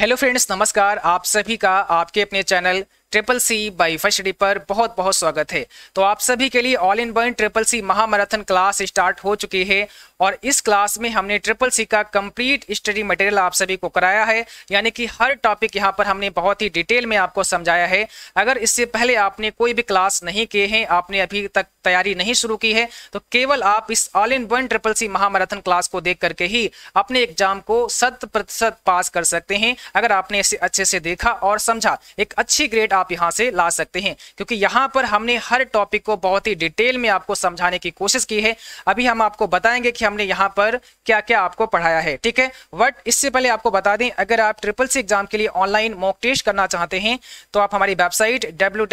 Hello friends नमस्कार आप सभी का आपके अपने channel triple C by first पर बहुत बहुत स्वागत है तो आप सभी के लिए all in one triple C महामैराथन क्लास स्टार्ट हो चुकी है और इस क्लास में हमने ट्रिपल सी का कंप्लीट स्टडी मटेरियल आप सभी को कराया है यानी कि हर टॉपिक यहां पर हमने बहुत ही डिटेल में आपको समझाया है अगर इससे पहले आपने कोई भी क्लास नहीं किए हैं आपने अभी तक तैयारी नहीं शुरू की है तो केवल आप इस all in one triple C महामैराथन क्लास को देख करके ही अपने एग्जाम को शत प्रतिशत पास कर सकते हैं अगर आपने इसे अच्छे से देखा और समझा एक अच्छी ग्रेड आप यहाँ से ला सकते हैं क्योंकि यहाँ पर हमने हर टॉपिक को बहुत ही डिटेल में आपको समझाने की कोशिश की है अभी हम आपको बताएंगे कि हमने यहाँ पर क्या क्या आपको पढ़ाया है ठीक है बट इससे पहले आपको बता दें अगर आप ट्रिपल सी एग्जाम के लिए ऑनलाइन मॉक टेस्ट करना चाहते हैं तो आप हमारी वेबसाइट डब्ल्यू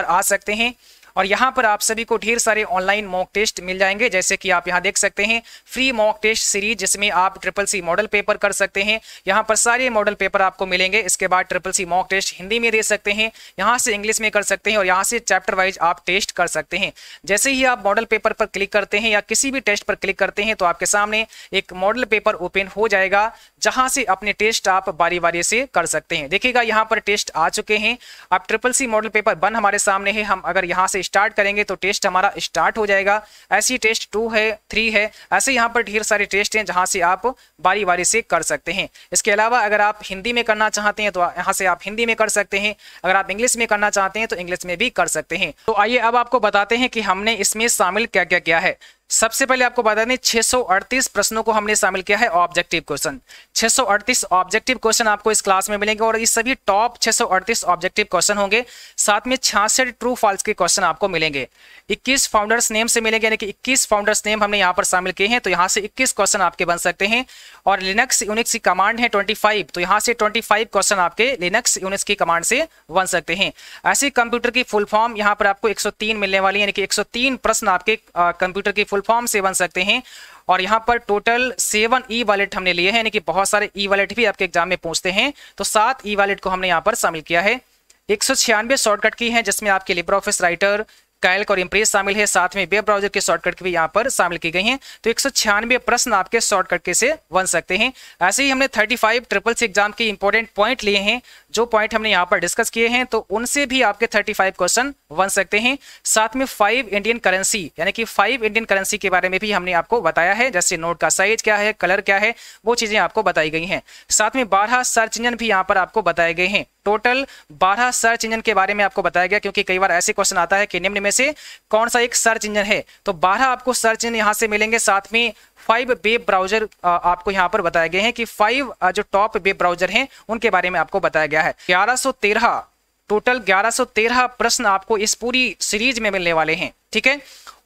पर आ सकते हैं और यहाँ पर आप सभी को ढेर सारे ऑनलाइन मॉक टेस्ट मिल जाएंगे जैसे कि आप यहाँ देख सकते हैं फ्री मॉक टेस्ट सीरीज जिसमें आप ट्रिपल सी मॉडल पेपर कर सकते हैं यहाँ पर सारे मॉडल पेपर आपको मिलेंगे इसके बाद triple C mock test Hindi में दे सकते हैं यहाँ से इंग्लिश में कर सकते हैं और यहाँ से चैप्टर वाइज आप टेस्ट कर सकते हैं जैसे ही आप मॉडल पेपर पर क्लिक करते हैं या किसी भी टेस्ट पर क्लिक करते हैं तो आपके सामने एक मॉडल पेपर ओपन हो जाएगा जहां से अपने टेस्ट आप बारी बारी से कर सकते हैं देखिएगा यहाँ पर टेस्ट आ चुके हैं अब triple C model paper one हमारे सामने है हम अगर यहाँ से स्टार्ट करेंगे तो टेस्ट हमारा स्टार्ट हो जाएगा ऐसी टेस्ट टू है थ्री है ऐसे यहाँ पर ढेर सारे टेस्ट हैं जहाँ से आप बारी बारी से कर सकते हैं इसके अलावा अगर आप हिंदी में करना चाहते हैं तो यहाँ से आप हिंदी में कर सकते हैं अगर आप इंग्लिश में करना चाहते हैं तो इंग्लिश में भी कर सकते हैं तो आइए अब आपको बताते हैं कि हमने इसमें शामिल क्या क्या किया है सबसे पहले आपको बता दें 638 प्रश्नों को हमने शामिल किया है ऑब्जेक्टिव क्वेश्चन 638 ऑब्जेक्टिव क्वेश्चन आपको इस क्लास में मिलेंगे और ये सभी टॉप 638 ऑब्जेक्टिव क्वेश्चन होंगे साथ में छियासठ ट्रू फॉल्स के क्वेश्चन आपको मिलेंगे 21 फाउंडर्स नेम से मिलेंगे यानी कि इक्कीस फाउंडर्स नेम हमने यहाँ पर शामिल किए हैं तो यहाँ से इक्कीस क्वेश्चन आपके बन सकते हैं और लिनक्स यूनिक्स की कमांड है ट्वेंटी तो यहाँ से ट्वेंटी क्वेश्चन आपके लिनक्स यूनिक्स की कमांड से बन सकते हैं ऐसे कंप्यूटर की फुल फॉर्म यहाँ पर आपको एक मिलने वाली है यानी कि एक प्रश्न आपके कंप्यूटर की फुल फुल फॉर्म से बन सकते हैं और यहाँ पर टोटल सेवन ई वॉलेट हमने लिए हैं यानी कि बहुत सारे ई वॉलेट भी आपके एग्जाम में पूछते हैं तो सात ई वॉलेट को हमने यहाँ पर शामिल किया है एक सौ छियानवे शॉर्टकट की है जिसमें आपके लिब्रा ऑफिस राइटर कैल्क और इम्प्रेस शामिल है साथ में वेब ब्राउजर के शॉर्टकट भी यहाँ पर शामिल की गई हैं तो एक प्रश्न आपके शॉर्टकट के से बन सकते हैं ऐसे ही हमने 35 ट्रिपल सी एग्जाम के इंपॉर्टेंट पॉइंट लिए हैं जो पॉइंट हमने यहाँ पर डिस्कस किए हैं तो उनसे भी आपके 35 क्वेश्चन बन सकते हैं साथ में फाइव इंडियन करेंसी यानी कि फाइव इंडियन करेंसी के बारे में भी हमने आपको बताया है जैसे नोट का साइज क्या है कलर क्या है वो चीजें आपको बताई गई हैं साथ में बारह सर्च इंजन भी यहाँ पर आपको बताए गए हैं टोटल बारह सर्च इंजन के बारे में आपको बताया गया क्योंकि कई बार ऐसे क्वेश्चन आता है कि निम्न में से कौन सा एक सर्च इंजन है तो बारह आपको सर्च इंजन यहाँ से मिलेंगे साथ में फाइव वेब ब्राउजर आपको यहाँ पर बताया गया है कि फाइव जो टॉप वेब ब्राउजर हैं उनके बारे में आपको बताया गया है ग्यारह टोटल 1113 प्रश्न आपको इस पूरी सीरीज में मिलने वाले हैं ठीक है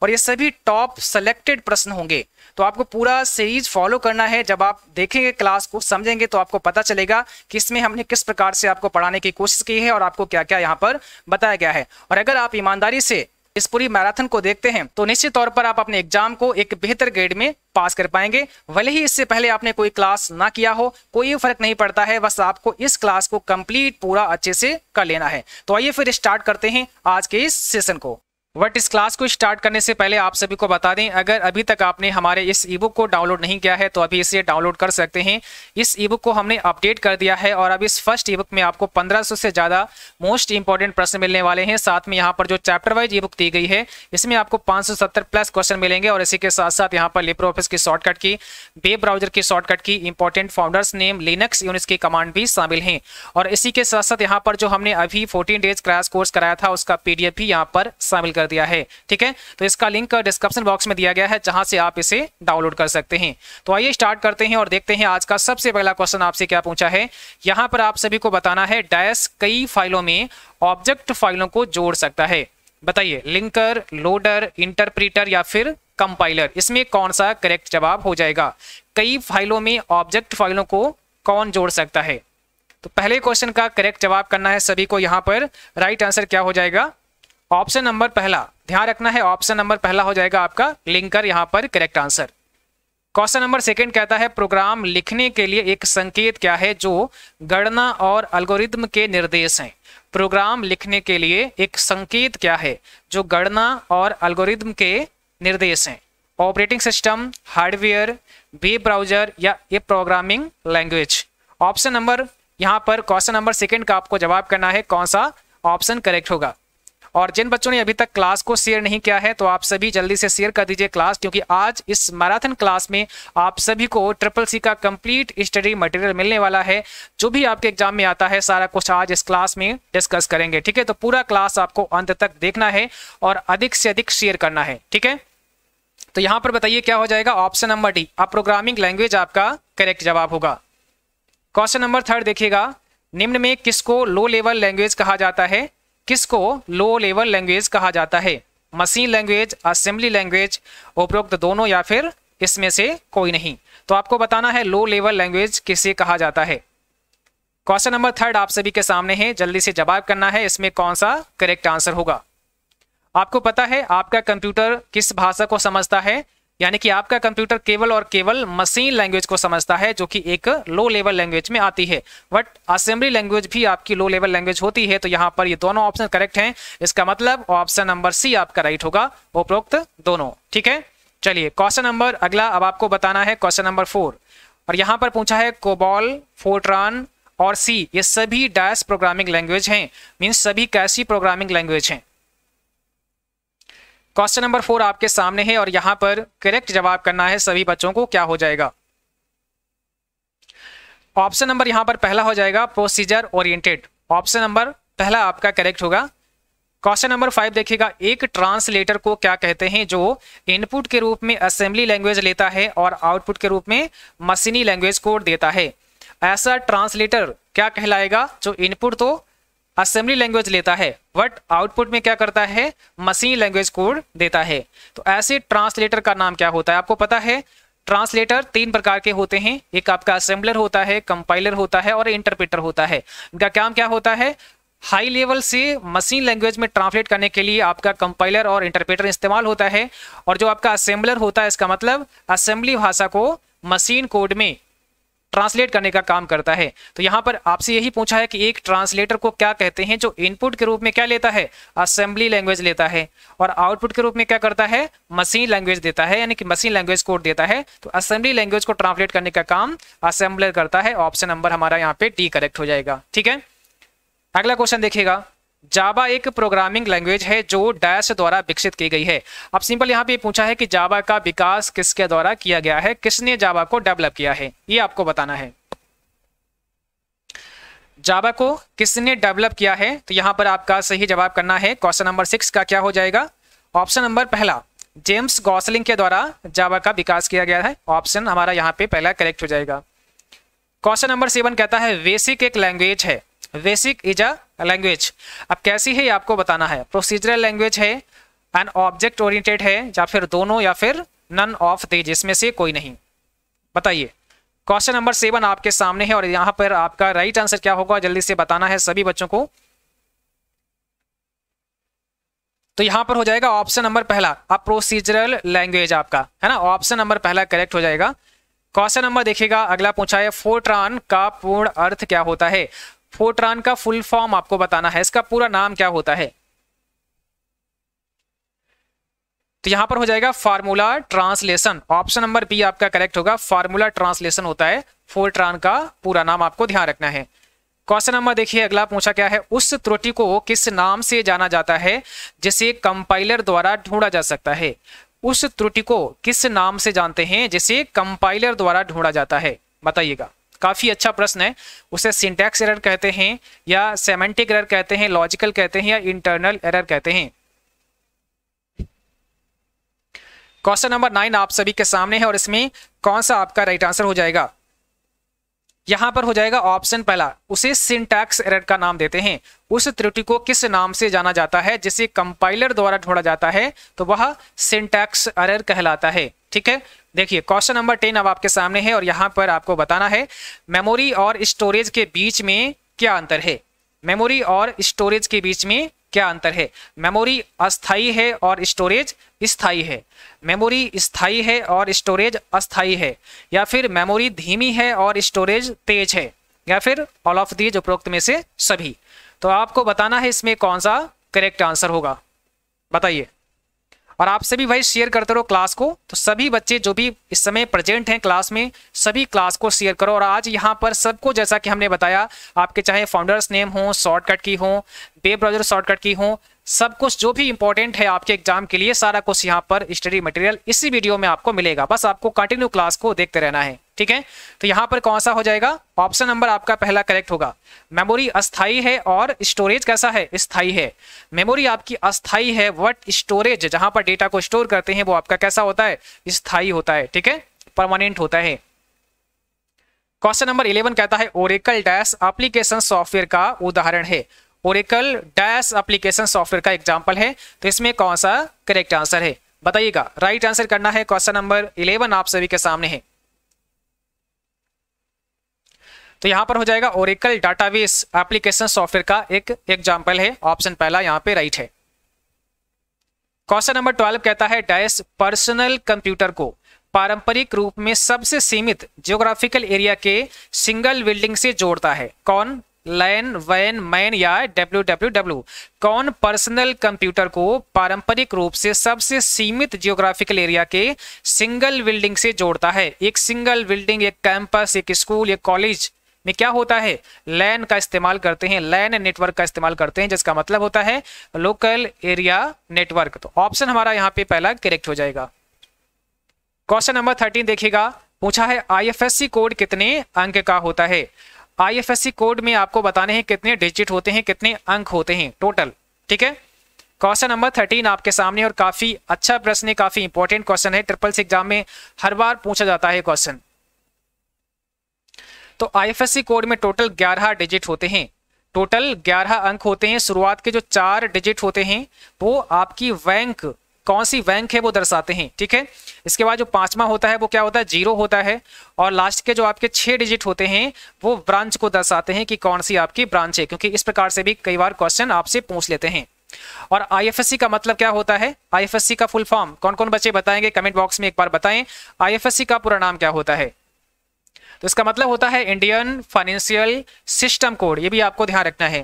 और ये सभी टॉप सेलेक्टेड प्रश्न होंगे तो आपको पूरा सीरीज फॉलो करना है जब आप देखेंगे क्लास को समझेंगे तो आपको पता चलेगा कि इसमें हमने किस प्रकार से आपको पढ़ाने की कोशिश की है और आपको क्या क्या यहाँ पर बताया गया है और अगर आप ईमानदारी से इस पूरी मैराथन को देखते हैं तो निश्चित तौर पर आप अपने एग्जाम को एक बेहतर ग्रेड में पास कर पाएंगे भले ही इससे पहले आपने कोई क्लास ना किया हो कोई फर्क नहीं पड़ता है बस आपको इस क्लास को कंप्लीट पूरा अच्छे से कर लेना है तो आइए फिर स्टार्ट करते हैं आज के इस सेशन को बट इस क्लास को स्टार्ट करने से पहले आप सभी को बता दें अगर अभी तक आपने हमारे इस ई बुक को डाउनलोड नहीं किया है तो अभी इसे डाउनलोड कर सकते हैं इस ई बुक को हमने अपडेट कर दिया है और अब इस फर्स्ट ई बुक में आपको 1500 से ज़्यादा मोस्ट इंपॉर्टेंट प्रश्न मिलने वाले हैं साथ में यहाँ पर जो चैप्टर वाइज ई बुक दी गई है इसमें आपको पाँच प्लस क्वेश्चन मिलेंगे और इसी के साथ साथ यहाँ पर लिप्रो ऑफिस की शॉर्टकट की वेब ब्राउजर की शॉर्टकट की important founders name Linux units की कमांड भी शामिल हैं और इसी के साथ साथ यहाँ पर जो हमने अभी फोर्टीन डेज क्रैश कोर्स कराया था उसका पी भी यहाँ पर शामिल कर कर दिया है ठीक है तो इसका लिंक डिस्क्रिप्शन बॉक्स में दिया गया है जहां से आप इसे डाउनलोड कर सकते हैं तो आइए स्टार्ट करते हैं और देखते हैं आज का सबसे पहला क्वेश्चन आपसे क्या पूछा है यहां पर आप सभी को बताना है डैस कई फाइलों में ऑब्जेक्ट फाइलों को जोड़ सकता है बताइए लिंकर लोडर इंटरप्रीटर या फिर कंपाइलर इसमें कौन सा करेक्ट जवाब हो जाएगा कई फाइलों में ऑब्जेक्ट फाइलों को कौन जोड़ सकता है तो पहले क्वेश्चन का करेक्ट जवाब करना है सभी को यहां पर राइट right आंसर क्या हो जाएगा ऑप्शन नंबर पहला ध्यान रखना है ऑप्शन नंबर पहला हो जाएगा आपका लिंकर यहां पर correct answer question number second कहता है प्रोग्राम लिखने के लिए एक संकेत क्या है जो गणना और अल्गोरिदम के निर्देश हैं प्रोग्राम लिखने के लिए एक संकेत क्या है जो गणना और अल्गोरिदम के निर्देश हैं operating system hardware web browser या a programming language option number यहाँ पर क्वेश्चन नंबर सेकेंड का आपको जवाब करना है कौन सा ऑप्शन करेक्ट होगा और जिन बच्चों ने अभी तक क्लास को शेयर नहीं किया है तो आप सभी जल्दी से शेयर कर दीजिए क्लास क्योंकि आज इस मैराथन क्लास में आप सभी को ट्रिपल सी का कंप्लीट स्टडी मटेरियल मिलने वाला है जो भी आपके एग्जाम में आता है सारा कुछ आज इस क्लास में डिस्कस करेंगे ठीक है तो पूरा क्लास आपको अंत तक देखना है और अधिक से अधिक शेयर करना है ठीक है तो यहां पर बताइए क्या हो जाएगा ऑप्शन नंबर डी अब प्रोग्रामिंग लैंग्वेज आपका करेक्ट जवाब होगा क्वेश्चन नंबर थर्ड देखिएगा निम्न में किसको लो लेवल लैंग्वेज कहा जाता है किसको लो लेवल लैंग्वेज कहा जाता है मशीन लैंग्वेज असेंबली लैंग्वेज उपरोक्त दोनों या फिर इसमें से कोई नहीं तो आपको बताना है लो लेवल लैंग्वेज किसे कहा जाता है क्वेश्चन नंबर थर्ड आप सभी के सामने है जल्दी से जवाब करना है इसमें कौन सा करेक्ट आंसर होगा आपको पता है आपका कंप्यूटर किस भाषा को समझता है यानी कि आपका कंप्यूटर केवल और केवल मशीन लैंग्वेज को समझता है जो कि एक लो लेवल लैंग्वेज में आती है बट असेंबली लैंग्वेज भी आपकी लो लेवल लैंग्वेज होती है तो यहाँ पर ये दोनों ऑप्शन करेक्ट हैं इसका मतलब ऑप्शन नंबर सी आपका राइट होगा उपरोक्त दोनों ठीक है चलिए क्वेश्चन नंबर अगला अब आपको बताना है क्वेश्चन नंबर फोर और यहाँ पर पूछा है कोबॉल फोट्रॉन और सी ये सभी डैश प्रोग्रामिंग लैंग्वेज हैं मीन्स सभी कैसी प्रोग्रामिंग लैंग्वेज हैं क्वेश्चन नंबर फोर आपके सामने है और यहां पर करेक्ट जवाब करना है सभी बच्चों को क्या हो जाएगा ऑप्शन नंबर यहां पर पहला हो जाएगा प्रोसीजर ओरिएंटेड ऑप्शन नंबर पहला आपका करेक्ट होगा क्वेश्चन नंबर फाइव देखिएगा एक ट्रांसलेटर को क्या कहते हैं जो इनपुट के रूप में असेंबली लैंग्वेज लेता है और आउटपुट के रूप में मशीनी लैंग्वेज कोड देता है ऐसा ट्रांसलेटर क्या कहलाएगा जो इनपुट तो असेंबली लैंग्वेज लेता है बट आउटपुट में क्या करता है मशीन लैंग्वेज कोड देता है तो ऐसे ट्रांसलेटर का नाम क्या होता है आपको पता है ट्रांसलेटर तीन प्रकार के होते हैं एक आपका असेंबलर होता है कंपाइलर होता है और इंटरप्रेटर होता है इनका काम क्या होता है हाई लेवल से मशीन लैंग्वेज में ट्रांसलेट करने के लिए आपका कंपाइलर और इंटरप्रेटर इस्तेमाल होता है और जो आपका असेंबलर होता है इसका मतलब असेंबली भाषा को मशीन कोड में ट्रांसलेट करने का काम करता है तो यहां पर आपसे यही पूछा है कि एक ट्रांसलेटर को क्या कहते हैं जो इनपुट के रूप में क्या लेता है असेंबली लैंग्वेज लेता है और आउटपुट के रूप में क्या करता है मशीन लैंग्वेज देता है यानी कि मशीन लैंग्वेज कोड देता है तो असेंबली लैंग्वेज को ट्रांसलेट करने का काम असेंबलर करता है ऑप्शन नंबर हमारा यहाँ पे डी करेक्ट हो जाएगा ठीक है अगला क्वेश्चन देखिएगा जावा एक प्रोग्रामिंग लैंग्वेज है जो डैश द्वारा विकसित की गई है अब सिंपल यहाँ पे पूछा है कि जावा का विकास किसके द्वारा किया गया है किसने जावा को डेवलप किया है ये आपको बताना है जावा को किसने डेवलप किया है तो यहां पर आपका सही जवाब करना है क्वेश्चन नंबर सिक्स का क्या हो जाएगा ऑप्शन नंबर पहला जेम्स गौसलिंग के द्वारा जावा का विकास किया गया है ऑप्शन हमारा यहाँ पे पहला करेक्ट हो जाएगा क्वेश्चन नंबर सेवन कहता है बेसिक एक लैंग्वेज है बेसिक इज अ लैंग्वेज अब कैसी है ये आपको बताना है प्रोसीजरल लैंग्वेज है एंड ऑब्जेक्ट ओरिएंटेड है या फिर दोनों या फिर नन ऑफ दे जिसमें से कोई नहीं बताइए क्वेश्चन नंबर सेवन आपके सामने है और यहाँ पर आपका राइट आंसर क्या होगा जल्दी से बताना है सभी बच्चों को तो यहां पर हो जाएगा ऑप्शन नंबर पहला अब प्रोसीजरल लैंग्वेज आपका है ना ऑप्शन नंबर पहला करेक्ट हो जाएगा क्वेश्चन नंबर देखिएगा अगला पूछा है फोर्ट्रॉन का पूर्ण अर्थ क्या होता है फोर्ट्रान का फुल फॉर्म आपको बताना है इसका पूरा नाम क्या होता है तो यहां पर हो जाएगा formula translation option number B आपका करेक्ट होगा फार्मूला ट्रांसलेशन होता है फोर्ट्रान का पूरा नाम आपको ध्यान रखना है क्वेश्चन नंबर देखिए अगला पूछा क्या है उस त्रुटि को किस नाम से जाना जाता है जिसे कंपाइलर द्वारा ढूंढा जा सकता है उस त्रुटि को किस नाम से जानते हैं जिसे कंपाइलर द्वारा ढूंढा जाता है बताइएगा काफ़ी अच्छा प्रश्न है उसे सिंटैक्स एरर कहते हैं या सेमेंटिक एरर कहते हैं लॉजिकल कहते हैं या इंटरनल एरर कहते हैं क्वेश्चन नंबर नाइन आप सभी के सामने है और इसमें कौन सा आपका राइट आंसर हो जाएगा यहां पर हो जाएगा ऑप्शन पहला उसे सिंटैक्स एरर का नाम देते हैं उस त्रुटि को किस नाम से जाना जाता है जिसे कंपाइलर द्वारा ढूंढा जाता है तो वह सिंटैक्स एरर कहलाता है ठीक है देखिए क्वेश्चन नंबर टेन अब आपके सामने है और यहाँ पर आपको बताना है मेमोरी और स्टोरेज के बीच में क्या अंतर है मेमोरी और स्टोरेज के बीच में क्या अंतर है मेमोरी अस्थाई है और स्टोरेज स्थाई है मेमोरी स्थाई है और स्टोरेज अस्थाई है या फिर मेमोरी धीमी है और स्टोरेज तेज है या फिर ऑल ऑफ दीज उपरोक्त में से सभी तो आपको बताना है इसमें कौन सा करेक्ट आंसर होगा बताइए और आपसे भी भाई शेयर करते रहो क्लास को तो सभी बच्चे जो भी इस समय प्रेजेंट हैं क्लास में सभी क्लास को शेयर करो और आज यहाँ पर सबको जैसा कि हमने बताया आपके चाहे फाउंडर्स नेम हो शॉर्टकट की हो बे ब्राउजर शॉर्टकट की हो सब कुछ जो भी इंपॉर्टेंट है आपके एग्जाम के लिए सारा कुछ यहाँ पर स्टडी मटेरियल इसी वीडियो में आपको मिलेगा बस आपको कंटिन्यू क्लास को देखते रहना है ठीक है तो यहाँ पर कौन सा हो जाएगा ऑप्शन नंबर आपका पहला करेक्ट होगा मेमोरी अस्थाई है और स्टोरेज कैसा है स्थाई है मेमोरी आपकी अस्थाई है वट स्टोरेज जहां पर डेटा को स्टोर करते हैं वो आपका कैसा होता है स्थाई होता है ठीक है परमानेंट होता है क्वेश्चन नंबर इलेवन कहता है ओरेकल डैश एप्लीकेशन सॉफ्टवेयर का उदाहरण है ओरिकल डैश एप्लीकेशन सॉफ्टवेयर का एग्जाम्पल है तो इसमें कौन सा करेक्ट आंसर है बताइएगा राइट आंसर करना है क्वेश्चन नंबर इलेवन आप सभी के सामने है तो यहां पर हो जाएगा ओरिकल डाटाबेस एप्लीकेशन सॉफ्टवेयर का एक एग्जाम्पल है ऑप्शन पहला यहां पे राइट है क्वेश्चन नंबर ट्वेल्व कहता है डैश पर्सनल कंप्यूटर को पारंपरिक रूप में सबसे सीमित ज्योग्राफिकल एरिया के सिंगल बिल्डिंग से जोड़ता है कौन लैन वैन मैन या डब्ल्यू डब्ल्यू डब्ल्यू कौन पर्सनल कंप्यूटर को पारंपरिक रूप से सबसे सीमित जियोग्राफिकल एरिया के सिंगल बिल्डिंग से जोड़ता है एक सिंगल बिल्डिंग एक कैंपस एक स्कूल एक कॉलेज में क्या होता है लैन का इस्तेमाल करते हैं लैन नेटवर्क का इस्तेमाल करते हैं जिसका मतलब होता है लोकल एरिया नेटवर्क तो ऑप्शन हमारा यहाँ पे पहला करेक्ट हो जाएगा क्वेश्चन नंबर थर्टीन देखिएगा पूछा है आईएफएससी कोड कितने अंक का होता है आईएफएससी कोड में आपको बताने हैं कितने डिजिट होते हैं कितने अंक होते हैं टोटल ठीक है क्वेश्चन नंबर थर्टीन आपके सामने और काफी अच्छा प्रश्न है काफी इंपॉर्टेंट क्वेश्चन है ट्रिपल एग्जाम में हर बार पूछा जाता है क्वेश्चन तो आई कोड में टोटल ग्यारह डिजिट होते हैं टोटल ग्यारह अंक होते हैं शुरुआत के जो चार डिजिट होते हैं वो आपकी बैंक कौन सी बैंक है वो दर्शाते हैं ठीक है इसके बाद जो पांचवा होता है वो क्या होता है जीरो होता है और लास्ट के जो आपके छह डिजिट होते हैं वो ब्रांच को दर्शाते हैं कि कौन सी आपकी ब्रांच है क्योंकि इस प्रकार से भी कई बार क्वेश्चन आपसे पूछ लेते हैं और आईएफएससी का मतलब क्या होता है आईएफएससी का फुल फॉर्म कौन कौन बच्चे बताएंगे कमेंट बॉक्स में एक बार बताएं आईएफएससी का पूरा नाम क्या होता है तो इसका मतलब होता है इंडियन फाइनेंशियल सिस्टम कोड ये भी आपको ध्यान रखना है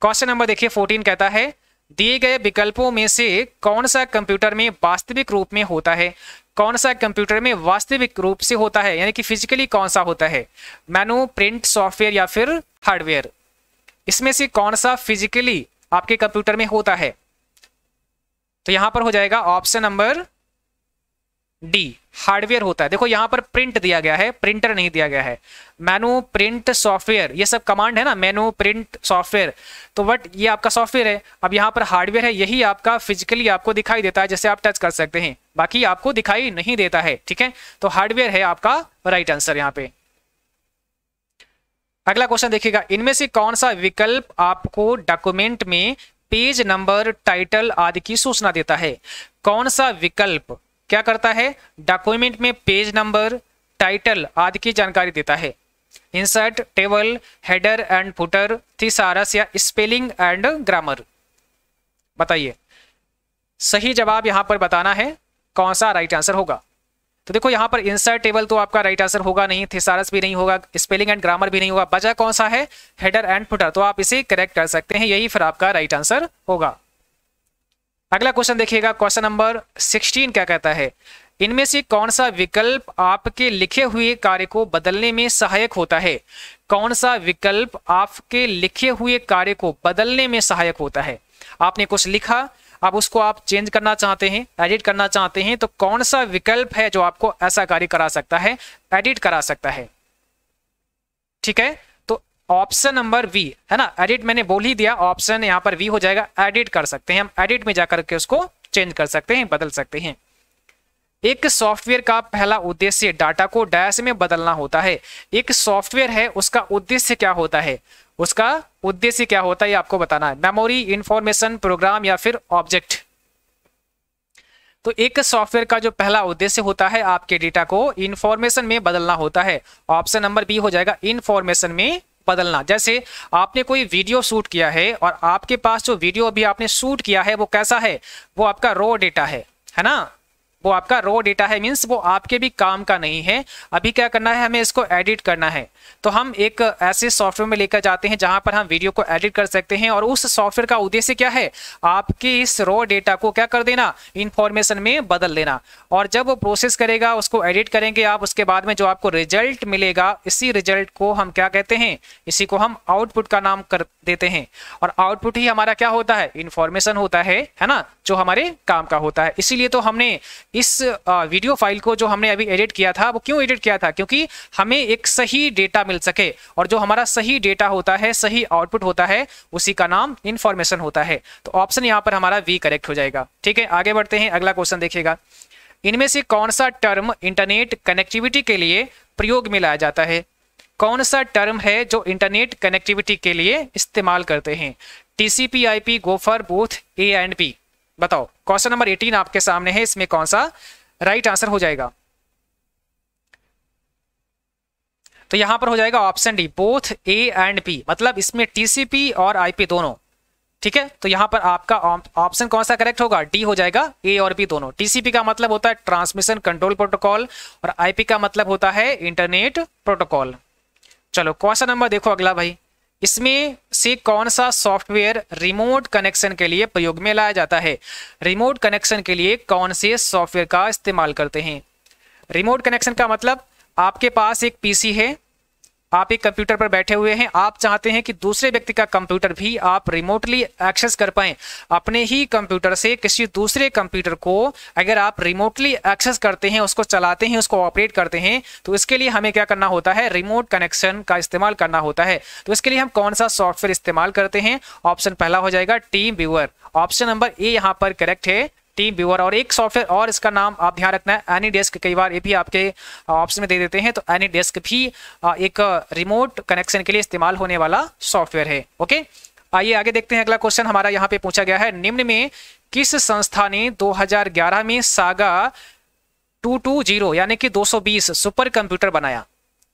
क्वेश्चन नंबर देखिए 14 कहता है दिए गए विकल्पों में से कौन सा कंप्यूटर में वास्तविक रूप में होता है कौन सा कंप्यूटर में वास्तविक रूप से होता है यानी कि फिजिकली कौन सा होता है मैनू प्रिंट सॉफ्टवेयर या फिर हार्डवेयर इसमें से कौन सा फिजिकली आपके कंप्यूटर में होता है तो यहां पर हो जाएगा ऑप्शन नंबर डी हार्डवेयर होता है देखो यहां पर प्रिंट दिया गया है प्रिंटर नहीं दिया गया है मैनू प्रिंट सॉफ्टवेयर ये सब कमांड है ना मैनू प्रिंट सॉफ्टवेयर तो बट ये आपका सॉफ्टवेयर है अब यहां पर हार्डवेयर है यही आपका फिजिकली आपको दिखाई देता है जैसे आप टच कर सकते हैं बाकी आपको दिखाई नहीं देता है ठीक है तो हार्डवेयर है आपका राइट आंसर यहाँ पे अगला क्वेश्चन देखिएगा इनमें से कौन सा विकल्प आपको डॉक्यूमेंट में पेज नंबर टाइटल आदि की सूचना देता है कौन सा विकल्प क्या करता है डॉक्यूमेंट में पेज नंबर टाइटल आदि की जानकारी देता है insert table header and footer thesaurus या स्पेलिंग एंड ग्रामर बताइए सही जवाब यहां पर बताना है कौन सा राइट आंसर होगा तो देखो यहाँ पर इंसर्ट टेबल तो आपका राइट आंसर होगा नहीं थिसारस भी नहीं होगा स्पेलिंग एंड ग्रामर भी नहीं होगा बजा कौन सा है हेडर एंड फुटर तो आप इसे करेक्ट कर सकते हैं यही फिर आपका राइट आंसर होगा अगला क्वेश्चन देखिएगा क्वेश्चन नंबर सिक्सटीन क्या कहता है इनमें से कौन सा विकल्प आपके लिखे हुए कार्य को बदलने में सहायक होता है कौन सा विकल्प आपके लिखे हुए कार्य को बदलने में सहायक होता है आपने कुछ लिखा अब उसको आप चेंज करना चाहते हैं एडिट करना चाहते हैं तो कौन सा विकल्प है जो आपको ऐसा कार्य करा सकता है एडिट करा सकता है ठीक है ऑप्शन नंबर वी है ना एडिट मैंने बोल ही दिया ऑप्शन यहाँ पर वी हो जाएगा एडिट कर सकते हैं हम एडिट में जाकर के उसको चेंज कर सकते हैं बदल सकते हैं एक सॉफ्टवेयर का पहला उद्देश्य डाटा को डैश में बदलना होता है एक सॉफ्टवेयर है उसका उद्देश्य क्या होता है उसका उद्देश्य क्या होता है आपको बताना है मेमोरी इंफॉर्मेशन प्रोग्राम या फिर ऑब्जेक्ट तो एक सॉफ्टवेयर का जो पहला उद्देश्य होता है आपके डेटा को इंफॉर्मेशन में बदलना होता है ऑप्शन नंबर बी हो जाएगा इंफॉर्मेशन में बदलना जैसे आपने कोई वीडियो शूट किया है और आपके पास जो वीडियो अभी आपने शूट किया है वो कैसा है वो आपका रो डेटा है है ना वो आपका रो डेटा है मीन्स वो आपके भी काम का नहीं है अभी क्या करना है हमें इसको एडिट करना है तो हम एक ऐसे सॉफ्टवेयर में लेकर जाते हैं जहां पर हम वीडियो को एडिट कर सकते हैं और उस सॉफ्टवेयर का उद्देश्य क्या है आपके इस रो डेटा को क्या कर देना इन्फॉर्मेशन में बदल देना और जब वो प्रोसेस करेगा उसको एडिट करेंगे आप उसके बाद में जो आपको रिजल्ट मिलेगा इसी रिजल्ट को हम क्या कहते हैं इसी को हम आउटपुट का नाम कर देते हैं और आउटपुट ही हमारा क्या होता है इन्फॉर्मेशन होता है है ना जो हमारे काम का होता है इसीलिए तो हमने इस वीडियो फाइल को जो हमने अभी एडिट किया था वो क्यों एडिट किया था क्योंकि हमें एक सही डेटा मिल सके और जो हमारा सही डेटा होता है सही आउटपुट होता है उसी का नाम इंफॉर्मेशन होता है तो ऑप्शन यहाँ पर हमारा वी करेक्ट हो जाएगा ठीक है आगे बढ़ते हैं अगला क्वेश्चन देखिएगा इनमें से कौन सा टर्म इंटरनेट कनेक्टिविटी के लिए प्रयोग में लाया जाता है कौन सा टर्म है जो इंटरनेट कनेक्टिविटी के लिए इस्तेमाल करते हैं TCP IP P gopher both A and P बताओ क्वेश्चन नंबर 18 आपके सामने है इसमें कौन सा राइट आंसर हो जाएगा तो यहां पर हो जाएगा option D both A and P मतलब इसमें टीसीपी और आईपी दोनों ठीक है तो यहां पर आपका ऑप्शन कौन सा करेक्ट होगा डी हो जाएगा ए और बी दोनों टीसीपी का मतलब होता है ट्रांसमिशन कंट्रोल प्रोटोकॉल और आईपी का मतलब होता है इंटरनेट प्रोटोकॉल चलो क्वेश्चन नंबर देखो अगला भाई इसमें से कौन सा सॉफ्टवेयर रिमोट कनेक्शन के लिए प्रयोग में लाया जाता है रिमोट कनेक्शन के लिए कौन से सॉफ्टवेयर का इस्तेमाल करते हैं रिमोट कनेक्शन का मतलब आपके पास एक पीसी है आप एक कंप्यूटर पर बैठे हुए हैं आप चाहते हैं कि दूसरे व्यक्ति का कंप्यूटर भी आप रिमोटली एक्सेस कर पाएं अपने ही कंप्यूटर से किसी दूसरे कंप्यूटर को अगर आप रिमोटली एक्सेस करते हैं उसको चलाते हैं उसको ऑपरेट करते हैं तो इसके लिए हमें क्या करना होता है रिमोट कनेक्शन का इस्तेमाल करना होता है तो इसके लिए हम कौन सा सॉफ्टवेयर इस्तेमाल करते हैं ऑप्शन पहला हो जाएगा team viewer option number A यहाँ पर करेक्ट है टीम व्यूअर और एक सॉफ्टवेयर और इसका नाम आप ध्यान रखना है एनी डेस्क कई बार ये भी आपके ऑप्शन में दे देते हैं तो एनी डेस्क भी एक रिमोट कनेक्शन के लिए इस्तेमाल होने वाला सॉफ्टवेयर है ओके आइए आगे देखते हैं अगला क्वेश्चन हमारा यहाँ पे पूछा गया है निम्न में किस संस्था ने 2011 में सागा 220 यानी कि 220 सुपर कंप्यूटर बनाया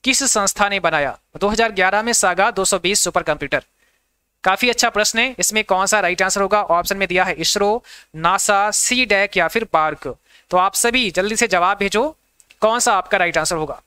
किस संस्था ने बनाया 2011 में सागा 220 सुपर कंप्यूटर काफी अच्छा प्रश्न है इसमें कौन सा राइट आंसर होगा ऑप्शन में दिया है इसरो नासा सी डेक या फिर पार्क तो आप सभी जल्दी से जवाब भेजो कौन सा आपका राइट आंसर होगा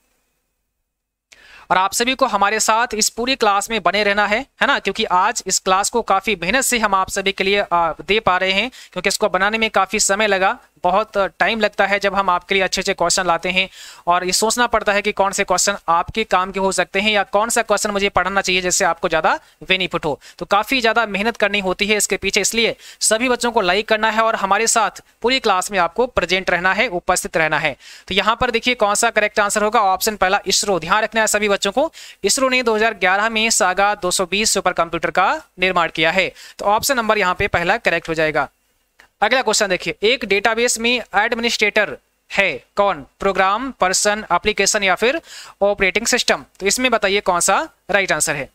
और आप सभी को हमारे साथ इस पूरी क्लास में बने रहना है है ना क्योंकि आज इस क्लास को काफ़ी मेहनत से हम आप सभी के लिए दे पा रहे हैं क्योंकि इसको बनाने में काफ़ी समय लगा बहुत टाइम लगता है जब हम आपके लिए अच्छे अच्छे क्वेश्चन लाते हैं और ये सोचना पड़ता है कि कौन से क्वेश्चन आपके काम के हो सकते हैं या कौन सा क्वेश्चन मुझे पढ़ना चाहिए जिससे आपको ज़्यादा बेनिफिट हो तो काफ़ी ज़्यादा मेहनत करनी होती है इसके पीछे इसलिए सभी बच्चों को लाइक करना है और हमारे साथ पूरी क्लास में आपको प्रेजेंट रहना है उपस्थित रहना है तो यहाँ पर देखिए कौन सा करेक्ट आंसर होगा ऑप्शन पहला इसरो ध्यान रखना है सभी बच्चों को इसरो ने दो में सागा दो सुपर कंप्यूटर का निर्माण किया है तो ऑप्शन नंबर यहाँ पे पहला करेक्ट हो जाएगा अगला क्वेश्चन देखिए एक डेटाबेस में एडमिनिस्ट्रेटर है कौन प्रोग्राम पर्सन एप्लीकेशन या फिर ऑपरेटिंग सिस्टम तो इसमें बताइए कौन सा राइट आंसर है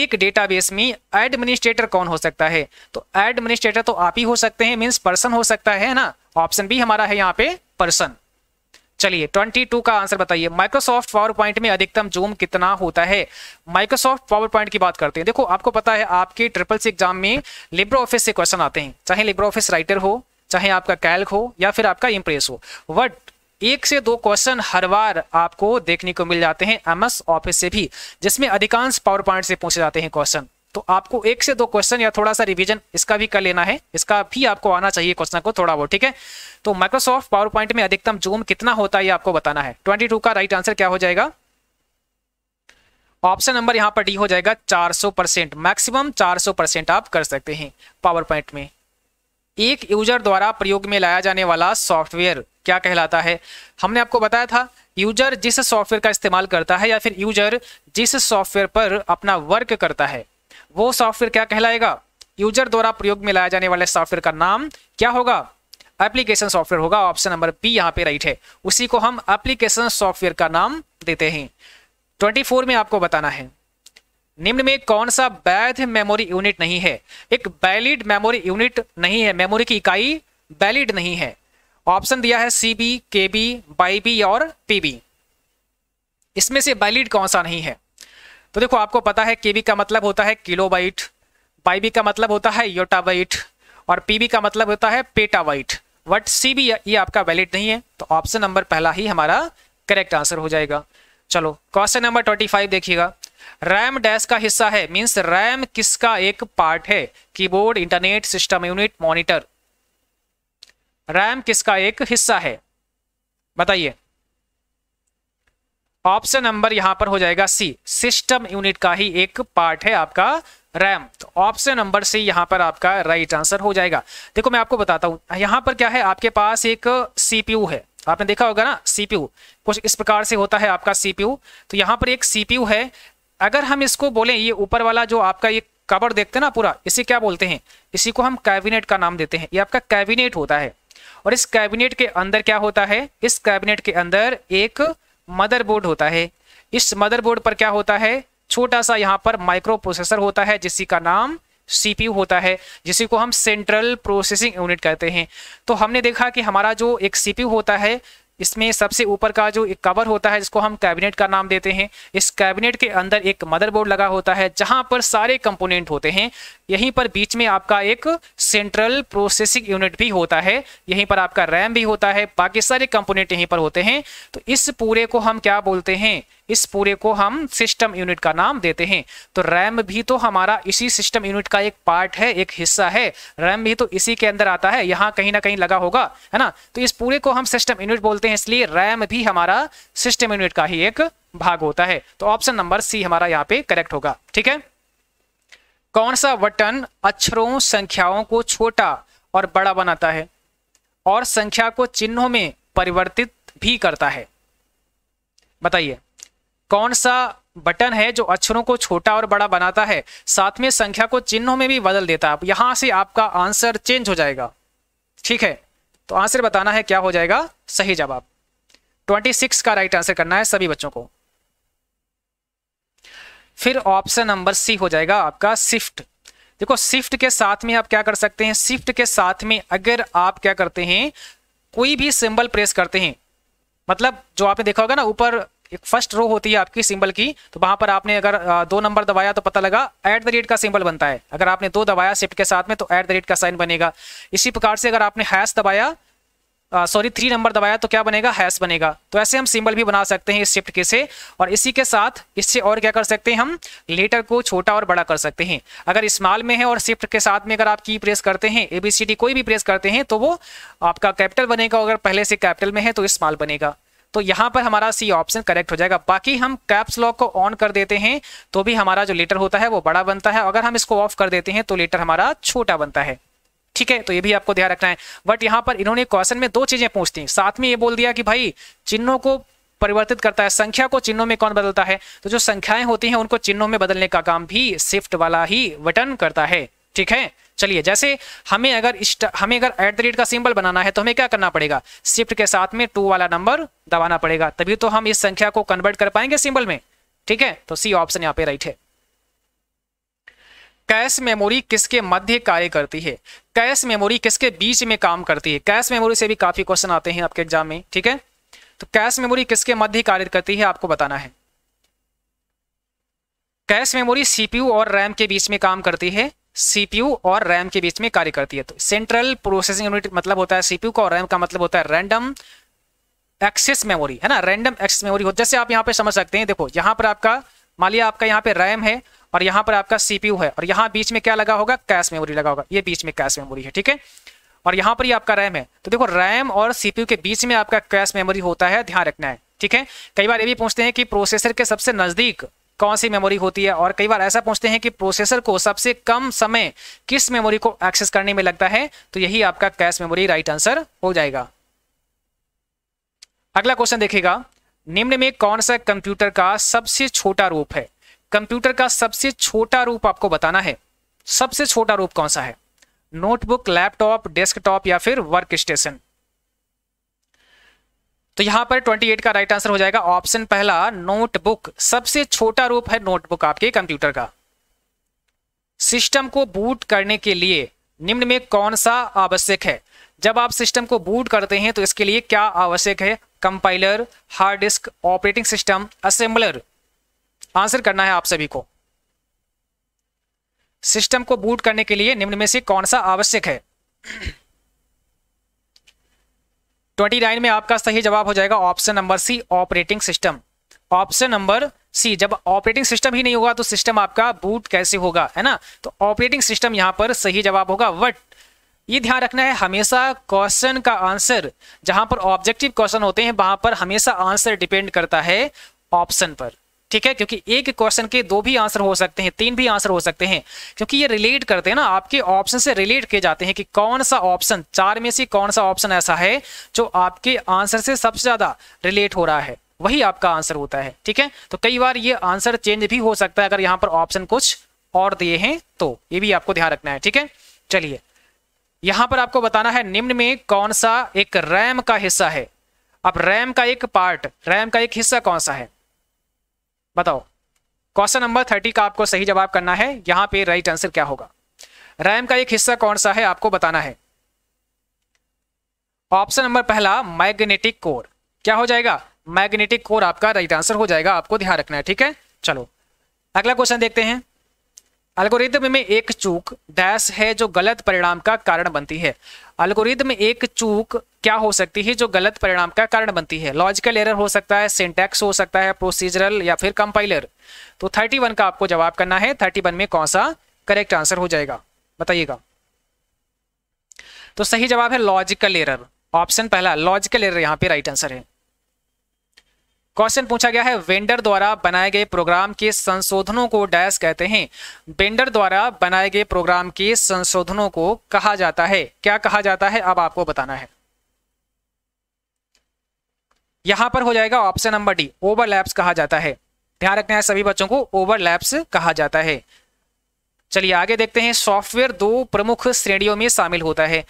एक डेटाबेस में एडमिनिस्ट्रेटर कौन हो सकता है तो एडमिनिस्ट्रेटर तो आप ही हो सकते हैं मीन्स पर्सन हो सकता है ना ऑप्शन बी हमारा है यहाँ पे पर्सन चलिए 22 का आंसर बताइए माइक्रोसॉफ्ट पावर पॉइंट में अधिकतम जूम कितना होता है माइक्रोसॉफ्ट पावर पॉइंट की बात करते हैं देखो आपको पता है आपके ट्रिपल सी एग्जाम में लिब्रो ऑफिस से क्वेश्चन आते हैं चाहे लिब्रो ऑफिस राइटर हो चाहे आपका कैल्क हो या फिर आपका इम्प्रेस हो वट एक से दो क्वेश्चन हर बार आपको देखने को मिल जाते हैं एमएस ऑफिस से भी जिसमें अधिकांश पावर पॉइंट से पूछे जाते हैं क्वेश्चन तो आपको एक से दो क्वेश्चन या थोड़ा सा रिवीजन इसका भी कर लेना है इसका भी आपको आना चाहिए क्वेश्चन को थोड़ा बहुत ठीक है तो माइक्रोसॉफ्ट पावर पॉइंट में अधिकतम जूम कितना होता है ये आपको बताना है 22 का राइट आंसर क्या हो जाएगा ऑप्शन नंबर यहां पर डी हो जाएगा 400 परसेंट मैक्सिमम 400 परसेंट आप कर सकते हैं पावर पॉइंट में एक यूजर द्वारा प्रयोग में लाया जाने वाला सॉफ्टवेयर क्या कहलाता है हमने आपको बताया था यूजर जिस सॉफ्टवेयर का इस्तेमाल करता है या फिर यूजर जिस सॉफ्टवेयर पर अपना वर्क करता है वो सॉफ्टवेयर क्या कहलाएगा यूजर द्वारा प्रयोग में लाया जाने वाले सॉफ्टवेयर का नाम क्या होगा एप्लीकेशन सॉफ्टवेयर होगा ऑप्शन नंबर बी यहाँ पे राइट है उसी को हम एप्लीकेशन सॉफ्टवेयर का नाम देते हैं 24 में आपको बताना है निम्न में कौन सा वैध मेमोरी यूनिट नहीं है एक वैलिड मेमोरी यूनिट नहीं है मेमोरी की इकाई वैलिड नहीं है ऑप्शन दिया है C B K B by B और पी बी इसमें से वैलिड कौन सा नहीं है तो देखो आपको पता है के का मतलब होता है किलो बाइट बाई का मतलब होता है योटाबाइट और पीबी का मतलब होता है पेटाबाइट वट सी बी ये आपका वैलिड नहीं है तो ऑप्शन नंबर पहला ही हमारा करेक्ट आंसर हो जाएगा चलो क्वेश्चन नंबर ट्वेंटी फाइव देखिएगा रैम डैश का हिस्सा है मींस रैम किसका एक पार्ट है keyboard internet system unit monitor RAM किसका एक हिस्सा है बताइए ऑप्शन नंबर यहां पर हो जाएगा सी सिस्टम यूनिट का ही एक पार्ट है आपका रैम तो ऑप्शन नंबर सी यहां पर आपका राइट आंसर हो जाएगा देखो मैं आपको बताता हूं यहां पर क्या है आपके पास एक सीपीयू है आपने देखा होगा ना सीपीयू कुछ इस प्रकार से होता है आपका सीपीयू तो यहां पर एक सीपीयू है अगर हम इसको बोले ये ऊपर वाला जो आपका ये कवर देखते हैं ना पूरा इसे क्या बोलते हैं इसी को हम कैबिनेट का नाम देते हैं ये आपका कैबिनेट होता है और इस कैबिनेट के अंदर क्या होता है इस कैबिनेट के अंदर एक मदरबोर्ड होता है इस मदरबोर्ड पर क्या होता है छोटा सा यहाँ पर माइक्रो प्रोसेसर होता है जिसी का नाम सी होता है जिसी को हम सेंट्रल प्रोसेसिंग यूनिट कहते हैं तो हमने देखा कि हमारा जो एक सीपीयू होता है इसमें सबसे ऊपर का जो एक कवर होता है जिसको हम कैबिनेट का नाम देते हैं इस कैबिनेट के अंदर एक मदरबोर्ड लगा होता है जहां पर सारे कंपोनेंट होते हैं यहीं पर बीच में आपका एक सेंट्रल प्रोसेसिंग यूनिट भी होता है यहीं पर आपका रैम भी होता है बाकी सारे कंपोनेंट यहीं पर होते हैं तो इस पूरे को हम क्या बोलते हैं इस पूरे को हम सिस्टम यूनिट का नाम देते हैं तो रैम भी तो हमारा इसी सिस्टम यूनिट का एक पार्ट है एक हिस्सा है रैम भी तो इसी के अंदर आता है यहाँ कहीं ना कहीं लगा होगा है ना तो इस पूरे को हम सिस्टम यूनिट बोलते हैं इसलिए रैम भी हमारा सिस्टम यूनिट का ही एक भाग होता है तो ऑप्शन नंबर सी हमारा यहाँ पे करेक्ट होगा ठीक है कौन सा बटन अक्षरों संख्याओं को छोटा और बड़ा बनाता है और संख्या को चिन्हों में परिवर्तित भी करता है बताइए कौन सा बटन है जो अक्षरों को छोटा और बड़ा बनाता है साथ में संख्या को चिन्हों में भी बदल देता है यहां से आपका आंसर चेंज हो जाएगा ठीक है तो आंसर बताना है क्या हो जाएगा सही जवाब 26 का राइट आंसर करना है सभी बच्चों को फिर ऑप्शन नंबर सी हो जाएगा आपका शिफ्ट देखो शिफ्ट के साथ में आप क्या कर सकते हैं शिफ्ट के साथ में अगर आप क्या करते हैं कोई भी सिंबल प्रेस करते हैं मतलब जो आपने देखा होगा ना ऊपर एक फर्स्ट रो होती है आपकी सिंबल की तो वहां पर आपने अगर दो नंबर दबाया तो पता लगा एट द रेट का सिंबल बनता है अगर आपने दो दबाया शिफ्ट के साथ में तो एट द रेट का साइन बनेगा इसी प्रकार से अगर आपने हैश दबाया सॉरी थ्री नंबर दबाया तो क्या बनेगा हैश बनेगा तो ऐसे हम सिंबल भी बना सकते हैं इस शिफ्ट के से और इसी के साथ इससे और क्या कर सकते हैं हम लेटर को छोटा और बड़ा कर सकते हैं अगर स्मॉल में है और शिफ्ट के साथ में अगर आप की प्रेस करते हैं एबीसीडी कोई भी प्रेस करते हैं तो वो आपका कैपिटल बनेगा अगर पहले से कैपिटल में है तो स्मॉल बनेगा तो यहाँ पर हमारा सी ऑप्शन करेक्ट हो जाएगा बाकी हम कैप्स लॉक को ऑन कर देते हैं तो भी हमारा जो लेटर होता है वो बड़ा बनता है अगर हम इसको ऑफ कर देते हैं तो लेटर हमारा छोटा बनता है ठीक है तो ये भी आपको ध्यान रखना है बट यहाँ पर इन्होंने क्वेश्चन में दो चीजें पूछती हैं साथ में ये बोल दिया कि भाई चिन्हों को परिवर्तित करता है संख्या को चिन्हों में कौन बदलता है तो जो संख्याएं होती हैं उनको चिन्हों में बदलने का काम भी शिफ्ट वाला ही बटन करता है ठीक है चलिए जैसे हमें अगर हमें अगर एट द रेट का सिंबल बनाना है तो हमें क्या करना पड़ेगा शिफ्ट के साथ में टू वाला नंबर दबाना पड़ेगा तभी तो हम इस संख्या को कन्वर्ट कर पाएंगे सिंबल में ठीक है तो सी ऑप्शन यहाँ पे राइट है कैश मेमोरी किसके मध्य कार्य करती है कैश मेमोरी किसके बीच में काम करती है कैश मेमोरी से भी काफी क्वेश्चन आते हैं आपके एग्जाम में ठीक है तो कैश मेमोरी किसके मध्य कार्य करती है आपको बताना है कैश मेमोरी सीपीयू और रैम के बीच में काम करती है सीपीयू और रैम के बीच में कार्य करती है तो सेंट्रल प्रोसेसिंग यूनिट मतलब होता है सीपीयू का और रैम का मतलब होता है रैंडम एक्सेस मेमोरी है ना रैंडम एक्सेस मेमोरी जैसे आप यहाँ पे समझ सकते हैं देखो यहाँ पर आपका मान लिया आपका यहाँ पे रैम है और यहाँ पर आपका सीपीयू है और यहाँ बीच में क्या लगा होगा कैश मेमोरी लगा होगा ये बीच में कैश मेमोरी है ठीक है और यहाँ पर ही आपका रैम है तो देखो रैम और सीपीयू के बीच में आपका कैश मेमोरी होता है ध्यान रखना है ठीक है कई बार ये भी पूछते हैं कि प्रोसेसर के सबसे नजदीक कौन सी मेमोरी होती है और कई बार ऐसा पूछते हैं कि प्रोसेसर को सबसे कम समय किस मेमोरी को एक्सेस करने में लगता है तो यही आपका कैश मेमोरी राइट आंसर हो जाएगा अगला क्वेश्चन देखिएगा निम्न में कौन सा कंप्यूटर का सबसे छोटा रूप है कंप्यूटर का सबसे छोटा रूप आपको बताना है सबसे छोटा रूप कौन सा है नोटबुक लैपटॉप डेस्कटॉप या फिर वर्क स्टेशन तो यहां पर 28 का राइट आंसर हो जाएगा ऑप्शन पहला नोटबुक सबसे छोटा रूप है नोटबुक आपके कंप्यूटर का सिस्टम को बूट करने के लिए निम्न में कौन सा आवश्यक है जब आप सिस्टम को बूट करते हैं तो इसके लिए क्या आवश्यक है compiler hard disk operating system assembler answer करना है आप सभी को सिस्टम को बूट करने के लिए निम्न में से कौन सा आवश्यक है ट्वेंटी नाइन में आपका सही जवाब हो जाएगा option number C operating system option number C जब ऑपरेटिंग सिस्टम ही नहीं होगा तो सिस्टम आपका बूट कैसे होगा है ना तो ऑपरेटिंग सिस्टम यहां पर सही जवाब होगा बट ये ध्यान रखना है हमेशा क्वेश्चन का आंसर जहां पर ऑब्जेक्टिव क्वेश्चन होते हैं वहां पर हमेशा आंसर डिपेंड करता है ऑप्शन पर ठीक है क्योंकि एक क्वेश्चन के दो भी आंसर हो सकते हैं तीन भी आंसर हो सकते हैं क्योंकि ये रिलेट करते हैं ना आपके ऑप्शन से रिलेट किए जाते हैं कि कौन सा ऑप्शन चार में से कौन सा ऑप्शन ऐसा है जो आपके आंसर से सबसे ज्यादा रिलेट हो रहा है वही आपका आंसर होता है ठीक है तो कई बार ये आंसर चेंज भी हो सकता है अगर यहाँ पर ऑप्शन कुछ और दिए हैं तो ये भी आपको ध्यान रखना है ठीक है चलिए यहां पर आपको बताना है निम्न में कौन सा एक रैम का हिस्सा है अब रैम का एक पार्ट रैम का एक हिस्सा कौन सा है बताओ क्वेश्चन नंबर थर्टी का आपको सही जवाब करना है यहां पे राइट आंसर क्या होगा रैम का एक हिस्सा कौन सा है आपको बताना है ऑप्शन नंबर पहला मैग्नेटिक कोर क्या हो जाएगा मैग्नेटिक कोर आपका राइट आंसर हो जाएगा आपको ध्यान रखना है ठीक है चलो अगला क्वेश्चन देखते हैं अल्गोरिदम में एक चूक डैश है जो गलत परिणाम का कारण बनती है अल्गोरिदम में एक चूक क्या हो सकती है जो गलत परिणाम का कारण बनती है लॉजिकल एरर हो सकता है सिंटैक्स हो सकता है प्रोसीजरल या फिर कंपाइलर तो 31 का आपको जवाब करना है 31 में कौन सा करेक्ट आंसर हो जाएगा बताइएगा तो सही जवाब है लॉजिकल एरर ऑप्शन पहला लॉजिकल एरर यहाँ पे राइट आंसर है क्वेश्चन पूछा गया है वेंडर द्वारा बनाए गए प्रोग्राम के संशोधनों को डैश कहते हैं वेंडर द्वारा बनाए गए प्रोग्राम के संशोधनों को कहा जाता है क्या कहा जाता है अब आपको बताना है यहां पर हो जाएगा ऑप्शन नंबर डी ओवरलैप्स कहा जाता है ध्यान रखना है सभी बच्चों को ओवरलैप्स कहा जाता है चलिए आगे देखते हैं सॉफ्टवेयर दो प्रमुख श्रेणियों में शामिल होता है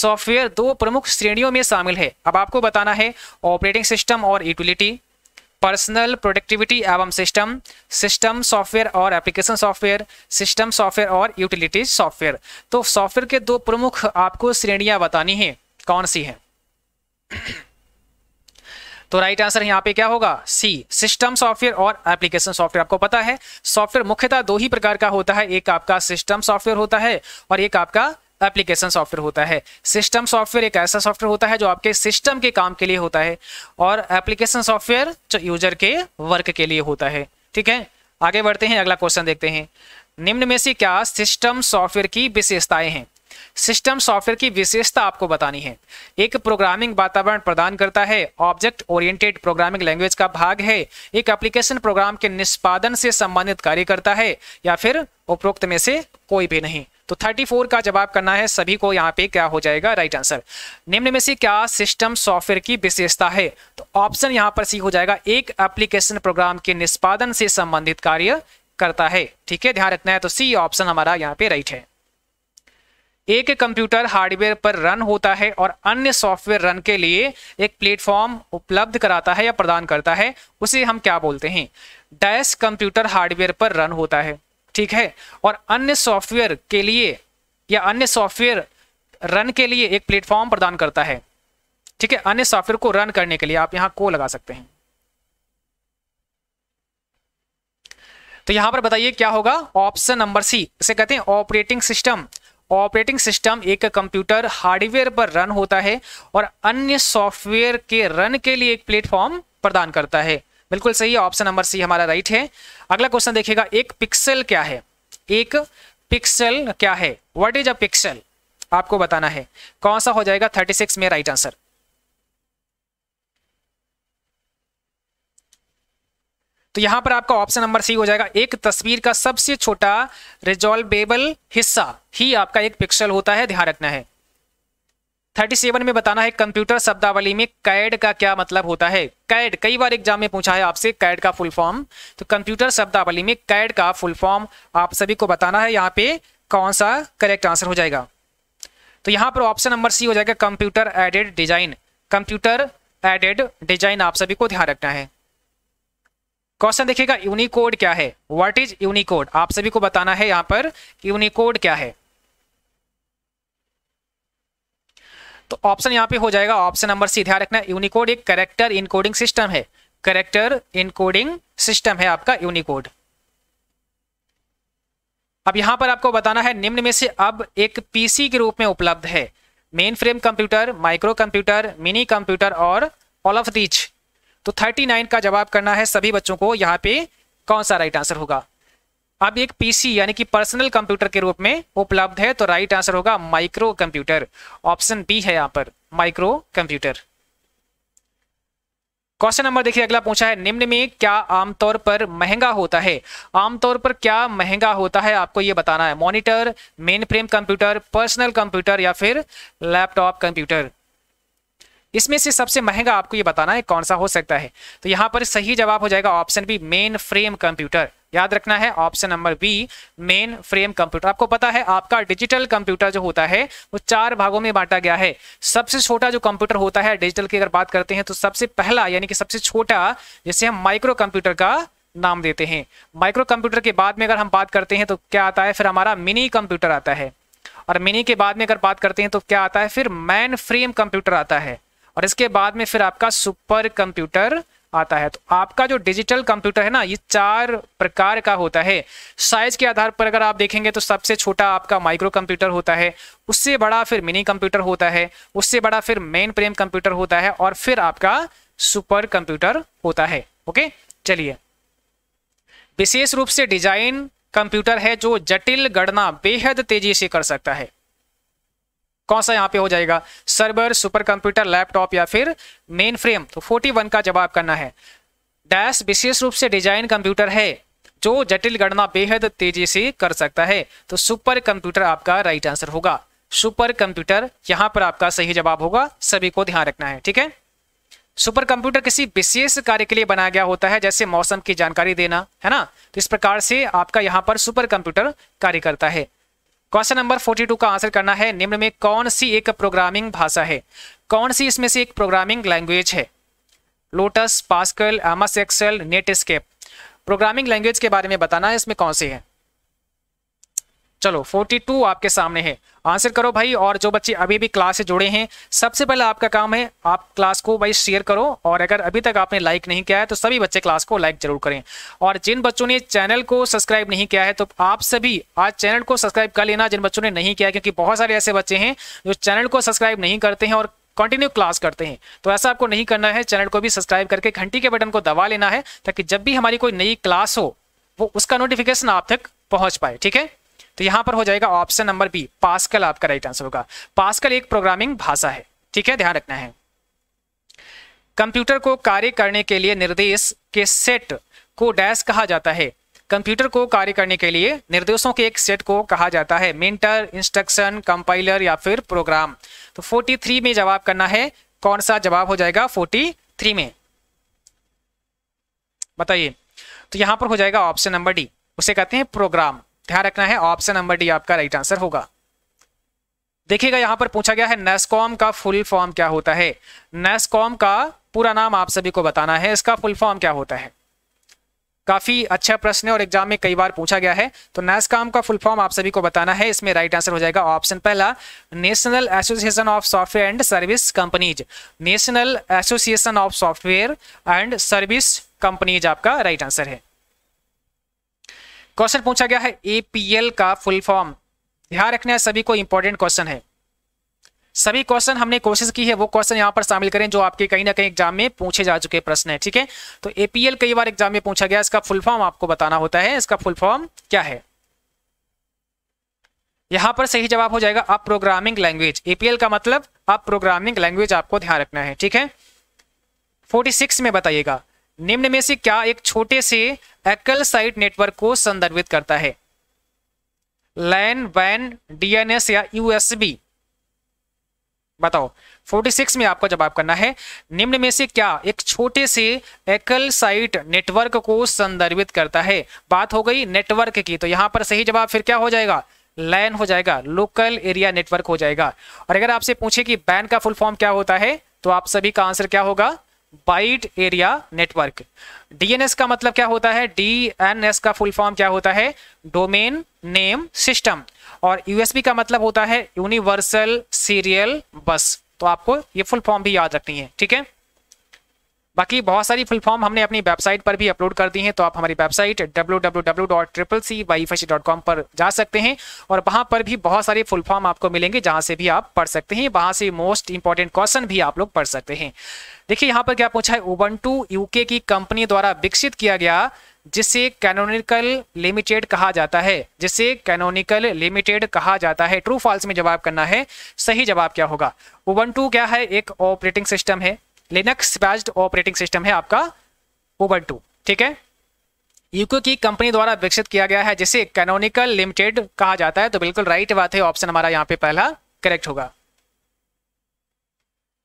सॉफ्टवेयर दो प्रमुख श्रेणियों में शामिल है अब आपको बताना है ऑपरेटिंग सिस्टम और यूटिलिटी पर्सनल प्रोडक्टिविटी एवं सिस्टम सिस्टम सॉफ्टवेयर और एप्लीकेशन सॉफ्टवेयर सिस्टम सॉफ्टवेयर और यूटिलिटी सॉफ्टवेयर तो सॉफ्टवेयर के दो प्रमुख आपको श्रेणियां बतानी है कौन सी है तो राइट आंसर यहाँ पे क्या होगा सी सिस्टम सॉफ्टवेयर और एप्लीकेशन सॉफ्टवेयर आपको पता है सॉफ्टवेयर मुख्यतः दो ही प्रकार का होता है एक आपका सिस्टम सॉफ्टवेयर होता है और एक आपका एप्लीकेशन सॉफ्टवेयर होता है सिस्टम सॉफ्टवेयर एक ऐसा सॉफ्टवेयर होता है जो आपके सिस्टम के काम के लिए होता है और एप्लीकेशन सॉफ्टवेयर जो यूजर के वर्क के लिए होता है ठीक है आगे बढ़ते हैं अगला क्वेश्चन देखते हैं निम्न में से क्या सिस्टम सॉफ्टवेयर की विशेषताएं हैं सिस्टम सॉफ्टवेयर की विशेषता आपको बतानी है एक प्रोग्रामिंग वातावरण प्रदान करता है ऑब्जेक्ट ओरिएंटेड प्रोग्रामिंग लैंग्वेज का भाग है एक एप्लीकेशन प्रोग्राम के निष्पादन से संबंधित कार्य करता है या फिर उपरोक्त में से कोई भी नहीं तो 34 का जवाब करना है सभी को यहाँ पे क्या हो जाएगा राइट आंसर निम्न में से क्या सिस्टम सॉफ्टवेयर की विशेषता है तो ऑप्शन यहाँ पर सी हो जाएगा एक एप्लीकेशन प्रोग्राम के निष्पादन से संबंधित कार्य करता है ठीक है ध्यान रखना है तो सी ऑप्शन हमारा यहाँ पे राइट है एक कंप्यूटर हार्डवेयर पर रन होता है और अन्य सॉफ्टवेयर रन के लिए एक प्लेटफॉर्म उपलब्ध कराता है या प्रदान करता है उसे हम क्या बोलते हैं डैश कंप्यूटर हार्डवेयर पर रन होता है ठीक है और अन्य सॉफ्टवेयर के लिए या अन्य सॉफ्टवेयर रन के लिए एक प्लेटफॉर्म प्रदान करता है ठीक है अन्य सॉफ्टवेयर को रन करने के लिए आप यहाँ को लगा सकते हैं तो यहां पर बताइए क्या होगा ऑप्शन नंबर सी इसे कहते हैं ऑपरेटिंग सिस्टम ऑपरेटिंग सिस्टम एक कंप्यूटर हार्डवेयर पर रन होता है और अन्य सॉफ्टवेयर के रन के लिए एक प्लेटफॉर्म प्रदान करता है बिल्कुल सही है ऑप्शन नंबर सी हमारा राइट है अगला क्वेश्चन देखेगा एक पिक्सल क्या है एक पिक्सल क्या है व्हाट इज अ पिक्सल आपको बताना है कौन सा हो जाएगा 36 में राइट आंसर तो यहां पर आपका ऑप्शन नंबर सी हो जाएगा एक तस्वीर का सबसे छोटा रिजॉल्वेबल हिस्सा ही आपका एक पिक्सल होता है ध्यान रखना है थर्टी सेवन में बताना है कंप्यूटर शब्दावली में कैड का क्या मतलब होता है कैड कई बार एग्जाम में पूछा है आपसे कैड का फुल फॉर्म तो कंप्यूटर शब्दावली में कैड का फुल फॉर्म आप सभी को बताना है यहाँ पे कौन सा करेक्ट आंसर हो जाएगा तो यहाँ पर ऑप्शन नंबर सी हो जाएगा computer aided design computer aided design आप सभी को ध्यान रखना है क्वेश्चन देखिएगा यूनिकोड क्या है व्हाट इज यूनिकोड आप सभी को बताना है यहां पर यूनिकोड क्या है तो ऑप्शन यहां पे हो जाएगा ऑप्शन नंबर सी ध्यान रखना यूनिकोड एक करेक्टर इनकोडिंग सिस्टम है करेक्टर इनकोडिंग सिस्टम है आपका यूनिकोड अब यहां पर आपको बताना है निम्न में से अब एक पीसी के रूप में उपलब्ध है mainframe computer micro computer mini computer और ऑल ऑफ रीच तो 39 का जवाब करना है सभी बच्चों को यहाँ पे कौन सा राइट आंसर होगा अब एक पीसी यानी कि पर्सनल कंप्यूटर के रूप में उपलब्ध है तो राइट आंसर होगा माइक्रो कंप्यूटर ऑप्शन बी है यहाँ पर माइक्रो कंप्यूटर क्वेश्चन नंबर देखिए अगला पूछा है निम्न में क्या आमतौर पर महंगा होता है आमतौर पर क्या महंगा होता है आपको ये बताना है monitor mainframe computer personal computer या फिर लैपटॉप कंप्यूटर इसमें से सबसे महंगा आपको ये बताना है कौन सा हो सकता है तो यहाँ पर सही जवाब हो जाएगा option B mainframe computer याद रखना है option number B mainframe computer आपको पता है आपका डिजिटल कंप्यूटर जो होता है वो चार भागों में बांटा गया है सबसे छोटा जो कंप्यूटर होता है डिजिटल की अगर बात करते हैं तो सबसे पहला यानी कि सबसे छोटा जिसे हम माइक्रो कंप्यूटर का नाम देते हैं माइक्रो कंप्यूटर के बाद में अगर हम बात करते हैं तो क्या आता है फिर हमारा मिनी कंप्यूटर आता है और मिनी के बाद में अगर बात करते हैं तो क्या आता है फिर मैन फ्रेम कंप्यूटर आता है और इसके बाद में फिर आपका सुपर कंप्यूटर आता है तो आपका जो डिजिटल कंप्यूटर है ना ये चार प्रकार का होता है साइज के आधार पर अगर आप देखेंगे तो सबसे छोटा आपका माइक्रो कंप्यूटर होता है उससे बड़ा फिर मिनी कंप्यूटर होता है उससे बड़ा फिर मेन प्रेम कंप्यूटर होता है और फिर आपका सुपर कंप्यूटर होता है ओके चलिए विशेष रूप से डिजाइन कंप्यूटर है जो जटिल गणना बेहद तेजी से कर सकता है कौन सा यहाँ पे हो जाएगा सर्वर सुपर कंप्यूटर लैपटॉप या फिर मेन फ्रेम तो 41 का जवाब करना है डैश विशेष रूप से डिजाइन कंप्यूटर है जो जटिल गणना बेहद तेजी से कर सकता है तो सुपर कंप्यूटर आपका राइट आंसर होगा सुपर कंप्यूटर यहां पर आपका सही जवाब होगा सभी को ध्यान रखना है ठीक है सुपर कंप्यूटर किसी विशेष कार्य के लिए बनाया गया होता है जैसे मौसम की जानकारी देना है ना तो इस प्रकार से आपका यहाँ पर सुपर कंप्यूटर कार्य करता है क्वेश्चन नंबर 42 का आंसर करना है निम्न में कौन सी एक प्रोग्रामिंग भाषा है कौन सी इसमें से एक प्रोग्रामिंग लैंग्वेज है Lotus Pascal MS Excel net programming language के बारे में बताना है इसमें कौन सी है चलो 42 आपके सामने है आंसर करो भाई और जो बच्चे अभी भी क्लास से जुड़े हैं सबसे पहले आपका काम है आप क्लास को भाई शेयर करो और अगर अभी तक आपने लाइक नहीं किया है तो सभी बच्चे क्लास को लाइक जरूर करें और जिन बच्चों ने चैनल को सब्सक्राइब नहीं किया है तो आप सभी आज चैनल को सब्सक्राइब कर लेना जिन बच्चों ने नहीं किया क्योंकि बहुत सारे ऐसे बच्चे हैं जो चैनल को सब्सक्राइब नहीं करते हैं और कंटिन्यू क्लास करते हैं तो ऐसा आपको नहीं करना है चैनल को भी सब्सक्राइब करके घंटी के बटन को दबा लेना है ताकि जब भी हमारी कोई नई क्लास हो वो उसका नोटिफिकेशन आप तक पहुंच पाए ठीक है तो यहां पर हो जाएगा ऑप्शन नंबर बी पास्कल आपका राइट आंसर होगा पास्कल एक प्रोग्रामिंग भाषा है ठीक है ध्यान रखना है कंप्यूटर को कार्य करने के लिए निर्देश के सेट को डैश कहा जाता है कंप्यूटर को कार्य करने के लिए निर्देशों के एक सेट को कहा जाता है मिंटर इंस्ट्रक्शन कंपाइलर या फिर प्रोग्राम तो 43 में जवाब करना है कौन सा जवाब हो जाएगा 43 में बताइए तो यहां पर हो जाएगा ऑप्शन नंबर डी उसे कहते हैं प्रोग्राम ध्यान रखना है ऑप्शन नंबर डी आपका राइट आंसर होगा देखिएगा यहां पर पूछा गया है नेस्कॉम का फुल फॉर्म क्या होता है नेस्कॉम का पूरा नाम आप सभी को बताना है इसका फुल फॉर्म क्या होता है काफी अच्छा प्रश्न है और एग्जाम में कई बार पूछा गया है तो नेस्कॉम का फुल फॉर्म आप सभी को बताना है इसमें राइट आंसर हो जाएगा ऑप्शन पहला National association of software and Service Companies National association of software and Service Companies आपका राइट आंसर है क्वेश्चन पूछा गया है एपीएल का फुल फॉर्म ध्यान रखना है सभी को इंपॉर्टेंट क्वेश्चन है सभी क्वेश्चन हमने कोशिश की है वो क्वेश्चन यहां पर शामिल करें जो आपके कहीं ना कहीं एग्जाम में पूछे जा चुके प्रश्न है ठीक है तो एपीएल कई बार एग्जाम में पूछा गया इसका फुल फॉर्म आपको बताना होता है इसका फुल फॉर्म क्या है यहां पर सही जवाब हो जाएगा अप प्रोग्रामिंग लैंग्वेज एपीएल का मतलब अप प्रोग्रामिंग लैंग्वेज आपको ध्यान रखना है ठीक है 46 में बताइएगा निम्न में से क्या एक छोटे से एकल साइट नेटवर्क को संदर्भित करता है लैन वैन डीएनएस या यूएसबी बताओ 46 में आपको जवाब करना है निम्न में से क्या एक छोटे से एकल साइट नेटवर्क को संदर्भित करता है बात हो गई नेटवर्क की तो यहां पर सही जवाब फिर क्या हो जाएगा लैन हो जाएगा लोकल एरिया नेटवर्क हो जाएगा और अगर आपसे पूछे कि बैन का फुल फॉर्म क्या होता है तो आप सभी का आंसर क्या होगा बाइट एरिया नेटवर्क डीएनएस का मतलब क्या होता है डीएनएस का फुल फॉर्म क्या होता है डोमेन नेम सिस्टम और यूएसबी का मतलब होता है यूनिवर्सल सीरियल बस तो आपको ये फुल फॉर्म भी याद रखनी है ठीक है बाकी बहुत सारी फुल फॉर्म हमने अपनी वेबसाइट पर भी अपलोड कर दी हैं तो आप हमारी वेबसाइट डब्ल्यू पर जा सकते हैं और वहां पर भी बहुत सारे फुल फॉर्म आपको मिलेंगे जहां से भी आप पढ़ सकते हैं वहां से मोस्ट इंपॉर्टेंट क्वेश्चन भी आप लोग पढ़ सकते हैं देखिए यहाँ पर क्या पूछा है टू यूके की कंपनी द्वारा विकसित किया गया जिसे कैनोनिकल लिमिटेड कहा जाता है जिसे कैनोनिकल लिमिटेड कहा जाता है ट्रू फॉल्स में जवाब करना है सही जवाब क्या होगा टू क्या है एक ऑपरेटिंग सिस्टम है लिनक्स बेस्ड ऑपरेटिंग सिस्टम है आपका टू ठीक है यूको की कंपनी द्वारा विकसित किया गया है जिसे कैनोनिकल लिमिटेड कहा जाता है तो बिल्कुल राइट बात है ऑप्शन हमारा यहाँ पे पहला करेक्ट होगा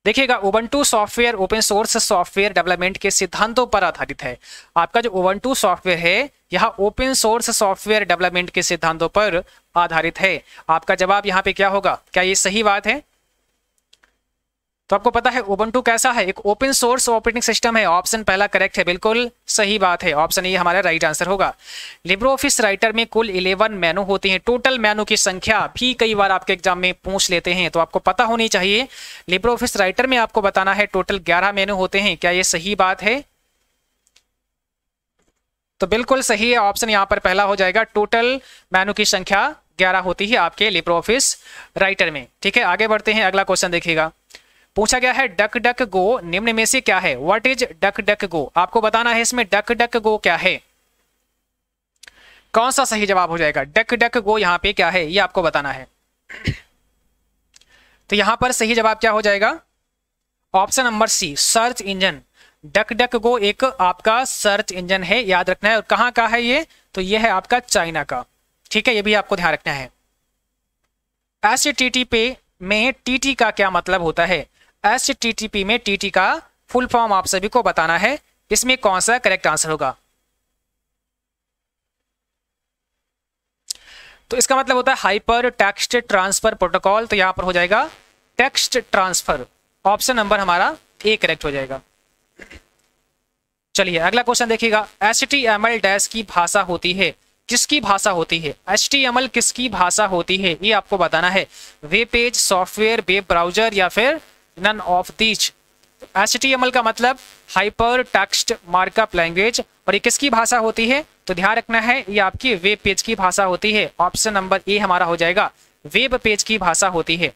देखिएगा टू software open source software development के सिद्धांतों पर आधारित है आपका जो टू सॉफ्टवेयर है यह ओपन सोर्स सॉफ्टवेयर डेवलपमेंट के सिद्धांतों पर आधारित है आपका जवाब यहाँ पे क्या होगा क्या ये सही बात है तो आपको पता है ओबंटू कैसा है एक ओपन सोर्स ऑपरेटिंग सिस्टम है ऑप्शन पहला करेक्ट है बिल्कुल सही बात है ऑप्शन ये हमारा राइट आंसर होगा लिब्रो ऑफिस राइटर में कुल इलेवन मेनू होते हैं टोटल मेनू की संख्या भी कई बार आपके एग्जाम में पूछ लेते हैं तो आपको पता होनी चाहिए लिब्रो ऑफिस राइटर में आपको बताना है टोटल ग्यारह मेनू होते हैं क्या ये सही बात है तो बिल्कुल सही है ऑप्शन यहाँ पर पहला हो जाएगा टोटल मेनू की संख्या ग्यारह होती है आपके लिब्रो ऑफिस राइटर में ठीक है आगे बढ़ते हैं अगला क्वेश्चन देखिएगा पूछा गया है डक डक गो निम्न में से क्या है what is DuckDuckGo आपको बताना है इसमें डक डक गो क्या है कौन सा सही जवाब हो जाएगा डक डक गो यहां पे क्या है ये आपको बताना है तो यहां पर सही जवाब क्या हो जाएगा option number C search engine DuckDuckGo एक आपका सर्च इंजन है याद रखना है और कहां का है ये तो ये है आपका चाइना का ठीक है ये भी आपको ध्यान रखना है एस टी पे में टी टी का क्या मतलब होता है एस टी में टी का फुल फॉर्म आप सभी को बताना है इसमें कौन सा करेक्ट आंसर होगा तो इसका मतलब होता है हाइपर टेक्स्ट ट्रांसफर प्रोटोकॉल तो यहां पर हो जाएगा टेक्स्ट ट्रांसफर ऑप्शन नंबर हमारा ए करेक्ट हो जाएगा चलिए अगला क्वेश्चन देखिएगा S T M L dash की भाषा होती है किसकी भाषा होती है एस टी एम एल किसकी भाषा होती है ये आपको बताना है web page software web browser या फिर नन ऑफ दीज एच का मतलब हाइपर टेक्स्ट मार्कअप लैंग्वेज और ये किसकी भाषा होती है तो ध्यान रखना है ये आपकी वेब पेज की भाषा होती है ऑप्शन नंबर ए हमारा हो जाएगा वेब पेज की भाषा होती है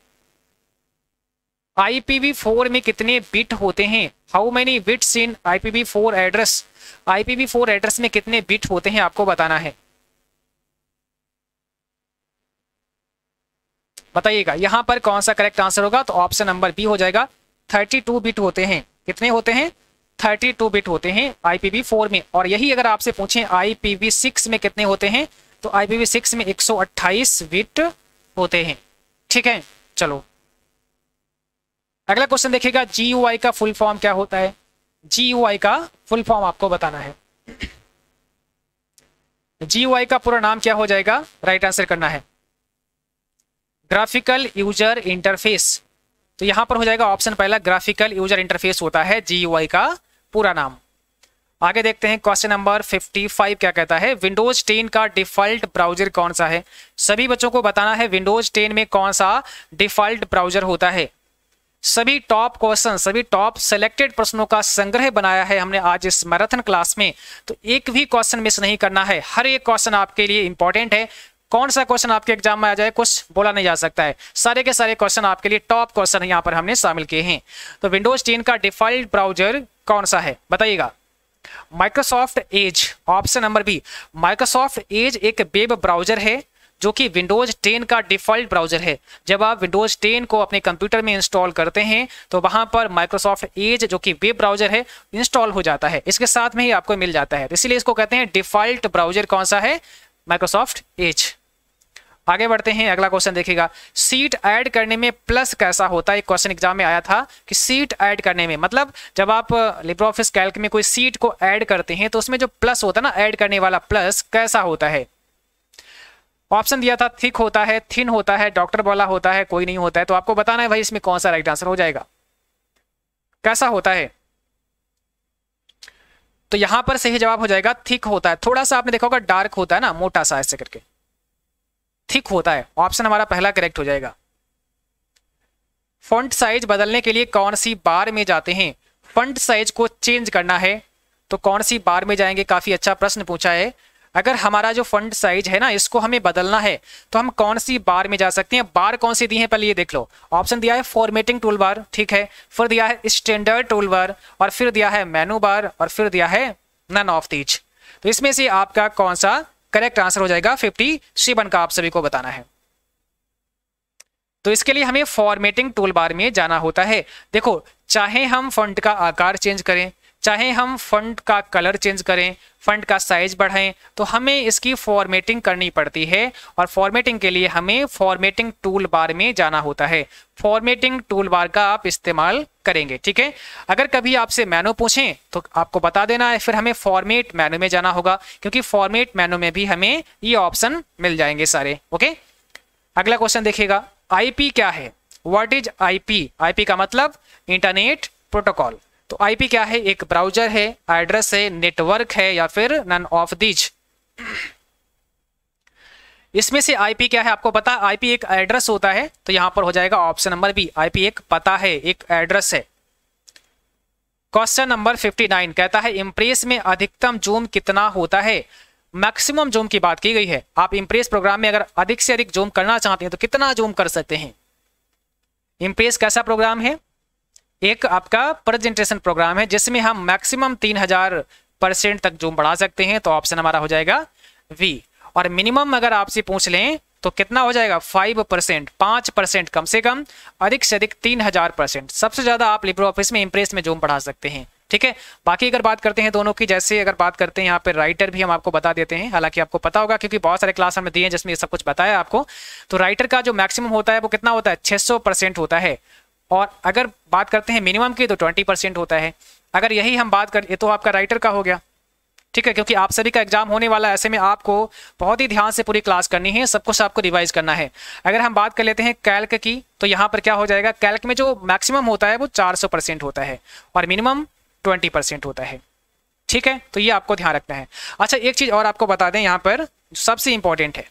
IPv4 में कितने बिट होते हैं how many bits in IPv4 address IPv4 address में कितने बिट होते हैं आपको बताना है बताइएगा यहाँ पर कौन सा करेक्ट आंसर होगा तो ऑप्शन नंबर बी हो जाएगा थर्टी टू बिट होते हैं कितने होते हैं थर्टी टू बिट होते हैं आईपीवी फोर में और यही अगर आपसे पूछें आईपीवी सिक्स में कितने होते हैं तो आईपीवी सिक्स में एक सौ अट्ठाईस बिट होते हैं ठीक है चलो अगला क्वेश्चन देखिएगा जीयूआई का फुल फॉर्म क्या होता है जीयूआई का फुल फॉर्म आपको बताना है जीयूआई का पूरा नाम क्या हो जाएगा राइट आंसर करना है ग्राफिकल यूजर इंटरफेस तो यहां पर हो जाएगा ऑप्शन पहला ग्राफिकल यूजर इंटरफेस होता है जी का पूरा नाम आगे देखते हैं क्वेश्चन नंबर 55 क्या कहता है विंडोज 10 का डिफॉल्ट ब्राउजर कौन सा है सभी बच्चों को बताना है विंडोज 10 में कौन सा डिफॉल्ट ब्राउजर होता है सभी टॉप क्वेश्चन सभी टॉप सेलेक्टेड प्रश्नों का संग्रह बनाया है हमने आज इस मैराथन क्लास में तो एक भी क्वेश्चन मिस नहीं करना है हर एक क्वेश्चन आपके लिए इंपॉर्टेंट है कौन सा क्वेश्चन आपके एग्जाम में आ जाए कुछ बोला नहीं जा सकता है सारे के सारे क्वेश्चन आपके लिए टॉप क्वेश्चन यहाँ पर हमने शामिल किए हैं तो विंडोज टेन का डिफॉल्ट ब्राउजर कौन सा है बताइएगा Microsoft Edge option number B Microsoft Edge एक वेब ब्राउजर है जो कि विंडोज 10 का डिफॉल्ट ब्राउजर है जब आप विंडोज 10 को अपने कंप्यूटर में इंस्टॉल करते हैं तो वहां पर माइक्रोसॉफ्ट एज जो कि वेब ब्राउजर है इंस्टॉल हो जाता है इसके साथ में ही आपको मिल जाता है तो इसलिए इसको कहते हैं डिफॉल्ट ब्राउजर कौन सा है माइक्रोसॉफ्ट एच आगे बढ़ते हैं अगला क्वेश्चन देखिएगा सीट ऐड करने में प्लस कैसा होता है क्वेश्चन एग्जाम में आया था कि सीट ऐड करने में मतलब जब आप लिब्रो ऑफिस कैल्क में कोई सीट को ऐड करते हैं तो उसमें जो प्लस होता है ना ऐड करने वाला प्लस कैसा होता है ऑप्शन दिया था थिक होता है थिन होता है डॉक्टर बोला होता है कोई नहीं होता है तो आपको बताना है भाई इसमें कौन सा राइट आंसर हो जाएगा कैसा होता है तो यहां पर सही जवाब हो जाएगा थिक होता है थोड़ा सा आपने देखा होगा डार्क होता है ना मोटा सा ऐसे करके थिक होता है ऑप्शन हमारा पहला करेक्ट हो जाएगा फंट साइज बदलने के लिए कौन सी बार में जाते हैं फंट साइज को चेंज करना है तो कौन सी बार में जाएंगे काफी अच्छा प्रश्न पूछा है अगर हमारा जो फंड साइज है ना इसको हमें बदलना है तो हम कौन सी बार में जा सकते हैं बार कौन सी दी है पहले ये देख लो ऑप्शन दिया है फॉर्मेटिंग टूल बार ठीक है फिर दिया है स्टैंडर्ड टूल बार और फिर दिया है मेनू बार और फिर दिया है नन ऑफ दीच तो इसमें से आपका कौन सा करेक्ट आंसर हो जाएगा फिफ्टी सेवन का आप सभी को बताना है तो इसके लिए हमें फॉर्मेटिंग टूल बार में जाना होता है देखो चाहे हम फंड का आकार चेंज करें चाहे हम फंड का कलर चेंज करें फंड का साइज बढ़ाएं तो हमें इसकी फॉर्मेटिंग करनी पड़ती है और फॉर्मेटिंग के लिए हमें फॉर्मेटिंग टूल बार में जाना होता है फॉर्मेटिंग टूल बार का आप इस्तेमाल करेंगे ठीक है अगर कभी आपसे मेनू पूछें तो आपको बता देना है फिर हमें फॉर्मेट मेनू में जाना होगा क्योंकि फॉर्मेट मेनू में भी हमें ये ऑप्शन मिल जाएंगे सारे ओके अगला क्वेश्चन देखिएगा आईपी क्या है व्हाट इज आईपी आईपी का मतलब इंटरनेट प्रोटोकॉल तो आईपी क्या है एक ब्राउजर है एड्रेस है नेटवर्क है या फिर नन ऑफ दिज इसमें से आईपी क्या है आपको पता आईपी एक एड्रेस होता है तो यहां पर हो जाएगा ऑप्शन नंबर बी आईपी एक पता है एक एड्रेस है क्वेश्चन नंबर 59 कहता है इम्प्रेस में अधिकतम जूम कितना होता है मैक्सिमम जूम की बात की गई है आप इम्प्रेस प्रोग्राम में अगर अधिक से अधिक जूम करना चाहते हैं तो कितना जूम कर सकते हैं इम्प्रेस कैसा प्रोग्राम है एक आपका प्रेजेंटेशन प्रोग्राम है जिसमें हम मैक्सिमम तीन हजार परसेंट तक जूम बढ़ा सकते हैं तो ऑप्शन हमारा हो जाएगा वी और मिनिमम अगर आपसे पूछ लें तो कितना हो जाएगा फाइव परसेंट पाँच परसेंट कम से कम अधिक से अधिक तीन हजार परसेंट सबसे ज़्यादा आप लिब्रो ऑफिस में इम्प्रेस में जूम बढ़ा सकते हैं ठीक है बाकी अगर बात करते हैं दोनों की जैसे अगर बात करते हैं यहाँ पे राइटर भी हम आपको बता देते हैं हालांकि आपको पता होगा क्योंकि बहुत सारे क्लास हमने दिए हैं जिसमें ये सब कुछ बताया आपको तो राइटर का जो मैक्सिमम होता है वो कितना होता है 600 परसेंट होता है और अगर बात करते हैं मिनिमम की तो ट्वेंटी परसेंट होता है अगर यही हम बात कर ये तो आपका राइटर का हो गया ठीक है क्योंकि आप सभी का एग्जाम होने वाला है ऐसे में आपको बहुत ही ध्यान से पूरी क्लास करनी है सब कुछ आपको रिवाइज करना है अगर हम बात कर लेते हैं कैल्क की तो यहाँ पर क्या हो जाएगा कैल्क में जो मैक्सिमम होता है वो चार परसेंट होता है और मिनिमम ट्वेंटी परसेंट होता है ठीक है तो ये आपको ध्यान रखना है अच्छा एक चीज़ और आपको बता दें यहाँ पर सबसे इंपॉर्टेंट है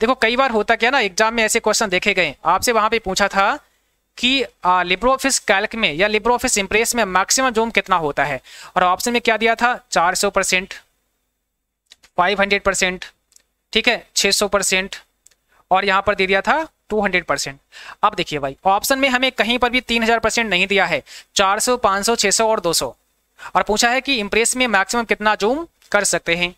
देखो कई बार होता क्या ना एग्जाम में ऐसे क्वेश्चन देखे गए आपसे वहाँ पर पूछा था कि लिब्रो ऑफिस कैल्क में या लिब्रो ऑफिस इम्प्रेस में मैक्सिमम जूम कितना होता है और ऑप्शन में क्या दिया था 400 परसेंट फाइव परसेंट ठीक है 600 परसेंट और यहाँ पर दे दिया था 200 परसेंट अब देखिए भाई ऑप्शन में हमें कहीं पर भी 3000 परसेंट नहीं दिया है 400, 500, 600 और 200 और पूछा है कि इम्प्रेस में मैक्सिमम कितना जूम कर सकते हैं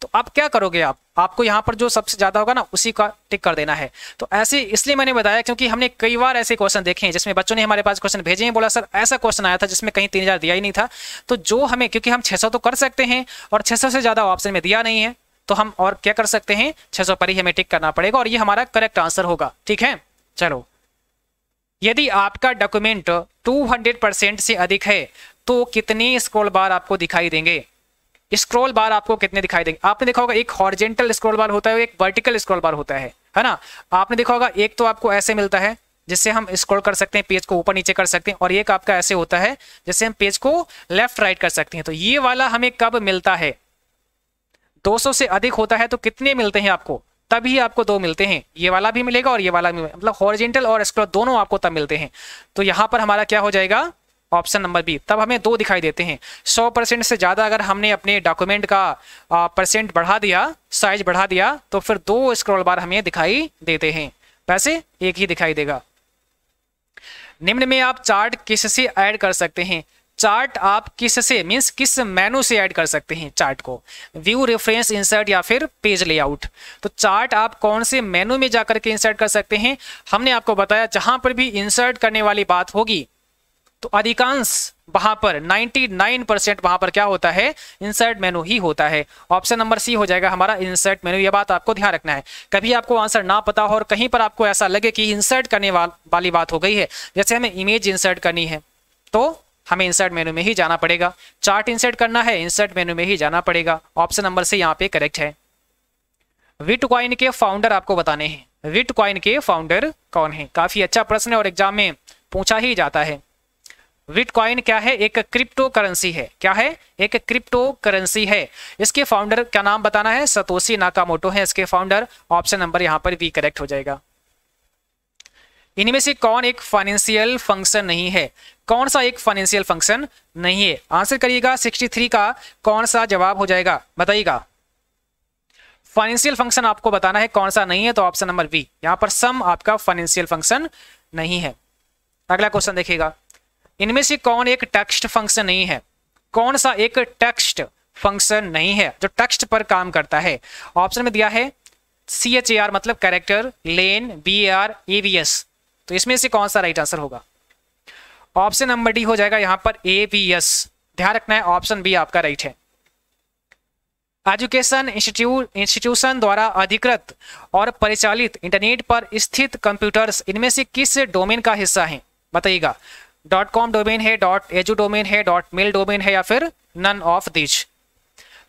तो अब क्या करोगे आप आपको यहाँ पर जो सबसे ज़्यादा होगा ना उसी का टिक कर देना है तो ऐसे इसलिए मैंने बताया क्योंकि हमने कई बार ऐसे क्वेश्चन देखे हैं जिसमें बच्चों ने हमारे पास क्वेश्चन भेजे हैं बोला सर ऐसा क्वेश्चन आया था जिसमें कहीं तीन हज़ार दिया ही नहीं था तो जो हमें क्योंकि हम छह तो कर सकते हैं और छह से ज़्यादा ऑप्शन में दिया नहीं है तो हम और क्या कर सकते हैं सौ पर ही हमें टिक करना पड़ेगा और ये हमारा करेक्ट आंसर होगा ठीक है चलो यदि आपका डॉक्यूमेंट टू परसेंट से अधिक है तो कितनी स्कोल बार आपको दिखाई देंगे स्क्रॉल बार आपको कितने दिखाई देंगे आपने देखा होगा एक हॉर्जेंटल स्क्रॉल बार होता है एक वर्टिकल स्क्रॉल बार होता है है ना आपने देखा होगा एक तो आपको ऐसे मिलता है जिससे हम स्क्रॉल कर सकते हैं पेज को ऊपर नीचे कर सकते हैं और एक आपका ऐसे होता है जिससे हम पेज को लेफ्ट राइट कर सकते हैं तो ये वाला हमें कब मिलता है 200 से अधिक होता है तो कितने मिलते हैं आपको तभी आपको दो मिलते हैं ये वाला भी मिलेगा और ये वाला भी मतलब हॉरिजेंटल और स्क्रॉल दोनों आपको तब मिलते हैं तो यहां पर हमारा क्या हो जाएगा ऑप्शन नंबर बी तब हमें दो दिखाई देते हैं 100 परसेंट से ज़्यादा अगर हमने अपने डॉक्यूमेंट का परसेंट बढ़ा दिया साइज बढ़ा दिया तो फिर दो स्क्रॉल बार हमें दिखाई देते हैं वैसे एक ही दिखाई देगा निम्न में आप चार्ट किस से ऐड कर सकते हैं चार्ट आप किस से मीन्स किस मेनू से ऐड कर सकते हैं चार्ट को व्यू रेफरेंस इंसर्ट या फिर पेज लेआउट तो चार्ट आप कौन से मेनू में जाकर के इंसर्ट कर सकते हैं हमने आपको बताया जहां पर भी इंसर्ट करने वाली बात होगी तो अधिकांश वहां पर 99 परसेंट वहां पर क्या होता है इंसर्ट मेनू ही होता है ऑप्शन नंबर सी हो जाएगा हमारा इंसर्ट मेनू यह बात आपको ध्यान रखना है कभी आपको आंसर ना पता हो और कहीं पर आपको ऐसा लगे कि इंसर्ट करने वाल, वाली बात हो गई है जैसे हमें इमेज इंसर्ट करनी है तो हमें इंसर्ट मेनू में ही जाना पड़ेगा चार्ट इंसर्ट करना है इंसर्ट मेनू में ही जाना पड़ेगा ऑप्शन नंबर सी यहाँ पे करेक्ट है क्वाइन के फाउंडर आपको बताने हैं क्वाइन के फाउंडर कौन है काफी अच्छा प्रश्न है और एग्जाम में पूछा ही जाता है बिटकॉइन क्या है एक क्रिप्टो करेंसी है क्या है एक क्रिप्टो करेंसी है इसके फाउंडर क्या नाम बताना है सतोशी नाकामोटो है इसके फाउंडर ऑप्शन नंबर यहां पर भी करेक्ट हो जाएगा इनमें से कौन एक फाइनेंशियल फंक्शन नहीं है कौन सा एक फाइनेंशियल फंक्शन नहीं है आंसर करिएगा 63 का कौन सा जवाब हो जाएगा बताइएगा फाइनेंशियल फंक्शन आपको बताना है कौन सा नहीं है तो ऑप्शन नंबर बी यहां पर सम आपका फाइनेंशियल फंक्शन नहीं है अगला क्वेश्चन देखिएगा इनमें से कौन एक टेक्स्ट फंक्शन नहीं है कौन सा एक टेक्स्ट फंक्शन नहीं है जो टेक्स्ट पर काम करता है ऑप्शन में दिया है सी एच ए आर मतलब कैरेक्टर लेन B A R A V S तो इसमें से कौन सा राइट आंसर होगा ऑप्शन नंबर डी हो जाएगा यहां पर ए वी एस ध्यान रखना है ऑप्शन बी आपका राइट है एजुकेशन इंस्टीट्यूट इंस्टीट्यूशन द्वारा अधिकृत और परिचालित इंटरनेट पर स्थित कंप्यूटर्स इनमें से किस डोमेन का हिस्सा है बताइएगा डॉट कॉम डोमेन है डॉट एजू डोमेन है डॉट मेल डोमेन है या फिर नन ऑफ दिच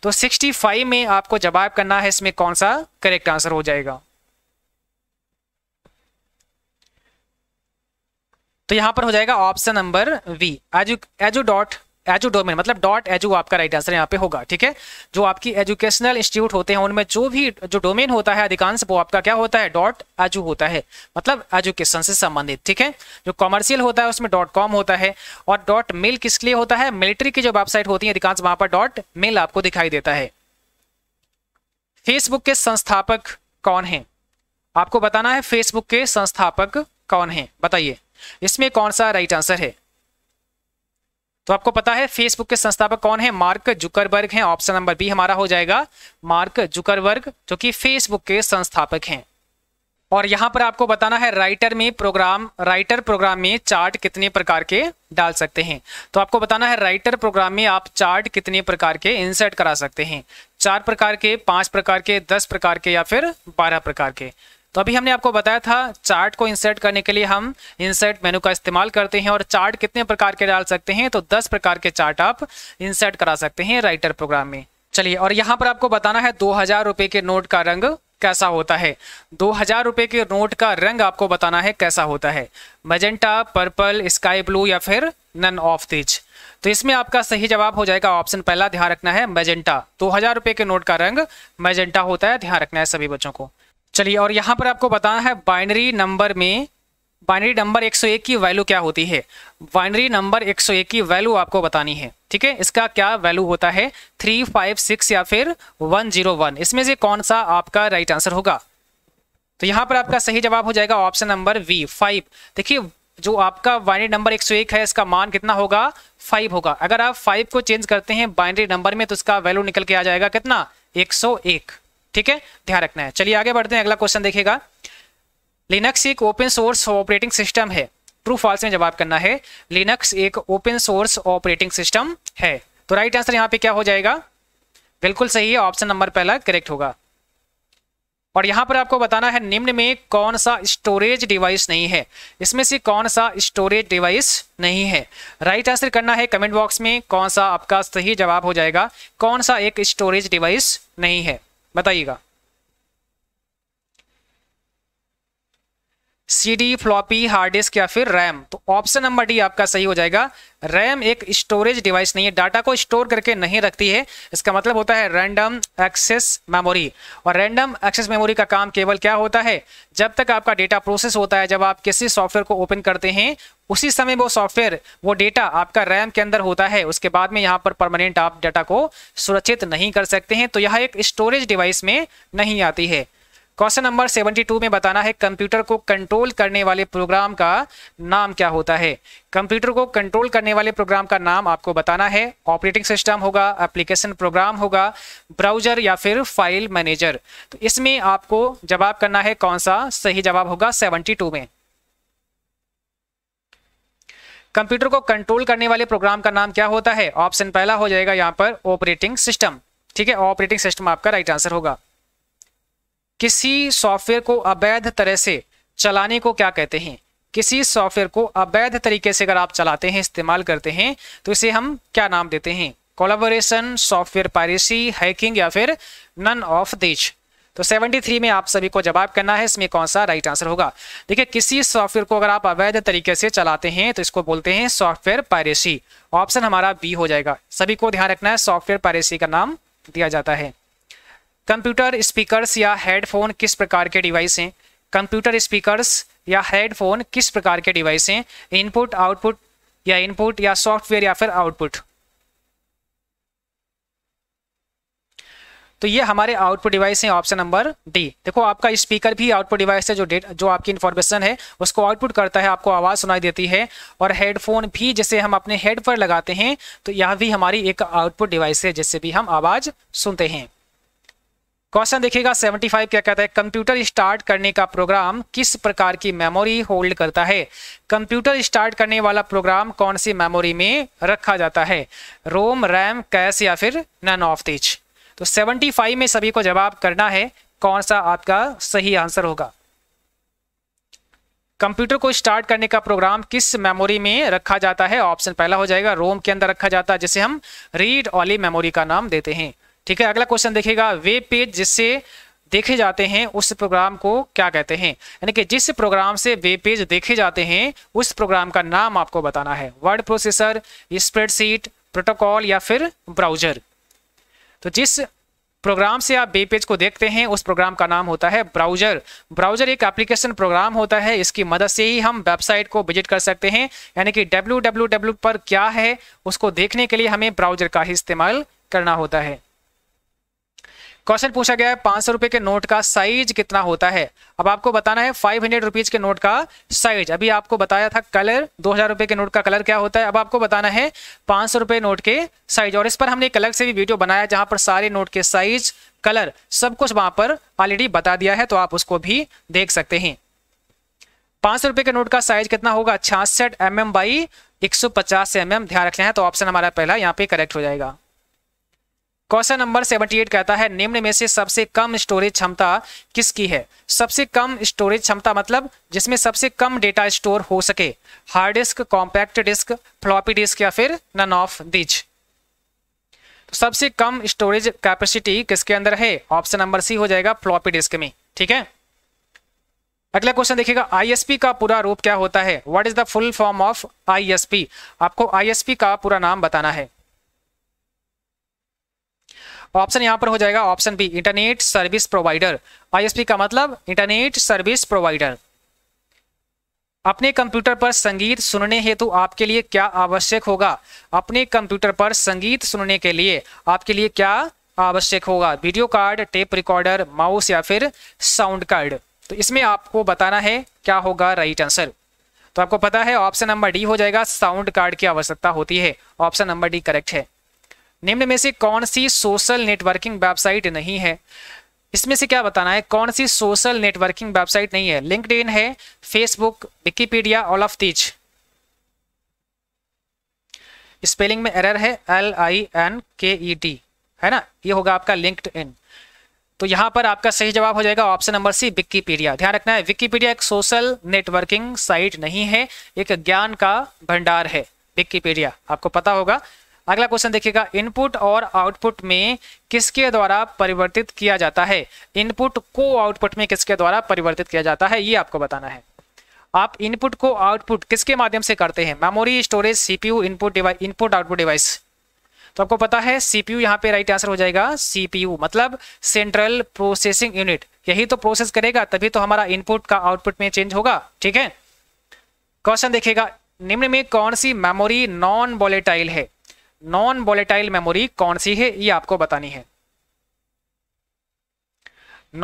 तो 65 में आपको जवाब करना है इसमें कौन सा करेक्ट आंसर हो जाएगा तो यहां पर हो जाएगा option number V edu edu dot edu domain मतलब डॉट एजू आपका राइट आंसर यहाँ पे होगा ठीक है जो आपकी एजुकेशनल इंस्टीट्यूट होते हैं उनमें जो भी जो डोमेन होता है अधिकांश वो आपका क्या होता है डॉट एजू होता है मतलब एजुकेशन से संबंधित ठीक है जो कॉमर्शियल होता है उसमें डॉट कॉम होता है और डॉट मेल किसके लिए होता है मिलिट्री की जो वेबसाइट होती है अधिकांश वहां पर डॉट मेल आपको दिखाई देता है फेसबुक के संस्थापक कौन है आपको बताना है फेसबुक के संस्थापक कौन है बताइए इसमें कौन सा राइट आंसर है तो आपको पता है फेसबुक के संस्थापक कौन है मार्क जुकरबर्ग हैं ऑप्शन नंबर बी हमारा हो जाएगा मार्क जुकरबर्ग जो कि फेसबुक के संस्थापक हैं और यहां पर आपको बताना है राइटर में प्रोग्राम राइटर प्रोग्राम में चार्ट कितने प्रकार के डाल सकते हैं तो आपको बताना है राइटर प्रोग्राम में आप चार्ट कितने प्रकार के इंसर्ट करा सकते हैं चार प्रकार के पांच प्रकार के दस प्रकार के या फिर बारह प्रकार के तो अभी हमने आपको बताया था चार्ट को इंसर्ट करने के लिए हम इंसर्ट मेनू का इस्तेमाल करते हैं और चार्ट कितने प्रकार के डाल सकते हैं तो 10 प्रकार के चार्ट आप इंसर्ट करा सकते हैं राइटर प्रोग्राम में चलिए और यहाँ पर आपको बताना है दो हजार रुपए के नोट का रंग कैसा होता है दो हजार रुपए के नोट का रंग आपको बताना है कैसा होता है मजेंटा पर्पल स्काई ब्लू या फिर नन ऑफ दिच तो इसमें आपका सही जवाब हो जाएगा ऑप्शन पहला ध्यान रखना है मजेंटा दो हजार रुपए के नोट का रंग मजेंटा होता है ध्यान रखना है सभी बच्चों को चलिए और यहाँ पर आपको बताना है बाइनरी नंबर में बाइनरी नंबर 101 की वैल्यू क्या होती है बाइनरी नंबर 101 की वैल्यू आपको बतानी है ठीक है इसका क्या वैल्यू होता है थ्री फाइव सिक्स या फिर वन जीरो वन इसमें से कौन सा आपका राइट आंसर होगा तो यहाँ पर आपका सही जवाब हो जाएगा ऑप्शन नंबर वी फाइव देखिए जो आपका बाइनरी नंबर एक है इसका मान कितना होगा फाइव होगा अगर आप फाइव को चेंज करते हैं बाइनरी नंबर में तो इसका वैल्यू निकल के आ जाएगा कितना एक ठीक है ध्यान रखना है चलिए आगे बढ़ते हैं अगला क्वेश्चन देखेगा लिनक्स एक ओपन सोर्स ऑपरेटिंग सिस्टम है ट्रू फॉल्स में जवाब करना है लिनक्स एक ओपन सोर्स ऑपरेटिंग सिस्टम है तो राइट आंसर यहाँ पे क्या हो जाएगा बिल्कुल सही है ऑप्शन नंबर पहला करेक्ट होगा और यहां पर आपको बताना है निम्न में कौन सा स्टोरेज डिवाइस नहीं है इसमें से कौन सा स्टोरेज डिवाइस नहीं है राइट आंसर करना है कमेंट बॉक्स में कौन सा आपका सही जवाब हो जाएगा कौन सा एक स्टोरेज डिवाइस नहीं है बताइएगा सीडी फ्लॉपी हार्ड डिस्क या फिर रैम तो ऑप्शन नंबर डी आपका सही हो जाएगा रैम एक स्टोरेज डिवाइस नहीं है डाटा को स्टोर करके नहीं रखती है इसका मतलब होता है रैंडम एक्सेस मेमोरी और रैंडम एक्सेस मेमोरी का काम केवल क्या होता है जब तक आपका डेटा प्रोसेस होता है जब आप किसी सॉफ्टवेयर को ओपन करते हैं उसी समय वो सॉफ्टवेयर वो डेटा आपका रैम के अंदर होता है उसके बाद में यहाँ पर परमानेंट आप डाटा को सुरक्षित नहीं कर सकते हैं तो यह एक स्टोरेज डिवाइस में नहीं आती है क्वेश्चन नंबर 72 में बताना है कंप्यूटर को कंट्रोल करने वाले प्रोग्राम का नाम क्या होता है कंप्यूटर को कंट्रोल करने वाले प्रोग्राम का नाम आपको बताना है ऑपरेटिंग सिस्टम होगा एप्लीकेशन प्रोग्राम होगा ब्राउजर या फिर फाइल मैनेजर तो इसमें आपको जवाब करना है कौन सा सही जवाब होगा 72 में कंप्यूटर को कंट्रोल करने वाले प्रोग्राम का नाम क्या होता है ऑप्शन पहला हो जाएगा यहाँ पर ऑपरेटिंग सिस्टम ठीक है ऑपरेटिंग सिस्टम आपका राइट आंसर होगा किसी सॉफ्टवेयर को अवैध तरह से चलाने को क्या कहते हैं किसी सॉफ्टवेयर को अवैध तरीके से अगर आप चलाते हैं इस्तेमाल करते हैं तो इसे हम क्या नाम देते हैं कोलाबोरेशन सॉफ्टवेयर पायरेसी हैकिंग या फिर नन ऑफ दिच तो 73 में आप सभी को जवाब करना है इसमें कौन सा राइट आंसर होगा देखिए किसी सॉफ्टवेयर को अगर आप अवैध तरीके से चलाते हैं तो इसको बोलते हैं सॉफ्टवेयर पायरेसी ऑप्शन हमारा बी हो जाएगा सभी को ध्यान रखना है सॉफ्टवेयर पायरेसी का नाम दिया जाता है कंप्यूटर स्पीकर्स या हेडफोन किस प्रकार के डिवाइस हैं कंप्यूटर स्पीकर्स या हेडफोन किस प्रकार के डिवाइस हैं इनपुट आउटपुट या इनपुट या सॉफ्टवेयर या फिर आउटपुट तो ये हमारे आउटपुट डिवाइस हैं ऑप्शन नंबर डी देखो आपका स्पीकर भी आउटपुट डिवाइस है जो डेट जो आपकी इन्फॉर्मेशन है उसको आउटपुट करता है आपको आवाज़ सुनाई देती है और हेडफोन भी जैसे हम अपने हेड पर लगाते हैं तो यह भी हमारी एक आउटपुट डिवाइस है जिससे भी हम आवाज़ सुनते हैं क्वेश्चन देखिएगा 75 क्या कहता है कंप्यूटर स्टार्ट करने का प्रोग्राम किस प्रकार की मेमोरी होल्ड करता है कंप्यूटर स्टार्ट करने वाला प्रोग्राम कौन सी मेमोरी में रखा जाता है रोम रैम कैश या फिर नन ऑफ दिच तो 75 में सभी को जवाब करना है कौन सा आपका सही आंसर होगा कंप्यूटर को स्टार्ट करने का प्रोग्राम किस मेमोरी में रखा जाता है ऑप्शन पहला हो जाएगा रोम के अंदर रखा जाता है जिसे हम रीड ऑली मेमोरी का नाम देते हैं ठीक है अगला क्वेश्चन देखिएगा वे पेज जिससे देखे जाते हैं उस प्रोग्राम को क्या कहते हैं यानी कि जिस प्रोग्राम से वे पेज देखे जाते हैं उस प्रोग्राम का नाम आपको बताना है वर्ड प्रोसेसर स्प्रेडशीट प्रोटोकॉल या फिर ब्राउजर तो जिस प्रोग्राम से आप वे पेज को देखते हैं उस प्रोग्राम का नाम होता है ब्राउजर ब्राउजर एक एप्लीकेशन प्रोग्राम होता है इसकी मदद से ही हम वेबसाइट को विजिट कर सकते हैं यानी कि डब्ल्यू पर क्या है उसको देखने के लिए हमें ब्राउजर का ही इस्तेमाल करना होता है क्वेश्चन पूछा गया है पांच सौ रुपए के नोट का साइज कितना होता है अब आपको बताना है फाइव हंड्रेड रुपीज के नोट का साइज अभी आपको बताया था कलर दो हजार रुपए के नोट का कलर क्या होता है अब आपको बताना है पांच सौ रुपए नोट के साइज और इस पर हमने एक अलग से भी वीडियो बनाया जहां पर सारे नोट के साइज कलर सब कुछ वहां पर ऑलरेडी बता दिया है तो आप उसको भी देख सकते हैं पांच सौ रुपए के नोट का साइज कितना होगा छियासठ एम एम बाई एक सौ पचास एम एम ध्यान रखना है तो ऑप्शन हमारा पहला यहाँ पे करेक्ट हो जाएगा क्वेश्चन नंबर 78 कहता है निम्न में से सबसे कम स्टोरेज क्षमता किसकी है सबसे कम स्टोरेज क्षमता मतलब जिसमें सबसे कम डेटा स्टोर हो सके hard disk compact disc floppy disk या फिर नन ऑफ दिज सबसे कम स्टोरेज कैपेसिटी किसके अंदर है ऑप्शन नंबर सी हो जाएगा फ्लॉपी डिस्क में ठीक है अगला क्वेश्चन देखिएगा आईएसपी का पूरा रूप क्या होता है what is the full form of ISP आपको आईएसपी का पूरा नाम बताना है ऑप्शन यहाँ पर हो जाएगा option B internet service provider ISP का मतलब इंटरनेट सर्विस प्रोवाइडर अपने कंप्यूटर पर संगीत सुनने हेतु आपके लिए क्या आवश्यक होगा अपने कंप्यूटर पर संगीत सुनने के लिए आपके लिए क्या आवश्यक होगा video card tape recorder mouse या फिर साउंड कार्ड तो इसमें आपको बताना है क्या होगा राइट आंसर तो आपको पता है ऑप्शन नंबर डी हो जाएगा साउंड कार्ड की आवश्यकता होती है ऑप्शन नंबर डी करेक्ट है निम्न में से कौन सी सोशल नेटवर्किंग वेबसाइट नहीं है इसमें से क्या बताना है कौन सी सोशल नेटवर्किंग वेबसाइट नहीं है लिंकड है Facebook Wikipedia all of these spelling में एरर है L I N K E T है ना ये होगा आपका लिंक्ड इन तो यहां पर आपका सही जवाब हो जाएगा ऑप्शन नंबर सी विकीपीडिया ध्यान रखना है विकीपीडिया एक सोशल नेटवर्किंग साइट नहीं है एक ज्ञान का भंडार है विकीपीडिया आपको पता होगा अगला क्वेश्चन देखिएगा इनपुट और आउटपुट में किसके द्वारा परिवर्तित किया जाता है इनपुट को आउटपुट में किसके द्वारा परिवर्तित किया जाता है ये आपको बताना है आप इनपुट को आउटपुट किसके माध्यम से करते हैं memory storage CPU input device input output device तो आपको पता है सीपीयू यहाँ पे राइट आंसर हो जाएगा सीपीयू मतलब सेंट्रल प्रोसेसिंग यूनिट यही तो प्रोसेस करेगा तभी तो हमारा इनपुट का आउटपुट में चेंज होगा ठीक है क्वेश्चन देखिएगा निम्न में कौन सी मेमोरी नॉन वोलेटाइल है नॉन वोलेटाइल मेमोरी कौन सी है ये आपको बतानी है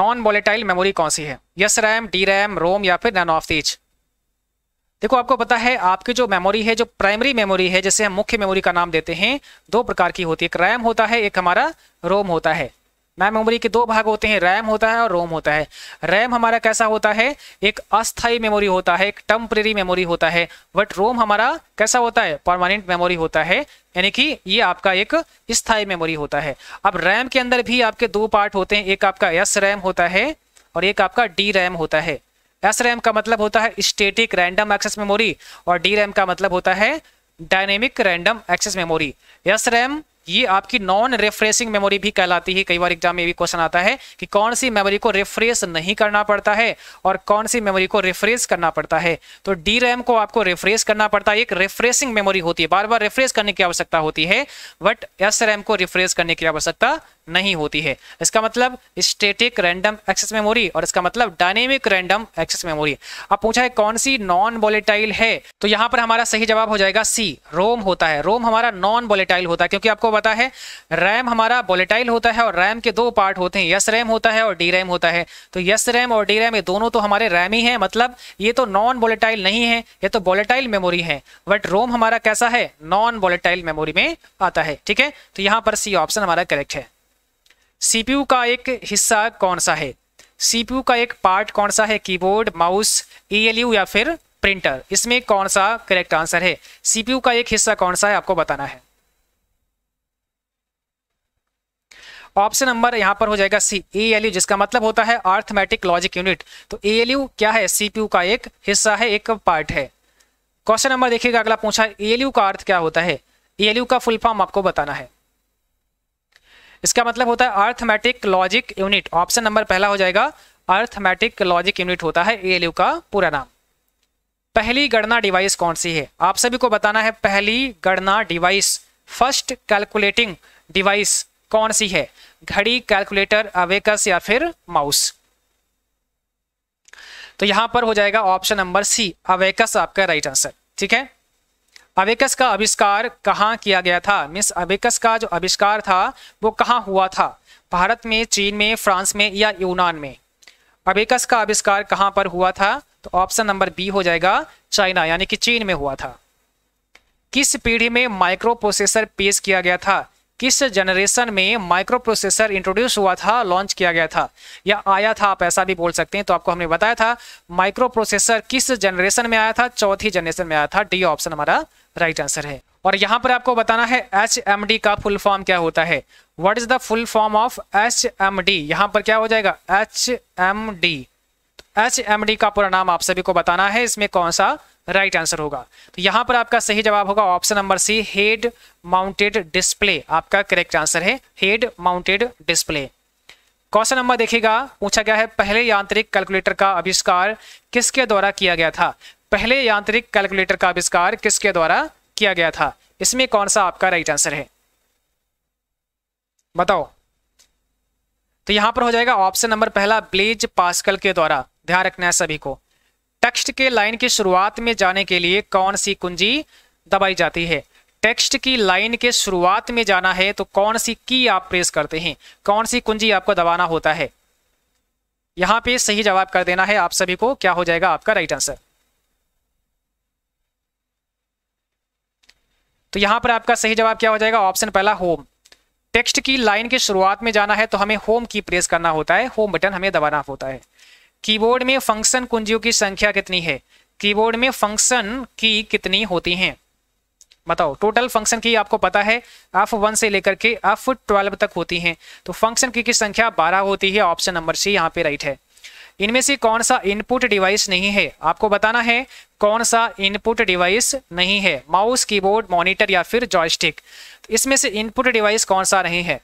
नॉन वोलेटाइल मेमोरी कौन सी है S RAM D RAM ROM या फिर नैन ऑफ दीच देखो आपको पता है आपकी जो मेमोरी है जो प्राइमरी मेमोरी है जैसे हम मुख्य मेमोरी का नाम देते हैं दो प्रकार की होती है एक रैम होता है एक हमारा रोम होता है मैम मेमोरी के दो भाग होते हैं रैम होता है और रोम होता है रैम हमारा कैसा होता है एक अस्थाई मेमोरी होता है एक टम्परेरी मेमोरी होता है बट रोम हमारा कैसा होता है परमानेंट मेमोरी होता है यानी कि ये आपका एक स्थाई मेमोरी होता है अब रैम के अंदर भी आपके दो पार्ट होते हैं एक आपका एस रैम होता है और एक आपका डी रैम होता है एस रैम का मतलब होता है स्टेटिक रैंडम एक्सेस मेमोरी और डी रैम का मतलब होता है dynamic random access memory S RAM ये आपकी नॉन रिफ्रेशिंग मेमोरी भी कहलाती है कई बार एग्जाम में भी क्वेश्चन आता है कि कौन सी मेमोरी को रिफ्रेश नहीं करना पड़ता है और कौन सी मेमोरी को रिफ्रेश करना पड़ता है तो डी रैम को आपको रिफ्रेश करना पड़ता है एक रिफ्रेशिंग मेमोरी होती है बार बार रिफ्रेश करने की आवश्यकता होती है बट एस रैम को रिफ्रेश करने की आवश्यकता नहीं होती है इसका मतलब स्टेटिक रैंडम एक्सेस मेमोरी और इसका मतलब डायनेमिक रैंडम एक्सेस मेमोरी अब पूछा है कौन सी नॉन वोलेटाइल है तो यहाँ पर हमारा सही जवाब हो जाएगा सी रोम होता है रोम हमारा नॉन वोलेटाइल होता है क्योंकि आपको पता है रैम हमारा बोलेटाइल होता है और रैम के दो पार्ट होते हैं यस रैम होता है और डी रैम होता है तो यस रैम और डी रैम ये दोनों तो हमारे रैम ही हैं मतलब ये तो नॉन बोलेटाइल नहीं है ये तो बोलेटाइल मेमोरी है बट रोम हमारा कैसा है नॉन बोलेटाइल मेमोरी में आता है ठीक है तो यहाँ पर सी ऑप्शन हमारा करेक्ट है सीपीयू का एक हिस्सा कौन सा है सीपीयू का एक पार्ट कौन सा है कीबोर्ड माउस ईएलयू या फिर प्रिंटर इसमें कौन सा करेक्ट आंसर है सीपीयू का एक हिस्सा कौन सा है आपको बताना है ऑप्शन नंबर यहां पर हो जाएगा सी ए जिसका मतलब होता है आर्थमेटिक लॉजिक यूनिट तो ए क्या है सीपीयू का एक हिस्सा है एक पार्ट है क्वेश्चन नंबर देखिएगा अगला पूछा है ए का अर्थ क्या होता है ए का फुल फॉर्म आपको बताना है इसका मतलब होता है arithmetic logic unit option number पहला हो जाएगा अर्थमेटिक लॉजिक यूनिट होता है ए का पूरा नाम पहली गणना डिवाइस कौन सी है आप सभी को बताना है पहली गणना डिवाइस फर्स्ट कैलकुलेटिंग डिवाइस कौन सी है घड़ी कैलकुलेटर अवेकस uh, या फिर माउस तो यहां पर हो जाएगा ऑप्शन नंबर सी अवेकस आपका राइट आंसर ठीक है अवेकस का आविष्कार कहाँ किया गया था मिस अवेकस का जो आविष्कार था वो कहाँ हुआ था भारत में चीन में फ्रांस में या यूनान में अवेकस का आविष्कार कहाँ पर हुआ था तो ऑप्शन नंबर बी हो जाएगा चाइना यानी कि चीन में हुआ था किस पीढ़ी में माइक्रो प्रोसेसर पेश किया गया था किस जनरेशन में माइक्रो प्रोसेसर इंट्रोड्यूस हुआ था लॉन्च किया गया था या आया था आप ऐसा भी बोल सकते हैं तो आपको हमने बताया था माइक्रो प्रोसेसर किस जनरेशन में आया था चौथी जनरेशन में आया था डी ऑप्शन हमारा राइट आंसर है और यहां पर आपको बताना है एच एम डी का फुल फॉर्म क्या होता है what is the full form of H M D यहां पर क्या हो जाएगा H M D H M D का पूरा नाम आप सभी को बताना है इसमें कौन सा राइट right आंसर होगा तो यहां पर आपका सही जवाब होगा option number C head mounted display आपका करेक्ट आंसर है head mounted display question number देखिएगा पूछा गया है पहले यांत्रिक कैलकुलेटर का आविष्कार किसके द्वारा किया गया था पहले यांत्रिक कैलकुलेटर का आविष्कार किसके द्वारा किया गया था इसमें कौन सा आपका राइट आंसर है बताओ तो यहां पर हो जाएगा ऑप्शन नंबर पहला ब्लेज पास्कल के द्वारा ध्यान रखना है सभी को टेक्स्ट के लाइन की शुरुआत में जाने के लिए कौन सी कुंजी दबाई जाती है टेक्स्ट की लाइन के शुरुआत में जाना है तो कौन सी की आप प्रेस करते हैं कौन सी कुंजी आपको दबाना होता है यहां पे सही जवाब कर देना है आप सभी को क्या हो जाएगा आपका राइट आंसर तो यहां पर आपका सही जवाब क्या हो जाएगा ऑप्शन पहला होम टेक्स्ट की लाइन की शुरुआत में जाना है तो हमें होम की प्रेस करना होता है होम बटन हमें दबाना होता है कीबोर्ड में फंक्शन कुंजियों की संख्या कितनी है कीबोर्ड में फंक्शन की कितनी होती हैं बताओ टोटल फंक्शन की आपको पता है एफ वन से लेकर के एफ ट्वेल्व तक होती हैं तो फंक्शन की, की संख्या बारह होती है ऑप्शन नंबर सी यहाँ पे राइट है इनमें से कौन सा इनपुट डिवाइस नहीं है आपको बताना है कौन सा इनपुट डिवाइस नहीं है माउस कीबोर्ड मॉनिटर या फिर जॉयस्टिक तो इसमें से इनपुट डिवाइस कौन सा नहीं है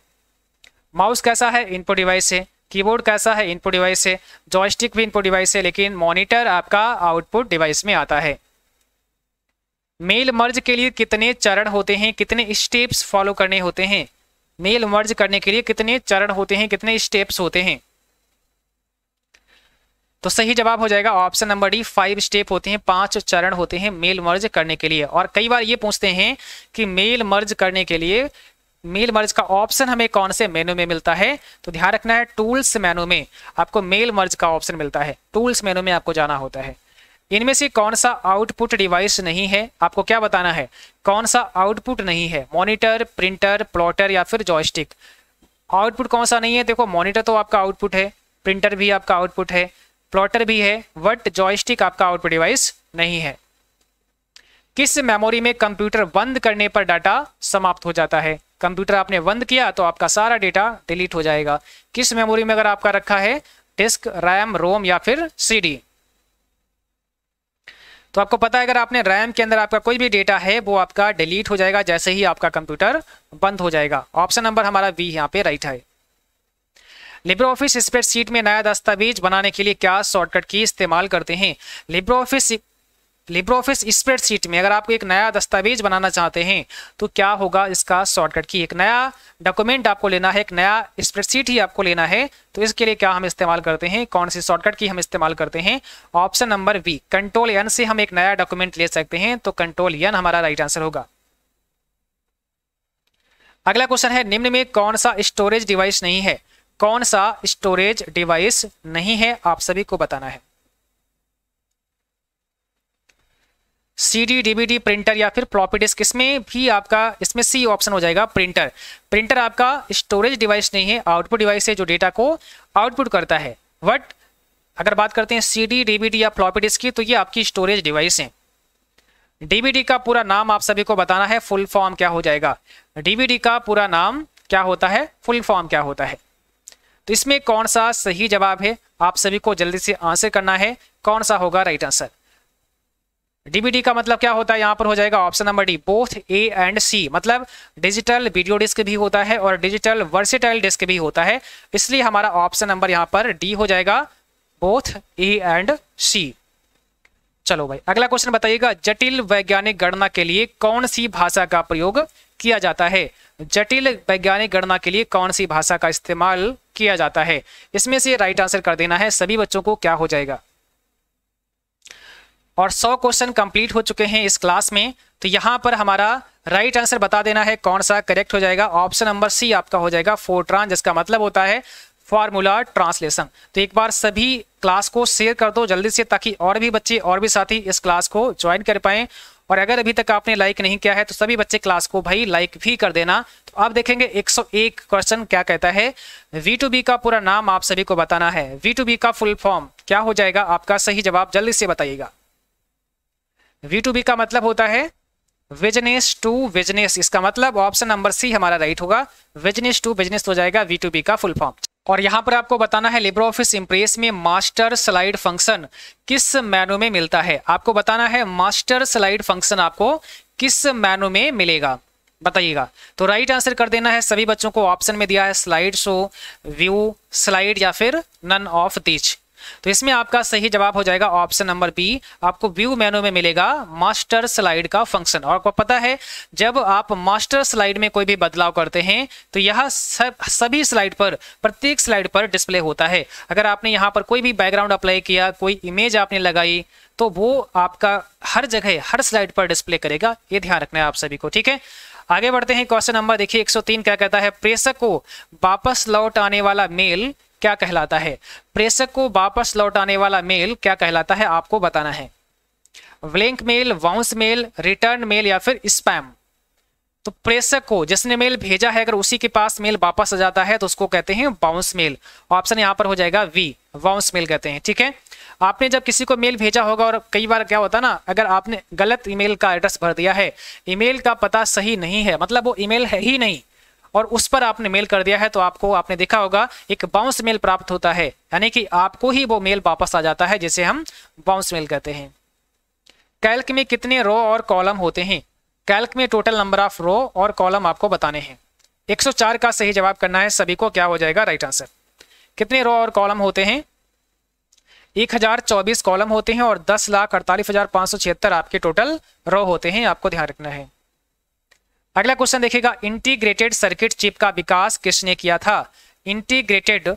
माउस कैसा है इनपुट डिवाइस है कीबोर्ड कैसा है इनपुट डिवाइस है जॉयस्टिक भी इनपुट डिवाइस है लेकिन मॉनिटर आपका आउटपुट डिवाइस में आता है मेल मर्ज के लिए कितने चरण होते हैं कितने स्टेप्स फॉलो करने होते हैं मेल मर्ज करने के लिए कितने चरण होते हैं कितने स्टेप्स होते हैं तो सही जवाब हो जाएगा option number D five step होते हैं पांच चरण होते हैं मेल मर्ज करने के लिए और कई बार ये पूछते हैं कि मेल मर्ज करने के लिए मेल मर्ज का ऑप्शन हमें कौन से मेनू में मिलता है तो ध्यान रखना है टूल्स मेनू में आपको मेल मर्ज का ऑप्शन मिलता है टूल्स मेनू में आपको जाना होता है इनमें से कौन सा आउटपुट डिवाइस नहीं है आपको क्या बताना है कौन सा आउटपुट नहीं है मॉनिटर प्रिंटर प्लॉटर या फिर जॉयस्टिक आउटपुट कौन सा नहीं है देखो मॉनिटर तो आपका आउटपुट है प्रिंटर भी आपका आउटपुट है प्लॉटर भी है बट जॉयस्टिक आपका आउटपुट डिवाइस नहीं है किस मेमोरी में कंप्यूटर बंद करने पर डाटा समाप्त हो जाता है कंप्यूटर आपने बंद किया तो आपका सारा डेटा डिलीट हो जाएगा किस मेमोरी में अगर आपका रखा है डिस्क रैम रोम या फिर सीडी तो आपको पता है अगर आपने रैम के अंदर आपका कोई भी डेटा है वो आपका डिलीट हो जाएगा जैसे ही आपका कंप्यूटर बंद हो जाएगा ऑप्शन नंबर हमारा बी यहाँ पे राइट है लिब्रो ऑफिस स्प्रेड में नया दस्तावेज बनाने के लिए क्या शॉर्टकट की इस्तेमाल करते हैं Libre LibreOffice LibreOffice spreadsheet में अगर आप एक नया दस्तावेज बनाना चाहते हैं तो क्या होगा इसका शॉर्टकट की एक नया डॉक्यूमेंट आपको लेना है एक नया स्प्रेडशीट ही आपको लेना है तो इसके लिए क्या हम इस्तेमाल करते हैं कौन सी शॉर्टकट की हम इस्तेमाल करते हैं option number B control N से हम एक नया डॉक्यूमेंट ले सकते हैं तो कंट्रोल एन हमारा राइट आंसर होगा अगला क्वेश्चन है निम्न में कौन सा स्टोरेज डिवाइस नहीं है कौन सा स्टोरेज डिवाइस नहीं है आप सभी को बताना है सीडी डीवीडी प्रिंटर या फिर फ्लॉपी डिस्क इसमें भी आपका इसमें सी ऑप्शन हो जाएगा प्रिंटर प्रिंटर आपका स्टोरेज डिवाइस नहीं है आउटपुट डिवाइस है जो डेटा को आउटपुट करता है बट अगर बात करते हैं सीडी डीवीडी या फ्लॉपी डिस्क की तो ये आपकी स्टोरेज डिवाइस है डीवीडी का पूरा नाम आप सभी को बताना है फुल फॉर्म क्या हो जाएगा डीवीडी का पूरा नाम क्या होता है फुल फॉर्म क्या होता है तो इसमें कौन सा सही जवाब है आप सभी को जल्दी से आंसर करना है कौन सा होगा राइट आंसर डीबीटी का मतलब क्या होता है यहाँ पर हो जाएगा option number D both A and C मतलब डिजिटल वीडियो डिस्क भी होता है और डिजिटल वर्सिटाइल डिस्क भी होता है इसलिए हमारा ऑप्शन नंबर यहाँ पर डी हो जाएगा बोथ ए एंड सी चलो भाई अगला क्वेश्चन बताइएगा जटिल वैज्ञानिक गणना के लिए कौन सी भाषा का प्रयोग किया जाता है जटिल वैज्ञानिक गणना के लिए कौन सी भाषा का इस्तेमाल किया जाता है इसमें से राइट आंसर कर देना है सभी बच्चों को क्या हो जाएगा और 100 क्वेश्चन कंप्लीट हो चुके हैं इस क्लास में तो यहां पर हमारा राइट right आंसर बता देना है कौन सा करेक्ट हो जाएगा ऑप्शन नंबर सी आपका हो जाएगा फोर्ट्रांस जिसका मतलब होता है फॉर्मूला ट्रांसलेशन तो एक बार सभी क्लास को शेयर कर दो जल्दी से ताकि और भी बच्चे और भी साथी इस क्लास को ज्वाइन कर पाए और अगर अभी तक आपने लाइक नहीं किया है तो सभी बच्चे क्लास को भाई लाइक भी कर देना तो आप देखेंगे 101 क्वेश्चन क्या कहता है वी टू बी का पूरा नाम आप सभी को बताना है वी टू बी का फुल फॉर्म क्या हो जाएगा आपका सही जवाब जल्दी से बताइएगा वी टू बी का मतलब होता है विजनेस टू विजनेस इसका मतलब ऑप्शन नंबर सी हमारा राइट होगा विजनेस टू बिजनेस हो जाएगा वी टू बी का फुल फॉर्म और यहां पर आपको बताना है लिब्रो ऑफिस इम्प्रेस में मास्टर स्लाइड फंक्शन किस मेनू में मिलता है आपको बताना है मास्टर स्लाइड फंक्शन आपको किस मेनू में मिलेगा बताइएगा तो राइट आंसर कर देना है सभी बच्चों को ऑप्शन में दिया है स्लाइड शो व्यू स्लाइड या फिर नन ऑफ दीच तो इसमें आपका सही जवाब हो जाएगा ऑप्शन नंबर बी आपको व्यू मेनू में मिलेगा मास्टर स्लाइड का फंक्शन और आपको पता है जब आप मास्टर स्लाइड में कोई भी बदलाव करते हैं तो यह सब सभी स्लाइड पर प्रत्येक स्लाइड पर डिस्प्ले होता है अगर आपने यहाँ पर कोई भी बैकग्राउंड अप्लाई किया कोई इमेज आपने लगाई तो वो आपका हर जगह हर स्लाइड पर डिस्प्ले करेगा ये ध्यान रखना है आप सभी को ठीक है आगे बढ़ते हैं क्वेश्चन नंबर देखिए 103 क्या कहता है प्रेषक को वापस लौट आने वाला मेल क्या कहलाता है प्रेषक को वापस लौटाने वाला मेल क्या कहलाता है आपको बताना है blank mail bounce mail return mail या फिर स्पैम तो प्रेषक को जिसने मेल भेजा है अगर उसी के पास मेल वापस आ जाता है तो उसको कहते हैं बाउंस मेल ऑप्शन यहां पर हो जाएगा वी बाउंस मेल कहते हैं ठीक है आपने जब किसी को मेल भेजा होगा और कई बार क्या होता है ना अगर आपने गलत ईमेल का एड्रेस भर दिया है ईमेल का पता सही नहीं है मतलब वो ईमेल है ही नहीं और उस पर आपने मेल कर दिया है तो आपको आपने देखा होगा एक बाउंस मेल प्राप्त होता है यानी कि आपको ही वो मेल वापस आ जाता है जिसे हम बाउंस मेल कहते हैं कैल्क में कितने रो और कॉलम होते हैं कैल्क में टोटल नंबर ऑफ रो और कॉलम आपको बताने हैं 104 का सही जवाब करना है सभी को क्या हो जाएगा राइट आंसर कितने रो और कॉलम होते हैं 1024 कॉलम होते हैं और दस लाख अड़तालीस हजार पांच सौ छिहत्तर आपके टोटल रो होते हैं आपको ध्यान रखना है अगला क्वेश्चन देखिएगा इंटीग्रेटेड सर्किट चिप का विकास किसने किया था इंटीग्रेटेड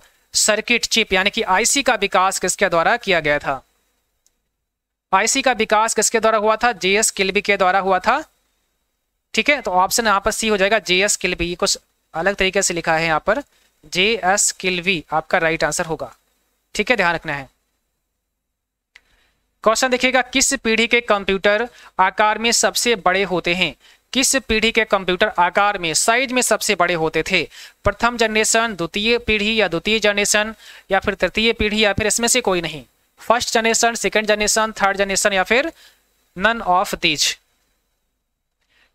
सर्किट चिप यानी कि आईसी का विकास किसके द्वारा किया गया था आईसी का विकास किसके द्वारा हुआ था जेएस किलबी के द्वारा हुआ था ठीक है तो ऑप्शन यहां पर सी हो जाएगा जेएस किलबी कुछ अलग तरीके से लिखा है यहां पर जे एस किलवी आपका राइट आंसर होगा ठीक है ध्यान रखना है क्वेश्चन देखिएगा किस पीढ़ी के कंप्यूटर आकार में सबसे बड़े होते हैं किस पीढ़ी के कंप्यूटर आकार में साइज में सबसे बड़े होते थे प्रथम जनरेशन द्वितीय पीढ़ी या द्वितीय जनरेशन या फिर तृतीय पीढ़ी या फिर इसमें से कोई नहीं first generation second generation third generation या फिर नन ऑफ तीज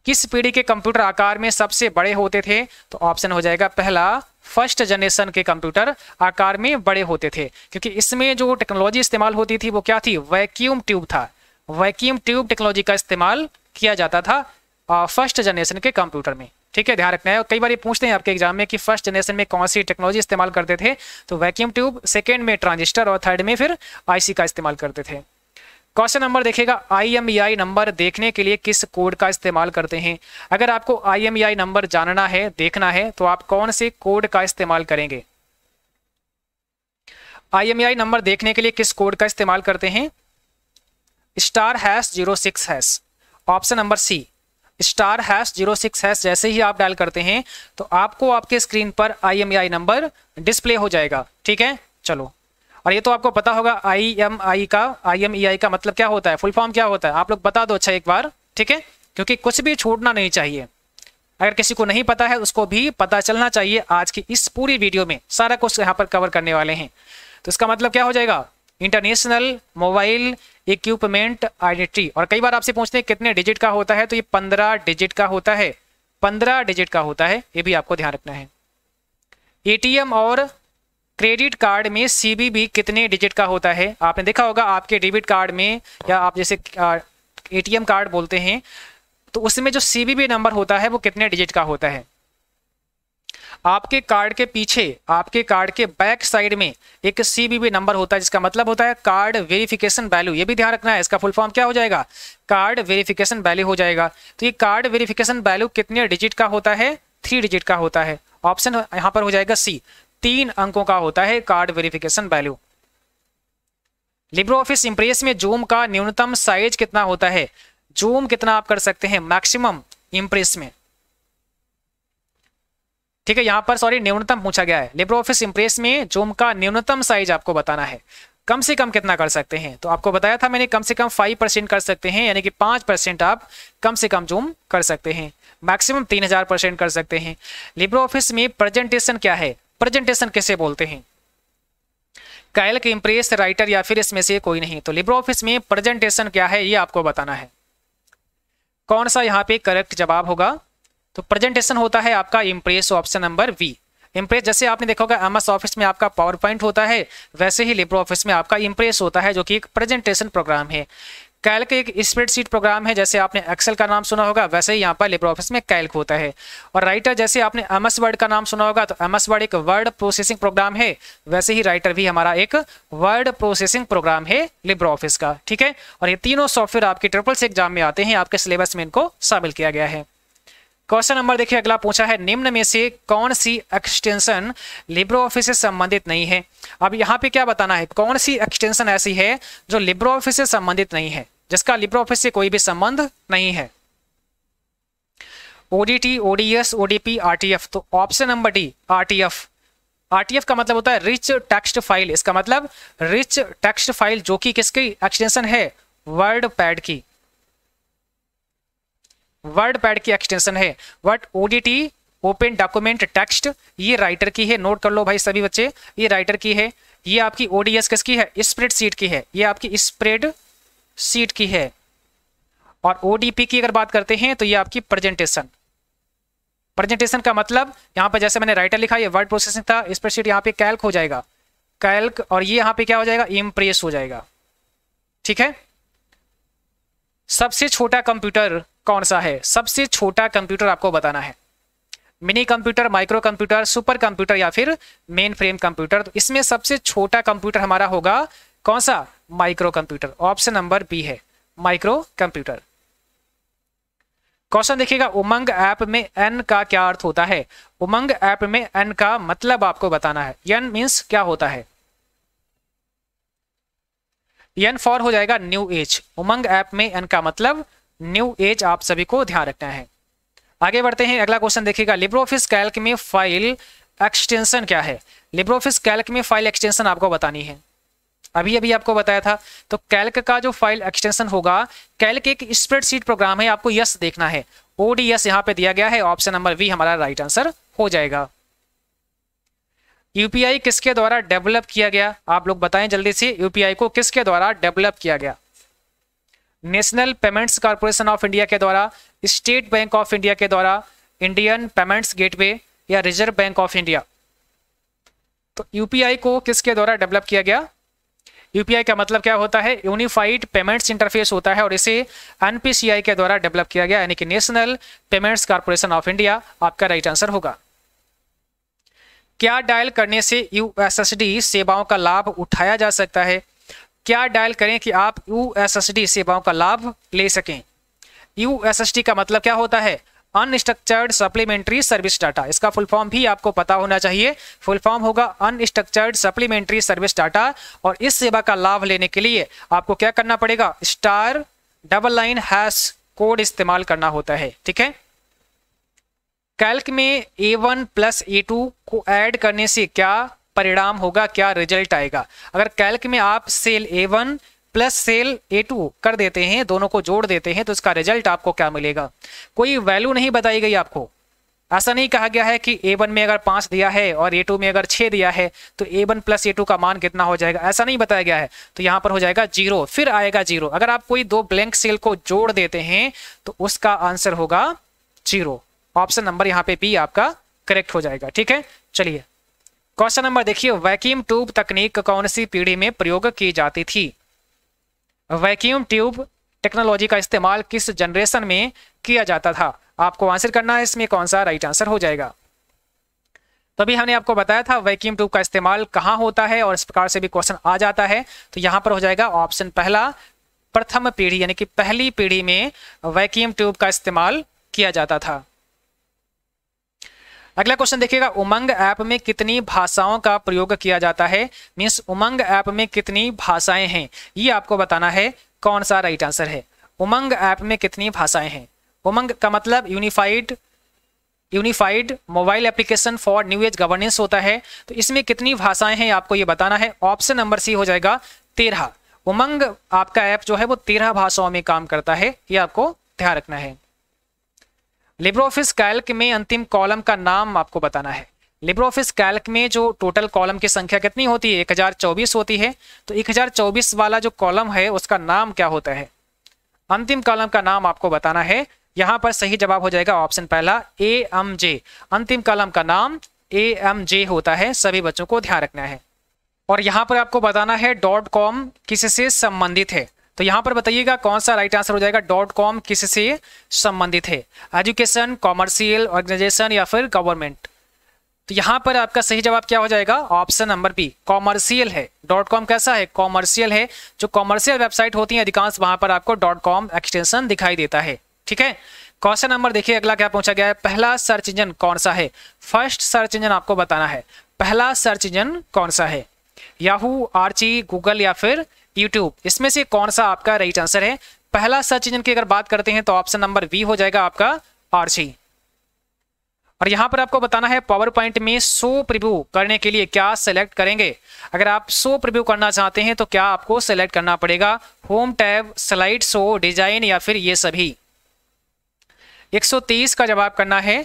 किस पीढ़ी के कंप्यूटर आकार में सबसे बड़े होते थे तो ऑप्शन हो जाएगा पहला फर्स्ट जनरेशन के कंप्यूटर आकार में बड़े होते थे क्योंकि इसमें जो टेक्नोलॉजी इस्तेमाल होती थी वो क्या थी वैक्यूम ट्यूब था वैक्यूम ट्यूब टेक्नोलॉजी का इस्तेमाल किया जाता था फर्स्ट जनरेशन के कंप्यूटर में ठीक है ध्यान रखना है कई बार ये पूछते हैं आपके एग्जाम में कि फर्स्ट जनरेशन में कौन सी टेक्नोलॉजी इस्तेमाल करते थे तो वैक्यूम ट्यूब सेकेंड में ट्रांजिस्टर और थर्ड में फिर आईसी का इस्तेमाल करते थे क्वेश्चन नंबर देखेगा आईएमईआई नंबर देखने के लिए किस कोड का इस्तेमाल करते हैं अगर आपको आईएमईआई नंबर e जानना है देखना है तो आप कौन से कोड का इस्तेमाल करेंगे आईएमईआई नंबर e देखने के लिए किस कोड का इस्तेमाल करते हैं star hash zero six hash option number C star hash zero six hash जैसे ही आप डायल करते हैं तो आपको आपके स्क्रीन पर आई नंबर डिस्प्ले हो जाएगा ठीक है चलो और ये तो आपको पता होगा आई एम आई का आई एम ई आई का मतलब क्या होता है फुल फॉर्म क्या होता है आप लोग बता दो अच्छा एक बार ठीक है क्योंकि कुछ भी छोड़ना नहीं चाहिए अगर किसी को नहीं पता है उसको भी पता चलना चाहिए आज की इस पूरी वीडियो में सारा कुछ यहाँ पर कवर करने वाले हैं तो इसका मतलब क्या हो जाएगा इंटरनेशनल मोबाइल इक्विपमेंट आइडेंटिटी और कई बार आपसे पूछते हैं कितने डिजिट का होता है तो ये पंद्रह डिजिट का होता है पंद्रह डिजिट का होता है ये भी आपको ध्यान रखना है एटीएम और क्रेडिट कार्ड में सीबीबी कितने डिजिट का होता है आपने देखा होगा आपके डेबिट कार्ड में या आप जैसे एटीएम कार्ड बोलते हैं तो उसमें जो सीबीबी नंबर होता है वो कितने डिजिट का होता है आपके कार्ड के पीछे आपके कार्ड के बैक साइड में एक सीबीबी नंबर होता है जिसका मतलब होता है कार्ड वेरिफिकेशन वैल्यू ये भी ध्यान रखना है इसका फुल फॉर्म क्या हो जाएगा कार्ड वेरिफिकेशन वैल्यू हो जाएगा तो ये कार्ड वेरिफिकेशन वैल्यू कितने डिजिट का होता है थ्री डिजिट का होता है ऑप्शन यहां पर हो जाएगा सी तीन अंकों का होता है card verification value LibreOffice Impress में जूम का न्यूनतम साइज कितना होता है जूम कितना आप कर सकते हैं मैक्सिमम इम्प्रेस में ठीक है यहाँ पर सॉरी न्यूनतम पूछा गया है लिब्रो ऑफिस इम्प्रेस में जूम का न्यूनतम साइज आपको बताना है कम से कम कितना कर सकते हैं तो आपको बताया था मैंने कम से कम फाइव परसेंट कर सकते हैं यानी कि पाँच परसेंट आप कम से कम जूम कर सकते हैं मैक्सिमम तीन हजार परसेंट कर सकते हैं लिब्रो ऑफिस में प्रेजेंटेशन क्या है प्रेजेंटेशन कैसे बोलते हैं कैल के इम्प्रेस राइटर या फिर इसमें से कोई नहीं तो लिब्रो ऑफिस में प्रेजेंटेशन क्या है ये आपको बताना है कौन सा यहाँ पे करेक्ट जवाब होगा तो प्रेजेंटेशन होता है आपका Impress option number B Impress जैसे आपने देखा होगा एम ऑफिस में आपका पावर पॉइंट होता है वैसे ही लिब्रो ऑफिस में आपका इम्प्रेस होता है जो कि एक प्रेजेंटेशन प्रोग्राम है कैल्क एक स्प्रेडशीट प्रोग्राम है जैसे आपने एक्सेल का नाम सुना होगा वैसे ही यहाँ पर लिब्रो ऑफिस में कैल्क होता है और राइटर जैसे आपने एम एस वर्ड का नाम सुना होगा तो एम एस वर्ड एक वर्ड प्रोसेसिंग प्रोग्राम है वैसे ही राइटर भी हमारा एक वर्ड प्रोसेसिंग प्रोग्राम है लिब्रो ऑफिस का ठीक है और ये तीनों सॉफ्टवेयर आपके ट्रिपल्स एग्जाम में आते हैं आपके सिलेबस में इनको शामिल किया गया है क्वेश्चन नंबर देखिए अगला पूछा है निम्न में से कौन सी एक्सटेंशन लिब्रो ऑफिस से संबंधित नहीं है अब यहाँ पे क्या बताना है कौन सी एक्सटेंशन ऐसी है जो लिब्रो ऑफिस से संबंधित नहीं है जिसका लिब्रो ऑफिस से कोई भी संबंध नहीं है ओडीटी ओडीएस ओडीपी एफ तो option number D RTF RTF का मतलब होता है रिच टेक्स्ट फाइल इसका मतलब रिच टेक्स्ट फाइल जो कि किसकी एक्सटेंशन है वर्ड पैड की वर्ड पैड की एक्सटेंशन है what ODT open document text ये राइटर की है नोट कर लो भाई सभी बच्चे ये राइटर की है ये आपकी ओडीएस किसकी है स्प्रेड सीट की है ये आपकी स्प्रेड सीट की है और ओडीपी की अगर बात करते हैं तो ये आपकी प्रेजेंटेशन प्रेजेंटेशन का मतलब यहां पर जैसे मैंने राइटर लिखा ये वर्ड प्रोसेसिंग था स्प्रेड सीट यहाँ पे कैल्क हो जाएगा कैल्क और ये यहाँ पे क्या हो जाएगा इम्प्रेस हो जाएगा ठीक है सबसे छोटा कंप्यूटर कौन सा है सबसे छोटा कंप्यूटर आपको बताना है mini computer micro computer super computer या फिर मेन फ्रेम कंप्यूटर तो इसमें सबसे छोटा कंप्यूटर हमारा होगा कौन सा micro computer option number B है माइक्रो कंप्यूटर क्वेश्चन देखिएगा उमंग ऐप में एन का क्या अर्थ होता है उमंग ऐप में एन का मतलब आपको बताना है एन मीन्स क्या होता है एन फॉर हो जाएगा न्यू एज उमंग ऐप में एन का मतलब न्यू एज आप सभी को ध्यान रखना है आगे बढ़ते हैं अगला क्वेश्चन देखिएगा लिब्रोफिस कैल्क में फाइल एक्सटेंशन क्या है लिब्रोफिस कैल्क में फाइल एक्सटेंशन आपको बतानी है अभी अभी आपको बताया था तो कैल्क का जो फाइल एक्सटेंशन होगा कैल्क एक स्प्रेडशीट प्रोग्राम है आपको यस देखना है ओडीएस यहाँ पे दिया गया है ऑप्शन नंबर वी हमारा राइट आंसर हो जाएगा यूपीआई किसके द्वारा डेवलप किया गया आप लोग बताएं जल्दी से यूपीआई को किसके द्वारा डेवलप किया गया National payments corporation of India के द्वारा स्टेट बैंक ऑफ इंडिया के द्वारा इंडियन पेमेंट्स गेटवे या रिजर्व बैंक ऑफ इंडिया तो यूपीआई को किसके द्वारा डेवलप किया गया यूपीआई का मतलब क्या होता है यूनिफाइड पेमेंट्स इंटरफेस होता है और इसे एनपीसीआई के द्वारा डेवलप किया गया यानी कि National payments corporation of India आपका राइट आंसर होगा क्या डायल करने से यू सेवाओं का लाभ उठाया जा सकता है क्या डायल करें कि आप यू सेवाओं का लाभ ले सकें यू का मतलब क्या होता है अनस्ट्रक्चर्ड सप्लीमेंट्री सर्विस डाटा इसका फुल फॉर्म भी आपको पता होना चाहिए फुल फॉर्म होगा अनस्ट्रक्चर्ड सप्लीमेंट्री सर्विस डाटा और इस सेवा का लाभ लेने के लिए आपको क्या करना पड़ेगा star double line hash code इस्तेमाल करना होता है ठीक है कैल्क में A one plus A two को ऐड करने से क्या परिणाम होगा क्या रिजल्ट आएगा अगर कैल्क में आप cell A one plus cell A two कर देते हैं दोनों को जोड़ देते हैं तो इसका रिजल्ट आपको क्या मिलेगा कोई वैल्यू नहीं बताई गई आपको ऐसा नहीं कहा गया है कि ए वन में अगर पांच दिया है और ए टू में अगर छह दिया है तो A one plus A two का मान कितना हो जाएगा ऐसा नहीं बताया गया है तो यहां पर हो जाएगा जीरो फिर आएगा जीरो अगर आप कोई दो ब्लैंक सेल को जोड़ देते हैं तो उसका आंसर होगा जीरो ऑप्शन नंबर यहाँ पे बी आपका करेक्ट हो जाएगा ठीक है चलिए क्वेश्चन नंबर देखिए वैक्यूम ट्यूब तकनीक कौन सी पीढ़ी में प्रयोग की जाती थी वैक्यूम ट्यूब टेक्नोलॉजी का इस्तेमाल किस जनरेशन में किया जाता था आपको आंसर करना है इसमें कौन सा राइट आंसर हो जाएगा तो अभी हमने आपको बताया था वैक्यूम ट्यूब का इस्तेमाल कहाँ होता है और इस प्रकार से भी क्वेश्चन आ जाता है तो यहाँ पर हो जाएगा ऑप्शन पहला प्रथम पीढ़ी यानी कि पहली पीढ़ी में वैक्यूम ट्यूब का इस्तेमाल किया जाता था अगला क्वेश्चन देखिएगा उमंग ऐप में कितनी भाषाओं का प्रयोग किया जाता है मीन्स उमंग ऐप में कितनी भाषाएं हैं ये आपको बताना है कौन सा राइट आंसर है उमंग ऐप में कितनी भाषाएं हैं उमंग का मतलब unified unified mobile application for new age governance होता है तो इसमें कितनी भाषाएं हैं आपको ये बताना है ऑप्शन नंबर सी हो जाएगा तेरह उमंग आपका ऐप जो है वो तेरह भाषाओं में काम करता है ये आपको ध्यान रखना है लिब्रो ऑफिस कैल्क में अंतिम कॉलम का नाम आपको बताना है लिब्रो ऑफिस कैल्क में जो टोटल कॉलम की संख्या कितनी होती है चौबीस होती है तो चौबीस वाला जो कॉलम है उसका नाम क्या होता है अंतिम कॉलम का नाम आपको बताना है यहाँ पर सही जवाब हो जाएगा ऑप्शन पहला ए एम जे अंतिम कॉलम का नाम ए एम जे होता है सभी बच्चों को ध्यान रखना है और यहाँ पर आपको बताना है डॉट कॉम किस से संबंधित है तो यहां पर बताइएगा कौन सा राइट आंसर हो जाएगा डॉट कॉम किस से संबंधित है एजुकेशन कॉमर्शियल ऑर्गेनाइजेशन या फिर गवर्नमेंट तो यहां पर आपका सही जवाब क्या हो जाएगा ऑप्शन नंबर बी कॉमर्शियल है डॉट कॉम कैसा है कॉमर्शियल है जो कॉमर्शियल वेबसाइट होती है अधिकांश वहां पर आपको डॉट कॉम एक्सटेंशन दिखाई देता है ठीक है क्वेश्चन नंबर देखिए अगला क्या पूछा गया है पहला सर्च इंजन कौन सा है फर्स्ट सर्च इंजन आपको बताना है पहला सर्च इंजन कौन सा है याहू आर्ची गूगल या फिर यूट्यूब इसमें से कौन सा आपका राइट आंसर है पहला सर्च इंजन की अगर बात करते हैं तो ऑप्शन नंबर बी हो जाएगा आपका आरसी और यहां पर आपको बताना है पावर पॉइंट में सो प्रिव्यू करने के लिए क्या सेलेक्ट करेंगे अगर आप सो प्रिव्यू करना चाहते हैं तो क्या आपको सेलेक्ट करना पड़ेगा home tab slide show design या फिर ये सभी 130 का जवाब करना है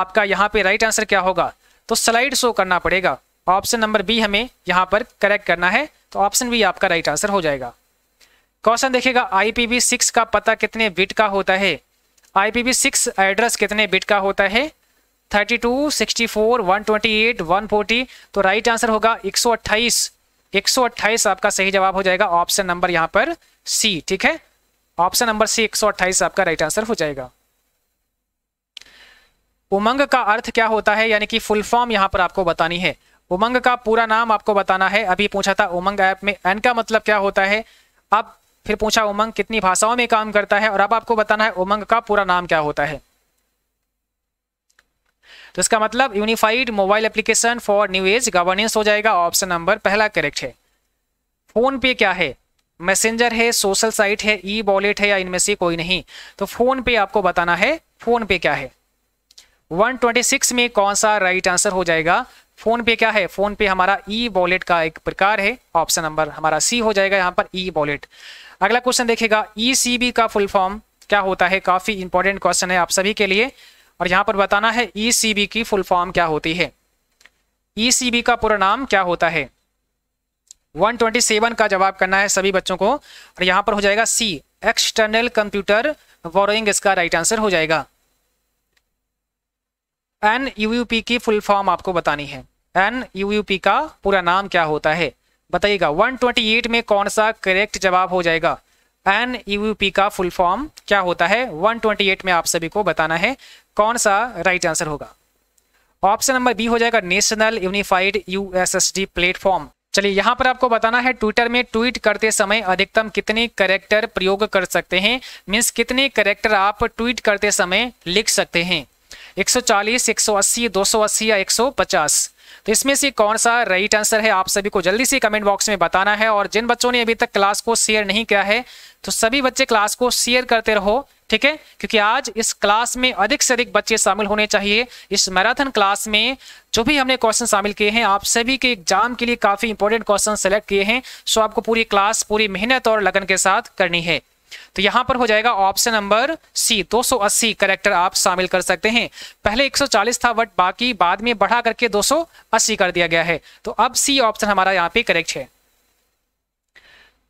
आपका यहां पे राइट आंसर क्या होगा तो स्लाइड शो करना पड़ेगा ऑप्शन नंबर बी हमें यहां पर करेक्ट करना है तो ऑप्शन बी आपका राइट आंसर हो जाएगा क्वेश्चन देखिएगा आईपीवी सिक्स का पता कितने बिट का होता है आईपीवी सिक्स एड्रेस कितने बिट का होता है thirty two sixty four one twenty eight one forty तो राइट आंसर होगा एक एक सौ अट्ठाईस सौ अट्ठाईस आपका सही जवाब हो जाएगा ऑप्शन नंबर यहां पर सी ठीक है ऑप्शन नंबर सी एक सौ अट्ठाईस आपका राइट आंसर हो जाएगा उमंग का अर्थ क्या होता है यानी कि फुल फॉर्म यहां पर आपको बतानी है उमंग का पूरा नाम आपको बताना है अभी पूछा था उमंग ऐप में एन का मतलब क्या होता है अब फिर पूछा उमंग कितनी भाषाओं में काम करता है और अब आपको बताना है उमंग का पूरा नाम क्या होता है तो इसका मतलब unified mobile application for new age governance हो जाएगा ऑप्शन नंबर पहला करेक्ट है फोन पे क्या है मैसेंजर है सोशल साइट है ई वॉलेट है या इनमें से कोई नहीं तो फोन पे आपको बताना है फोन पे क्या है 126 में कौन सा राइट आंसर हो जाएगा फोन पे क्या है फोन पे हमारा ई वॉलेट का एक प्रकार है ऑप्शन नंबर हमारा सी हो जाएगा यहाँ पर ई वॉलेट अगला क्वेश्चन देखेगा ई का फुल फॉर्म क्या होता है काफी इंपॉर्टेंट क्वेश्चन है आप सभी के लिए और यहाँ पर बताना है ई e की फुल फॉर्म क्या होती है ई e का पूरा नाम क्या होता है 127 का जवाब करना है सभी बच्चों को और यहाँ पर हो जाएगा सी एक्सटर्नल कंप्यूटर वॉरिंग इसका राइट आंसर हो जाएगा एन यूयूपी की फुल फॉर्म आपको बतानी है एन पी का पूरा नाम क्या होता है बताइएगा 128 में कौन सा करेक्ट जवाब हो जाएगा एन पी का फुल फॉर्म क्या होता है 128 में आप सभी को बताना है कौन सा राइट आंसर होगा ऑप्शन नंबर बी हो जाएगा नेशनल यूनिफाइड यूएसएसडी प्लेटफॉर्म चलिए यहाँ पर आपको बताना है ट्विटर में ट्वीट करते समय अधिकतम कितने करेक्टर प्रयोग कर सकते हैं मीन्स कितने करेक्टर आप ट्वीट करते समय लिख सकते हैं 140, 180, 280 या 150 तो इसमें से कौन सा राइट आंसर है आप सभी को जल्दी से कमेंट बॉक्स में बताना है और जिन बच्चों ने अभी तक क्लास को शेयर नहीं किया है तो सभी बच्चे क्लास को शेयर करते रहो ठीक है क्योंकि आज इस क्लास में अधिक से अधिक बच्चे शामिल होने चाहिए इस मैराथन क्लास में जो भी हमने क्वेश्चन शामिल किए हैं आप सभी के एग्जाम के लिए काफ़ी इंपॉर्टेंट क्वेश्चन सेलेक्ट किए हैं सो आपको पूरी क्लास पूरी मेहनत और लगन के साथ करनी है तो यहां पर हो जाएगा ऑप्शन नंबर सी 280 करेक्टर आप शामिल कर सकते हैं पहले 140 था बट बाकी बाद में बढ़ा करके 280 कर दिया गया है तो अब सी ऑप्शन हमारा यहां पे करेक्ट है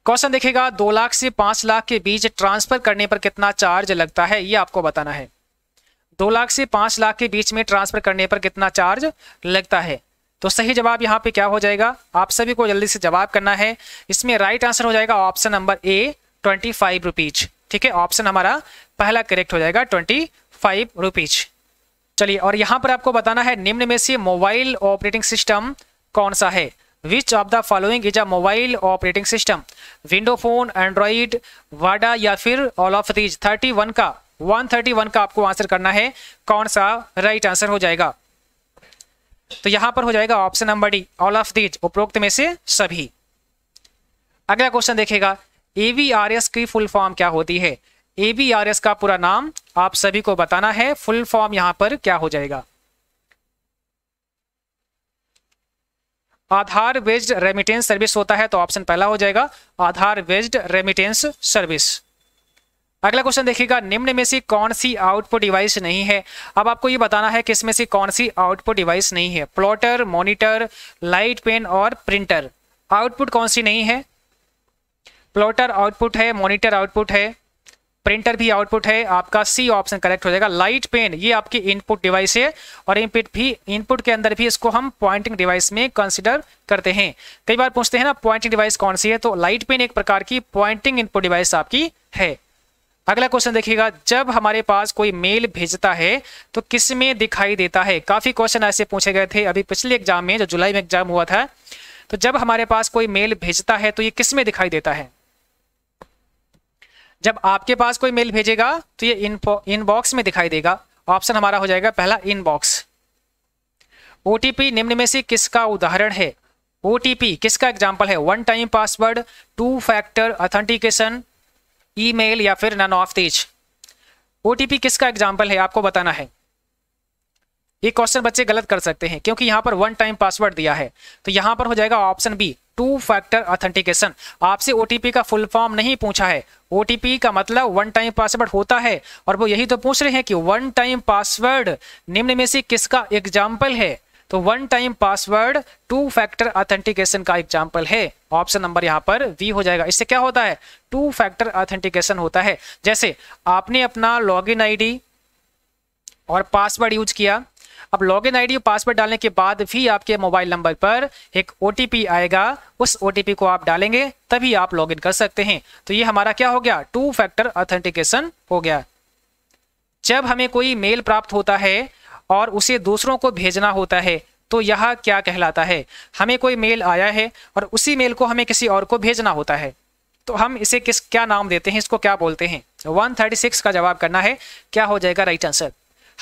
क्वेश्चन देखेगा दो लाख से पांच लाख के बीच ट्रांसफर करने पर कितना चार्ज लगता है ये आपको बताना है दो लाख से पांच लाख के बीच में ट्रांसफर करने पर कितना चार्ज लगता है तो सही जवाब यहाँ पे क्या हो जाएगा आप सभी को जल्दी से जवाब करना है इसमें राइट आंसर हो जाएगा option number A twenty five rupees ठीक है ऑप्शन हमारा पहला करेक्ट हो जाएगा ट्वेंटी फाइव रुपीज चलिए और यहां पर आपको बताना है निम्न में से मोबाइल ऑपरेटिंग सिस्टम कौन सा है which of the following is a mobile operating system window phone Android Bada या फिर ऑल ऑफ दीज 31 का 131 का आपको आंसर करना है कौन सा राइट right आंसर हो जाएगा तो यहां पर हो जाएगा option number D all of these उपरोक्त में से सभी अगला क्वेश्चन देखेगा एवीआरएस की फुल फॉर्म क्या होती है एवीआरएस का पूरा नाम आप सभी को बताना है फुल फॉर्म यहां पर क्या हो जाएगा आधार बेस्ड रेमिटेंस सर्विस होता है तो ऑप्शन पहला हो जाएगा आधार बेस्ड रेमिटेंस सर्विस अगला क्वेश्चन देखिएगा निम्न में से कौन सी आउटपुट डिवाइस नहीं है अब आपको ये बताना है किसमें से कौन सी आउटपुट डिवाइस नहीं है प्लॉटर मॉनिटर लाइट पेन और प्रिंटर आउटपुट कौन सी नहीं है प्लॉटर आउटपुट है मॉनिटर आउटपुट है प्रिंटर भी आउटपुट है आपका सी ऑप्शन करेक्ट हो जाएगा लाइट पेन ये आपकी इनपुट डिवाइस है और इनपुट भी इनपुट के अंदर भी इसको हम पॉइंटिंग डिवाइस में कंसिडर करते हैं कई बार पूछते हैं ना पॉइंटिंग डिवाइस कौन सी है तो लाइट पेन एक प्रकार की पॉइंटिंग इनपुट डिवाइस आपकी है अगला क्वेश्चन देखिएगा जब हमारे पास कोई मेल भेजता है तो किस में दिखाई देता है काफ़ी क्वेश्चन ऐसे पूछे गए थे अभी पिछले एग्जाम में जो जुलाई में एग्जाम हुआ था तो जब हमारे पास कोई मेल भेजता है तो ये किस में दिखाई देता है जब आपके पास कोई मेल भेजेगा तो ये इनबॉक्स में दिखाई देगा ऑप्शन हमारा हो जाएगा पहला इनबॉक्स ओ निम्न में से किसका उदाहरण है ओ किसका एग्जाम्पल है one time password two factor authentication email या फिर नन ऑफ तेज ओ किसका एग्जाम्पल है आपको बताना है ये क्वेश्चन बच्चे गलत कर सकते हैं क्योंकि यहां पर वन टाइम पासवर्ड दिया है तो यहां पर हो जाएगा option B two factor authentication आपसे ओ का फुल फॉर्म नहीं पूछा है ओ का मतलब वन टाइम पासवर्ड होता है और वो यही तो पूछ रहे हैं कि वन टाइम पासवर्ड निम्न में से किसका एग्जाम्पल है तो one time password two factor authentication का एग्जाम्पल है ऑप्शन नंबर यहाँ पर वी हो जाएगा इससे क्या होता है टू फैक्टर ऑथेंटिकेशन होता है जैसे आपने अपना लॉग इन और पासवर्ड यूज किया अब लॉग इन आई पासवर्ड डालने के बाद भी आपके मोबाइल नंबर पर एक ओ आएगा उस ओ को आप डालेंगे तभी आप लॉग कर सकते हैं तो ये हमारा क्या हो गया टू फैक्टर ऑथेंटिकेशन हो गया जब हमें कोई मेल प्राप्त होता है और उसे दूसरों को भेजना होता है तो यह क्या कहलाता है हमें कोई मेल आया है और उसी मेल को हमें किसी और को भेजना होता है तो हम इसे किस क्या नाम देते हैं इसको क्या बोलते हैं 136 का जवाब करना है क्या हो जाएगा राइट आंसर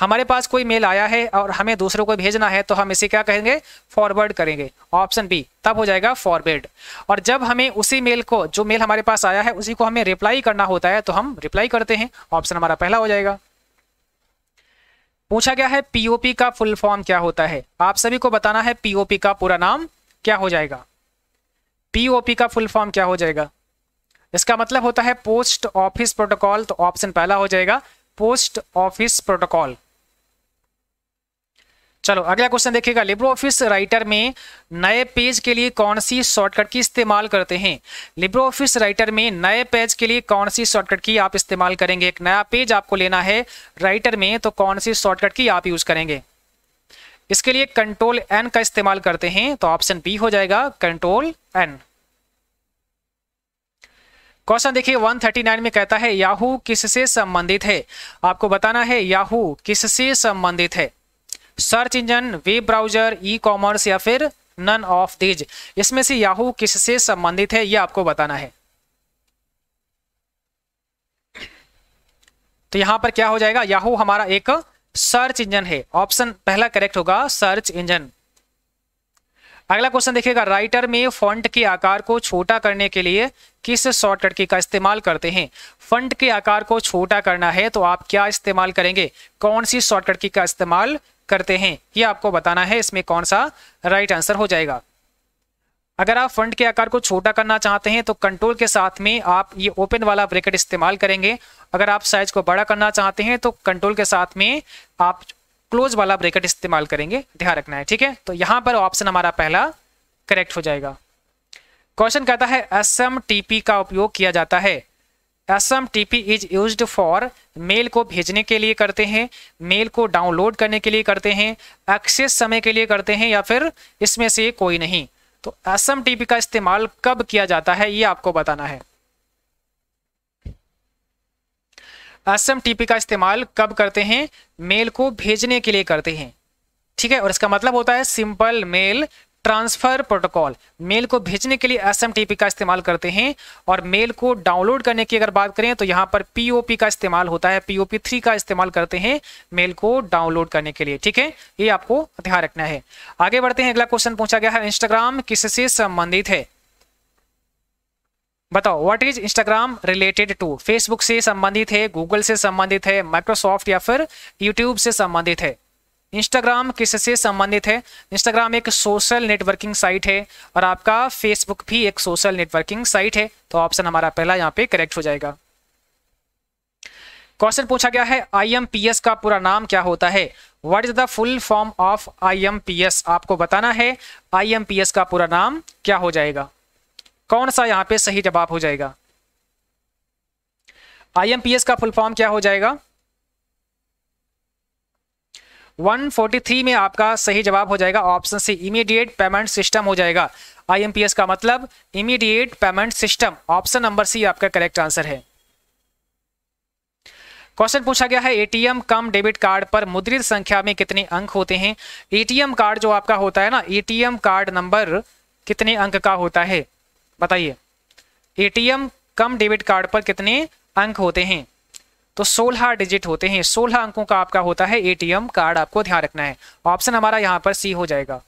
हमारे पास कोई मेल आया है और हमें दूसरों को भेजना है तो हम इसे क्या कहेंगे फॉरवर्ड करेंगे ऑप्शन बी तब हो जाएगा फॉरवर्ड और जब हमें उसी मेल को जो मेल हमारे पास आया है उसी को हमें रिप्लाई करना होता है तो हम रिप्लाई करते हैं ऑप्शन हमारा पहला हो जाएगा पूछा गया है पीओपी का फुल फॉर्म क्या होता है आप सभी को बताना है पीओपी का पूरा नाम क्या हो जाएगा पीओपी का फुल फॉर्म क्या हो जाएगा इसका मतलब होता है पोस्ट ऑफिस प्रोटोकॉल तो ऑप्शन पहला हो जाएगा पोस्ट ऑफिस प्रोटोकॉल चलो अगला क्वेश्चन देखिएगा लिब्रो ऑफिस राइटर में नए पेज के लिए कौन सी शॉर्टकट की इस्तेमाल करते हैं लिब्रो ऑफिस राइटर में नए पेज के लिए कौन सी शॉर्टकट की आप इस्तेमाल करेंगे एक नया पेज आपको लेना है राइटर में तो कौन सी शॉर्टकट की आप यूज़ करेंगे इसके लिए कंट्रोल एन का इस्तेमाल करते हैं तो ऑप्शन बी हो जाएगा कंट्रोल एन क्वेश्चन देखिए 139 में कहता है याहू किससे संबंधित है आपको बताना है याहू किससे संबंधित है search engine web browser e commerce या फिर नन ऑफ दीज इसमें से याहू किससे संबंधित है यह आपको बताना है तो यहां पर क्या हो जाएगा याहू हमारा एक सर्च इंजन है ऑप्शन पहला करेक्ट होगा सर्च इंजन अगला क्वेश्चन देखिएगा राइटर में फंट के आकार को छोटा करने के लिए किस शॉर्टकट की का इस्तेमाल करते हैं फंट के आकार को छोटा करना है तो आप क्या इस्तेमाल करेंगे कौन सी शॉर्टकट की का इस्तेमाल करते हैं ये आपको बताना है इसमें कौन सा राइट आंसर हो जाएगा अगर आप फंड के आकार को छोटा करना चाहते हैं तो कंट्रोल के साथ में आप ये ओपन वाला ब्रेकेट इस्तेमाल करेंगे अगर आप साइज को बड़ा करना चाहते हैं तो कंट्रोल के साथ में आप क्लोज वाला ब्रेकेट इस्तेमाल करेंगे ध्यान रखना है ठीक है तो यहां पर ऑप्शन हमारा पहला करेक्ट हो जाएगा क्वेश्चन कहता है एस का उपयोग किया जाता है S M T P is use for mail को भेजने के लिए करते हैं मेल को डाउनलोड करने के लिए करते हैं एक्सेस समय के लिए करते हैं या फिर इसमें से कोई नहीं तो एस एम टी पी का इस्तेमाल कब किया जाता है ये आपको बताना है एस एम टी पी का इस्तेमाल कब करते हैं मेल को भेजने के लिए करते हैं ठीक है और इसका मतलब होता है simple mail transfer protocol mail को भेजने के लिए एस का इस्तेमाल करते हैं और मेल को डाउनलोड करने की अगर बात करें तो यहाँ पर पीओपी का इस्तेमाल होता है पीओपी थ्री का इस्तेमाल करते हैं मेल को डाउनलोड करने के लिए ठीक है ये आपको ध्यान रखना है आगे बढ़ते हैं अगला क्वेश्चन पूछा गया है इंस्टाग्राम किससे संबंधित है बताओ what is Instagram related to Facebook से संबंधित है गूगल से संबंधित है माइक्रोसॉफ्ट या फिर यूट्यूब से संबंधित है इंस्टाग्राम किससे संबंधित है इंस्टाग्राम एक सोशल नेटवर्किंग साइट है और आपका फेसबुक भी एक सोशल नेटवर्किंग साइट है तो ऑप्शन हमारा पहला यहाँ पे करेक्ट हो जाएगा क्वेश्चन पूछा गया है आईएमपीएस का पूरा नाम क्या होता है what is the full form of IMPS आपको बताना है आईएमपीएस का पूरा नाम क्या हो जाएगा कौन सा यहाँ पे सही जवाब हो जाएगा आईएमपीएस का फुल फॉर्म क्या हो जाएगा 143 में आपका सही जवाब हो जाएगा option C immediate payment system हो जाएगा आईएमपीएस का मतलब immediate payment system option number C आपका करेक्ट आंसर है क्वेश्चन पूछा गया है एटीएम कम डेबिट कार्ड पर मुद्रित संख्या में कितने अंक होते हैं एटीएम कार्ड जो आपका होता है ना एटीएम कार्ड नंबर कितने अंक का होता है बताइए एटीएम कम डेबिट कार्ड पर कितने अंक होते हैं तो 16 डिजिट होते हैं 16 अंकों का आपका होता है एटीएम कार्ड आपको ध्यान रखना है ऑप्शन हमारा यहाँ पर सी हो जाएगा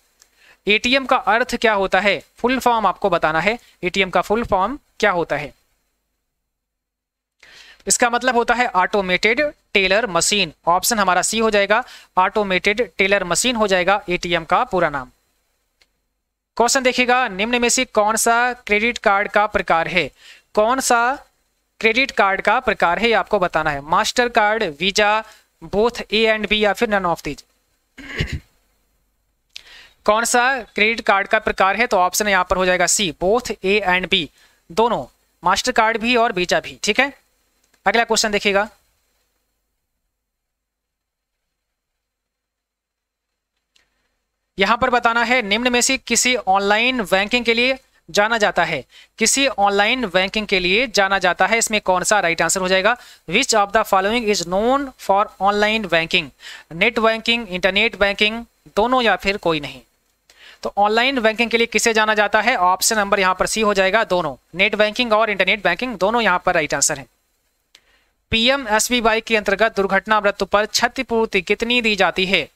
एटीएम का अर्थ क्या होता है फुल फॉर्म आपको बताना है एटीएम का फुल फॉर्म क्या होता है इसका मतलब होता है ऑटोमेटेड टेलर मशीन ऑप्शन हमारा सी हो जाएगा ऑटोमेटेड टेलर मशीन हो जाएगा एटीएम का पूरा नाम क्वेश्चन देखिएगा निम्न में से कौन सा क्रेडिट कार्ड का प्रकार है कौन सा क्रेडिट कार्ड का प्रकार है ये आपको बताना है Mastercard Visa both A and B या फिर नन ऑफ दीज कौन सा क्रेडिट कार्ड का प्रकार है तो ऑप्शन यहां पर हो जाएगा C both A and B दोनों मास्टर कार्ड भी और वीजा भी ठीक है अगला क्वेश्चन देखिएगा यहां पर बताना है निम्न में से किसी ऑनलाइन बैंकिंग के लिए जाना जाता है किसी ऑनलाइन बैंकिंग के लिए जाना जाता है इसमें कौन सा राइट आंसर हो जाएगा which of the following is known for online banking net banking internet banking दोनों या फिर कोई नहीं तो ऑनलाइन बैंकिंग के लिए किसे जाना जाता है ऑप्शन नंबर यहां पर सी हो जाएगा दोनों नेट बैंकिंग और इंटरनेट बैंकिंग दोनों यहां पर राइट आंसर है पीएम पीएमएसबीवाई के अंतर्गत दुर्घटना मृत्यु पर क्षतिपूर्ति कितनी दी जाती है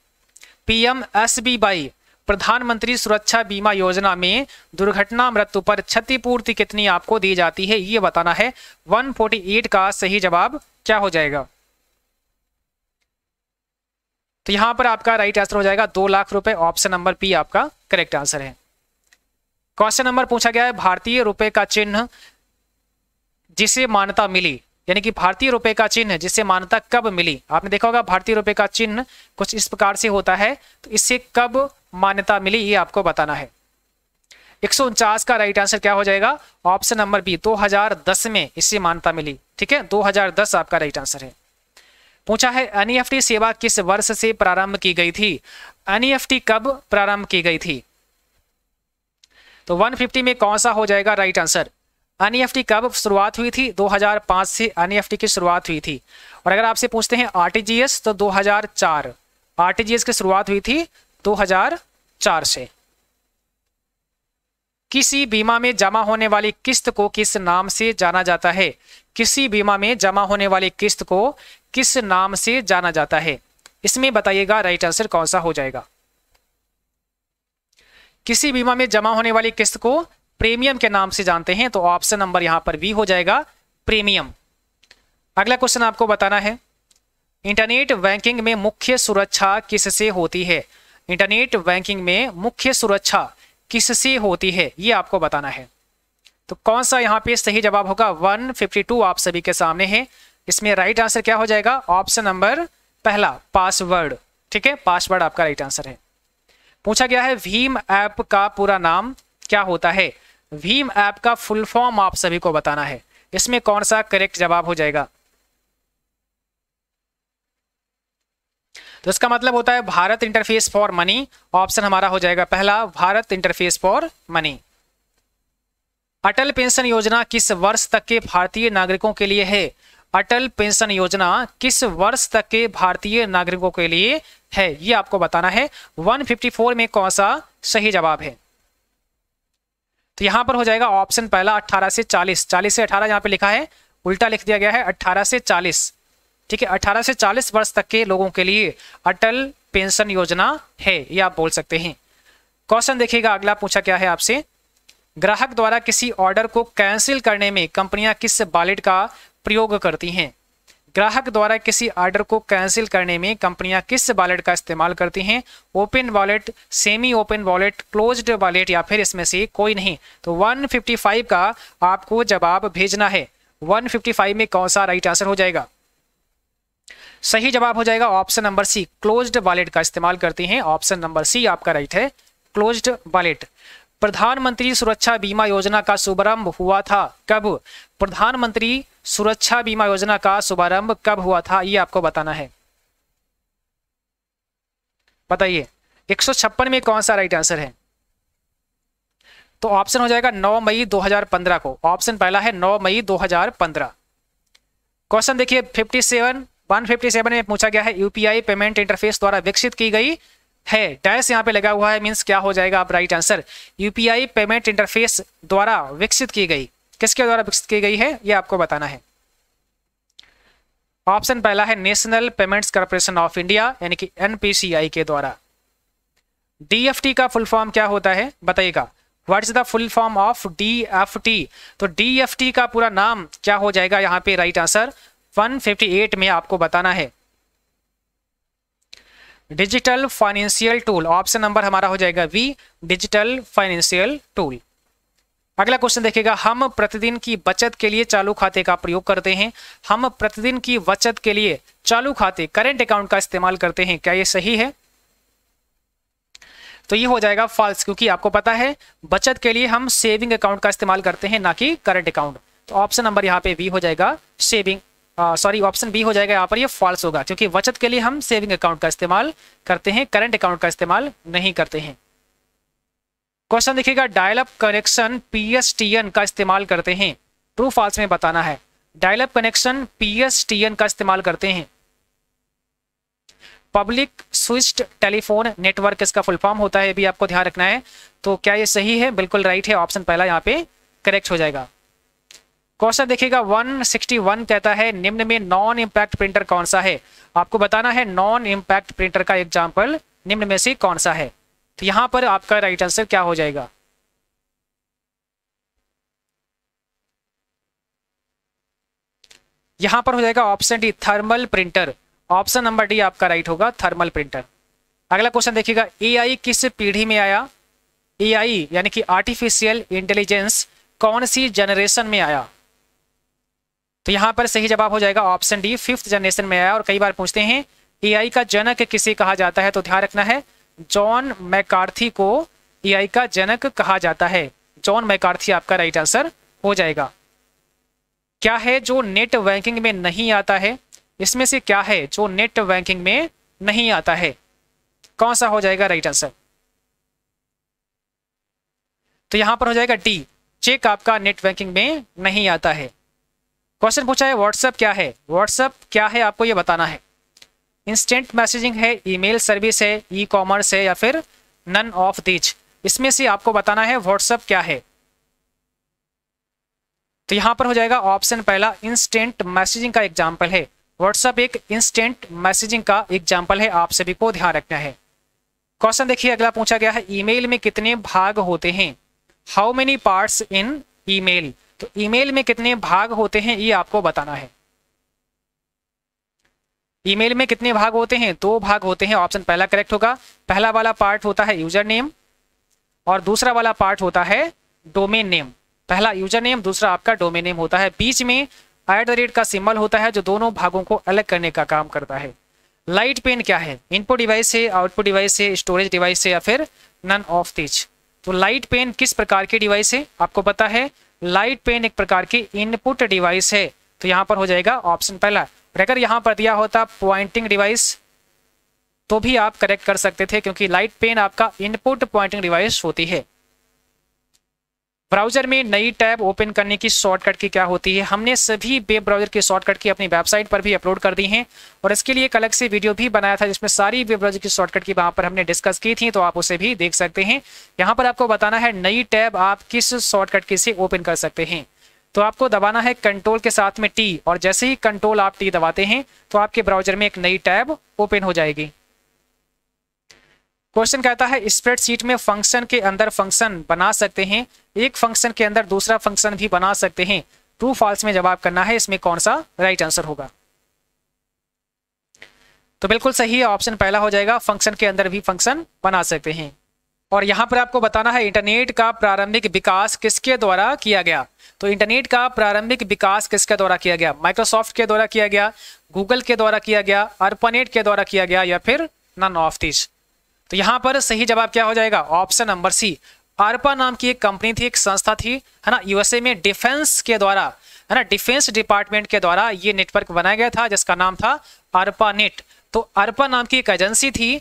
पीएमएसबीवाई प्रधानमंत्री सुरक्षा बीमा योजना में दुर्घटना मृत्यु पर क्षतिपूर्ति कितनी आपको दी जाती है ये बताना है 148 का सही जवाब क्या हो जाएगा तो यहां पर आपका राइट आंसर हो जाएगा दो लाख रुपए ऑप्शन नंबर पी आपका करेक्ट आंसर है क्वेश्चन नंबर पूछा गया है भारतीय रुपए का चिन्ह जिसे मान्यता मिली यानी कि भारतीय रुपए का चिन्ह जिससे मान्यता कब मिली आपने देखा होगा भारतीय रुपए का चिन्ह कुछ इस प्रकार से होता है तो इससे कब मान्यता मिली ये आपको बताना है एक का राइट आंसर क्या हो जाएगा ऑप्शन नंबर बी 2010 में इससे मान्यता मिली ठीक है 2010 आपका राइट आंसर है पूछा है एन e सेवा किस वर्ष से प्रारंभ की गई थी एन e कब प्रारंभ की गई थी तो 150 में कौन सा हो जाएगा राइट आंसर अनएफटी e कब शुरुआत हुई थी 2005 से अनएफटी e की शुरुआत हुई थी और अगर आपसे पूछते हैं आरटीजीएस तो 2004 आरटीजीएस की शुरुआत हुई थी 2004 से किसी बीमा में जमा होने वाली किस्त को किस नाम से जाना जाता है किसी बीमा में जमा होने वाली किस्त को किस नाम से जाना जाता है इसमें बताइएगा राइट आंसर कौन सा हो जाएगा किसी बीमा में जमा होने वाली किस्त को प्रीमियम के नाम से जानते हैं तो ऑप्शन नंबर यहां पर बी हो जाएगा प्रीमियम अगला क्वेश्चन आपको बताना है इंटरनेट बैंकिंग में मुख्य सुरक्षा किससे होती है इंटरनेट बैंकिंग में मुख्य सुरक्षा किससे होती है ये आपको बताना है तो कौन सा यहाँ पे सही जवाब होगा 152 आप सभी के सामने है इसमें राइट आंसर क्या हो जाएगा ऑप्शन नंबर पहला पासवर्ड ठीक है पासवर्ड आपका राइट आंसर है पूछा गया है भीम ऐप का पूरा नाम क्या होता है भीम ऐप का फुल फॉर्म आप सभी को बताना है इसमें कौन सा करेक्ट जवाब हो जाएगा तो इसका मतलब होता है Bharat interface for money option हमारा हो जाएगा पहला Bharat interface for money Atal pension Yojana किस वर्ष तक के भारतीय नागरिकों के लिए है अटल पेंशन योजना किस वर्ष तक के भारतीय नागरिकों के लिए है ये आपको बताना है 154 में कौन सा सही जवाब है तो यहां पर हो जाएगा ऑप्शन पहला अठारह से चालीस चालीस से अठारह यहाँ पे लिखा है उल्टा लिख दिया गया है अठारह से चालीस ठीक है अठारह से चालीस वर्ष तक के लोगों के लिए अटल पेंशन योजना है ये आप बोल सकते हैं क्वेश्चन देखिएगा अगला पूछा क्या है आपसे ग्राहक द्वारा किसी ऑर्डर को कैंसिल करने में कंपनियां किस वॉलेट का प्रयोग करती हैं ग्राहक द्वारा किसी ऑर्डर को कैंसिल करने में कंपनियां किस वॉलेट का इस्तेमाल करती हैं open wallet semi open wallet closed wallet या फिर इसमें से कोई नहीं तो 155 का आपको जवाब भेजना है 155 में कौन सा राइट आंसर हो जाएगा सही जवाब हो जाएगा option number C closed wallet का इस्तेमाल करती हैं ऑप्शन नंबर सी आपका राइट है क्लोज्ड वॉलेट प्रधानमंत्री सुरक्षा बीमा योजना का शुभारंभ हुआ था कब प्रधानमंत्री सुरक्षा बीमा योजना का शुभारंभ कब हुआ था ये आपको बताना है बताइए एक में कौन सा राइट आंसर है तो ऑप्शन हो जाएगा 9 मई 2015 को ऑप्शन पहला है 9 मई 2015 क्वेश्चन देखिए 57 157 में पूछा गया है यूपीआई पेमेंट इंटरफेस द्वारा विकसित की गई है डैश यहां पे लगा हुआ है मींस क्या हो जाएगा आप right answer UPI payment interface द्वारा विकसित की गई किसके द्वारा विकसित की गई है यह आपको बताना है ऑप्शन पहला है national payments corporation of India यानी कि एनपीसीआई के द्वारा डीएफटी का फुल फॉर्म क्या होता है बताइएगा what is the full form of DFT तो डीएफटी का पूरा नाम क्या हो जाएगा यहाँ पे राइट आंसर 158 में आपको बताना है digital financial tool option number हमारा हो जाएगा वी डिजिटल फाइनेंशियल टूल अगला क्वेश्चन देखिएगा हम प्रतिदिन की बचत के लिए चालू खाते का प्रयोग करते हैं हम प्रतिदिन की बचत के लिए चालू खाते करेंट अकाउंट का इस्तेमाल करते हैं क्या ये सही है तो ये हो जाएगा फॉल्स क्योंकि आपको पता है बचत के लिए हम सेविंग अकाउंट का इस्तेमाल करते हैं ना कि करंट अकाउंट तो ऑप्शन नंबर यहाँ पे बी हो जाएगा सेविंग सॉरी ऑप्शन बी हो जाएगा यहाँ पर ये फॉल्स होगा क्योंकि बचत के लिए हम सेविंग अकाउंट का इस्तेमाल करते हैं करंट अकाउंट का इस्तेमाल नहीं करते हैं क्वेश्चन देखिएगा डायलअप कनेक्शन पीएसटीएन का इस्तेमाल करते हैं ट्रू फॉल्स में बताना है डायलअप कनेक्शन पीएसटीएन का इस्तेमाल करते हैं पब्लिक स्विस्ट टेलीफोन नेटवर्क इसका फुल फॉर्म होता है भी आपको ध्यान रखना है तो क्या ये सही है बिल्कुल राइट है ऑप्शन पहला यहाँ पे करेक्ट हो जाएगा क्वेश्चन देखिएगा 161 कहता है निम्न में नॉन इम्पैक्ट प्रिंटर कौन सा है आपको बताना है नॉन इम्पैक्ट प्रिंटर का एग्जाम्पल निम्न में से कौन सा है तो यहां पर आपका राइट आंसर क्या हो जाएगा यहां पर हो जाएगा option D thermal printer option number D आपका राइट होगा थर्मल प्रिंटर अगला क्वेश्चन देखिएगा एआई किस पीढ़ी में आया एआई यानी कि आर्टिफिशियल इंटेलिजेंस कौन सी जनरेशन में आया तो यहां पर सही जवाब हो जाएगा ऑप्शन डी फिफ्थ जनरेशन में आया और कई बार पूछते हैं एआई का जनक किसे कहा जाता है तो ध्यान रखना है जॉन मैकार्थी को एआई का जनक कहा जाता है जॉन मैकार्थी आपका राइट आंसर हो जाएगा क्या है जो नेट बैंकिंग में नहीं आता है इसमें से क्या है जो नेट बैंकिंग में नहीं आता है कौन सा हो जाएगा राइट आंसर तो यहां पर हो जाएगा डी चेक आपका नेट बैंकिंग में नहीं आता है क्वेश्चन पूछा है व्हाट्सएप क्या है व्हाट्सएप क्या है आपको यह बताना है इंस्टेंट मैसेजिंग है ईमेल सर्विस है ई कॉमर्स है या फिर नन ऑफ दीच इसमें से आपको बताना है व्हाट्सअप क्या है तो यहाँ पर हो जाएगा ऑप्शन पहला इंस्टेंट मैसेजिंग का एग्जाम्पल है व्हाट्सअप एक इंस्टेंट मैसेजिंग का एग्जाम्पल है आप सभी को ध्यान रखना है क्वेश्चन देखिए अगला पूछा गया है ईमेल में कितने भाग होते हैं how many parts in email तो ईमेल में कितने भाग होते हैं ये आपको बताना है ईमेल में कितने भाग होते हैं दो भाग होते हैं ऑप्शन पहला करेक्ट होगा पहला वाला पार्ट होता है यूजर नेम और दूसरा वाला पार्ट होता है डोमेन नेम पहला यूजर नेम दूसरा आपका डोमेन नेम होता है बीच में एट द रेट का सिंबल होता है जो दोनों भागों को अलग करने का काम करता है लाइट पेन क्या है इनपुट डिवाइस से आउटपुट डिवाइस से स्टोरेज डिवाइस से या फिर नन ऑफ दिज तो लाइट पेन किस प्रकार की डिवाइस है आपको पता है लाइट पेन एक प्रकार की इनपुट डिवाइस है तो यहाँ पर हो जाएगा ऑप्शन पहला अगर यहाँ पर दिया होता पॉइंटिंग डिवाइस तो भी आप करेक्ट कर सकते थे क्योंकि लाइट पेन आपका इनपुट पॉइंटिंग डिवाइस होती है ब्राउजर में नई टैब ओपन करने की शॉर्टकट की क्या होती है हमने सभी वेब ब्राउजर की शॉर्टकट की अपनी वेबसाइट पर भी अपलोड कर दी हैं और इसके लिए एक अलग से वीडियो भी बनाया था जिसमें सारी वेब ब्राउजर की शॉर्टकट की वहां पर हमने डिस्कस की थी तो आप उसे भी देख सकते हैं यहां पर आपको बताना है नई टैब आप किस शॉर्टकट की से ओपन कर सकते हैं तो आपको दबाना है कंट्रोल के साथ में टी और जैसे ही कंट्रोल आप टी दबाते हैं तो आपके ब्राउजर में एक नई टैब ओपन हो जाएगी क्वेश्चन कहता है स्प्रेडशीट में फंक्शन के अंदर फंक्शन बना सकते हैं एक फंक्शन के अंदर दूसरा फंक्शन भी बना सकते हैं ट्रू फॉल्स में जवाब करना है इसमें कौन सा राइट आंसर होगा तो बिल्कुल सही है ऑप्शन पहला हो जाएगा फंक्शन के अंदर भी फंक्शन बना सकते हैं और यहाँ पर आपको बताना है इंटरनेट का प्रारंभिक विकास किसके द्वारा किया गया तो इंटरनेट का प्रारंभिक विकास किसके द्वारा किया गया माइक्रोसॉफ्ट के द्वारा किया गया गूगल के द्वारा किया गया अर्पनेट के द्वारा किया गया या फिर नन ऑफ दिस तो यहाँ पर सही जवाब क्या हो जाएगा ऑप्शन नंबर सी आरपा नाम की एक कंपनी थी एक संस्था थी है ना यूएसए में डिफेंस के द्वारा है ना डिफेंस डिपार्टमेंट के द्वारा ये नेटवर्क बनाया गया था जिसका नाम था आरपा नेट तो अर्पा नाम की एक एजेंसी थी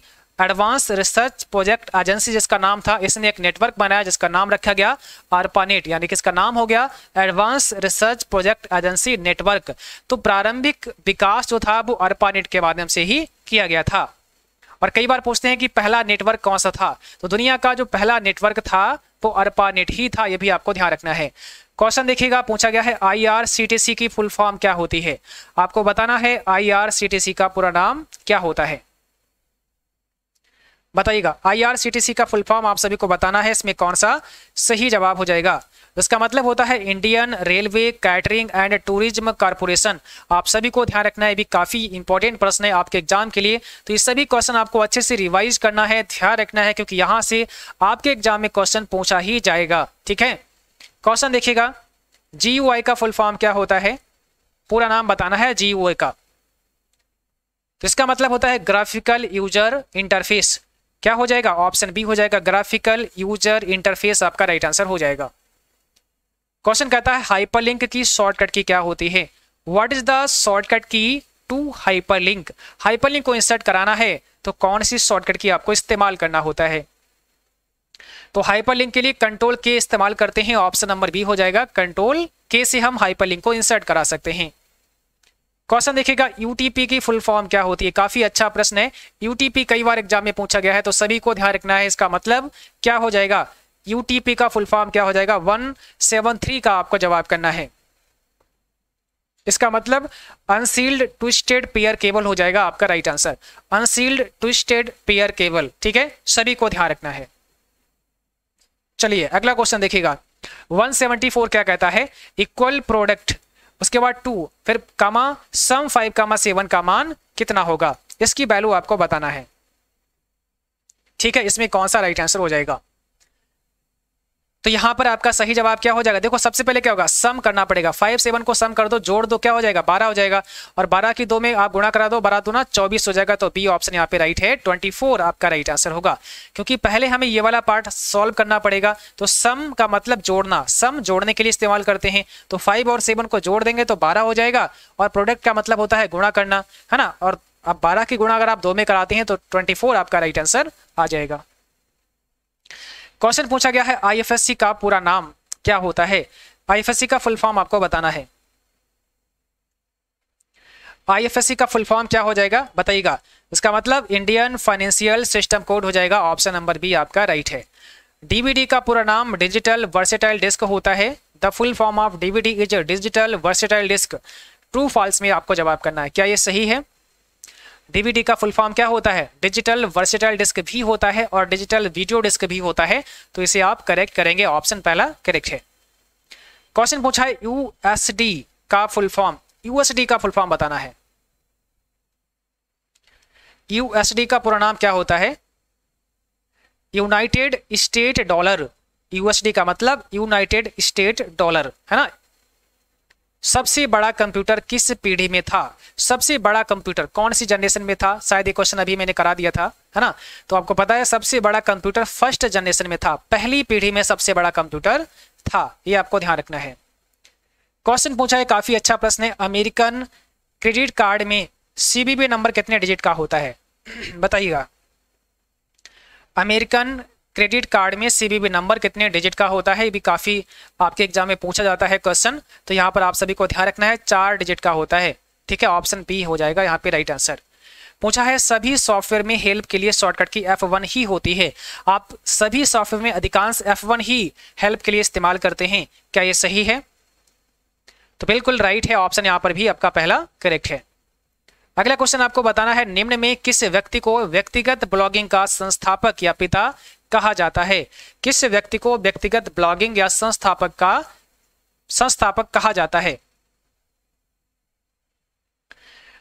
एडवांस रिसर्च प्रोजेक्ट एजेंसी जिसका नाम था इसने एक नेटवर्क बनाया जिसका नाम रखा गया अर्पानेट यानी कि इसका नाम हो गया advance research project agency network तो प्रारंभिक विकास जो था वो अर्पानेट के माध्यम से ही किया गया था और कई बार पूछते हैं कि पहला नेटवर्क कौन सा था तो दुनिया का जो पहला नेटवर्क था वो अर्पानेट ही था ये भी आपको ध्यान रखना है क्वेश्चन देखिएगा पूछा गया है आईआरसीटीसी की फुल फॉर्म क्या होती है आपको बताना है आईआरसीटीसी का पूरा नाम क्या होता है बताइएगा आईआरसीटीसी का फुल फॉर्म आप सभी को बताना है इसमें कौन सा सही जवाब हो जाएगा इसका मतलब होता है Indian railway catering and tourism corporation आप सभी को ध्यान रखना है भी काफी इंपॉर्टेंट प्रश्न है आपके एग्जाम के लिए तो ये सभी क्वेश्चन आपको अच्छे से रिवाइज करना है ध्यान रखना है क्योंकि यहां से आपके एग्जाम में क्वेश्चन पूछा ही जाएगा ठीक है क्वेश्चन देखिएगा जी का फुल फॉर्म क्या होता है पूरा नाम बताना है जी का तो इसका मतलब होता है ग्राफिकल यूजर इंटरफेस क्या हो जाएगा ऑप्शन बी हो जाएगा ग्राफिकल यूजर इंटरफेस आपका राइट आंसर हो जाएगा क्वेश्चन कहता है हाइपरलिंक की शॉर्टकट की क्या होती है what is the shortcut key to hyperlink hyperlink को इंसर्ट कराना है तो कौन सी शॉर्टकट की आपको इस्तेमाल करना होता है तो हाइपरलिंक के लिए कंट्रोल के इस्तेमाल करते हैं ऑप्शन नंबर बी हो जाएगा कंट्रोल के से हम हाइपरलिंक को इंसर्ट करा सकते हैं क्वेश्चन देखिएगा यूटीपी की फुल फॉर्म क्या होती है काफी अच्छा प्रश्न है यूटीपी कई बार एग्जाम में पूछा गया है तो सभी को ध्यान रखना है इसका मतलब क्या हो जाएगा यूटीपी का फुल फॉर्म क्या हो जाएगा वन सेवन थ्री का आपको जवाब करना है इसका मतलब अनसील्ड ट्विस्टेड पेयर केबल हो जाएगा आपका right answer unshielded twisted pair cable ठीक है सभी को ध्यान रखना है चलिए अगला क्वेश्चन देखिएगा 174 क्या कहता है इक्वल प्रोडक्ट उसके बाद टू फिर कामा सम फाइव कामा सेवन का मान कितना होगा इसकी वैल्यू आपको बताना है ठीक है इसमें कौन सा राइट आंसर हो जाएगा तो यहां पर आपका सही जवाब क्या हो जाएगा देखो सबसे पहले क्या होगा सम करना पड़ेगा फाइव सेवन को सम कर दो जोड़ दो क्या हो जाएगा बारह हो जाएगा और बारह की दो में आप गुणा करा दो बारह दो ना चौबीस हो जाएगा तो बी ऑप्शन यहाँ पे राइट है ट्वेंटी फोर आपका राइट आंसर होगा क्योंकि पहले हमें ये वाला पार्ट सॉल्व करना पड़ेगा तो सम का मतलब जोड़ना सम जोड़ने के लिए इस्तेमाल करते हैं तो फाइव और सेवन को जोड़ देंगे तो बारह हो जाएगा और प्रोडक्ट का मतलब होता है गुणा करना है ना और अब बारह की गुणा अगर आप दो में कराते हैं तो ट्वेंटी आपका राइट आंसर आ जाएगा क्वेश्चन पूछा गया है आईएफएससी का पूरा नाम क्या होता है आईएफएससी का फुल फॉर्म आपको बताना है आईएफएससी का फुल फॉर्म क्या हो जाएगा बताइएगा इसका मतलब इंडियन फाइनेंशियल सिस्टम कोड हो जाएगा ऑप्शन नंबर बी आपका राइट है डीबीडी का पूरा नाम डिजिटल वर्सेटाइल डिस्क होता है द फुल फॉर्म ऑफ डीबीडी is digital versatile disc true false में आपको जवाब करना है क्या ये सही है डीवीडी का फुल फॉर्म क्या होता है डिजिटल वर्सिटाइल डिस्क भी होता है और डिजिटल वीडियो डिस्क भी होता है तो इसे आप करेक्ट करेंगे ऑप्शन पहला करेक्ट है क्वेश्चन पूछा है यूएसडी का फुल फॉर्म यूएसडी का फुल फॉर्म बताना है यूएसडी का पूरा नाम क्या होता है यूनाइटेड स्टेट डॉलर यूएसडी का मतलब यूनाइटेड स्टेट डॉलर है ना सबसे बड़ा कंप्यूटर किस पीढ़ी में था सबसे बड़ा कंप्यूटर कौन सी जनरेशन में था शायद ये क्वेश्चन अभी मैंने करा दिया था है ना तो आपको पता है सबसे बड़ा कंप्यूटर फर्स्ट जनरेशन में था पहली पीढ़ी में सबसे बड़ा कंप्यूटर था ये आपको ध्यान रखना है क्वेश्चन पूछा है काफी अच्छा प्रश्न है अमेरिकन क्रेडिट कार्ड में सीबीबी नंबर कितने डिजिट का होता है बताइएगा अमेरिकन क्रेडिट कार्ड में सीबीबी नंबर कितने डिजिट का होता है ये भी काफ़ी आपके एग्जाम में पूछा जाता है क्वेश्चन तो यहाँ पर आप सभी को ध्यान रखना है चार डिजिट का होता है ठीक है ऑप्शन बी हो जाएगा यहाँ पे राइट आंसर पूछा है सभी सॉफ्टवेयर में हेल्प के लिए शॉर्टकट की F1 ही होती है आप सभी सॉफ्टवेयर में अधिकांश F1 ही हेल्प के लिए इस्तेमाल करते हैं क्या ये सही है तो बिल्कुल राइट है ऑप्शन यहाँ पर भी आपका पहला करेक्ट है अगला क्वेश्चन आपको बताना है निम्न में किस व्यक्ति को व्यक्तिगत ब्लॉगिंग का संस्थापक या पिता कहा जाता है किस व्यक्ति को व्यक्तिगत ब्लॉगिंग या संस्थापक का संस्थापक कहा जाता है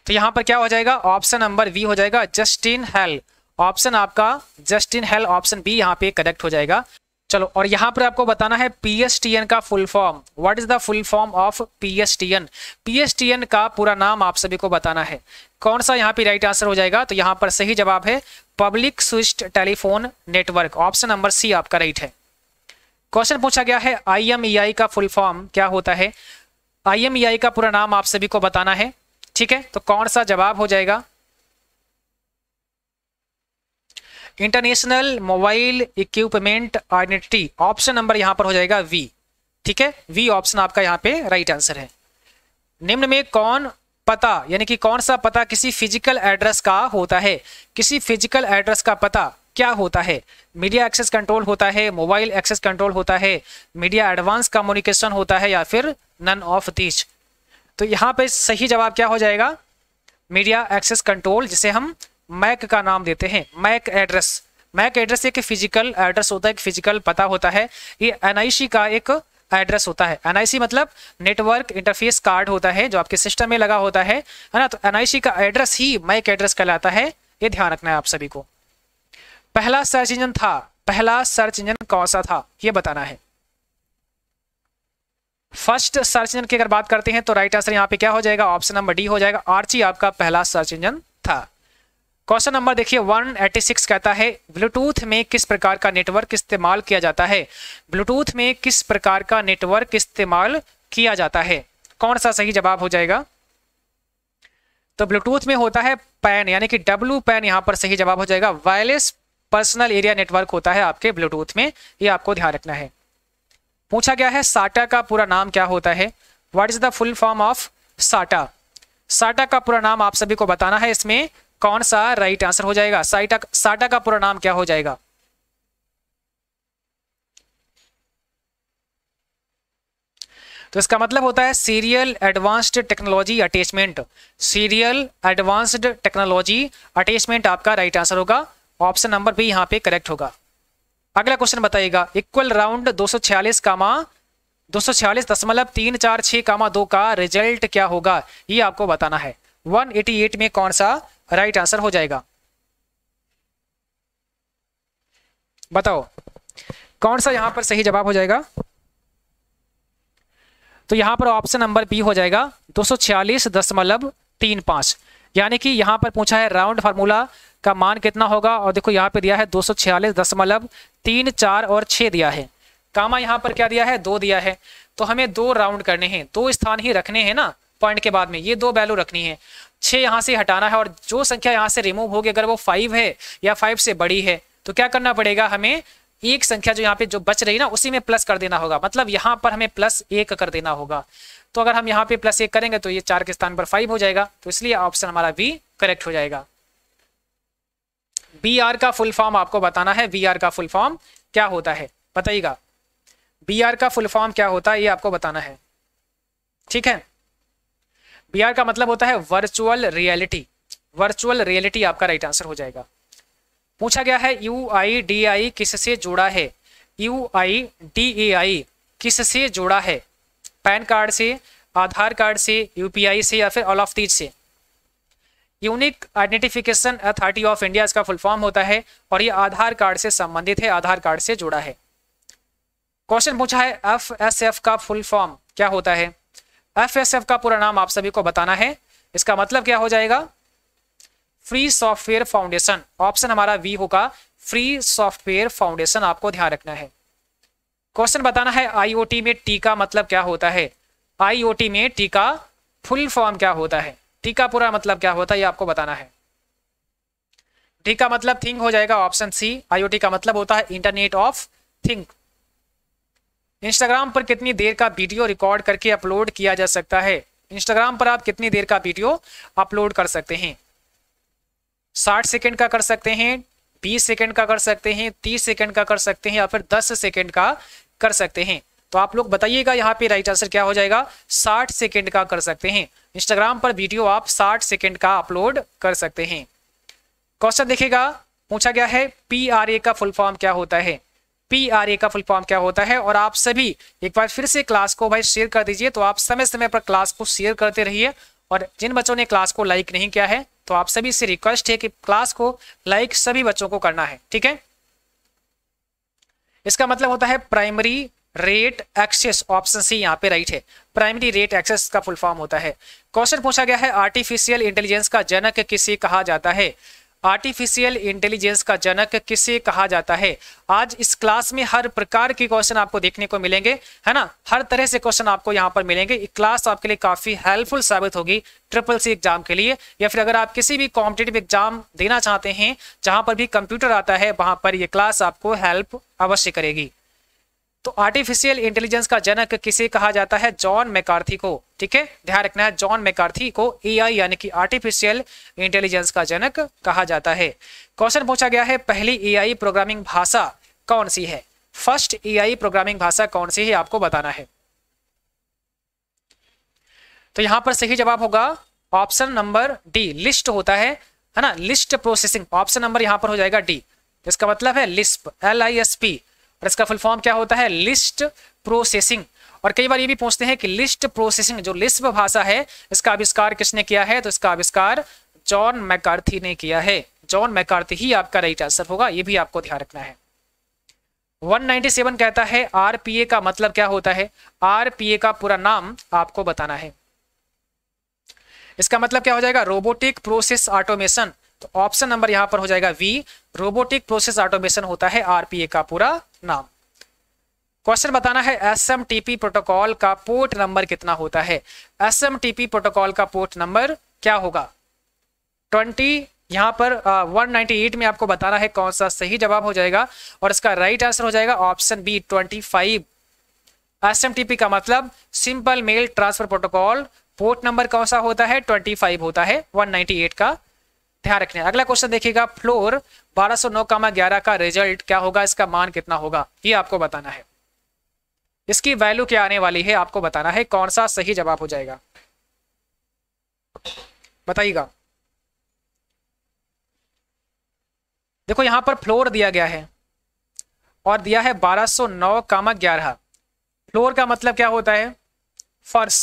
तो यहां पर क्या हो जाएगा ऑप्शन नंबर वी हो जाएगा जस्टिन हेल ऑप्शन आपका जस्टिन हेल ऑप्शन बी यहां पे करेक्ट हो जाएगा चलो और यहां पर आपको बताना है पीएसटीएन का full form what is the full form of PSTN PSTN का पूरा नाम आप सभी को बताना है कौन सा यहाँ पे राइट आंसर हो जाएगा तो यहाँ पर सही जवाब है public switched telephone network option number C आपका राइट है क्वेश्चन पूछा गया है आईएमईआई e का फुल फॉर्म क्या होता है आईएमईआई e का पूरा नाम आप सभी को बताना है ठीक है तो कौन सा जवाब हो जाएगा international mobile equipment identity option number यहां पर हो जाएगा वी ठीक है वी ऑप्शन आपका यहां पे राइट आंसर है निम्न में कौन पता यानी कि कौन सा पता किसी फिजिकल एड्रेस का होता है किसी फिजिकल एड्रेस का पता क्या होता है मीडिया एक्सेस कंट्रोल होता है मोबाइल एक्सेस कंट्रोल होता है मीडिया एडवांस कम्युनिकेशन होता है या फिर नन ऑफ दीच तो यहां पे सही जवाब क्या हो जाएगा मीडिया एक्सेस कंट्रोल जिसे हम मैक का नाम देते हैं मैक एड्रेस मैक एड्रेस एक फिजिकल एड्रेस होता है एक फिजिकल पता होता है ये एनआईसी का एक एड्रेस होता है एनआईसी मतलब नेटवर्क इंटरफेस कार्ड होता है जो आपके सिस्टम में लगा होता है है ना तो एनआईसी का एड्रेस ही मैक एड्रेस कहलाता है ये ध्यान रखना है आप सभी को पहला सर्च इंजन था पहला सर्च इंजन कौन सा था यह बताना है फर्स्ट सर्च इंजन की अगर बात करते हैं तो राइट आंसर यहां पे क्या हो जाएगा ऑप्शन नंबर डी हो जाएगा आर्ची आपका पहला सर्च इंजन था क्वेश्चन नंबर देखिए 186 कहता है ब्लूटूथ में किस प्रकार का नेटवर्क इस्तेमाल किया जाता है ब्लूटूथ में किस प्रकार का नेटवर्क इस्तेमाल किया जाता है कौन सा सही जवाब हो जाएगा तो ब्लूटूथ में होता है पैन यानी कि डब्लू पैन यहां पर सही जवाब हो जाएगा वायरलेस पर्सनल एरिया नेटवर्क होता है आपके ब्लूटूथ में ये आपको ध्यान रखना है पूछा गया है साटा का पूरा नाम क्या होता है what is the full form of SATA SATA का पूरा नाम आप सभी को बताना है इसमें कौन सा राइट आंसर हो जाएगा साइटा साटा का पूरा नाम क्या हो जाएगा तो इसका मतलब होता है serial advanced technology attachment serial advanced technology attachment आपका राइट right आंसर होगा ऑप्शन नंबर भी यहां पे करेक्ट होगा अगला क्वेश्चन बताइएगा इक्वल राउंड दो सौ छियालीस कामा दो सौ दशमलव तीन चार छः कामा दो का रिजल्ट क्या होगा ये आपको बताना है 188 में कौन सा राइट आंसर हो जाएगा बताओ कौन सा यहां पर सही जवाब हो जाएगा तो यहां पर ऑप्शन नंबर बी हो जाएगा दो सौ छियालीस दशमलव तीन पांच यानी कि यहां पर पूछा है राउंड फार्मूला का मान कितना होगा और देखो यहां पे दिया है दो छियालीस दशमलव तीन चार और छह दिया है कामा यहां पर क्या दिया है दो दिया है तो हमें दो राउंड करने हैं दो स्थान ही रखने हैं ना पॉइंट के बाद में ये दो वैल्यू रखनी है छः यहाँ से हटाना है और जो संख्या यहाँ से रिमूव होगी अगर वो फाइव है या फाइव से बड़ी है तो क्या करना पड़ेगा हमें एक संख्या जो यहाँ पे जो बच रही ना उसी में प्लस कर देना होगा मतलब यहाँ पर हमें प्लस एक कर देना होगा तो अगर हम यहाँ पे प्लस एक करेंगे तो ये चार के स्थान पर फाइव हो जाएगा तो इसलिए ऑप्शन हमारा बी करेक्ट हो जाएगा बी आर का फुल फॉर्म आपको बताना है बी आर का फुल फॉर्म क्या होता है बताइएगा बी आर का फुल फॉर्म क्या होता है ये आपको बताना है ठीक है वीआर का मतलब होता है वर्चुअल रियलिटी वर्चुअल रियलिटी आपका राइट आंसर हो जाएगा पूछा गया है यू आई डी आई किस से जुड़ा है यू आई डी ए आई किस से जुड़ा है पैन कार्ड से आधार कार्ड से यूपीआई से या फिर ऑल ऑफ तीज से unique identification authority of India इसका फुल फॉर्म होता है और ये आधार कार्ड से संबंधित है आधार कार्ड से जुड़ा है क्वेश्चन पूछा है एफ एस एफ का फुल फॉर्म क्या होता है एफ का पूरा नाम आप सभी को बताना है इसका मतलब क्या हो जाएगा फ्री सॉफ्टवेयर फाउंडेशन ऑप्शन हमारा वी होगा फ्री सॉफ्टवेयर फाउंडेशन आपको ध्यान रखना है क्वेश्चन बताना है आईओटी में टीका मतलब क्या होता है आईओटी में टीका फुल फॉर्म क्या होता है टीका पूरा मतलब क्या होता है ये आपको बताना है टीका मतलब थिंक हो जाएगा ऑप्शन सी आईओटी का मतलब होता है इंटरनेट ऑफ थिंक इंस्टाग्राम पर कितनी देर का वीडियो रिकॉर्ड करके अपलोड किया जा सकता है इंस्टाग्राम पर आप कितनी देर का वीडियो अपलोड कर सकते हैं साठ सेकेंड का कर सकते हैं बीस सेकेंड का कर सकते हैं तीस सेकेंड का कर सकते हैं या फिर दस सेकेंड का कर सकते हैं तो आप लोग बताइएगा यहाँ पे राइट आंसर क्या हो जाएगा 60 सेकंड का कर सकते हैं इंस्टाग्राम पर वीडियो आप 60 सेकंड का अपलोड कर सकते हैं क्वेश्चन देखेगा पूछा गया है पी का फुल फॉर्म क्या होता है पी आर ए का फुल फॉर्म क्या होता है और आप सभी एक बार फिर से क्लास को भाई शेयर कर दीजिए तो आप समय समय पर क्लास को शेयर करते रहिए और जिन बच्चों ने क्लास को लाइक नहीं किया है तो आप सभी से रिक्वेस्ट है कि क्लास को लाइक सभी बच्चों को करना है ठीक है इसका मतलब होता है primary rate access option C यहाँ पे राइट है प्राइमरी रेट एक्सेस का फुल फॉर्म होता है क्वेश्चन पूछा गया है आर्टिफिशियल इंटेलिजेंस का जनक किसे कहा जाता है आर्टिफिशियल इंटेलिजेंस का जनक किसे कहा जाता है आज इस क्लास में हर प्रकार के क्वेश्चन आपको देखने को मिलेंगे है ना हर तरह से क्वेश्चन आपको यहाँ पर मिलेंगे ये क्लास आपके लिए काफी हेल्पफुल साबित होगी ट्रिपल सी एग्जाम के लिए या फिर अगर आप किसी भी कॉम्पिटेटिव एग्जाम देना चाहते हैं जहां पर भी कंप्यूटर आता है वहां पर यह क्लास आपको हेल्प अवश्य करेगी तो आर्टिफिशियल इंटेलिजेंस का जनक किसे कहा जाता है जॉन मेकार्थी को ठीक है ध्यान रखना है जॉन मेकार्थी को एआई यानी कि आर्टिफिशियल इंटेलिजेंस का जनक कहा जाता है क्वेश्चन पूछा गया है पहली एआई प्रोग्रामिंग भाषा कौन सी है फर्स्ट एआई प्रोग्रामिंग भाषा कौन सी है आपको बताना है तो यहां पर सही जवाब होगा ऑप्शन नंबर डी लिस्ट होता है है ना लिस्ट प्रोसेसिंग ऑप्शन नंबर यहां पर हो जाएगा डी इसका मतलब है LISP L I S P और इसका फुल फॉर्म क्या होता है लिस्ट प्रोसेसिंग और कई बार ये भी पूछते हैं कि लिस्ट प्रोसेसिंग जो लिस्ट भाषा है इसका आविष्कार किसने किया है तो इसका आविष्कार जॉन मैकार्थी ने किया है जॉन मैकार्थी ही आपका राइट आंसर होगा ये भी आपको ध्यान रखना है 197 कहता है आरपीए का मतलब क्या होता है आरपीए का पूरा नाम आपको बताना है इसका मतलब क्या हो जाएगा रोबोटिक प्रोसेस ऑटोमेशन तो ऑप्शन नंबर यहां पर हो जाएगा वी रोबोटिक प्रोसेस ऑटोमेशन होता है आरपीए का पूरा नाम क्वेश्चन बताना है एसएमटीपी प्रोटोकॉल का पोर्ट नंबर कितना होता है एसएमटीपी प्रोटोकॉल का पोर्ट नंबर क्या होगा ट्वेंटी यहां पर वन नाइनटी एट में आपको बताना है कौन सा सही जवाब हो जाएगा और इसका राइट आंसर हो जाएगा option B twenty five S M T P का मतलब simple mail transfer protocol port number कौन सा होता है ट्वेंटी फाइव होता है वन नाइनटी एट का ध्यान रखना है अगला क्वेश्चन देखिएगा फ्लोर 1209 सौ 11 का रिजल्ट क्या होगा इसका मान कितना होगा ये आपको बताना है इसकी वैल्यू क्या आने वाली है आपको बताना है कौन सा सही जवाब हो जाएगा बताइएगा देखो यहां पर फ्लोर दिया गया है और दिया है 1209 कामा 11 फ्लोर का मतलब क्या होता है फर्श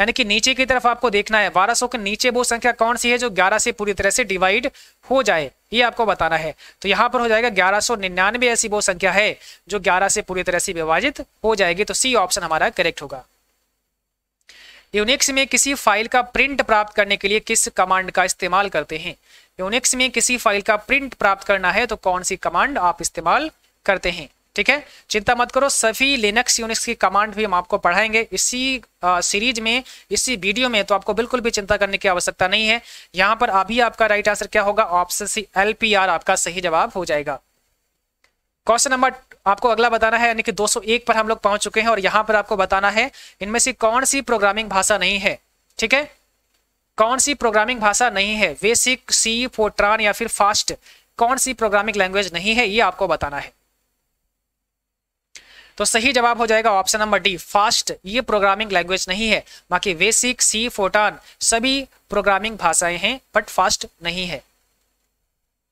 यानी कि नीचे की तरफ आपको देखना है 1200 के नीचे वो संख्या कौन सी है जो 11 से पूरी तरह से डिवाइड हो जाए ये आपको बताना है तो यहाँ पर हो जाएगा ग्यारह सौ निन्यानवे ऐसी वो संख्या है जो 11 से पूरी तरह से विभाजित हो जाएगी तो सी ऑप्शन हमारा करेक्ट होगा यूनिक्स में किसी फाइल का प्रिंट प्राप्त करने के लिए किस कमांड का इस्तेमाल करते हैं यूनिक्स में किसी फाइल का प्रिंट प्राप्त करना है तो कौन सी कमांड आप इस्तेमाल करते हैं ठीक है चिंता मत करो सभी लिनक्स यूनिक्स की कमांड भी हम आपको पढ़ाएंगे इसी आ, सीरीज में इसी वीडियो में तो आपको बिल्कुल भी चिंता करने की आवश्यकता नहीं है यहां पर अभी आपका राइट आंसर क्या होगा ऑप्शन सी एल आपका सही जवाब हो जाएगा क्वेश्चन नंबर आपको अगला बताना है यानी कि 201 पर हम लोग पहुंच चुके हैं और यहाँ पर आपको बताना है इनमें से कौन सी प्रोग्रामिंग भाषा नहीं है ठीक है कौन सी प्रोग्रामिंग भाषा नहीं है बेसिक सी फोट्रान या फिर फास्ट कौन सी प्रोग्रामिंग लैंग्वेज नहीं है ये आपको बताना है तो सही जवाब हो जाएगा ऑप्शन नंबर डी फास्ट ये प्रोग्रामिंग लैंग्वेज नहीं है बाकी वेसिक सी फोटान सभी प्रोग्रामिंग भाषाएं हैं बट फास्ट नहीं है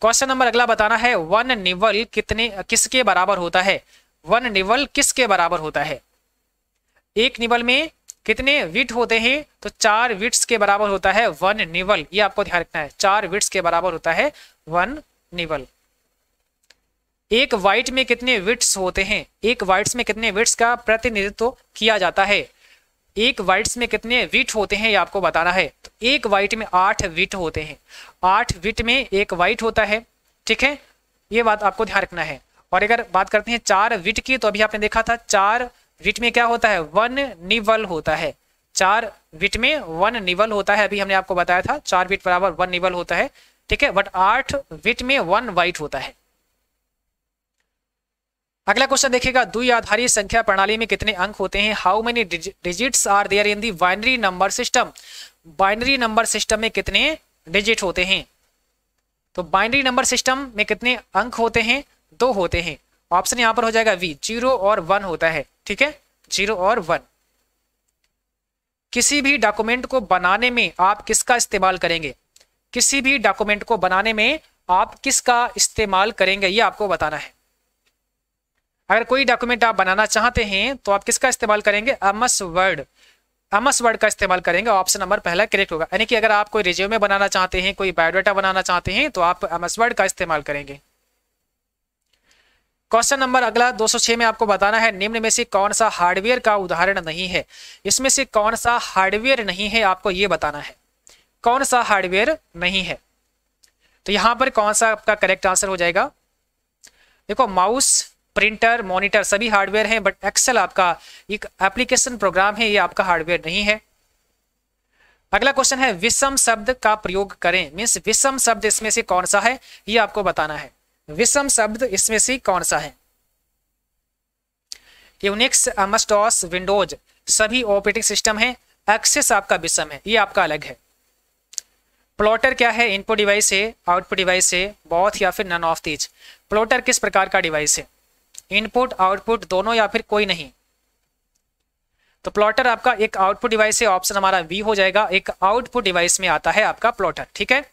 क्वेश्चन नंबर अगला बताना है वन निवल कितने किसके बराबर होता है वन निवल किसके बराबर होता है एक निवल में कितने विट होते हैं तो चार विट्स के बराबर होता है वन निवल ये आपको ध्यान रखना है चार विट्स के बराबर होता है वन निवल एक वाइट में कितने विट्स होते हैं एक वाइट्स में कितने विट्स का प्रतिनिधित्व किया जाता है एक वाइट्स में कितने विट होते हैं ये आपको बताना है तो एक वाइट में आठ विट होते हैं आठ विट में एक वाइट होता है ठीक है ये बात आपको ध्यान रखना है और अगर बात करते हैं चार विट की तो अभी आपने देखा था चार विट में क्या होता है वन निवल होता है चार विट में वन निवल होता है अभी हमने आपको बताया था चार विट बराबर वन निवल होता है ठीक है बट आठ विट में वन वाइट होता है अगला क्वेश्चन देखिएगा दुई आधारित संख्या प्रणाली में कितने अंक होते हैं how many digits are there in the binary number system binary number system में कितने डिजिट होते हैं तो बाइनरी नंबर सिस्टम में कितने अंक होते हैं दो होते हैं ऑप्शन यहां पर हो जाएगा वी जीरो और वन होता है ठीक है जीरो और वन किसी भी डॉक्यूमेंट को बनाने में आप किसका इस्तेमाल करेंगे किसी भी डॉक्यूमेंट को बनाने में आप किसका इस्तेमाल करेंगे ये आपको बताना है अगर कोई डॉक्यूमेंट आप बनाना चाहते हैं तो आप किसका इस्तेमाल करेंगे अमस वर्ड अमस वर्ड का इस्तेमाल करेंगे ऑप्शन नंबर पहला करेक्ट होगा यानी कि अगर आप कोई रिज्यूमे बनाना चाहते हैं कोई बायोडाटा बनाना चाहते हैं तो आप अमस वर्ड का इस्तेमाल करेंगे क्वेश्चन नंबर अगला 206 में आपको बताना है निम्न में से कौन सा हार्डवेयर का उदाहरण नहीं है इसमें से कौन सा हार्डवेयर नहीं है आपको ये बताना है कौन सा हार्डवेयर नहीं है तो यहां पर कौन सा आपका करेक्ट आंसर हो जाएगा देखो माउस प्रिंटर मॉनिटर सभी हार्डवेयर हैं बट एक्सेल आपका एक एप्लीकेशन प्रोग्राम है ये आपका हार्डवेयर नहीं है अगला क्वेश्चन है विषम शब्द का प्रयोग करें मीन्स विषम शब्द इसमें से कौन सा है ये आपको बताना है विषम शब्द इसमें से कौन सा है यूनिक्स एमस्टॉस विंडोज सभी ऑपरेटिंग सिस्टम है एक्सेस आपका विषम है ये आपका अलग है प्लॉटर क्या है इनपुट डिवाइस है आउटपुट डिवाइस है बॉथ या फिर नन ऑफ दीज प्लॉटर किस प्रकार का डिवाइस है इनपुट आउटपुट दोनों या फिर कोई नहीं तो प्लॉटर आपका एक आउटपुट डिवाइस है ऑप्शन हमारा वी हो जाएगा एक आउटपुट डिवाइस में आता है आपका प्लॉटर ठीक है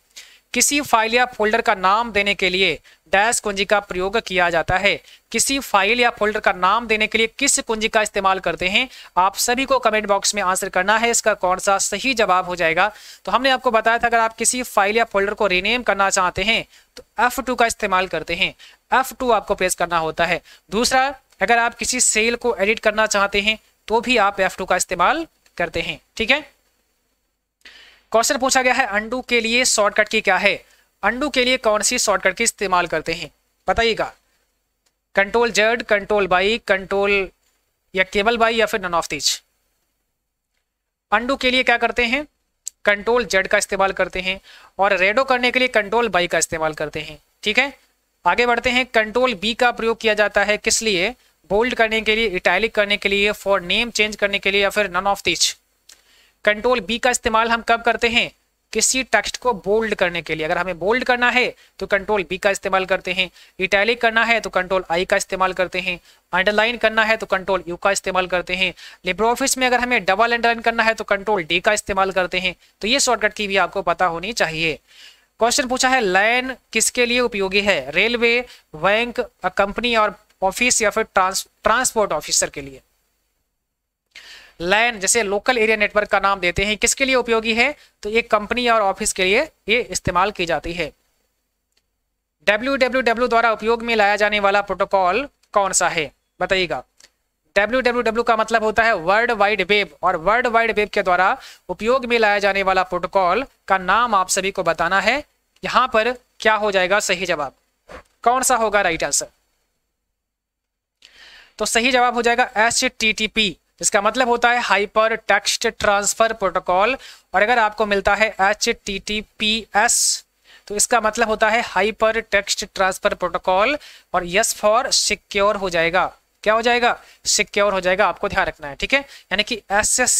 किसी फाइल या फोल्डर का नाम देने के लिए डैश कुंजी का प्रयोग किया जाता है किसी फाइल या फोल्डर का नाम देने के लिए किस कुंजी का इस्तेमाल करते हैं आप सभी को कमेंट बॉक्स में आंसर करना है इसका कौन सा सही जवाब हो जाएगा तो हमने आपको बताया था अगर आप किसी फाइल या फोल्डर को रीनेम करना चाहते हैं तो एफ का इस्तेमाल करते हैं टू आपको प्रेस करना होता है दूसरा अगर आप किसी सेल को एडिट करना चाहते हैं तो भी आप टू का इस्तेमाल करते हैं ठीक है क्वेश्चन पूछा गया है अंडू के लिए शॉर्टकट की क्या है अंडू के लिए कौन सी शॉर्टकट की इस्तेमाल करते हैं बताइएगा control Z control Y control या केबल बाई या फिर नन ऑफ दिच अंडू के लिए क्या करते हैं कंट्रोल जेड का इस्तेमाल करते हैं और रेडो करने के लिए कंट्रोल बाई का इस्तेमाल करते हैं ठीक है आगे बढ़ते हैं कंट्रोल बी का प्रयोग किया जाता है किस लिए बोल्ड करने के लिए इटैलिक करने के लिए फॉर नेम चेंज करने के लिए या फिर none of which control B का इस्तेमाल हम कब करते हैं किसी टेक्स्ट को बोल्ड करने के लिए अगर हमें बोल्ड करना है तो कंट्रोल बी का इस्तेमाल करते हैं इटैलिक करना है तो कंट्रोल आई का इस्तेमाल करते हैं अंडरलाइन करना है तो कंट्रोल यू का इस्तेमाल करते हैं लिब्रो ऑफिस में अगर हमें डबल अंडरलाइन करना है तो कंट्रोल डी का इस्तेमाल करते हैं तो ये शॉर्टकट की भी आपको पता होनी चाहिए क्वेश्चन पूछा है लैन किसके लिए उपयोगी है रेलवे बैंक कंपनी और ऑफिस या फिर ट्रांस ट्रांसपोर्ट ऑफिसर के लिए लैन जैसे लोकल एरिया नेटवर्क का नाम देते हैं किसके लिए उपयोगी है तो ये कंपनी और ऑफिस के लिए ये इस्तेमाल की जाती है डब्ल्यू द्वारा उपयोग में लाया जाने वाला प्रोटोकॉल कौन सा है बताइएगा डब्ल्यू डब्ल्यू डब्ल्यू का मतलब होता है वर्ल्ड वाइड वेब और वर्ल्ड वाइड वेब के द्वारा उपयोग में लाया जाने वाला प्रोटोकॉल का नाम आप सभी को बताना है यहां पर क्या हो जाएगा सही जवाब कौन सा होगा राइट आंसर तो सही जवाब हो जाएगा एच टी टी पी जिसका मतलब होता है हाइपर टेक्स्ट ट्रांसफर प्रोटोकॉल और अगर आपको मिलता है H T T P S तो इसका मतलब होता है हाइपर टेक्स्ट ट्रांसफर प्रोटोकॉल और यस फॉर सिक्योर हो जाएगा क्या हो जाएगा सिक्योर हो जाएगा आपको ध्यान रखना है ठीक है यानी कि एस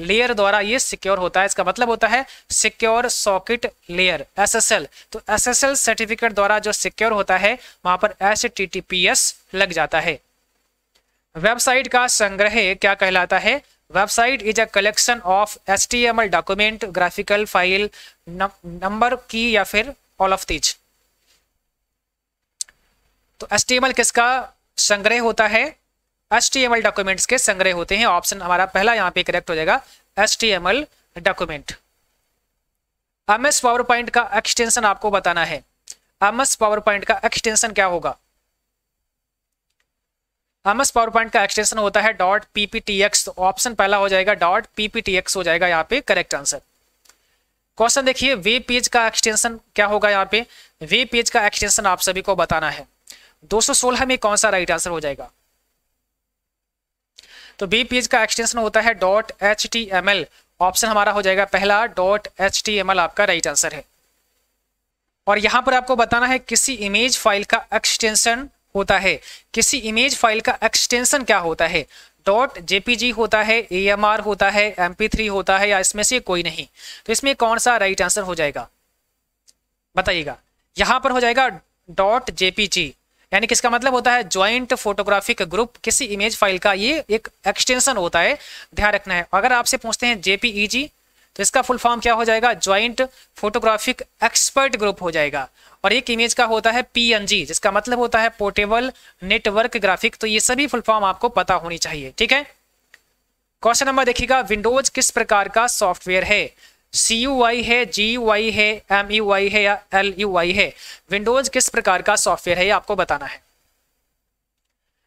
लेयर द्वारा ये सिक्योर होता है इसका मतलब होता है सिक्योर सॉकेट लेयर एसएसएल तो एसएसएल सर्टिफिकेट द्वारा जो सिक्योर होता है वहां पर एस लग जाता है वेबसाइट का संग्रह क्या कहलाता है website is a collection of S document graphical file number की या फिर ऑल ऑफ दीज तो एस किसका संग्रह होता है एच डॉक्यूमेंट्स के संग्रह होते हैं ऑप्शन हमारा पहला यहाँ पे करेक्ट हो जाएगा H document M S PowerPoint का एक्सटेंशन आपको बताना है एम एस पावर पॉइंट का एक्सटेंशन क्या होगा एम एस पावर पॉइंट का एक्सटेंशन होता है डॉट पीपीटीएक्स ऑप्शन पहला हो जाएगा डॉट पीपीटीएक्स हो जाएगा यहाँ पे करेक्ट आंसर क्वेश्चन देखिए वे पेज का एक्सटेंशन क्या होगा यहाँ पे वे पेज का एक्सटेंशन आप सभी को बताना है 216 में कौन सा राइट आंसर हो जाएगा तो बी पेज का एक्सटेंशन होता है dot H T M L option हमारा हो जाएगा पहला dot H T M L आपका राइट आंसर है और यहां पर आपको बताना है किसी इमेज फाइल का एक्सटेंशन होता है किसी इमेज फाइल का एक्सटेंशन क्या होता है डॉट जेपीजी होता है ए होता है एम होता है या इसमें से कोई नहीं तो इसमें कौन सा राइट आंसर हो जाएगा बताइएगा यहां पर हो जाएगा डॉट जेपीजी यानी किसका मतलब होता है ज्वाइंट फोटोग्राफिक ग्रुप किसी इमेज फाइल का ये एक एक्सटेंशन होता है ध्यान रखना है अगर आपसे पूछते हैं जेपीईजी e तो इसका फुल फॉर्म क्या हो जाएगा ज्वाइंट फोटोग्राफिक एक्सपर्ट ग्रुप हो जाएगा और एक इमेज का होता है पीएनजी जिसका मतलब होता है पोर्टेबल नेटवर्क ग्राफिक तो ये सभी फुल फॉर्म आपको पता होनी चाहिए ठीक है क्वेश्चन नंबर देखिएगा विंडोज किस प्रकार का सॉफ्टवेयर है सी यू वाई है जी यू वाई है एम यू वाई है या एल यू वाई है विंडोज किस प्रकार का सॉफ्टवेयर है ये आपको बताना है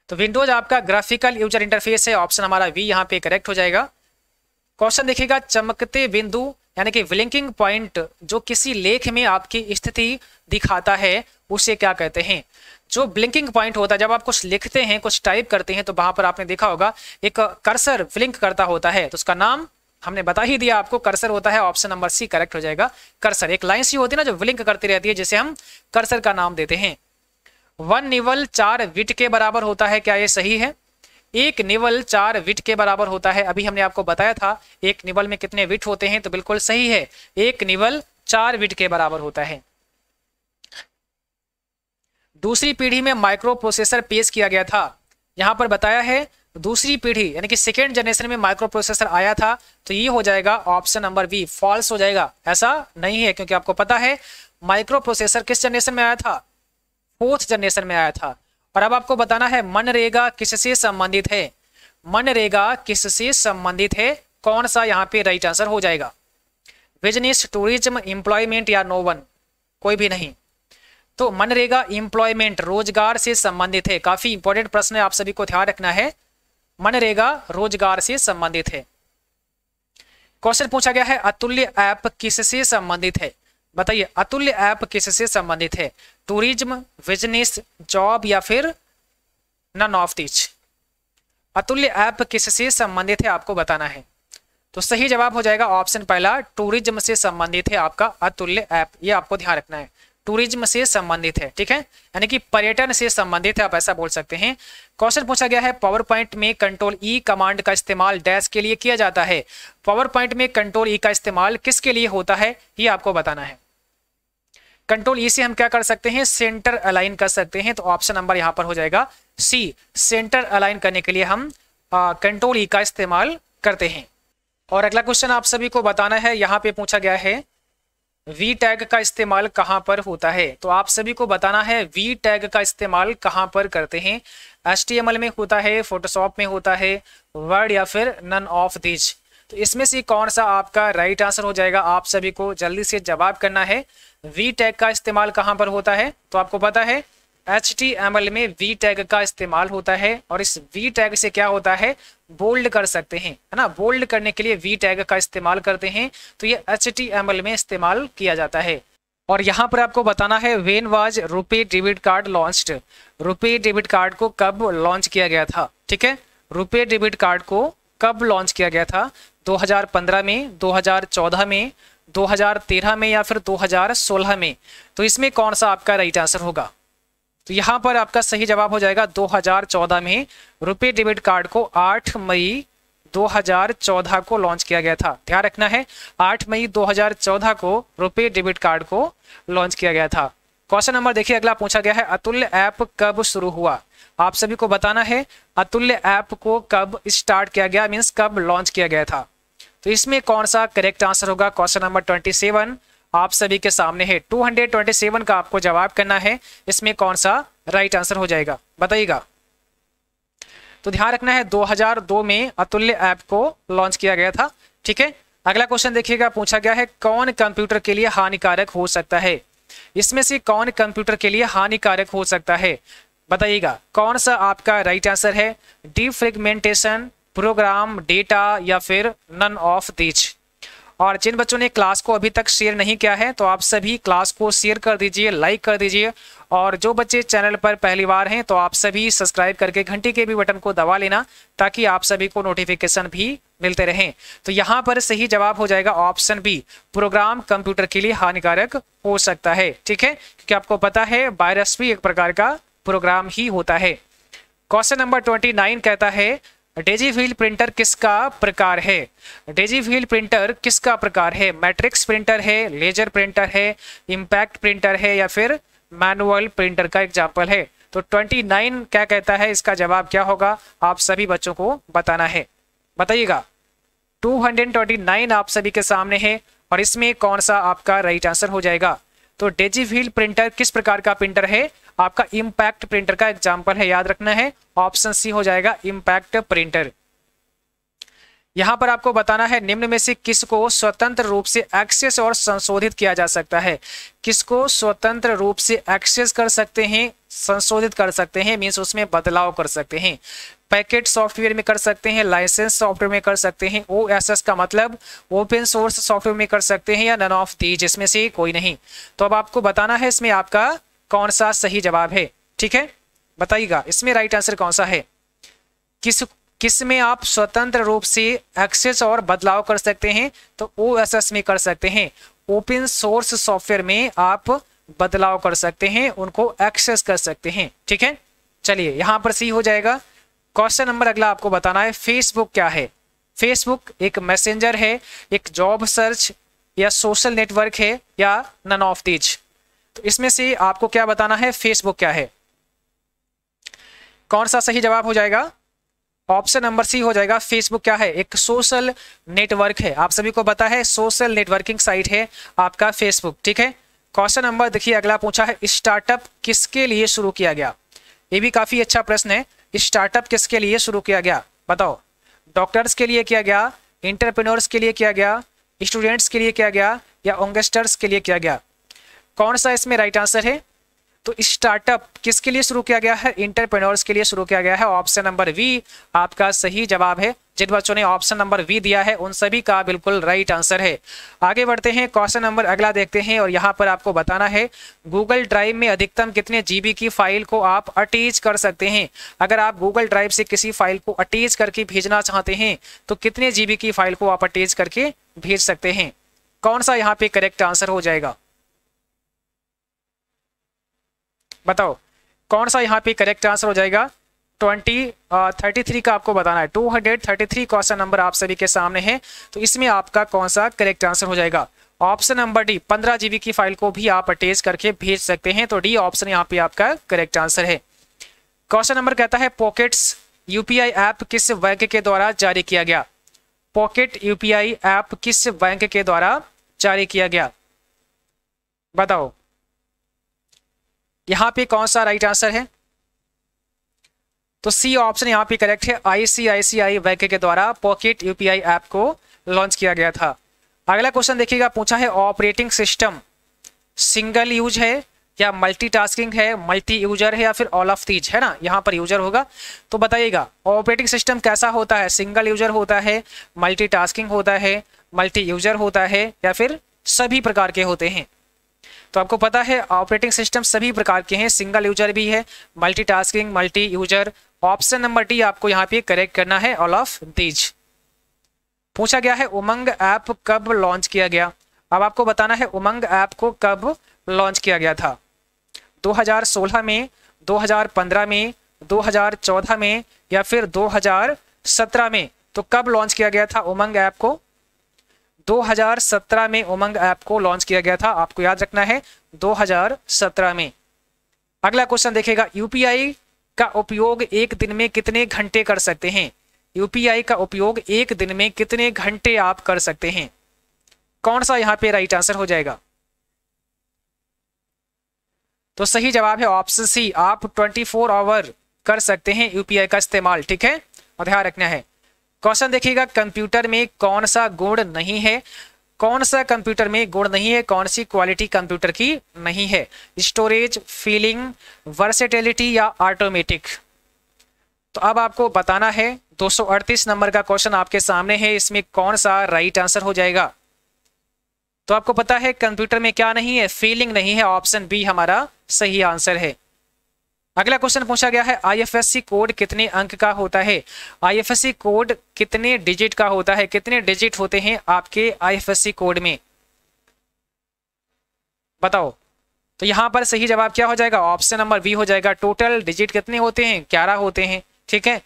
तो विंडोज आपका ग्राफिकल यूजर इंटरफेस है ऑप्शन हमारा वी यहाँ पे करेक्ट हो जाएगा क्वेश्चन देखिएगा चमकते बिंदु यानी कि विलिंकिंग पॉइंट जो किसी लेख में आपकी स्थिति दिखाता है उसे क्या कहते हैं जो ब्लिंकिंग पॉइंट होता है जब आप कुछ लिखते हैं कुछ टाइप करते हैं तो वहां पर आपने देखा होगा एक कर्सर ब्लिंक करता होता है तो उसका नाम हमने बता ही दिया आपको कर्सर होता है ऑप्शन नंबर सी करेक्ट हो जाएगा कर्सर एक लाइन सी होती है ना जो विलिंक करती रहती है जिसे हम कर्सर का नाम देते हैं वन निवल चार विट के बराबर होता है क्या ये सही है एक निवल चार विट के बराबर होता है अभी हमने आपको बताया था एक निवल में कितने विट होते हैं तो बिल्कुल सही है एक निवल चार विट के बराबर होता है दूसरी पीढ़ी में माइक्रो प्रोसेसर पेश किया गया था यहां पर बताया है दूसरी पीढ़ी यानी कि सेकेंड जनरेशन में माइक्रो प्रोसेसर आया था तो ये हो जाएगा ऑप्शन नंबर बी फॉल्स हो जाएगा ऐसा नहीं है क्योंकि आपको पता है माइक्रो प्रोसेसर किस जनरेशन में आया था फोर्थ जनरेशन में आया था और अब आपको बताना है मनरेगा किससे संबंधित है मनरेगा किससे संबंधित है कौन सा यहाँ पे राइट आंसर हो जाएगा बिजनेस टूरिज्म एम्प्लॉयमेंट या नो वन कोई भी नहीं तो मनरेगा इंप्लॉयमेंट रोजगार से संबंधित है काफी इंपॉर्टेंट प्रश्न है आप सभी को ध्यान रखना है मनरेगा रोजगार से संबंधित है क्वेश्चन पूछा गया है अतुल्य ऐप किससे संबंधित है बताइए अतुल्य ऐप किससे संबंधित है टूरिज्म बिजनेस जॉब या फिर नन ऑफ दिच अतुल्य ऐप किससे संबंधित है आपको बताना है तो सही जवाब हो जाएगा ऑप्शन पहला टूरिज्म से संबंधित है आपका अतुल्य ऐप ये आपको ध्यान रखना है टूरिज्म से संबंधित है ठीक है यानी कि पर्यटन से संबंधित है आप ऐसा बोल सकते हैं क्वेश्चन पूछा गया है पावर पॉइंट में कंट्रोल ई कमांड का इस्तेमाल डैश के लिए किया जाता है पावर पॉइंट में कंट्रोल ई e का इस्तेमाल किसके लिए होता है ये आपको बताना है कंट्रोल ई e से हम क्या कर सकते हैं सेंटर अलाइन कर सकते हैं तो ऑप्शन नंबर यहां पर हो जाएगा सी सेंटर अलाइन करने के लिए हम कंट्रोल ई e का इस्तेमाल करते हैं और अगला क्वेश्चन आप सभी को बताना है यहाँ पे पूछा गया है वी टैग का इस्तेमाल कहां पर होता है तो आप सभी को बताना है वी टैग का इस्तेमाल कहां पर करते हैं एल में होता है फोटोशॉप में होता है वर्ड या फिर नन ऑफ दिज तो इसमें से कौन सा आपका राइट आंसर हो जाएगा आप सभी को जल्दी से जवाब करना है वी टैग का इस्तेमाल कहाँ पर होता है तो आपको पता है एच में वी टैग का इस्तेमाल होता है और इस वी टैग से क्या होता है बोल्ड कर सकते हैं है ना बोल्ड करने के लिए वी टैग का इस्तेमाल करते हैं तो ये एच में इस्तेमाल किया जाता है और यहाँ पर आपको बताना है when was RuPay debit card launched RuPay debit card को कब लॉन्च किया गया था ठीक है रुपे डेबिट कार्ड को कब लॉन्च किया गया था 2015 में 2014 में 2013 में या फिर 2016 में तो इसमें कौन सा आपका राइट आंसर होगा तो यहाँ पर आपका सही जवाब हो जाएगा 2014 में रुपे डेबिट कार्ड को 8 मई 2014 को लॉन्च किया गया था ध्यान रखना है 8 मई 2014 को रुपे डेबिट कार्ड को लॉन्च किया गया था क्वेश्चन नंबर देखिए अगला पूछा गया है अतुल्य ऐप कब शुरू हुआ आप सभी को बताना है अतुल्य ऐप को कब स्टार्ट किया गया मीन्स कब लॉन्च किया गया था तो इसमें कौन सा करेक्ट आंसर होगा क्वेश्चन नंबर ट्वेंटी सेवन आप सभी के सामने है 227 का आपको जवाब करना है इसमें कौन सा राइट आंसर हो जाएगा बताइएगा तो ध्यान रखना है 2002 में अतुल्य ऐप को लॉन्च किया गया था ठीक है अगला क्वेश्चन देखिएगा पूछा गया है कौन कंप्यूटर के लिए हानिकारक हो सकता है इसमें से कौन कंप्यूटर के लिए हानिकारक हो सकता है बताइएगा कौन सा आपका राइट आंसर है डिफ्रेगमेंटेशन प्रोग्राम डेटा या फिर नन ऑफ दीच और जिन बच्चों ने क्लास को अभी तक शेयर नहीं किया है तो आप सभी क्लास को शेयर कर दीजिए लाइक कर दीजिए और जो बच्चे चैनल पर पहली बार हैं तो आप सभी सब्सक्राइब करके घंटी के भी बटन को दबा लेना ताकि आप सभी को नोटिफिकेशन भी मिलते रहें तो यहाँ पर सही जवाब हो जाएगा ऑप्शन बी प्रोग्राम कंप्यूटर के लिए हानिकारक हो सकता है ठीक है क्योंकि आपको पता है वायरस भी एक प्रकार का प्रोग्राम ही होता है क्वेश्चन नंबर ट्वेंटी नाइन कहता है डेजी फील प्रिंटर किसका प्रकार है डेजी फील प्रिंटर किसका प्रकार है मैट्रिक्स प्रिंटर है लेजर प्रिंटर है इम्पैक्ट प्रिंटर है या फिर मैनुअल प्रिंटर का एग्जाम्पल है तो 29 क्या कहता है इसका जवाब क्या होगा आप सभी बच्चों को बताना है बताइएगा 229 आप सभी के सामने है और इसमें कौन सा आपका राइट आंसर हो जाएगा तो व्हील प्रिंटर किस प्रकार का प्रिंटर है आपका इम्पैक्ट प्रिंटर का एग्जाम्पल है याद रखना है ऑप्शन सी हो जाएगा इम्पैक्ट प्रिंटर यहां पर आपको बताना है निम्न में से किसको स्वतंत्र रूप से एक्सेस और संशोधित किया जा सकता है किसको स्वतंत्र रूप से एक्सेस कर सकते हैं संशोधित कर सकते हैं मीन्स उसमें बदलाव कर सकते हैं पैकेट सॉफ्टवेयर में कर सकते हैं लाइसेंस सॉफ्टवेयर में कर सकते हैं ओ का मतलब ओपन सोर्स सॉफ्टवेयर में कर सकते हैं या नन ऑफ दीज इसमें से कोई नहीं तो अब आपको बताना है इसमें आपका कौन सा सही जवाब है ठीक है बताइएगा इसमें राइट आंसर कौन सा है किस किस में आप स्वतंत्र रूप से एक्सेस और बदलाव कर सकते हैं तो ओ में कर सकते हैं ओपन सोर्स सॉफ्टवेयर में आप बदलाव कर सकते हैं उनको एक्सेस कर सकते हैं ठीक है चलिए यहां पर सी हो जाएगा क्वेश्चन नंबर अगला आपको बताना है फेसबुक क्या है फेसबुक एक मैसेंजर है एक जॉब सर्च या सोशल नेटवर्क है या नन ऑफ दीज तो इसमें से आपको क्या बताना है फेसबुक क्या है कौन सा सही जवाब हो जाएगा ऑप्शन नंबर सी हो जाएगा फेसबुक क्या है एक सोशल नेटवर्क है आप सभी को पता है सोशल नेटवर्किंग साइट है आपका फेसबुक ठीक है क्वेश्चन नंबर देखिए अगला पूछा है स्टार्टअप किसके लिए शुरू किया गया ये भी काफी अच्छा प्रश्न है स्टार्टअप किसके लिए शुरू किया गया बताओ डॉक्टर्स के लिए किया गया इंटरप्रेन्योर्स के लिए किया गया स्टूडेंट्स के लिए किया गया या ओंगस्टर्स के लिए किया गया कौन सा इसमें राइट आंसर है तो स्टार्टअप किसके लिए शुरू किया गया है इंटरप्रेन्योर्स के लिए शुरू किया गया है ऑप्शन नंबर वी आपका सही जवाब है जिन बच्चों ने ऑप्शन नंबर वी दिया है उन सभी का बिल्कुल राइट आंसर है आगे बढ़ते हैं क्वेश्चन नंबर अगला देखते हैं और यहाँ पर आपको बताना है गूगल ड्राइव में अधिकतम कितने जीबी की फाइल को आप अटैच कर सकते हैं अगर आप गूगल ड्राइव से किसी फाइल को अटैच करके भेजना चाहते हैं तो कितने जीबी की फाइल को आप अटैच करके भेज सकते हैं कौन सा यहाँ पे करेक्ट आंसर हो जाएगा बताओ कौन सा यहाँ पे करेक्ट आंसर हो जाएगा ट्वेंटी थर्टी थ्री का आपको बताना है टू हंड्रेड थर्टी थ्री कौन सा नंबर आप सभी के सामने है तो इसमें आपका कौन सा करेक्ट आंसर हो जाएगा ऑप्शन नंबर डी पंद्रह जीबी की फाइल को भी आप अटैच करके भेज सकते हैं तो डी ऑप्शन यहाँ पे आपका करेक्ट आंसर है क्वेश्चन नंबर कहता है पॉकेट्स यूपीआई ऐप किस बैंक के द्वारा जारी किया गया पॉकेट यूपीआई ऐप किस बैंक के द्वारा जारी किया गया बताओ यहां पे कौन सा राइट आंसर है तो सी ऑप्शन यहाँ पे करेक्ट है आईसीआईसीआई बैंक के द्वारा पॉकेट यूपीआई ऐप को लॉन्च किया गया था अगला क्वेश्चन देखिएगा पूछा है ऑपरेटिंग सिस्टम सिंगल यूज है या मल्टीटास्किंग है मल्टी यूजर है या फिर ऑल ऑफ दीज है ना यहाँ पर यूजर होगा तो बताइएगा ऑपरेटिंग सिस्टम कैसा होता है सिंगल यूजर होता है मल्टीटास्किंग होता है मल्टी यूजर होता है या फिर सभी प्रकार के होते हैं तो आपको पता है ऑपरेटिंग सिस्टम सभी प्रकार के हैं सिंगल यूजर भी है multitasking multi user option number D आपको यहाँ पे करेक्ट करना है ऑल ऑफ दीज पूछा गया है उमंग ऐप कब लॉन्च किया गया अब आपको बताना है उमंग ऐप को कब लॉन्च किया गया था 2016 में 2015 में 2014 में या फिर 2017 में तो कब लॉन्च किया गया था उमंग ऐप को 2017 में उमंग ऐप को लॉन्च किया गया था आपको याद रखना है 2017 में अगला क्वेश्चन देखेगा यूपीआई का उपयोग एक दिन में कितने घंटे कर सकते हैं यूपीआई का उपयोग एक दिन में कितने घंटे आप कर सकते हैं कौन सा यहां पे राइट आंसर हो जाएगा तो सही जवाब है ऑप्शन सी आप 24 आवर कर सकते हैं यूपीआई का इस्तेमाल ठीक है और ध्यान रखना है क्वेश्चन देखिएगा कंप्यूटर में कौन सा गुण नहीं है कौन सा कंप्यूटर में गुण नहीं है कौन सी क्वालिटी कंप्यूटर की नहीं है स्टोरेज फीलिंग वर्सेटिलिटी या ऑटोमेटिक तो अब आपको बताना है 238 नंबर का क्वेश्चन आपके सामने है इसमें कौन सा राइट आंसर हो जाएगा तो आपको पता है कंप्यूटर में क्या नहीं है फीलिंग नहीं है ऑप्शन बी हमारा सही आंसर है अगला क्वेश्चन पूछा गया है आईएफएससी कोड कितने अंक का होता है आईएफएससी कोड कितने डिजिट का होता है कितने डिजिट होते हैं आपके आईएफएससी कोड में बताओ तो यहां पर सही जवाब क्या हो जाएगा ऑप्शन नंबर बी हो जाएगा टोटल डिजिट कितने होते हैं ग्यारह होते हैं ठीक है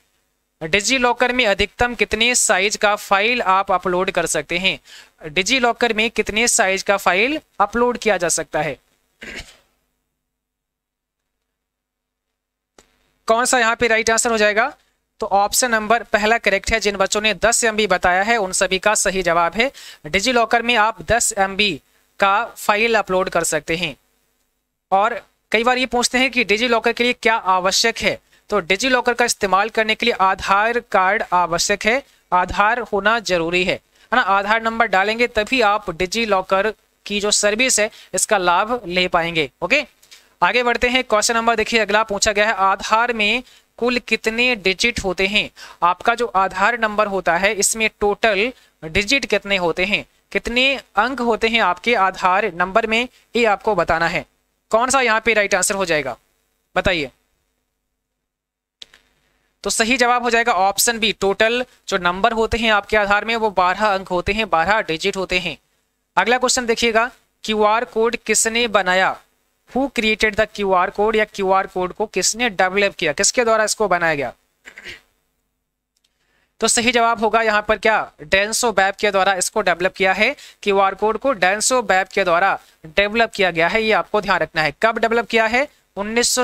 डिजी लॉकर में अधिकतम कितने साइज का फाइल आप अपलोड कर सकते हैं डिजी लॉकर में कितने साइज का फाइल अपलोड किया जा सकता है कौन सा यहाँ पे राइट आंसर हो जाएगा तो ऑप्शन नंबर पहला करेक्ट है जिन बच्चों ने 10 एम बताया है उन सभी का सही जवाब है डिजी लॉकर में आप 10 एम का फाइल अपलोड कर सकते हैं और कई बार ये पूछते हैं कि डिजी लॉकर के लिए क्या आवश्यक है तो डिजी लॉकर का इस्तेमाल करने के लिए आधार कार्ड आवश्यक है आधार होना जरूरी है है ना आधार नंबर डालेंगे तभी आप डिजी लॉकर की जो सर्विस है इसका लाभ ले पाएंगे ओके आगे बढ़ते हैं क्वेश्चन नंबर देखिए अगला पूछा गया है आधार में कुल कितने डिजिट होते हैं आपका जो आधार नंबर होता है इसमें टोटल डिजिट कितने होते हैं कितने अंक होते हैं आपके आधार नंबर में ये आपको बताना है कौन सा यहाँ पे राइट आंसर हो जाएगा बताइए तो सही जवाब हो जाएगा ऑप्शन बी टोटल जो नंबर होते हैं आपके आधार में वो बारह अंक होते हैं बारह डिजिट होते हैं अगला क्वेश्चन देखिएगा क्यू आर कोड किसने बनाया who created the Q R code या क्यू आर कोड को किसने डेवलप किया किसके द्वारा इसको बनाया गया तो सही जवाब होगा यहाँ पर क्या डेंसो बैब के द्वारा इसको डेवलप किया है क्यू आर कोड को डेंसो बैब के द्वारा डेवलप किया गया है ये आपको ध्यान रखना है कब डेवलप किया है उन्नीस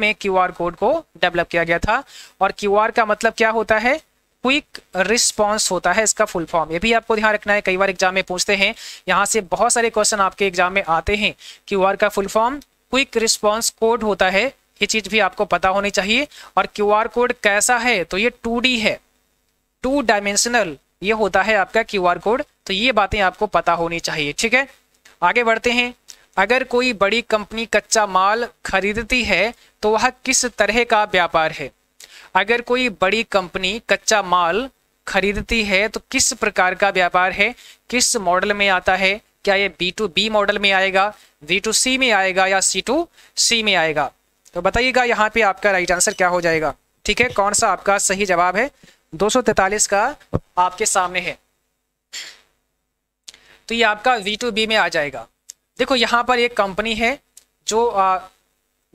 में क्यू आर कोड को डेवलप किया गया था और क्यू आर का मतलब क्या होता है क्विक रिस्पॉन्स होता है इसका फुल फॉर्म ये भी आपको ध्यान रखना है कई बार एग्जाम में पूछते हैं यहाँ से बहुत सारे क्वेश्चन आपके एग्जाम में आते हैं क्यू का full form quick response code होता है ये चीज़ भी आपको पता होनी चाहिए और क्यू कोड कैसा है तो ये टू है टू डायमेंशनल ये होता है आपका क्यू कोड तो ये बातें आपको पता होनी चाहिए ठीक है आगे बढ़ते हैं अगर कोई बड़ी कंपनी कच्चा माल खरीदती है तो वह किस तरह का व्यापार है अगर कोई बड़ी कंपनी कच्चा माल खरीदती है तो किस प्रकार का व्यापार है किस मॉडल में आता है क्या ये बी टू बी मॉडल में आएगा बी टू सी में आएगा या सी टू सी में आएगा तो बताइएगा यहाँ पे आपका राइट आंसर क्या हो जाएगा ठीक है कौन सा आपका सही जवाब है 243 का आपके सामने है तो ये आपका वी टू बी में आ जाएगा देखो यहाँ पर एक कंपनी है जो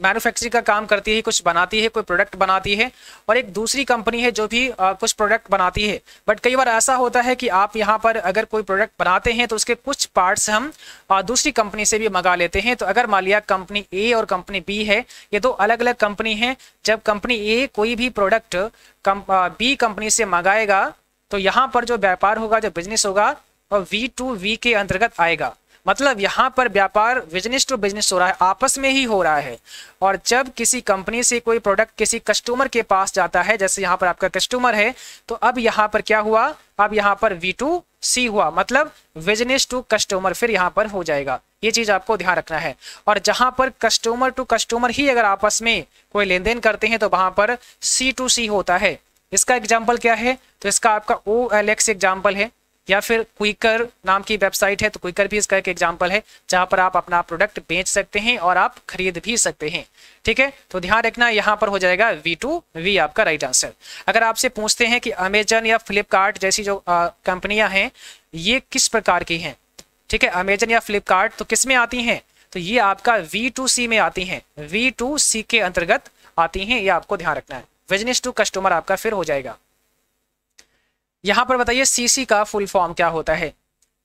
मैन्युफैक्चरिंग का काम करती है कुछ बनाती है कोई प्रोडक्ट बनाती है और एक दूसरी कंपनी है जो भी आ, कुछ प्रोडक्ट बनाती है बट कई बार ऐसा होता है कि आप यहाँ पर अगर कोई प्रोडक्ट बनाते हैं तो उसके कुछ पार्ट्स हम आ, दूसरी कंपनी से भी मंगा लेते हैं तो अगर मान लिया कंपनी ए और कंपनी बी है ये दो अलग अलग कंपनी है जब कंपनी ए कोई भी प्रोडक्ट कम, बी कंपनी से मंगाएगा तो यहाँ पर जो व्यापार होगा जो बिजनेस होगा वो वी टू वी के अंतर्गत आएगा मतलब यहाँ पर व्यापार बिजनेस टू बिजनेस हो रहा है आपस में ही हो रहा है और जब किसी कंपनी से कोई प्रोडक्ट किसी कस्टमर के पास जाता है जैसे यहाँ पर आपका कस्टमर है तो अब यहाँ पर क्या हुआ अब यहाँ पर वी टू सी हुआ मतलब बिजनेस टू कस्टमर फिर यहाँ पर हो जाएगा ये चीज आपको ध्यान रखना है और जहां पर कस्टमर टू कस्टमर ही अगर आपस में कोई लेन देन करते हैं तो वहां पर सी टू सी होता है इसका एग्जाम्पल क्या है तो इसका आपका ओ एल एक्स एग्जाम्पल है या फिर क्विकर नाम की वेबसाइट है तो क्विकर भी इसका एक एग्जाम्पल है जहाँ पर आप अपना प्रोडक्ट बेच सकते हैं और आप खरीद भी सकते हैं ठीक है तो ध्यान रखना यहाँ पर हो जाएगा वी टू वी आपका राइट आंसर अगर आपसे पूछते हैं कि अमेजन या फ्लिपकार्ट जैसी जो कंपनियां हैं ये किस प्रकार की हैं ठीक है अमेजन या फ्लिपकार्ट तो किस में आती हैं तो ये आपका वी टू सी में आती हैं वी टू सी के अंतर्गत आती हैं ये आपको ध्यान रखना है बिजनेस टू कस्टमर आपका फिर हो जाएगा यहाँ पर बताइए सीसी का फुल फॉर्म क्या होता है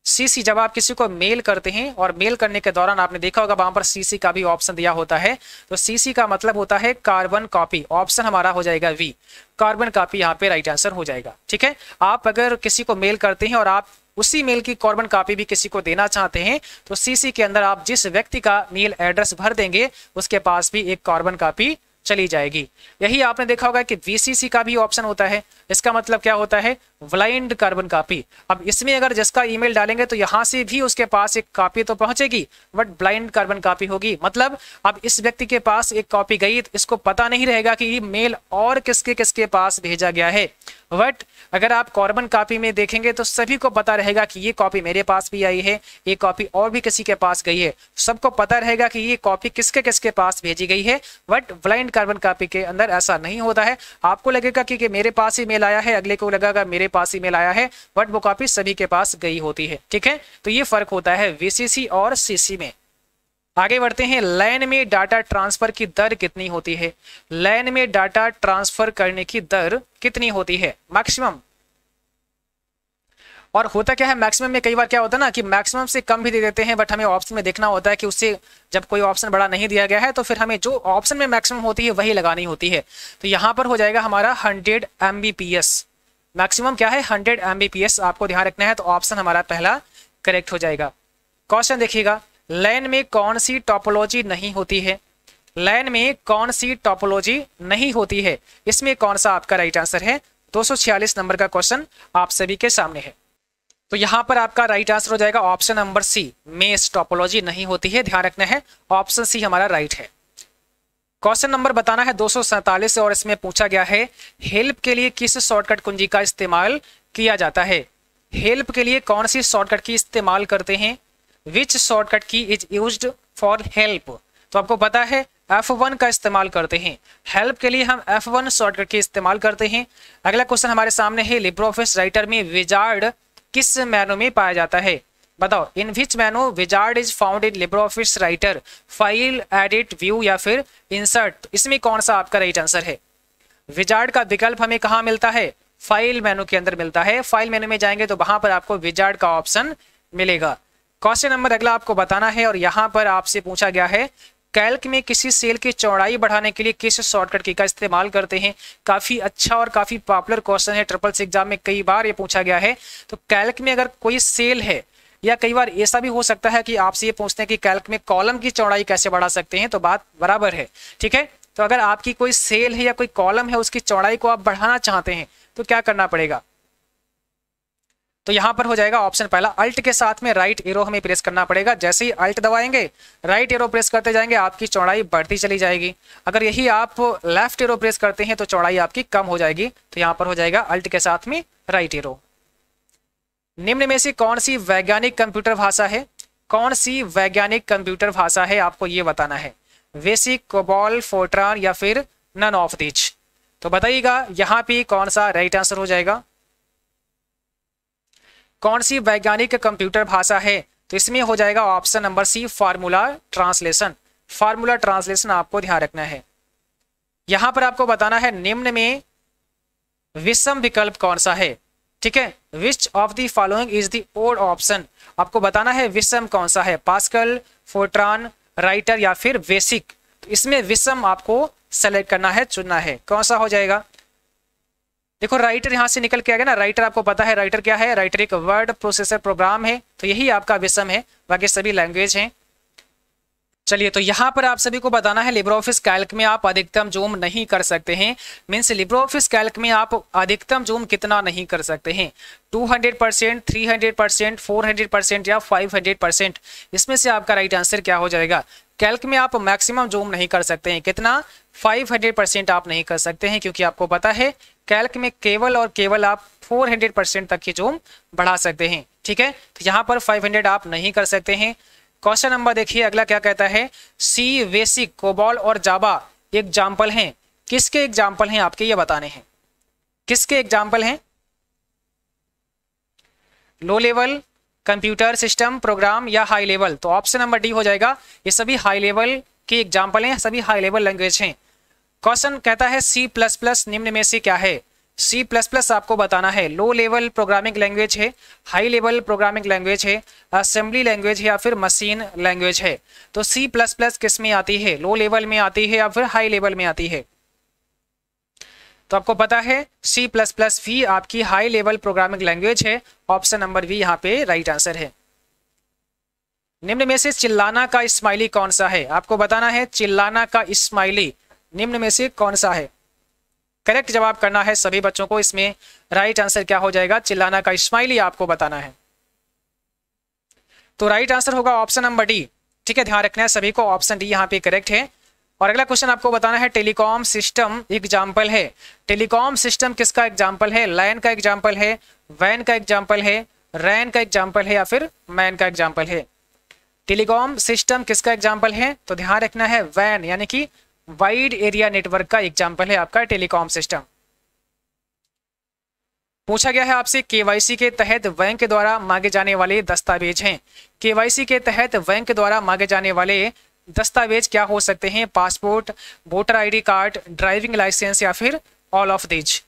सीसी जब आप किसी को मेल करते हैं और मेल करने के दौरान आपने देखा होगा वहां पर सीसी का भी ऑप्शन दिया होता है तो सीसी का मतलब होता है कार्बन कॉपी ऑप्शन हमारा हो जाएगा वी कार्बन कॉपी यहाँ पे राइट आंसर हो जाएगा ठीक है आप अगर किसी को मेल करते हैं और आप उसी मेल की कार्बन कॉपी भी किसी को देना चाहते हैं तो सीसी के अंदर आप जिस व्यक्ति का मेल एड्रेस भर देंगे उसके पास भी एक कार्बन कॉपी चली जाएगी यही आपने देखा होगा कि वीसीसी का भी ऑप्शन होता है इसका मतलब क्या होता है ब्लाइंड कार्बन कापी अब इसमें अगर जिसका ईमेल डालेंगे तो यहां से भी उसके पास एक कॉपी तो पहुंचेगी बट ब्लाइंड कार्बन कापी होगी मतलब अब इस व्यक्ति के पास एक कॉपी गई तो इसको पता नहीं रहेगा कि मेल और किसके किसके पास भेजा गया है बट अगर आप कार्बन कापी में देखेंगे तो सभी को पता रहेगा कि ये कॉपी मेरे पास भी आई है ये कॉपी और भी किसी के पास गई है सबको पता रहेगा कि ये कॉपी किसके किसके पास भेजी गई है बट ब्लाइंड कार्बन कापी के अंदर ऐसा नहीं होता है आपको लगेगा कि, कि मेरे पास ही ईमेल आया है अगले को लगा अगर मेरे पास ईमेल आया है बट वो कॉपी सभी के पास गई होती है ठीक है तो ये फर्क होता है वीसीसी और सीसी में आगे बढ़ते हैं लैन में डाटा ट्रांसफर की दर कितनी होती है लैन में डाटा ट्रांसफर करने की दर कितनी होती है मैक्सिमम और होता क्या है मैक्सिमम में कई बार क्या होता है ना कि मैक्सिमम से कम भी दे देते हैं बट हमें ऑप्शन में देखना होता है कि उससे जब कोई ऑप्शन बड़ा नहीं दिया गया है तो फिर हमें जो ऑप्शन में मैक्सिमम होती है वही लगानी होती है तो यहाँ पर हो जाएगा हमारा हंड्रेड एम मैक्सिमम क्या है हंड्रेड एम आपको ध्यान रखना है तो ऑप्शन हमारा पहला करेक्ट हो जाएगा क्वेश्चन देखिएगा लैन में कौन सी टॉपोलॉजी नहीं होती है लैन में कौन सी टॉपोलॉजी नहीं होती है इसमें कौन सा आपका राइट आंसर है दो नंबर का क्वेश्चन आप सभी के सामने है तो यहां पर आपका राइट आंसर हो जाएगा option number C mesh topology नहीं होती है ध्यान रखना है ऑप्शन सी हमारा राइट है क्वेश्चन नंबर बताना है दो और इसमें पूछा गया है हेल्प के लिए किस शॉर्टकट कुंजी का इस्तेमाल किया जाता है हेल्प के लिए कौन सी शॉर्टकट की इस्तेमाल करते हैं which shortcut key is use for help तो आपको पता है F1 का इस्तेमाल करते हैं हेल्प के लिए हम F1 शॉर्टकट की इस्तेमाल करते हैं अगला क्वेश्चन हमारे सामने है लिब्रोफिस राइटर में विजार्ड किस मैनो में पाया जाता है बताओ in which menu wizard is found in Libre office Writer file edit view या फिर इंसर्ट इसमें कौन सा आपका राइट आंसर है विजार्ड का विकल्प हमें कहाँ मिलता है फाइल मेनू के अंदर मिलता है फाइल मेनू में जाएंगे तो वहां पर आपको विजार्ड का ऑप्शन मिलेगा क्वेश्चन नंबर अगला आपको बताना है और यहाँ पर आपसे पूछा गया है कैल्क में किसी सेल की चौड़ाई बढ़ाने के लिए किस शॉर्टकट की का इस्तेमाल करते हैं काफ़ी अच्छा और काफ़ी पॉपुलर क्वेश्चन है ट्रिपल एग्जाम में कई बार ये पूछा गया है तो कैल्क में अगर कोई सेल है या कई बार ऐसा भी हो सकता है कि आपसे ये पूछते हैं कि कैल्क में कॉलम की चौड़ाई कैसे बढ़ा सकते हैं तो बात बराबर है ठीक है तो अगर आपकी कोई सेल है या कोई कॉलम है उसकी चौड़ाई को आप बढ़ाना चाहते हैं तो क्या करना पड़ेगा तो यहां पर हो जाएगा ऑप्शन पहला अल्ट के साथ में राइट एरो हमें प्रेस करना पड़ेगा जैसे ही अल्ट दबाएंगे राइट एरो प्रेस करते जाएंगे आपकी चौड़ाई बढ़ती चली जाएगी अगर यही आप लेफ्ट एरो प्रेस करते हैं तो चौड़ाई आपकी कम हो जाएगी तो यहाँ पर हो जाएगा अल्ट के साथ में राइट एरो निम्न में से कौन सी वैज्ञानिक कंप्यूटर भाषा है कौन सी वैज्ञानिक कंप्यूटर भाषा है आपको ये बताना है वेसिक कोबॉल फोट्रॉन या फिर नन ऑफ दिच तो बताइएगा यहाँ पे कौन सा राइट आंसर हो जाएगा कौन सी वैज्ञानिक कंप्यूटर भाषा है तो इसमें हो जाएगा option number C formula translation formula translation आपको ध्यान रखना है यहां पर आपको बताना है निम्न में विषम विकल्प कौन सा है ठीक है which of the following is the odd option आपको बताना है विषम कौन सा है पास्कल फोर्ट्रॉन राइटर या फिर बेसिक इसमें विषम आपको सेलेक्ट करना है चुनना है कौन सा हो जाएगा देखो राइटर यहाँ से निकल के आ गया ना राइटर आपको पता है राइटर क्या है राइटर एक वर्ड प्रोसेसर प्रोग्राम है तो यही आपका विषम है बाकी सभी लैंग्वेज हैं चलिए तो यहाँ पर आप सभी को बताना है लिब्रो ऑफिस कैल्क में आप अधिकतम जूम नहीं कर सकते हैं मीन्स लिब्रो ऑफिस कैल्क में आप अधिकतम जूम कितना नहीं कर सकते हैं 200 percent three hundred percent four hundred percent या फाइव हंड्रेड परसेंट इसमें से आपका राइट आंसर क्या हो जाएगा कैल्क में आप मैक्सिमम जूम नहीं कर सकते हैं कितना 500 परसेंट आप नहीं कर सकते हैं क्योंकि आपको पता है कैल्क में केवल और केवल आप 400 परसेंट तक की जूम बढ़ा सकते हैं ठीक है तो यहाँ पर 500 आप नहीं कर सकते हैं क्वेश्चन नंबर देखिए अगला क्या कहता है सी वेसिक कोबॉल और जाबा एग्जाम्पल हैं किसके एग्जाम्पल हैं आपके ये बताने हैं किसके एग्जाम्पल हैं low level computer system program या हाई लेवल तो ऑप्शन नंबर डी हो जाएगा ये सभी हाई लेवल के एग्जाम्पल हैं सभी हाई लेवल लैंग्वेज हैं क्वेश्चन कहता है सी प्लस प्लस निम्न में से क्या है सी प्लस प्लस आपको बताना है लो लेवल प्रोग्रामिंग लैंग्वेज है हाई लेवल प्रोग्रामिंग लैंग्वेज है असेंबली लैंग्वेज है या फिर मशीन लैंग्वेज है तो सी प्लस प्लस किस में आती है लो लेवल में आती है या फिर हाई लेवल में आती है तो आपको पता है सी प्लस प्लस वी आपकी हाई लेवल प्रोग्रामिंग लैंग्वेज है ऑप्शन नंबर वी यहाँ पे राइट आंसर है निम्न में से चिल्लाना का स्माइली कौन सा है आपको बताना है चिल्लाना का स्माइली निम्न में से कौन सा है करेक्ट जवाब करना है सभी बच्चों को इसमें राइट आंसर क्या हो जाएगा चिल्लाना का इस्माइली आपको बताना है तो राइट आंसर होगा ऑप्शन नंबर डी ठीक है ध्यान रखना है सभी को ऑप्शन डी यहाँ पे करेक्ट है और अगला क्वेश्चन आपको बताना है टेलीकॉम सिस्टम एग्जाम्पल है टेलीकॉम सिस्टम किसका एग्जाम्पल है लैन का एग्जाम्पल है वैन का एग्जाम्पल है रैन का एग्जाम्पल है या फिर मैन का एग्जाम्पल है टेलीकॉम सिस्टम किसका एग्जाम्पल है तो ध्यान रखना है वैन यानी कि वाइड एरिया नेटवर्क का एग्जाम्पल है आपका टेलीकॉम सिस्टम पूछा गया है आपसे केवाईसी के तहत बैंक द्वारा मांगे जाने वाले दस्तावेज हैं केवाईसी के तहत बैंक द्वारा मांगे जाने वाले दस्तावेज क्या हो सकते हैं passport voter ID card driving licence या फिर ऑल ऑफ दीज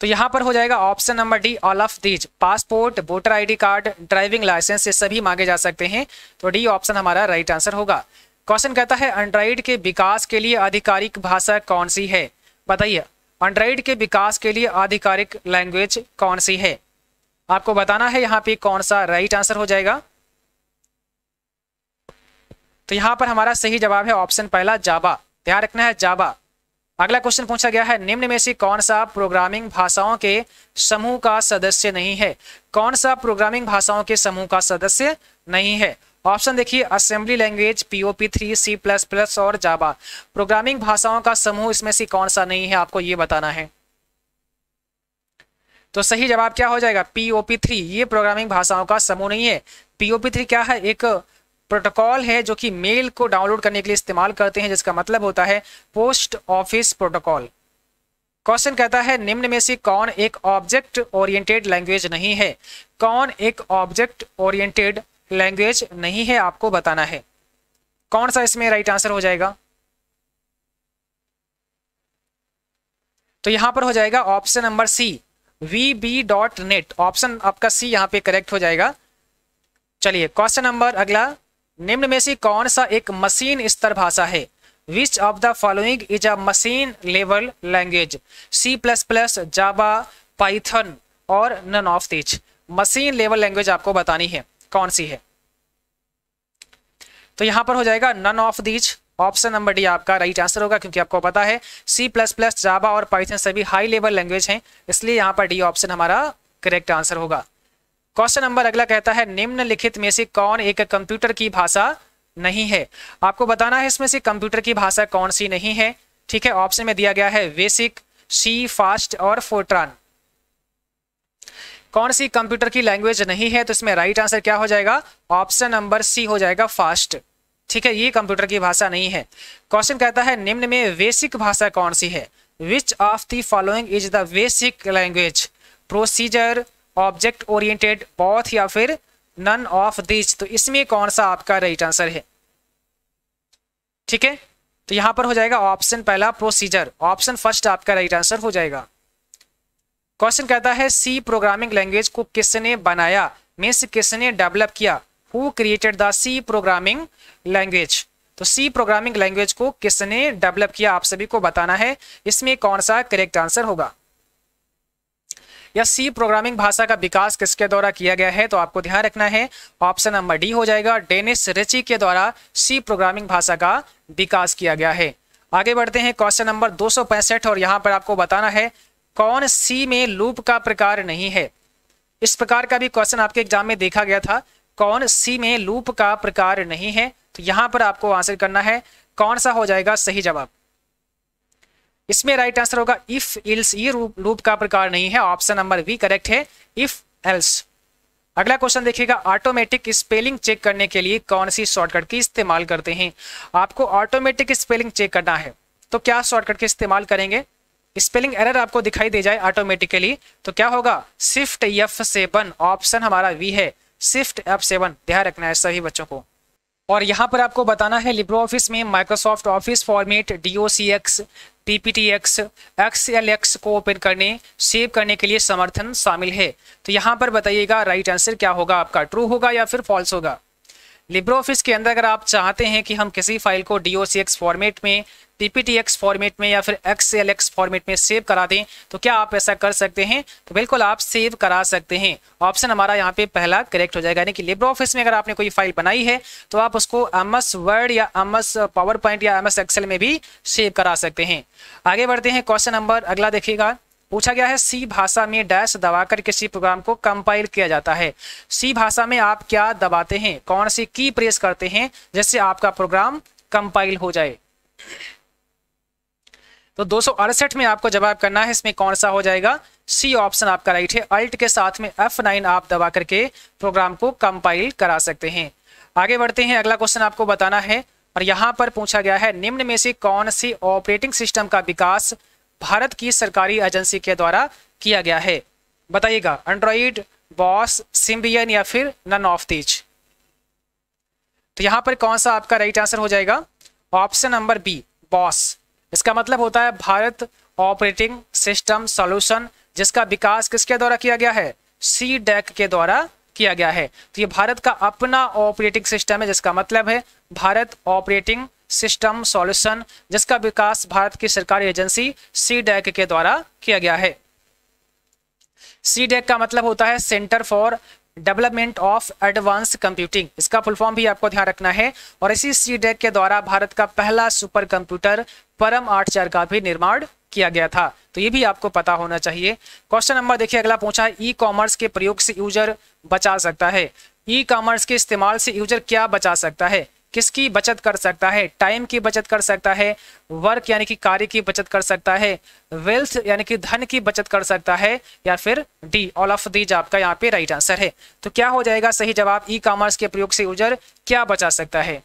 तो यहां पर हो जाएगा option number D all of these passport voter ID card driving licence ये सभी मांगे जा सकते हैं तो डी ऑप्शन हमारा राइट आंसर होगा क्वेश्चन कहता है एंड्राइड के विकास के लिए आधिकारिक भाषा कौन सी है बताइए एंड्राइड के विकास के लिए आधिकारिक लैंग्वेज कौन सी है आपको बताना है यहाँ पे कौन सा राइट आंसर हो जाएगा तो यहाँ पर हमारा सही जवाब है ऑप्शन पहला जाबा ध्यान रखना है जाबा अगला क्वेश्चन पूछा गया है निम्न में से कौन सा प्रोग्रामिंग भाषाओं के समूह का सदस्य नहीं है कौन सा प्रोग्रामिंग भाषाओं के समूह का सदस्य नहीं है ऑप्शन देखिए assembly language POP three C plus plus और जाबा प्रोग्रामिंग भाषाओं का समूह इसमें से कौन सा नहीं है आपको ये बताना है तो सही जवाब क्या हो जाएगा पीओपी थ्री ये प्रोग्रामिंग भाषाओं का समूह नहीं है पीओपी थ्री क्या है एक प्रोटोकॉल है जो कि मेल को डाउनलोड करने के लिए इस्तेमाल करते हैं जिसका मतलब होता है पोस्ट ऑफिस प्रोटोकॉल क्वेश्चन कहता है निम्न में से कौन एक ऑब्जेक्ट ओरिएंटेड लैंग्वेज नहीं है कौन एक ऑब्जेक्ट ओरिएंटेड लैंग्वेज नहीं है आपको बताना है कौन सा इसमें राइट आंसर हो जाएगा तो यहां पर हो जाएगा option number C V B dot net option आपका सी यहां पे करेक्ट हो जाएगा चलिए क्वेश्चन नंबर अगला निम्न में से कौन सा एक मशीन स्तर भाषा है which of the following is a machine level language C plus plus Java Python और none of these machine level language आपको बतानी है कौन सी है तो यहां पर हो जाएगा none of these option number D आपका राइट आंसर होगा क्योंकि आपको पता है सी प्लस प्लस जाबा और पाइथन सभी हाई लेवल लैंग्वेज हैं इसलिए यहां पर डी ऑप्शन हमारा करेक्ट आंसर होगा क्वेश्चन नंबर अगला कहता है निम्नलिखित में से कौन एक कंप्यूटर की भाषा नहीं है आपको बताना है इसमें से कंप्यूटर की भाषा कौन सी नहीं है ठीक है ऑप्शन में दिया गया है बेसिक सी फास्ट और फोर्ट्रान कौन सी कंप्यूटर की लैंग्वेज नहीं है तो इसमें राइट आंसर क्या हो जाएगा ऑप्शन नंबर सी हो जाएगा फास्ट ठीक है ये कंप्यूटर की भाषा नहीं है क्वेश्चन कहता है निम्न में बेसिक भाषा कौन सी है which of the following is the basic language procedure object oriented both या फिर नन ऑफ दिस तो इसमें कौन सा आपका राइट आंसर है ठीक है तो यहां पर हो जाएगा ऑप्शन पहला प्रोसीजर ऑप्शन फर्स्ट आपका राइट आंसर हो जाएगा क्वेश्चन कहता है सी प्रोग्रामिंग लैंग्वेज को किसने बनाया मीन्स किसने डेवलप किया who created the C programming language तो सी प्रोग्रामिंग लैंग्वेज को किसने डेवलप किया आप सभी को बताना है इसमें कौन सा करेक्ट आंसर होगा या सी प्रोग्रामिंग भाषा का विकास किसके द्वारा किया गया है तो आपको ध्यान रखना है ऑप्शन नंबर डी हो जाएगा डेनिस रिची के द्वारा सी प्रोग्रामिंग भाषा का विकास किया गया है आगे बढ़ते हैं क्वेश्चन नंबर दो और यहाँ पर आपको बताना है कौन सी में लूप का प्रकार नहीं है इस प्रकार का भी क्वेश्चन आपके एग्जाम में देखा गया था कौन सी में लूप का प्रकार नहीं है तो यहां पर आपको आंसर करना है कौन सा हो जाएगा सही जवाब इसमें राइट आंसर होगा इफ इल्स ये लूप का प्रकार नहीं है ऑप्शन नंबर बी करेक्ट है इफ एल्स अगला क्वेश्चन देखिएगा ऑटोमेटिक स्पेलिंग चेक करने के लिए कौन सी शॉर्टकट की इस्तेमाल करते हैं आपको ऑटोमेटिक स्पेलिंग चेक करना है तो क्या शॉर्टकट के इस्तेमाल करेंगे स्पेलिंग एरर आपको दिखाई दे जाए ऑटोमेटिकली तो क्या होगा शिफ्ट एफ सेवन ऑप्शन हमारा वी है शिफ्ट एफ सेवन ध्यान रखना है सभी बच्चों को और यहाँ पर आपको बताना है लिब्रो ऑफिस में Microsoft Office format D O C X P P T X X L X को ओपन करने सेव करने के लिए समर्थन शामिल है तो यहाँ पर बताइएगा राइट आंसर क्या होगा आपका ट्रू होगा या फिर फॉल्स होगा लिब्रो ऑफिस के अंदर अगर आप चाहते हैं कि हम किसी फाइल को डी फॉर्मेट में एक्स फॉर्मेट में या फिर एक्स फॉर्मेट में सेव करा दें तो क्या आप ऐसा कर सकते हैं तो बिल्कुल आप सेव करा सकते हैं ऑप्शन हमारा यहाँ पे पहला करेक्ट हो जाएगा यानी कि लिब्रो ऑफिस में अगर आपने कोई फाइल बनाई है तो आप उसको एम एस वर्ड या एम एस पावर पॉइंट या एम एस एक्सेल में भी सेव करा सकते हैं आगे बढ़ते हैं क्वेश्चन नंबर अगला देखिएगा पूछा गया है सी भाषा में डैश दबाकर किसी प्रोग्राम को कंपाइल किया जाता है सी भाषा में आप क्या दबाते हैं कौन सी की प्रेस करते हैं जिससे आपका प्रोग्राम कंपाइल हो जाए तो दो में आपको जवाब करना है इसमें कौन सा हो जाएगा सी ऑप्शन आपका राइट है अल्ट के साथ में एफ आप दबा करके प्रोग्राम को कंपाइल करा सकते हैं आगे बढ़ते हैं अगला क्वेश्चन आपको बताना है और यहां पर पूछा गया है निम्न में से कौन सी ऑपरेटिंग सिस्टम का विकास भारत की सरकारी एजेंसी के द्वारा किया गया है बताइएगा एंड्रॉइड बॉस सिम्बियन या फिर नन ऑफ दीज तो यहां पर कौन सा आपका राइट आंसर हो जाएगा ऑप्शन नंबर बी बॉस इसका मतलब होता है भारत ऑपरेटिंग सिस्टम सॉल्यूशन जिसका विकास किसके द्वारा किया गया है सी डेक e के द्वारा किया गया है तो ये भारत का अपना ऑपरेटिंग सिस्टम है जिसका मतलब है भारत ऑपरेटिंग सिस्टम सॉल्यूशन जिसका विकास भारत की सरकारी एजेंसी सी डैक e के द्वारा किया गया है सी डैक e का मतलब होता है centre for development of advance computing इसका फुल फॉर्म भी आपको ध्यान रखना है और इसी सी डैक e के द्वारा भारत का पहला सुपर कंप्यूटर परम आठ चार का भी निर्माण किया गया था तो ये भी आपको पता होना चाहिए क्वेश्चन नंबर देखिए अगला पूछा है ई कॉमर्स के प्रयोग से यूजर बचा सकता है ई कॉमर्स के इस्तेमाल से यूजर क्या बचा सकता है किसकी बचत कर सकता है टाइम की बचत कर सकता है वर्क यानी कि कार्य की बचत कर सकता है वेल्थ यानी कि धन की बचत कर सकता है या फिर डी ऑल ऑफ दीज आपका यहाँ पे राइट आंसर है तो क्या हो जाएगा सही जवाब ई कॉमर्स के प्रयोग से यूजर क्या बचा सकता है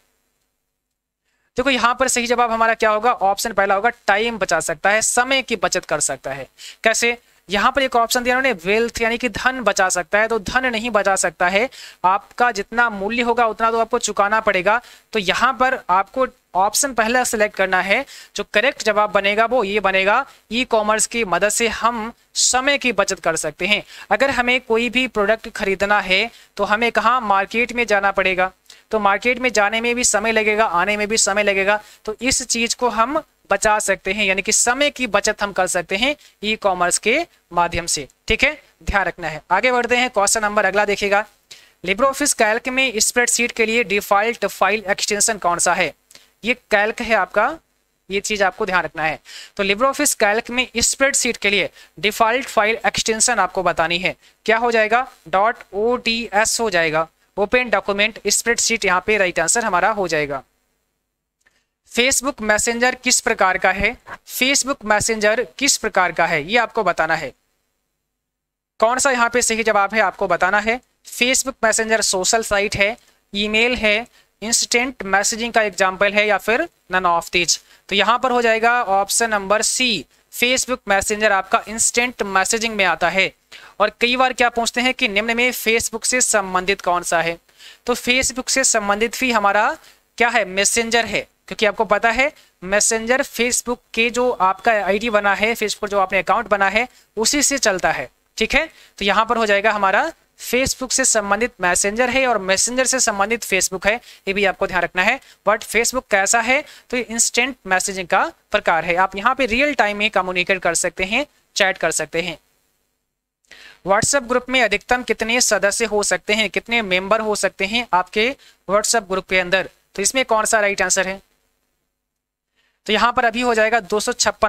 देखो यहाँ पर सही जवाब हमारा क्या होगा ऑप्शन पहला होगा टाइम बचा सकता है समय की बचत कर सकता है कैसे यहाँ पर एक ऑप्शन दिया उन्होंने वेल्थ यानी कि धन बचा सकता है तो धन नहीं बचा सकता है आपका जितना मूल्य होगा उतना तो आपको चुकाना पड़ेगा तो यहाँ पर आपको ऑप्शन पहला सिलेक्ट करना है जो करेक्ट जवाब बनेगा वो ये बनेगा ई कॉमर्स की मदद से हम समय की बचत कर सकते हैं अगर हमें कोई भी प्रोडक्ट खरीदना है तो हमें कहाँ मार्केट में जाना पड़ेगा तो मार्केट में जाने में भी समय लगेगा आने में भी समय लगेगा तो इस चीज़ को हम बचा सकते हैं यानी कि समय की बचत हम कर सकते हैं ई कॉमर्स के माध्यम से ठीक है ध्यान रखना है आगे बढ़ते हैं क्वेश्चन नंबर अगला देखिएगा लिब्रो ऑफिस कैल्क में स्प्रेडशीट के लिए डिफॉल्ट फाइल एक्सटेंशन कौन सा है ये कैल्क है आपका ये चीज आपको ध्यान रखना है तो लिब्रो ऑफिस कैल्क में स्प्रेडशीट के लिए डिफॉल्ट फाइल एक्सटेंशन आपको बतानी है क्या हो जाएगा डॉट ओ हो जाएगा ओपन डॉक्यूमेंट स्प्रेडशीट यहाँ पे राइट आंसर हमारा हो जाएगा फेसबुक मैसेंजर किस प्रकार का है फेसबुक मैसेंजर किस प्रकार का है ये आपको बताना है कौन सा यहाँ पे सही जवाब है आपको बताना है फेसबुक मैसेंजर सोशल साइट है ईमेल है इंस्टेंट मैसेजिंग का एग्जाम्पल है या फिर नन ऑफ तीज तो यहाँ पर हो जाएगा option number C Facebook Messenger आपका इंस्टेंट मैसेजिंग में आता है और कई बार क्या पूछते हैं कि निम्न में फेसबुक से संबंधित कौन सा है तो फेसबुक से संबंधित भी हमारा क्या है मैसेंजर है क्योंकि आपको पता है मैसेंजर फेसबुक के जो आपका आईडी बना है फेसबुक जो आपने अकाउंट बना है उसी से चलता है ठीक है तो यहाँ पर हो जाएगा हमारा फेसबुक से संबंधित मैसेंजर है और मैसेंजर से संबंधित फेसबुक है ये भी आपको ध्यान रखना है बट फेसबुक कैसा है तो इंस्टेंट मैसेजिंग का प्रकार है आप यहाँ पे रियल टाइम में कम्युनिकेट कर सकते हैं चैट कर सकते हैं व्हाट्सएप ग्रुप में अधिकतम कितने सदस्य हो सकते हैं कितने मेंबर हो सकते हैं आपके व्हाट्सएप ग्रुप के अंदर तो इसमें कौन सा राइट आंसर है तो यहां पर अभी हो जाएगा दो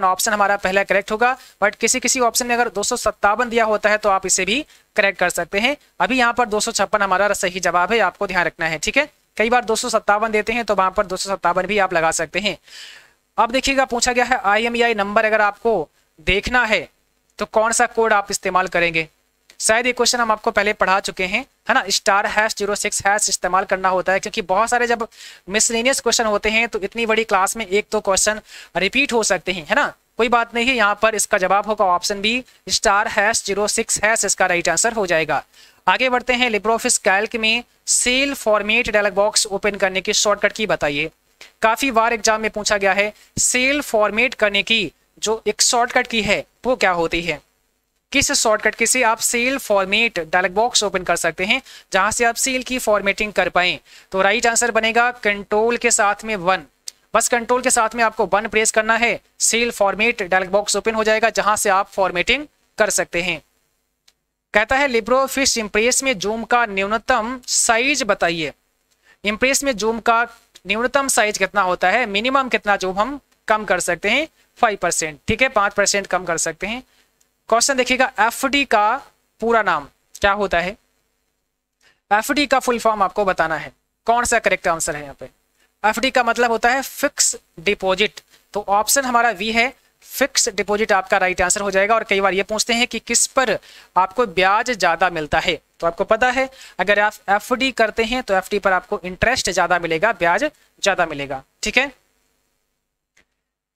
ऑप्शन हमारा पहला करेक्ट होगा बट किसी किसी ऑप्शन में अगर दो दिया होता है तो आप इसे भी करेक्ट कर सकते हैं अभी यहाँ पर दो हमारा सही जवाब है आपको ध्यान रखना है ठीक है कई बार दो देते हैं तो वहां पर दो भी आप लगा सकते हैं अब देखिएगा पूछा गया है आई नंबर e अगर आपको देखना है तो कौन सा कोड आप इस्तेमाल करेंगे शायद ये क्वेश्चन हम आपको पहले पढ़ा चुके हैं है ना star hash zero six hash इस्तेमाल करना होता है क्योंकि बहुत सारे जब मिसलिनियस क्वेश्चन होते हैं तो इतनी बड़ी क्लास में एक तो क्वेश्चन रिपीट हो सकते हैं है ना कोई बात नहीं है यहाँ पर इसका जवाब होगा option B star hash zero six hash इसका राइट आंसर हो जाएगा आगे बढ़ते हैं लिब्रोफिस कैल्क में cell format dialog box open करने की शॉर्टकट की बताइए काफी बार एग्जाम में पूछा गया है सेल फॉर्मेट करने की जो एक शॉर्टकट की है वो क्या होती है किस शॉर्टकट किसी आप cell format dialog box open कर सकते हैं जहां से आप सेल की फॉर्मेटिंग कर पाए तो राइट आंसर बनेगा कंट्रोल के साथ में वन बस कंट्रोल के साथ में आपको वन प्रेस करना है cell format dialog box open हो जाएगा जहां से आप फॉर्मेटिंग कर सकते हैं कहता है लिब्रो फिश इम्प्रेस में जूम का न्यूनतम साइज बताइए इम्प्रेस में जूम का न्यूनतम साइज कितना होता है मिनिमम कितना जूम हम कम कर सकते हैं फाइव परसेंट ठीक है पाँच परसेंट कम कर सकते हैं क्वेश्चन देखिएगा एफडी का पूरा नाम क्या होता है एफडी का फुल फॉर्म आपको बताना है कौन सा करेक्ट आंसर है यहाँ पे एफडी का मतलब होता है फिक्स डिपॉजिट तो ऑप्शन हमारा वी है फिक्स डिपॉजिट आपका राइट आंसर हो जाएगा और कई बार ये पूछते हैं कि किस पर आपको ब्याज ज़्यादा मिलता है तो आपको पता है अगर आप एफ करते हैं तो एफ पर आपको इंटरेस्ट ज़्यादा मिलेगा ब्याज ज़्यादा मिलेगा ठीक है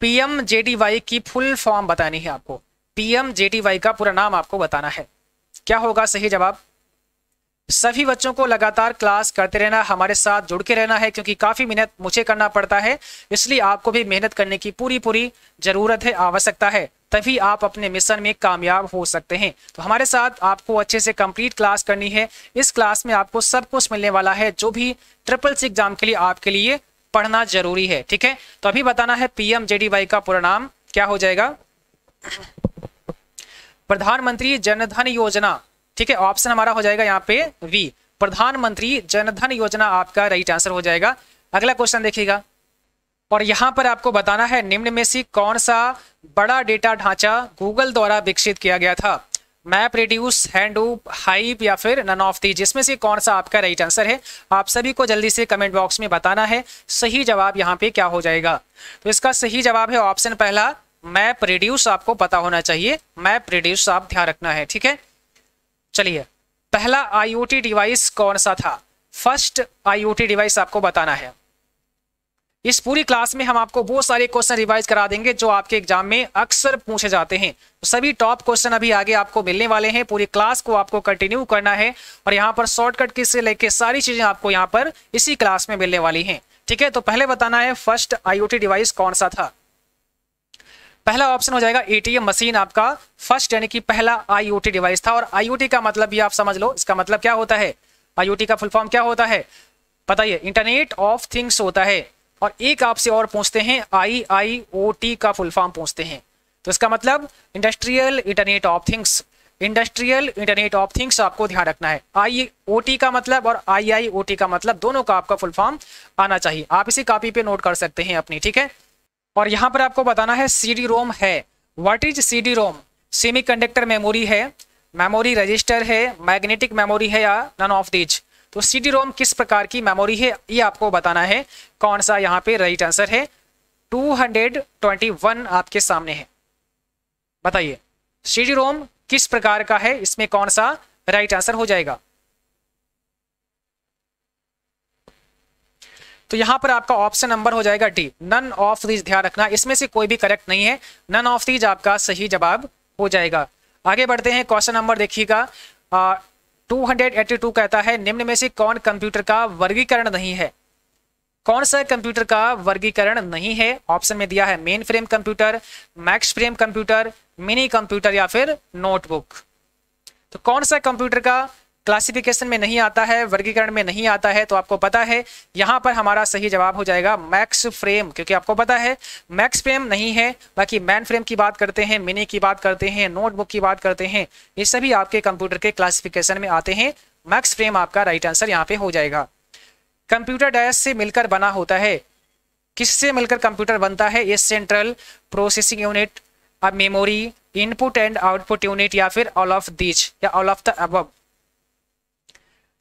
पीएम जेडीवाई की फुल फॉर्म बतानी है आपको पीएमजेटीवाई का पूरा नाम आपको बताना है क्या होगा सही जवाब सभी बच्चों को लगातार क्लास करते रहना हमारे साथ जुड़ के रहना है क्योंकि काफ़ी मेहनत मुझे करना पड़ता है इसलिए आपको भी मेहनत करने की पूरी पूरी ज़रूरत है आवश्यकता है तभी आप अपने मिशन में कामयाब हो सकते हैं तो हमारे साथ आपको अच्छे से कंप्लीट क्लास करनी है इस क्लास में आपको सब कुछ मिलने वाला है जो भी ट्रिपल सी एग्जाम के लिए आपके लिए पढ़ना जरूरी है ठीक है तो अभी बताना है पीएमजेडीवाई का पूरा नाम क्या हो जाएगा प्रधानमंत्री जनधन योजना ठीक है ऑप्शन हमारा हो जाएगा यहाँ पे वी प्रधानमंत्री जनधन योजना आपका राइट आंसर हो जाएगा अगला क्वेश्चन देखिएगा और यहां पर आपको बताना है निम्न में से कौन सा बड़ा डेटा ढांचा गूगल द्वारा विकसित किया गया था मैप रिड्यूस हैंडूप हाइप या फिर नन ऑफ दी जिसमें से कौन सा आपका राइट आंसर है आप सभी को जल्दी से कमेंट बॉक्स में बताना है सही जवाब यहाँ पे क्या हो जाएगा तो इसका सही जवाब है ऑप्शन पहला मैप रिड्यूस आपको पता होना चाहिए मैप रिड्यूस आप ध्यान रखना है ठीक है चलिए पहला आईओटी डिवाइस कौन सा था फर्स्ट आईओटी डिवाइस आपको बताना है इस पूरी क्लास में हम आपको बहुत सारे क्वेश्चन रिवाइज करा देंगे जो आपके एग्जाम में अक्सर पूछे जाते हैं तो सभी टॉप क्वेश्चन अभी आगे आपको मिलने वाले हैं पूरी क्लास को आपको कंटिन्यू करना है और यहाँ पर शॉर्टकट की से लेके सारी चीजें आपको यहाँ पर इसी क्लास में मिलने वाली हैं ठीक है तो पहले बताना है फर्स्ट आईओटी डिवाइस कौन सा था पहला ऑप्शन हो जाएगा एटीएम मशीन आपका फर्स्ट यानी कि पहला आईओटी डिवाइस था और आईओटी का मतलब भी आप समझ लो इसका मतलब क्या होता है आईओटी का फुल फॉर्म क्या होता है बताइए इंटरनेट ऑफ थिंग्स होता है और एक आपसे और पूछते हैं आई आई ओ टी का फुल फॉर्म पूछते हैं तो इसका मतलब industrial internet of things industrial internet of things आपको ध्यान रखना है आई ओ टी का मतलब और आई आई ओ टी का मतलब दोनों का आपका फुल फॉर्म आना चाहिए आप इसी कॉपी पे नोट कर सकते हैं अपनी ठीक है और यहाँ पर आपको बताना है सी डी रोम है what is C D ROM semiconductor memory है मेमोरी रजिस्टर है मैग्नेटिक मेमोरी है या नन ऑफ दीज तो सी डी रोम किस प्रकार की मेमोरी है ये आपको बताना है कौन सा यहाँ पे राइट आंसर है 221 आपके सामने है बताइए सी डी रोम किस प्रकार का है इसमें कौन सा राइट आंसर हो जाएगा तो यहां पर आपका ऑप्शन नंबर हो जाएगा डी नन ऑफ दीज ध्यान रखना इसमें से कोई भी करेक्ट नहीं है नन ऑफ दीज आपका सही जवाब हो जाएगा आगे बढ़ते हैं क्वेश्चन नंबर देखिएगा 282 कहता है निम्न में से कौन कंप्यूटर का वर्गीकरण नहीं है कौन सा कंप्यूटर का वर्गीकरण नहीं है ऑप्शन में दिया है mainframe computer max frame computer mini computer या फिर नोटबुक तो कौन सा कंप्यूटर का क्लासिफिकेशन में नहीं आता है वर्गीकरण में नहीं आता है तो आपको पता है यहाँ पर हमारा सही जवाब हो जाएगा मैक्स फ्रेम क्योंकि आपको पता है मैक्स फ्रेम नहीं है बाकी मैन फ्रेम की बात करते हैं मिनी की बात करते हैं नोटबुक की बात करते हैं ये सभी आपके कंप्यूटर के क्लासिफिकेशन में आते हैं मैक्स फ्रेम आपका राइट आंसर यहाँ पे हो जाएगा कंप्यूटर डैश से मिलकर बना होता है किससे मिलकर कंप्यूटर बनता है ये सेंट्रल प्रोसेसिंग यूनिट अब memory input and output unit या फिर ऑल ऑफ दीच या ऑल ऑफ द अब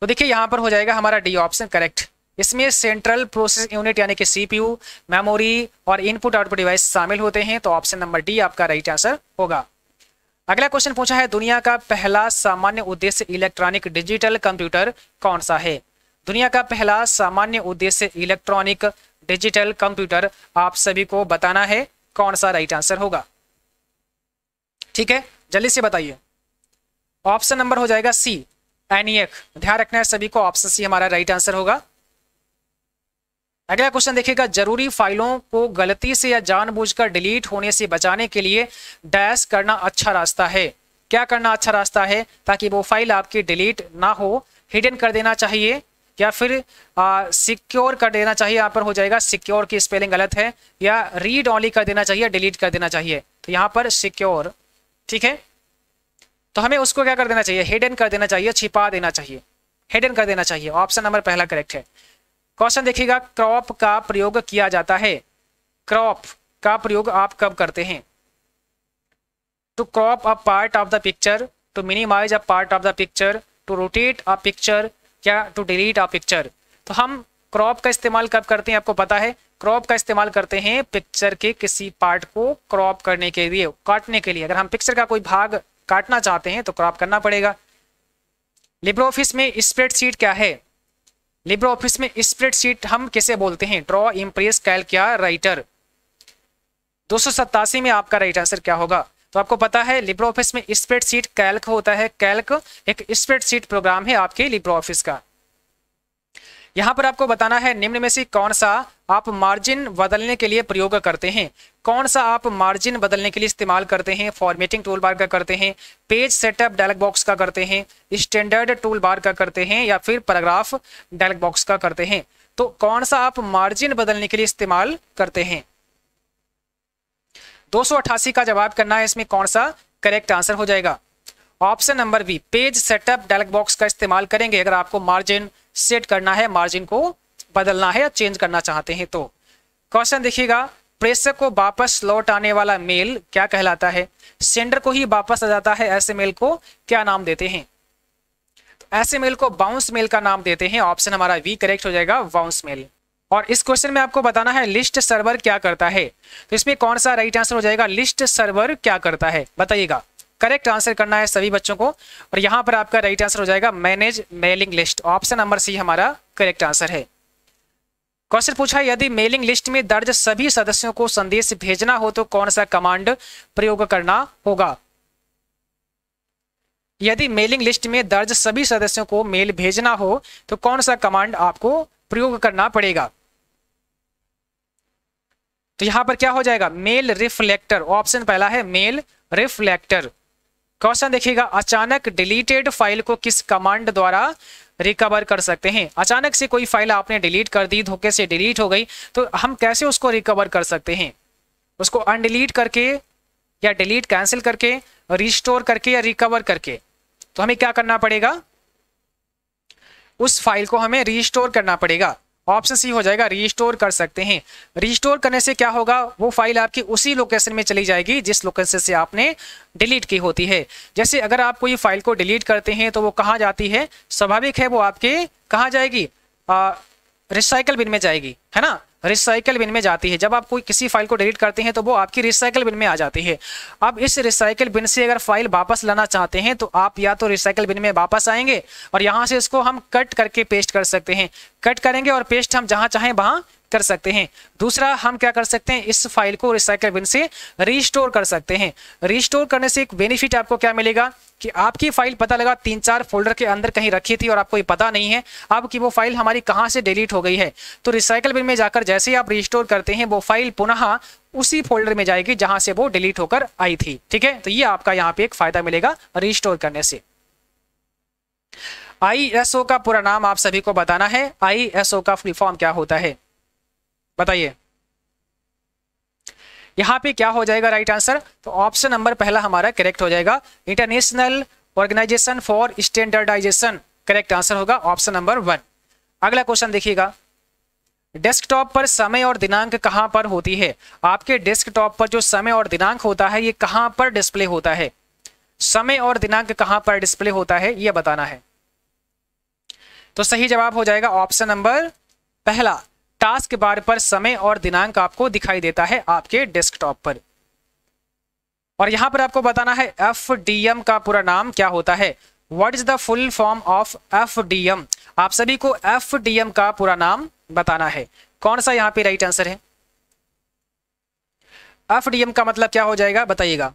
तो देखिए यहाँ पर हो जाएगा हमारा डी ऑप्शन करेक्ट इसमें सेंट्रल प्रोसेस यूनिट यानी कि सीपीयू मेमोरी और इनपुट आउटपुट डिवाइस शामिल होते हैं तो ऑप्शन नंबर डी आपका राइट आंसर होगा अगला क्वेश्चन पूछा है दुनिया का पहला सामान्य उद्देश्य इलेक्ट्रॉनिक डिजिटल कंप्यूटर कौन सा है दुनिया का पहला सामान्य उद्देश्य इलेक्ट्रॉनिक डिजिटल कंप्यूटर आप सभी को बताना है कौन सा राइट आंसर होगा ठीक है जल्दी से बताइए ऑप्शन नंबर हो जाएगा सी एनियक ध्यान रखना है सभी को ऑप्शन सी हमारा राइट आंसर होगा अगला क्वेश्चन देखिएगा जरूरी फाइलों को गलती से या जानबूझकर डिलीट होने से बचाने के लिए डैश करना अच्छा रास्ता है क्या करना अच्छा रास्ता है ताकि वो फाइल आपकी डिलीट ना हो हिडन कर देना चाहिए या फिर सिक्योर कर देना चाहिए यहाँ पर हो जाएगा सिक्योर की स्पेलिंग गलत है या रीड ऑनली कर देना चाहिए डिलीट कर देना चाहिए तो यहाँ पर सिक्योर ठीक है तो हमें उसको क्या कर देना चाहिए हिडन कर देना चाहिए छिपा देना चाहिए हिडन कर देना चाहिए ऑप्शन नंबर पहला करेक्ट है क्वेश्चन देखिएगा क्रॉप का प्रयोग किया जाता है क्रॉप का प्रयोग आप कब करते हैं to crop a part of the picture to minimise a part of the picture to rotate a picture या टू डिलीट अ पिक्चर तो हम क्रॉप का इस्तेमाल कब करते हैं आपको पता है क्रॉप का इस्तेमाल करते हैं पिक्चर के किसी पार्ट को क्रॉप करने के लिए काटने के लिए अगर हम पिक्चर का कोई भाग काटना चाहते हैं तो क्रॉप करना पड़ेगा लिब्रो ऑफिस में स्प्रेडशीट क्या है लिब्रो ऑफिस में स्प्रेड सीट हम किसे बोलते हैं ड्रॉ इम्प्रेस कैल क्या राइटर दो में आपका राइट आंसर क्या होगा तो आपको पता है लिब्रो ऑफिस में स्प्रेड सीट कैल्क होता है कैल्क एक स्प्रेड सीट प्रोग्राम है आपके लिब्रो ऑफिस का यहाँ पर आपको बताना है निम्न में से कौन सा आप मार्जिन बदलने के लिए प्रयोग करते हैं कौन सा आप मार्जिन बदलने के लिए इस्तेमाल करते हैं फॉर्मेटिंग टूल बार का करते हैं पेज सेटअप डायलॉग बॉक्स का करते हैं स्टैंडर्ड टूल बार का करते हैं या फिर पैराग्राफ डायलॉग बॉक्स का करते हैं तो कौन सा आप मार्जिन बदलने के लिए इस्तेमाल करते हैं दो का जवाब करना है इसमें कौन सा करेक्ट आंसर हो जाएगा option number B page setup dialog box का इस्तेमाल करेंगे अगर आपको मार्जिन सेट करना है मार्जिन को बदलना है या चेंज करना चाहते हैं तो क्वेश्चन देखिएगा प्रेषक को वापस लौट आने वाला मेल क्या कहलाता है सेंडर को ही वापस आ जाता है ऐसे मेल को क्या नाम देते हैं तो ऐसे मेल को बाउंस मेल का नाम देते हैं ऑप्शन हमारा वी करेक्ट हो जाएगा बाउंस मेल और इस क्वेश्चन में आपको बताना है लिस्ट सर्वर क्या करता है तो इसमें कौन सा राइट आंसर हो जाएगा लिस्ट सर्वर क्या करता है बताइएगा करेक्ट आंसर करना है सभी बच्चों को और यहां पर आपका राइट आंसर हो जाएगा manage mailing list option number C हमारा करेक्ट आंसर है क्वेश्चन पूछा यदि मेलिंग लिस्ट में दर्ज सभी सदस्यों को संदेश भेजना हो तो कौन सा कमांड प्रयोग करना होगा यदि मेलिंग लिस्ट में दर्ज सभी सदस्यों को मेल भेजना हो तो कौन सा कमांड आपको प्रयोग करना पड़ेगा तो यहां पर क्या हो जाएगा मेल रिफ्लेक्टर ऑप्शन पहला है मेल रिफ्लेक्टर क्वेश्चन देखिएगा अचानक डिलीटेड फाइल को किस कमांड द्वारा रिकवर कर सकते हैं अचानक से कोई फाइल आपने डिलीट कर दी धोखे से डिलीट हो गई तो हम कैसे उसको रिकवर कर सकते हैं उसको अनडिलीट करके या डिलीट कैंसिल करके रिस्टोर करके या रिकवर करके तो हमें क्या करना पड़ेगा उस फाइल को हमें रिस्टोर करना पड़ेगा ऑप्शन सी हो जाएगा रिस्टोर कर सकते हैं रिस्टोर करने से क्या होगा वो फाइल आपकी उसी लोकेशन में चली जाएगी जिस लोकेशन से आपने डिलीट की होती है जैसे अगर आप कोई फाइल को डिलीट करते हैं तो वो कहाँ जाती है स्वाभाविक है वो आपके कहाँ जाएगी रिसाइकल बिन में जाएगी है ना रिसाइकल बिन में जाती है जब आप कोई किसी फाइल को डिलीट करते हैं तो वो आपकी रिसाइकल बिन में आ जाती है अब इस रिसाइकल बिन से अगर फाइल वापस लाना चाहते हैं तो आप या तो रिसाइकल बिन में वापस आएंगे और यहाँ से इसको हम कट करके पेस्ट कर सकते हैं कट करेंगे और पेस्ट हम जहाँ चाहें वहाँ कर सकते हैं दूसरा हम क्या कर सकते हैं इस फाइल को रिसाइकल बिन से रिस्टोर कर सकते हैं रिस्टोर करने से एक बेनिफिट आपको क्या मिलेगा कि आपकी फाइल पता लगा तीन चार फोल्डर के अंदर कहीं रखी थी और आपको ये पता नहीं है अब कि वो फाइल हमारी कहाँ से डिलीट हो गई है तो रिसाइकल बिन में जाकर जैसे ही आप रिस्टोर करते हैं वो फाइल पुनः उसी फोल्डर में जाएगी जहां से वो डिलीट होकर आई थी ठीक है तो ये आपका यहाँ पे एक फायदा मिलेगा रिस्टोर करने से आई का पूरा नाम आप सभी को बताना है आई का फुल फॉर्म क्या होता है बताइए यहां पे क्या हो जाएगा राइट आंसर तो ऑप्शन नंबर पहला हमारा करेक्ट हो जाएगा international organisation for standardisation correct answer होगा ऑप्शन नंबर वन अगला क्वेश्चन देखिएगा डेस्कटॉप पर समय और दिनांक कहां पर होती है आपके डेस्कटॉप पर जो समय और दिनांक होता है ये कहां पर डिस्प्ले होता है समय और दिनांक कहां पर डिस्प्ले होता है ये बताना है तो सही जवाब हो जाएगा ऑप्शन नंबर पहला टास्क बार पर समय और दिनांक आपको दिखाई देता है आपके डेस्कटॉप पर और यहां पर आपको बताना है एफ डी एम का पूरा नाम क्या होता है what is the full form of F D M आप सभी को एफ डी एम का पूरा नाम बताना है कौन सा यहां पे राइट आंसर है एफ डी एम का मतलब क्या हो जाएगा बताइएगा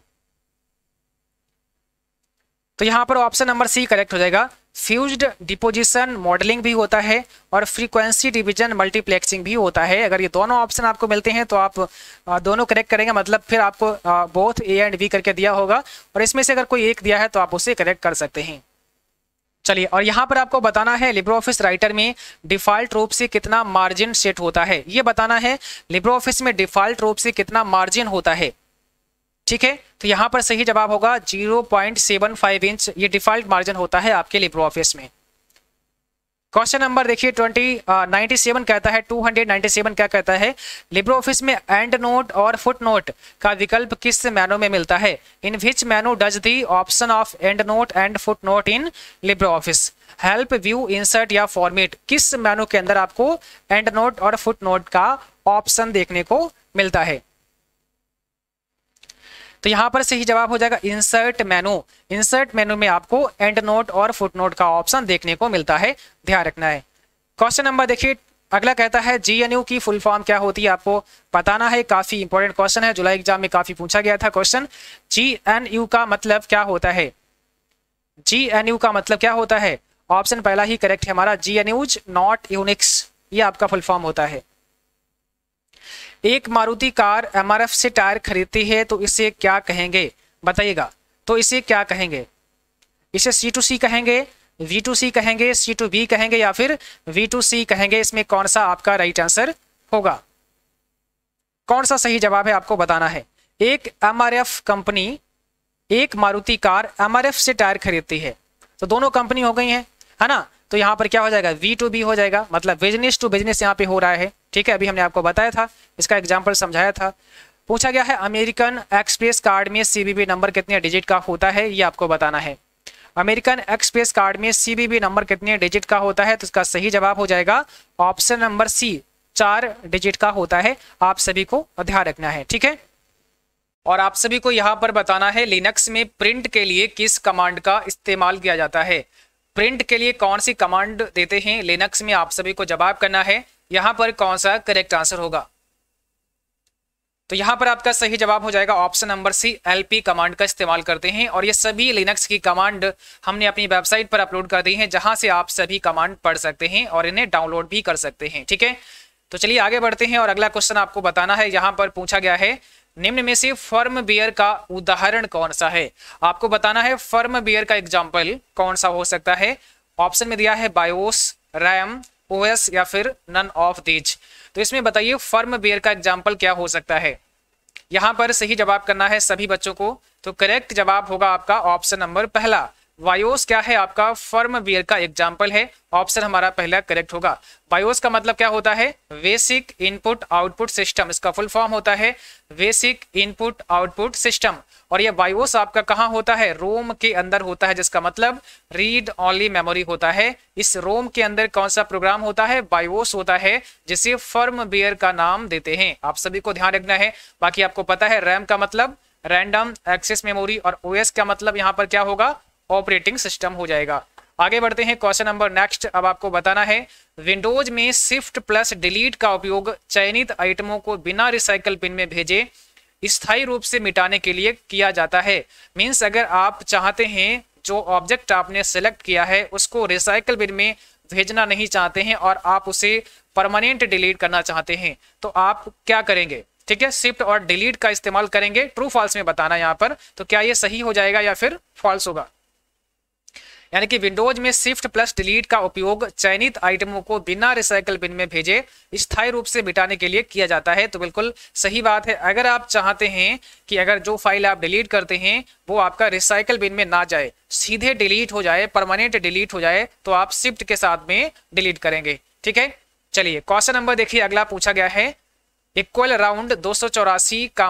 तो यहां पर ऑप्शन नंबर सी करेक्ट हो जाएगा फ्यूज्ड डिपोजिशन मॉडलिंग भी होता है और फ्रीक्वेंसी डिवीजन मल्टीप्लेक्सिंग भी होता है अगर ये दोनों ऑप्शन आपको मिलते हैं तो आप दोनों करेक्ट करेंगे मतलब फिर आपको बोथ ए एंड बी करके दिया होगा और इसमें से अगर कोई एक दिया है तो आप उसे करेक्ट कर सकते हैं चलिए और यहाँ पर आपको बताना है लिब्रो ऑफिस राइटर में डिफॉल्ट रूप से कितना मार्जिन सेट होता है ये बताना है लिब्रो ऑफिस में डिफॉल्ट रूप से कितना मार्जिन होता है ठीक है तो यहाँ पर सही जवाब होगा 0.75 इंच ये डिफॉल्ट मार्जिन होता है आपके लिब्रो ऑफिस में क्वेश्चन नंबर देखिए ट्वेंटी नाइन्टी सेवन कहता है टू हंड्रेड सेवन क्या कहता है लिब्रो ऑफिस में एंड नोट और फुट नोट का विकल्प किस मेनू में मिलता है in which menu does the option of endnote and footnote in Libre Office help view insert या फॉर्मेट किस मेनू के अंदर आपको एंड नोट और फुट नोट का ऑप्शन देखने को मिलता है तो यहाँ पर सही जवाब हो जाएगा इंसर्ट मेनू इंसर्ट मेनू में आपको एंड नोट और फुट नोट का ऑप्शन देखने को मिलता है ध्यान रखना है क्वेश्चन नंबर देखिए अगला कहता है जीएनयू की फुल फॉर्म क्या होती है आपको बताना है काफी इंपॉर्टेंट क्वेश्चन है जुलाई एग्जाम में काफी पूछा गया था क्वेश्चन जीएनयू का मतलब क्या होता है जीएनयू का मतलब क्या होता है ऑप्शन पहला ही करेक्ट है हमारा जीएनयूज नॉट यूनिक्स ये आपका फुल फॉर्म होता है एक मारुति कार एम से टायर खरीदती है तो इसे क्या कहेंगे बताइएगा तो इसे क्या कहेंगे इसे सी टू सी कहेंगे वी टू सी कहेंगे सी टू बी कहेंगे या फिर वी टू सी कहेंगे इसमें कौन सा आपका राइट आंसर होगा कौन सा सही जवाब है आपको बताना है एक एम कंपनी एक मारुति कार एम से टायर खरीदती है तो दोनों कंपनी हो गई हैं है ना तो यहाँ पर क्या हो जाएगा वी टू बी हो जाएगा मतलब बिजनेस टू बिजनेस यहाँ पे हो रहा है ठीक है अभी हमने आपको बताया था इसका एग्जाम्पल समझाया था पूछा गया है अमेरिकन एक्सप्रेस कार्ड में सीबीबी नंबर कितने डिजिट का होता है ये आपको बताना है अमेरिकन एक्सप्रेस कार्ड में सीबीबी नंबर कितने डिजिट का होता है तो इसका सही जवाब हो जाएगा ऑप्शन नंबर सी चार डिजिट का होता है आप सभी को ध्यान रखना है ठीक है और आप सभी को यहाँ पर बताना है लिनक्स में प्रिंट के लिए किस कमांड का इस्तेमाल किया जाता है प्रिंट के लिए कौन सी कमांड देते हैं लिनक्स में आप सभी को जवाब करना है यहां पर कौन सा करेक्ट आंसर होगा तो यहां पर आपका सही जवाब हो जाएगा option number C LP command का इस्तेमाल करते हैं और ये सभी लिनक्स की कमांड हमने अपनी वेबसाइट पर अपलोड कर दी है जहां से आप सभी कमांड पढ़ सकते हैं और इन्हें डाउनलोड भी कर सकते हैं ठीक है तो चलिए आगे बढ़ते हैं और अगला क्वेश्चन आपको बताना है यहां पर पूछा गया है निम्न में से फर्म बियर का उदाहरण कौन सा है आपको बताना है फर्म बियर का एग्जाम्पल कौन सा हो सकता है ऑप्शन में दिया है बायोस रैम ओएस या फिर नन ऑफ दीज तो इसमें बताइए फर्म बियर का एग्जाम्पल क्या हो सकता है यहां पर सही जवाब करना है सभी बच्चों को तो करेक्ट जवाब होगा आपका ऑप्शन नंबर पहला वायोस क्या है आपका फर्म वेयर का एग्जाम्पल है ऑप्शन हमारा पहला करेक्ट होगा वायोस का मतलब क्या होता है बेसिक इनपुट आउटपुट सिस्टम इसका फुल फॉर्म होता है बेसिक इनपुट आउटपुट सिस्टम और ये वायोस आपका कहाँ होता है रोम के अंदर होता है जिसका मतलब रीड ऑनली मेमोरी होता है इस रोम के अंदर कौन सा प्रोग्राम होता है बायोस होता है जिसे फर्मवेयर का नाम देते हैं आप सभी को ध्यान रखना है बाकी आपको पता है रैम का मतलब रैंडम एक्सेस मेमोरी और ओएस का मतलब यहाँ पर क्या होगा ऑपरेटिंग सिस्टम हो जाएगा आगे बढ़ते हैं क्वेश्चन नंबर नेक्स्ट अब आपको बताना है विंडोज में शिफ्ट प्लस डिलीट का उपयोग चयनित आइटमों को बिना रिसाइकल बिन में भेजे स्थायी रूप से मिटाने के लिए किया जाता है मीन्स अगर आप चाहते हैं जो ऑब्जेक्ट आपने सेलेक्ट किया है उसको रिसाइकल बिन में भेजना नहीं चाहते हैं और आप उसे परमानेंट डिलीट करना चाहते हैं तो आप क्या करेंगे ठीक है शिफ्ट और डिलीट का इस्तेमाल करेंगे ट्रू फॉल्स में बताना यहाँ पर तो क्या ये सही हो जाएगा या फिर फॉल्स होगा यानी कि विंडोज में शिफ्ट प्लस डिलीट का उपयोग चयनित आइटमों को बिना रिसाइकल बिन में भेजे स्थायी रूप से मिटाने के लिए किया जाता है तो बिल्कुल सही बात है अगर आप चाहते हैं कि अगर जो फाइल आप डिलीट करते हैं वो आपका रिसाइकल बिन में ना जाए सीधे डिलीट हो जाए परमानेंट डिलीट हो जाए तो आप शिफ्ट के साथ में डिलीट करेंगे ठीक है चलिए क्वेश्चन नंबर देखिए अगला पूछा गया है इक्वल राउंड दो सौ चौरासी का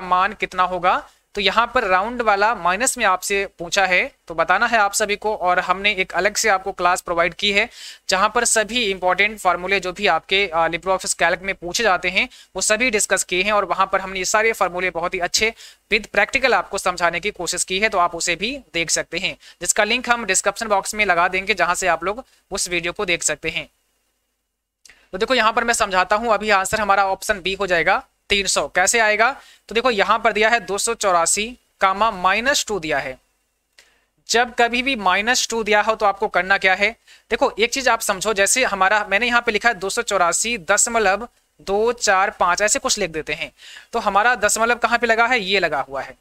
मान कितना होगा तो यहाँ पर राउंड वाला माइनस में आपसे पूछा है तो बताना है आप सभी को और हमने एक अलग से आपको क्लास प्रोवाइड की है जहाँ पर सभी इंपॉर्टेंट फार्मूले जो भी आपके लिब्रो ऑफिस कैलक में पूछे जाते हैं वो सभी डिस्कस किए हैं और वहाँ पर हमने ये सारे फार्मूले बहुत ही अच्छे विद प्रैक्टिकल आपको समझाने की कोशिश की है तो आप उसे भी देख सकते हैं जिसका लिंक हम डिस्क्रिप्शन बॉक्स में लगा देंगे जहाँ से आप लोग उस वीडियो को देख सकते हैं तो देखो यहाँ पर मैं समझाता हूँ अभी आंसर हमारा ऑप्शन बी हो जाएगा 300 कैसे आएगा तो देखो यहां पर दिया है दो सौ चौरासी कामा माइनस टू दिया है जब कभी भी माइनस टू दिया हो तो आपको करना क्या है देखो एक चीज आप समझो जैसे हमारा मैंने यहां पे लिखा है दो सौ चौरासी दशमलव दो चार पांच ऐसे कुछ लिख देते हैं तो हमारा दशमलव कहां पे लगा है ये लगा हुआ है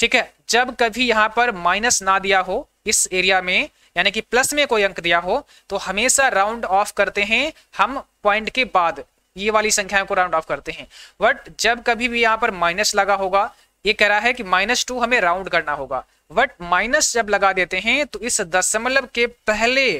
ठीक है जब कभी यहां पर माइनस ना दिया हो इस एरिया में यानी कि प्लस में कोई अंक दिया हो तो हमेशा राउंड ऑफ करते हैं हम पॉइंट के बाद ये वाली संख्याओं को राउंड ऑफ करते हैं बट जब कभी भी यहाँ पर माइनस लगा होगा ये कह रहा है कि माइनस टू हमें राउंड करना होगा बट माइनस जब लगा देते हैं तो इस दशमलव के पहले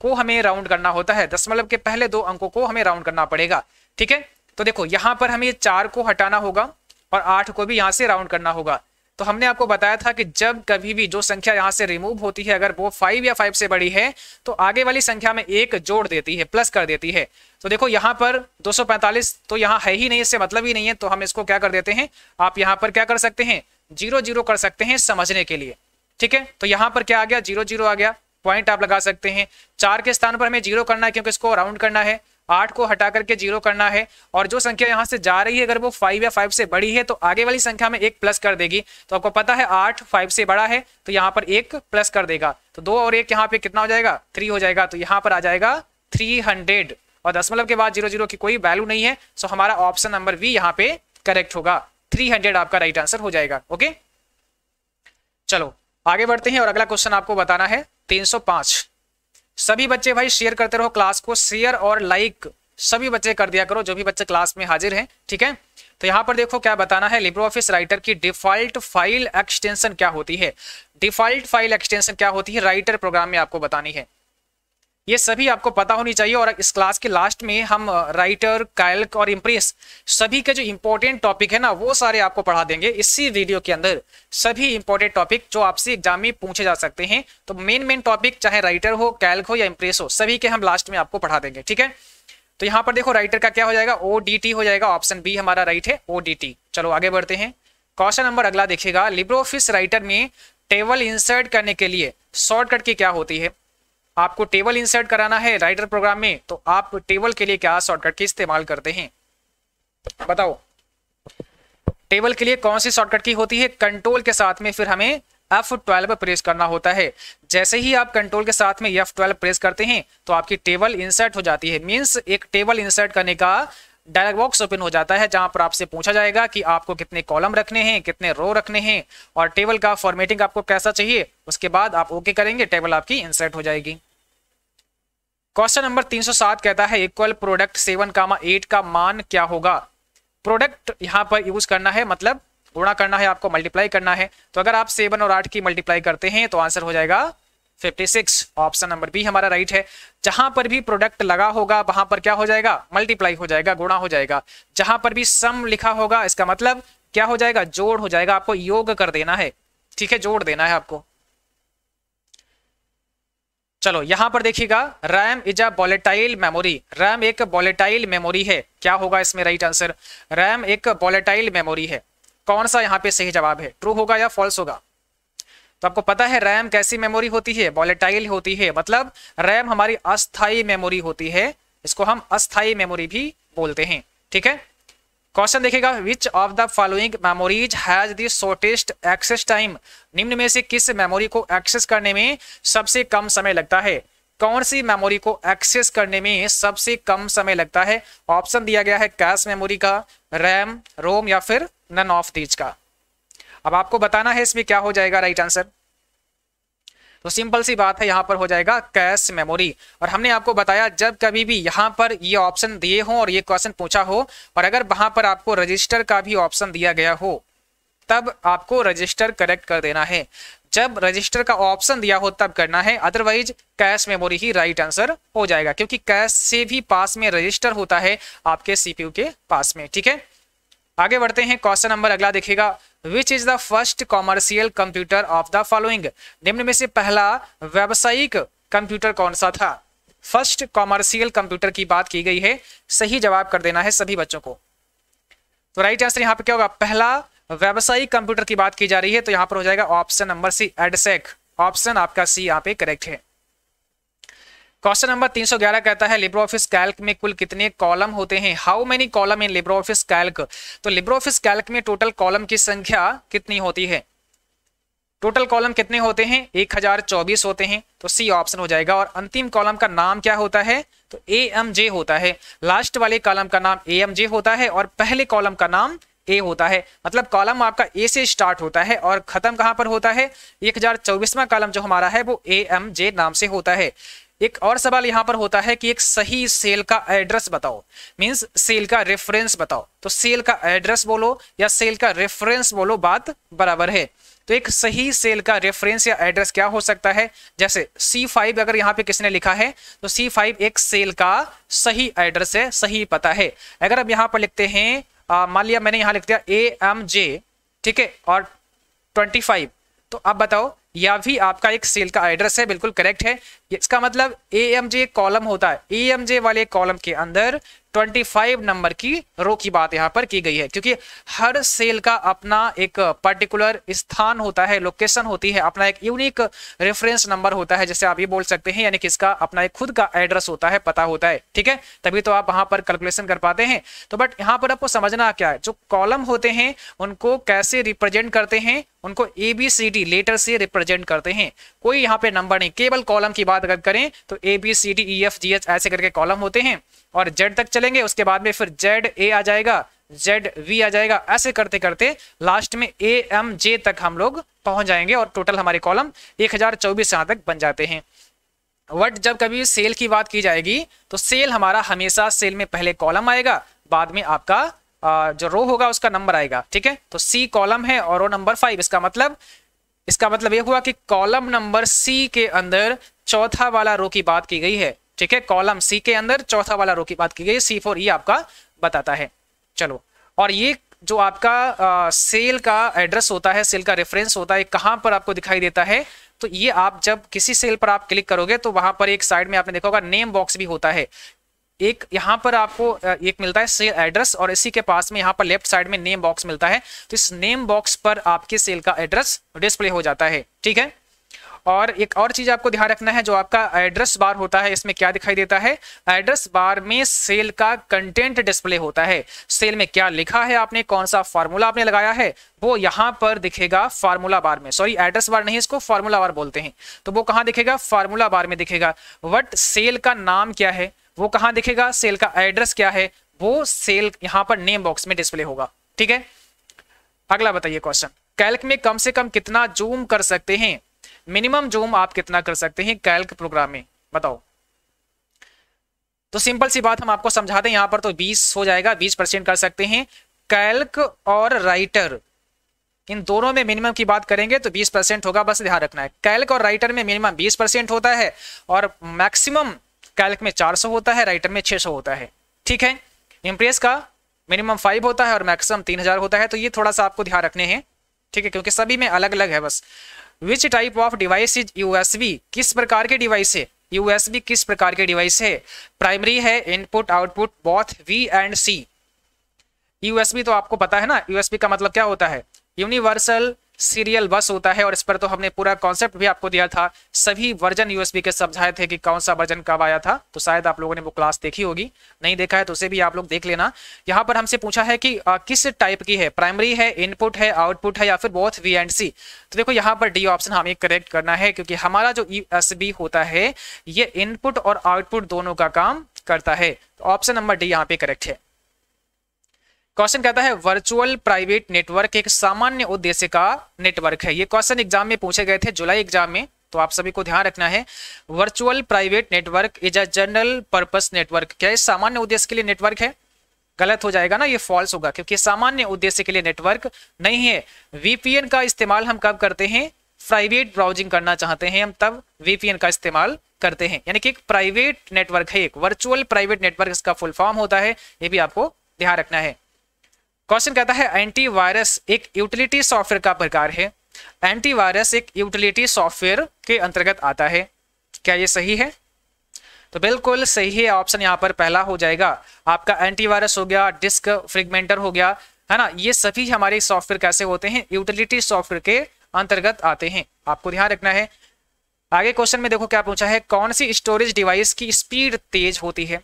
को हमें राउंड करना होता है दशमलव के पहले दो अंकों को हमें राउंड करना पड़ेगा ठीक है तो देखो यहाँ पर हमें चार को हटाना होगा और आठ को भी यहाँ से राउंड करना होगा तो हमने आपको बताया था कि जब कभी भी जो संख्या यहाँ से रिमूव होती है अगर वो फाइव या फाइव से बड़ी है तो आगे वाली संख्या में एक जोड़ देती है प्लस कर देती है तो देखो यहाँ पर 245 तो यहाँ है ही नहीं इससे मतलब ही नहीं है तो हम इसको क्या कर देते हैं आप यहाँ पर क्या कर सकते हैं जीरो जीरो कर सकते हैं समझने के लिए ठीक है तो यहाँ पर क्या आ गया जीरो जीरो आ गया पॉइंट आप लगा सकते हैं चार के स्थान पर हमें जीरो करना है क्योंकि इसको राउंड करना है आठ को हटा करके जीरो करना है और जो संख्या यहाँ से जा रही है अगर वो फाइव या फाइव से बड़ी है तो आगे वाली संख्या में एक प्लस कर देगी तो आपको पता है आठ फाइव से बड़ा है तो यहाँ पर एक प्लस कर देगा तो दो और एक यहाँ पे कितना हो जाएगा थ्री हो जाएगा तो यहाँ पर आ जाएगा थ्री हंड्रेड और दशमलव के बाद जीरो जीरो की कोई वैल्यू नहीं है सो हमारा ऑप्शन नंबर बी यहाँ पे करेक्ट होगा थ्री हंड्रेड आपका राइट आंसर हो जाएगा ओके चलो आगे बढ़ते हैं और अगला क्वेश्चन आपको बताना है तीन सौ पांच सभी बच्चे भाई शेयर करते रहो क्लास को शेयर और लाइक सभी बच्चे कर दिया करो जो भी बच्चे क्लास में हाजिर हैं ठीक है तो यहाँ पर देखो क्या बताना है लिब्रो ऑफिस राइटर की डिफॉल्ट फाइल एक्सटेंशन क्या होती है डिफॉल्ट फाइल एक्सटेंशन क्या होती है राइटर प्रोग्राम में आपको बतानी है ये सभी आपको पता होनी चाहिए और इस क्लास के लास्ट में हम राइटर कैल्क और इम्प्रेस सभी के जो इंपॉर्टेंट टॉपिक है ना वो सारे आपको पढ़ा देंगे इसी वीडियो के अंदर सभी इम्पोर्टेंट टॉपिक जो आपसे एग्जाम में पूछे जा सकते हैं तो मेन मेन टॉपिक चाहे राइटर हो कैल्क हो या इम्प्रेस हो सभी के हम लास्ट में आपको पढ़ा देंगे ठीक है तो यहाँ पर देखो राइटर का क्या हो जाएगा ओ हो जाएगा ऑप्शन बी हमारा राइट है ओ चलो आगे बढ़ते हैं क्वेश्चन नंबर अगला देखिएगा लिब्रोफिस राइटर में टेबल इंसर्ट करने के लिए शॉर्टकट की क्या होती है आपको टेबल इंसर्ट कराना है राइटर प्रोग्राम में तो आप टेबल के लिए क्या शॉर्टकट की इस्तेमाल करते हैं बताओ टेबल के लिए कौन सी शॉर्टकट की होती है कंट्रोल के साथ में फिर हमें F12 प्रेस करना होता है जैसे ही आप कंट्रोल के साथ में F12 प्रेस करते हैं तो आपकी टेबल इंसर्ट हो जाती है मीन्स एक टेबल इंसर्ट करने का डायलॉग बॉक्स ओपन हो जाता है जहां पर आपसे पूछा जाएगा कि आपको कितने कॉलम रखने हैं कितने रो रखने हैं और टेबल का फॉर्मेटिंग आपको कैसा चाहिए उसके बाद आप ओके करेंगे टेबल आपकी इंसर्ट हो जाएगी क्वेश्चन नंबर 307 कहता है equal product seven comma eight का मान क्या होगा प्रोडक्ट यहां पर यूज करना है मतलब गुणा करना है आपको मल्टीप्लाई करना है तो अगर आप सेवन और आठ की मल्टीप्लाई करते हैं तो आंसर हो जाएगा 56 ऑप्शन नंबर बी हमारा राइट है जहां पर भी प्रोडक्ट लगा होगा वहां पर क्या हो जाएगा मल्टीप्लाई हो जाएगा गुणा हो जाएगा जहां पर भी सम लिखा होगा इसका मतलब क्या हो जाएगा जोड़ हो जाएगा आपको योग कर देना है ठीक है जोड़ देना है आपको चलो यहां पर देखिएगा RAM is a volatile memory RAM एक बॉलेटाइल मेमोरी है क्या होगा इसमें राइट आंसर रैम एक बॉलेटाइल मेमोरी है कौन सा यहाँ पे सही जवाब है ट्रू होगा या फॉल्स होगा तो आपको पता है रैम कैसी मेमोरी होती है बॉलेटाइल होती है मतलब रैम हमारी अस्थाई मेमोरी होती है इसको हम अस्थाई मेमोरी भी बोलते हैं ठीक है क्वेश्चन देखेगा which of the following memories has the shortest access time निम्न में से किस मेमोरी को एक्सेस करने में सबसे कम समय लगता है कौन सी मेमोरी को एक्सेस करने में सबसे कम समय लगता है ऑप्शन दिया गया है कैश मेमोरी का रैम रोम या फिर नन ऑफ दीज का अब आपको बताना है इसमें क्या हो जाएगा राइट आंसर तो सिंपल सी बात है यहाँ पर हो जाएगा कैश मेमोरी और हमने आपको बताया जब कभी भी यहाँ पर ये ऑप्शन दिए हो और ये क्वेश्चन पूछा हो और अगर वहां पर आपको रजिस्टर का भी ऑप्शन दिया गया हो तब आपको रजिस्टर करेक्ट कर देना है जब रजिस्टर का ऑप्शन दिया हो तब करना है अदरवाइज कैश मेमोरी ही राइट आंसर हो जाएगा क्योंकि कैश से भी पास में रजिस्टर होता है आपके सीपीयू के पास में ठीक है आगे बढ़ते हैं क्वेश्चन नंबर अगला देखिएगा which is the first commercial computer of the following निम्न में से पहला व्यावसायिक कंप्यूटर कौन सा था फर्स्ट कॉमर्शियल कंप्यूटर की बात की गई है सही जवाब कर देना है सभी बच्चों को तो राइट आंसर यहाँ पे क्या होगा पहला व्यावसायिक कंप्यूटर की बात की जा रही है तो यहां पर हो जाएगा option number C EDSAC option आपका सी यहाँ पे करेक्ट है क्वेश्चन नंबर 311 कहता है लिब्रो ऑफिस कैल्क में कुल कितने कॉलम होते हैं how many column in Libre office calc तो लिब्रो ऑफिस कैल्क में टोटल कॉलम की संख्या कितनी होती है टोटल कॉलम कितने होते हैं 1024 होते हैं तो सी ऑप्शन हो जाएगा और अंतिम कॉलम का नाम क्या होता है तो ए एम जे होता है लास्ट वाले कॉलम का नाम ए एम जे होता है और पहले कॉलम का नाम ए होता है मतलब कॉलम आपका ए से स्टार्ट होता है और खत्म कहां पर होता है एक 1024वां कॉलम जो हमारा है वो ए एम जे नाम से होता है एक और सवाल यहाँ पर होता है कि एक सही सेल का एड्रेस बताओ मींस सेल का रेफरेंस बताओ तो सेल का एड्रेस बोलो या सेल का रेफरेंस बोलो बात बराबर है तो एक सही सेल का रेफरेंस या एड्रेस क्या हो सकता है जैसे C5 अगर यहाँ पे किसने लिखा है तो C5 एक सेल का सही एड्रेस है सही पता है अगर अब यहाँ पर लिखते हैं मान लिया मैंने यहाँ लिख दिया ए एम जे ठीक है और 25 तो अब बताओ या भी आपका एक सेल का एड्रेस है बिल्कुल करेक्ट है इसका मतलब ए एम जे कॉलम होता है ए एम जे वाले कॉलम के अंदर 25 नंबर की रो की बात यहाँ पर की गई है क्योंकि हर सेल का अपना एक पर्टिकुलर स्थान होता है लोकेशन होती है अपना एक यूनिक रेफरेंस नंबर होता है जैसे आप ये बोल सकते हैं यानी कि इसका अपना एक खुद का एड्रेस होता है पता होता है ठीक है तभी तो आप वहां पर कैलकुलेशन कर पाते हैं तो बट यहाँ पर आपको समझना क्या है जो कॉलम होते हैं उनको कैसे रिप्रेजेंट करते हैं उनको A B C D letter से रिप्रेजेंट करते हैं कोई यहां पर नंबर नहीं केवल कॉलम की बात बात अगर करें तो A B C D E F G H ऐसे करके कॉलम होते हैं और जेड तक चलेंगे उसके बाद में फिर जेड ए आ जाएगा जेड वी आ जाएगा ऐसे करते करते लास्ट में ए एम जे तक हम लोग पहुंच जाएंगे और टोटल हमारे कॉलम एक हजार चौबीस यहां तक बन जाते हैं वट जब कभी सेल की बात की जाएगी तो सेल हमारा हमेशा सेल में पहले कॉलम आएगा बाद में आपका जो रो होगा उसका नंबर आएगा ठीक है तो सी कॉलम है और रो नंबर फाइव इसका मतलब इसका मतलब ये हुआ कि कॉलम नंबर सी के अंदर चौथा वाला रो की बात की गई है ठीक है कॉलम सी के अंदर चौथा वाला रो की बात की गई सी फोर ई आपका बताता है चलो और ये जो आपका आ, सेल का एड्रेस होता है सेल का रेफरेंस होता है कहाँ पर आपको दिखाई देता है तो ये आप जब किसी सेल पर आप क्लिक करोगे तो वहां पर एक साइड में आपने देखा होगा नेम बॉक्स भी होता है एक यहाँ पर आपको एक मिलता है सेल एड्रेस और इसी के पास में यहाँ पर लेफ्ट साइड में नेम बॉक्स मिलता है तो इस नेम बॉक्स पर आपके सेल का एड्रेस डिस्प्ले हो जाता है ठीक है और एक और चीज आपको ध्यान रखना है जो आपका एड्रेस बार होता है इसमें क्या दिखाई देता है एड्रेस बार में सेल का कंटेंट डिस्प्ले होता है सेल में क्या लिखा है आपने कौन सा फार्मूला आपने लगाया है वो यहां पर दिखेगा फार्मूला बार में सॉरी एड्रेस बार नहीं इसको फार्मूला बार बोलते हैं तो वो कहां दिखेगा फार्मूला बार में दिखेगा वट सेल का नाम क्या है वो कहाँ दिखेगा सेल का एड्रेस क्या है वो सेल यहाँ पर नेम बॉक्स में डिस्प्ले होगा ठीक है अगला बताइए क्वेश्चन कैल्क में कम से कम कितना जूम कर सकते हैं मिनिमम जूम आप कितना कर सकते हैं कैल्क प्रोग्राम में बताओ तो सिंपल सी बात हम आपको समझा दें यहां पर तो 20 हो जाएगा 20 परसेंट कर सकते हैं कैल्क और राइटर इन दोनों में मिनिमम की बात करेंगे तो 20 परसेंट होगा बस ध्यान रखना है कैल्क और राइटर में मिनिमम 20 परसेंट होता है और मैक्सिमम कैल्क में 400 होता है राइटर में 600 होता है ठीक है इम्प्रेस का मिनिमम फाइव होता है और मैक्सिमम तीन हज़ार होता है तो ये थोड़ा सा आपको ध्यान रखने हैं ठीक है क्योंकि सभी में अलग अलग है बस which type of device is USB किस प्रकार के डिवाइस है यूएसबी किस प्रकार के डिवाइस है प्राइमरी है input output both B and C USB तो आपको पता है ना यूएसबी का मतलब क्या होता है यूनिवर्सल सीरियल बस होता है और इस पर तो हमने पूरा कॉन्सेप्ट भी आपको दिया था सभी वर्जन यूएसबी के समझाए थे कि कौन सा वर्जन कब आया था तो शायद आप लोगों ने वो क्लास देखी होगी नहीं देखा है तो उसे भी आप लोग देख लेना यहाँ पर हमसे पूछा है कि आ, किस टाइप की है प्राइमरी है इनपुट है आउटपुट है या फिर बोथ वी एंड सी तो देखो यहाँ पर डी ऑप्शन हमें करेक्ट करना है क्योंकि हमारा जो यूएसबी e होता है ये इनपुट और आउटपुट दोनों का काम करता है ऑप्शन नंबर डी यहाँ पे करेक्ट है क्वेश्चन कहता है वर्चुअल प्राइवेट नेटवर्क एक सामान्य उद्देश्य का नेटवर्क है ये क्वेश्चन एग्जाम में पूछे गए थे जुलाई एग्जाम में तो आप सभी को ध्यान रखना है virtual private network is a general purpose network क्या ये सामान्य उद्देश्य के लिए नेटवर्क है गलत हो जाएगा ना ये फॉल्स होगा क्योंकि सामान्य उद्देश्य के लिए नेटवर्क नहीं है वीपीएन का इस्तेमाल हम कब करते हैं प्राइवेट ब्राउजिंग करना चाहते हैं हम तब वीपीएन का इस्तेमाल करते हैं यानी कि एक प्राइवेट नेटवर्क है एक वर्चुअल प्राइवेट नेटवर्क इसका फुल फॉर्म होता है ये भी आपको ध्यान रखना है क्वेश्चन कहता है एंटीवायरस एक यूटिलिटी सॉफ्टवेयर का प्रकार है एंटीवायरस एक यूटिलिटी सॉफ्टवेयर के अंतर्गत आता है क्या ये सही है तो बिल्कुल सही है ऑप्शन यहाँ पर पहला हो जाएगा आपका एंटीवायरस हो गया डिस्क फ्रिगमेंटर हो गया है ना ये सभी हमारे सॉफ्टवेयर कैसे होते हैं यूटिलिटी सॉफ्टवेयर के अंतर्गत आते हैं आपको ध्यान रखना है आगे क्वेश्चन में देखो क्या पूछा है कौन सी स्टोरेज डिवाइस की स्पीड तेज होती है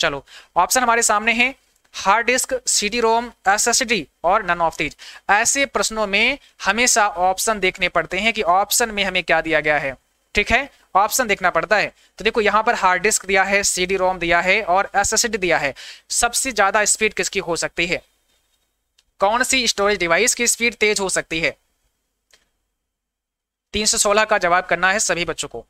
चलो ऑप्शन हमारे सामने है hard disk CD ROM SSD और नन ऑफ दीज ऐसे प्रश्नों में हमेशा ऑप्शन देखने पड़ते हैं कि ऑप्शन में हमें क्या दिया गया है ठीक है ऑप्शन देखना पड़ता है तो देखो यहाँ पर हार्ड डिस्क दिया है सीडी रोम दिया है और एसएसडी दिया है सबसे ज्यादा स्पीड किसकी हो सकती है कौन सी स्टोरेज डिवाइस की स्पीड तेज हो सकती है 316 का जवाब करना है सभी बच्चों को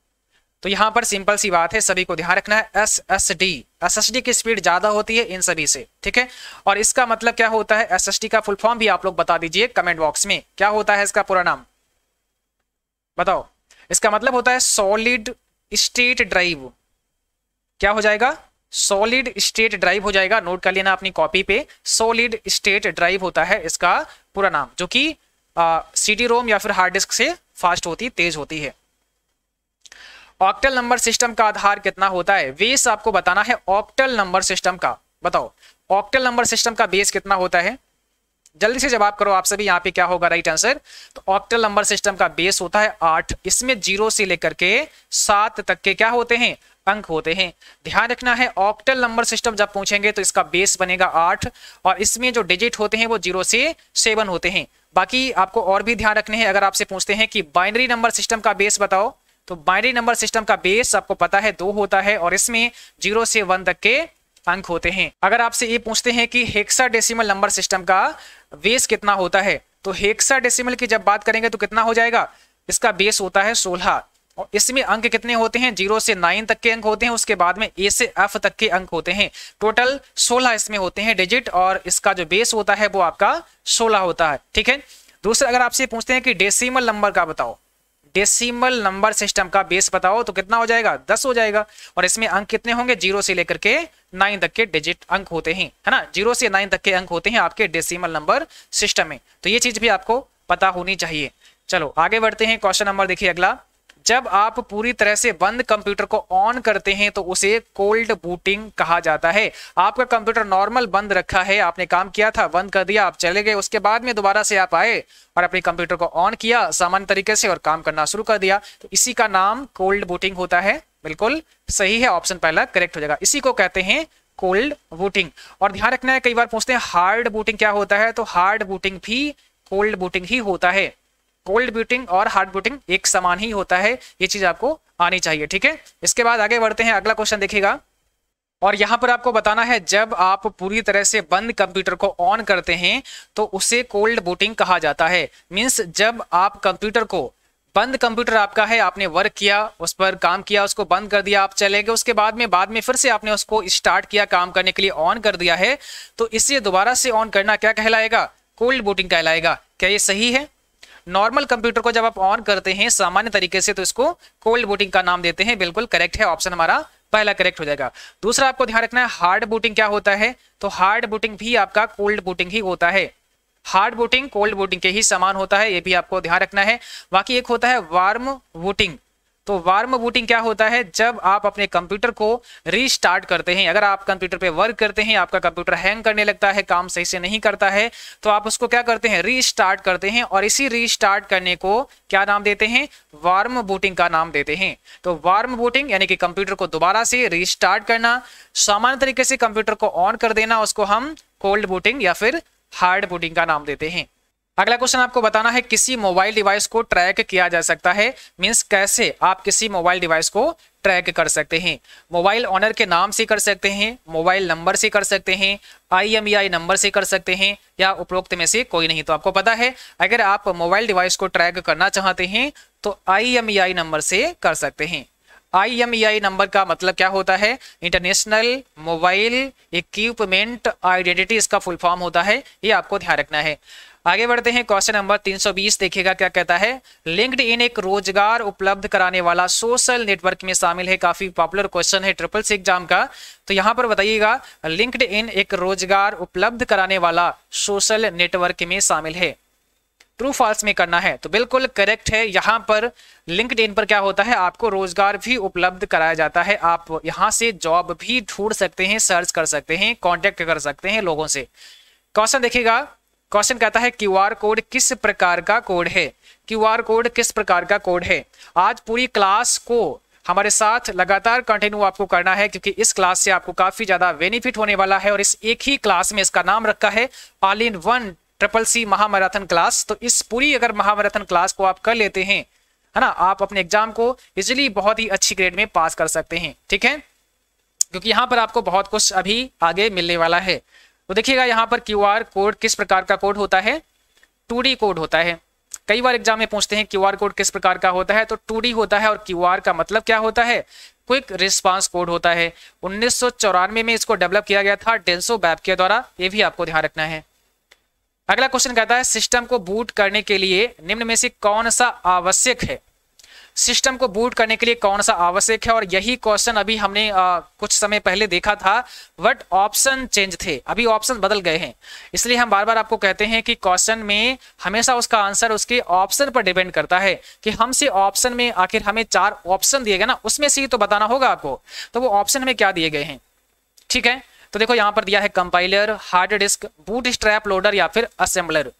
तो यहां पर सिंपल सी बात है सभी को ध्यान रखना है S S D S S D की स्पीड ज़्यादा होती है इन सभी से ठीक है और इसका मतलब क्या होता है एस एस डी का फुल फॉर्म भी आप लोग बता दीजिए कमेंट बॉक्स में क्या होता है इसका पूरा नाम बताओ इसका मतलब होता है सॉलिड स्टेट ड्राइव क्या हो जाएगा सॉलिड स्टेट ड्राइव हो जाएगा नोट कर लेना अपनी कॉपी पे सॉलिड स्टेट ड्राइव होता है इसका पूरा नाम जो कि सी डी रोम या फिर हार्ड डिस्क से फास्ट होती तेज होती है ऑक्टल नंबर सिस्टम का आधार कितना होता है बेस आपको बताना है ऑक्टल नंबर सिस्टम का बताओ ऑक्टल नंबर सिस्टम का बेस कितना होता है जल्दी से जवाब करो आप सभी यहाँ पे क्या होगा राइट आंसर तो ऑक्टल नंबर सिस्टम का बेस होता है आठ इसमें जीरो से लेकर के सात तक के क्या होते हैं अंक होते हैं ध्यान रखना है ऑक्टल नंबर सिस्टम जब पूछेंगे तो इसका बेस बनेगा आठ और इसमें जो डिजिट होते हैं वो जीरो से सेवन होते हैं बाकी आपको और भी ध्यान रखने हैं अगर आपसे पूछते हैं कि बाइनरी नंबर सिस्टम का बेस बताओ तो बाइनरी नंबर सिस्टम का बेस आपको पता है दो होता है और इसमें जीरो से वन तक के अंक होते हैं अगर आपसे ये पूछते हैं कि हेक्सा डेसिमल नंबर सिस्टम का बेस कितना होता है तो हेक्सा डेसिमल की जब बात करेंगे तो कितना हो जाएगा इसका बेस होता है सोलह और इसमें अंक कितने होते हैं जीरो से नाइन तक के अंक होते हैं उसके बाद में ए से एफ तक के अंक होते हैं टोटल सोलह इसमें होते हैं डिजिट और इसका जो बेस होता है वो आपका सोलह होता है ठीक है दूसरा अगर आपसे पूछते हैं कि डेसिमल नंबर का बताओ डेसिमल नंबर सिस्टम का बेस बताओ तो कितना हो जाएगा दस हो जाएगा और इसमें अंक कितने होंगे जीरो से लेकर के नाइन तक के डिजिट अंक होते हैं है ना जीरो से नाइन तक के अंक होते हैं आपके डेसिमल नंबर सिस्टम में तो ये चीज भी आपको पता होनी चाहिए चलो आगे बढ़ते हैं क्वेश्चन नंबर देखिए अगला जब आप पूरी तरह से बंद कंप्यूटर को ऑन करते हैं तो उसे कोल्ड बूटिंग कहा जाता है आपका कंप्यूटर नॉर्मल बंद रखा है आपने काम किया था बंद कर दिया आप चले गए उसके बाद में दोबारा से आप आए और अपने कंप्यूटर को ऑन किया सामान्य तरीके से और काम करना शुरू कर दिया तो इसी का नाम कोल्ड बूटिंग होता है बिल्कुल सही है ऑप्शन पहला करेक्ट हो जाएगा इसी को कहते हैं कोल्ड बूटिंग और ध्यान रखना है कई बार पूछते हैं हार्ड बूटिंग क्या होता है तो हार्ड बूटिंग भी कोल्ड बूटिंग ही होता है कोल्ड ब्यूटिंग और हार्ड ब्यूटिंग एक समान ही होता है ये चीज आपको आनी चाहिए ठीक है इसके बाद आगे बढ़ते हैं अगला क्वेश्चन देखिएगा और यहाँ पर आपको बताना है जब आप पूरी तरह से बंद कंप्यूटर को ऑन करते हैं तो उसे कोल्ड बूटिंग कहा जाता है मीन्स जब आप कंप्यूटर को बंद कंप्यूटर आपका है आपने वर्क किया उस पर काम किया उसको बंद कर दिया आप चले गए उसके बाद में बाद में फिर से आपने उसको स्टार्ट किया काम करने के लिए ऑन कर दिया है तो इसे दोबारा से ऑन करना क्या कहलाएगा कोल्ड बूटिंग कहलाएगा क्या ये सही है नॉर्मल कंप्यूटर को जब आप ऑन करते हैं सामान्य तरीके से तो इसको कोल्ड बूटिंग का नाम देते हैं बिल्कुल करेक्ट है ऑप्शन हमारा पहला करेक्ट हो जाएगा दूसरा आपको ध्यान रखना है हार्ड बूटिंग क्या होता है तो हार्ड बूटिंग भी आपका कोल्ड बूटिंग ही होता है हार्ड बूटिंग कोल्ड बूटिंग के ही समान होता है ये भी आपको ध्यान रखना है बाकी एक होता है वार्म बूटिंग तो वार्म बूटिंग क्या होता है जब आप अपने कंप्यूटर को रीस्टार्ट करते हैं अगर आप कंप्यूटर पे वर्क करते हैं आपका कंप्यूटर हैंग करने लगता है काम सही से नहीं करता है तो आप उसको क्या करते हैं रीस्टार्ट करते हैं और इसी रीस्टार्ट करने को क्या नाम देते हैं वार्म बूटिंग का नाम देते हैं तो वार्म बूटिंग यानी कि कंप्यूटर को दोबारा से रीस्टार्ट करना सामान्य तरीके से कंप्यूटर को ऑन कर देना उसको हम कोल्ड बूटिंग या फिर हार्ड बूटिंग का नाम देते हैं अगला क्वेश्चन आपको बताना है किसी मोबाइल डिवाइस को ट्रैक किया जा सकता है मीन्स कैसे आप किसी मोबाइल डिवाइस को ट्रैक कर सकते हैं मोबाइल ऑनर के नाम से कर सकते हैं मोबाइल नंबर से कर सकते हैं आईएमईआई नंबर e से कर सकते हैं या उपरोक्त में से कोई नहीं तो आपको पता है अगर आप मोबाइल डिवाइस को ट्रैक करना चाहते हैं तो आई नंबर e से कर सकते हैं आई नंबर e का मतलब क्या होता है इंटरनेशनल मोबाइल इक्विपमेंट आइडेंटिटी इसका फुल फॉर्म होता है ये आपको ध्यान रखना है आगे बढ़ते हैं क्वेश्चन नंबर 320 देखिएगा क्या कहता है लिंक्ड इन एक रोजगार उपलब्ध कराने वाला सोशल नेटवर्क में शामिल है काफी पॉपुलर क्वेश्चन है ट्रिपल सी एग्जाम का तो यहां पर बताइएगा लिंक्ड इन एक रोजगार उपलब्ध कराने वाला सोशल नेटवर्क में शामिल है ट्रू फॉल्स में करना है तो बिल्कुल करेक्ट है यहाँ पर लिंक्ड इन पर क्या होता है आपको रोजगार भी उपलब्ध कराया जाता है आप यहाँ से जॉब भी ढूंढ सकते हैं सर्च कर सकते हैं कॉन्टेक्ट कर सकते हैं लोगों से क्वेश्चन देखिएगा क्वेश्चन कहता है क्यू आर कोड किस प्रकार का कोड है क्यू आर कोड किस प्रकार का कोड है आज पूरी क्लास को हमारे साथ लगातार कंटिन्यू आपको करना है क्योंकि इस क्लास से आपको काफी ज्यादा बेनिफिट होने वाला है और इस एक ही क्लास में इसका नाम रखा है all in one triple C महामैराथन क्लास तो इस पूरी अगर महामैराथन क्लास को आप कर लेते हैं है ना आप अपने एग्जाम को इजिली बहुत ही अच्छी ग्रेड में पास कर सकते हैं ठीक है क्योंकि यहाँ पर आपको बहुत कुछ अभी आगे मिलने वाला है तो देखिएगा यहाँ पर क्यू कोड किस प्रकार का कोड होता है टू कोड होता है कई बार एग्जाम में पूछते हैं क्यू कोड किस प्रकार का होता है तो टू होता है और क्यू का मतलब क्या होता है क्विक रिस्पांस कोड होता है उन्नीस में इसको डेवलप किया गया था डेंसो बैप के द्वारा ये भी आपको ध्यान रखना है अगला क्वेश्चन कहता है सिस्टम को बूट करने के लिए निम्न में से कौन सा आवश्यक है सिस्टम को बूट करने के लिए कौन सा आवश्यक है और यही क्वेश्चन अभी हमने आ, कुछ समय पहले देखा था बट ऑप्शन चेंज थे अभी ऑप्शन बदल गए हैं इसलिए हम बार बार आपको कहते हैं कि क्वेश्चन में हमेशा उसका आंसर उसके ऑप्शन पर डिपेंड करता है कि हमसे ऑप्शन में आखिर हमें चार ऑप्शन दिए गए ना उसमें से ही तो बताना होगा आपको तो वो ऑप्शन हमें क्या दिए गए हैं ठीक है तो देखो यहाँ पर दिया है compiler hard disk bootstrap loader या फिर असेंबलर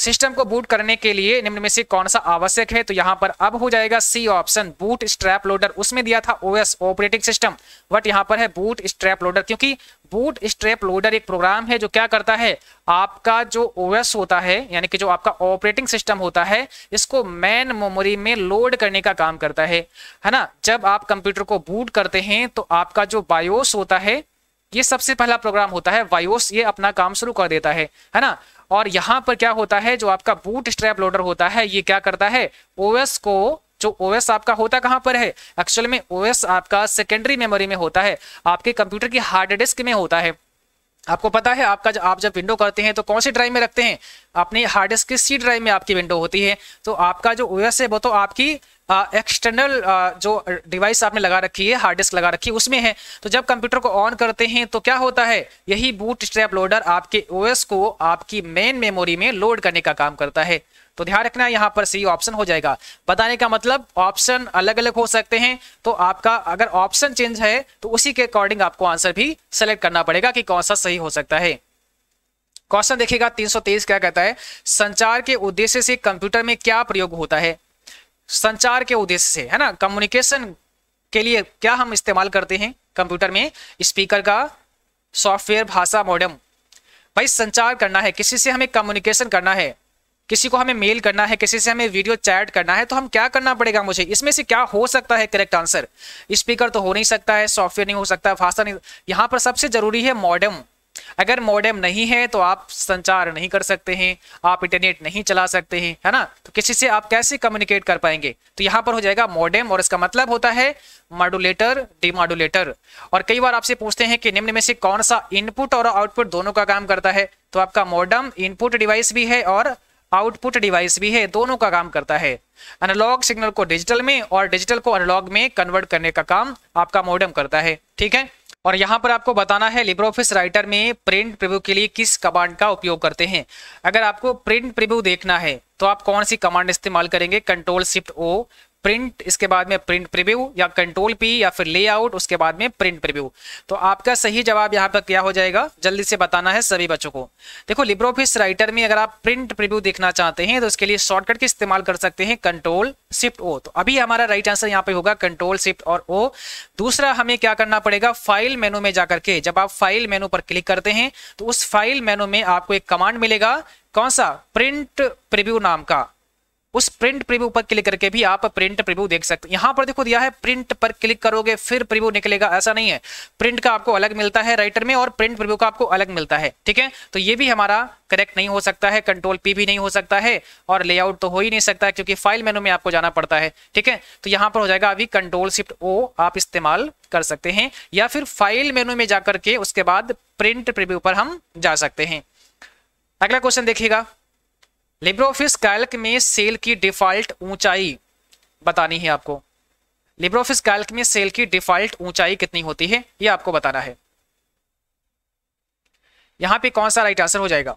सिस्टम को बूट करने के लिए निम्न में से कौन सा आवश्यक है तो यहाँ पर अब हो जाएगा C option bootstrap loader उसमें दिया था ओएस ऑपरेटिंग सिस्टम बट यहाँ पर है बूट स्ट्रैप लोडर क्योंकि बूट स्ट्रैप लोडर एक प्रोग्राम है जो क्या करता है आपका जो ओएस होता है यानी कि जो आपका ऑपरेटिंग सिस्टम होता है इसको मैन मेमोरी में लोड करने का काम करता है है ना जब आप कंप्यूटर को बूट करते हैं तो आपका जो बायोस होता है ये सबसे पहला प्रोग्राम होता है वायोस ये अपना काम शुरू कर देता है है ना और यहाँ पर क्या होता है जो आपका बूट स्ट्रैप लोडर होता है ये क्या करता है ओएस को जो ओएस आपका होता कहाँ पर है एक्चुअल में ओएस आपका सेकेंडरी मेमोरी में होता है आपके कंप्यूटर की हार्ड डिस्क में होता है आपको पता है आपका जब आप जब विंडो करते हैं तो कौन सी ड्राइव में रखते हैं अपने हार्ड डिस्क की सी ड्राइव में आपकी विंडो होती है तो आपका जो ओएस है वो तो आपकी एक्सटर्नल जो डिवाइस आपने लगा रखी है हार्ड डिस्क लगा रखी है उसमें है तो जब कंप्यूटर को ऑन करते हैं तो क्या होता है यही बूट स्ट्रैप लोडर आपके ओएस को आपकी मेन मेमोरी में लोड करने का काम करता है तो ध्यान रखना यहाँ पर सही ऑप्शन हो जाएगा बताने का मतलब ऑप्शन अलग अलग हो सकते हैं तो आपका अगर ऑप्शन चेंज है तो उसी के अकॉर्डिंग आपको आंसर भी सेलेक्ट करना पड़ेगा कि कौन सा सही हो सकता है क्वेश्चन देखिएगा 323 क्या कहता है संचार के उद्देश्य से कंप्यूटर में क्या प्रयोग होता है संचार के उद्देश्य से है ना कम्युनिकेशन के लिए क्या हम इस्तेमाल करते हैं कंप्यूटर में स्पीकर का सॉफ्टवेयर भाषा मॉडम भाई संचार करना है किसी से हमें कम्युनिकेशन करना है किसी को हमें मेल करना है किसी से हमें वीडियो चैट करना है तो हम क्या करना पड़ेगा मुझे इसमें से क्या हो सकता है करेक्ट आंसर स्पीकर तो हो नहीं सकता है सॉफ्टवेयर नहीं हो सकता भाषा नहीं यहाँ पर सबसे जरूरी है मॉडम अगर मॉडेम नहीं है तो आप संचार नहीं कर सकते हैं आप इंटरनेट नहीं चला सकते हैं है ना तो किसी से आप कैसे कम्युनिकेट कर पाएंगे तो यहाँ पर हो जाएगा मॉडेम और इसका मतलब होता है मॉडुलेटर डिमॉडुलेटर और कई बार आपसे पूछते हैं कि निम्न में से कौन सा इनपुट और आउटपुट दोनों का काम करता है तो आपका मॉडम इनपुट डिवाइस भी है और आउटपुट डिवाइस भी है दोनों का काम करता है एनालॉग सिग्नल को डिजिटल में और डिजिटल को एनालॉग में कन्वर्ट करने का काम आपका मॉडम करता है ठीक है और यहाँ पर आपको बताना है लिब्रोफिस राइटर में प्रिंट प्रिव्यू के लिए किस कमांड का उपयोग करते हैं अगर आपको प्रिंट प्रिव्यू देखना है तो आप कौन सी कमांड इस्तेमाल करेंगे कंट्रोल शिफ्ट ओ प्रिंट इसके बाद में प्रिंट प्रिव्यू या कंट्रोल पी या फिर लेआउट उसके बाद में प्रिंट प्रिव्यू तो आपका सही जवाब यहाँ पर क्या हो जाएगा जल्दी से बताना है सभी बच्चों को देखो लिब्रो ऑफिस राइटर में अगर आप प्रिंट प्रिव्यू देखना चाहते हैं तो उसके लिए शॉर्टकट के इस्तेमाल कर सकते हैं कंट्रोल शिफ्ट ओ तो अभी हमारा राइट आंसर यहाँ पे होगा कंट्रोल शिफ्ट और ओ दूसरा हमें क्या करना पड़ेगा फाइल मेनू में जाकर के जब आप फाइल मेनू पर क्लिक करते हैं तो उस फाइल मेनू में आपको एक कमांड मिलेगा कौन सा प्रिंट प्रिव्यू नाम का उस प्रिंट प्रिव्यू पर क्लिक करके भी आप प्रिंट प्रिव्यू देख सकते हैं यहाँ पर देखो दिया है प्रिंट पर क्लिक करोगे फिर प्रिव्यू निकलेगा ऐसा नहीं है प्रिंट का आपको अलग मिलता है राइटर में और प्रिंट प्रिव्यू का आपको अलग मिलता है ठीक है तो ये भी हमारा करेक्ट नहीं हो सकता है कंट्रोल पी भी नहीं हो सकता है और लेआउट तो हो ही नहीं सकता क्योंकि फाइल मेनू में आपको जाना पड़ता है ठीक है तो यहां पर हो जाएगा अभी कंट्रोल शिफ्ट ओ आप इस्तेमाल कर सकते हैं या फिर फाइल मेनू में जाकर के उसके बाद प्रिंट प्रिव्यू पर हम जा सकते हैं अगला क्वेश्चन देखिएगा लिब्रोफिस कैल्क में सेल की डिफॉल्ट ऊंचाई बतानी है आपको लिब्रोफिस कैल्क में सेल की डिफॉल्ट ऊंचाई कितनी होती है ये आपको बताना है यहां पे कौन सा राइट आंसर हो जाएगा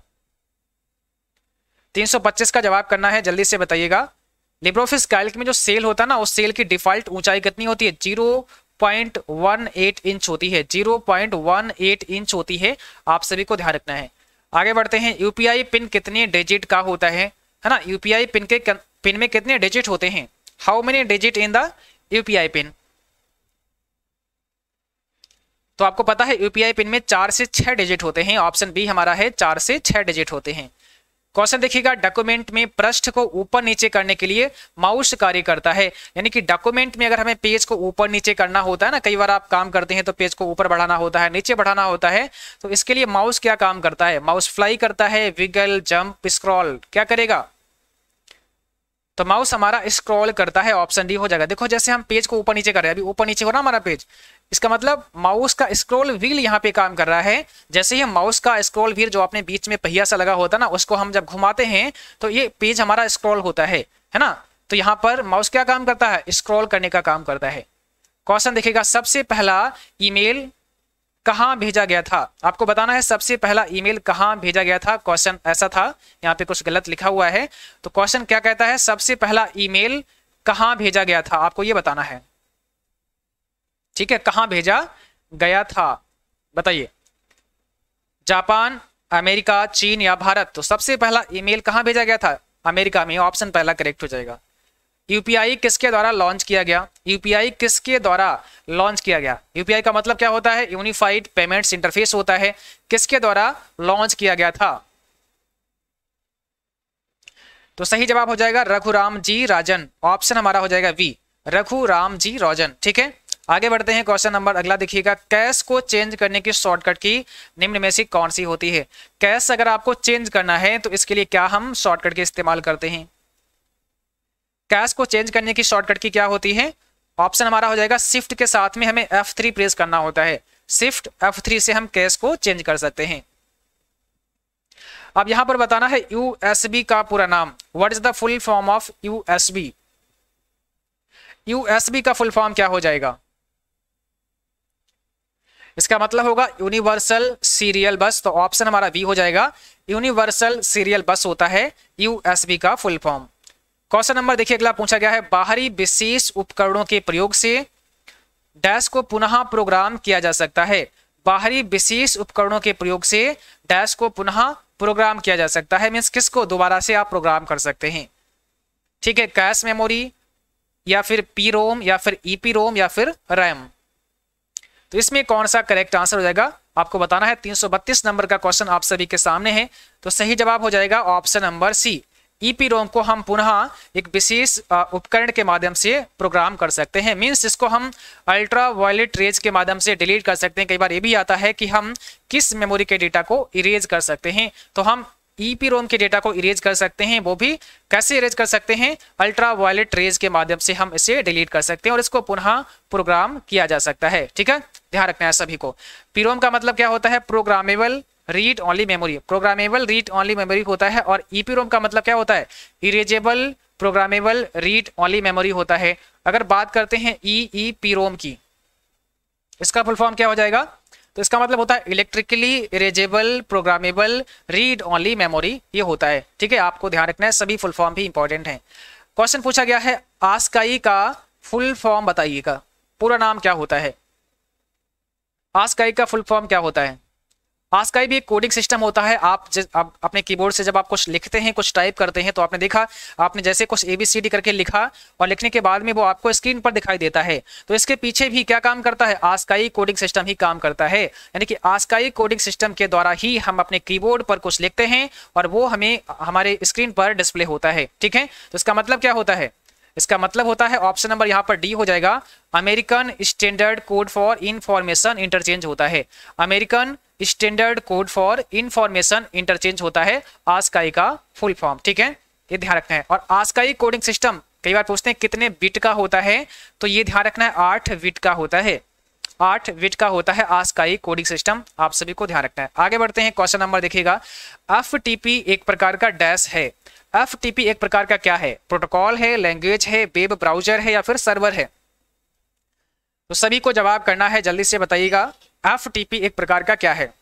325 का जवाब करना है जल्दी से बताइएगा लिब्रोफिस कैल्क में जो सेल होता है ना उस सेल की डिफॉल्ट ऊंचाई कितनी होती है zero point one eight inch होती है zero point one eight inch होती है आप सभी को ध्यान रखना है आगे बढ़ते हैं यूपीआई पिन कितने डिजिट का होता है है ना यूपीआई पिन के पिन में कितने डिजिट होते हैं how many digit in the UPI PIN तो आपको पता है यूपीआई पिन में चार से छह डिजिट होते हैं ऑप्शन बी हमारा है चार से छह डिजिट होते हैं क्वेश्चन देखिएगा डॉक्यूमेंट में पृष्ठ को ऊपर नीचे करने के लिए माउस कार्य करता है यानी कि डॉक्यूमेंट में अगर हमें पेज को ऊपर नीचे करना होता है ना कई बार आप काम करते हैं तो पेज को ऊपर बढ़ाना होता है नीचे बढ़ाना होता है तो इसके लिए माउस क्या काम करता है माउस फ्लाई करता है विगल जंप स्क्रॉल क्या करेगा तो माउस हमारा स्क्रॉल करता है ऑप्शन डी हो जाएगा देखो जैसे हम पेज को ऊपर नीचे कर रहे हैं अभी ऊपर नीचे हो रहा हमारा पेज इसका मतलब माउस का स्क्रॉल व्हील यहाँ पे काम कर रहा है जैसे ही माउस का स्क्रॉल व्हील जो आपने बीच में पहिया सा लगा होता है ना उसको हम जब घुमाते हैं तो ये पेज हमारा स्क्रॉल होता है है ना तो यहाँ पर माउस क्या काम करता है स्क्रॉल करने का काम करता है क्वेश्चन देखेगा सबसे पहला ईमेल कहाँ भेजा गया था आपको बताना है सबसे पहला ईमेल कहाँ भेजा गया था क्वेश्चन ऐसा था यहाँ पे कुछ गलत लिखा हुआ है तो क्वेश्चन क्या कहता है सबसे पहला ईमेल कहाँ भेजा गया था आपको ये बताना है ठीक है कहाँ भेजा गया था बताइए जापान अमेरिका चीन या भारत तो सबसे पहला ईमेल कहाँ भेजा गया था अमेरिका में ऑप्शन पहला करेक्ट हो जाएगा यूपीआई किसके द्वारा लॉन्च किया गया यूपीआई किसके द्वारा लॉन्च किया गया यूपीआई का मतलब क्या होता है यूनिफाइड पेमेंट्स इंटरफेस होता है किसके द्वारा लॉन्च किया गया था तो सही जवाब हो जाएगा रघुराम जी राजन ऑप्शन हमारा हो जाएगा वी रघुराम जी राजन ठीक है आगे बढ़ते हैं क्वेश्चन नंबर अगला देखिएगा कैश को चेंज करने की शॉर्टकट की निम्न में से कौन सी होती है कैश अगर आपको चेंज करना है तो इसके लिए क्या हम शॉर्टकट के इस्तेमाल करते हैं कैश को चेंज करने की शॉर्टकट की क्या होती है ऑप्शन हमारा हो जाएगा शिफ्ट के साथ में हमें थ्री प्रेस करना होता है शिफ्ट थ्री से हम कैश को चेंज कर सकते हैं अब यहां पर बताना है यूएसबी का पूरा नाम what is the full form of USB USB का फुल फॉर्म क्या हो जाएगा इसका मतलब होगा यूनिवर्सल सीरियल बस तो ऑप्शन हमारा बी हो जाएगा यूनिवर्सल सीरियल बस होता है यूएसबी का फुल फॉर्म क्वेश्चन नंबर देखिए अगला पूछा गया है बाहरी विशेष उपकरणों के प्रयोग से डैश को पुनः प्रोग्राम किया जा सकता है बाहरी विशेष उपकरणों के प्रयोग से डैश को पुनः प्रोग्राम किया जा सकता है मीन्स किसको दोबारा से आप प्रोग्राम कर सकते हैं ठीक है कैश मेमोरी या फिर पी रोम या फिर ईपी e रोम या फिर रैम तो इसमें कौन सा करेक्ट आंसर हो जाएगा आपको बताना है 332 नंबर का क्वेश्चन आप सभी के सामने है तो सही जवाब हो जाएगा option number C EPROM को हम पुनः एक विशेष उपकरण के माध्यम से प्रोग्राम कर सकते हैं मीन्स इसको हम अल्ट्रा वायलेट रेज के माध्यम से डिलीट कर सकते हैं कई बार ये भी आता है कि हम किस मेमोरी के डेटा को इरेज कर सकते हैं तो हम ईपी e रोम के डेटा को इरेज कर सकते हैं वो भी कैसे इरेज कर सकते हैं अल्ट्रा वायलेट रेज के माध्यम से हम इसे डिलीट कर सकते हैं और इसको पुनः प्रोग्राम किया जा सकता है ठीक है ध्यान रखना है सभी को पीरोम का मतलब क्या होता है programmable read only memory programmable read only memory होता है और ईपीरोम e का मतलब क्या होता है erasable programmable read only memory होता है अगर बात करते हैं ई ई पीरोम की इसका फुल फॉर्म क्या हो जाएगा तो इसका मतलब होता है electrically erasable programmable read only memory ये होता है ठीक है आपको ध्यान रखना है सभी फुल फॉर्म भी इंपॉर्टेंट हैं क्वेश्चन पूछा गया है आस्काई का फुल फॉर्म बताइएगा पूरा नाम क्या होता है आस्काई का फुल फॉर्म क्या होता है आस्काई भी एक कोडिंग सिस्टम होता है आप आप अपने कीबोर्ड से जब आप कुछ लिखते हैं कुछ टाइप करते हैं तो आपने देखा आपने जैसे कुछ ए बी सी डी करके लिखा और लिखने के बाद में वो आपको स्क्रीन पर दिखाई देता है तो इसके पीछे भी क्या काम करता है आस्काई कोडिंग सिस्टम ही काम करता है यानी कि आस्काई कोडिंग सिस्टम के द्वारा ही हम अपने कीबोर्ड पर कुछ लिखते हैं और वो हमें हमारे स्क्रीन पर डिस्प्ले होता है ठीक है तो इसका मतलब क्या होता है इसका मतलब होता है ऑप्शन नंबर यहाँ पर डी हो जाएगा American standard code for information interchange होता है American standard code for information interchange होता है आसकाई का फुल फॉर्म ठीक है ये ध्यान रखना है और आसकाई कोडिंग सिस्टम कई बार पूछते हैं कितने बिट का होता है तो ये ध्यान रखना है आठ बिट का होता है आठ बिट का होता है आसकाई कोडिंग सिस्टम आप सभी को ध्यान रखना है आगे बढ़ते हैं क्वेश्चन नंबर देखिएगा एफ एक प्रकार का डैश है एफ एक प्रकार का क्या है प्रोटोकॉल है लैंग्वेज है वेब ब्राउजर है या फिर सर्वर है तो सभी को जवाब करना है जल्दी से बताइएगा एफ एक प्रकार का क्या है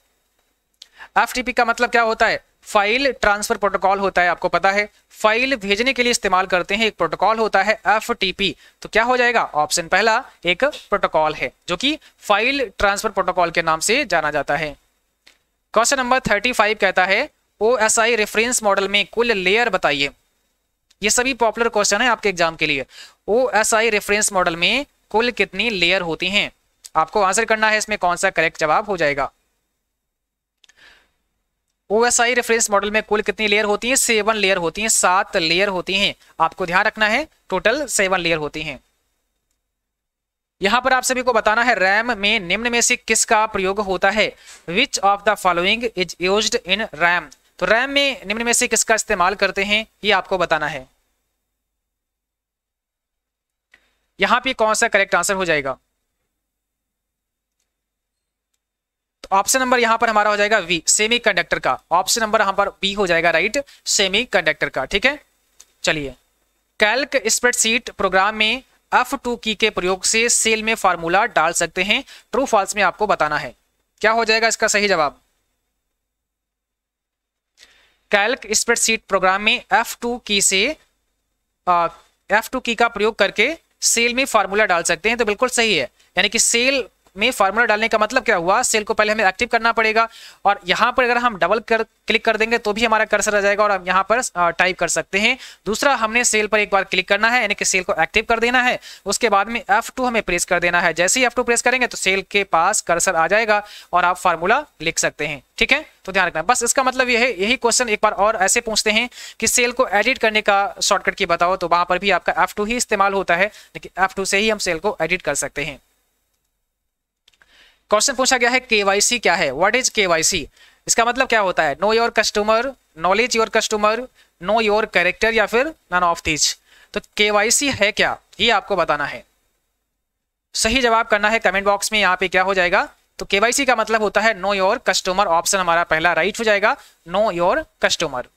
एफ का मतलब क्या होता है फाइल ट्रांसफर प्रोटोकॉल होता है आपको पता है फाइल भेजने के लिए इस्तेमाल करते हैं एक प्रोटोकॉल होता है एफ तो क्या हो जाएगा ऑप्शन पहला एक प्रोटोकॉल है जो कि फाइल ट्रांसफर प्रोटोकॉल के नाम से जाना जाता है क्वेश्चन नंबर थर्टी फाइव कहता है O S I reference model में कुल लेयर बताइए ये सभी पॉपुलर क्वेश्चन है आपके एग्जाम के लिए O S I reference model में कुल कितनी लेयर होती हैं आपको आंसर करना है इसमें कौन सा करेक्ट जवाब हो जाएगा O S I reference model में कुल कितनी लेयर होती हैं सेवन लेयर होती हैं सात लेयर होती हैं आपको ध्यान रखना है टोटल सेवन लेयर होती हैं यहां पर आप सभी को बताना है रैम में निम्न में से किसका प्रयोग होता है which of the following is use in RAM तो रैम में निम्न में से किसका इस्तेमाल करते हैं ये आपको बताना है यहां पे कौन सा करेक्ट आंसर हो जाएगा तो ऑप्शन नंबर यहां पर हमारा हो जाएगा वी सेमी कंडक्टर का ऑप्शन नंबर यहां पर बी हो जाएगा राइट सेमी कंडक्टर का ठीक है चलिए कैल्क स्प्रेडशीट प्रोग्राम में एफ टू की के प्रयोग से सेल में फार्मूला डाल सकते हैं ट्रू फॉल्स में आपको बताना है क्या हो जाएगा इसका सही जवाब कैल्क स्प्रेडशीट प्रोग्राम में एफ टू की से एफ टू की का प्रयोग करके सेल में फार्मूला डाल सकते हैं तो बिल्कुल सही है यानी कि सेल में फार्मूला डालने का मतलब क्या हुआ सेल को पहले हमें एक्टिव करना पड़ेगा और यहाँ पर अगर हम डबल कर क्लिक कर देंगे तो भी हमारा कर्सर आ जाएगा और हम यहाँ पर टाइप कर सकते हैं दूसरा हमने सेल पर एक बार क्लिक करना है यानी कि सेल को एक्टिव कर देना है उसके बाद में एफ हमें प्रेस कर देना है जैसे ही एफ प्रेस करेंगे तो सेल के पास कर्सर आ जाएगा और आप फार्मूला लिख सकते हैं ठीक है तो ध्यान रखना बस इसका मतलब यह है यही क्वेश्चन एक बार और ऐसे पूछते हैं कि सेल को एडिट करने का शॉर्टकट की बताओ तो वहां पर भी आपका टू ही इस्तेमाल होता है लेकिन टू से ही हम सेल को एडिट कर सकते हैं क्वेश्चन पूछा गया है केवाईसी क्या है व्हाट इज केवाईसी इसका मतलब क्या होता है know your customer knowledge your customer know your character या फिर नन ऑफ दीज तो केवाईसी है क्या ये आपको बताना है सही जवाब करना है कमेंट बॉक्स में यहाँ पे क्या हो जाएगा तो केवाईसी का मतलब होता है नो योर कस्टमर ऑप्शन हमारा पहला राइट हो जाएगा नो योर कस्टमर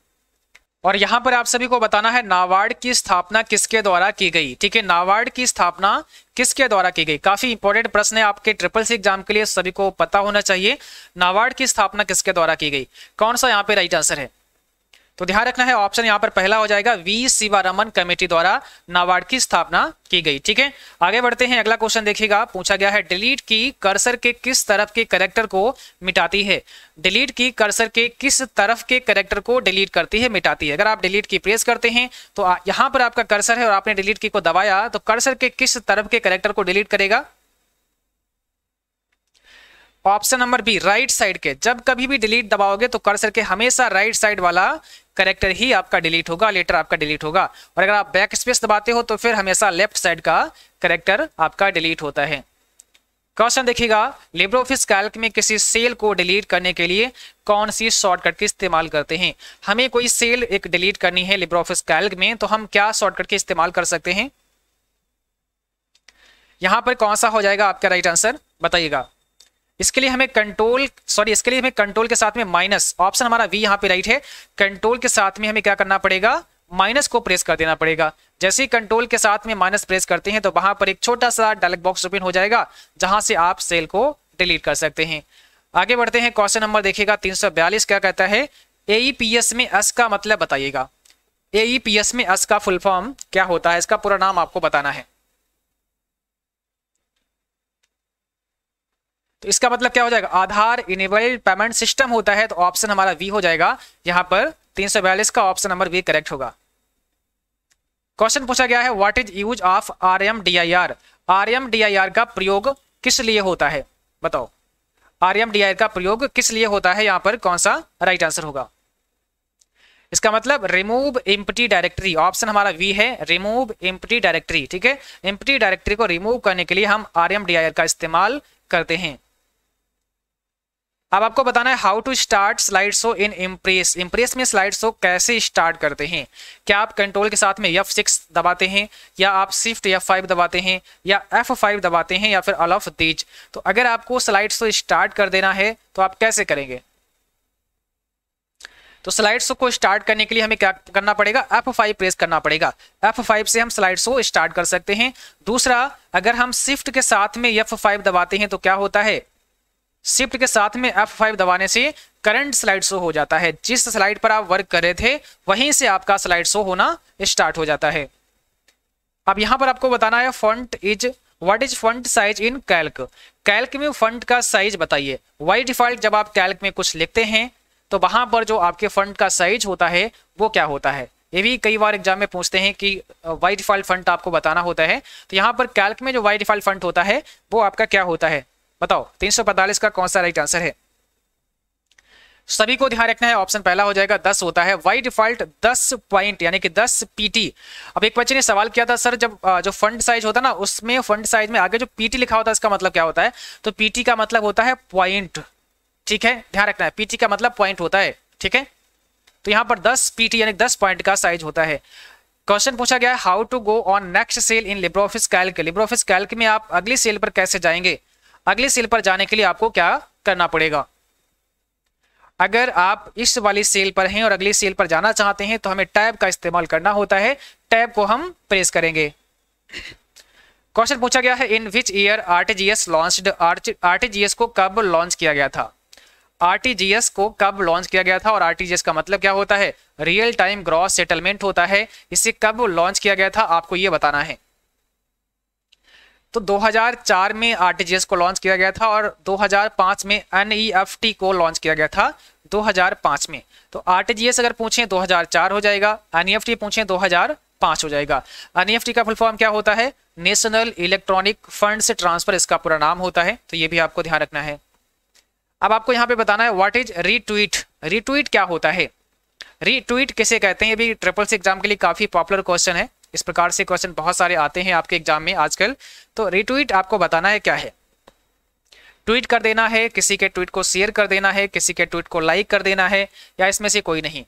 और यहाँ पर आप सभी को बताना है नावार्ड की स्थापना किसके द्वारा की गई ठीक है नावार्ड की स्थापना किसके द्वारा की गई काफी इंपॉर्टेंट प्रश्न है आपके ट्रिपल सी एग्जाम के लिए सभी को पता होना चाहिए नावार्ड की स्थापना किसके द्वारा की गई कौन सा यहाँ पे राइट आंसर है तो ध्यान रखना है ऑप्शन यहां पर पहला हो जाएगा वी शिवारमन कमेटी द्वारा नाबार्ड की स्थापना की गई ठीक है आगे बढ़ते हैं अगला क्वेश्चन देखिएगा पूछा गया है डिलीट की कर्सर के किस तरफ के करेक्टर को मिटाती है डिलीट की कर्सर के किस तरफ के करेक्टर को डिलीट करती है मिटाती है अगर आप डिलीट की प्रेस करते हैं तो यहां पर आपका कर्सर है और आपने डिलीट की को दबाया तो कर्सर के किस तरफ के करेक्टर को डिलीट करेगा option number B right side के जब कभी भी डिलीट दबाओगे तो कर्सर के हमेशा राइट साइड वाला करेक्टर ही आपका डिलीट होगा लेटर आपका डिलीट होगा और अगर आप बैक स्पेस दबाते हो तो फिर हमेशा लेफ्ट साइड का करेक्टर आपका डिलीट होता है क्वेश्चन देखिएगा लेबर ऑफिस कैल्क में किसी सेल को डिलीट करने के लिए कौन सी शॉर्टकट के इस्तेमाल करते हैं हमें कोई सेल एक डिलीट करनी है लेबर ऑफिस कैल्क में तो हम क्या शॉर्टकट के इस्तेमाल कर सकते हैं यहां पर कौन सा हो जाएगा आपका राइट आंसर बताइएगा इसके लिए हमें कंट्रोल सॉरी इसके लिए हमें कंट्रोल के साथ में माइनस ऑप्शन हमारा वी यहाँ पे राइट है कंट्रोल के साथ में हमें क्या करना पड़ेगा माइनस को प्रेस कर देना पड़ेगा जैसे ही कंट्रोल के साथ में माइनस प्रेस करते हैं तो वहां पर एक छोटा सा डायलॉग बॉक्स ओपन हो जाएगा जहां से आप सेल को डिलीट कर सकते हैं आगे बढ़ते हैं क्वेश्चन नंबर देखिएगा बयालीस क्या कहता है एईपीएस e में एस का मतलब बताइएगा एईपीएस e में एस का फुल फॉर्म क्या होता है इसका पूरा नाम आपको बताना है तो इसका मतलब क्या हो जाएगा आधार इनेबल्ड पेमेंट सिस्टम होता है तो ऑप्शन हमारा वी हो जाएगा यहां पर तीन का ऑप्शन नंबर वी करेक्ट होगा क्वेश्चन पूछा गया है what is use of R M D I R R M D I R का प्रयोग किस लिए होता है बताओ R M D I R का प्रयोग किस लिए होता है यहाँ पर कौन सा राइट आंसर होगा इसका मतलब रिमूव एम्प्टी डायरेक्टरी ऑप्शन हमारा वी है रिमूव एम्प्टी डायरेक्टरी ठीक है एम्प्टी डायरेक्टरी को रिमूव करने के लिए हम R M D I R का इस्तेमाल करते हैं अब आपको बताना है how to start slide show in Impress Impress में स्लाइड शो कैसे स्टार्ट करते हैं क्या आप कंट्रोल के साथ में यफ सिक्स दबाते हैं या आप स्विफ्ट या फाइव दबाते हैं या एफ फाइव दबाते हैं या फिर अल ऑफ दीज तो अगर आपको स्लाइड शो स्टार्ट कर देना है तो आप कैसे करेंगे तो स्लाइड शो को स्टार्ट करने के लिए हमें क्या करना पड़ेगा एफ फाइव प्रेस करना पड़ेगा एफ फाइव से हम स्लाइड शो स्टार्ट कर सकते हैं दूसरा अगर हम स्विफ्ट के साथ में फाइव दबाते हैं तो क्या होता है शिफ्ट के साथ में फाइव दबाने से करंट स्लाइड शो हो जाता है जिस स्लाइड पर आप वर्क कर रहे थे वहीं से आपका स्लाइड शो होना स्टार्ट हो जाता है अब यहां पर आपको बताना है font is what is font size in Calc Calc में फॉन्ट का साइज बताइए वाई डिफॉल्ट जब आप कैल्क में कुछ लिखते हैं तो वहां पर जो आपके फंड का साइज होता है वो क्या होता है ये भी कई बार एग्जाम में पूछते हैं कि वाई डिफॉल्ट फंड आपको बताना होता है तो यहाँ पर कैल्क में जो वाई डिफॉल्ट फंड होता है वो आपका क्या होता है बताओ तीन का कौन सा राइट आंसर है सभी को ध्यान रखना है ऑप्शन पहला हो जाएगा दस होता है वाई डिफॉल्ट दस पॉइंट यानी कि दस पीटी अब एक बच्चे ने सवाल किया था सर जब जो फंड साइज होता है ना उसमें फंड साइज में आगे जो पीटी लिखा होता है इसका मतलब क्या होता है तो पीटी का मतलब होता है पॉइंट ठीक है ध्यान रखना है पीटी का मतलब पॉइंट होता है ठीक है तो यहां पर दस पीटी यानी दस पॉइंट का साइज होता है क्वेश्चन पूछा गया है how to go on next cell in LibreOffice Calc LibreOffice Calc में आप अगली सेल पर कैसे जाएंगे अगले सेल पर जाने के लिए आपको क्या करना पड़ेगा अगर आप इस वाली सेल पर हैं और अगली सेल पर जाना चाहते हैं तो हमें टैब का इस्तेमाल करना होता है टैब को हम प्रेस करेंगे क्वेश्चन पूछा गया है in which year RTGS launched RTGS को कब लॉन्च किया गया था आरटीजीएस को कब लॉन्च किया गया था और आरटीजीएस का मतलब क्या होता है रियल टाइम ग्रॉस सेटलमेंट होता है इसे कब लॉन्च किया गया था आपको ये बताना है तो 2004 में आर को लॉन्च किया गया था और 2005 में एन e को लॉन्च किया गया था 2005 में तो आर अगर पूछें 2004 हो जाएगा एन e पूछें 2005 हो जाएगा एन e का फुल फॉर्म क्या होता है नेशनल इलेक्ट्रॉनिक फंड से ट्रांसफर इसका पूरा नाम होता है तो ये भी आपको ध्यान रखना है अब आपको यहाँ पे बताना है व्हाट इज रीट्वीट रीट्वीट क्या होता है रीट्वीट किसे कहते हैं ये भी ट्रिपल सी एग्जाम के लिए काफी पॉपुलर क्वेश्चन है इस प्रकार से क्वेश्चन बहुत सारे आते हैं आपके एग्जाम में आजकल तो रिट्वीट आपको बताना है क्या है ट्वीट कर देना है किसी के ट्वीट को शेयर कर देना है किसी के ट्वीट को लाइक कर देना है या इसमें से कोई नहीं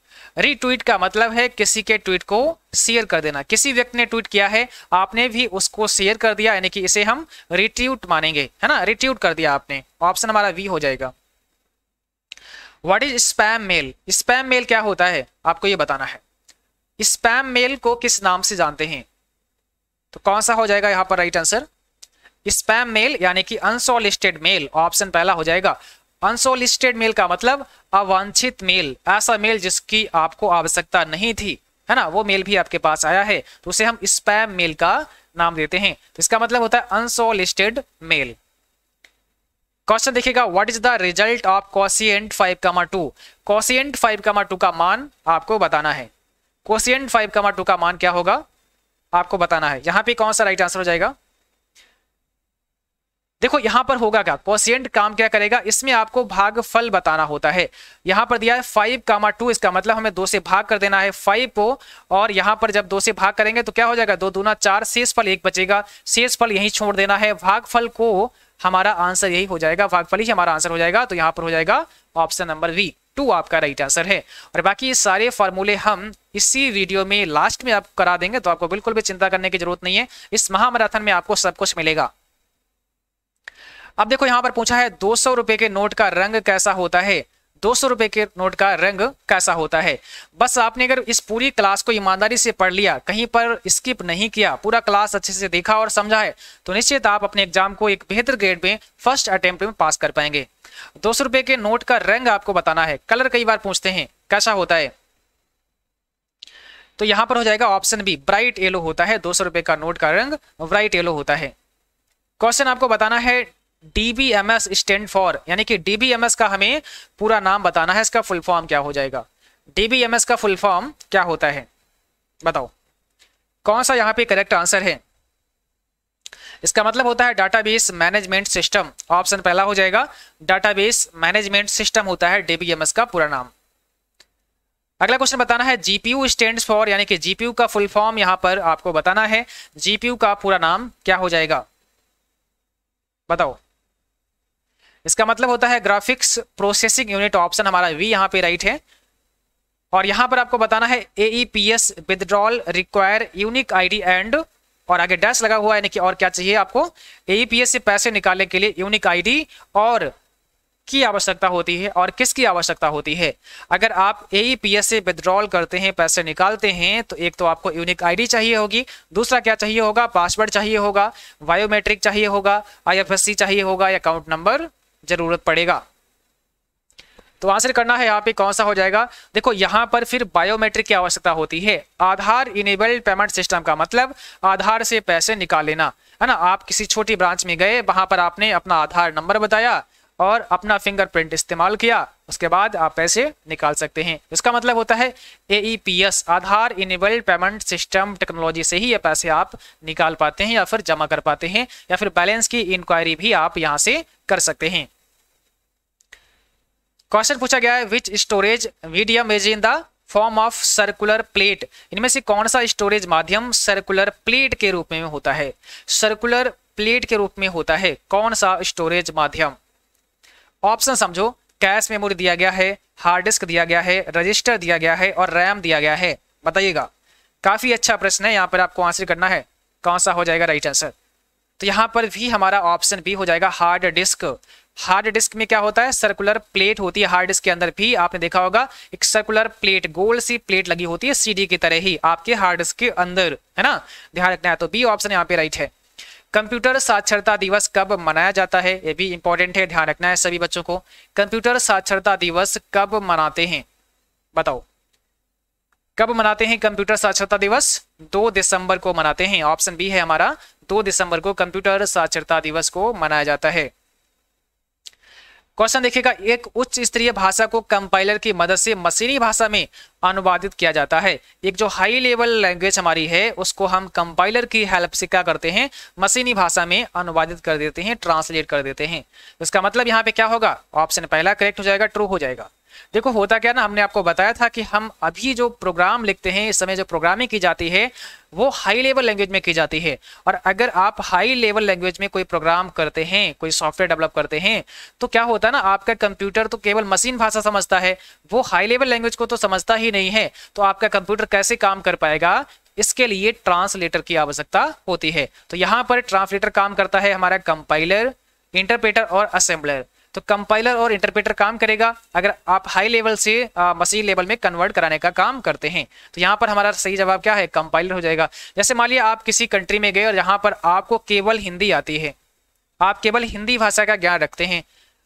रीट्वीट का मतलब है किसी के ट्वीट को शेयर कर देना किसी व्यक्ति ने ट्वीट किया है आपने भी उसको शेयर कर दिया यानी कि इसे हम रिट्यूट मानेंगे है ना रिट्यूट कर दिया आपने ऑप्शन हमारा वी हो जाएगा what is spam mail spam mail क्या होता है आपको ये बताना है स्पैम मेल को किस नाम से जानते हैं तो कौन सा हो जाएगा यहां पर राइट आंसर स्पैम मेल यानी कि अनसोलिस्टेड मेल ऑप्शन पहला हो जाएगा अनसोलिस्टेड मेल का मतलब अवांछित मेल ऐसा मेल जिसकी आपको आवश्यकता नहीं थी है ना वो मेल भी आपके पास आया है तो उसे हम स्पैम मेल का नाम देते हैं तो इसका मतलब होता है अनसोलिस्टेड मेल क्वेश्चन देखिएगा what is the result of quotient five quotient two का मान आपको बताना है क्वेश्चन फाइव कमा टू का मान क्या होगा आपको बताना है यहाँ पे कौन सा राइट आंसर हो जाएगा देखो यहां पर होगा क्या कोशियंट काम क्या करेगा इसमें आपको भागफल बताना होता है यहां पर दिया है फाइव कामा टू इसका मतलब हमें दो से भाग कर देना है फाइव को और यहां पर जब दो से भाग करेंगे तो क्या हो जाएगा दो दूना चार शेष फल एक बचेगा शेष फल यही छोड़ देना है भागफल को हमारा आंसर यही हो जाएगा भागफल ही हमारा आंसर हो जाएगा तो यहां पर हो जाएगा ऑप्शन नंबर वी टू आपका राइट आंसर है और बाकी ये सारे फॉर्मूले हम इसी वीडियो में लास्ट में आप करा देंगे तो आपको बिल्कुल भी चिंता करने की जरूरत नहीं है इस महामैराथन में आपको सब कुछ मिलेगा अब देखो यहां पर पूछा है दो सौ रुपए के नोट का रंग कैसा होता है दो सौ रुपए के नोट का रंग कैसा होता है बस आपने अगर इस पूरी क्लास को ईमानदारी से पढ़ लिया कहीं पर स्किप नहीं किया पूरा क्लास अच्छे से देखा और समझा है तो निश्चित आप अपने एग्जाम को एक बेहतर ग्रेड में फर्स्ट अटेम्प्ट में पास कर पाएंगे दो सौ रुपए के नोट का रंग आपको बताना है कलर कई बार पूछते हैं कैसा होता है तो यहां पर हो जाएगा ऑप्शन बी ब्राइट येलो होता है दो सौ रुपए का नोट का रंग ब्राइट येलो होता है क्वेश्चन आपको बताना है डीबीएमएस स्टैंड फॉर यानी कि डीबीएमएस का हमें पूरा नाम बताना है इसका फुल फॉर्म क्या हो जाएगा डीबीएमएस का फुल फॉर्म क्या होता है बताओ कौन सा यहाँ पे करेक्ट आंसर है इसका मतलब होता है डाटाबेस मैनेजमेंट सिस्टम ऑप्शन पहला हो जाएगा डाटाबेस मैनेजमेंट सिस्टम होता है डीबीएमएस का पूरा नाम अगला क्वेश्चन बताना है जीपीयू स्टैंड फॉर यानी कि जीपीयू का फुल फॉर्म यहां पर आपको बताना है जीपीयू का पूरा नाम क्या हो जाएगा बताओ इसका मतलब होता है ग्राफिक्स प्रोसेसिंग यूनिट ऑप्शन हमारा वी यहां पे राइट है और यहां पर आपको बताना है AEPS withdrawal require unique ID and और आगे डैश लगा हुआ है यानी कि और क्या चाहिए आपको एस से पैसे निकालने के लिए यूनिक आईडी और की आवश्यकता होती है और किसकी आवश्यकता होती है अगर आप एईपीएस से विद्रॉल करते हैं पैसे निकालते हैं तो एक तो आपको यूनिक आईडी चाहिए होगी दूसरा क्या चाहिए होगा पासवर्ड चाहिए होगा बायोमेट्रिक चाहिए होगा सी चाहिए होगा या अकाउंट नंबर जरूरत पड़ेगा तो आंसर करना है यहाँ पे कौन सा हो जाएगा देखो यहाँ पर फिर बायोमेट्रिक की आवश्यकता होती है आधार इनेबल्ड पेमेंट सिस्टम का मतलब आधार से पैसे निकाल लेना है ना आप किसी छोटी ब्रांच में गए वहां पर आपने अपना आधार नंबर बताया और अपना फिंगरप्रिंट इस्तेमाल किया उसके बाद आप पैसे निकाल सकते हैं इसका मतलब होता है A e Aadhaar enabled payment system technology से ही ये पैसे आप निकाल पाते हैं या फिर जमा कर पाते हैं या फिर बैलेंस की इंक्वायरी भी आप यहाँ से कर सकते हैं क्वेश्चन पूछा गया है which storage medium is in the form of circular plate इनमें से कौन सा स्टोरेज माध्यम सर्कुलर प्लेट के रूप में होता है सर्कुलर प्लेट के रूप में होता है कौन सा स्टोरेज माध्यम ऑप्शन समझो कैश मेमोरी दिया गया है हार्ड डिस्क दिया गया है रजिस्टर दिया गया है और रैम दिया गया है बताइएगा काफी अच्छा प्रश्न है यहाँ पर आपको आंसर करना है कौन सा हो जाएगा राइट आंसर तो यहाँ पर भी हमारा ऑप्शन बी हो जाएगा हार्ड डिस्क हार्ड डिस्क में क्या होता है सर्कुलर प्लेट होती है हार्ड डिस्क के अंदर भी आपने देखा होगा एक सर्कुलर प्लेट गोल सी प्लेट लगी होती है सीडी की तरह ही आपके हार्ड डिस्क के अंदर है ना ध्यान रखना है तो बी ऑप्शन यहाँ पे राइट है कंप्यूटर साक्षरता दिवस कब मनाया जाता है ये भी इंपॉर्टेंट है ध्यान रखना है सभी बच्चों को कंप्यूटर साक्षरता दिवस कब मनाते हैं बताओ कब मनाते हैं कंप्यूटर साक्षरता दिवस दो दिसंबर को मनाते हैं ऑप्शन बी है हमारा दो दिसंबर को कंप्यूटर साक्षरता दिवस को मनाया जाता है क्वेश्चन देखिएगा एक उच्च स्तरीय भाषा को कंपाइलर की मदद से मशीनी भाषा में अनुवादित किया जाता है एक जो हाई लेवल लैंग्वेज हमारी है उसको हम कंपाइलर की हेल्प से क्या करते हैं मशीनी भाषा में अनुवादित कर देते हैं ट्रांसलेट कर देते हैं इसका मतलब यहाँ पे क्या होगा ऑप्शन पहला करेक्ट हो जाएगा ट्रू हो जाएगा देखो होता क्या ना हमने आपको बताया था कि हम अभी जो प्रोग्राम लिखते हैं इस समय जो प्रोग्रामिंग की जाती है वो हाई लेवल लैंग्वेज में की जाती है और अगर आप हाई लेवल लैंग्वेज में कोई प्रोग्राम करते हैं कोई सॉफ्टवेयर डेवलप करते हैं तो क्या होता है ना आपका कंप्यूटर तो केवल मशीन भाषा समझता है वो हाई लेवल लैंग्वेज को तो समझता ही नहीं है तो आपका कंप्यूटर कैसे काम कर पाएगा इसके लिए ट्रांसलेटर की आवश्यकता होती है तो यहाँ पर ट्रांसलेटर काम करता है हमारा कंपाइलर इंटरप्रेटर और असेंबलर तो कंपाइलर और इंटरप्रेटर काम करेगा अगर आप हाई लेवल से मशीन लेवल में कन्वर्ट कराने का काम करते हैं तो यहाँ पर हमारा सही जवाब क्या है कंपाइलर हो जाएगा जैसे मान लिया आप किसी कंट्री में गए और यहाँ पर आपको केवल हिंदी आती है आप केवल हिंदी भाषा का ज्ञान रखते हैं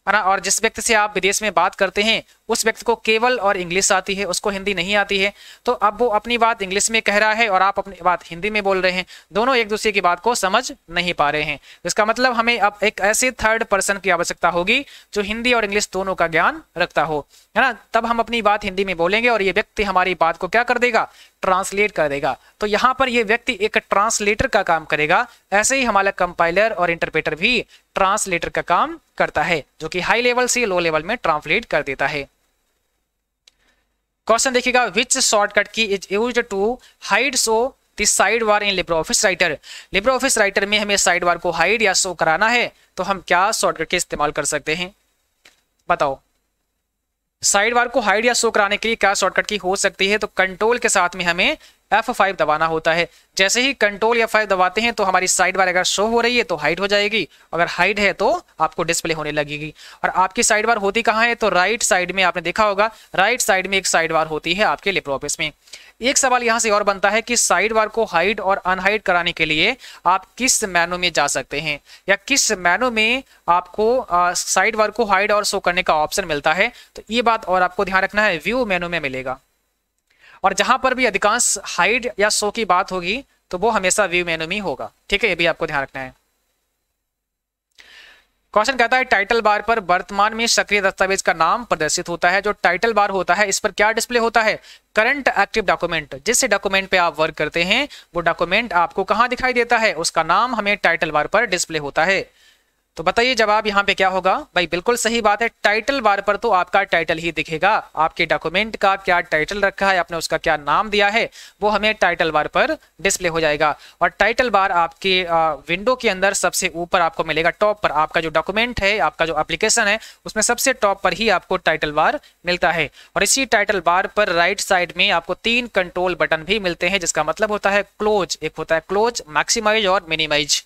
है ना और जिस व्यक्ति से आप विदेश में बात करते हैं उस व्यक्ति को केवल और इंग्लिश आती है उसको हिंदी नहीं आती है तो अब वो अपनी बात इंग्लिश में कह रहा है और आप अपनी बात हिंदी में बोल रहे हैं दोनों एक दूसरे की बात को समझ नहीं पा रहे हैं इसका मतलब हमें अब एक ऐसे थर्ड पर्सन की आवश्यकता होगी जो हिंदी और इंग्लिश दोनों का ज्ञान रखता हो है ना तब हम अपनी बात हिंदी में बोलेंगे और ये व्यक्ति हमारी बात को क्या कर देगा ट्रांसलेट कर देगा तो यहां पर यह व्यक्ति एक ट्रांसलेटर का काम करेगा ऐसे ही हमारा कंपाइलर और इंटरप्रेटर भी ट्रांसलेटर का काम करता है जो कि हाई लेवल से लो लेवल में ट्रांसलेट कर देता है क्वेश्चन देखिएगा which shortcut key is use to hide show side bar in Libre office Writer Libre office writer में हमें साइड वार को हाइड या शो कराना है तो हम क्या शॉर्टकट के इस्तेमाल कर सकते हैं बताओ साइड बार को हाइड या शो कराने के लिए क्या शॉर्टकट की हो सकती है तो कंट्रोल के साथ में हमें F5 दबाना होता है जैसे ही कंट्रोल या फाइव दबाते हैं तो हमारी साइड बार अगर शो हो रही है तो हाइट हो जाएगी अगर हाइट है तो आपको डिस्प्ले होने लगेगी और आपकी साइड बार होती कहाँ है तो राइट साइड में आपने देखा होगा राइट साइड में एक साइड बार होती है आपके लेपटॉप में एक सवाल यहां से और बनता है कि साइड बार को हाइड और अनहाइड कराने के लिए आप किस मैनो में जा सकते हैं या किस मैनो में आपको साइड बार को हाइड और शो करने का ऑप्शन मिलता है तो ये बात और आपको ध्यान रखना है व्यू मेनू में मिलेगा और जहां पर भी अधिकांश हाइड या शो की बात होगी तो वो हमेशा व्यू मेनू में ही होगा ठीक है ये भी आपको ध्यान रखना है क्वेश्चन कहता है टाइटल बार पर वर्तमान में सक्रिय दस्तावेज का नाम प्रदर्शित होता है जो टाइटल बार होता है इस पर क्या डिस्प्ले होता है करंट एक्टिव डॉक्यूमेंट जिस डॉक्यूमेंट पे आप वर्क करते हैं वो डॉक्यूमेंट आपको कहाँ दिखाई देता है उसका नाम हमें टाइटल बार पर डिस्प्ले होता है तो बताइए जवाब यहाँ पे क्या होगा भाई बिल्कुल सही बात है टाइटल बार पर तो आपका टाइटल ही दिखेगा आपके डॉक्यूमेंट का क्या टाइटल रखा है आपने उसका क्या नाम दिया है वो हमें टाइटल बार पर डिस्प्ले हो जाएगा और टाइटल बार आपके विंडो के अंदर सबसे ऊपर आपको मिलेगा टॉप पर आपका जो डॉक्यूमेंट है आपका जो अप्लीकेशन है उसमें सबसे टॉप पर ही आपको टाइटल बार मिलता है और इसी टाइटल बार पर राइट साइड में आपको तीन कंट्रोल बटन भी मिलते हैं जिसका मतलब होता है क्लोज एक होता है क्लोज मैक्सीमाइज और मिनिमाइज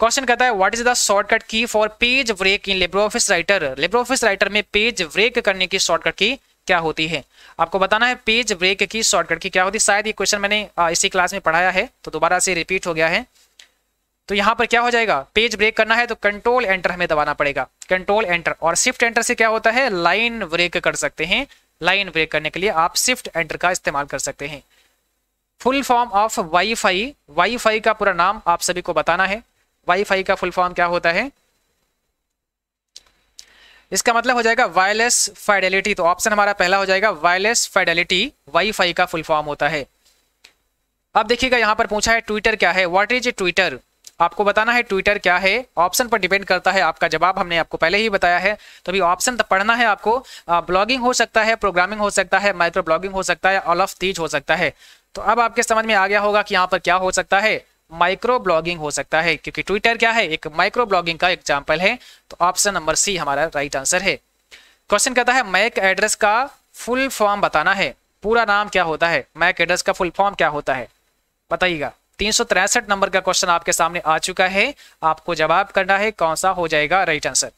क्वेश्चन कहता है what is the shortcut key for page break in LibreOffice Writer LibreOffice writer में पेज ब्रेक करने की शॉर्टकट की क्या होती है आपको बताना है पेज ब्रेक की शॉर्टकट की क्या होती है शायद ये क्वेश्चन मैंने इसी क्लास में पढ़ाया है तो दोबारा से रिपीट हो गया है तो यहाँ पर क्या हो जाएगा पेज ब्रेक करना है तो कंट्रोल एंटर हमें दबाना पड़ेगा कंट्रोल एंटर और शिफ्ट एंटर से क्या होता है लाइन ब्रेक कर सकते हैं लाइन ब्रेक करने के लिए आप शिफ्ट एंटर का इस्तेमाल कर सकते हैं full form of wifi wifi का पूरा नाम आप सभी को बताना है वाईफाई का फुल फॉर्म क्या होता है इसका मतलब हो जाएगा वायरलेस फाइडेलिटी तो ऑप्शन हमारा पहला हो जाएगा वायरलेस फेडेलिटी वाईफाई का फुल फॉर्म होता है अब देखिएगा यहां पर पूछा है ट्विटर क्या है व्हाट इज ट्विटर आपको बताना है ट्विटर क्या है ऑप्शन पर डिपेंड करता है आपका जवाब हमने आपको पहले ही बताया है तो अभी ऑप्शन तो पढ़ना है आपको ब्लॉगिंग हो सकता है प्रोग्रामिंग हो सकता है माइक्रो ब्लॉगिंग हो सकता है ऑल ऑफ तीज हो सकता है तो अब आपके समझ में आ गया होगा कि यहाँ पर क्या हो सकता है माइक्रो ब्लॉगिंग हो सकता है क्योंकि ट्विटर क्या है एक माइक्रो ब्लॉगिंग का एग्जाम्पल है तो ऑप्शन नंबर सी हमारा राइट आंसर है क्वेश्चन कहता है मैक एड्रेस का फुल फॉर्म बताना है पूरा नाम क्या होता है मैक एड्रेस का फुल फॉर्म क्या होता है बताइएगा तीन नंबर का क्वेश्चन आपके सामने आ चुका है आपको जवाब करना है कौन सा हो जाएगा राइट आंसर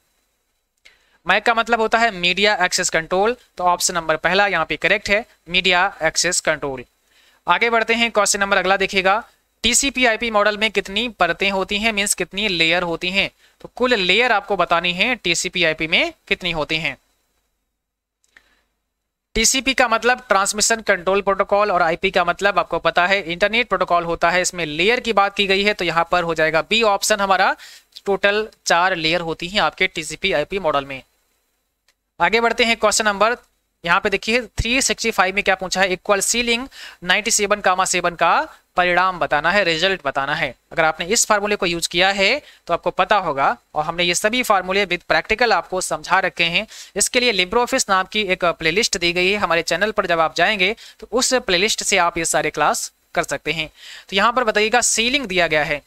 मैक का मतलब होता है मीडिया एक्सेस कंट्रोल तो ऑप्शन नंबर पहला यहाँ पे करेक्ट है मीडिया एक्सेस कंट्रोल आगे बढ़ते हैं क्वेश्चन नंबर अगला देखिएगा टीसीपीआईपी मॉडल में कितनी परतें होती हैं मीन्स कितनी लेयर होती हैं तो कुल लेयर आपको बतानी है टीसीपीआईपी में कितनी होती हैं टीसीपी का मतलब ट्रांसमिशन कंट्रोल प्रोटोकॉल और आईपी का मतलब आपको पता है इंटरनेट प्रोटोकॉल होता है इसमें लेयर की बात की गई है तो यहां पर हो जाएगा बी ऑप्शन हमारा टोटल चार लेयर होती हैं आपके टीसीपी आईपी मॉडल में आगे बढ़ते हैं क्वेश्चन नंबर यहाँ पे देखिए 365 में क्या पूछा है इक्वल सीलिंग 97 कामा सेवन का परिणाम बताना है रिजल्ट बताना है अगर आपने इस फार्मूले को यूज किया है तो आपको पता होगा और हमने ये सभी फार्मूले विद प्रैक्टिकल आपको समझा रखे हैं इसके लिए लिब्रो ऑफिस नाम की एक प्लेलिस्ट दी गई है हमारे चैनल पर जब आप जाएंगे तो उस प्लेलिस्ट से आप ये सारे क्लास कर सकते हैं तो यहाँ पर बताइएगा सीलिंग दिया गया है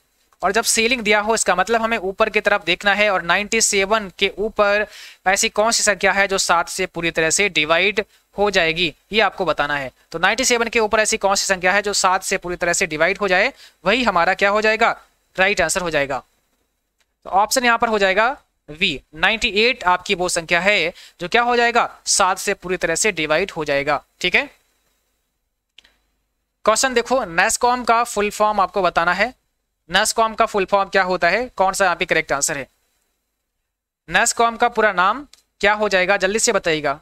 और जब सीलिंग दिया हो इसका मतलब हमें ऊपर की तरफ देखना है और 97 के ऊपर ऐसी कौन सी संख्या है जो सात से पूरी तरह से डिवाइड हो जाएगी ये आपको बताना है तो 97 के ऊपर ऐसी कौन सी संख्या है जो सात से पूरी तरह से डिवाइड हो जाए वही हमारा क्या हो जाएगा राइट आंसर हो जाएगा तो ऑप्शन यहां पर हो जाएगा वी 98 आपकी वो संख्या है जो क्या हो जाएगा सात से पूरी तरह से डिवाइड हो जाएगा ठीक है क्वेश्चन देखो नेस्कॉम का फुल फॉर्म आपको बताना है नसकॉम का फुल फॉर्म क्या होता है कौन सा यहाँ पे करेक्ट आंसर है नसकॉम का पूरा नाम क्या हो जाएगा जल्दी से बताइएगा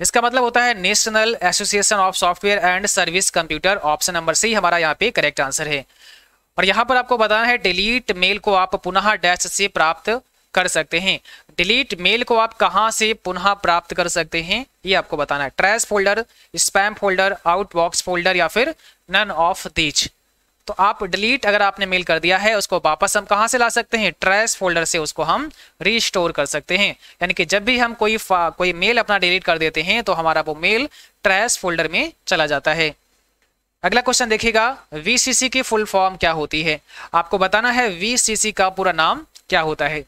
इसका मतलब होता है national association of software and service computer option number C हमारा यहाँ पे करेक्ट आंसर है और यहाँ पर आपको बताना है डिलीट मेल को आप पुनः डैश से प्राप्त कर सकते हैं डिलीट मेल को आप कहाँ से पुनः प्राप्त कर सकते हैं ये आपको बताना है trash folder spam folder outbox folder या फिर नन ऑफ दीच तो आप डिलीट अगर आपने मेल कर दिया है उसको वापस हम कहाँ से ला सकते हैं ट्रैश फोल्डर से उसको हम रिस्टोर कर सकते हैं यानी कि जब भी हम कोई कोई मेल अपना डिलीट कर देते हैं तो हमारा वो मेल ट्रैश फोल्डर में चला जाता है अगला क्वेश्चन देखिएगा वी की फुल फॉर्म क्या होती है आपको बताना है वी का पूरा नाम क्या होता है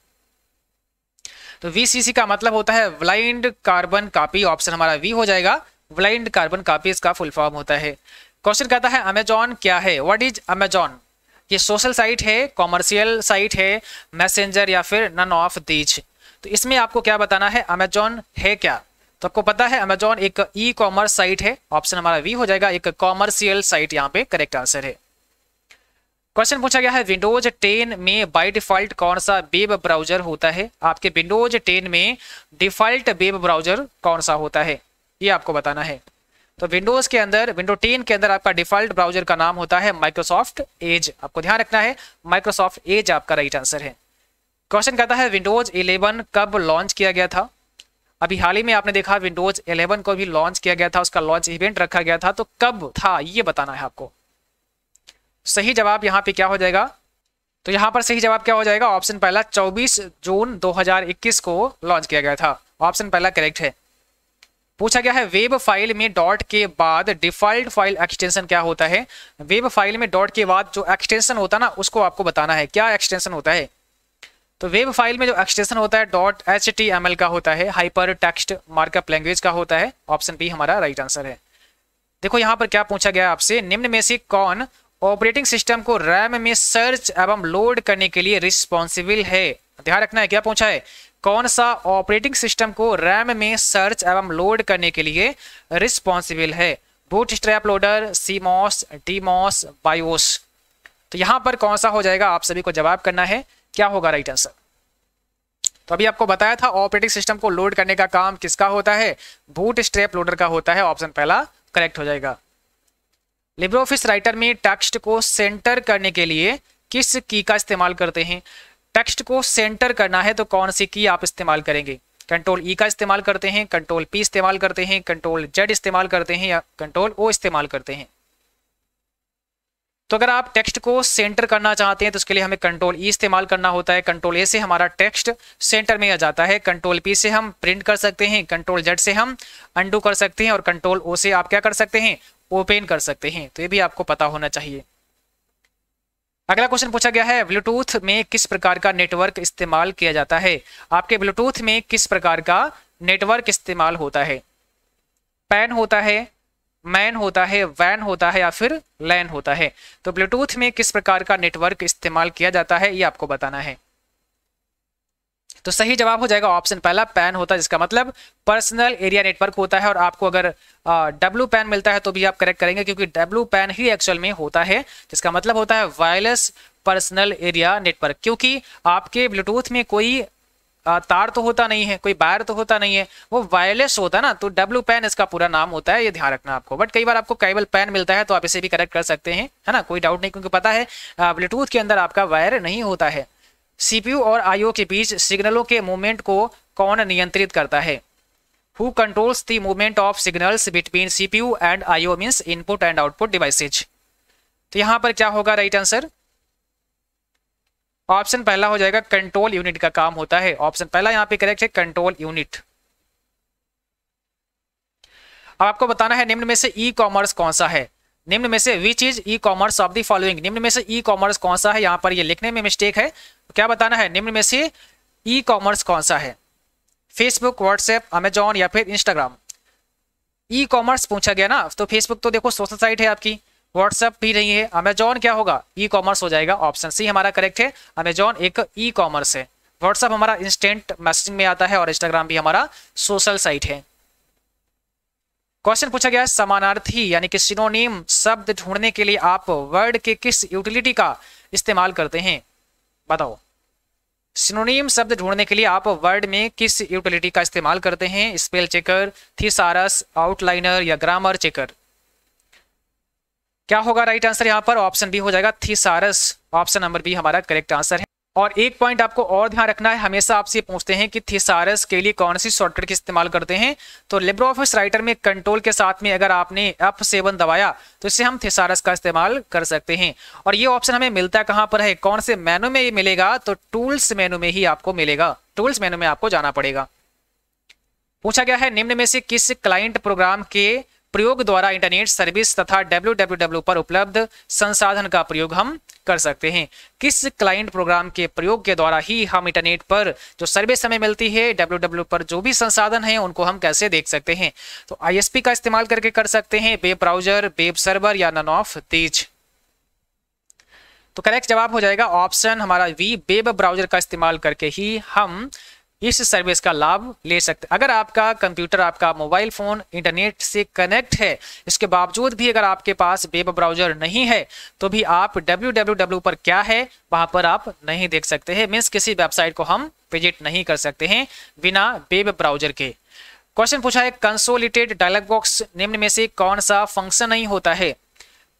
तो वी का मतलब होता है ब्लाइंड कार्बन कापी ऑप्शन हमारा वी हो जाएगा ब्लाइंड कार्बन कापी इसका फुल फॉर्म होता है क्वेश्चन कहता है अमेजॉन क्या है वट इज अमेजॉन ये सोशल साइट है कॉमर्शियल साइट है मैसेंजर या फिर नन ऑफ दीज तो इसमें आपको क्या बताना है अमेजॉन है क्या तो आपको पता है अमेजॉन एक ई कॉमर्स साइट है ऑप्शन हमारा वी हो जाएगा एक कॉमर्शियल साइट यहाँ पे करेक्ट आंसर है क्वेश्चन पूछा गया है विंडोज 10 में बाय डिफॉल्ट कौन सा वेब ब्राउजर होता है आपके विंडोज 10 में डिफॉल्ट वेब ब्राउजर कौन सा होता है ये आपको बताना है तो विंडोज के अंदर विंडो 10 के अंदर आपका डिफॉल्ट ब्राउजर का नाम होता है माइक्रोसॉफ्ट एज आपको ध्यान रखना है माइक्रोसॉफ्ट एज आपका राइट आंसर है क्वेश्चन कहता है विंडोज 11 कब लॉन्च किया गया था अभी हाल ही में आपने देखा विंडोज 11 को भी लॉन्च किया गया था उसका लॉन्च इवेंट रखा गया था तो कब था ये बताना है आपको सही जवाब यहाँ पे क्या हो जाएगा तो यहाँ पर सही जवाब क्या हो जाएगा ऑप्शन पहला 24 जून 2021 को लॉन्च किया गया था ऑप्शन पहला करेक्ट है पूछा गया है वेब फाइल में डॉट के बाद डिफॉल्ट फाइल एक्सटेंशन क्या होता है वेब फाइल में डॉट के बाद जो एक्सटेंशन होता है ना उसको आपको बताना है क्या एक्सटेंशन होता है तो वेब फाइल में जो एक्सटेंशन होता है dot H T M L का होता है हाइपर टेक्स्ट मार्कअप लैंग्वेज का होता है ऑप्शन बी हमारा राइट आंसर है देखो यहाँ पर क्या पूछा गया आपसे निम्न में से कौन ऑपरेटिंग सिस्टम को रैम में सर्च एवं लोड करने के लिए रिस्पॉन्सिबल है ध्यान रखना है क्या पूछा है कौन सा ऑपरेटिंग सिस्टम को रैम में सर्च एवं लोड करने के लिए रिस्पॉन्सिबल है bootstrap loader CMOS DMOS BIOS तो यहां पर कौन सा हो जाएगा आप सभी को जवाब करना है क्या होगा राइट आंसर तो अभी आपको बताया था ऑपरेटिंग सिस्टम को लोड करने का काम किसका होता है बूट स्ट्रैप लोडर का होता है ऑप्शन पहला करेक्ट हो जाएगा लिब्रो ऑफिस राइटर में टेक्स्ट को सेंटर करने के लिए किस की का इस्तेमाल करते हैं टेक्स्ट को सेंटर करना है तो कौन सी की आप इस्तेमाल करेंगे कंट्रोल ई e का इस्तेमाल करते हैं कंट्रोल पी इस्तेमाल करते हैं कंट्रोल जेड इस्तेमाल करते हैं या कंट्रोल ओ इस्तेमाल करते हैं तो अगर आप टेक्स्ट को सेंटर करना चाहते हैं तो उसके लिए हमें कंट्रोल ई e इस्तेमाल करना होता है कंट्रोल ए से हमारा टेक्स्ट सेंटर में आ जाता है कंट्रोल पी से हम प्रिंट कर सकते हैं कंट्रोल जेड से हम अंडू कर सकते हैं और कंट्रोल ओ से आप क्या कर सकते हैं ओपन कर सकते हैं तो ये भी आपको पता होना चाहिए अगला क्वेश्चन पूछा गया है ब्लूटूथ में किस प्रकार का नेटवर्क इस्तेमाल किया जाता है आपके ब्लूटूथ में किस प्रकार का नेटवर्क इस्तेमाल होता है पैन होता है मैन होता है वैन होता है या फिर लैन होता है तो ब्लूटूथ में किस प्रकार का नेटवर्क इस्तेमाल किया जाता है ये आपको बताना है तो सही जवाब हो जाएगा ऑप्शन पहला पैन होता है जिसका मतलब पर्सनल एरिया नेटवर्क होता है और आपको अगर डब्लू पैन मिलता है तो भी आप करेक्ट करेंगे क्योंकि डब्लू पैन ही एक्चुअल में होता है जिसका मतलब होता है वायरलेस पर्सनल एरिया नेटवर्क क्योंकि आपके ब्लूटूथ में कोई तार तो होता नहीं है कोई वायर तो होता नहीं है वो वायरलेस होता है ना तो डब्ल्यू पैन इसका पूरा नाम होता है ये ध्यान रखना आपको बट कई बार आपको केबल पैन मिलता है तो आप इसे भी करेक्ट कर सकते हैं है ना कोई डाउट नहीं क्योंकि पता है ब्लूटूथ के अंदर आपका वायर नहीं होता है सीपीयू और आईओ के बीच सिग्नलों के मूवमेंट को कौन नियंत्रित करता है who controls the movement of signals between CPU and IO means input and output devices तो यहां पर क्या होगा राइट आंसर ऑप्शन पहला हो जाएगा कंट्रोल यूनिट का काम होता है ऑप्शन पहला यहां पे करेक्ट है कंट्रोल यूनिट अब आपको बताना है निम्न में से ई e कॉमर्स कौन सा है निम्न में से which is e commerce of the following निम्न में से ई e कॉमर्स कौन सा है यहां पर ये लिखने में मिस्टेक है तो क्या बताना है निम्न में से ई कॉमर्स कौन सा है फेसबुक व्हाट्सएप अमेजोन या फिर इंस्टाग्राम ई कॉमर्स पूछा गया ना तो फेसबुक तो देखो सोशल साइट है आपकी व्हाट्सएप भी नहीं है अमेजोन क्या होगा ई कॉमर्स हो जाएगा ऑप्शन सी हमारा करेक्ट है अमेजोन एक ई कॉमर्स है व्हाट्सएप हमारा इंस्टेंट मैसेजिंग में आता है और इंस्टाग्राम भी हमारा सोशल साइट है क्वेश्चन पूछा गया है समानार्थी यानी कि सिनोनिम शब्द ढूंढने के लिए आप वर्ड के किस यूटिलिटी का इस्तेमाल करते हैं बताओ सिनोनिम शब्द ढूंढने के लिए आप वर्ड में किस यूटिलिटी का इस्तेमाल करते हैं स्पेल चेकर थीसारस आउटलाइनर या ग्रामर चेकर क्या होगा राइट आंसर यहां पर ऑप्शन बी हो जाएगा थीसारस ऑप्शन नंबर बी हमारा करेक्ट आंसर है और एक पॉइंट आपको और ध्यान रखना है हमेशा आपसे पूछते हैं कि थिसारस के लिए कौन सी शॉर्टकट का इस्तेमाल करते हैं तो लिब्रो ऑफिस राइटर में कंट्रोल के साथ में अगर आपने अप सेवन दबाया तो इससे हम थिसारस का इस्तेमाल कर सकते हैं और ये ऑप्शन हमें मिलता है कहाँ पर है कौन से मेनू में ये मिलेगा तो टूल्स मेनू में ही आपको मिलेगा टूल्स मेनू में आपको जाना पड़ेगा पूछा गया है निम्न में से किस क्लाइंट प्रोग्राम के प्रयोग द्वारा इंटरनेट सर्विस तथा डब्ल्यू पर उपलब्ध संसाधन का प्रयोग हम कर सकते हैं किस क्लाइंट प्रोग्राम के प्रयोग के द्वारा ही हम इंटरनेट पर जो सर्विस हमें मिलती है डब्ल्यू पर जो भी संसाधन है उनको हम कैसे देख सकते हैं तो आईएसपी का इस्तेमाल करके कर सकते हैं वेब ब्राउजर वेब सर्वर या नन ऑफ तेज तो करेक्ट जवाब हो जाएगा ऑप्शन हमारा वी वेब ब्राउजर का इस्तेमाल करके ही हम इस सर्विस का लाभ ले सकते अगर आपका कंप्यूटर आपका मोबाइल फ़ोन इंटरनेट से कनेक्ट है इसके बावजूद भी अगर आपके पास वेब ब्राउजर नहीं है तो भी आप डब्ल्यू पर क्या है वहां पर आप नहीं देख सकते हैं मीन्स किसी वेबसाइट को हम विजिट नहीं कर सकते हैं बिना वेब ब्राउजर के क्वेश्चन पूछा है कंसोलिटेड डायलॉग बॉक्स निम्न में से कौन सा फंक्शन नहीं होता है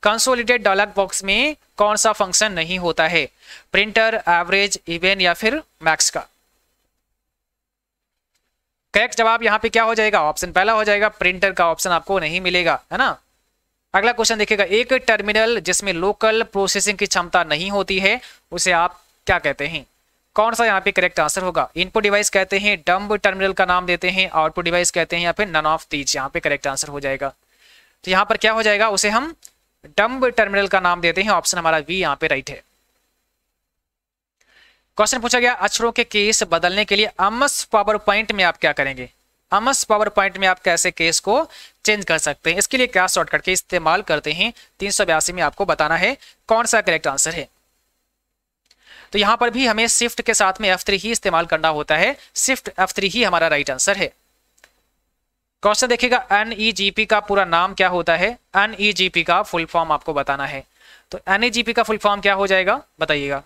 कंसोलिटेड डायलॉग बॉक्स में कौन सा फंक्शन नहीं होता है प्रिंटर एवरेज इवेन या फिर मैक्स का करेक्ट जवाब यहाँ पे क्या हो जाएगा ऑप्शन पहला हो जाएगा प्रिंटर का ऑप्शन आपको नहीं मिलेगा है ना अगला क्वेश्चन देखिएगा एक टर्मिनल जिसमें लोकल प्रोसेसिंग की क्षमता नहीं होती है उसे आप क्या कहते हैं कौन सा यहाँ पे करेक्ट आंसर होगा इनपुट डिवाइस कहते हैं डम्ब टर्मिनल का नाम देते हैं आउटपुट डिवाइस कहते हैं या फिर नन ऑफ तीज यहाँ पे करेक्ट आंसर हो जाएगा तो यहाँ पर क्या हो जाएगा उसे हम डम्ब टर्मिनल का नाम देते हैं ऑप्शन हमारा वी यहाँ पे राइट है क्वेश्चन पूछा गया अक्षरों के केस बदलने के लिए अमस पावर पॉइंट में आप क्या करेंगे अमस पावर पॉइंट में आप कैसे केस को चेंज कर सकते हैं इसके लिए क्या शॉर्टकट के इस्तेमाल करते हैं तीन में आपको बताना है कौन सा करेक्ट आंसर है तो यहां पर भी हमें शिफ्ट के साथ में F3 ही इस्तेमाल करना होता है शिफ्ट F3 ही हमारा राइट आंसर है क्वेश्चन देखिएगा पी e का पूरा नाम क्या होता है पी e का फुल फॉर्म आपको बताना है तो पी e का फुल फॉर्म क्या हो जाएगा बताइएगा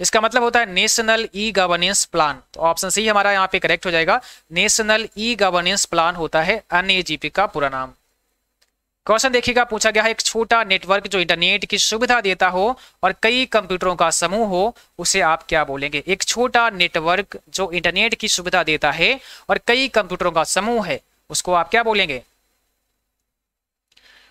इसका मतलब होता है नेशनल ई गवर्नेंस प्लान तो ऑप्शन सी हमारा यहाँ पे करेक्ट हो जाएगा नेशनल ई गवर्नेंस प्लान होता है जीपी का पूरा नाम क्वेश्चन देखिएगा पूछा गया है एक छोटा नेटवर्क जो इंटरनेट की सुविधा देता हो और कई कंप्यूटरों का समूह हो उसे आप क्या बोलेंगे एक छोटा नेटवर्क जो इंटरनेट की सुविधा देता है और कई कंप्यूटरों का समूह है उसको आप क्या बोलेंगे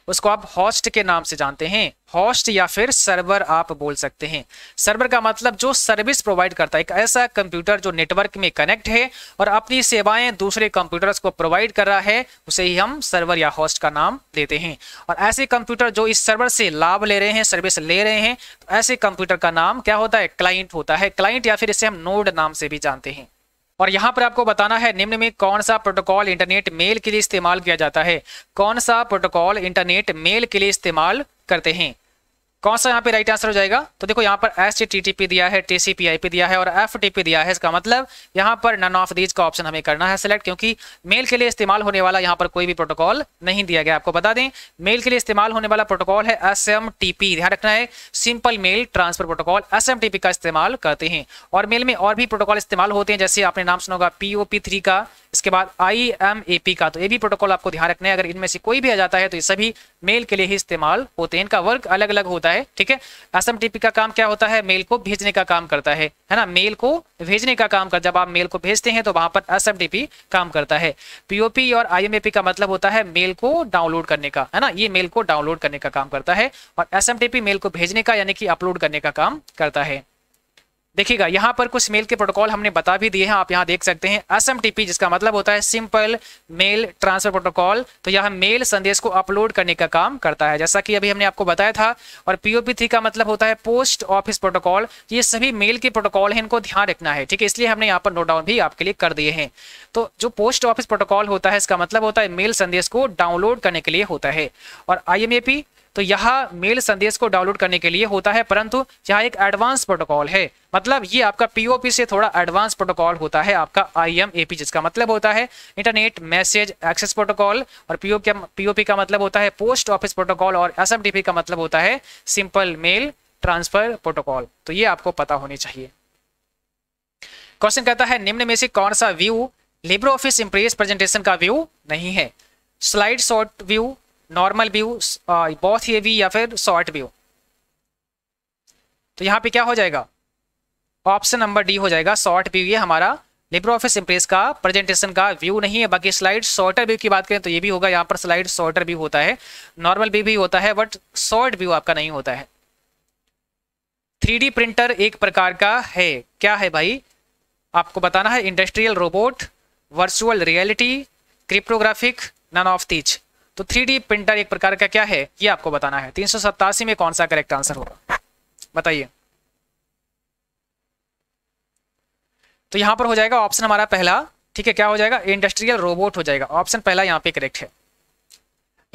उसको आप होस्ट के नाम से जानते हैं होस्ट या फिर सर्वर आप बोल सकते हैं सर्वर का मतलब जो सर्विस प्रोवाइड करता है एक ऐसा कंप्यूटर जो नेटवर्क में कनेक्ट है और अपनी सेवाएं दूसरे कंप्यूटर्स को प्रोवाइड कर रहा है उसे ही हम सर्वर या होस्ट का नाम देते हैं और ऐसे कंप्यूटर जो इस सर्वर से लाभ ले रहे हैं सर्विस ले रहे हैं तो ऐसे कंप्यूटर का नाम क्या होता है क्लाइंट होता है क्लाइंट या फिर इसे हम नोड नाम से भी जानते हैं और यहाँ पर आपको बताना है निम्न में कौन सा प्रोटोकॉल इंटरनेट मेल के लिए इस्तेमाल किया जाता है कौन सा प्रोटोकॉल इंटरनेट मेल के लिए इस्तेमाल करते हैं कौन सा यहाँ पे राइट आंसर हो जाएगा तो देखो यहाँ पर एस दिया है टी दिया है और एफ दिया है इसका मतलब यहाँ पर नन ऑफ दीज का ऑप्शन हमें करना है सिलेक्ट क्योंकि मेल के लिए इस्तेमाल होने वाला यहाँ पर कोई भी प्रोटोकॉल नहीं दिया गया आपको बता दें मेल के लिए इस्तेमाल होने वाला प्रोटोकॉल है एस एम ध्यान रखना है simple mail transfer protocol S का इस्तेमाल करते हैं और मेल में और भी प्रोटोकॉल इस्तेमाल होते हैं जैसे आपने नाम सुना ओ पी का इसके बाद आई एम ए पी का तो ये भी प्रोटोकॉल आपको ध्यान रखना है अगर इनमें से कोई भी आ जाता है तो ये सभी मेल के लिए ही इस्तेमाल होते हैं इनका वर्क अलग अलग होता है होता है ठीक है असम टीपी का काम क्या होता है मेल को भेजने का काम करता है है ना मेल को भेजने का काम कर जब आप मेल को भेजते हैं तो वहां पर असम काम करता है पीओपी और आईएमएपी का मतलब होता है मेल को डाउनलोड करने का है ना ये मेल को डाउनलोड करने का काम करता है और एस मेल को भेजने का यानी कि अपलोड करने का काम करता है देखिएगा यहाँ पर कुछ मेल के प्रोटोकॉल हमने बता भी दिए हैं आप यहाँ देख सकते हैं एसएम जिसका मतलब होता है सिंपल मेल ट्रांसफर प्रोटोकॉल तो यह मेल संदेश को अपलोड करने का काम करता है जैसा कि अभी हमने आपको बताया था और पीओपी थ्री का मतलब होता है पोस्ट ऑफिस प्रोटोकॉल ये सभी मेल के प्रोटोकॉल है इनको ध्यान रखना है ठीक है इसलिए हमने यहाँ पर नोट डाउन भी आपके लिए कर दिए हैं तो जो पोस्ट ऑफिस प्रोटोकॉल होता है इसका मतलब होता है मेल संदेश को डाउनलोड करने के लिए होता है और आई तो यहाँ मेल संदेश को डाउनलोड करने के लिए होता है परंतु यहाँ एक एडवांस प्रोटोकॉल है मतलब ये आपका पीओपी से थोड़ा एडवांस प्रोटोकॉल होता है आपका आईएमएपी जिसका मतलब होता है इंटरनेट मैसेज एक्सेस प्रोटोकॉल और पीओपी पीओपी का मतलब होता है पोस्ट ऑफिस प्रोटोकॉल और एस का मतलब होता है सिंपल मेल ट्रांसफर प्रोटोकॉल तो ये आपको पता होनी चाहिए क्वेश्चन कहता है निम्न में से कौन सा view Libre office Impress presentation का व्यू नहीं है slide short view normal view boss ये भी या फिर शॉर्ट व्यू तो यहाँ पे क्या हो जाएगा ऑप्शन नंबर डी हो जाएगा शॉर्ट व्यू ये हमारा लिब्रो ऑफिस इम्प्रेस का प्रेजेंटेशन का व्यू नहीं है बाकी स्लाइड शॉर्टर व्यू की बात करें तो ये भी होगा यहाँ पर स्लाइड शॉर्टर व्यू होता है नॉर्मल व्यू भी होता है बट शॉर्ट व्यू आपका नहीं होता है थ्री प्रिंटर एक प्रकार का है क्या है भाई आपको बताना है industrial robot virtual reality cryptographic none of these तो थ्री प्रिंटर एक प्रकार का क्या है ये आपको बताना है तीन में कौन सा करेक्ट आंसर होगा बताइए तो यहां पर हो जाएगा ऑप्शन हमारा पहला ठीक है क्या हो जाएगा इंडस्ट्रियल रोबोट हो जाएगा ऑप्शन पहला यहां पे करेक्ट है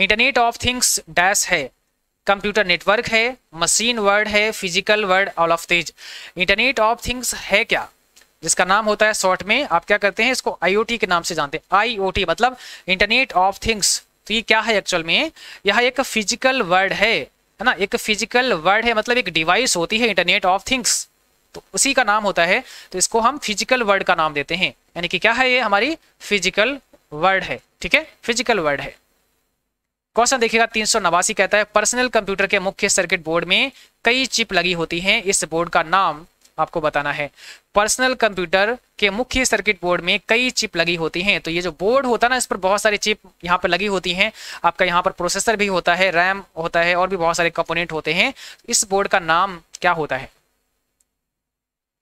इंटरनेट ऑफ थिंग्स डैश है कंप्यूटर नेटवर्क है मशीन वर्ड है physical word all of these internet of things है क्या जिसका नाम होता है शॉर्ट में आप क्या करते हैं इसको आईओटी के नाम से जानते हैं आईओटी मतलब इंटरनेट ऑफ थिंग्स तो ये क्या है एक्चुअल में यह एक फिजिकल वर्ड है है ना एक फिजिकल वर्ड है मतलब एक डिवाइस होती है इंटरनेट ऑफ थिंग्स तो उसी का नाम होता है तो इसको हम फिजिकल वर्ड का नाम देते हैं यानी कि क्या है ये हमारी फिजिकल वर्ड है ठीक है फिजिकल वर्ड है क्वेश्चन देखिएगा तीन सौ नवासी कहता है पर्सनल कंप्यूटर के मुख्य सर्किट बोर्ड में कई चिप लगी होती हैं इस बोर्ड का नाम आपको बताना है पर्सनल कंप्यूटर के मुख्य सर्किट बोर्ड में कई चिप लगी होती हैं तो ये जो बोर्ड होता है ना इस पर बहुत सारी चिप यहाँ पर लगी होती हैं आपका यहाँ पर प्रोसेसर भी होता है रैम होता है और भी बहुत सारे कंपोनेंट होते हैं इस बोर्ड का नाम क्या होता है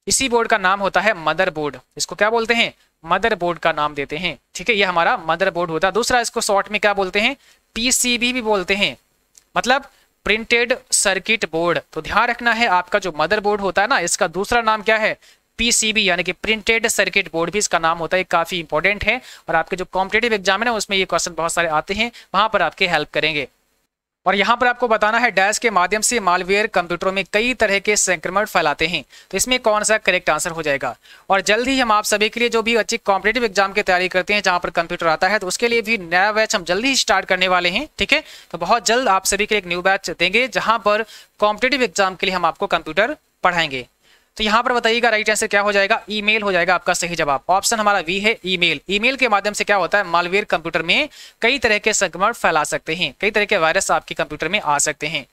इसी बोर्ड का नाम होता है मदर बोर्ड इसको क्या बोलते हैं मदर बोर्ड का नाम देते हैं ठीक है ये हमारा मदर बोर्ड होता है दूसरा इसको शॉर्ट में क्या बोलते हैं पीसीबी भी बोलते हैं मतलब प्रिंटेड सर्किट बोर्ड तो ध्यान रखना है आपका जो मदरबोर्ड होता है ना इसका दूसरा नाम क्या है पीसीबी यानी कि प्रिंटेड सर्किट बोर्ड भी इसका नाम होता है काफी इंपॉर्टेंट है और आपके जो कॉम्पिटेटिव एग्जाम है ना उसमें ये क्वेश्चन बहुत सारे आते हैं वहां पर आपके हेल्प करेंगे और यहाँ पर आपको बताना है डैश के माध्यम से मालवेयर कंप्यूटरों में कई तरह के संक्रमण फैलाते हैं तो इसमें कौन सा करेक्ट आंसर हो जाएगा और जल्द ही हम आप सभी के लिए जो भी अच्छी कॉम्पिटेटिव एग्जाम की तैयारी करते हैं जहाँ पर कंप्यूटर आता है तो उसके लिए भी नया बैच हम जल्द ही स्टार्ट करने वाले हैं ठीक है तो बहुत जल्द आप सभी के लिए एक न्यू बैच देंगे जहाँ पर कॉम्पिटेटिव एग्जाम के लिए हम आपको कंप्यूटर पढ़ाएंगे तो यहाँ पर बताइएगा राइट आंसर क्या हो जाएगा ईमेल हो जाएगा आपका सही जवाब ऑप्शन हमारा वी है ईमेल ईमेल के माध्यम से क्या होता है मालवेयर कंप्यूटर में कई तरह के संक्रमण फैला सकते हैं कई तरह के वायरस आपके कंप्यूटर में आ सकते हैं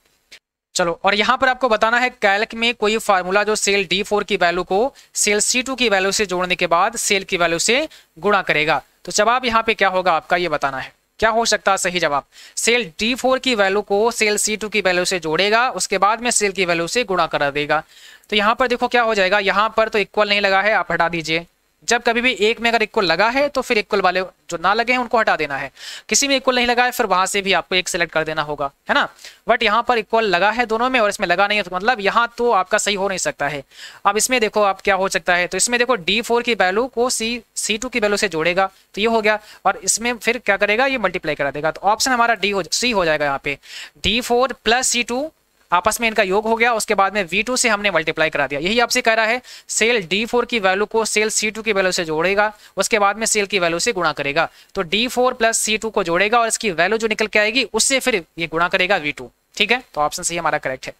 चलो और यहाँ पर आपको बताना है कैलक में कोई फार्मूला जो सेल डी फोर की वैल्यू को सेल सी टू की वैल्यू से जोड़ने के बाद सेल की वैल्यू से गुणा करेगा तो जवाब यहाँ पे क्या होगा आपका ये बताना है क्या हो सकता है सही जवाब सेल डी फोर की वैल्यू को सेल सी टू की वैल्यू से जोड़ेगा उसके बाद में सेल की वैल्यू से गुणा करा देगा तो यहाँ पर देखो क्या हो जाएगा यहाँ पर तो इक्वल नहीं लगा है आप हटा दीजिए जब कभी भी एक में अगर इक्वल लगा है तो फिर इक्वल वाले जो ना लगे हैं उनको हटा देना है किसी में इक्वल नहीं लगा है फिर वहां से भी आपको एक सेलेक्ट कर देना होगा है ना बट यहाँ पर इक्वल लगा है दोनों में और इसमें लगा नहीं है तो मतलब यहाँ तो आपका सही हो नहीं सकता है अब इसमें देखो आप क्या हो सकता है तो इसमें देखो डी फोर की वैल्यू को सी सी टू की वैल्यू से जोड़ेगा तो ये हो गया और इसमें फिर क्या करेगा ये मल्टीप्लाई करा देगा तो ऑप्शन हमारा डी हो सी हो जाएगा यहाँ पे D four plus C two आपस में इनका योग हो गया उसके बाद में वी से हमने मल्टीप्लाई करा दिया यही आपसे कह रहा है सेल डी की वैल्यू को सेल सी की वैल्यू से जोड़ेगा उसके बाद में सेल की वैल्यू से गुणा करेगा तो डी फोर को जोड़ेगा और इसकी वैल्यू जो निकल के आएगी उससे फिर ये गुणा करेगा वी ठीक है तो ऑप्शन सही हमारा करेक्ट है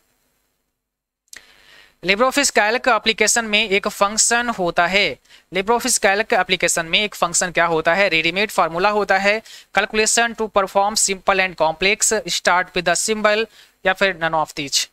लिब्रोफिस कैल्क एप्लीकेशन में एक फंक्शन होता है लिब्रोफिस कैल्क एप्लीकेशन में एक फंक्शन क्या होता है रेडीमेड फार्मूला होता है calculation to perform simple and complex start with the symbol या फिर नन ऑफ दीज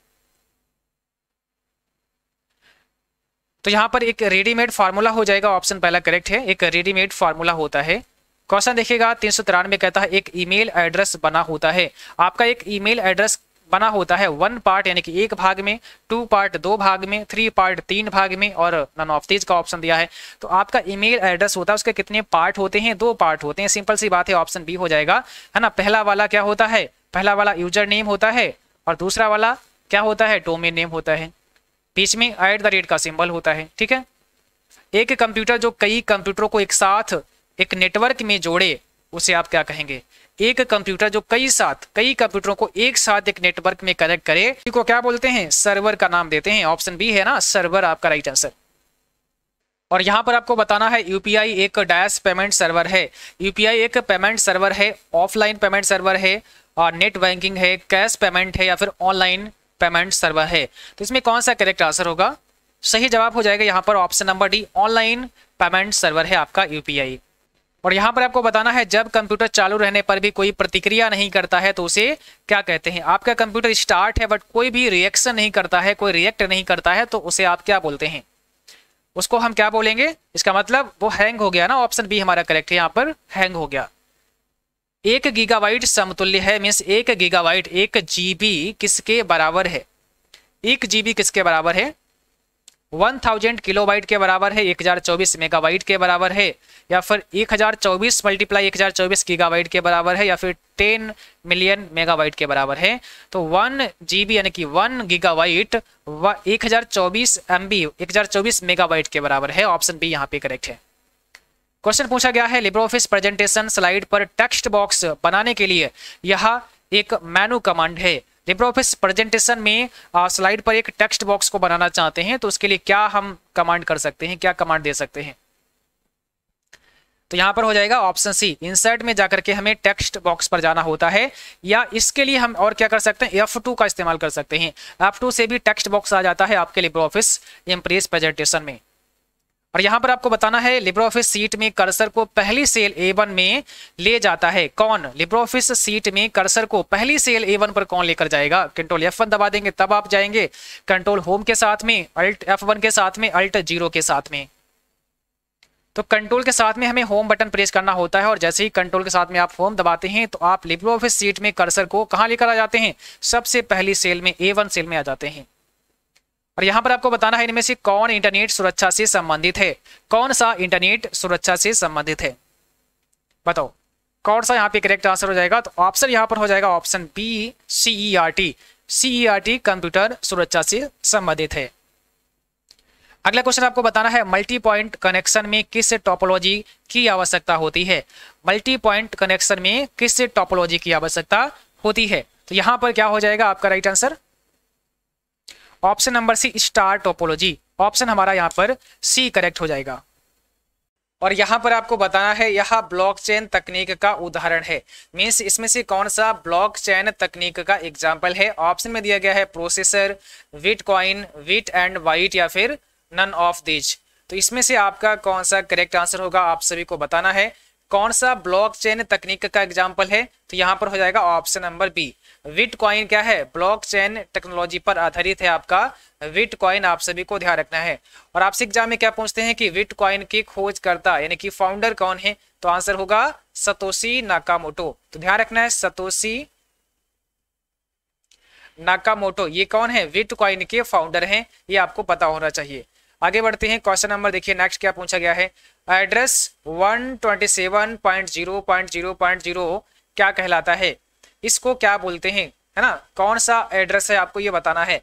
तो यहाँ पर एक रेडीमेड फार्मूला हो जाएगा ऑप्शन पहला करेक्ट है एक रेडीमेड फार्मूला होता है क्वेश्चन देखिएगा तीन सौ तिरानवे कहता है एक ईमेल एड्रेस बना होता है आपका एक ईमेल एड्रेस बना होता है वन पार्ट यानी कि एक भाग में टू पार्ट दो भाग में थ्री पार्ट तीन भाग में और नन ऑफ तीज का ऑप्शन दिया है तो आपका ईमेल एड्रेस होता है उसके कितने पार्ट होते हैं दो पार्ट होते हैं सिंपल सी बात है ऑप्शन बी हो जाएगा है ना पहला वाला क्या होता है पहला वाला यूजर नेम होता है और दूसरा वाला क्या होता है डोमेन नेम होता है बीच में एट द रेट का सिंबल होता है ठीक है एक कंप्यूटर जो कई कंप्यूटरों को एक साथ एक नेटवर्क में जोड़े उसे आप क्या कहेंगे एक कंप्यूटर जो कई साथ कई कंप्यूटरों को एक साथ एक नेटवर्क में कनेक्ट करे को क्या बोलते हैं सर्वर का नाम देते हैं ऑप्शन बी है ना सर्वर आपका राइट आंसर और यहां पर आपको बताना है यूपीआई एक डैश पेमेंट सर्वर है यूपीआई एक पेमेंट सर्वर है ऑफलाइन पेमेंट सर्वर है और नेट बैंकिंग है कैश पेमेंट है या फिर ऑनलाइन पेमेंट सर्वर है तो इसमें कौन सा करेक्ट आंसर होगा सही जवाब हो जाएगा यहाँ पर option number D online payment server है आपका यू और यहाँ पर आपको बताना है जब कंप्यूटर चालू रहने पर भी कोई प्रतिक्रिया नहीं करता है तो उसे क्या कहते हैं आपका कंप्यूटर स्टार्ट है बट कोई भी रिएक्शन नहीं करता है कोई रिएक्ट नहीं करता है तो उसे आप क्या बोलते हैं उसको हम क्या बोलेंगे इसका मतलब वो हैंग हो गया ना ऑप्शन बी हमारा करेक्ट है यहाँ पर हैंग हो गया एक गीगावाइट समतुल्य है मीन्स एक गीगावाइट एक जीबी किसके बराबर है एक जीबी किसके बराबर है 1000 किलोबाइट के बराबर है 1024 मेगावाइट के बराबर है या फिर 1024 मल्टीप्लाई 1024 गीगावाइट के बराबर है या फिर 10 मिलियन मेगावाइट के बराबर है तो 1 जीबी यानी कि 1 गीगावाइट चौबीस एमबी 1024 मेगावाइट के बराबर है ऑप्शन बी यहाँ पे करेक्ट है क्वेश्चन पूछा गया है लिब्रो ऑफिस प्रेजेंटेशन स्लाइड पर टेक्स्ट बॉक्स बनाने के लिए यह एक मेनू कमांड है लिब्रो ऑफिस प्रेजेंटेशन में आ, स्लाइड पर एक टेक्स्ट बॉक्स को बनाना चाहते हैं तो उसके लिए क्या हम कमांड कर सकते हैं क्या कमांड दे सकते हैं तो यहां पर हो जाएगा ऑप्शन सी इंसर्ट में जाकर के हमें टेक्स्ट बॉक्स पर जाना होता है या इसके लिए हम और क्या कर सकते हैं एफ का इस्तेमाल कर सकते हैं एफ से भी टेक्स्ट बॉक्स आ जाता है आपके लिब्रो ऑफिस इम्प्रेस प्रेजेंटेशन में और यहां पर आपको बताना है लिब्रो ऑफिस सीट में कर्सर को पहली सेल ए वन में ले जाता है कौन लिब्रो ऑफिस सीट में कर्सर को पहली सेल ए वन पर कौन लेकर जाएगा कंट्रोल एफ वन दबा देंगे तब आप जाएंगे कंट्रोल होम के साथ में अल्ट एफ वन के साथ में अल्ट जीरो के साथ में तो कंट्रोल के साथ में हमें होम बटन प्रेस करना होता है और जैसे ही कंट्रोल के साथ में आप होम दबाते हैं तो आप लिब्रो ऑफिस सीट में कर्सर को कहाँ लेकर आ जाते हैं सबसे पहली सेल में ए वन सेल में आ जाते हैं और यहाँ पर आपको बताना है इनमें से कौन इंटरनेट सुरक्षा से संबंधित है कौन सा इंटरनेट सुरक्षा से संबंधित है बताओ कौन सा यहाँ पे करेक्ट आंसर हो जाएगा तो ऑप्शन यहाँ पर हो जाएगा option B C E R T C E R T computer सुरक्षा से संबंधित है अगला क्वेश्चन आपको बताना है मल्टी पॉइंट कनेक्शन में किस टॉपोलॉजी की आवश्यकता होती है मल्टी पॉइंट कनेक्शन में किस टॉपोलॉजी की आवश्यकता होती है तो यहाँ पर क्या हो जाएगा आपका right answer option number C star topology option हमारा यहाँ पर सी करेक्ट हो जाएगा और यहाँ पर आपको बताना है यह ब्लॉकचेन तकनीक का उदाहरण है मीन्स इसमें से कौन सा ब्लॉकचेन तकनीक का एग्जाम्पल है ऑप्शन में दिया गया है processor bitcoin bit and byte या फिर नन ऑफ दिज तो इसमें से आपका कौन सा करेक्ट आंसर होगा आप सभी को बताना है कौन सा ब्लॉकचेन तकनीक का एग्जाम्पल है तो यहाँ पर हो जाएगा option number B bitcoin क्या है ब्लॉकचेन टेक्नोलॉजी पर आधारित है आपका विट कॉइन आप सभी को ध्यान रखना है और आपसे एग्जाम में क्या पूछते हैं कि विट कॉइन की खोजकर्ता यानी कि फाउंडर कौन है तो आंसर होगा सतोशी नाकामोटो तो ध्यान रखना है सतोशी नाकामोटो ये कौन है विट कॉइन के फाउंडर है ये आपको पता होना चाहिए आगे बढ़ते हैं क्वेश्चन नंबर देखिए नेक्स्ट क्या पूछा गया है एड्रेस वन क्या कहलाता है इसको क्या बोलते हैं है ना कौन सा एड्रेस है आपको ये बताना है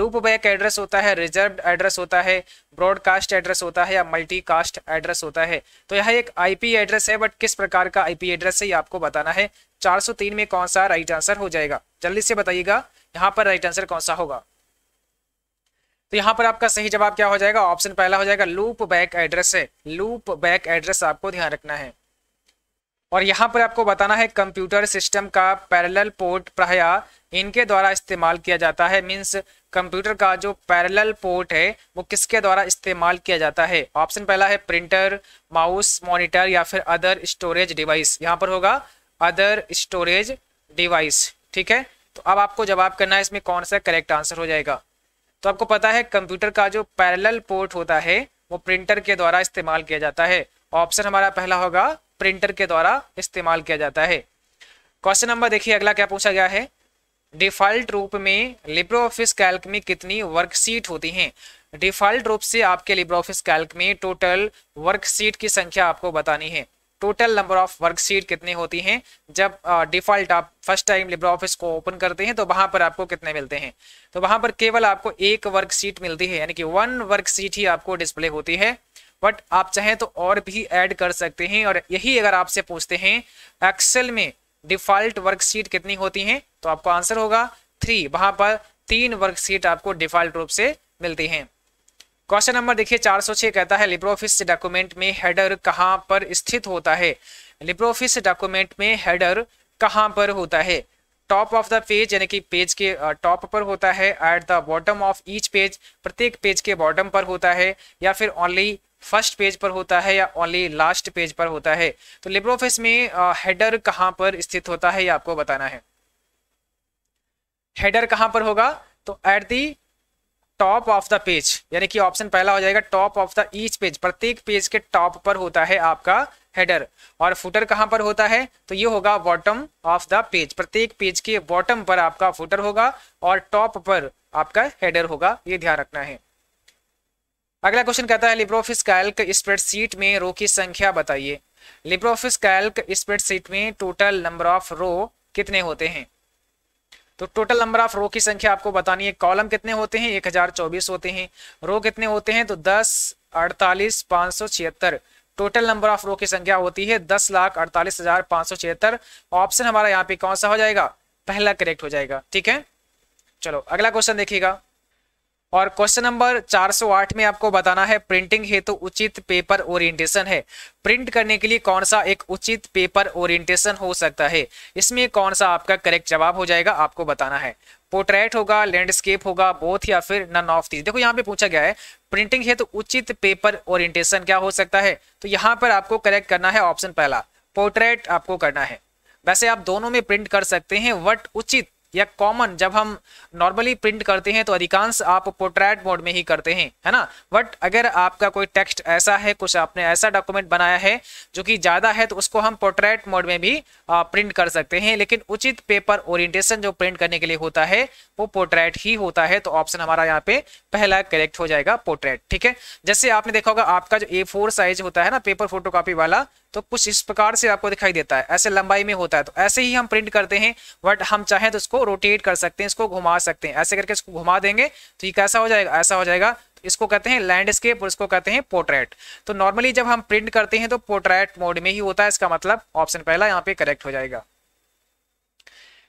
लूप बैक एड्रेस होता है रिजर्व एड्रेस होता है ब्रॉडकास्ट एड्रेस होता है या मल्टी कास्ट एड्रेस होता है तो यह एक आईपी एड्रेस है बट किस प्रकार का आईपी एड्रेस है ये आपको बताना है 403 में कौन सा राइट आंसर हो जाएगा जल्दी से बताइएगा यहाँ पर राइट आंसर कौन सा होगा तो यहाँ पर आपका सही जवाब क्या हो जाएगा ऑप्शन पहला हो जाएगा लूप बैक एड्रेस है लूप बैक एड्रेस आपको ध्यान रखना है और यहाँ पर आपको बताना है कंप्यूटर सिस्टम का पैरेलल पोर्ट प्राय इनके द्वारा इस्तेमाल किया जाता है मीन्स कंप्यूटर का जो पैरेलल पोर्ट है वो किसके द्वारा इस्तेमाल किया जाता है ऑप्शन पहला है प्रिंटर माउस मॉनिटर या फिर अदर स्टोरेज डिवाइस यहाँ पर होगा अदर स्टोरेज डिवाइस ठीक है तो अब आपको जवाब करना है इसमें कौन सा करेक्ट आंसर हो जाएगा तो आपको पता है कंप्यूटर का जो पैरेलल पोर्ट होता है वो प्रिंटर के द्वारा इस्तेमाल किया जाता है ऑप्शन हमारा पहला होगा प्रिंटर के द्वारा इस्तेमाल किया जाता है क्वेश्चन नंबर देखिए अगला क्या पूछा गया है डिफॉल्ट रूप में लिब्रो ऑफिस कैल्क में कितनी वर्कशीट होती हैं डिफॉल्ट रूप से आपके लिब्रो ऑफिस कैल्क में टोटल वर्कशीट की संख्या आपको बतानी है टोटल नंबर ऑफ वर्कशीट कितनी होती हैं जब डिफॉल्ट आप फर्स्ट टाइम लिब्रो ऑफिस को ओपन करते हैं तो वहां पर आपको कितने मिलते हैं तो वहां पर केवल आपको एक वर्कशीट मिलती है यानी कि वन वर्कशीट ही आपको डिस्प्ले होती है बट आप चाहें तो और भी ऐड कर सकते हैं और यही अगर आपसे पूछते हैं एक्सेल में डिफॉल्ट वर्कशीट कितनी होती हैं तो आपको आंसर होगा थ्री वहां पर तीन वर्कशीट आपको डिफॉल्ट रूप से मिलती हैं क्वेश्चन नंबर देखिए चार कहता है लिब्रो ऑफिस डॉक्यूमेंट में हेडर कहाँ पर स्थित होता है लिब्रो ऑफिस डॉक्यूमेंट में हेडर कहाँ पर होता है टॉप ऑफ द पेज यानी कि पेज के टॉप पर होता है at the bottom of each page प्रत्येक पेज के बॉटम पर होता है या फिर ओनली फर्स्ट पेज पर होता है या ओनली लास्ट पेज पर होता है तो लिब्रो ऑफिस में हेडर कहां पर स्थित होता है ये आपको बताना है हेडर कहां पर होगा तो at the top of the page यानी कि ऑप्शन पहला हो जाएगा top of the each page प्रत्येक पेज के टॉप पर होता है आपका हेडर और फुटर कहां पर होता है तो ये होगा बॉटम ऑफ द पेज प्रत्येक पेज के बॉटम पर आपका फुटर होगा और टॉप पर आपका हेडर होगा ये ध्यान रखना है अगला क्वेश्चन कहता है लिब्रोफिस कैल्क स्प्रेडशीट में रो की संख्या बताइए लिब्रोफिस कैल्क स्प्रेडशीट में टोटल नंबर ऑफ रो कितने होते हैं तो टोटल नंबर ऑफ रो की संख्या आपको बतानी है कॉलम कितने होते हैं 1024 होते हैं रो कितने होते हैं तो 10 अड़तालीस पांच सौ छिहत्तर टोटल नंबर ऑफ रो की संख्या होती है दस लाख अड़तालीस हजार पांच सौ छिहत्तर ऑप्शन हमारा यहाँ पे कौन सा हो जाएगा पहला करेक्ट हो जाएगा ठीक है चलो अगला क्वेश्चन देखिएगा और क्वेश्चन नंबर 408 में आपको बताना है प्रिंटिंग हेतु तो उचित पेपर ओरिएंटेशन है प्रिंट करने के लिए कौन सा एक उचित पेपर ओरिएंटेशन हो सकता है इसमें कौन सा आपका करेक्ट जवाब हो जाएगा आपको बताना है पोर्ट्रेट होगा लैंडस्केप होगा बोथ या फिर नन ऑफ दीज देखो यहाँ पे पूछा गया है प्रिंटिंग हेतु तो उचित पेपर ओरिएंटेशन क्या हो सकता है तो यहाँ पर आपको करेक्ट करना है ऑप्शन पहला पोर्ट्रेट आपको करना है वैसे आप दोनों में प्रिंट कर सकते हैं वट उचित या कॉमन जब हम नॉर्मली प्रिंट करते हैं तो अधिकांश आप पोर्ट्रेट मोड में ही करते हैं है ना बट अगर आपका कोई टेक्स्ट ऐसा है कुछ आपने ऐसा डॉक्यूमेंट बनाया है जो कि ज़्यादा है तो उसको हम पोर्ट्रेट मोड में भी प्रिंट कर सकते हैं लेकिन उचित पेपर ओरिएंटेशन जो प्रिंट करने के लिए होता है वो पोर्ट्रेट ही होता है तो ऑप्शन हमारा यहाँ पे पहला करेक्ट हो जाएगा पोर्ट्रेट ठीक है जैसे आपने देखा होगा आपका जो ए साइज होता है ना पेपर फोटो वाला तो कुछ इस प्रकार से आपको दिखाई देता है ऐसे लंबाई में होता है तो ऐसे ही हम प्रिंट करते हैं बट हम चाहें तो इसको रोटेट कर सकते हैं इसको घुमा सकते हैं ऐसे करके इसको घुमा देंगे तो ये कैसा हो जाएगा ऐसा हो जाएगा तो इसको कहते हैं लैंडस्केप और इसको कहते हैं पोर्ट्रेट तो नॉर्मली जब हम प्रिंट करते हैं तो पोर्ट्रेट मोड में ही होता है इसका मतलब ऑप्शन पहला यहाँ पे करेक्ट हो जाएगा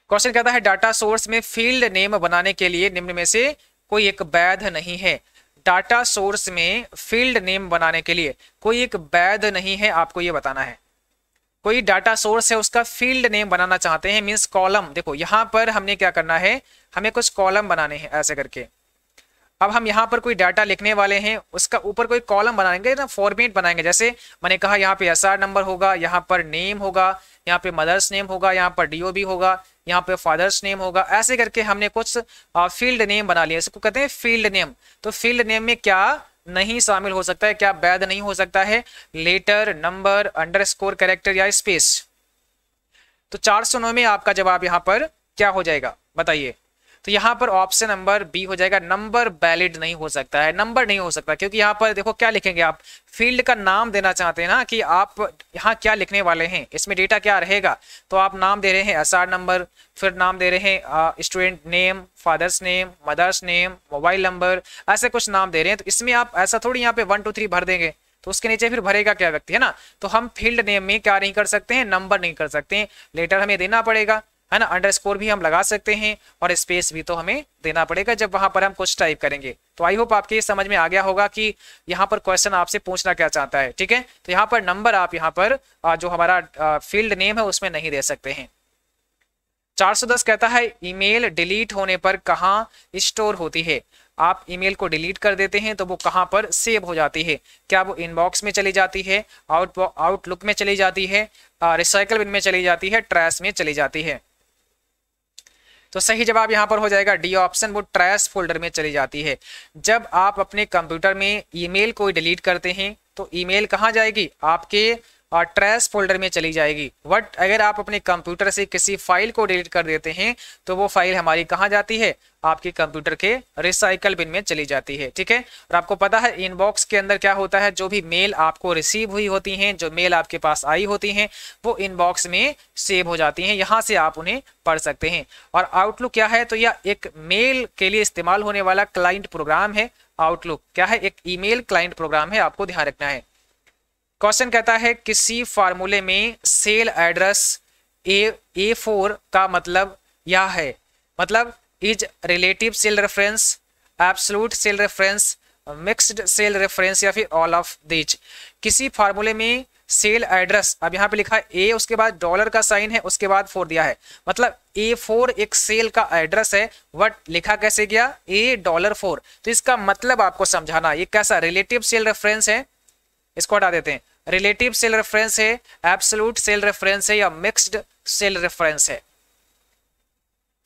क्वेश्चन कहता है डाटा सोर्स में फील्ड नेम बनाने के लिए निम्न में से कोई एक वैध नहीं है डाटा सोर्स में फील्ड नेम बनाने के लिए कोई एक वैध नहीं है आपको ये बताना है कोई डाटा सोर्स है उसका फील्ड नेम बनाना चाहते हैं मीन्स कॉलम देखो यहाँ पर हमने क्या करना है हमें कुछ कॉलम बनाने हैं ऐसे करके अब हम यहाँ पर कोई डाटा लिखने वाले हैं उसका ऊपर कोई कॉलम बनाएंगे ना फॉर्मेट बनाएंगे जैसे मैंने कहा यहाँ पे एस नंबर होगा यहाँ पर नेम होगा यहाँ पे मदर्स नेम होगा यहाँ पर डीओबी होगा यहाँ पे फादर्स नेम होगा ऐसे करके हमने कुछ फील्ड नेम बना लिया इसको कहते हैं फील्ड नेम तो फील्ड नेम में क्या नहीं शामिल हो सकता है क्या वैध नहीं हो सकता है letter number underscore character या स्पेस तो चार सौ नौ में आपका जवाब यहाँ पर क्या हो जाएगा बताइए तो यहाँ पर ऑप्शन नंबर बी हो जाएगा नंबर वैलिड नहीं हो सकता है नंबर नहीं हो सकता क्योंकि यहाँ पर देखो क्या लिखेंगे आप फील्ड का नाम देना चाहते हैं ना कि आप यहाँ क्या लिखने वाले हैं इसमें डेटा क्या रहेगा तो आप नाम दे रहे हैं एस नंबर फिर नाम दे रहे हैं student name father's name mother's name mobile number ऐसे कुछ नाम दे रहे हैं तो इसमें आप ऐसा थोड़ी यहाँ पे वन टू थ्री भर देंगे तो उसके नीचे फिर भरेगा क्या व्यक्ति है ना तो हम फील्ड नेम में क्या नहीं कर सकते हैं नंबर नहीं कर सकते हैं लेटर हमें देना पड़ेगा है ना अंडरस्कोर भी हम लगा सकते हैं और स्पेस भी तो हमें देना पड़ेगा जब वहां पर हम कुछ टाइप करेंगे तो आई होप आपके ये समझ में आ गया होगा कि यहाँ पर क्वेश्चन आपसे पूछना क्या चाहता है ठीक है तो यहाँ पर नंबर आप यहाँ पर जो हमारा फील्ड नेम है उसमें नहीं दे सकते हैं 410 कहता है ईमेल डिलीट होने पर कहाँ स्टोर होती है आप ईमेल को डिलीट कर देते हैं तो वो कहाँ पर सेव हो जाती है क्या वो इनबॉक्स में चली जाती है आउट आउटलुक में चली जाती है रिसाइकल बिन में चली जाती है ट्रैश में चली जाती है तो सही जवाब यहाँ पर हो जाएगा डी ऑप्शन वो ट्रैश फोल्डर में चली जाती है जब आप अपने कंप्यूटर में ईमेल को डिलीट करते हैं तो ईमेल कहाँ जाएगी आपके और ट्रैश फोल्डर में चली जाएगी बट अगर आप अपने कंप्यूटर से किसी फाइल को डिलीट कर देते हैं तो वो फाइल हमारी कहाँ जाती है आपके कंप्यूटर के रिसाइकल बिन में चली जाती है ठीक है और आपको पता है इनबॉक्स के अंदर क्या होता है जो भी मेल आपको रिसीव हुई होती हैं जो मेल आपके पास आई होती हैं वो इनबॉक्स में सेव हो जाती हैं यहाँ से आप उन्हें पढ़ सकते हैं और आउटलुक क्या है तो यह एक मेल के लिए इस्तेमाल होने वाला क्लाइंट प्रोग्राम है आउटलुक क्या है एक ईमेल क्लाइंट प्रोग्राम है आपको ध्यान रखना है क्वेश्चन कहता है किसी फार्मूले में cell address A A four का मतलब यह है मतलब is relative cell reference absolute cell reference mixed cell reference या फिर ऑल ऑफ दिच किसी फार्मूले में सेल एड्रेस अब यहाँ पे लिखा है ए उसके बाद डॉलर का साइन है उसके बाद फोर दिया है मतलब ए फोर एक सेल का एड्रेस है वट लिखा कैसे गया ए डॉलर फोर तो इसका मतलब आपको समझाना ये कैसा रिलेटिव सेल रेफरेंस है इसको हटा देते हैं रिलेटिव सेल रेफरेंस है एब्सोलूट सेल रेफरेंस है या मिक्सड सेल रेफरेंस है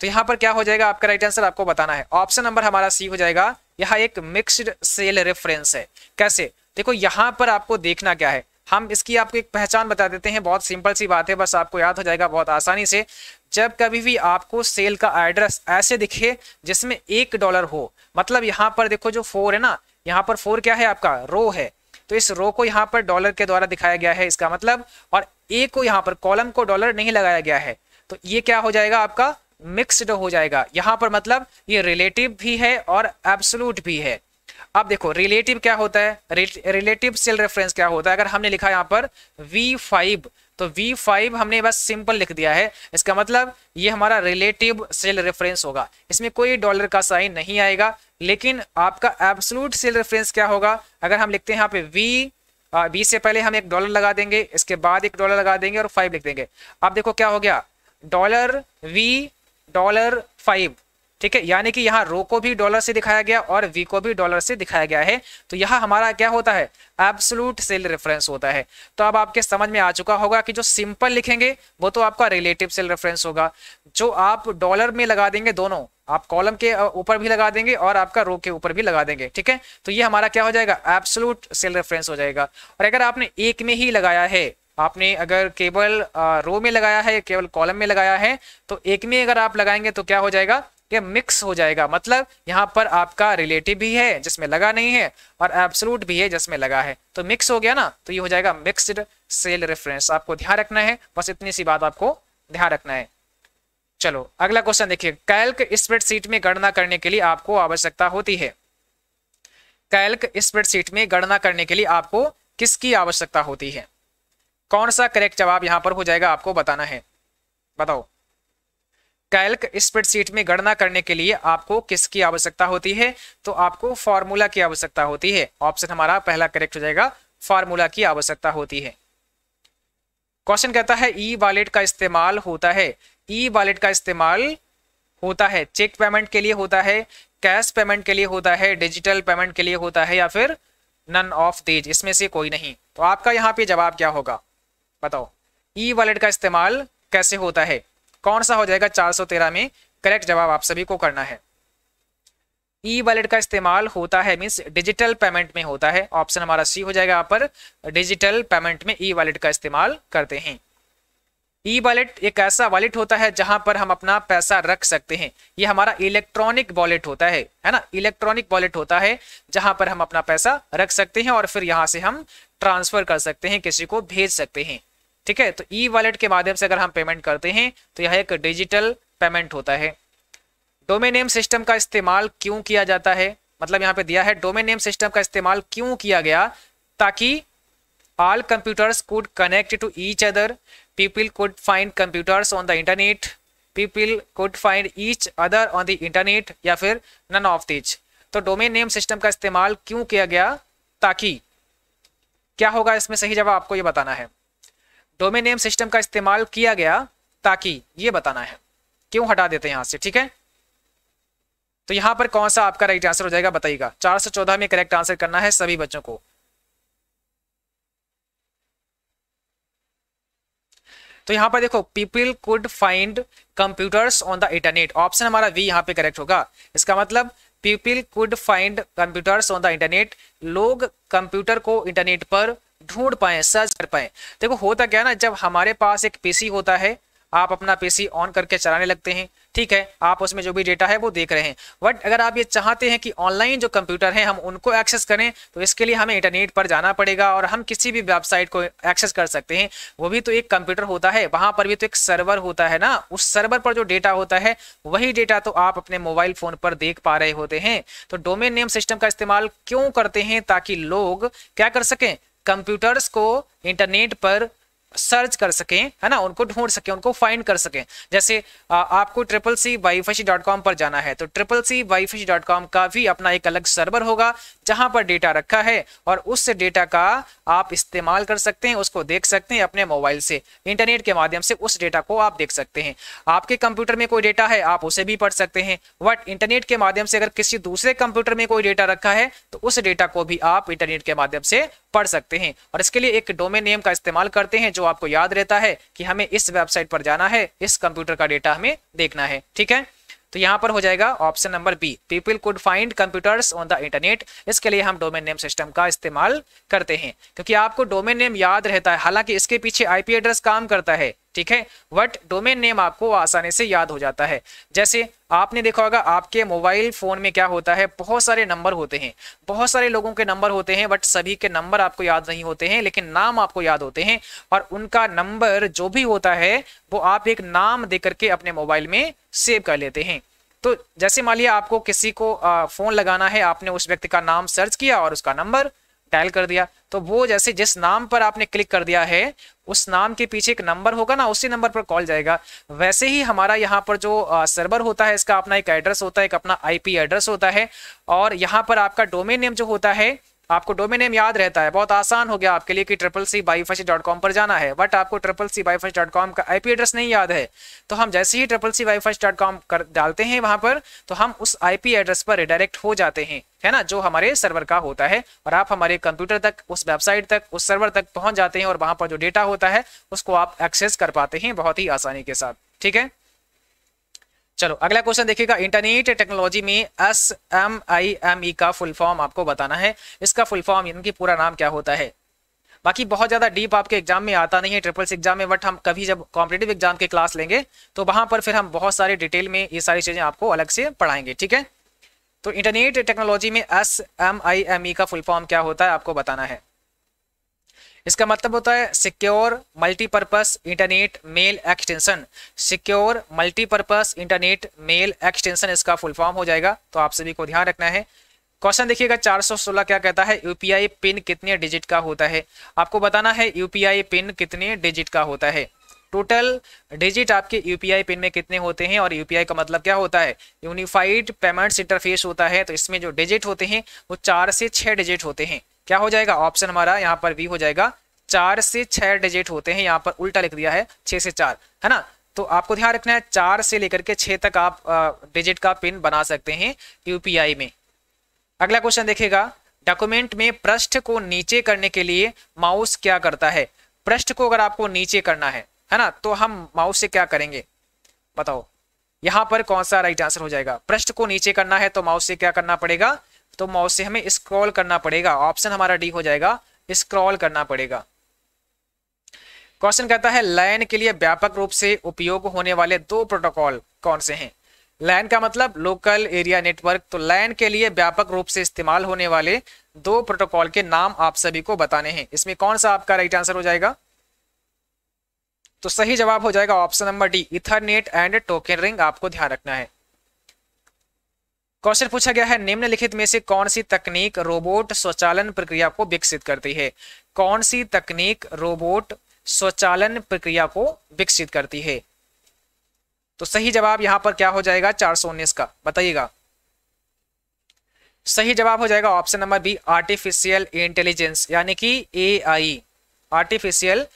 तो यहां पर क्या हो जाएगा आपका राइट आंसर आपको बताना है ऑप्शन नंबर हमारा सी हो जाएगा यह एक मिक्सड सेल रेफरेंस है कैसे देखो यहां पर आपको देखना क्या है हम इसकी आपको एक पहचान बता देते हैं बहुत सिंपल सी बात है बस आपको याद हो जाएगा बहुत आसानी से जब कभी भी आपको सेल का एड्रेस ऐसे दिखे जिसमें एक डॉलर हो मतलब यहाँ पर देखो जो फोर है ना यहाँ पर फोर क्या है आपका रो है तो इस रो को यहाँ पर डॉलर के द्वारा दिखाया गया है इसका मतलब और ए को यहाँ पर कॉलम को डॉलर नहीं लगाया गया है तो ये क्या हो जाएगा आपका मिक्सड हो जाएगा यहाँ पर मतलब ये रिलेटिव भी है और एब्सोलूट भी है अब देखो रिलेटिव क्या होता है रिलेटिव सेल रेफरेंस क्या होता है अगर हमने लिखा यहाँ पर वी फाइव तो V5 हमने बस सिंपल लिख दिया है इसका मतलब ये हमारा रिलेटिव सेल रेफरेंस होगा इसमें कोई डॉलर का साइन नहीं आएगा लेकिन आपका एब्सोलूट सेल रेफरेंस क्या होगा अगर हम लिखते हैं यहाँ पे V V से पहले हम एक डॉलर लगा देंगे इसके बाद एक डॉलर लगा देंगे और फाइव लिख देंगे अब देखो क्या हो गया डॉलर वी डॉलर फाइव ठीक है यानी कि यहाँ रो को भी डॉलर से दिखाया गया और वी को भी डॉलर से दिखाया गया है तो यहाँ हमारा क्या होता है एब्सोलूट सेल रेफरेंस होता है तो अब आपके समझ में आ चुका होगा कि जो सिंपल लिखेंगे वो तो आपका रिलेटिव सेल रेफरेंस होगा जो आप डॉलर में लगा देंगे दोनों आप कॉलम के ऊपर भी लगा देंगे और आपका रो के ऊपर भी लगा देंगे ठीक है तो ये हमारा क्या हो जाएगा एब्सोलूट सेल रेफरेंस हो जाएगा और अगर आपने एक में ही लगाया है आपने अगर केवल रो में लगाया है केवल कॉलम में लगाया है तो एक में अगर आप लगाएंगे तो क्या हो जाएगा ये मिक्स हो जाएगा मतलब यहाँ पर आपका रिलेटिव भी है जिसमें लगा नहीं है और एब्सोलूट भी है जिसमें लगा है तो मिक्स हो गया ना तो ये हो जाएगा मिक्सड सेल रेफरेंस आपको ध्यान रखना है बस इतनी सी बात आपको ध्यान रखना है चलो अगला क्वेश्चन देखिए कैल्क स्प्रेडशीट में गणना करने के लिए आपको आवश्यकता होती है कैल्क स्प्रेडशीट में गणना करने के लिए आपको किसकी आवश्यकता होती है कौन सा करेक्ट जवाब यहां पर हो जाएगा आपको बताना है बताओ कैल्क स्प्रेडशीट में गणना करने के लिए आपको किसकी आवश्यकता होती है तो आपको फॉर्मूला की आवश्यकता होती है ऑप्शन हमारा पहला करेक्ट हो जाएगा फार्मूला की आवश्यकता होती है क्वेश्चन कहता है ई वॉलेट का इस्तेमाल होता है ई वॉलेट का इस्तेमाल होता है चेक पेमेंट के लिए होता है कैश पेमेंट के लिए होता है डिजिटल पेमेंट के लिए होता है या फिर नन ऑफ दीज इसमें से कोई नहीं तो आपका यहाँ पे जवाब क्या होगा बताओ ई वॉलेट का इस्तेमाल कैसे होता है कौन सा हो जाएगा 413 में करेक्ट जवाब आप सभी को करना है ई e वॉलेट का इस्तेमाल होता है मीन्स डिजिटल पेमेंट में होता है ऑप्शन हमारा सी हो जाएगा यहाँ पर डिजिटल पेमेंट में ई e वॉलेट का इस्तेमाल करते हैं ई e वॉलेट एक ऐसा वॉलेट होता है जहां पर हम अपना पैसा रख सकते हैं ये हमारा इलेक्ट्रॉनिक वॉलेट होता है है ना इलेक्ट्रॉनिक वॉलेट होता है जहां पर हम अपना पैसा रख सकते हैं और फिर यहां से हम ट्रांसफर कर सकते हैं किसी को भेज सकते हैं ठीक है तो ई वॉलेट के माध्यम से अगर हम पेमेंट करते हैं तो यह एक डिजिटल पेमेंट होता है डोमेन नेम सिस्टम का इस्तेमाल क्यों किया जाता है मतलब यहाँ पे दिया है डोमेन नेम सिस्टम का इस्तेमाल क्यों किया गया ताकि all computers could connect to each other people could find computers on the internet people could find each other on the internet या फिर नन ऑफ दिच तो डोमेन नेम सिस्टम का इस्तेमाल क्यों किया गया ताकि क्या होगा इसमें सही जवाब आपको ये बताना है डोमेन नेम सिस्टम का इस्तेमाल किया गया ताकि ये बताना है क्यों हटा देते हैं यहां से ठीक है तो यहां पर कौन सा आपका राइट आंसर हो जाएगा बताइएगा चौदह में करेक्ट आंसर करना है सभी बच्चों को तो यहाँ पर देखो people could find computers on the internet option हमारा वी यहाँ पे करेक्ट होगा इसका मतलब people could find computers on the internet लोग कंप्यूटर को इंटरनेट पर ढूंढ पाए सर्च कर पाए देखो होता क्या ना जब हमारे पास एक पीसी होता है आप अपना पीसी ऑन करके चलाने लगते हैं ठीक है आप उसमें जो भी डेटा है वो देख रहे हैं बट अगर आप ये चाहते हैं कि ऑनलाइन जो कंप्यूटर हैं हम उनको एक्सेस करें तो इसके लिए हमें इंटरनेट पर जाना पड़ेगा और हम किसी भी वेबसाइट को एक्सेस कर सकते हैं वो भी तो एक कंप्यूटर होता है वहाँ पर भी तो एक सर्वर होता है ना उस सर्वर पर जो डेटा होता है वही डेटा तो आप अपने मोबाइल फ़ोन पर देख पा रहे होते हैं तो डोमेन नेम सिस्टम का इस्तेमाल क्यों करते हैं ताकि लोग क्या कर सकें कंप्यूटर्स को इंटरनेट पर सर्च कर सकें है ना उनको ढूंढ सकें उनको फाइंड कर सकें जैसे आ, आपको triple C wifi dot com पर जाना है तो triple C wifi dot com का भी अपना एक अलग सर्वर होगा जहां पर डेटा रखा है और उस डेटा का आप इस्तेमाल कर सकते हैं उसको देख सकते हैं अपने मोबाइल से इंटरनेट के माध्यम से उस डेटा को आप देख सकते हैं आपके कंप्यूटर में कोई डेटा है आप उसे भी पढ़ सकते हैं बट इंटरनेट के माध्यम से अगर किसी दूसरे कंप्यूटर में कोई डेटा रखा है तो उस डेटा को भी आप इंटरनेट के माध्यम से पढ़ सकते हैं और इसके लिए एक डोमेन नेम का इस्तेमाल करते हैं जो आपको याद रहता है कि हमें इस वेबसाइट पर जाना है इस कंप्यूटर का डेटा हमें देखना है ठीक है तो यहाँ पर हो जाएगा option number B people could find computers on the internet इसके लिए हम डोमेन नेम सिस्टम का इस्तेमाल करते हैं क्योंकि आपको डोमेन नेम याद रहता है हालांकि इसके पीछे आईपी एड्रेस काम करता है ठीक है बट डोमेन नेम आपको आसानी से याद हो जाता है जैसे आपने देखा होगा आपके मोबाइल फ़ोन में क्या होता है बहुत सारे नंबर होते हैं बहुत सारे लोगों के नंबर होते हैं बट सभी के नंबर आपको याद नहीं होते हैं लेकिन नाम आपको याद होते हैं और उनका नंबर जो भी होता है वो आप एक नाम दे करके अपने मोबाइल में सेव कर लेते हैं तो जैसे मान लिया आपको किसी को फ़ोन लगाना है आपने उस व्यक्ति का नाम सर्च किया और उसका नंबर डायल कर दिया तो वो जैसे जिस नाम पर आपने क्लिक कर दिया है उस नाम के पीछे एक नंबर होगा ना उसी नंबर पर कॉल जाएगा वैसे ही हमारा यहाँ पर जो सर्वर होता है इसका अपना एक एड्रेस होता है एक अपना आईपी एड्रेस होता है और यहाँ पर आपका डोमेन नेम जो होता है आपको डोमेन नेम याद रहता है बहुत आसान हो गया आपके लिए कि triple C wifi dot com पर जाना है बट आपको triple C wifi dot com का आईपी एड्रेस नहीं याद है तो हम जैसे ही triple C wifi dot com कर डालते हैं वहाँ पर तो हम उस आईपी एड्रेस पर रिडायरेक्ट हो जाते हैं है ना जो हमारे सर्वर का होता है और आप हमारे कंप्यूटर तक उस वेबसाइट तक उस सर्वर तक पहुंच जाते हैं और वहां पर जो डेटा होता है उसको आप एक्सेस कर पाते हैं बहुत ही आसानी के साथ ठीक है चलो अगला क्वेश्चन देखिएगा इंटरनेट टेक्नोलॉजी में S M I M E का फुल फॉर्म आपको बताना है इसका फुल फॉर्म इनकी पूरा नाम क्या होता है बाकी बहुत ज़्यादा डीप आपके एग्जाम में आता नहीं है ट्रिपल एग्जाम में बट हम कभी जब कॉम्पिटेटिव एग्जाम के क्लास लेंगे तो वहां पर फिर हम बहुत सारे डिटेल में ये सारी चीज़ें आपको अलग से पढ़ाएंगे ठीक है तो इंटरनेट टेक्नोलॉजी में S M I M E का फुल फॉर्म क्या होता है आपको बताना है इसका मतलब होता है secure multipurpose internet mail extension secure multipurpose internet mail extension इसका फुल फॉर्म हो जाएगा तो आप सभी को ध्यान रखना है क्वेश्चन देखिएगा 416 क्या कहता है यूपीआई पिन कितने डिजिट का होता है आपको बताना है यूपीआई पिन कितने डिजिट का होता है टोटल डिजिट आपके यूपीआई पिन में कितने होते हैं और यूपीआई का मतलब क्या होता है यूनिफाइड पेमेंट्स इंटरफेस होता है तो इसमें जो डिजिट होते हैं वो चार से छः डिजिट होते हैं क्या हो जाएगा ऑप्शन हमारा यहाँ पर वी हो जाएगा चार से छह डिजिट होते हैं यहाँ पर उल्टा लिख दिया है छह से चार है ना तो आपको ध्यान रखना है चार से लेकर के छह तक आप डिजिट का पिन बना सकते हैं यूपीआई में अगला क्वेश्चन देखेगा डॉक्यूमेंट में पृष्ठ को नीचे करने के लिए माउस क्या करता है पृष्ठ को अगर आपको नीचे करना है है ना तो हम माउस से क्या करेंगे बताओ यहां पर कौन सा राइट आंसर हो जाएगा पृष्ठ को नीचे करना है तो माउस से क्या करना पड़ेगा तो माउस से हमें स्क्रॉल करना पड़ेगा ऑप्शन हमारा डी हो जाएगा स्क्रॉल करना पड़ेगा क्वेश्चन कहता है लैन के लिए व्यापक रूप से उपयोग होने वाले दो प्रोटोकॉल कौन से हैं लैन का मतलब लोकल एरिया नेटवर्क तो लैन के लिए व्यापक रूप से इस्तेमाल होने वाले दो प्रोटोकॉल के नाम आप सभी को बताने हैं इसमें कौन सा आपका राइट आंसर हो जाएगा तो सही जवाब हो जाएगा option number D ethernet and token ring आपको ध्यान रखना है क्वेश्चन पूछा गया है निम्नलिखित में से कौन सी तकनीक रोबोट स्वचालन प्रक्रिया को विकसित करती है कौन सी तकनीक रोबोट स्वचालन प्रक्रिया को विकसित करती है तो सही जवाब यहां पर क्या हो जाएगा चार का बताइएगा सही जवाब हो जाएगा option number B artificial intelligence यानी कि एआई आर्टिफिशियल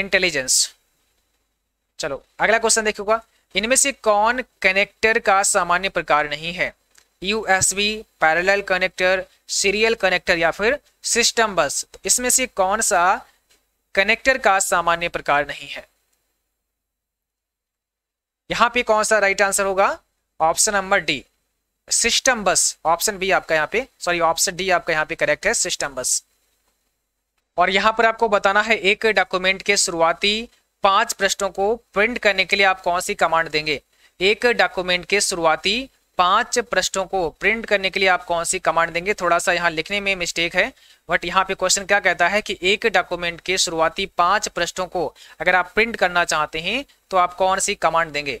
इंटेलिजेंस चलो अगला क्वेश्चन देखिएगा इनमें से कौन कनेक्टर का सामान्य प्रकार नहीं है U S B parallel connector serial connector या फिर सिस्टम बस तो इसमें से कौन सा कनेक्टर का सामान्य प्रकार नहीं है यहां पे कौन सा राइट आंसर होगा option number D system bus option B आपका यहाँ पे सॉरी ऑप्शन डी आपका यहाँ पे करेक्ट है सिस्टम बस और यहां पर आपको बताना है एक डॉक्यूमेंट के शुरुआती पांच प्रश्नों को प्रिंट करने के लिए आप कौन सी कमांड देंगे एक डॉक्यूमेंट के शुरुआती पांच पृष्ठों को प्रिंट करने के लिए आप कौन सी कमांड देंगे थोड़ा सा यहाँ लिखने में मिस्टेक है बट यहाँ पे क्वेश्चन क्या कहता है कि एक डॉक्यूमेंट के शुरुआती पांच पृष्ठों को अगर आप प्रिंट करना चाहते हैं तो आप कौन सी कमांड देंगे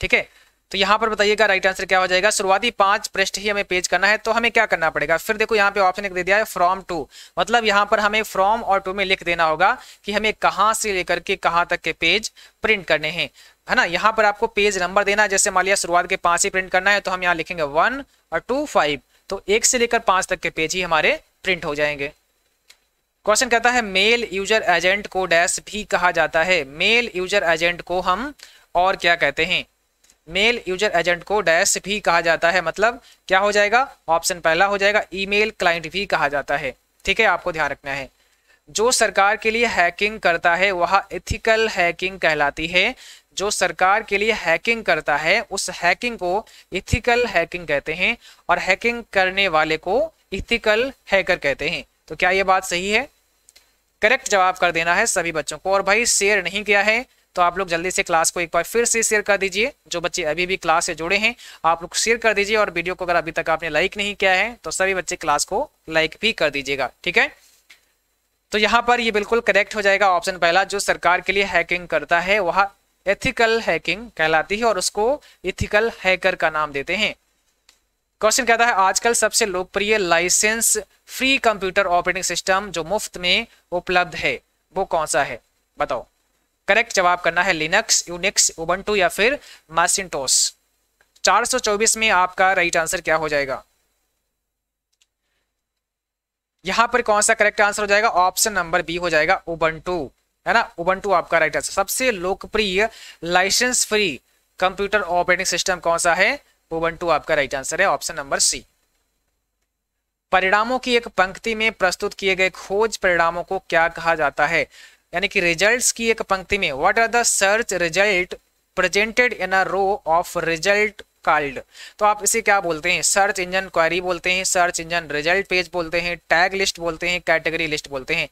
ठीक है तो यहाँ पर बताइएगा राइट आंसर क्या हो जाएगा शुरुआती पांच पृष्ठ ही हमें पेज करना है तो हमें क्या करना पड़ेगा फिर देखो यहाँ पे ऑप्शन एक दे दिया है फ्रॉम टू मतलब यहाँ पर हमें फ्रॉम और टू में लिख देना होगा कि हमें कहाँ से लेकर के कहाँ तक के पेज प्रिंट करने हैं है ना यहाँ पर आपको पेज नंबर देना है जैसे मान लिया शुरुआत के पांच ही प्रिंट करना है तो हम यहाँ लिखेंगे वन और टू फाइव तो एक से लेकर पांच तक के पेज ही हमारे प्रिंट हो जाएंगे क्वेश्चन कहता है मेल यूजर एजेंट को डैश भी कहा जाता है मेल यूजर एजेंट को हम और क्या कहते हैं मेल यूजर एजेंट को डैश भी कहा जाता है मतलब क्या हो जाएगा ऑप्शन पहला हो जाएगा ईमेल क्लाइंट भी कहा जाता है ठीक है आपको ध्यान रखना है जो सरकार के लिए हैकिंग करता है वह एथिकल हैकिंग कहलाती है जो सरकार के लिए हैकिंग करता है उस हैकिंग को इथिकल हैकिंग कहते हैं और हैकिंग करने वाले को इथिकल हैकर कहते हैं तो क्या ये बात सही है करेक्ट जवाब कर देना है सभी बच्चों को और भाई शेयर नहीं किया है तो आप लोग जल्दी से क्लास को एक बार फिर से शेयर कर दीजिए जो बच्चे अभी भी क्लास से जुड़े हैं आप लोग शेयर कर दीजिए और वीडियो को अगर अभी तक आपने लाइक नहीं किया है तो सभी बच्चे क्लास को लाइक भी कर दीजिएगा ठीक है तो यहाँ पर ये बिल्कुल करेक्ट हो जाएगा ऑप्शन पहला जो सरकार के लिए हैकिंग करता है वह एथिकल हैकिंग कहलाती है और उसको इथिकल हैकर का नाम देते हैं क्वेश्चन कहता है आजकल सबसे लोकप्रिय license free computer operating system जो मुफ्त में उपलब्ध है वो कौन सा है बताओ करेक्ट जवाब करना है लिनक्स यूनिक्स उबंटू या फिर मासिंटोस 424 में आपका राइट आंसर क्या हो जाएगा यहां पर कौन सा करेक्ट आंसर हो जाएगा ऑप्शन नंबर बी हो जाएगा उबंटू है ना उबंटू आपका राइट आंसर सबसे लोकप्रिय license free computer operating system कौन सा है उबंटू आपका राइट आंसर है ऑप्शन नंबर सी परिणामों की एक पंक्ति में प्रस्तुत किए गए खोज परिणामों को क्या कहा जाता है यानी कि रिजल्ट्स की एक पंक्ति में what are the search result presented in a row of result called तो आप इसे क्या बोलते हैं सर्च इंजन क्वारी बोलते हैं सर्च इंजन रिजल्ट पेज बोलते हैं टैग लिस्ट बोलते हैं कैटेगरी लिस्ट बोलते हैं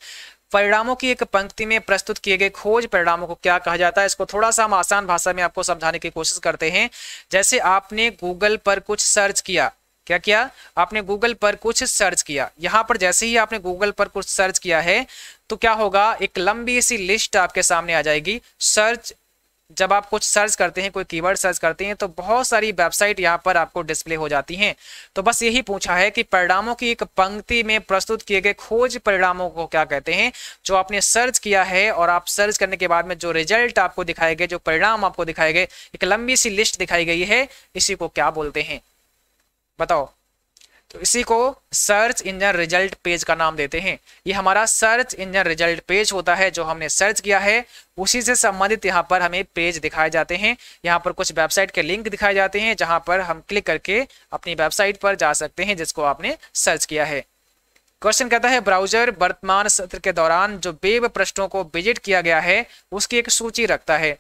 परिणामों की एक पंक्ति में प्रस्तुत किए गए खोज परिणामों को क्या कहा जाता है इसको थोड़ा सा हम आसान भाषा में आपको समझाने की कोशिश करते हैं जैसे आपने गूगल पर कुछ सर्च किया क्या किया आपने गूगल पर कुछ सर्च किया यहाँ पर जैसे ही आपने गूगल पर कुछ सर्च किया है तो क्या होगा एक लंबी सी लिस्ट आपके सामने आ जाएगी सर्च जब आप कुछ सर्च करते हैं कोई कीवर्ड सर्च करते हैं तो बहुत सारी वेबसाइट यहाँ पर आपको डिस्प्ले हो जाती हैं तो बस यही पूछा है कि परिणामों की एक पंक्ति में प्रस्तुत किए गए खोज परिणामों को क्या कहते हैं जो आपने सर्च किया है और आप सर्च करने के बाद में जो रिजल्ट आपको दिखाए गए जो परिणाम आपको दिखाए गए एक लंबी सी लिस्ट दिखाई गई है इसी को क्या बोलते हैं बताओ तो इसी को सर्च इंजन रिजल्ट पेज का नाम देते हैं ये हमारा सर्च इंजन रिजल्ट पेज होता है जो हमने सर्च किया है उसी से संबंधित यहाँ पर हमें पेज दिखाए जाते हैं यहाँ पर कुछ वेबसाइट के लिंक दिखाए जाते हैं जहाँ पर हम क्लिक करके अपनी वेबसाइट पर जा सकते हैं जिसको आपने सर्च किया है क्वेश्चन कहता है ब्राउजर वर्तमान सत्र के दौरान जो वेब प्रश्नों को विजिट किया गया है उसकी एक सूची रखता है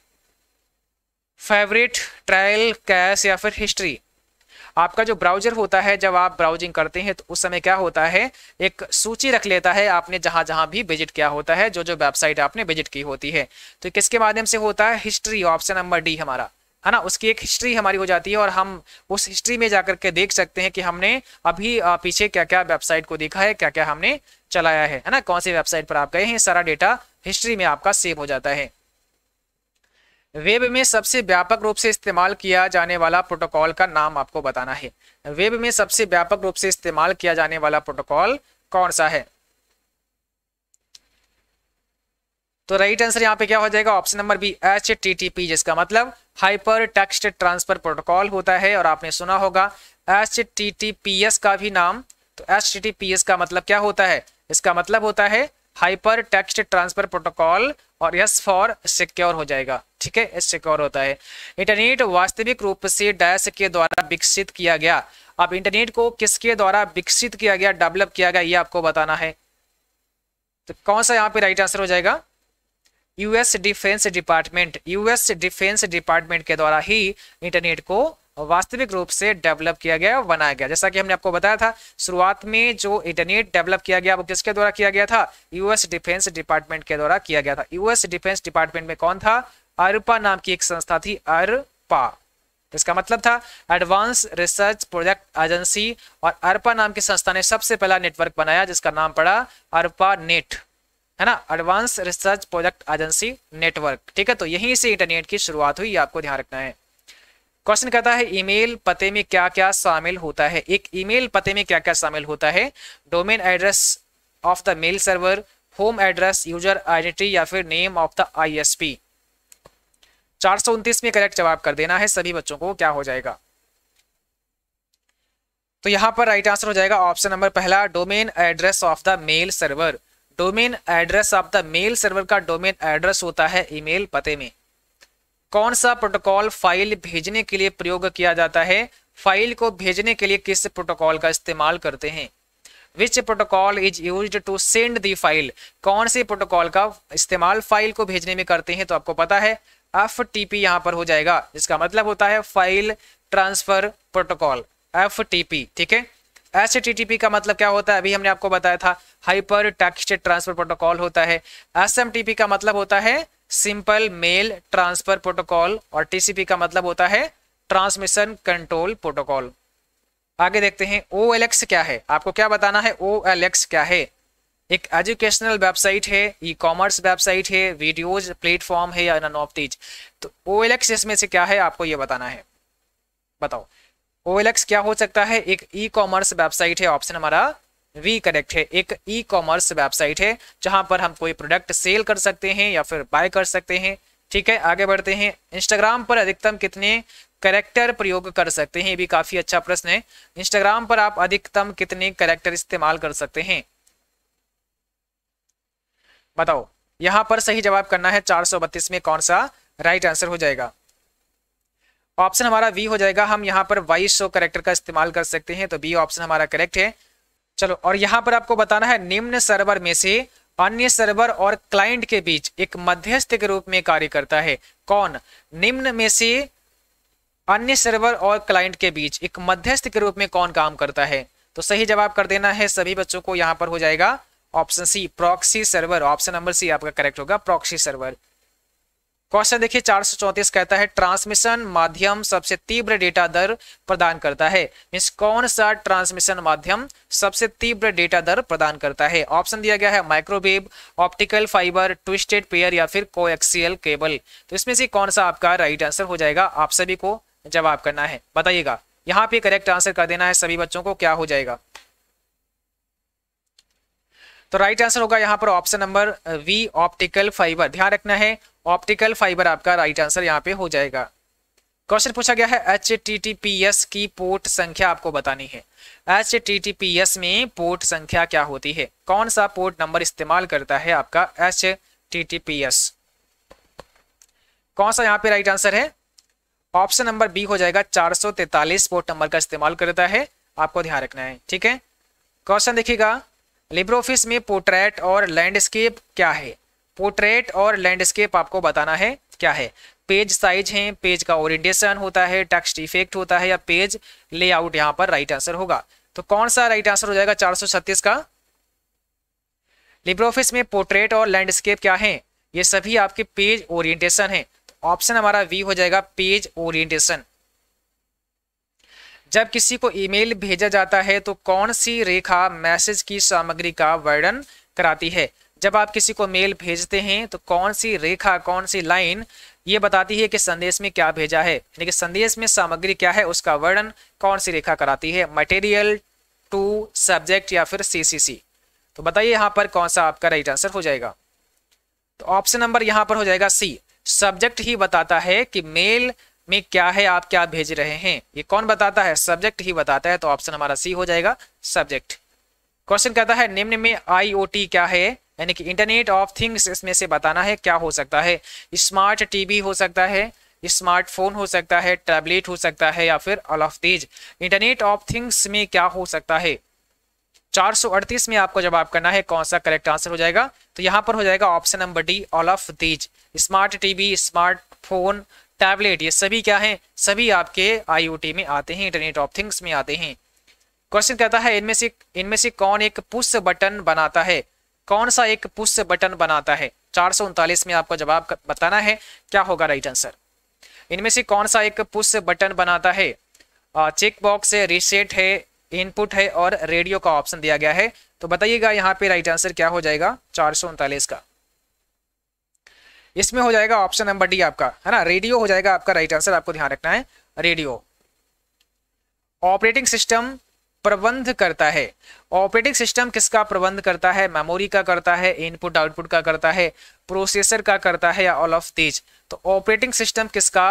फेवरेट ट्रायल कैश या फिर हिस्ट्री आपका जो ब्राउजर होता है जब आप ब्राउजिंग करते हैं तो उस समय क्या होता है एक सूची रख लेता है आपने जहां जहां भी विजिट किया होता है जो जो वेबसाइट आपने विजिट की होती है तो किसके माध्यम से होता है हिस्ट्री ऑप्शन नंबर डी हमारा है ना उसकी एक हिस्ट्री हमारी हो जाती है और हम उस हिस्ट्री में जाकर के देख सकते हैं कि हमने अभी पीछे क्या क्या वेबसाइट को देखा है क्या क्या हमने चलाया है है ना कौन सी वेबसाइट पर आप गए हैं सारा डेटा हिस्ट्री में आपका सेव हो जाता है वेब में सबसे व्यापक रूप से इस्तेमाल किया जाने वाला प्रोटोकॉल का नाम आपको बताना है वेब में सबसे व्यापक रूप से इस्तेमाल किया जाने वाला प्रोटोकॉल कौन सा है तो राइट आंसर यहाँ पे क्या हो जाएगा ऑप्शन नंबर बी एच जिसका मतलब हाइपर टेक्स्ट ट्रांसफर प्रोटोकॉल होता है और आपने सुना होगा एच का भी नाम तो एच का मतलब क्या होता है इसका मतलब होता है हाइपर टेक्स्ट ट्रांसफर प्रोटोकॉल और यस फॉर सिक्योर हो जाएगा ठीक है सिक्योर होता है इंटरनेट वास्तविक रूप से डैश के द्वारा विकसित किया गया अब इंटरनेट को किसके द्वारा विकसित किया गया डेवलप किया गया ये आपको बताना है तो कौन सा यहाँ पे राइट आंसर हो जाएगा US defence department US defence department के द्वारा ही इंटरनेट को वास्तविक रूप से डेवलप किया गया और बनाया गया जैसा कि हमने आपको बताया था शुरुआत में जो इंटरनेट डेवलप किया गया वो किसके द्वारा किया गया था यूएस डिफेंस डिपार्टमेंट के द्वारा किया गया था यूएस डिफेंस डिपार्टमेंट में कौन था अरपा नाम की एक संस्था थी अरपा तो इसका मतलब था एडवांस रिसर्च प्रोजेक्ट एजेंसी और अरपा नाम की संस्था ने सबसे पहला नेटवर्क बनाया जिसका नाम पड़ा अरपा नेट है ना advance research project agency network ठीक है तो यहीं से इंटरनेट की शुरुआत हुई आपको ध्यान रखना है क्वेश्चन कहता है ईमेल पते में क्या क्या शामिल होता है एक ईमेल पते में क्या क्या शामिल होता है domain address of the mail server home address user identity या फिर नेम ऑफ द आईएसपी 429 में करेक्ट जवाब कर देना है सभी बच्चों को क्या हो जाएगा तो यहाँ पर राइट आंसर हो जाएगा ऑप्शन नंबर पहला domain address of the mail server domain address of the mail server का डोमेन एड्रेस होता है ईमेल पते में कौन सा प्रोटोकॉल फाइल भेजने के लिए प्रयोग किया जाता है फाइल को भेजने के लिए किस प्रोटोकॉल का इस्तेमाल करते हैं which protocol is use to send the file कौन से प्रोटोकॉल का इस्तेमाल फाइल को भेजने में करते हैं तो आपको पता है एफ टी पी यहाँ पर हो जाएगा जिसका मतलब होता है file transfer protocol F T P ठीक है एस टी टी पी का मतलब क्या होता है अभी हमने आपको बताया था हाइपर टेक्स्ट ट्रांसफर प्रोटोकॉल होता है एस एम टी पी का मतलब होता है सिंपल मेल ट्रांसफर प्रोटोकॉल और टीसीपी का मतलब होता है ट्रांसमिशन कंट्रोल प्रोटोकॉल आगे देखते हैं ओ क्या है आपको क्या बताना है ओ क्या है एक एजुकेशनल वेबसाइट है ई कॉमर्स वेबसाइट है वीडियोज प्लेटफॉर्म है या नन ऑफ तो ओ इसमें से क्या है आपको ये बताना है बताओ ओ क्या हो सकता है एक ई कॉमर्स वेबसाइट है ऑप्शन हमारा वी कनेक्ट है एक ई कॉमर्स वेबसाइट है जहां पर हम कोई प्रोडक्ट सेल कर सकते हैं या फिर बाय कर सकते हैं ठीक है आगे बढ़ते हैं इंस्टाग्राम पर अधिकतम कितने करेक्टर प्रयोग कर सकते हैं ये भी काफी अच्छा प्रश्न है इंस्टाग्राम पर आप अधिकतम कितने करेक्टर इस्तेमाल कर सकते हैं बताओ यहां पर सही जवाब करना है चार में कौन सा राइट आंसर हो जाएगा ऑप्शन हमारा वी हो जाएगा हम यहाँ पर बाईस सौ करेक्टर का इस्तेमाल कर सकते हैं तो बी ऑप्शन हमारा करेक्ट है चलो और यहां पर आपको बताना है निम्न सर्वर में से अन्य सर्वर और क्लाइंट के बीच एक मध्यस्थ के रूप में कार्य करता है कौन निम्न में से अन्य सर्वर और क्लाइंट के बीच एक मध्यस्थ के रूप में कौन काम करता है तो सही जवाब कर देना है सभी बच्चों को यहां पर हो जाएगा option C proxy server option number C आपका करेक्ट होगा प्रॉक्सी सर्वर क्वेश्चन देखिए चार सौ चौंतीस कहता है ट्रांसमिशन माध्यम सबसे तीव्र डेटा दर प्रदान करता है मीन्स कौन सा ट्रांसमिशन माध्यम सबसे तीव्र डेटा दर प्रदान करता है ऑप्शन दिया गया है microwave optical fibre twisted pair या फिर कोएक्सियल केबल तो इसमें से कौन सा आपका राइट आंसर हो जाएगा आप सभी को जवाब करना है बताइएगा यहाँ पे करेक्ट आंसर कर देना है सभी बच्चों को क्या हो जाएगा तो राइट आंसर होगा यहाँ पर option number B optical fibre ध्यान रखना है ऑप्टिकल फाइबर आपका राइट आंसर यहाँ पे हो जाएगा क्वेश्चन पूछा गया है एच की पोर्ट संख्या आपको बतानी है एच में पोर्ट संख्या क्या होती है कौन सा पोर्ट नंबर इस्तेमाल करता है आपका एच कौन सा यहाँ पे राइट आंसर है ऑप्शन नंबर बी हो जाएगा 443 पोर्ट नंबर का इस्तेमाल करता है आपको ध्यान रखना है ठीक है क्वेश्चन देखिएगा लिब्रोफिस में पोर्ट्रेट और लैंडस्केप क्या है पोर्ट्रेट और लैंडस्केप आपको बताना है क्या है पेज साइज है पेज का ओरिएंटेशन होता है टेक्स्ट इफेक्ट होता है या पेज लेआउट यहां पर राइट आंसर होगा तो कौन सा राइट आंसर हो जाएगा 436 का लिब्रोफिस में पोर्ट्रेट और लैंडस्केप क्या है ये सभी आपके पेज ओरिएंटेशन है तो ऑप्शन हमारा वी हो जाएगा पेज ओरिएंटेशन जब किसी को ईमेल भेजा जाता है तो कौन सी रेखा मैसेज की सामग्री का वर्णन कराती है जब आप किसी को मेल भेजते हैं तो कौन सी रेखा कौन सी लाइन ये बताती है कि संदेश में क्या भेजा है यानी कि संदेश में सामग्री क्या है उसका वर्णन कौन सी रेखा कराती है मटेरियल टू सब्जेक्ट या फिर सीसीसी तो बताइए यहाँ पर कौन सा आपका राइट आंसर हो जाएगा तो ऑप्शन नंबर यहाँ पर हो जाएगा सी सब्जेक्ट ही बताता है कि मेल में क्या है आप क्या भेज रहे हैं ये कौन बताता है सब्जेक्ट ही बताता है तो ऑप्शन हमारा सी हो जाएगा सब्जेक्ट क्वेश्चन कहता है निम्न में आईओटी क्या है यानी कि इंटरनेट ऑफ थिंग्स इसमें से बताना है क्या हो सकता है स्मार्ट टीवी हो सकता है स्मार्टफोन हो सकता है टैबलेट हो सकता है या फिर all of these internet of things में क्या हो सकता है 438 में आपको जवाब करना है कौन सा करेक्ट आंसर हो जाएगा तो यहाँ पर हो जाएगा option number D all of these smart TV smartphone tablet ये सभी क्या हैं सभी आपके आईओटी में आते हैं इंटरनेट ऑफ थिंग्स में आते हैं क्वेश्चन कहता है इनमें से इनमें से कौन एक पुश बटन बनाता है कौन सा एक पुश बटन बनाता है चार में आपको जवाब बताना है क्या होगा राइट आंसर इनमें से कौन सा एक पुश बटन बनाता है चेक बॉक्स है रिसेट है इनपुट है और रेडियो का ऑप्शन दिया गया है तो बताइएगा यहाँ पे राइट आंसर क्या हो जाएगा चार का इसमें हो जाएगा ऑप्शन नंबर डी आपका है ना रेडियो हो जाएगा आपका राइट आंसर आपको ध्यान रखना है रेडियो ऑपरेटिंग सिस्टम प्रबंध करता है ऑपरेटिंग सिस्टम किसका प्रबंध करता है मेमोरी का करता है इनपुट आउटपुट का करता है प्रोसेसर का करता है या ऑल ऑफ तेज तो ऑपरेटिंग सिस्टम किसका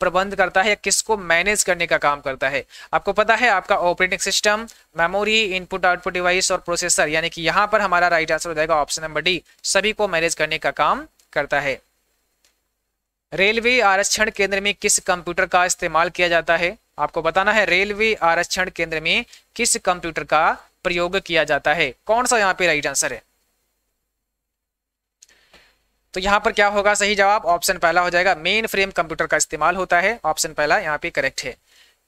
प्रबंध करता है या किसको मैनेज करने का काम करता है आपको पता है आपका operating system memory input output device और प्रोसेसर यानी कि यहां पर हमारा राइट आंसर हो जाएगा ऑप्शन नंबर डी सभी को मैनेज करने का काम करता है रेलवे आरक्षण केंद्र में किस कंप्यूटर का इस्तेमाल किया जाता है आपको बताना है रेलवे आरक्षण केंद्र में किस कंप्यूटर का प्रयोग किया जाता है कौन सा यहाँ पे राइट आंसर है तो यहाँ पर क्या होगा सही जवाब ऑप्शन पहला हो जाएगा मेन फ्रेम कंप्यूटर का इस्तेमाल होता है ऑप्शन पहला यहाँ पे करेक्ट है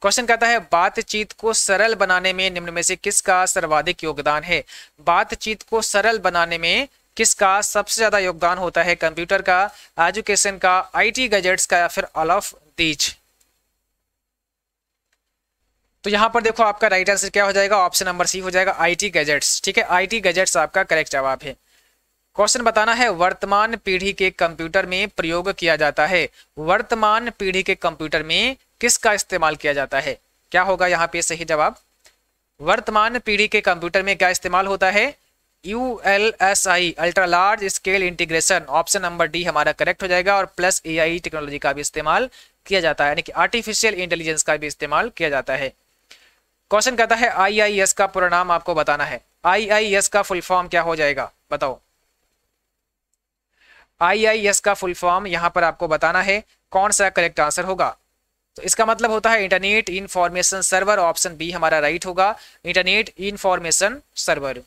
क्वेश्चन कहता है बातचीत को सरल बनाने में निम्न में से किसका सर्वाधिक योगदान है बातचीत को सरल बनाने में किसका सबसे ज्यादा योगदान होता है कंप्यूटर का एजुकेशन का आईटी गैजेट्स का या फिर ऑल ऑफ दीच तो यहाँ पर देखो आपका राइट आंसर क्या हो जाएगा ऑप्शन नंबर सी हो जाएगा आईटी गैजेट्स ठीक है आईटी गैजेट्स आपका करेक्ट जवाब है क्वेश्चन बताना है वर्तमान पीढ़ी के कंप्यूटर में प्रयोग किया जाता है वर्तमान पीढ़ी के कंप्यूटर में किसका इस्तेमाल किया जाता है क्या होगा यहाँ पे सही जवाब वर्तमान पीढ़ी के कंप्यूटर में क्या इस्तेमाल होता है U L S I ultra large scale integration option number D हमारा करेक्ट हो जाएगा और प्लस ए आई टेक्नोलॉजी का भी इस्तेमाल किया जाता है यानी कि आर्टिफिशियल इंटेलिजेंस का भी इस्तेमाल किया जाता है क्वेश्चन कहता है आईआईएस का पूरा नाम आपको बताना है आईआईएस का फुल फॉर्म क्या हो जाएगा बताओ आईआईएस का फुल फॉर्म यहां पर आपको बताना है कौन सा करेक्ट आंसर होगा तो इसका मतलब होता है internet information server option B हमारा राइट होगा इंटरनेट इंफॉर्मेशन सर्वर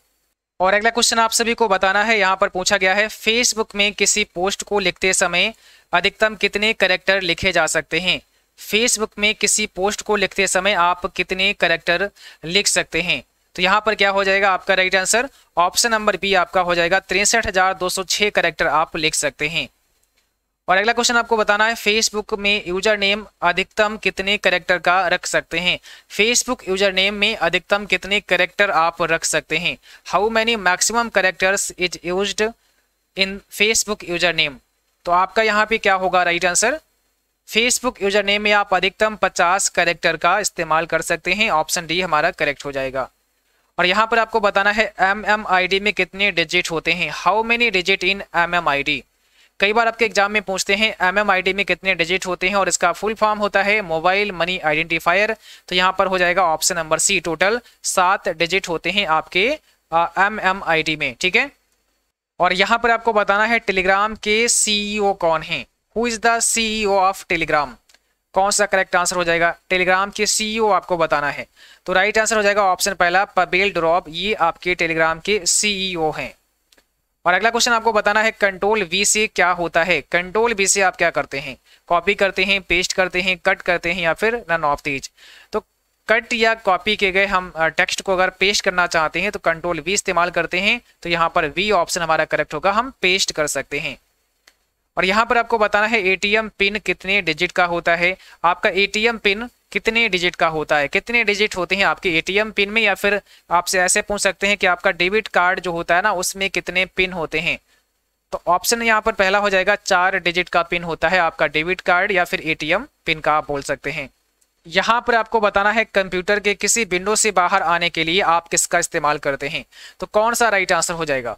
और अगला क्वेश्चन आप सभी को बताना है यहाँ पर पूछा गया है फेसबुक में किसी पोस्ट को लिखते समय अधिकतम कितने करेक्टर लिखे जा सकते हैं फेसबुक में किसी पोस्ट को लिखते समय आप कितने करेक्टर लिख सकते हैं तो यहाँ पर क्या हो जाएगा आपका right answer option number B आपका हो जाएगा तिरसठ हजार दो सौ छह करेक्टर आप लिख सकते हैं और अगला क्वेश्चन आपको बताना है फेसबुक में यूजर नेम अधिकतम कितने करेक्टर का रख सकते हैं फेसबुक यूजर नेम में अधिकतम कितने करेक्टर आप रख सकते हैं how many maximum characters is use in Facebook user name तो आपका यहाँ पे क्या होगा right answer Facebook user name में आप अधिकतम 50 करेक्टर का इस्तेमाल कर सकते हैं ऑप्शन डी हमारा करेक्ट हो जाएगा और यहाँ पर आपको बताना है एम एम आई डी में कितने डिजिट होते हैं how many digit in M M I D कई बार आपके एग्जाम में पूछते हैं एम एम आई डी में कितने डिजिट होते हैं और इसका फुल फॉर्म होता है मोबाइल मनी आइडेंटिफायर तो यहाँ पर हो जाएगा ऑप्शन नंबर सी टोटल सात डिजिट होते हैं आपके एम एम आई डी में ठीक है और यहाँ पर आपको बताना है टेलीग्राम के सीईओ e कौन हैं who is the CEO of Telegram कौन सा करेक्ट आंसर हो जाएगा टेलीग्राम के सीईओ e आपको बताना है तो राइट आंसर हो जाएगा ऑप्शन पहला पबेल ड्रॉप ये आपके टेलीग्राम के सीईओ e हैं और अगला क्वेश्चन आपको बताना है कंट्रोल वी से क्या होता है कंट्रोल वी से आप क्या करते हैं कॉपी करते हैं पेस्ट करते हैं कट करते हैं या फिर रन ऑफ तेज तो कट या कॉपी किए गए हम टेक्स्ट को अगर पेस्ट करना चाहते हैं तो कंट्रोल वी इस्तेमाल करते हैं तो यहाँ पर वी ऑप्शन हमारा करेक्ट होगा हम पेस्ट कर सकते हैं और यहाँ पर आपको बताना है एटीएम पिन कितने डिजिट का होता है आपका एटीएम पिन कितने डिजिट का होता है कितने डिजिट होते हैं आपके एटीएम पिन में या फिर आपसे ऐसे पूछ सकते हैं कि आपका डेबिट कार्ड जो होता है ना उसमें कितने पिन होते हैं तो ऑप्शन यहाँ पर पहला हो जाएगा चार डिजिट का पिन होता है आपका डेबिट कार्ड या फिर एटीएम पिन का आप बोल सकते हैं यहाँ पर आपको बताना है कंप्यूटर के किसी विंडो से बाहर आने के लिए आप किसका इस्तेमाल करते हैं तो कौन सा राइट आंसर हो जाएगा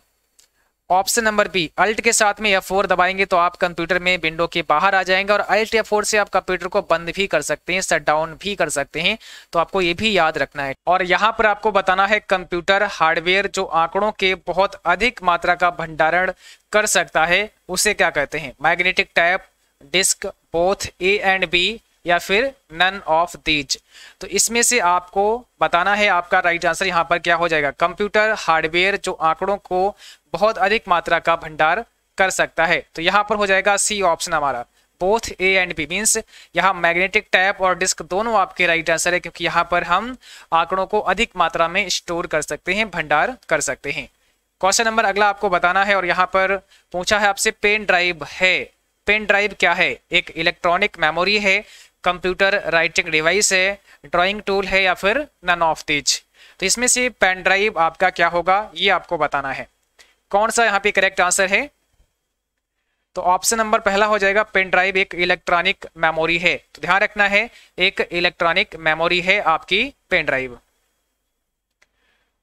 ऑप्शन नंबर बी अल्ट के साथ में एफ दबाएंगे तो आप कंप्यूटर में विंडो के बाहर आ जाएंगे और अल्ट एफ से आप कंप्यूटर को बंद भी कर सकते हैं शट डाउन भी कर सकते हैं तो आपको ये भी याद रखना है और यहाँ पर आपको बताना है कंप्यूटर हार्डवेयर जो आंकड़ों के बहुत अधिक मात्रा का भंडारण कर सकता है उसे क्या कहते हैं magnetic tape disk both A and B या फिर नन ऑफ दीज तो इसमें से आपको बताना है आपका राइट आंसर यहाँ पर क्या हो जाएगा कंप्यूटर हार्डवेयर जो आंकड़ों को बहुत अधिक मात्रा का भंडार कर सकता है तो यहाँ पर हो जाएगा सी ऑप्शन हमारा both A and B means यहाँ मैग्नेटिक टैप और डिस्क दोनों आपके राइट आंसर है क्योंकि यहाँ पर हम आंकड़ों को अधिक मात्रा में स्टोर कर सकते हैं भंडार कर सकते हैं क्वेश्चन नंबर अगला आपको बताना है और यहाँ पर पूछा है आपसे पेन ड्राइव है पेन ड्राइव क्या है एक इलेक्ट्रॉनिक मेमोरी है कंप्यूटर राइटिंग डिवाइस है ड्राइंग टूल है या फिर नन ऑफ दीज तो इसमें से पेन ड्राइव आपका क्या होगा ये आपको बताना है कौन सा यहाँ पे करेक्ट आंसर है तो ऑप्शन नंबर पहला हो जाएगा पेन ड्राइव एक इलेक्ट्रॉनिक मेमोरी है तो ध्यान रखना है एक इलेक्ट्रॉनिक मेमोरी है आपकी पेन ड्राइव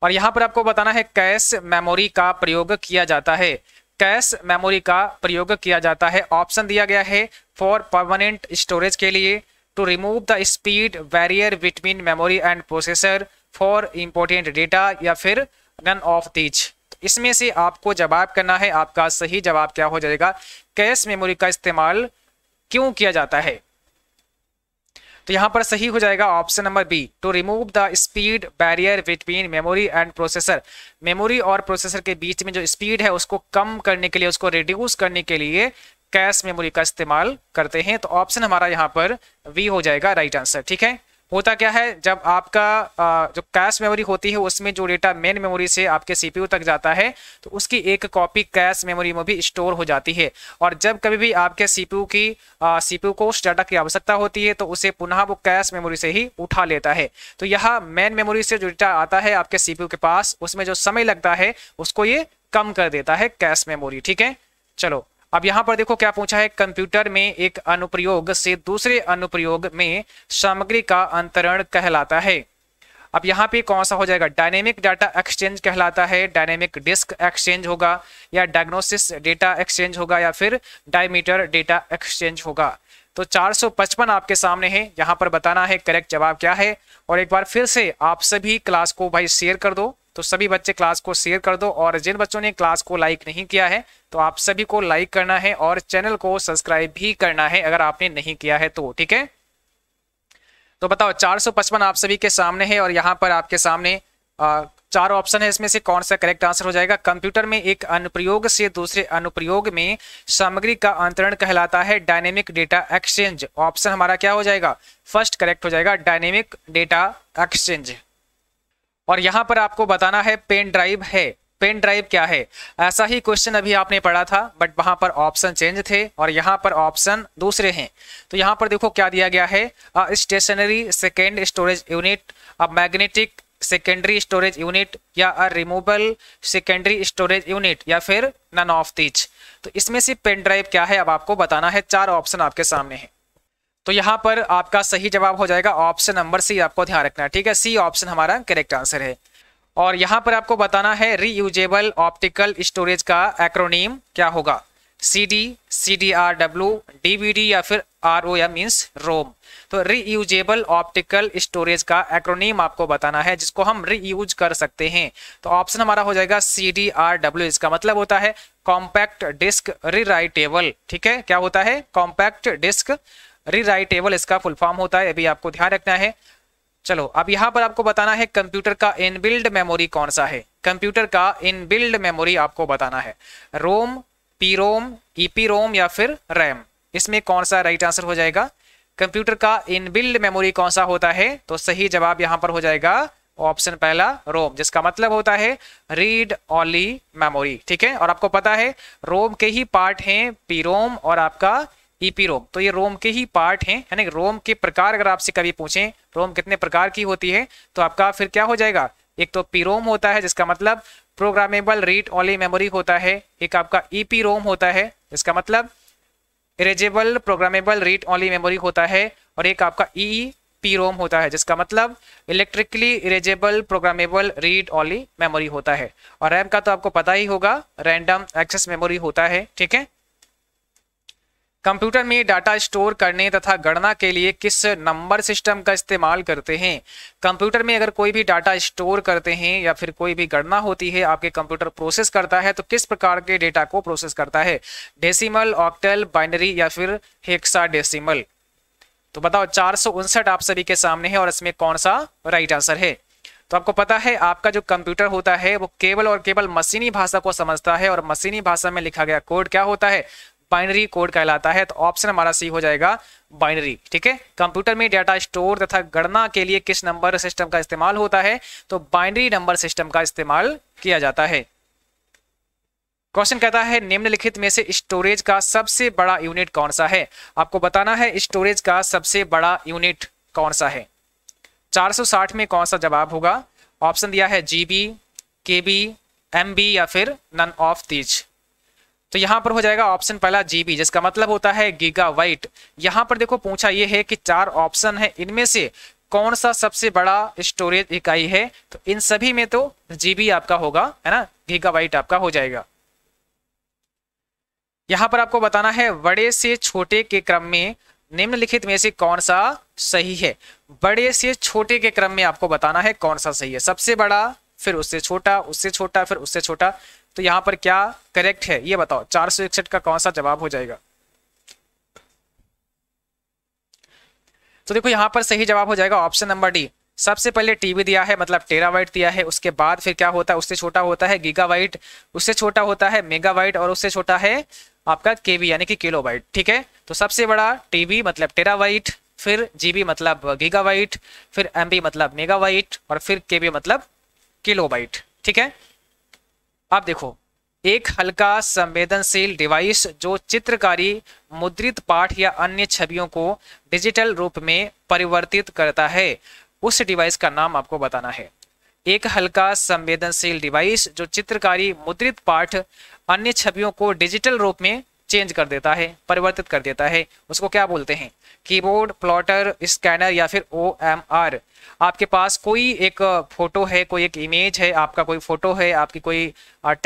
और यहां पर आपको बताना है कैश मेमोरी का प्रयोग किया जाता है कैश मेमोरी का प्रयोग किया जाता है ऑप्शन दिया गया है फॉर परमानेंट स्टोरेज के लिए to remove the speed barrier between memory and processor for important data या फिर none of these इसमें से आपको जवाब करना है आपका सही जवाब क्या हो जाएगा कैश मेमोरी का इस्तेमाल क्यों किया जाता है तो यहां पर सही हो जाएगा option number B to remove the speed barrier between memory and processor memory और प्रोसेसर के बीच में जो स्पीड है उसको कम करने के लिए उसको रिड्यूस करने के लिए कैश मेमोरी का इस्तेमाल करते हैं तो ऑप्शन हमारा यहाँ पर वी हो जाएगा राइट आंसर ठीक है होता क्या है जब आपका जो कैश मेमोरी होती है उसमें जो डेटा मेन मेमोरी से आपके सीपीयू तक जाता है तो उसकी एक कॉपी कैश मेमोरी में भी स्टोर हो जाती है और जब कभी भी आपके सीपीयू की सीपीयू को उस डाटा की आवश्यकता होती है तो उसे पुनः वो कैश मेमोरी से ही उठा लेता है तो यह मेन मेमोरी से जो डेटा आता है आपके सीपीयू के पास उसमें जो समय लगता है उसको ये कम कर देता है कैश मेमोरी ठीक है चलो अब यहां पर देखो क्या पूछा है कंप्यूटर में एक अनुप्रयोग से दूसरे अनुप्रयोग में सामग्री का अंतरण कहलाता है अब यहाँ पे कौन सा हो जाएगा डायनेमिक डाटा एक्सचेंज कहलाता है डायनेमिक डिस्क एक्सचेंज होगा या डायग्नोसिस डेटा एक्सचेंज होगा या फिर डायमीटर डेटा एक्सचेंज होगा तो 455 आपके सामने है यहाँ पर बताना है करेक्ट जवाब क्या है और एक बार फिर से आप सभी क्लास को भाई शेयर कर दो तो सभी बच्चे क्लास को शेयर कर दो और जिन बच्चों ने क्लास को लाइक नहीं किया है तो आप सभी को लाइक करना है और चैनल को सब्सक्राइब भी करना है अगर आपने नहीं किया है तो ठीक है तो बताओ चार आप सभी के सामने है और यहाँ पर आपके सामने आ, चार ऑप्शन है इसमें से कौन सा करेक्ट आंसर हो जाएगा कंप्यूटर में एक अनुप्रयोग से दूसरे अनुप्रयोग में सामग्री का अंतरण कहलाता है डायनेमिक डेटा एक्सचेंज ऑप्शन हमारा क्या हो जाएगा फर्स्ट करेक्ट हो जाएगा डायनेमिक डेटा एक्सचेंज और यहाँ पर आपको बताना है पेन ड्राइव है पेन ड्राइव क्या है ऐसा ही क्वेश्चन अभी आपने पढ़ा था बट वहां पर ऑप्शन चेंज थे और यहाँ पर ऑप्शन दूसरे हैं तो यहाँ पर देखो क्या दिया गया है stationary second storage unit a magnetic secondary storage unit या a removable secondary storage unit या फिर नन ऑफ तीच तो इसमें से पेन ड्राइव क्या है अब आपको बताना है चार ऑप्शन आपके सामने है तो यहाँ पर आपका सही जवाब हो जाएगा ऑप्शन नंबर सी आपको ध्यान रखना है ठीक है सी ऑप्शन हमारा करेक्ट आंसर है और यहाँ पर आपको बताना है रीयूजेबल ऑप्टिकल स्टोरेज का एक्रोनीम क्या होगा C D C D R W D B D या फिर आर ओ या मीन्स रोम तो रीयूजेबल ऑप्टिकल स्टोरेज का एक्रोनीम आपको बताना है जिसको हम रीयूज कर सकते हैं तो ऑप्शन हमारा हो जाएगा सी डी आर डब्ल्यू इसका मतलब होता है कॉम्पैक्ट डिस्क रीराइटेबल ठीक है क्या होता है कॉम्पैक्ट डिस्क रीराइटेबल इसका फुल फॉर्म होता है अभी आपको ध्यान रखना है चलो अब यहाँ पर आपको बताना है कंप्यूटर का इनबिल्ड मेमोरी कौन सा है कंप्यूटर का इनबिल्ड मेमोरी आपको बताना है रोम पी रोम ईपी रोम या फिर रैम इसमें कौन सा राइट आंसर हो जाएगा कंप्यूटर का इनबिल्ड मेमोरी कौन सा होता है तो सही जवाब यहाँ पर हो जाएगा ऑप्शन पहला रोम जिसका मतलब होता है रीड ओनली मेमोरी ठीक है और आपको पता है रोम के ही पार्ट हैं पी रोम और आपका ईपी रोम तो ये रोम के ही पार्ट हैं यानी रोम के प्रकार अगर आपसे कभी पूछें रोम कितने प्रकार की होती है तो आपका फिर क्या हो जाएगा एक तो पी रोम होता है जिसका मतलब प्रोग्रामेबल रीड ओनली मेमोरी होता है एक आपका ईपी रोम होता है जिसका मतलब erasable programmable read only memory होता है और एक आपका ई पी रोम होता है जिसका मतलब electrically erasable programmable read only memory होता है और रैम का तो आपको पता ही होगा रैंडम एक्सेस मेमोरी होता है ठीक है कंप्यूटर में डाटा स्टोर करने तथा गणना के लिए किस नंबर सिस्टम का इस्तेमाल करते हैं कंप्यूटर में अगर कोई भी डाटा स्टोर करते हैं या फिर कोई भी गणना होती है आपके कंप्यूटर प्रोसेस करता है तो किस प्रकार के डेटा को प्रोसेस करता है डेसिमल ऑक्टल बाइनरी या फिर हेक्सा डेसिमल तो बताओ चार आप सभी के सामने है और इसमें कौन सा राइट आंसर है तो आपको पता है आपका जो कंप्यूटर होता है वो केवल और केवल मशीनी भाषा को समझता है और मशीनी भाषा में लिखा गया कोड क्या होता है बाइनरी कोड कहलाता है तो ऑप्शन हमारा सी हो जाएगा बाइनरी ठीक है कंप्यूटर में डाटा स्टोर तथा गणना के लिए किस नंबर सिस्टम का इस्तेमाल होता है तो बाइनरी नंबर सिस्टम का इस्तेमाल किया जाता है क्वेश्चन कहता है निम्नलिखित में से स्टोरेज का सबसे बड़ा यूनिट कौन सा है आपको बताना है स्टोरेज का सबसे बड़ा यूनिट कौन सा है 460 में कौन सा जवाब होगा ऑप्शन दिया है जीबी केबी एमबी या फिर नन ऑफ तीज तो यहां पर हो जाएगा ऑप्शन पहला जीबी जिसका मतलब होता है गीगावाइट यहां पर देखो पूछा ये है कि चार ऑप्शन है इनमें से कौन सा सबसे बड़ा स्टोरेज इकाई है तो इन सभी में तो जीबी आपका होगा है ना गीगावाइट आपका हो जाएगा यहाँ पर आपको बताना है बड़े से छोटे के क्रम में निम्नलिखित में से कौन सा सही है बड़े से छोटे के क्रम में आपको बताना है कौन सा सही है सबसे बड़ा फिर उससे छोटा उससे छोटा फिर उससे छोटा तो यहां पर क्या करेक्ट है ये बताओ चार सौ इकसठ का कौन सा जवाब हो जाएगा तो देखो यहां पर सही जवाब हो जाएगा ऑप्शन नंबर डी सबसे पहले टीवी दिया है मतलब टेरावाइट दिया है उसके बाद फिर क्या होता है उससे छोटा होता है गीगावाइट उससे छोटा होता है मेगावाइट और उससे छोटा है आपका केवी यानी कि किलोवाइट ठीक है तो सबसे बड़ा टीवी मतलब टेरावाइट फिर जीबी मतलब गीगावाइट फिर एमबी मतलब मेगावाइट और फिर केवी मतलब किलोबाइट ठीक है आप देखो एक हल्का संवेदनशील डिवाइस जो चित्रकारी मुद्रित पाठ या अन्य छवियों को डिजिटल रूप में परिवर्तित करता है उस डिवाइस का नाम आपको बताना है एक हल्का संवेदनशील डिवाइस जो चित्रकारी मुद्रित पाठ अन्य छवियों को डिजिटल रूप में चेंज कर देता है परिवर्तित कर देता है उसको क्या बोलते हैं कीबोर्ड प्लॉटर स्कैनर या फिर ओ एम आर आपके पास कोई एक फोटो है कोई एक इमेज है आपका कोई फोटो है आपकी कोई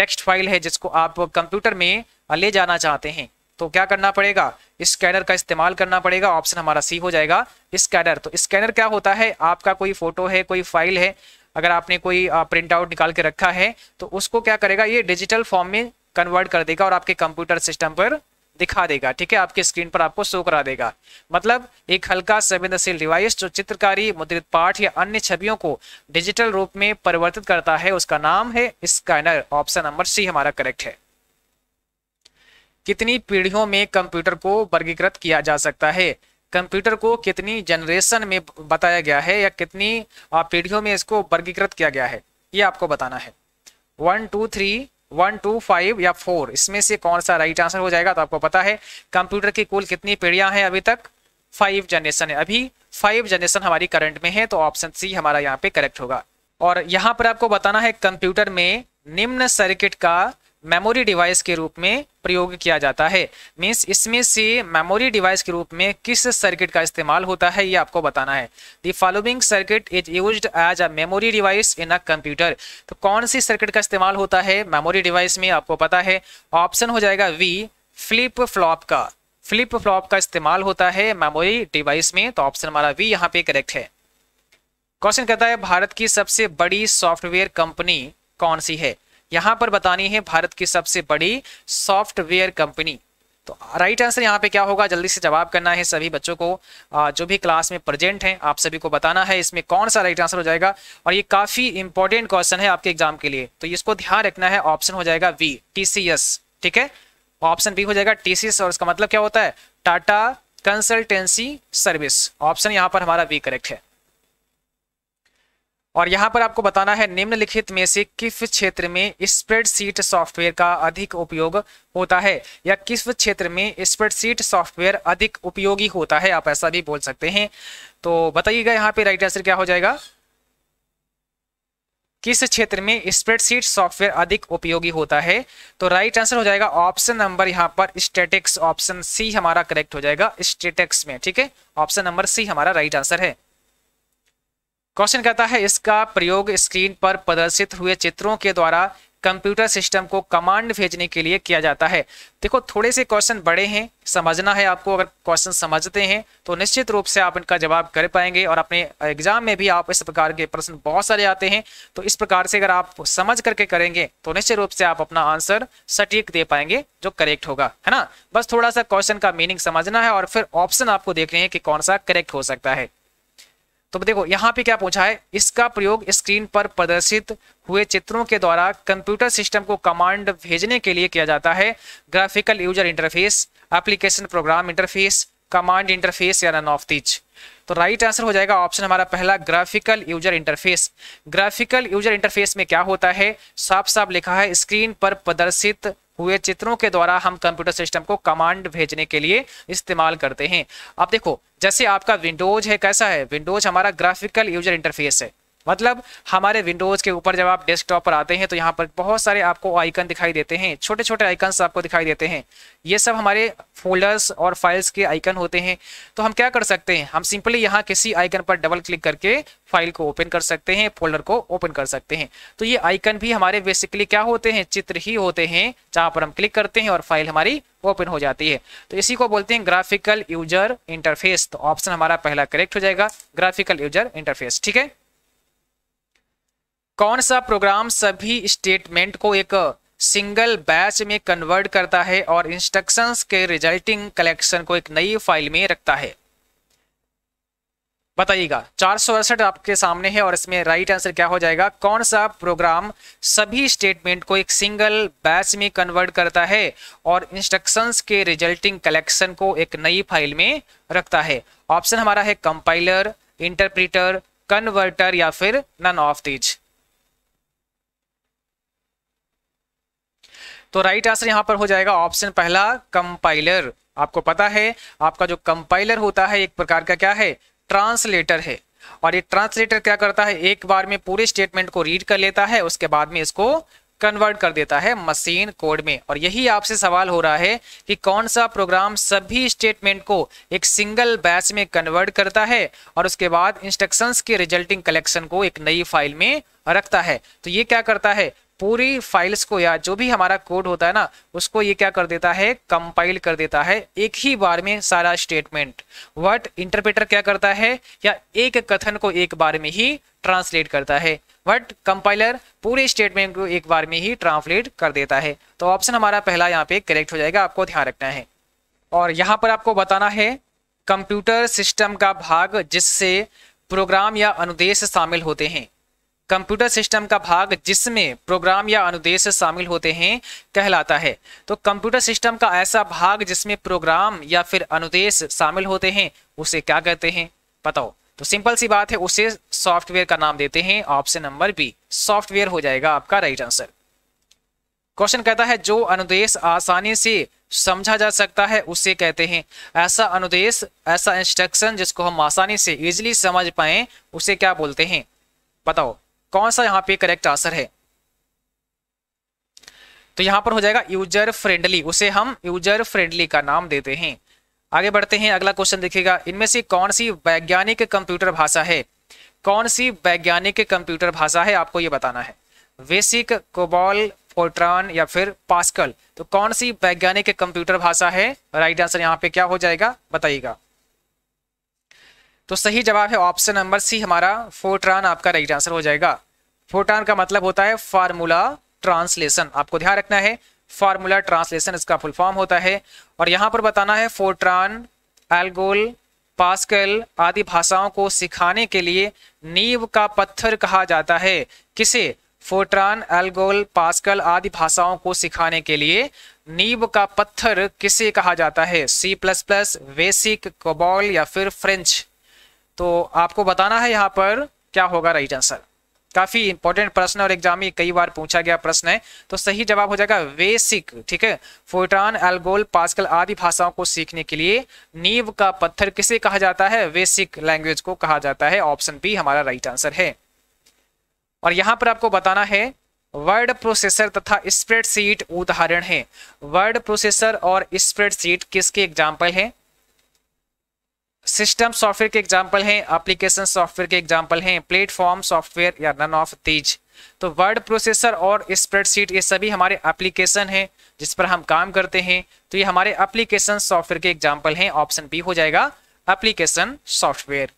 टेक्स्ट फाइल है जिसको आप कंप्यूटर में ले जाना चाहते हैं तो क्या करना पड़ेगा स्कैनर का इस्तेमाल करना पड़ेगा ऑप्शन हमारा सी हो जाएगा स्कैनर तो स्कैनर क्या होता है आपका कोई फोटो है कोई फाइल है अगर आपने कोई प्रिंट आउट निकाल के रखा है तो उसको क्या करेगा ये डिजिटल फॉर्म में कन्वर्ट कर देगा और आपके कंप्यूटर सिस्टम पर दिखा देगा ठीक है आपके स्क्रीन पर आपको शो करा देगा मतलब एक हल्का संवेदनशील डिवाइस जो चित्रकारी मुद्रित पाठ या अन्य छवियों को डिजिटल रूप में परिवर्तित करता है उसका नाम है स्कैनर ऑप्शन नंबर सी हमारा करेक्ट है कितनी पीढ़ियों में कंप्यूटर को वर्गीकृत किया जा सकता है कंप्यूटर को कितनी जनरेशन में बताया गया है या कितनी पीढ़ियों में इसको वर्गीकृत किया गया है ये आपको बताना है one two three one two five या फोर इसमें से कौन सा राइट आंसर हो जाएगा तो आपको पता है कंप्यूटर की कुल कितनी पीढ़ियां हैं अभी तक फाइव जनरेशन है अभी फाइव जनरेशन हमारी करंट में है तो ऑप्शन सी हमारा यहाँ पे करेक्ट होगा और यहाँ पर आपको बताना है कंप्यूटर में निम्न सर्किट का मेमोरी डिवाइस के रूप में प्रयोग किया जाता है मीन्स इसमें से मेमोरी डिवाइस के रूप में किस सर्किट का इस्तेमाल होता है ये आपको बताना है the following circuit is use as a memory device in a computer तो कौन सी सर्किट का इस्तेमाल होता है मेमोरी डिवाइस में आपको पता है ऑप्शन हो जाएगा वी फ्लिप फ्लॉप का फ्लिप फ्लॉप का इस्तेमाल होता है मेमोरी डिवाइस में तो ऑप्शन हमारा वी यहाँ पे करेक्ट है क्वेश्चन कहता है भारत की सबसे बड़ी सॉफ्टवेयर कंपनी कौन सी है यहां पर बतानी है भारत की सबसे बड़ी सॉफ्टवेयर कंपनी तो राइट आंसर यहाँ पे क्या होगा जल्दी से जवाब करना है सभी बच्चों को जो भी क्लास में प्रेजेंट हैं आप सभी को बताना है इसमें कौन सा राइट आंसर हो जाएगा और ये काफी इंपॉर्टेंट क्वेश्चन है आपके एग्जाम के लिए तो इसको ध्यान रखना है ऑप्शन हो जाएगा वी टीसीएस ठीक है ऑप्शन बी हो जाएगा टीसीएस और इसका मतलब क्या होता है टाटा कंसल्टेंसी सर्विस ऑप्शन यहाँ पर हमारा वी करेक्ट है और यहाँ पर आपको बताना है निम्नलिखित में से किस क्षेत्र में स्प्रेडशीट सॉफ्टवेयर का अधिक उपयोग होता है या किस क्षेत्र में स्प्रेडशीट सॉफ्टवेयर अधिक उपयोगी होता है आप ऐसा भी बोल सकते हैं तो बताइएगा यहाँ पे राइट आंसर क्या हो जाएगा किस क्षेत्र में स्प्रेडशीट सॉफ्टवेयर अधिक उपयोगी होता है तो राइट आंसर हो जाएगा ऑप्शन नंबर यहाँ पर स्टेटिक्स ऑप्शन सी हमारा करेक्ट हो जाएगा स्टेटिक्स में ठीक है ऑप्शन नंबर सी हमारा राइट आंसर है क्वेश्चन कहता है इसका प्रयोग स्क्रीन पर प्रदर्शित हुए चित्रों के द्वारा कंप्यूटर सिस्टम को कमांड भेजने के लिए किया जाता है देखो थोड़े से क्वेश्चन बड़े हैं समझना है आपको अगर क्वेश्चन समझते हैं तो निश्चित रूप से आप इनका जवाब कर पाएंगे और अपने एग्जाम में भी आप इस प्रकार के प्रश्न बहुत सारे आते हैं तो इस प्रकार से अगर आप समझ करके करेंगे तो निश्चित रूप से आप अपना आंसर सटीक दे पाएंगे जो करेक्ट होगा है ना बस थोड़ा सा क्वेश्चन का मीनिंग समझना है और फिर ऑप्शन आपको रहे हैं कि कौन सा करेक्ट हो सकता है तो देखो यहाँ पे क्या पूछा है इसका प्रयोग स्क्रीन पर प्रदर्शित हुए चित्रों के द्वारा कंप्यूटर सिस्टम को कमांड भेजने के लिए किया जाता है graphical user interface application program interface command interface या नन ऑफ तो राइट आंसर हो जाएगा ऑप्शन हमारा पहला graphical user interface graphical user interface में क्या होता है साफ साफ लिखा है स्क्रीन पर प्रदर्शित हुए चित्रों के द्वारा हम कंप्यूटर सिस्टम को कमांड भेजने के लिए इस्तेमाल करते हैं अब देखो जैसे आपका विंडोज है कैसा है विंडोज हमारा ग्राफिकल यूजर इंटरफेस है मतलब हमारे विंडोज़ के ऊपर जब आप डेस्कटॉप पर आते हैं तो यहाँ पर बहुत सारे आपको आइकन दिखाई देते हैं छोटे छोटे आइकन्स आपको दिखाई देते हैं ये सब हमारे फोल्डर्स और फाइल्स के आइकन होते हैं तो हम क्या कर सकते हैं हम सिंपली यहाँ किसी आइकन पर डबल क्लिक करके फाइल को ओपन कर सकते हैं फोल्डर को ओपन कर सकते हैं तो ये आइकन भी हमारे बेसिकली क्या होते हैं चित्र ही होते हैं जहाँ पर हम क्लिक करते हैं और फाइल हमारी ओपन हो जाती है तो इसी को बोलते हैं ग्राफिकल यूजर इंटरफेस तो ऑप्शन हमारा पहला करेक्ट हो जाएगा ग्राफिकल यूजर इंटरफेस ठीक है कौन सा प्रोग्राम सभी स्टेटमेंट को एक सिंगल बैच में कन्वर्ट करता है और इंस्ट्रक्शंस के रिजल्टिंग कलेक्शन को एक नई फाइल में रखता है बताइएगा चार आपके सामने है और इसमें राइट आंसर क्या हो जाएगा कौन सा प्रोग्राम सभी स्टेटमेंट को एक सिंगल बैच में कन्वर्ट करता है और इंस्ट्रक्शंस के रिजल्टिंग कलेक्शन को एक नई फाइल में रखता है ऑप्शन हमारा है कंपाइलर इंटरप्रिटर कन्वर्टर या फिर नन ऑफ दीज तो राइट आंसर यहाँ पर हो जाएगा ऑप्शन पहला कंपाइलर आपको पता है आपका जो कंपाइलर होता है एक प्रकार का क्या है ट्रांसलेटर है और ये ट्रांसलेटर क्या करता है एक बार में पूरे स्टेटमेंट को रीड कर लेता है उसके बाद में इसको कन्वर्ट कर देता है मशीन कोड में और यही आपसे सवाल हो रहा है कि कौन सा प्रोग्राम सभी स्टेटमेंट को एक सिंगल बैच में कन्वर्ट करता है और उसके बाद इंस्ट्रक्शंस के रिजल्टिंग कलेक्शन को एक नई फाइल में रखता है तो ये क्या करता है पूरी फाइल्स को या जो भी हमारा कोड होता है ना उसको ये क्या कर देता है कंपाइल कर देता है एक ही बार में सारा स्टेटमेंट व्हाट इंटरप्रेटर क्या करता है या एक कथन को एक बार में ही ट्रांसलेट करता है व्हाट कंपाइलर पूरे स्टेटमेंट को एक बार में ही ट्रांसलेट कर देता है तो ऑप्शन हमारा पहला यहाँ पे करेक्ट हो जाएगा आपको ध्यान रखना है और यहाँ पर आपको बताना है कंप्यूटर सिस्टम का भाग जिससे प्रोग्राम या अनुदेश शामिल होते हैं कंप्यूटर सिस्टम का भाग जिसमें प्रोग्राम या अनुदेश शामिल होते हैं कहलाता है तो कंप्यूटर सिस्टम का ऐसा भाग जिसमें प्रोग्राम या फिर अनुदेश शामिल होते हैं उसे क्या कहते हैं बताओ तो सिंपल सी बात है उसे सॉफ्टवेयर का नाम देते हैं ऑप्शन नंबर बी सॉफ्टवेयर हो जाएगा आपका राइट आंसर क्वेश्चन कहता है जो अनुदेश आसानी से समझा जा सकता है उसे कहते हैं ऐसा अनुदेश ऐसा इंस्ट्रक्शन जिसको हम आसानी से इजिली समझ पाए उसे क्या बोलते हैं बताओ कौन सा यहाँ पे करेक्ट आंसर है तो यहां पर हो जाएगा यूजर फ्रेंडली उसे हम यूजर फ्रेंडली का नाम देते हैं आगे बढ़ते हैं अगला क्वेश्चन देखिएगा इनमें से कौन सी वैज्ञानिक कंप्यूटर भाषा है कौन सी वैज्ञानिक कंप्यूटर भाषा है आपको यह बताना है बेसिक कोबॉल फोर्ट्रॉन या फिर पास्कल तो कौन सी वैज्ञानिक कंप्यूटर भाषा है राइट आंसर यहाँ पे क्या हो जाएगा बताइएगा तो सही जवाब है ऑप्शन नंबर सी हमारा फोर्ट्रान आपका राइट आंसर हो जाएगा फोर्ट्रान का मतलब होता है फार्मूला ट्रांसलेशन आपको ध्यान रखना है फार्मूला ट्रांसलेशन इसका फुल फॉर्म होता है और यहाँ पर बताना है फोर्ट्रान एल्गोल पास्कल आदि भाषाओं को सिखाने के लिए नींव का पत्थर कहा जाता है किसे फोर्ट्रान एल्गोल पास्कल आदि भाषाओं को सिखाने के लिए नींव का पत्थर किसे कहा जाता है C plus plus BASIC COBOL या फिर फ्रेंच तो आपको बताना है यहाँ पर क्या होगा राइट आंसर काफी इंपॉर्टेंट प्रश्न और एग्जाम में कई बार पूछा गया प्रश्न है तो सही जवाब हो जाएगा वेसिक ठीक है फोर्टान एल्गोल पास्कल आदि भाषाओं को सीखने के लिए नींव का पत्थर किसे कहा जाता है वेसिक लैंग्वेज को कहा जाता है ऑप्शन बी हमारा राइट आंसर है और यहाँ पर आपको बताना है वर्ड प्रोसेसर तथा स्प्रेडशीट उदाहरण है वर्ड प्रोसेसर और स्प्रेडशीट किसके एग्जाम्पल है सिस्टम सॉफ्टवेयर के एग्जाम्पल हैं एप्लीकेशन सॉफ्टवेयर के एग्जाम्पल हैं प्लेटफॉर्म सॉफ्टवेयर या नन ऑफ तीज तो वर्ड प्रोसेसर और स्प्रेडशीट ये सभी हमारे एप्लीकेशन हैं जिस पर हम काम करते हैं तो ये हमारे एप्लीकेशन सॉफ्टवेयर के एग्जाम्पल हैं ऑप्शन बी हो जाएगा एप्लीकेशन सॉफ्टवेयर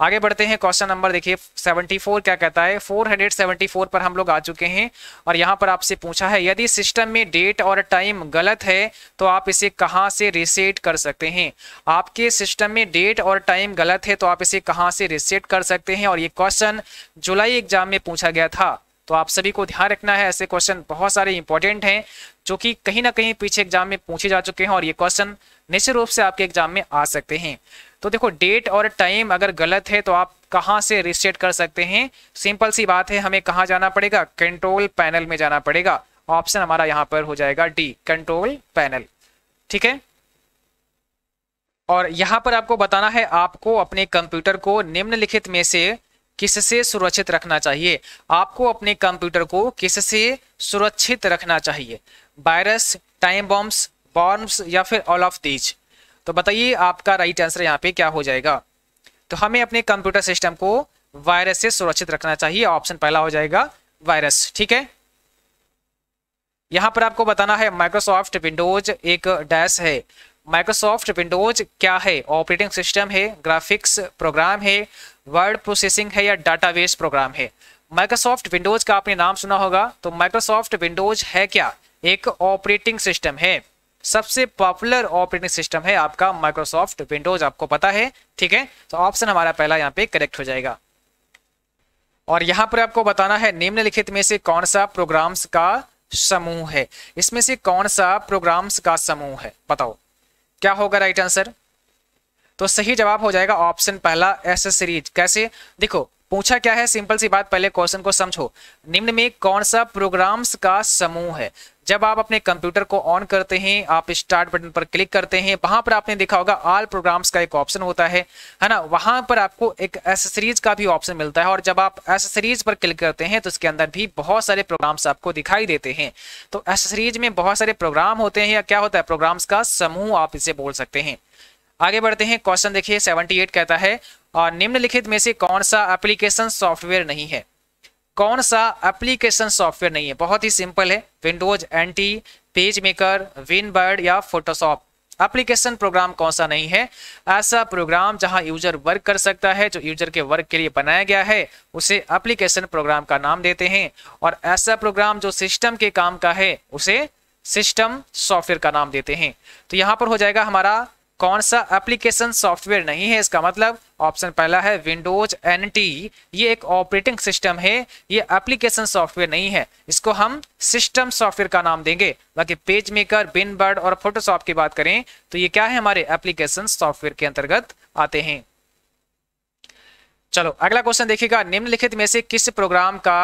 आगे बढ़ते हैं क्वेश्चन नंबर देखिए 74 क्या कहता है 474 पर हम लोग आ चुके हैं और यहाँ पर आपसे पूछा है यदि सिस्टम में डेट और टाइम गलत है तो आप इसे कहाँ से रिसेट कर सकते हैं आपके सिस्टम में डेट और टाइम गलत है तो आप इसे कहाँ से रिसेट कर सकते हैं और ये क्वेश्चन जुलाई एग्जाम में पूछा गया था तो आप सभी को ध्यान रखना है ऐसे क्वेश्चन बहुत सारे इंपॉर्टेंट हैं जो कि कहीं ना कहीं पीछे एग्जाम में पूछे जा चुके हैं और ये क्वेश्चन निश्चित रूप से आपके एग्जाम में आ सकते हैं तो देखो डेट और टाइम अगर गलत है तो आप कहाँ से रिसेट कर सकते हैं सिंपल सी बात है हमें कहाँ जाना पड़ेगा कंट्रोल पैनल में जाना पड़ेगा ऑप्शन हमारा यहाँ पर हो जाएगा डी कंट्रोल पैनल ठीक है और यहाँ पर आपको बताना है आपको अपने कंप्यूटर को निम्नलिखित में से किससे सुरक्षित रखना चाहिए आपको अपने कंप्यूटर को किससे सुरक्षित रखना चाहिए वायरस टाइम बॉम्ब्स बॉर्म्स या फिर ऑल ऑफ दीज तो बताइए आपका राइट आंसर यहाँ पे क्या हो जाएगा तो हमें अपने कंप्यूटर सिस्टम को वायरस से सुरक्षित रखना चाहिए ऑप्शन पहला हो जाएगा वायरस ठीक है यहां पर आपको बताना है माइक्रोसॉफ्ट विंडोज एक डैश है माइक्रोसॉफ्ट विंडोज क्या है ऑपरेटिंग सिस्टम है ग्राफिक्स प्रोग्राम है वर्ड प्रोसेसिंग है या डाटाबेस प्रोग्राम है माइक्रोसॉफ्ट विंडोज का आपने नाम सुना होगा तो माइक्रोसॉफ्ट विंडोज है क्या एक ऑपरेटिंग सिस्टम है सबसे पॉपुलर ऑपरेटिंग सिस्टम है आपका माइक्रोसॉफ्ट विंडोज आपको पता है ठीक है तो ऑप्शन हमारा पहला यहाँ पे करेक्ट हो जाएगा और यहाँ पर आपको बताना है निम्नलिखित में से कौन सा प्रोग्राम्स का समूह है इसमें से कौन सा प्रोग्राम्स का समूह है बताओ क्या होगा राइट आंसर तो सही जवाब हो जाएगा ऑप्शन पहला एसेसरीज कैसे देखो पूछा क्या है सिंपल सी बात पहले क्वेश्चन को समझो निम्न में कौन सा प्रोग्राम्स का समूह है जब आप अपने कंप्यूटर को ऑन करते हैं आप स्टार्ट बटन पर क्लिक करते हैं वहां पर आपने देखा होगा ऑल प्रोग्राम्स का एक ऑप्शन होता है है ना वहां पर आपको एक एसेसरीज का भी ऑप्शन मिलता है और जब आप एसेसरीज पर क्लिक करते हैं तो उसके अंदर भी बहुत सारे प्रोग्राम्स आपको दिखाई देते हैं तो एसेसरीज में बहुत सारे प्रोग्राम होते हैं या क्या होता है प्रोग्राम्स का समूह आप इसे बोल सकते हैं आगे बढ़ते हैं क्वेश्चन देखिए सेवेंटी कहता है और निम्नलिखित में से कौन सा एप्लीकेशन सॉफ्टवेयर नहीं है कौन सा एप्लीकेशन सॉफ्टवेयर नहीं है बहुत ही सिंपल है Windows NT page maker Winbird या फोटोशॉप एप्लीकेशन प्रोग्राम कौन सा नहीं है ऐसा प्रोग्राम जहां यूजर वर्क कर सकता है जो यूजर के वर्क के लिए बनाया गया है उसे एप्लीकेशन प्रोग्राम का नाम देते हैं और ऐसा प्रोग्राम जो सिस्टम के काम का है उसे सिस्टम सॉफ्टवेयर का नाम देते हैं तो यहाँ पर हो जाएगा हमारा कौन सा एप्लीकेशन सॉफ्टवेयर नहीं है इसका मतलब ऑप्शन पहला है विंडोज एन टी ये एक ऑपरेटिंग सिस्टम है ये एप्लीकेशन सॉफ्टवेयर नहीं है इसको हम सिस्टम सॉफ्टवेयर का नाम देंगे बाकी पेज मेकर बिन बर्ड और फोटोशॉप की बात करें तो ये क्या है हमारे एप्लीकेशन सॉफ्टवेयर के अंतर्गत आते हैं चलो अगला क्वेश्चन देखिएगा निम्नलिखित में से किस प्रोग्राम का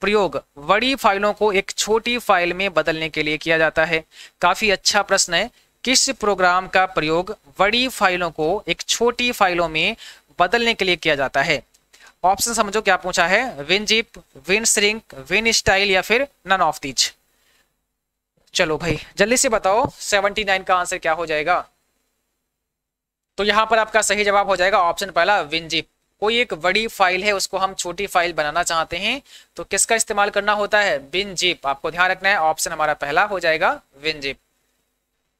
प्रयोग बड़ी फाइलों को एक छोटी फाइल में बदलने के लिए किया जाता है काफी अच्छा प्रश्न है किस प्रोग्राम का प्रयोग बड़ी फाइलों को एक छोटी फाइलों में बदलने के लिए किया जाता है ऑप्शन समझो क्या पूछा है WinZip Win shrink Win style या फिर नन ऑफ दीज चलो भाई जल्दी से बताओ 79 का आंसर क्या हो जाएगा तो यहां पर आपका सही जवाब हो जाएगा ऑप्शन पहला विनजिप कोई एक बड़ी फाइल है उसको हम छोटी फाइल बनाना चाहते हैं तो किसका इस्तेमाल करना होता है विनजिप आपको ध्यान रखना है ऑप्शन हमारा पहला हो जाएगा विनजिप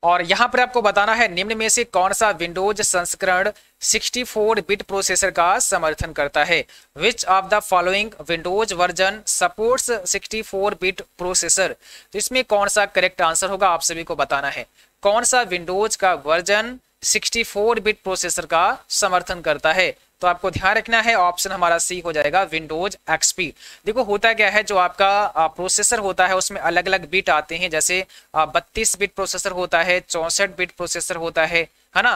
और यहां पर आपको बताना है निम्न में से कौन सा विंडोज संस्करण 64 बिट प्रोसेसर का समर्थन करता है which of the following Windows version supports 64 bit processor तो इसमें कौन सा करेक्ट आंसर होगा आप सभी को बताना है कौन सा विंडोज का वर्जन 64 बिट प्रोसेसर का समर्थन करता है तो आपको ध्यान रखना है ऑप्शन हमारा सी हो जाएगा विंडोज एक्सपी देखो होता क्या है जो आपका प्रोसेसर होता है उसमें अलग अलग बिट आते हैं जैसे बत्तीस बिट प्रोसेसर होता है चौसठ बिट प्रोसेसर होता है है ना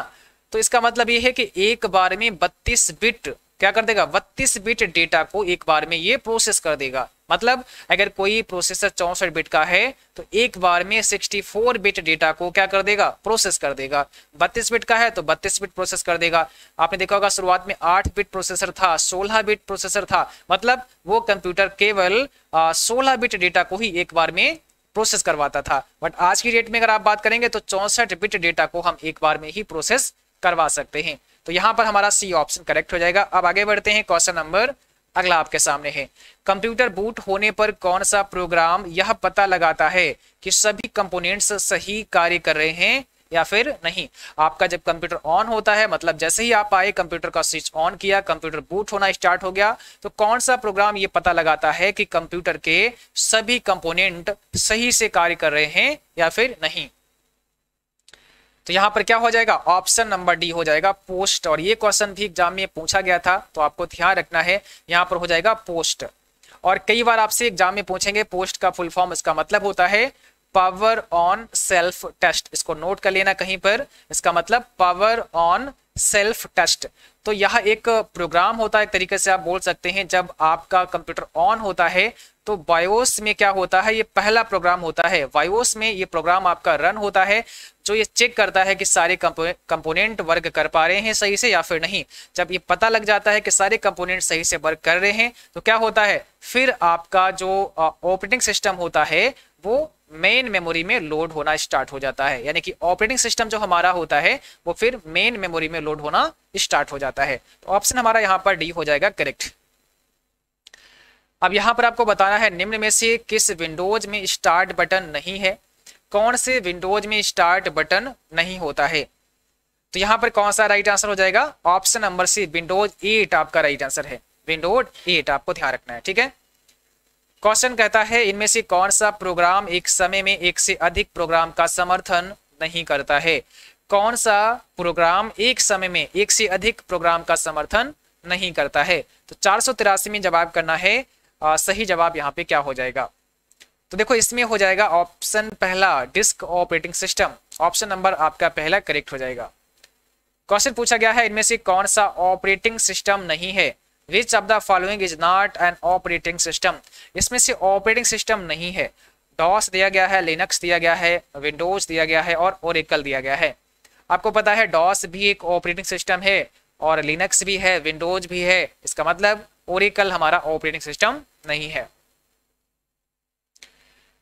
तो इसका मतलब ये है कि एक बार में 32 बिट क्या कर देगा बत्तीस बिट डेटा को एक बार में ये प्रोसेस कर देगा मतलब अगर कोई प्रोसेसर चौसठ बिट का है तो एक बार में 64 बिट डेटा को क्या कर देगा प्रोसेस कर देगा 32 बिट का है तो 32 बिट प्रोसेस कर देगा आपने देखा होगा शुरुआत में 8 बिट प्रोसेसर था 16 बिट प्रोसेसर था मतलब वो कंप्यूटर केवल 16 बिट डेटा को ही एक बार में प्रोसेस करवाता था बट आज की डेट में अगर आप बात करेंगे तो चौसठ बिट डेटा को हम एक बार में ही प्रोसेस करवा सकते हैं तो यहां पर हमारा सी ऑप्शन करेक्ट हो जाएगा अब आगे बढ़ते हैं क्वेश्चन नंबर अगला आपके सामने है कंप्यूटर बूट होने पर कौन सा प्रोग्राम यह पता लगाता है कि सभी कंपोनेंट्स सही कार्य कर रहे हैं या फिर नहीं आपका जब कंप्यूटर ऑन होता है मतलब जैसे ही आप आए कंप्यूटर का स्विच ऑन किया कंप्यूटर बूट होना स्टार्ट हो गया तो कौन सा प्रोग्राम ये पता लगाता है कि कंप्यूटर के सभी कंपोनेंट सही से कार्य कर रहे हैं या फिर नहीं तो यहाँ पर क्या हो जाएगा ऑप्शन नंबर डी हो जाएगा पोस्ट और ये क्वेश्चन भी एग्जाम में पूछा गया था तो आपको ध्यान रखना है यहाँ पर हो जाएगा पोस्ट और कई बार आपसे एग्जाम में पूछेंगे पोस्ट का फुल फॉर्म इसका मतलब होता है पावर ऑन सेल्फ टेस्ट इसको नोट कर लेना कहीं पर इसका मतलब पावर ऑन सेल्फ टस्ट तो यह एक प्रोग्राम होता है एक तरीके से आप बोल सकते हैं जब आपका कंप्यूटर ऑन होता है तो बायोस में क्या होता है ये पहला प्रोग्राम होता है बायोस में ये प्रोग्राम आपका रन होता है जो ये चेक करता है कि सारे कंपोनेंट वर्क कर पा रहे हैं सही से या फिर नहीं जब ये पता लग जाता है कि सारे कंपोनेंट सही से वर्क कर रहे हैं तो क्या होता है फिर आपका जो ऑपरेटिंग सिस्टम होता है वो मेन मेमोरी में लोड होना स्टार्ट हो जाता है यानी कि ऑपरेटिंग सिस्टम जो हमारा होता है वो फिर मेन मेमोरी में लोड होना स्टार्ट हो जाता है तो ऑप्शन हमारा यहाँ पर डी हो जाएगा करेक्ट अब यहाँ पर आपको बताना है निम्न में से किस विंडोज में स्टार्ट बटन नहीं है कौन से विंडोज में स्टार्ट बटन नहीं होता है तो यहाँ पर कौन सा राइट आंसर हो जाएगा option number C Windows eight आपका राइट आंसर है विंडोज एट आपको ध्यान रखना है ठीक है क्वेश्चन कहता है इनमें से कौन सा प्रोग्राम एक समय में एक से अधिक प्रोग्राम का समर्थन नहीं करता है कौन सा प्रोग्राम एक समय में एक से अधिक प्रोग्राम का समर्थन नहीं करता है तो चार में जवाब करना है आ, सही जवाब यहाँ पे क्या हो जाएगा तो देखो इसमें हो जाएगा ऑप्शन पहला disk operating system option number आपका पहला करेक्ट हो जाएगा क्वेश्चन पूछा गया है इनमें से कौन सा ऑपरेटिंग सिस्टम नहीं है which of the following is not an operating system इसमें से ऑपरेटिंग सिस्टम नहीं है डॉस दिया गया है लिनक्स दिया गया है विंडोज दिया गया है और ओरिकल दिया गया है आपको पता है डॉस भी एक ऑपरेटिंग सिस्टम है और लिनक्स भी है विंडोज भी है इसका मतलब ओरिकल हमारा ऑपरेटिंग सिस्टम नहीं है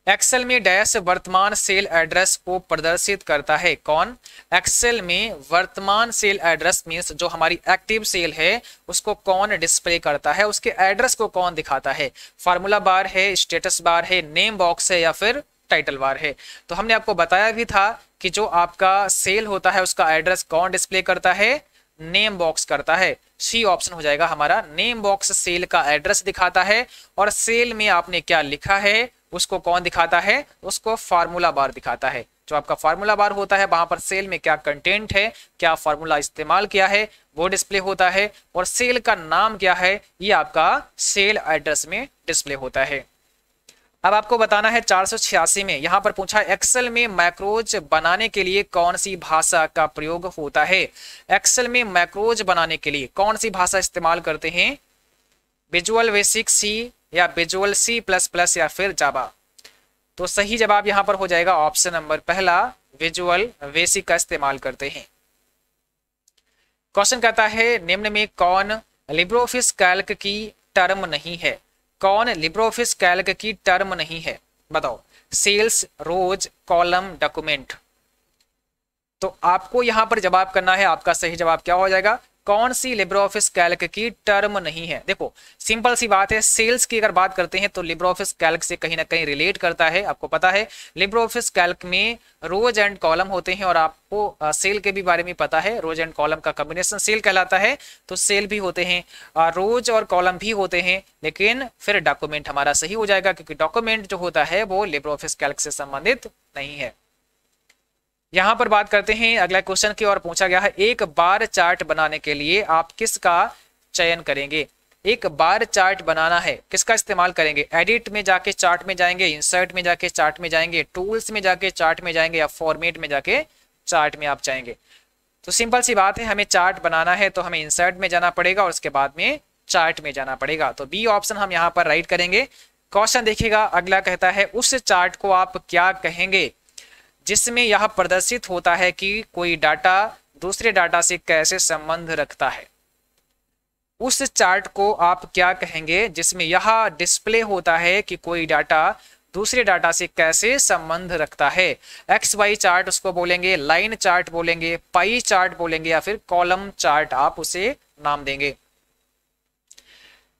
एक्सेल में डैश वर्तमान सेल एड्रेस को प्रदर्शित करता है कौन एक्सेल में वर्तमान सेल एड्रेस मीन्स जो हमारी एक्टिव सेल है उसको कौन डिस्प्ले करता है उसके एड्रेस को कौन दिखाता है फार्मूला बार है स्टेटस बार है नेम बॉक्स है या फिर टाइटल बार है तो हमने आपको बताया भी था कि जो आपका सेल होता है उसका एड्रेस कौन डिस्प्ले करता है नेम बॉक्स करता है सी ऑप्शन हो जाएगा हमारा नेम बॉक्स सेल का एड्रेस दिखाता है और सेल में आपने क्या लिखा है उसको कौन दिखाता है उसको फार्मूला बार दिखाता है जो आपका फार्मूला बार होता है वहां पर सेल में क्या कंटेंट है क्या फार्मूला इस्तेमाल किया है वो डिस्प्ले होता है और सेल का नाम क्या है ये आपका सेल एड्रेस में डिस्प्ले होता है अब आपको बताना है चार में यहाँ पर पूछा एक्सेल में मैक्रोज बनाने के लिए कौन सी भाषा का प्रयोग होता है एक्सेल में मैक्रोज बनाने के लिए कौन सी भाषा इस्तेमाल करते हैं विजुअल बेसिक सी या विजुअल सी प्लस प्लस या फिर जावा तो सही जवाब यहां पर हो जाएगा ऑप्शन नंबर पहला विजुअल बेसिक का इस्तेमाल करते हैं क्वेश्चन कहता है निम्न में कौन लिब्रोफिस कैल्क की टर्म नहीं है कौन लिब्रोफिस कैल्क की टर्म नहीं है बताओ सेल्स रोज कॉलम डॉक्यूमेंट तो आपको यहां पर जवाब करना है आपका सही जवाब क्या हो जाएगा कौन सी लिब्रो ऑफिस कैल्क की टर्म नहीं है देखो सिंपल सी बात है सेल्स की अगर बात करते हैं तो लिब्रो ऑफिस कैल्क से कहीं ना कहीं रिलेट करता है आपको पता है लिब्रो ऑफिस कैल्क में रोज एंड कॉलम होते हैं और आपको सेल के भी बारे में पता है रोज एंड कॉलम का कॉम्बिनेशन सेल कहलाता है तो सेल भी होते हैं रोज और कॉलम भी होते हैं लेकिन फिर डॉक्यूमेंट हमारा सही हो जाएगा क्योंकि डॉक्यूमेंट जो होता है वो लिब्रो ऑफिस कैल्क से संबंधित नहीं है यहां पर बात करते हैं अगला क्वेश्चन की और पूछा गया है एक बार चार्ट बनाने के लिए आप किसका चयन करेंगे एक बार चार्ट बनाना है किसका इस्तेमाल करेंगे एडिट में जाके चार्ट में जाएंगे इंसर्ट में जाके चार्ट में जाएंगे टूल्स में जाके चार्ट में जाएंगे या फॉर्मेट में जाके चार्ट में आप जाएंगे तो सिंपल सी बात है हमें चार्ट बनाना है तो हमें इंसर्ट में जाना पड़ेगा और उसके बाद में चार्ट में जाना पड़ेगा तो बी ऑप्शन हम यहाँ पर राइट करेंगे क्वेश्चन देखिएगा अगला कहता है उस चार्ट को आप क्या कहेंगे जिसमें यह प्रदर्शित होता है कि कोई डाटा दूसरे डाटा से कैसे संबंध रखता है उस चार्ट को आप क्या कहेंगे जिसमें यह डिस्प्ले होता है कि कोई डाटा दूसरे डाटा से कैसे संबंध रखता है एक्स वाई चार्ट उसको बोलेंगे लाइन चार्ट बोलेंगे पाई चार्ट बोलेंगे या फिर कॉलम चार्ट आप उसे नाम देंगे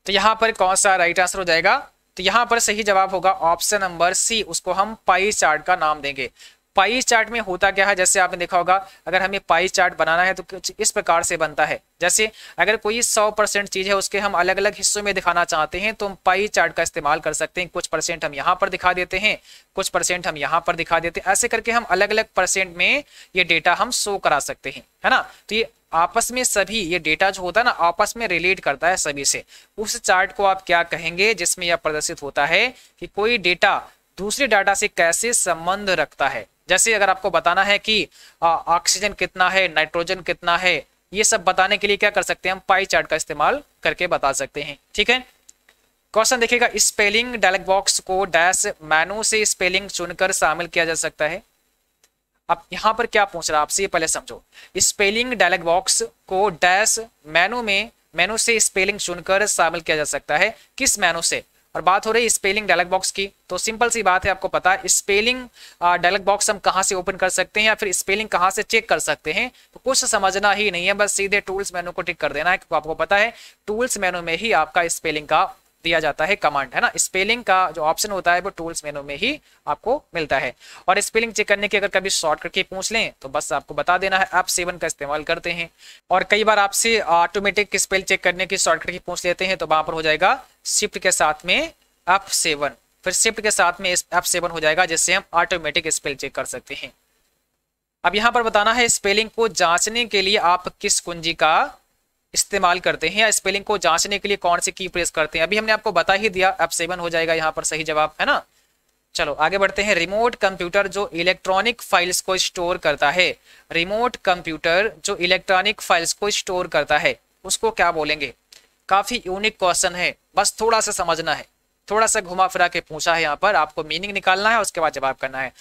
तो यहां पर कौन सा राइट आंसर हो जाएगा तो यहां पर सही जवाब होगा ऑप्शन नंबर सी उसको हम पाई चार्ट का नाम देंगे पाई चार्ट में होता क्या है जैसे आपने देखा होगा अगर हमें पाई चार्ट बनाना है तो कुछ इस प्रकार से बनता है जैसे अगर कोई 100 परसेंट चीज़ है उसके हम अलग अलग हिस्सों में दिखाना चाहते हैं तो हम पाई चार्ट का इस्तेमाल कर सकते हैं कुछ परसेंट हम यहाँ पर दिखा देते हैं कुछ परसेंट हम यहाँ पर दिखा देते हैं ऐसे करके हम अलग अलग परसेंट में ये डेटा हम शो करा सकते हैं है ना तो ये आपस में सभी ये डेटा जो होता है ना आपस में रिलेट करता है सभी से उस चार्ट को आप क्या कहेंगे जिसमें यह प्रदर्शित होता है कि कोई डेटा दूसरे डाटा से कैसे संबंध रखता है जैसे अगर आपको बताना है कि ऑक्सीजन कितना है नाइट्रोजन कितना है ये सब बताने के लिए क्या कर सकते हैं हम पाई चार्ट का इस्तेमाल करके बता सकते हैं ठीक है क्वेश्चन देखिएगा स्पेलिंग डायलॉग बॉक्स को डैश मैनू से स्पेलिंग चुनकर शामिल किया जा सकता है अब यहां पर क्या पूछ रहा है आपसे ये पहले समझो स्पेलिंग डायलॉग बॉक्स को डैश मैनू में मेनू से स्पेलिंग चुनकर शामिल किया जा सकता है किस मेनू से और बात हो रही है स्पेलिंग डायलॉग बॉक्स की तो सिंपल सी बात है आपको पता है स्पेलिंग डायलॉग बॉक्स हम कहाँ से ओपन कर सकते हैं या फिर स्पेलिंग कहाँ से चेक कर सकते हैं तो कुछ समझना ही नहीं है बस सीधे टूल्स मेनू को टिक कर देना है क्योंकि आपको पता है टूल्स मेनू में ही आपका स्पेलिंग का दिया जाता है कमांड है ना स्पेलिंग का जो ऑप्शन होता है वो टूल्स मेनू में ही आपको मिलता है और स्पेलिंग चेक करने की अगर कभी शॉर्ट करके पूछ लें तो बस आपको बता देना है आप सेवन का इस्तेमाल करते हैं और कई बार आपसे ऑटोमेटिक स्पेल चेक करने की शॉर्ट करके पूछ लेते हैं तो वहां पर हो जाएगा शिफ्ट के साथ में एफ सेवन फिर शिफ्ट के साथ में एफ सेवन हो जाएगा जिससे हम ऑटोमेटिक स्पेल चेक कर सकते हैं अब यहां पर बताना है स्पेलिंग को जांचने के लिए आप किस कुंजी का इस्तेमाल करते हैं या स्पेलिंग को जांचने के लिए कौन से की प्रेस करते हैं अभी हमने आपको बता ही दिया अब सेवन हो जाएगा यहाँ पर सही जवाब है ना चलो आगे बढ़ते हैं रिमोट कंप्यूटर जो इलेक्ट्रॉनिक फाइल्स को स्टोर करता है रिमोट कंप्यूटर जो इलेक्ट्रॉनिक फाइल्स को स्टोर करता है उसको क्या बोलेंगे काफी यूनिक क्वेश्चन है बस थोड़ा सा समझना है थोड़ा सा घुमा फिरा के पूछा है यहाँ पर आपको मीनिंग निकालना है उसके बाद जवाब करना है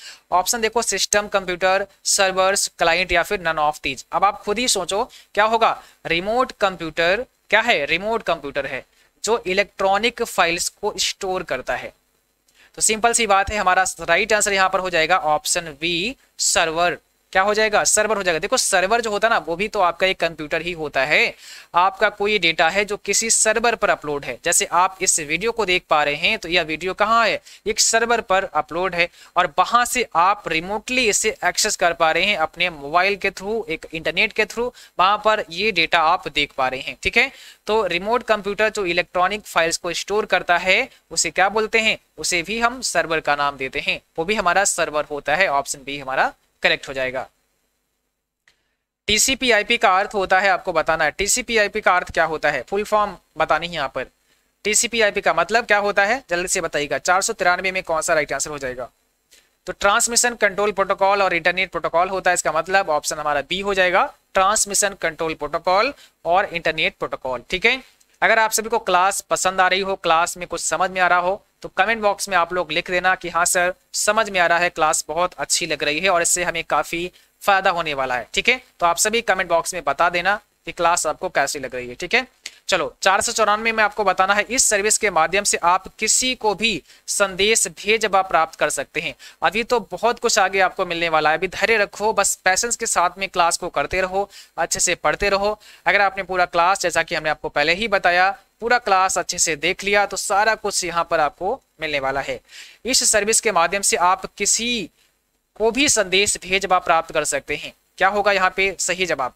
ऑप्शन देखो सिस्टम कंप्यूटर सर्वर्स क्लाइंट या फिर नन ऑफ तीज अब आप खुद ही सोचो क्या होगा रिमोट कंप्यूटर क्या है रिमोट कंप्यूटर है जो इलेक्ट्रॉनिक फाइल्स को स्टोर करता है तो सिंपल सी बात है हमारा राइट आंसर यहाँ पर हो जाएगा ऑप्शन बी सर्वर क्या हो जाएगा सर्वर हो जाएगा देखो सर्वर जो होता है ना वो भी तो आपका एक कंप्यूटर ही होता है आपका कोई डेटा है जो किसी सर्वर पर अपलोड है जैसे आप इस वीडियो को देख पा रहे हैं तो यह वीडियो कहाँ है एक सर्वर पर अपलोड है और वहां से आप रिमोटली इसे एक्सेस कर पा रहे हैं अपने मोबाइल के थ्रू एक इंटरनेट के थ्रू वहां पर ये डेटा आप देख पा रहे हैं ठीक है तो रिमोट कंप्यूटर जो इलेक्ट्रॉनिक फाइल्स को स्टोर करता है उसे क्या बोलते हैं उसे भी हम सर्वर का नाम देते हैं वो भी हमारा सर्वर होता है ऑप्शन बी हमारा करेक्ट हो जाएगा टीसीपीआईपी का अर्थ होता है आपको बताना है टीसीपीआईपी का अर्थ क्या होता है फुल फॉर्म बतानी है यहाँ पर टीसीपीआईपी का मतलब क्या होता है जल्दी से बताइएगा चार में कौन सा राइट आंसर हो जाएगा तो ट्रांसमिशन कंट्रोल प्रोटोकॉल और इंटरनेट प्रोटोकॉल होता है इसका मतलब ऑप्शन हमारा बी हो जाएगा ट्रांसमिशन कंट्रोल प्रोटोकॉल और इंटरनेट प्रोटोकॉल ठीक है अगर आप सभी को क्लास पसंद आ रही हो क्लास में कुछ समझ में आ रहा हो तो कमेंट बॉक्स में आप लोग लिख देना कि हाँ सर समझ में आ रहा है क्लास बहुत अच्छी लग रही है और इससे हमें काफ़ी फायदा होने वाला है ठीक है तो आप सभी कमेंट बॉक्स में बता देना कि क्लास आपको कैसी लग रही है ठीक है चलो चार सौ चौरानवे में आपको बताना है इस सर्विस के माध्यम से आप किसी को भी संदेश भेज व प्राप्त कर सकते हैं अभी तो बहुत कुछ आगे आपको मिलने वाला है अभी धैर्य रखो बस पैसेंस के साथ में क्लास को करते रहो अच्छे से पढ़ते रहो अगर आपने पूरा क्लास जैसा कि हमने आपको पहले ही बताया पूरा क्लास अच्छे से देख लिया तो सारा कुछ यहाँ पर आपको मिलने वाला है इस सर्विस के माध्यम से आप किसी को भी संदेश भेज व प्राप्त कर सकते हैं क्या होगा यहाँ पे सही जवाब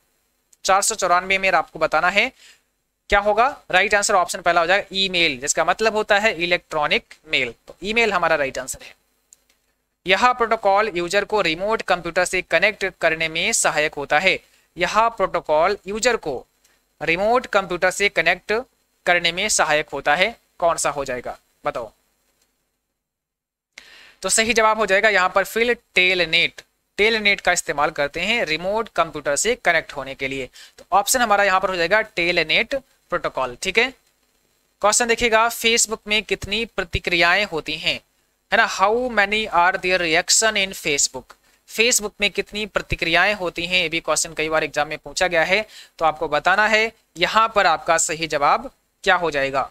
चार चौरानवे में आपको बताना है क्या होगा राइट आंसर ऑप्शन पहला हो जाएगा ईमेल जिसका मतलब होता है इलेक्ट्रॉनिक मेल तो ईमेल हमारा राइट आंसर है यह प्रोटोकॉल यूजर को रिमोट कंप्यूटर से कनेक्ट करने में सहायक होता है यह प्रोटोकॉल यूजर को रिमोट कंप्यूटर से कनेक्ट करने में सहायक होता है कौन सा हो जाएगा बताओ तो सही जवाब हो जाएगा यहां पर फिल टेल नेट टेल नेट का इस्तेमाल करते हैं रिमोट कंप्यूटर से कनेक्ट होने के लिए तो ऑप्शन हमारा यहां पर हो जाएगा टेल नेट प्रोटोकॉल ठीक है क्वेश्चन देखिएगा फेसबुक में कितनी प्रतिक्रियाएं होती हैं है ना how many are there reaction in Facebook Facebook में कितनी प्रतिक्रियाएं होती हैं ये भी क्वेश्चन कई बार एग्जाम में पूछा गया है तो आपको बताना है यहां पर आपका सही जवाब क्या हो जाएगा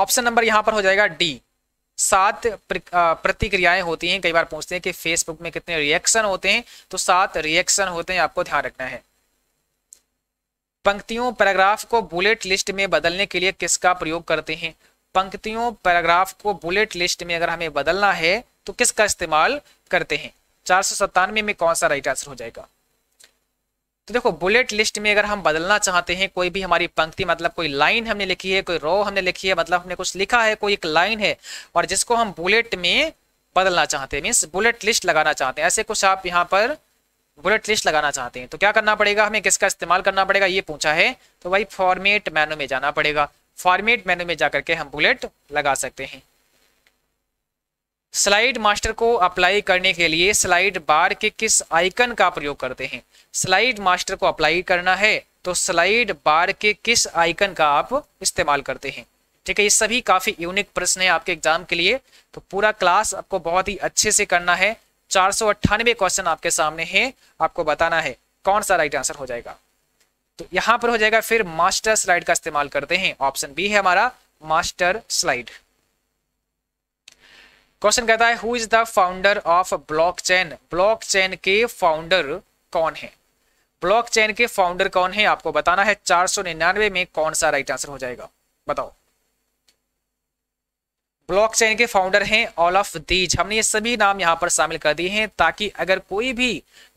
ऑप्शन नंबर यहां पर हो जाएगा डी सात प्रतिक्रियाएं होती हैं कई बार पूछते हैं कि फेसबुक में कितने रिएक्शन होते हैं तो सात रिएक्शन होते हैं आपको ध्यान रखना है पंक्तियों पैराग्राफ को बुलेट लिस्ट में बदलने के लिए किसका प्रयोग करते हैं पंक्तियों पैराग्राफ को बुलेट लिस्ट में अगर हमें बदलना है तो किसका इस्तेमाल करते हैं चार सौ सत्तानवे में कौन सा राइट आंसर हो जाएगा तो देखो बुलेट लिस्ट में अगर हम बदलना चाहते हैं कोई भी हमारी पंक्ति मतलब कोई लाइन हमने लिखी है कोई रो हमने लिखी है मतलब हमने कुछ लिखा है कोई एक लाइन है और जिसको हम बुलेट में बदलना चाहते हैं मीन्स बुलेट लिस्ट लगाना चाहते हैं ऐसे कुछ आप यहाँ पर बुलेट लिस्ट लगाना चाहते हैं तो क्या करना पड़ेगा हमें किसका इस्तेमाल करना पड़ेगा ये पूछा है तो भाई फॉर्मेट मेनू में जाना पड़ेगा फॉर्मेट मेनू में जाकर के हम बुलेट लगा सकते हैं स्लाइड मास्टर को अप्लाई करने के लिए स्लाइड बार के किस आइकन का प्रयोग करते हैं स्लाइड मास्टर को अप्लाई करना है तो स्लाइड बार के किस आइकन का आप इस्तेमाल करते हैं ठीक है ये सभी काफी यूनिक प्रश्न है आपके एग्जाम के लिए तो पूरा क्लास आपको बहुत ही अच्छे से करना है चार सौ अट्ठानवे क्वेश्चन आपके सामने है आपको बताना है कौन सा राइट आंसर हो जाएगा तो यहां पर हो जाएगा फिर मास्टर स्लाइड का इस्तेमाल करते हैं ऑप्शन बी है हमारा मास्टर स्लाइड क्वेश्चन कहता है who is the founder of block block blockchain के फाउंडर कौन है ब्लॉक ब्लॉकचेन के फाउंडर कौन है आपको बताना है चार में कौन सा राइट आंसर हो जाएगा बताओ ब्लॉकचेन के फाउंडर हैं ऑल ऑफ दीज हमने ये सभी नाम यहाँ पर शामिल कर दिए हैं ताकि अगर कोई भी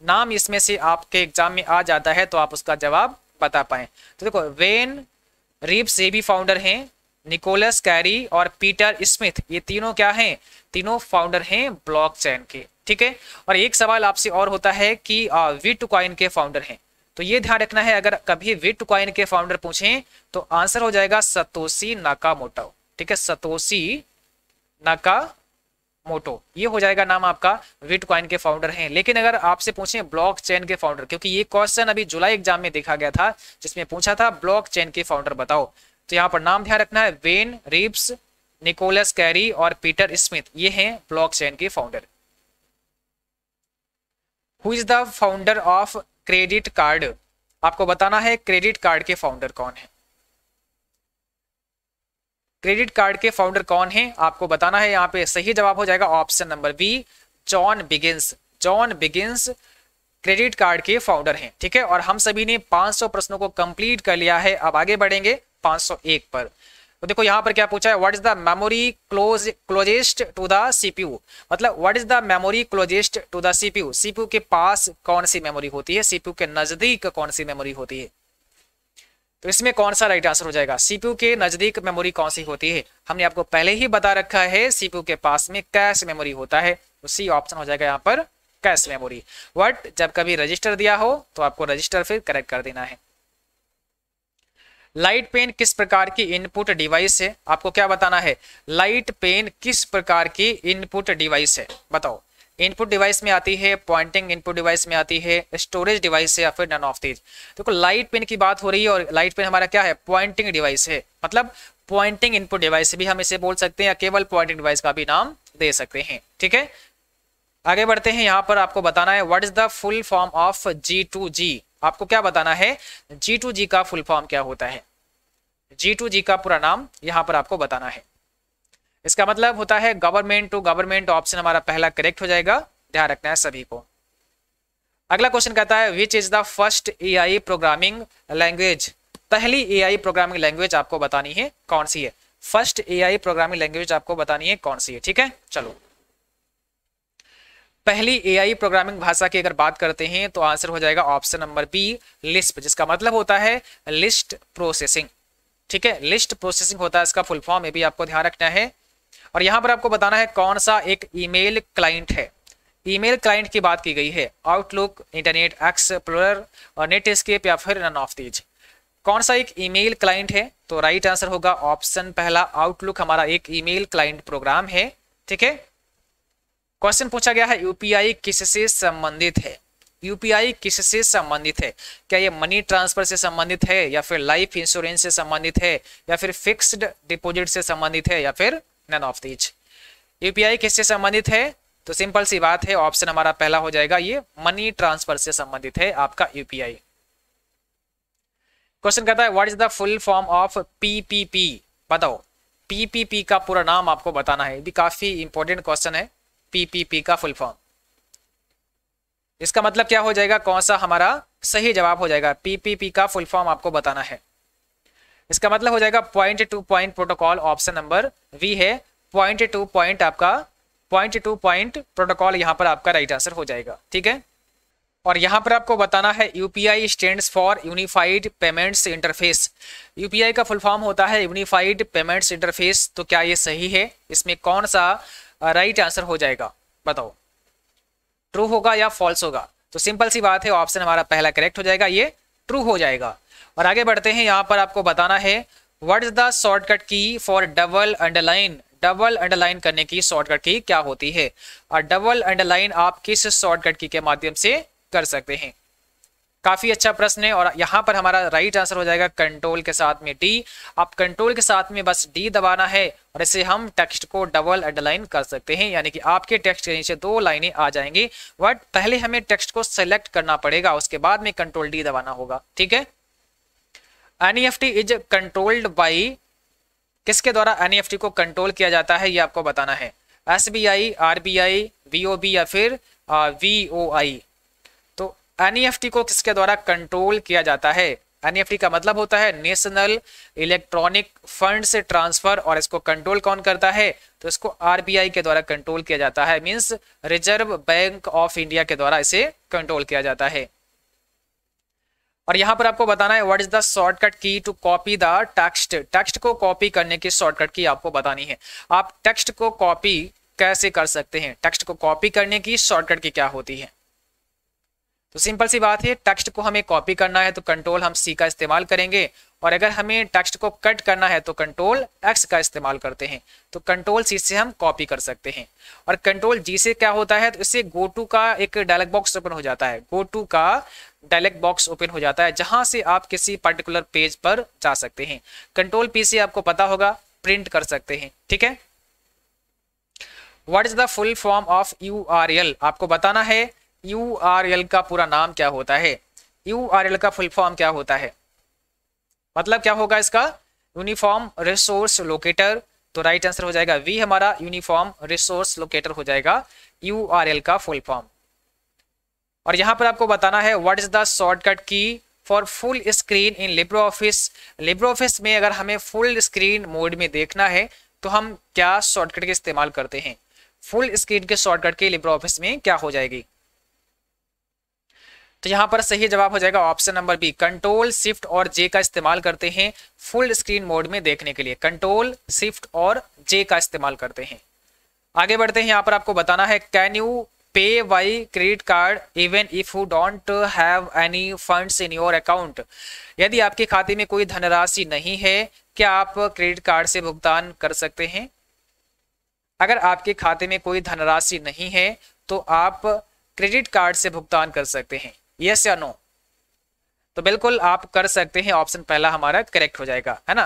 नाम इसमें से आपके एग्जाम में आ जाता है तो आप उसका जवाब बता पाए तो देखो वेन रिप से भी फाउंडर हैं निकोलस कैरी और पीटर स्मिथ ये तीनों क्या हैं तीनों फाउंडर हैं ब्लॉकचेन के ठीक है और एक सवाल आपसे और होता है कि विट कॉइन के फाउंडर हैं तो ये ध्यान रखना है अगर कभी विट कॉइन के फाउंडर पूछें तो आंसर हो जाएगा सतोसी नाकामोटो ठीक है सतोसी नाका मोटो ये हो जाएगा नाम आपका विट कॉइन के फाउंडर हैं लेकिन अगर आपसे पूछें ब्लॉक चेन के फाउंडर क्योंकि ये क्वेश्चन अभी जुलाई एग्जाम में देखा गया था जिसमें पूछा था ब्लॉक चेन के फाउंडर बताओ तो यहाँ पर नाम ध्यान रखना है वेन रिप्स निकोलस कैरी और पीटर स्मिथ ये हैं ब्लॉक चेन के founder who is the founder of credit card आपको बताना है क्रेडिट कार्ड के फाउंडर कौन है क्रेडिट कार्ड के फाउंडर कौन है आपको बताना है यहाँ पे सही जवाब हो जाएगा option number B John Biggins John Biggins credit card के फाउंडर हैं ठीक है और हम सभी ने 500 प्रश्नों को कंप्लीट कर लिया है अब आगे बढ़ेंगे 501 पर तो देखो यहाँ पर क्या पूछा है what is the memory close closest to the CPU मतलब what is the memory closest to the CPU CPU के पास कौन सी मेमोरी होती है सीपीयू के नजदीक कौन सी मेमोरी होती है तो इसमें कौन सा राइट आंसर हो जाएगा सीपीयू के नजदीक मेमोरी कौन सी होती है हमने आपको पहले ही बता रखा है सीपीयू के पास में कैश मेमोरी होता है तो सी ऑप्शन हो जाएगा यहाँ पर कैश मेमोरी वट जब कभी रजिस्टर दिया हो तो आपको रजिस्टर फिर करेक्ट कर देना है लाइट पेन किस प्रकार की इनपुट डिवाइस है आपको क्या बताना है लाइट पेन किस प्रकार की इनपुट डिवाइस है बताओ इनपुट डिवाइस में आती है पॉइंटिंग इनपुट डिवाइस में आती है स्टोरेज डिवाइस है या फिर नन ऑफ दीज देखो लाइट पिन की बात हो रही है और लाइट पिन हमारा क्या है पॉइंटिंग डिवाइस है मतलब पॉइंटिंग इनपुट डिवाइस भी हम इसे बोल सकते हैं या केवल पॉइंटिंग डिवाइस का भी नाम दे सकते हैं ठीक है आगे बढ़ते हैं यहाँ पर आपको बताना है what is the full form of G to G आपको क्या बताना है जी टू जी का फुल फॉर्म क्या होता है जी टू जी का पूरा नाम यहाँ पर आपको बताना है इसका मतलब होता है गवर्नमेंट टू गवर्नमेंट ऑप्शन हमारा पहला करेक्ट हो जाएगा ध्यान रखना है सभी को अगला क्वेश्चन कहता है which is the first a programming language पहली ए प्रोग्रामिंग लैंग्वेज आपको बतानी है कौन सी है फर्स्ट ए प्रोग्रामिंग लैंग्वेज आपको बतानी है कौन सी है ठीक है चलो पहली आई प्रोग्रामिंग भाषा की अगर बात करते हैं तो आंसर हो जाएगा ऑप्शन नंबर बी लिस्प जिसका मतलब होता है लिस्ट प्रोसेसिंग ठीक है लिस्ट प्रोसेसिंग होता है इसका फुल फॉर्म ये भी आपको ध्यान रखना है और यहाँ पर आपको बताना है कौन सा एक ईमेल क्लाइंट है ईमेल क्लाइंट की बात की गई है आउटलुक इंटरनेट एक्सप्लोरर और नेट स्केप या फिर रन ऑफ दीज कौन सा एक ईमेल क्लाइंट है तो राइट आंसर होगा ऑप्शन पहला आउटलुक हमारा एक ईमेल क्लाइंट प्रोग्राम है ठीक है क्वेश्चन पूछा गया है यूपीआई किससे संबंधित है यूपीआई किससे संबंधित है क्या ये मनी ट्रांसफर से संबंधित है या फिर लाइफ इंश्योरेंस से संबंधित है या फिर फिक्स्ड डिपॉजिट से संबंधित है या फिर नन ऑफ दीज यूपीआई किससे संबंधित है तो सिंपल सी बात है ऑप्शन हमारा पहला हो जाएगा ये मनी ट्रांसफर से संबंधित है आपका यूपीआई क्वेश्चन कहता है what is the full form of PPP बताओ पीपीपी का पूरा नाम आपको बताना है भी काफी इंपॉर्टेंट क्वेश्चन है पीपीपी का फुल फॉर्म इसका मतलब क्या हो जाएगा कौन सा हमारा सही जवाब हो जाएगा पीपीपी का फुल फॉर्म आपको बताना है इसका मतलब हो जाएगा point to point protocol option number B है पॉइंट टू पॉइंट आपका पॉइंट टू पॉइंट प्रोटोकॉल यहाँ पर आपका राइट आंसर हो जाएगा ठीक है और यहाँ पर आपको बताना है U P I stand for unified payments interface U P I का फुल फॉर्म होता है यूनिफाइड पेमेंट्स इंटरफेस तो क्या ये सही है इसमें कौन सा राइट आंसर हो जाएगा बताओ ट्रू होगा या फॉल्स होगा तो सिंपल सी बात है ऑप्शन हमारा पहला करेक्ट हो जाएगा ये ट्रू हो जाएगा और आगे बढ़ते हैं यहाँ पर आपको बताना है what is the shortcut key for double underline double underline करने की शॉर्टकट की क्या होती है और डबल अंडरलाइन आप किस शॉर्टकट की के माध्यम से कर सकते हैं काफी अच्छा प्रश्न है और यहाँ पर हमारा राइट आंसर हो जाएगा कंट्रोल के साथ में डी आप कंट्रोल के साथ में बस डी दबाना है और इससे हम टेक्स्ट को डबल अंडरलाइन कर सकते हैं यानी कि आपके टेक्स्ट के नीचे दो लाइनें आ जाएंगी बट पहले हमें टेक्स्ट को सेलेक्ट करना पड़ेगा उसके बाद में कंट्रोल डी दबाना होगा ठीक है टी इज कंट्रोल्ड बाई किसके द्वारा टी e को कंट्रोल किया जाता है ये आपको बताना है S B I R B I B O B या फिर वी ओ आई तो टी e को किसके द्वारा कंट्रोल किया जाता है टी e का मतलब होता है नेशनल इलेक्ट्रॉनिक फंड से ट्रांसफर और इसको कंट्रोल कौन करता है तो इसको आई के द्वारा कंट्रोल किया जाता है means Reserve Bank of India के द्वारा इसे कंट्रोल किया जाता है और यहां पर आपको बताना है what is the shortcut key to copy the text text को कॉपी करने की शॉर्टकट की आपको बतानी है आप टेक्स्ट को कॉपी कैसे कर सकते हैं टेक्स्ट को कॉपी करने की शॉर्टकट की क्या होती है तो सिंपल सी बात है टेक्स्ट को हमें कॉपी करना है तो कंट्रोल हम सी का इस्तेमाल करेंगे और अगर हमें टेक्स्ट को कट करना है तो कंट्रोल एक्स का इस्तेमाल करते हैं तो कंट्रोल सी से हम कॉपी कर सकते हैं और कंट्रोल जी से क्या होता है तो इससे गो टू का एक डायलॉग बॉक्स ओपन हो जाता है गो टू का डायलॉग बॉक्स ओपन हो जाता है जहां से आप किसी पर्टिकुलर पेज पर जा सकते हैं कंट्रोल पी से आपको पता होगा प्रिंट कर सकते हैं ठीक है what is the full form of U R L आपको बताना है यू आर एल का पूरा नाम क्या होता है यू आर एल का फुल फॉर्म क्या होता है मतलब क्या होगा इसका यूनिफॉर्म रिसोर्स लोकेटर तो राइट आंसर हो जाएगा वी हमारा यूनिफॉर्म रिसोर्स लोकेटर हो जाएगा यू आर एल का फुल फॉर्म और यहां पर आपको बताना है what is the shortcut key for full screen in Libre LibreOffice Libre office में अगर हमें फुल स्क्रीन मोड में देखना है तो हम क्या शॉर्टकट के इस्तेमाल करते हैं फुल स्क्रीन के शॉर्टकट के लिब्रो ऑफिस में क्या हो जाएगी तो यहां पर सही जवाब हो जाएगा option number B control shift और जे का इस्तेमाल करते हैं फुल स्क्रीन मोड में देखने के लिए कंट्रोल शिफ्ट और जे का इस्तेमाल करते हैं आगे बढ़ते हैं यहां पर आपको बताना है can you pay by credit card even if you don't have any funds in your account यदि आपके खाते में कोई धनराशि नहीं है क्या आप क्रेडिट कार्ड से भुगतान कर सकते हैं अगर आपके खाते में कोई धनराशि नहीं है तो आप क्रेडिट कार्ड से भुगतान कर सकते हैं यस या नो तो बिल्कुल आप कर सकते हैं ऑप्शन पहला हमारा करेक्ट हो जाएगा है ना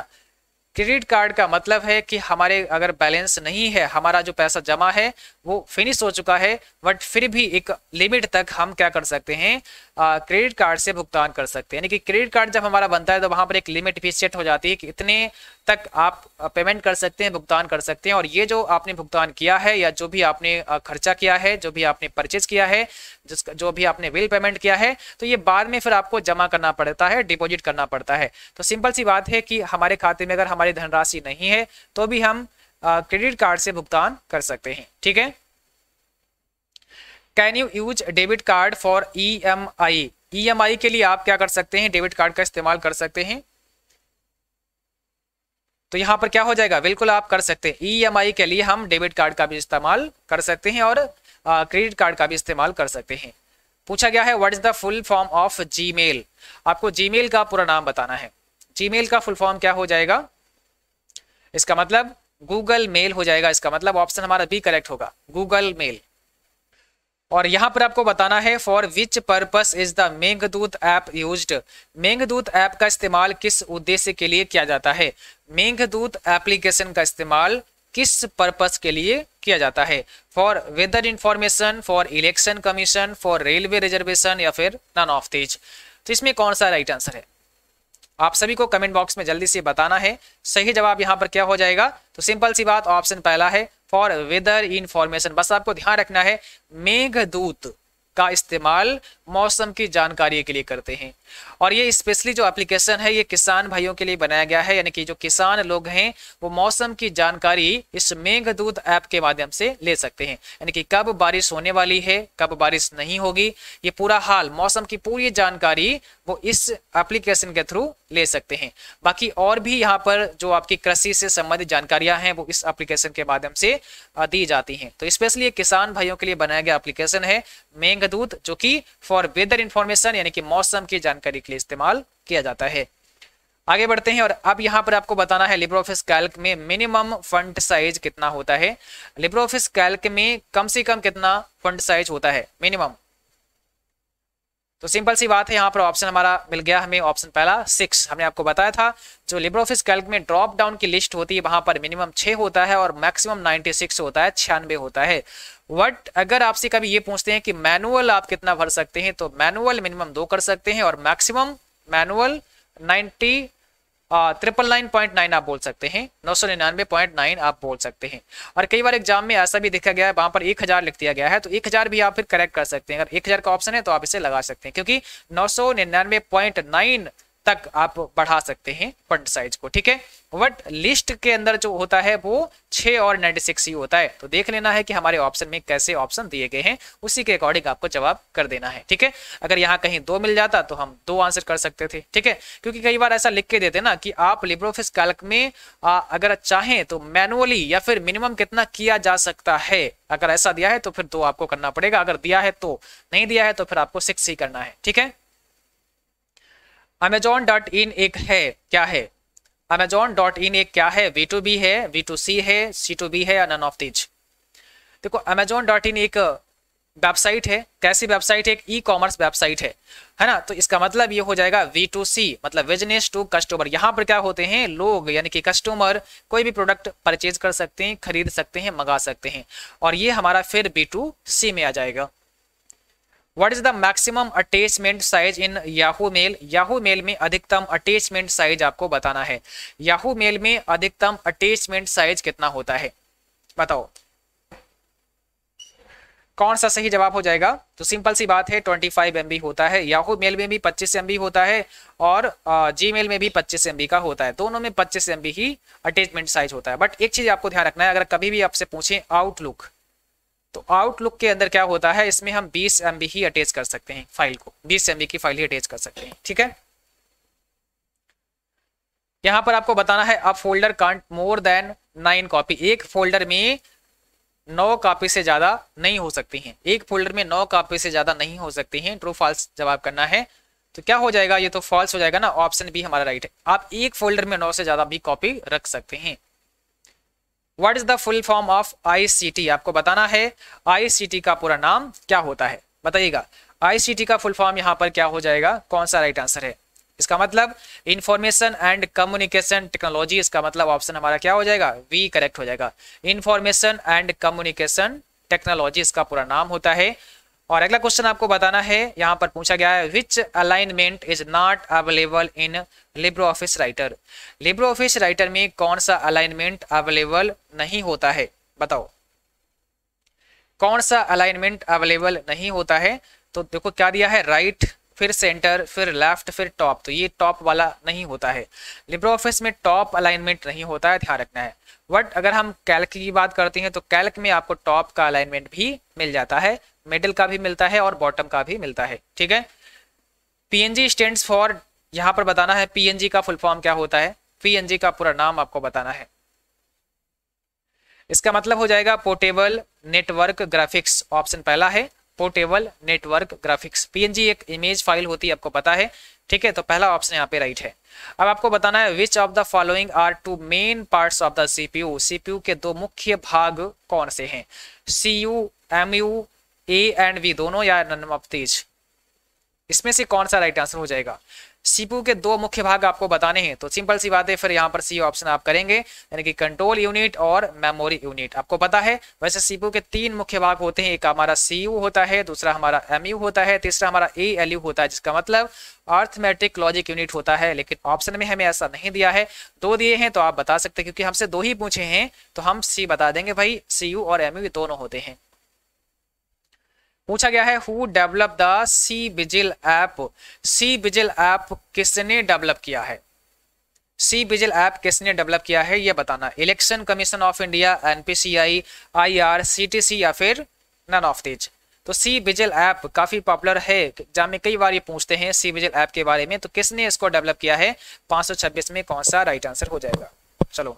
क्रेडिट कार्ड का मतलब है कि हमारे अगर बैलेंस नहीं है हमारा जो पैसा जमा है वो फिनिश हो चुका है बट फिर भी एक लिमिट तक हम क्या कर सकते हैं क्रेडिट कार्ड से भुगतान कर सकते हैं यानी कि क्रेडिट कार्ड जब हमारा बनता है तो वहाँ पर एक लिमिट भी सेट हो जाती है कि इतने तक आप पेमेंट कर सकते हैं भुगतान कर सकते हैं और ये जो आपने भुगतान किया है या जो भी आपने खर्चा किया है जो भी आपने परचेज किया है जिसका जो भी आपने बिल पेमेंट किया है तो ये बाद में फिर आपको जमा करना पड़ता है डिपोजिट करना पड़ता है तो सिंपल सी बात है कि हमारे खाते में अगर हमारी धनराशि नहीं है तो भी हम क्रेडिट कार्ड से भुगतान कर सकते हैं ठीक है can you use debit card for E M I E M I के लिए आप क्या कर सकते हैं डेबिट कार्ड का इस्तेमाल कर सकते हैं तो यहाँ पर क्या हो जाएगा बिल्कुल आप कर सकते हैं ई एम आई के लिए हम डेबिट कार्ड का भी इस्तेमाल कर सकते हैं और क्रेडिट कार्ड का भी इस्तेमाल कर सकते हैं पूछा गया है what is the full form of Gmail आपको जीमेल का पूरा नाम बताना है जीमेल का फुल फॉर्म क्या हो जाएगा इसका मतलब गूगल मेल हो जाएगा इसका मतलब ऑप्शन हमारा बी करेक्ट होगा गूगल मेल और यहाँ पर आपको बताना है for which purpose is the Meghdoot app Megh Meghdoot app का इस्तेमाल किस उद्देश्य के लिए किया जाता है मेघदूत एप्लीकेशन का इस्तेमाल किस पर्पस के लिए किया जाता है for weather information for election commission for railway reservation या फिर नन ऑफ तेज तो इसमें कौन सा राइट आंसर है आप सभी को कमेंट बॉक्स में जल्दी से बताना है सही जवाब यहाँ पर क्या हो जाएगा तो सिंपल सी बात ऑप्शन पहला है फॉर वेदर इंफॉर्मेशन बस आपको ध्यान रखना है मेघदूत का इस्तेमाल मौसम की जानकारी के लिए करते हैं और ये स्पेशली जो एप्लीकेशन है ये किसान भाइयों के लिए बनाया गया है यानी कि जो किसान लोग हैं वो मौसम की जानकारी इस मेघदूत ऐप के माध्यम से ले सकते हैं यानी कि कब बारिश होने वाली है कब बारिश नहीं होगी ये पूरा हाल मौसम की पूरी जानकारी वो इस एप्लीकेशन के थ्रू ले सकते हैं बाकी और भी यहाँ पर जो आपकी कृषि से संबंधित जानकारियां हैं वो इस एप्लीकेशन के माध्यम से दी जाती हैं तो स्पेशली ये किसान भाइयों के लिए बनाया गया एप्लीकेशन है मेघदूत जो कि फॉर और वेदर इंफॉर्मेशन यानी कि मौसम की जानकारी के लिए इस्तेमाल किया जाता है आगे बढ़ते हैं और अब यहाँ पर आपको बताना है लिब्रो ऑफिस कैल्क में मिनिमम फंड साइज कितना होता है लिब्रो ऑफिस कैल्क में कम से कम कितना फंड साइज होता है मिनिमम तो सिंपल सी बात है यहाँ पर ऑप्शन हमारा मिल गया हमें ऑप्शन पहला सिक्स हमने आपको बताया था जो लिब्रो ऑफिस कैल्क में ड्रॉप डाउन की लिस्ट होती है वहां पर मिनिमम छः होता है और मैक्सिमम नाइनटी होता है छियानवे होता है वट अगर आपसे कभी ये पूछते हैं कि मैनुअल आप कितना भर सकते हैं तो मैनुअल मिनिमम दो कर सकते हैं और maximum manual ninety triple nine point nine आप बोल सकते हैं नौ सौ निन्यानवे पॉइंट नाइन आप बोल सकते हैं और कई बार एग्जाम में ऐसा भी देखा गया है वहां पर एक हज़ार लिख दिया गया है तो एक हज़ार भी आप फिर करेक्ट कर सकते हैं अगर एक हज़ार का ऑप्शन है तो आप इसे लगा सकते हैं क्योंकि नौ सौ निन्यानवे पॉइंट नाइन तक आप बढ़ा सकते हैं फंड साइज को ठीक है बट लिस्ट के अंदर जो होता है वो छः और नाइन्टी सिक्स ही होता है तो देख लेना है कि हमारे ऑप्शन में कैसे ऑप्शन दिए गए हैं उसी के अकॉर्डिंग आपको जवाब कर देना है ठीक है अगर यहाँ कहीं दो मिल जाता तो हम दो आंसर कर सकते थे ठीक है क्योंकि कई बार ऐसा लिख के देते ना कि आप लिब्रोफिस कैल्क में आ, अगर चाहें तो मैनुअली या फिर मिनिमम कितना किया जा सकता है अगर ऐसा दिया है तो फिर दो आपको करना पड़ेगा अगर दिया है तो नहीं दिया है तो फिर आपको सिक्स ही करना है ठीक है अमेजोन डॉट इन एक है क्या है अमेजोन डॉट इन एक क्या है वी टू बी है वी टू सी है सी टू बी है या नन ऑफ दीज देखो अमेजोन डॉट इन एक वेबसाइट uh, है कैसी वेबसाइट है एक ई कॉमर्स वेबसाइट है है ना तो इसका मतलब ये हो जाएगा वी टू सी मतलब बिजनेस टू कस्टमर यहाँ पर क्या होते हैं लोग यानी कि कस्टमर कोई भी प्रोडक्ट परचेज कर सकते हैं खरीद सकते हैं मंगा सकते हैं और ये हमारा फिर बी टू सी में आ जाएगा what is the maximum attachment size in Yahoo mail Yahoo mail में अधिकतम अटैचमेंट साइज आपको बताना है याहू मेल में अधिकतम अटैचमेंट साइज कितना होता है बताओ कौन सा सही जवाब हो जाएगा तो सिंपल सी बात है 25 फाइव होता है याहू मेल में भी 25 एम होता है और जी मेल में भी 25 एम का होता है दोनों में 25 एम ही अटैचमेंट साइज होता है बट एक चीज आपको ध्यान रखना है अगर कभी भी आपसे पूछे आउटलुक तो आउटलुक के अंदर क्या होता है इसमें हम 20 एम ही अटैच कर सकते हैं फाइल को 20 एम की फाइल ही अटैच कर सकते हैं ठीक है यहां पर आपको बताना है अब folder can't more than nine copy एक फोल्डर में नौ कॉपी से ज्यादा नहीं हो सकती हैं एक फोल्डर में नौ कॉपी से ज्यादा नहीं हो सकती हैं ट्रू फॉल्स जवाब करना है तो क्या हो जाएगा ये तो फॉल्स हो जाएगा ना ऑप्शन बी हमारा राइट है आप एक फोल्डर में नौ से ज्यादा भी कॉपी रख सकते हैं what is the full form of ICT आपको बताना है आईसीटी का पूरा नाम क्या होता है बताइएगा आईसीटी का फुल फॉर्म यहाँ पर क्या हो जाएगा कौन सा राइट आंसर है इसका मतलब इंफॉर्मेशन एंड कम्युनिकेशन टेक्नोलॉजी इसका मतलब ऑप्शन हमारा क्या हो जाएगा वी करेक्ट हो जाएगा इंफॉर्मेशन एंड कम्युनिकेशन टेक्नोलॉजी इसका पूरा नाम होता है और अगला क्वेश्चन आपको बताना है यहाँ पर पूछा गया है which alignment is not available in Libre office Writer Libre office writer में कौन सा अलाइनमेंट अवेलेबल नहीं होता है बताओ कौन सा अलाइनमेंट अवेलेबल नहीं होता है तो देखो क्या दिया है राइट right, फिर सेंटर फिर लेफ्ट फिर टॉप तो ये टॉप वाला नहीं होता है लिब्रो ऑफिस में टॉप अलाइनमेंट नहीं होता है ध्यान रखना है बट अगर हम कैल्क की बात करते हैं तो कैल्क में आपको टॉप का अलाइनमेंट भी मिल जाता है मिडिल का भी मिलता है और बॉटम का भी मिलता है ठीक है पीएनजी स्टैंड्स फॉर यहां पर बताना है पीएनजी का फुल फॉर्म क्या होता है पीएनजी का पूरा नाम आपको बताना है इसका मतलब हो जाएगा पोर्टेबल नेटवर्क ग्राफिक्स ऑप्शन पहला है पोर्टेबल नेटवर्क ग्राफिक्स पीएनजी एक इमेज फाइल होती है आपको पता है ठीक है तो पहला ऑप्शन यहाँ पे राइट है अब आपको बताना है which of the following are two main parts of the CPU CPU के दो मुख्य भाग कौन से हैं C U A and B दोनों या नन इसमें से कौन सा राइट आंसर हो जाएगा सीपू के दो मुख्य भाग आपको बताने हैं तो सिंपल सी बात है फिर यहाँ पर सी ऑप्शन आप करेंगे यानी कि कंट्रोल यूनिट और मेमोरी यूनिट आपको पता है वैसे सीपू के तीन मुख्य भाग होते हैं एक हमारा सी होता है दूसरा हमारा एम होता है तीसरा हमारा ए एल यू होता है जिसका मतलब अर्थमेटिक लॉजिक यूनिट होता है लेकिन ऑप्शन में हमें ऐसा नहीं दिया है दो दिए हैं तो आप बता सकते क्योंकि हमसे दो ही पूछे हैं तो हम सी बता देंगे भाई सी और एम दोनों होते हैं पूछा गया है who develop the C vigil app C vigil app किसने डेवलप किया है सी विजिल ऐप किसने डेवलप किया है यह बताना election commission of India NPCI IRCTC या फिर नन ऑफ दीज तो सी विजिल ऐप काफ़ी पॉपुलर है जहां में कई बार ये पूछते हैं सी विजिल ऐप के बारे में तो किसने इसको डेवलप किया है 526 में कौन सा राइट आंसर हो जाएगा चलो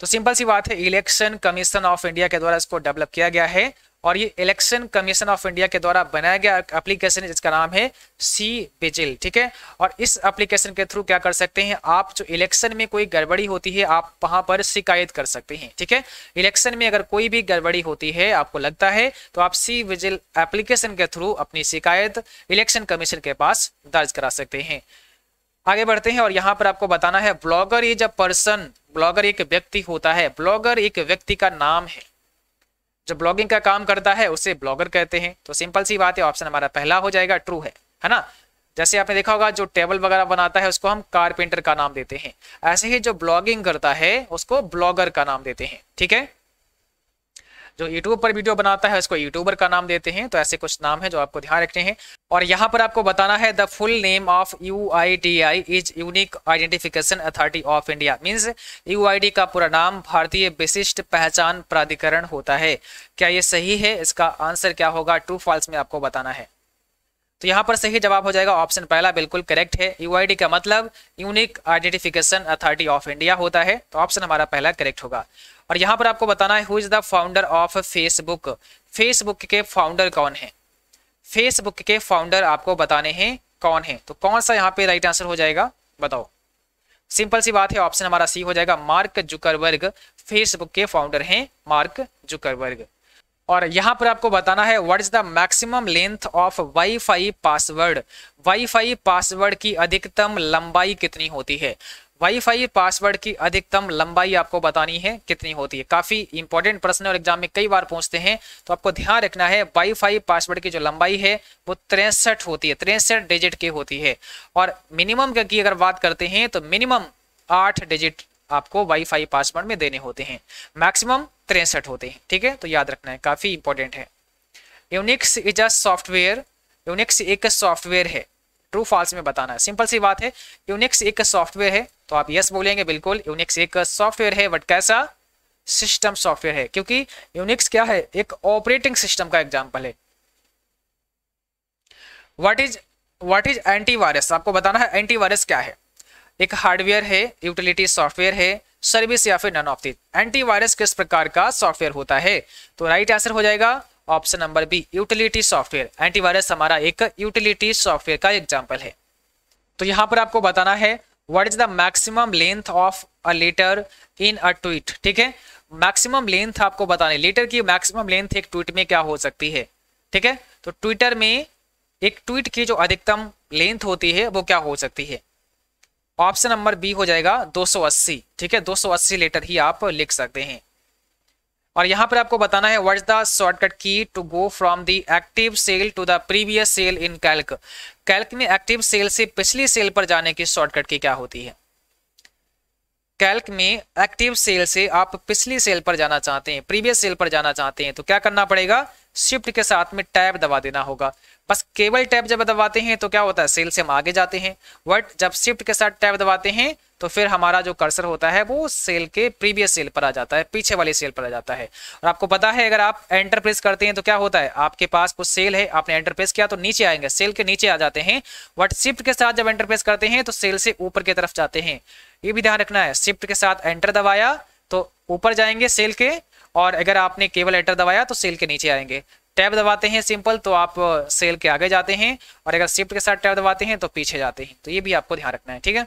तो सिंपल सी बात है इलेक्शन कमीशन ऑफ इंडिया के द्वारा इसको डेवलप किया गया है और ये इलेक्शन कमीशन ऑफ इंडिया के द्वारा बनाया गया एप्लीकेशन जिसका नाम है सी विजिल ठीक है और इस एप्लीकेशन के थ्रू क्या कर सकते हैं आप जो इलेक्शन में कोई गड़बड़ी होती है आप वहां पर शिकायत कर सकते हैं ठीक है इलेक्शन में अगर कोई भी गड़बड़ी होती है आपको लगता है तो आप सी विजिल एप्लीकेशन के थ्रू अपनी शिकायत इलेक्शन कमीशन के पास दर्ज करा सकते हैं आगे बढ़ते हैं और यहाँ पर आपको बताना है blogger is a person blogger एक व्यक्ति होता है ब्लॉगर एक व्यक्ति का नाम है जो ब्लॉगिंग का काम करता है उसे ब्लॉगर कहते हैं तो सिंपल सी बात है ऑप्शन हमारा पहला हो जाएगा ट्रू है है ना जैसे आपने देखा होगा जो टेबल वगैरह बनाता है उसको हम कारपेंटर का नाम देते हैं ऐसे ही जो ब्लॉगिंग करता है उसको ब्लॉगर का नाम देते हैं ठीक है जो यूट्यूब पर वीडियो बनाता है उसको यूट्यूबर का नाम देते हैं तो ऐसे कुछ नाम है जो आपको ध्यान रखने हैं और यहाँ पर आपको बताना है the full name of U I I is unique identification authority of India means U I D का पूरा नाम भारतीय विशिष्ट पहचान प्राधिकरण होता है क्या ये सही है इसका आंसर क्या होगा ट्रू फॉल्स में आपको बताना है तो यहाँ पर सही जवाब हो जाएगा ऑप्शन पहला बिल्कुल करेक्ट है डी का मतलब unique identification authority of India होता है तो ऑप्शन हमारा पहला करेक्ट होगा और यहाँ पर आपको बताना है who is the founder of Facebook Facebook के फाउंडर कौन है फेसबुक के फाउंडर आपको बताने हैं कौन है तो कौन सा यहाँ पे राइट आंसर हो जाएगा बताओ सिंपल सी बात है ऑप्शन हमारा सी हो जाएगा मार्क जुकरबर्ग फेसबुक के फाउंडर हैं मार्क जुकरबर्ग और यहाँ पर आपको बताना है what is the maximum length of wifi password wifi password की अधिकतम लंबाई कितनी होती है वाईफाई पासवर्ड की अधिकतम लंबाई आपको बतानी है कितनी होती है काफी इंपॉर्टेंट प्रश्न और एग्जाम में कई बार पूछते हैं तो आपको ध्यान रखना है वाईफाई पासवर्ड की जो लंबाई है वो तिरसठ होती है तिरसठ डिजिट की होती है और मिनिमम की अगर बात करते हैं तो मिनिमम आठ डिजिट आपको वाईफाई पासवर्ड में देने होते हैं मैक्सिमम तिरसठ होते हैं ठीक है तो याद रखना है काफी इंपॉर्टेंट है Unix is a software Unix एक सॉफ्टवेयर है ट्रू फॉल्स में बताना है सिंपल सी बात है यूनिक्स एक सॉफ्टवेयर है तो आप यस बोलेंगे बिल्कुल यूनिक्स एक सॉफ्टवेयर है बट कैसा सिस्टम सॉफ्टवेयर है क्योंकि यूनिक्स क्या है एक ऑपरेटिंग सिस्टम का एग्जाम्पल है what is what is antivirus आपको बताना है एंटीवायरस क्या है एक हार्डवेयर है यूटिलिटी सॉफ्टवेयर है सर्विस या फिर नन ऑफ दी एंटीवायरस किस प्रकार का सॉफ्टवेयर होता है तो राइट आंसर हो जाएगा option number B utility software antivirus हमारा एक यूटिलिटी सॉफ्टवेयर का एग्जाम्पल है तो यहां पर आपको बताना है what is the maximum length of a letter in a tweet ठीक है मैक्सिमम लेंथ आपको बताने लेटर की मैक्सिमम लेंथ एक ट्वीट में क्या हो सकती है ठीक है तो ट्विटर में एक ट्वीट की जो अधिकतम लेंथ होती है वो क्या हो सकती है ऑप्शन नंबर बी हो जाएगा 280 ठीक है 280 लेटर ही आप लिख सकते हैं और यहाँ पर आपको बताना है what the shortcut key to go from the active cell to the previous cell in Calc Calc में एक्टिव सेल से पिछली सेल पर जाने की शॉर्टकट की क्या होती है कैल्क में एक्टिव सेल से आप पिछली सेल पर जाना चाहते हैं प्रीवियस सेल पर जाना चाहते हैं तो क्या करना पड़ेगा शिफ्ट के साथ में टैब दबा देना होगा बस केवल टैब जब दबाते हैं तो क्या होता है सेल से हम आगे जाते हैं वट जब शिफ्ट के साथ टैब दबाते हैं तो फिर हमारा जो कर्सर होता है वो सेल के प्रीवियस सेल पर आ जाता है पीछे वाले सेल पर आ जाता है और आपको पता है अगर आप एंटर प्रेस करते हैं तो क्या होता है आपके पास कुछ सेल है आपने एंटर प्रेस किया तो नीचे आएंगे सेल के नीचे आ जाते हैं बट शिफ्ट के साथ जब एंटर प्रेस करते हैं तो सेल से ऊपर की तरफ जाते हैं ये भी ध्यान रखना है शिफ्ट के साथ एंटर दबाया तो ऊपर जाएंगे सेल के और अगर आपने केवल एंटर दबाया तो सेल के नीचे आएंगे टैब दबाते हैं सिंपल तो आप सेल uh, के आगे जाते हैं और अगर शिफ्ट के साथ टैब दबाते हैं तो पीछे जाते हैं तो ये भी आपको ध्यान रखना है ठीक है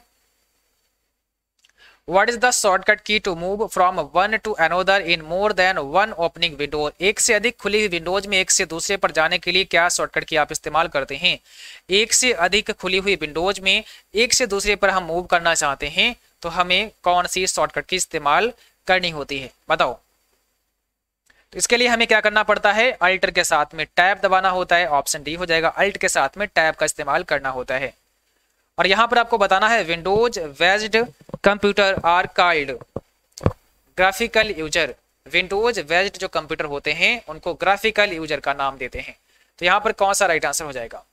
what is the shortcut key to move from one to another in more than one opening window एक से अधिक खुली विंडोज में एक से दूसरे पर जाने के लिए क्या शॉर्टकट की आप इस्तेमाल करते हैं एक से अधिक खुली हुई विंडोज में एक से दूसरे पर हम मूव करना चाहते हैं तो हमें कौन सी शॉर्टकट की इस्तेमाल करनी होती है बताओ तो इसके लिए हमें क्या करना पड़ता है अल्टर के साथ में टैब दबाना होता है ऑप्शन डी हो जाएगा अल्ट के साथ में टैब का इस्तेमाल करना होता है और यहाँ पर आपको बताना है Windows based computer are called graphical user Windows based जो कंप्यूटर होते हैं उनको ग्राफिकल यूजर का नाम देते हैं तो यहाँ पर कौन सा राइट आंसर हो जाएगा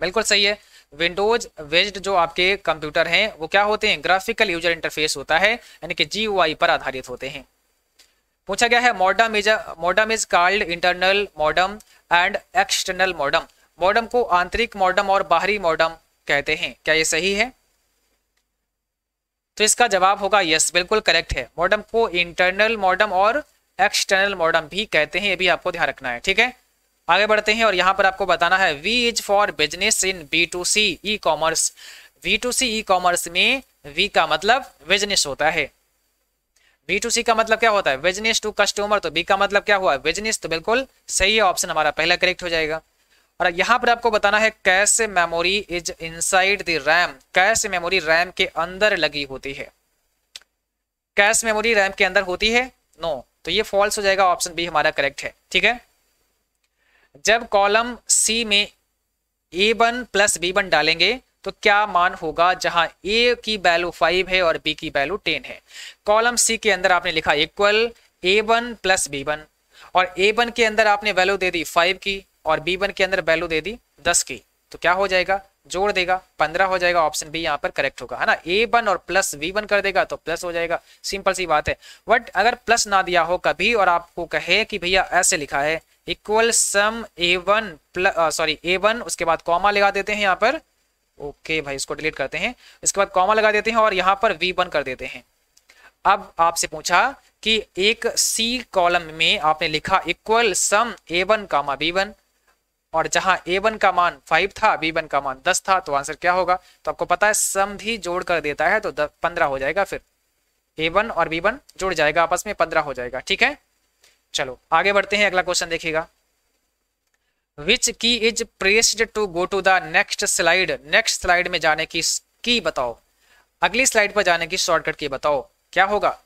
बिल्कुल सही है विंडोज वेज्ड जो आपके कंप्यूटर हैं वो क्या होते हैं ग्राफिकल यूजर इंटरफेस होता है यानी कि जी पर आधारित होते हैं पूछा गया है modem is modem is called internal modem and external modem modem को आंतरिक मॉडम और बाहरी मॉडम कहते हैं क्या ये सही है तो इसका जवाब होगा यस बिल्कुल करेक्ट है मॉडम को इंटरनल मॉडम और एक्सटर्नल मॉडम भी कहते हैं ये भी आपको ध्यान रखना है ठीक है आगे बढ़ते हैं और यहाँ पर आपको बताना है B is for business in B to C e commerce B to C e commerce में वी का मतलब बिजनेस होता है बी टू सी का मतलब क्या होता है बिजनेस टू कस्टमर तो बी का मतलब क्या हुआ बिजनेस तो बिल्कुल सही है ऑप्शन हमारा पहला करेक्ट हो जाएगा और यहां पर आपको बताना है cache memory is inside the RAM cache memory RAM के अंदर लगी होती है कैश मेमोरी रैम के अंदर होती है नो no. तो ये फॉल्स हो जाएगा ऑप्शन बी हमारा करेक्ट है ठीक है जब कॉलम सी में A one plus B one डालेंगे तो क्या मान होगा जहां ए की वैल्यू फाइव है और बी की वैल्यू टेन है कॉलम सी के अंदर आपने लिखा equal A one plus B one और ए वन के अंदर आपने वैल्यू दे दी फाइव की और बी वन के अंदर वैल्यू दे दी दस की तो क्या हो जाएगा जोड़ देगा पंद्रह हो जाएगा ऑप्शन बी यहाँ पर करेक्ट होगा है ना ए वन और प्लस वी वन कर देगा तो प्लस हो जाएगा सिंपल सी बात है बट अगर प्लस ना दिया हो कभी और आपको कहे कि भैया ऐसे लिखा है equal sum A one sorry A one उसके बाद कॉमा लगा देते हैं यहाँ पर ओके भाई इसको डिलीट करते हैं इसके बाद कॉमा लगा देते हैं और यहाँ पर वी वन कर देते हैं अब आपसे पूछा कि एक सी कॉलम में आपने लिखा equal sum A one comma B one और जहां ए वन का मान फाइव था बी वन का मान दस था तो आंसर क्या होगा तो आपको पता है सम भी जोड़ कर देता है तो पंद्रह हो जाएगा फिर ए वन और बी वन जुड़ जाएगा आपस में पंद्रह हो जाएगा ठीक है चलो आगे बढ़ते हैं अगला क्वेश्चन देखिएगा which key is pressed to go to the next slide next slide में जाने की की बताओ अगली स्लाइड पर जाने की शॉर्टकट की बताओ क्या होगा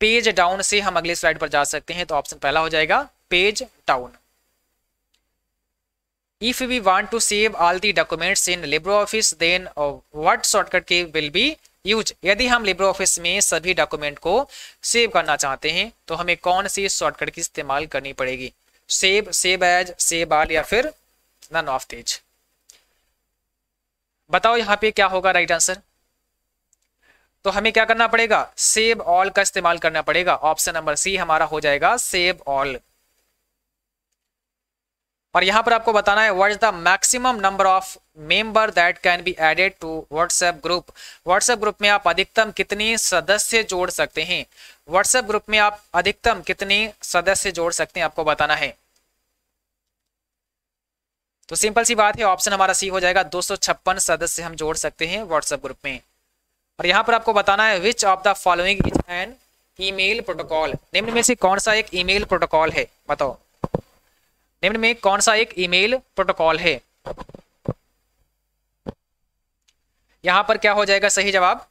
पेज डाउन से हम अगली स्लाइड पर जा सकते हैं तो ऑप्शन पहला हो जाएगा page down if we want to save all the documents in LibreOffice then uh, what shortcut key will be use यदि हम लिब्रो ऑफिस में सभी डॉक्यूमेंट को सेव करना चाहते हैं तो हमें कौन सी शॉर्टकट की इस्तेमाल करनी पड़ेगी save save as save all या फिर नन ऑफ तेज बताओ यहां पे क्या होगा राइट आंसर तो हमें क्या करना पड़ेगा सेव ऑल का इस्तेमाल करना पड़ेगा ऑप्शन नंबर सी हमारा हो जाएगा सेव ऑल और यहां पर आपको बताना है what is the maximum number of member that can be added to WhatsApp group WhatsApp group में आप अधिकतम कितनी सदस्य जोड़ सकते हैं व्हाट्सएप ग्रुप में आप अधिकतम कितनी सदस्य जोड़ सकते हैं आपको बताना है तो सिंपल सी बात है ऑप्शन हमारा सी हो जाएगा दो सदस्य हम जोड़ सकते हैं व्हाट्सएप ग्रुप में और यहां पर आपको बताना है which of the following is an email protocol निम्न में से कौन सा एक ईमेल प्रोटोकॉल है बताओ निम्न में कौन सा एक ईमेल प्रोटोकॉल है यहां पर क्या हो जाएगा सही जवाब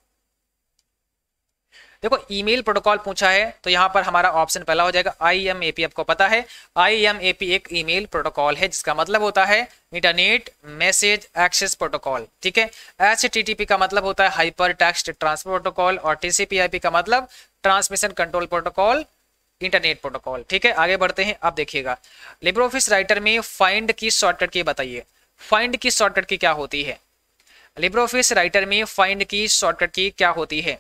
देखो ईमेल प्रोटोकॉल पूछा है तो यहां पर हमारा ऑप्शन पहला हो जाएगा आईएमएपी आपको पता है आईएमएपी एक ईमेल प्रोटोकॉल है जिसका मतलब होता है इंटरनेट मैसेज एक्सेस प्रोटोकॉल ठीक है एच का मतलब होता है हाइपर टेक्स्ट ट्रांसफर प्रोटोकॉल और टीसीपीआईपी का मतलब transmission control protocol internet protocol ठीक है आगे बढ़ते हैं आप देखिएगा लिब्रो ऑफिस राइटर में फाइंड की शॉर्टकट की बताइए फाइंड की शॉर्टकट की क्या होती है लिब्रो ऑफिस राइटर में फाइंड की शॉर्टकट की क्या होती है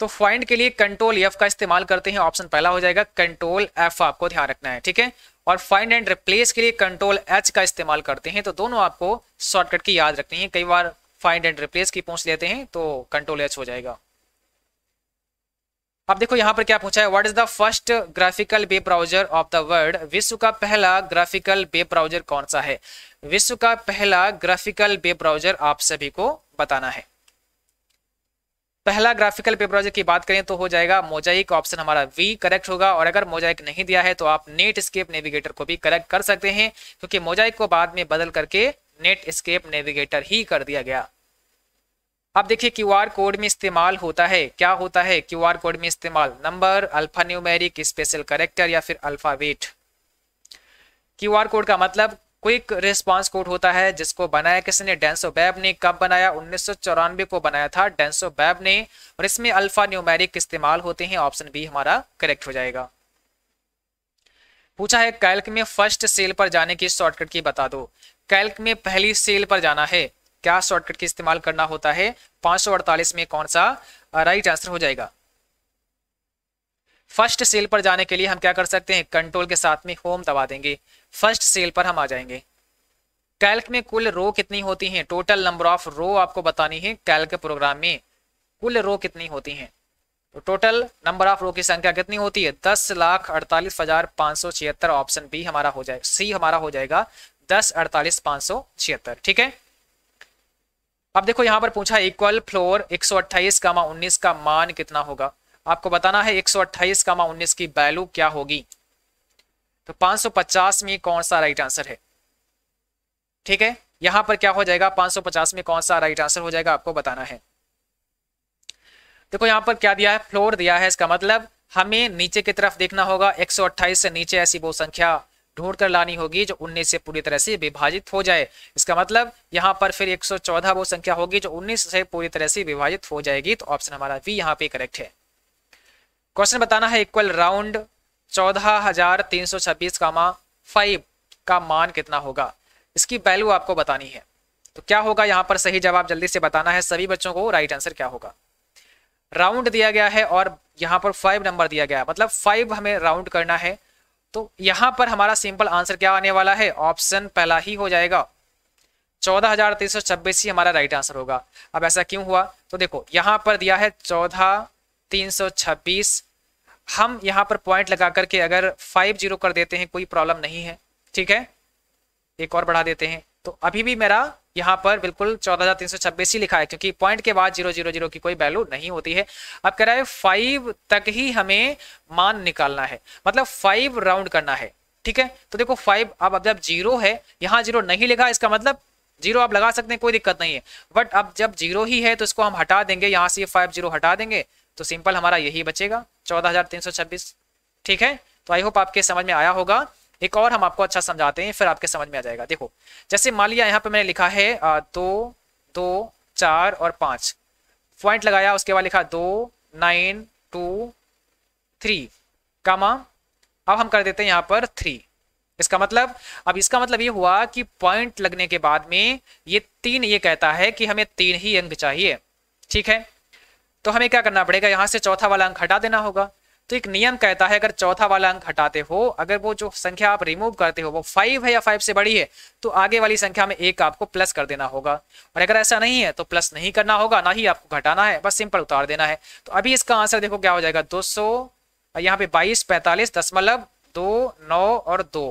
तो फाइंड के लिए कंट्रोल एफ का इस्तेमाल करते हैं ऑप्शन पहला हो जाएगा कंट्रोल एफ आपको ध्यान रखना है ठीक है और फाइंड एंड रिप्लेस के लिए कंट्रोल एच का इस्तेमाल करते हैं तो दोनों आपको शॉर्टकट की याद रखनी है कई बार फाइंड एंड रिप्लेस की पूछ लेते हैं तो कंट्रोल एच हो जाएगा अब देखो यहाँ पर क्या पूछा है what is the first graphical web browser of the world विश्व का पहला ग्राफिकल वेब ब्राउजर कौन सा है विश्व का पहला ग्राफिकल वेब ब्राउजर आप सभी को बताना है पहला ग्राफिकल वेब ब्राउजर की बात करें तो हो जाएगा मोजाइक ऑप्शन हमारा वी करेक्ट होगा और अगर मोजाइक नहीं दिया है तो आप नेट स्केप नेविगेटर को भी करेक्ट कर सकते हैं क्योंकि मोजाइक को बाद में बदल करके नेट स्केप नेविगेटर ही कर दिया गया अब देखिए क्यू आर कोड में इस्तेमाल होता है क्या होता है क्यू आर कोड में इस्तेमाल number alphanumeric special character या फिर अल्फावेट क्यू आर कोड का मतलब क्विक रिस्पांस कोड होता है जिसको बनाया किसने डेंसो बैब ने कब बनाया उन्नीस को बनाया था डेंसो बैब ने और इसमें अल्फा न्यूमेरिक इस्तेमाल होते हैं ऑप्शन बी हमारा करेक्ट हो जाएगा पूछा है कैल्क में फर्स्ट सेल पर जाने की शॉर्टकट की बता दो कैल्क में पहली सेल पर जाना है क्या शॉर्टकट के इस्तेमाल करना होता है 548 में कौन सा राइट आंसर हो जाएगा फर्स्ट सेल पर जाने के लिए हम क्या कर सकते हैं कंट्रोल के साथ में होम दबा देंगे फर्स्ट सेल पर हम आ जाएंगे कैल्क में कुल रो कितनी होती हैं टोटल नंबर ऑफ रो आपको बतानी है कैल्क प्रोग्राम में कुल रो कितनी होती हैं तो टोटल नंबर ऑफ रो की संख्या कितनी होती है दस लाख अड़तालीस हजार पाँच सौ छिहत्तर ऑप्शन बी हमारा हो जाएगा सी हमारा हो जाएगा दस अड़तालीस पाँच सौ छिहत्तर ठीक है अब देखो यहाँ पर पूछा इक्वल फ्लोर एक सौ का मान कितना होगा आपको बताना है एक सौ अट्ठाईस की वैल्यू क्या होगी तो 550 में कौन सा राइट आंसर है ठीक है यहां पर क्या हो जाएगा 550 में कौन सा राइट आंसर हो जाएगा आपको बताना है देखो यहां पर क्या दिया है फ्लोर दिया है इसका मतलब हमें नीचे की तरफ देखना होगा एक से नीचे ऐसी बहुसंख्या ढूंढ कर लानी होगी जो 19 से पूरी तरह से विभाजित हो जाए इसका मतलब यहाँ पर फिर 114 वो संख्या होगी जो 19 से पूरी तरह से विभाजित हो जाएगी तो ऑप्शन हमारा भी यहाँ पे करेक्ट है क्वेश्चन बताना है इक्वल राउंड चौदह हजार तीन सौ छब्बीस कामा फाइव का मान कितना होगा इसकी वैल्यू आपको बतानी है तो क्या होगा यहाँ पर सही जवाब जल्दी से बताना है सभी बच्चों को राइट आंसर क्या होगा राउंड दिया गया है और यहाँ पर फाइव नंबर दिया गया है मतलब फाइव हमें राउंड करना है तो यहां पर हमारा सिंपल आंसर क्या आने वाला है ऑप्शन पहला ही हो जाएगा चौदह हजार तीन सौ छब्बीस ही हमारा राइट आंसर होगा अब ऐसा क्यों हुआ तो देखो यहां पर दिया है चौदह तीन सौ छब्बीस हम यहां पर पॉइंट लगा करके अगर फाइव जीरो कर देते हैं कोई प्रॉब्लम नहीं है ठीक है एक और बढ़ा देते हैं तो अभी भी मेरा यहाँ पर बिल्कुल चौदह हजार तीन सौ छब्बीस ही लिखा है क्योंकि पॉइंट के बाद जीरो जीरो जीरो की कोई वैल्यू नहीं होती है अब कह रहा है फाइव तक ही हमें मान निकालना है मतलब फाइव राउंड करना है ठीक है तो देखो फाइव अब अब जब जीरो है यहाँ जीरो नहीं लिखा इसका मतलब जीरो आप लगा सकते हैं कोई दिक्कत नहीं है बट अब जब जीरो ही है तो इसको हम हटा देंगे यहाँ से फाइव जीरो हटा देंगे तो सिंपल हमारा यही बचेगा चौदह हजार तीन सौ छब्बीस ठीक है तो आई होप आपके समझ में आया होगा एक और हम आपको अच्छा समझाते हैं फिर आपके समझ में आ जाएगा देखो जैसे मान लिया यहाँ पे मैंने लिखा है दो दो चार और पाँच पॉइंट लगाया उसके बाद लिखा दो नाइन टू थ्री कामा अब हम कर देते हैं यहाँ पर थ्री इसका मतलब अब इसका मतलब ये हुआ कि पॉइंट लगने के बाद में ये तीन ये कहता है कि हमें तीन ही अंक चाहिए ठीक है तो हमें क्या करना पड़ेगा यहाँ से चौथा वाला अंक हटा देना होगा तो एक नियम कहता है अगर चौथा वाला अंक हटाते हो अगर वो जो संख्या आप रिमूव करते हो वो फाइव है या फाइव से बड़ी है तो आगे वाली संख्या में एक आपको प्लस कर देना होगा और अगर ऐसा नहीं है तो प्लस नहीं करना होगा ना ही आपको घटाना है बस सिंपल उतार देना है तो अभी इसका आंसर देखो क्या हो जाएगा दो सौ यहाँ पे बाईस पैंतालीस दशमलव दो नौ और दो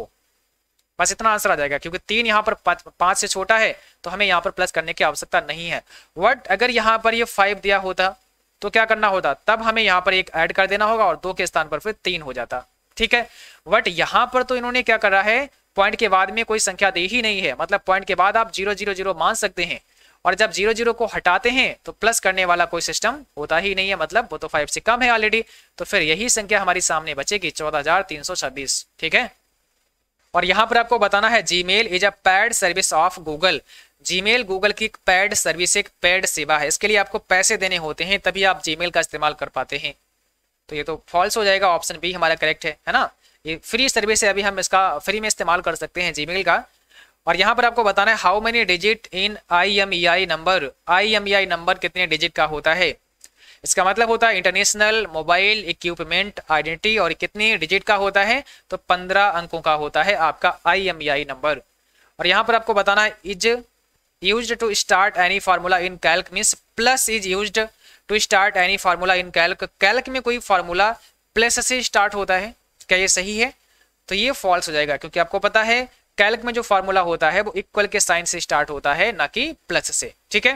बस इतना आंसर आ जाएगा क्योंकि तीन यहाँ पर पांच से छोटा है तो हमें यहाँ पर प्लस करने की आवश्यकता नहीं है वट अगर यहाँ पर ये यह फाइव दिया होता तो क्या करना होता तब हमें यहाँ पर एक ऐड कर देना होगा और दो के स्थान पर फिर तीन हो जाता ठीक है बट यहाँ पर तो इन्होंने क्या करा है पॉइंट के बाद में कोई संख्या दे ही नहीं है मतलब पॉइंट के बाद आप जीरो जीरो जीरो मान सकते हैं और जब जीरो जीरो को हटाते हैं तो प्लस करने वाला कोई सिस्टम होता ही नहीं है मतलब वो तो फाइव से कम है ऑलरेडी तो फिर यही संख्या हमारी सामने बचेगी चौदह हजार तीन सौ छब्बीस ठीक है और यहाँ पर आपको बताना है Gmail is a paid service of Google Gmail Google की पैड सर्विस एक पैड सेवा है इसके लिए आपको पैसे देने होते हैं तभी आप जीमेल का इस्तेमाल कर पाते हैं तो ये तो फॉल्स हो जाएगा ऑप्शन बी हमारा करेक्ट है है ना ये फ्री सर्विस है अभी हम इसका फ्री में इस्तेमाल कर सकते हैं जी का और यहाँ पर आपको बताना है how many digit in I M E I number I M E I number कितने डिजिट का होता है इसका मतलब होता है इंटरनेशनल मोबाइल इक्विपमेंट आइडेंटिटी और कितने डिजिट का होता है तो पंद्रह अंकों का होता है आपका आई एम ई आई नंबर और यहाँ पर आपको बताना है is used to start any formula in calc means plus is used to start any formula in calc calc में कोई formula plus से start होता है क्या ये सही है तो ये false हो जाएगा क्योंकि आपको पता है कैल्क में जो फॉर्मूला होता है वो इक्वल के साइन से स्टार्ट होता है ना कि प्लस से ठीक है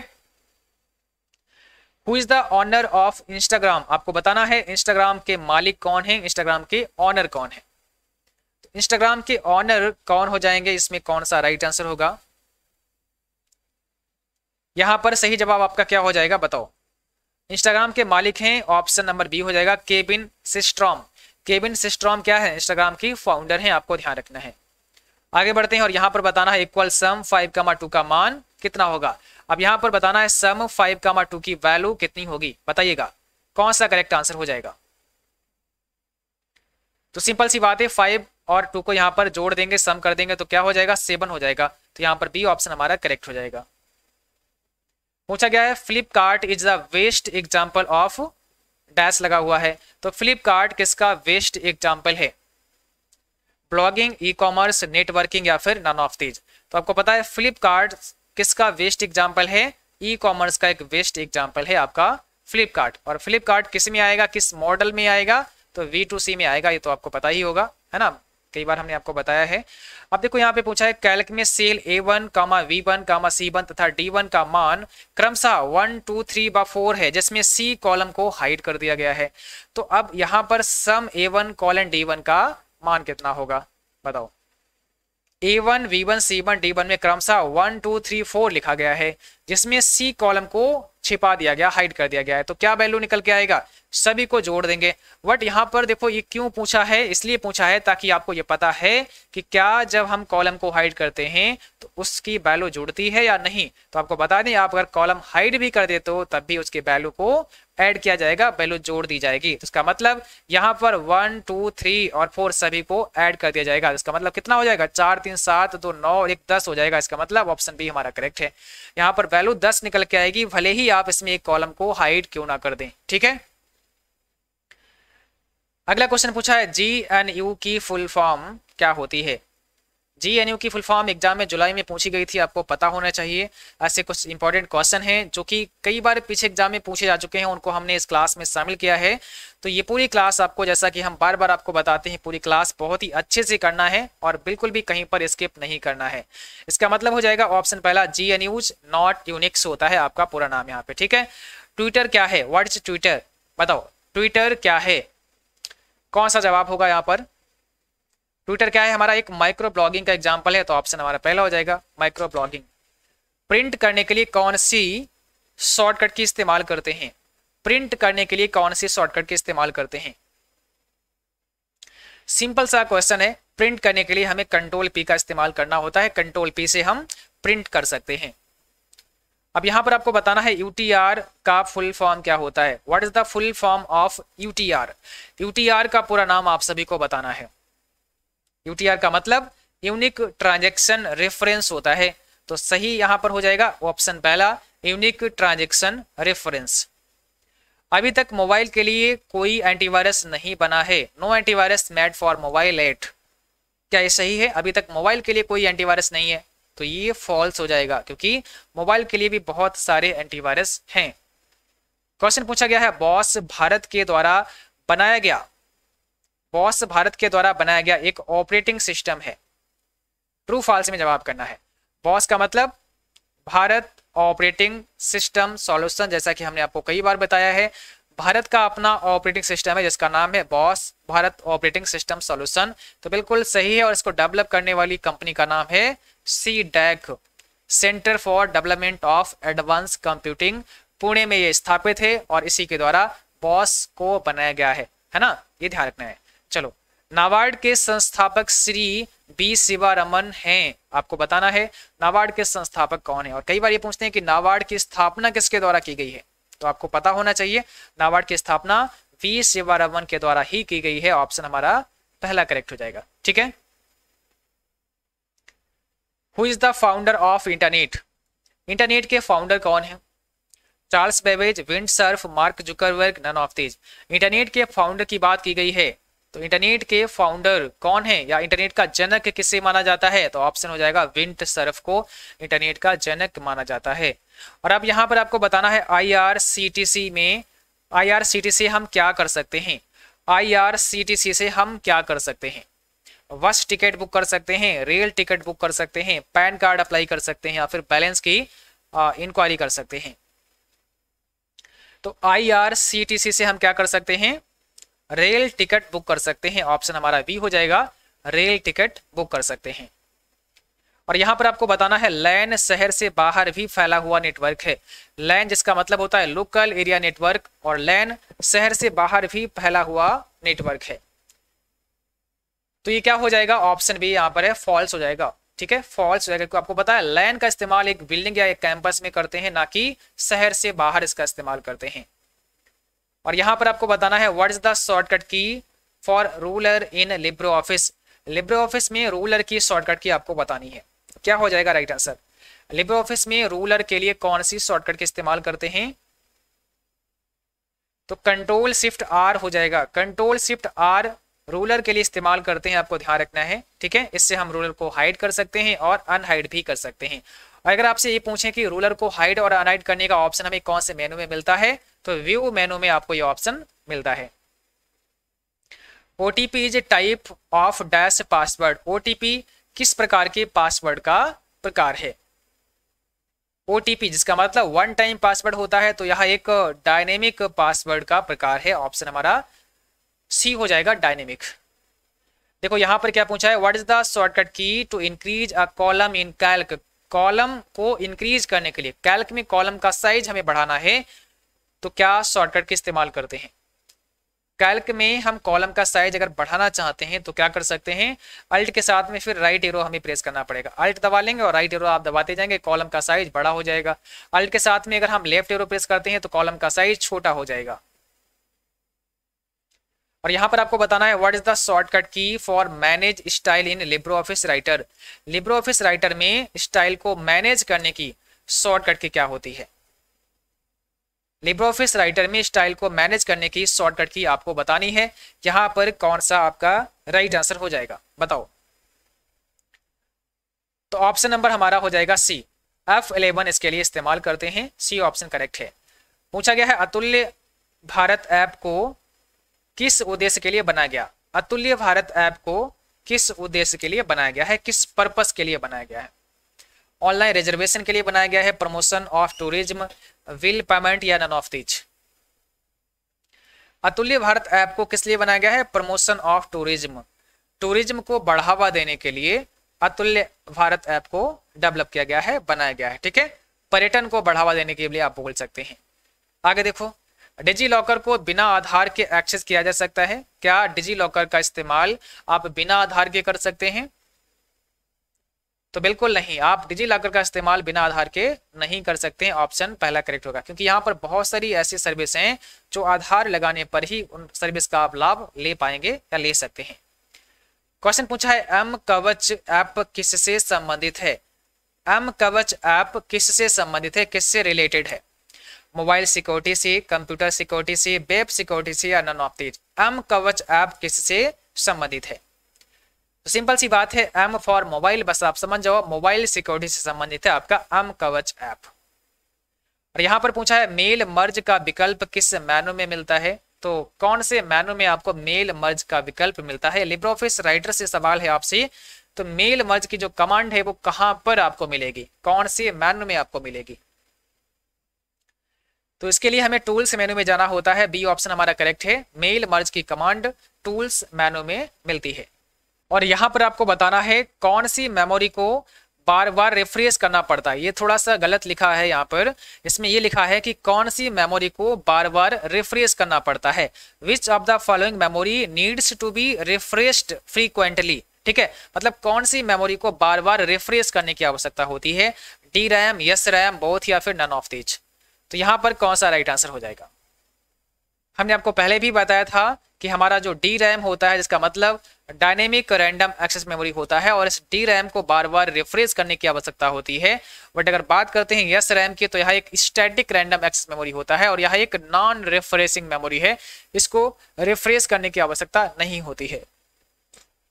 who is the owner of Instagram आपको बताना है इंस्टाग्राम के मालिक कौन है इंस्टाग्राम के ऑनर कौन है इंस्टाग्राम के ऑनर कौन हो जाएंगे इसमें कौन सा राइट right आंसर होगा यहाँ पर सही जवाब आपका क्या हो जाएगा बताओ इंस्टाग्राम के मालिक हैं ऑप्शन नंबर बी हो जाएगा केबिन सिस्ट्रॉम केबिन सिस्ट्रॉम क्या है इंस्टाग्राम की फाउंडर हैं आपको ध्यान रखना है आगे बढ़ते हैं और यहाँ पर बताना है equal sum five comma two का मान कितना होगा अब यहाँ पर बताना है सम फाइव कामा टू की वैल्यू कितनी होगी बताइएगा कौन सा करेक्ट आंसर हो जाएगा तो सिंपल सी बात है फाइव और टू को यहाँ पर जोड़ देंगे सम कर देंगे तो क्या हो जाएगा सेवन हो जाएगा तो यहाँ पर बी ऑप्शन हमारा करेक्ट हो जाएगा पूछा गया है Flipkart is the best example of dash लगा हुआ है तो फ्लिपकार्ट किसका वेस्ट एग्जाम्पल है ब्लॉगिंग ई कॉमर्स नेटवर्किंग या फिर नन ऑफ तीज तो आपको पता है फ्लिपकार्ट किसका वेस्ट एग्जाम्पल है ई कॉमर्स का एक वेस्ट एग्जाम्पल है आपका फ्लिपकार्ट और फ्लिपकार्ट किस में आएगा किस मॉडल में आएगा तो वी टू सी में आएगा ये तो आपको पता ही होगा है ना कई बार हमने आपको बताया है अब देखो यहाँ पे पूछा है कैलक में cell A one comma B one comma C one तथा डी वन का मान क्रमशः वन टू थ्री व फोर है जिसमें सी कॉलम को हाइड कर दिया गया है तो अब यहाँ पर sum A one colon D one का मान कितना होगा बताओ A one B one C one D one में क्रमशः वन टू थ्री फोर लिखा गया है जिसमें सी कॉलम को छिपा दिया गया हाइड कर दिया गया है तो क्या वैल्यू निकल के आएगा सभी को जोड़ देंगे बट यहाँ पर देखो ये क्यों पूछा है इसलिए पूछा है ताकि आपको ये पता है कि क्या जब हम कॉलम को हाइड करते हैं तो उसकी वैल्यू जुड़ती है या नहीं तो आपको बता दें आप अगर कॉलम हाइड भी कर दे तो तब भी उसके वैल्यू को ऐड किया जाएगा वैल्यू जोड़ दी जाएगी तो इसका मतलब यहाँ पर वन टू थ्री और फोर सभी को ऐड कर दिया जाएगा इसका मतलब कितना हो जाएगा चार तीन सात दो नौ एक दस हो जाएगा इसका मतलब ऑप्शन बी हमारा करेक्ट है यहाँ पर वैल्यू दस निकल के आएगी भले ही आप इसमें एक कॉलम को हाइड क्यों ना कर दें ठीक है अगला क्वेश्चन पूछा है जी एन यू की फुल फॉर्म क्या होती है जी यू की फुल फॉर्म एग्जाम में जुलाई में पूछी गई थी आपको पता होना चाहिए ऐसे कुछ इंपॉर्टेंट क्वेश्चन हैं जो कि कई बार पीछे एग्जाम में पूछे जा चुके हैं उनको हमने इस क्लास में शामिल किया है तो ये पूरी क्लास आपको जैसा कि हम बार बार आपको बताते हैं पूरी क्लास बहुत ही अच्छे से करना है और बिल्कुल भी कहीं पर स्किप नहीं करना है इसका मतलब हो जाएगा ऑप्शन पहला जी यूज नॉट यूनिक्स होता है आपका पूरा नाम यहाँ पे ठीक है ट्विटर क्या है वर्ड्स ट्विटर बताओ ट्विटर क्या है कौन सा जवाब होगा यहाँ पर ट्विटर क्या है हमारा एक माइक्रो ब्लॉगिंग का एग्जाम्पल है तो ऑप्शन हमारा पहला हो जाएगा माइक्रो ब्लॉगिंग प्रिंट करने के लिए कौन सी शॉर्टकट की इस्तेमाल करते हैं प्रिंट करने के लिए कौन सी शॉर्टकट की इस्तेमाल करते हैं सिंपल सा क्वेश्चन है प्रिंट करने के लिए हमें कंट्रोल पी का इस्तेमाल करना होता है कंट्रोल पी से हम प्रिंट कर सकते हैं अब यहां पर आपको बताना है यूटीआर का फुल फॉर्म क्या होता है what is the full form of UTR UTR का पूरा नाम आप सभी को बताना है यूटीआर का मतलब यूनिक ट्रांजेक्शन रेफरेंस होता है तो सही यहां पर हो जाएगा ऑप्शन पहला यूनिक ट्रांजेक्शन रेफरेंस अभी तक मोबाइल के लिए कोई एंटीवायरस नहीं बना है no antivirus made for mobile yet क्या ये सही है अभी तक मोबाइल के लिए कोई एंटीवायरस नहीं है तो ये फॉल्स हो जाएगा क्योंकि मोबाइल के लिए भी बहुत सारे एंटीवायरस हैं क्वेश्चन पूछा गया है बॉस भारत के द्वारा बनाया गया बॉस भारत के द्वारा बनाया गया एक ऑपरेटिंग सिस्टम है ट्रू फॉल्स में जवाब करना है बॉस का मतलब भारत ऑपरेटिंग सिस्टम सॉल्यूशन जैसा कि हमने आपको कई बार बताया है भारत का अपना ऑपरेटिंग सिस्टम है जिसका नाम है BOSS Bharat operating system solution तो बिल्कुल सही है और इसको डेवलप करने वाली कंपनी का नाम है C DAC centre for development of advance computing Pune में ये स्थापित है और इसी के द्वारा बॉस को बनाया गया है है ना ये ध्यान रखना है चलो नाबार्ड के संस्थापक श्री बी शिवारमन हैं आपको बताना है नाबार्ड के संस्थापक कौन है और कई बार ये पूछते हैं कि नाबार्ड की स्थापना किसके द्वारा की गई है तो आपको पता होना चाहिए नाबार्ड की स्थापना वी शिवारमन के द्वारा ही की गई है ऑप्शन हमारा पहला करेक्ट हो जाएगा ठीक है who is the founder of internet internet के फाउंडर कौन है Charles Babbage Vint Cerf Mark Zuckerberg none of these internet के फाउंडर की बात की गई है तो इंटरनेट के फाउंडर कौन है या इंटरनेट का जनक किसे माना जाता है तो ऑप्शन हो जाएगा विंट सर्फ को इंटरनेट का जनक माना जाता है और अब यहाँ पर आपको बताना है आई में आई से हम क्या कर सकते हैं आई से हम क्या कर सकते हैं बस टिकट बुक कर सकते हैं रेल टिकट बुक कर सकते हैं पैन कार्ड अप्लाई कर सकते हैं या फिर बैलेंस की इंक्वायरी कर सकते हैं तो आई से हम क्या कर सकते हैं रेल टिकट बुक कर सकते हैं ऑप्शन हमारा बी हो जाएगा रेल टिकट बुक कर सकते हैं और यहां पर आपको बताना है लैन शहर से बाहर भी फैला हुआ नेटवर्क है लैन जिसका मतलब होता है लोकल एरिया नेटवर्क और लैन शहर से बाहर भी फैला हुआ नेटवर्क है तो ये क्या हो जाएगा ऑप्शन बी यहाँ पर है फॉल्स हो जाएगा ठीक है फॉल्स हो जाएगा क्योंकि आपको पता है लैन का इस्तेमाल एक बिल्डिंग या एक कैंपस में करते हैं ना कि शहर से बाहर इसका इस्तेमाल करते हैं और यहाँ पर आपको बताना है what is the shortcut key for ruler in Libre LibreOffice Libre office में रूलर की शॉर्टकट की आपको बतानी है क्या हो जाएगा राइट आंसर लिब्रो ऑफिस में रूलर के लिए कौन सी शॉर्टकट के इस्तेमाल करते हैं तो कंट्रोल शिफ्ट आर हो जाएगा कंट्रोल शिफ्ट आर रूलर के लिए इस्तेमाल करते हैं आपको ध्यान रखना है ठीक है इससे हम रूलर को हाइड कर सकते हैं और अनहाइड भी कर सकते हैं और अगर आपसे ये पूछें कि रूलर को हाइड और अनहाइड करने का ऑप्शन हमें कौन से मेनू में मिलता है तो व्यू मेनू में आपको ये ऑप्शन मिलता है O T P is a type of dash password O T P किस प्रकार के पासवर्ड का प्रकार है ओ टी पी जिसका मतलब वन टाइम पासवर्ड होता है तो यह एक डायनेमिक पासवर्ड का प्रकार है ऑप्शन हमारा सी हो जाएगा डायनेमिक देखो यहां पर क्या पूछा है what is the shortcut key to increase a column in Calc column को इंक्रीज करने के लिए कैल्क में कॉलम का साइज हमें बढ़ाना है तो क्या शॉर्टकट के इस्तेमाल करते हैं कैल्क में हम कॉलम का साइज अगर बढ़ाना चाहते हैं तो क्या कर सकते हैं अल्ट के साथ में फिर राइट एरो हमें प्रेस करना पड़ेगा अल्ट दबा लेंगे और राइट एरो आप दबाते जाएंगे कॉलम का साइज बड़ा हो जाएगा अल्ट के साथ में अगर हम लेफ्ट एरो प्रेस करते हैं तो कॉलम का साइज छोटा हो जाएगा और यहां पर आपको बताना है what is the shortcut key for manage style in Libre office Writer Libre office writer में स्टाइल को मैनेज करने की शॉर्टकट की क्या होती है लिब्रो ऑफिस राइटर में स्टाइल को मैनेज करने की शॉर्टकट की आपको बतानी है यहां पर कौन सा आपका राइट right आंसर हो जाएगा बताओ तो ऑप्शन नंबर हमारा हो जाएगा सी एफ एलेवन इसके लिए इस्तेमाल करते हैं सी ऑप्शन करेक्ट है पूछा गया है अतुल्य भारत ऐप को किस उद्देश्य के लिए बनाया गया अतुल्य भारत ऐप को किस उद्देश्य के लिए बनाया गया है किस पर्पस के लिए बनाया गया है ऑनलाइन रिजर्वेशन के लिए बनाया गया है promotion of tourism bill payment या none of these Atulya Bharat app को किस लिए बनाया गया है प्रमोशन ऑफ टूरिज्म टूरिज्म को बढ़ावा देने के लिए अतुल्य भारत ऐप को डेवलप किया गया है बनाया गया है ठीक है पर्यटन को बढ़ावा देने के लिए आप बोल सकते हैं आगे देखो डिजी लॉकर को बिना आधार के एक्सेस किया जा सकता है क्या डिजी लॉकर का इस्तेमाल आप बिना आधार के कर सकते हैं तो बिल्कुल नहीं आप डिजी लॉकर का इस्तेमाल बिना आधार के नहीं कर सकते ऑप्शन पहला करेक्ट होगा क्योंकि यहाँ पर बहुत सारी ऐसी सर्विस हैं जो आधार लगाने पर ही उन सर्विस का आप लाभ ले पाएंगे या ले सकते हैं क्वेश्चन पूछा है एम कवच ऐप किससे संबंधित है एम कवच ऐप किससे संबंधित है किससे रिलेटेड है मोबाइल सिक्योरिटी से कंप्यूटर सिक्योरिटी से वेब सिक्योरिटी से या none of them Kavach app किससे संबंधित है तो सिंपल सी बात है एम फॉर मोबाइल बस आप समझ जाओ मोबाइल सिक्योरिटी से संबंधित है आपका एम कवच ऐप और यहां पर पूछा है मेल मर्ज का विकल्प किस मैनू में मिलता है तो कौन से मेनू में आपको मेल मर्ज का विकल्प मिलता है लिब्रो ऑफिस राइटर से सवाल है आपसे तो मेल मर्ज की जो कमांड है वो कहां पर आपको मिलेगी कौन से मैनू में आपको मिलेगी तो इसके लिए हमें टूल्स मेनू में जाना होता है बी ऑप्शन हमारा करेक्ट है मेल मर्ज की कमांड टूल्स मेनू में मिलती है और यहाँ पर आपको बताना है कौन सी मेमोरी को बार बार रिफ्रेश करना पड़ता है ये थोड़ा सा गलत लिखा है यहाँ पर इसमें ये लिखा है कि कौन सी मेमोरी को बार बार रिफ्रेश करना पड़ता है which of the following memory needs to be refreshed frequently ठीक है मतलब कौन सी मेमोरी को बार बार रिफ्रेश करने की आवश्यकता होती है D RAM S RAM both या फिर नन ऑफ दीच तो यहाँ पर कौन सा राइट आंसर हो जाएगा हमने आपको पहले भी बताया था कि हमारा जो डी रैम होता है जिसका मतलब डायनेमिक रैंडम एक्सेस मेमोरी होता है और इस डी रैम को बार बार रिफ्रेश करने की आवश्यकता होती है बट अगर बात करते हैं यस रैम की तो यह एक स्टैटिक रैंडम एक्सेस मेमोरी होता है और यह एक नॉन रिफ्रेशिंग मेमोरी है इसको रिफ्रेश करने की आवश्यकता नहीं होती है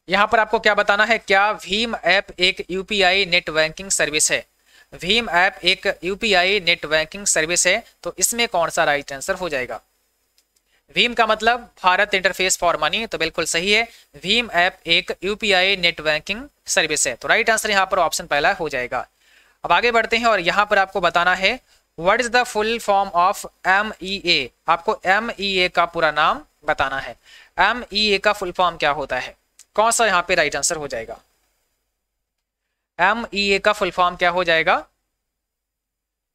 यहाँ पर आपको क्या बताना है क्या भीम ऐप एक यूपीआई नेट बैंकिंग सर्विस है भीम ऐप एक यूपीआई नेट बैंकिंग सर्विस है तो इसमें कौन सा राइट आंसर हो जाएगा वीम का मतलब भारत इंटरफेस फॉर मनी तो बिल्कुल सही है वीम ऐप एक यूपीआई नेट बैंकिंग सर्विस है तो राइट आंसर यहाँ पर ऑप्शन पहला हो जाएगा अब आगे बढ़ते हैं और यहाँ पर आपको बताना है what is the full form of M E A आपको एम ई ए का पूरा नाम बताना है एम ई ए का फुल फॉर्म क्या होता है कौन सा यहाँ पे राइट आंसर हो जाएगा एम ई ए का फुल फॉर्म क्या हो जाएगा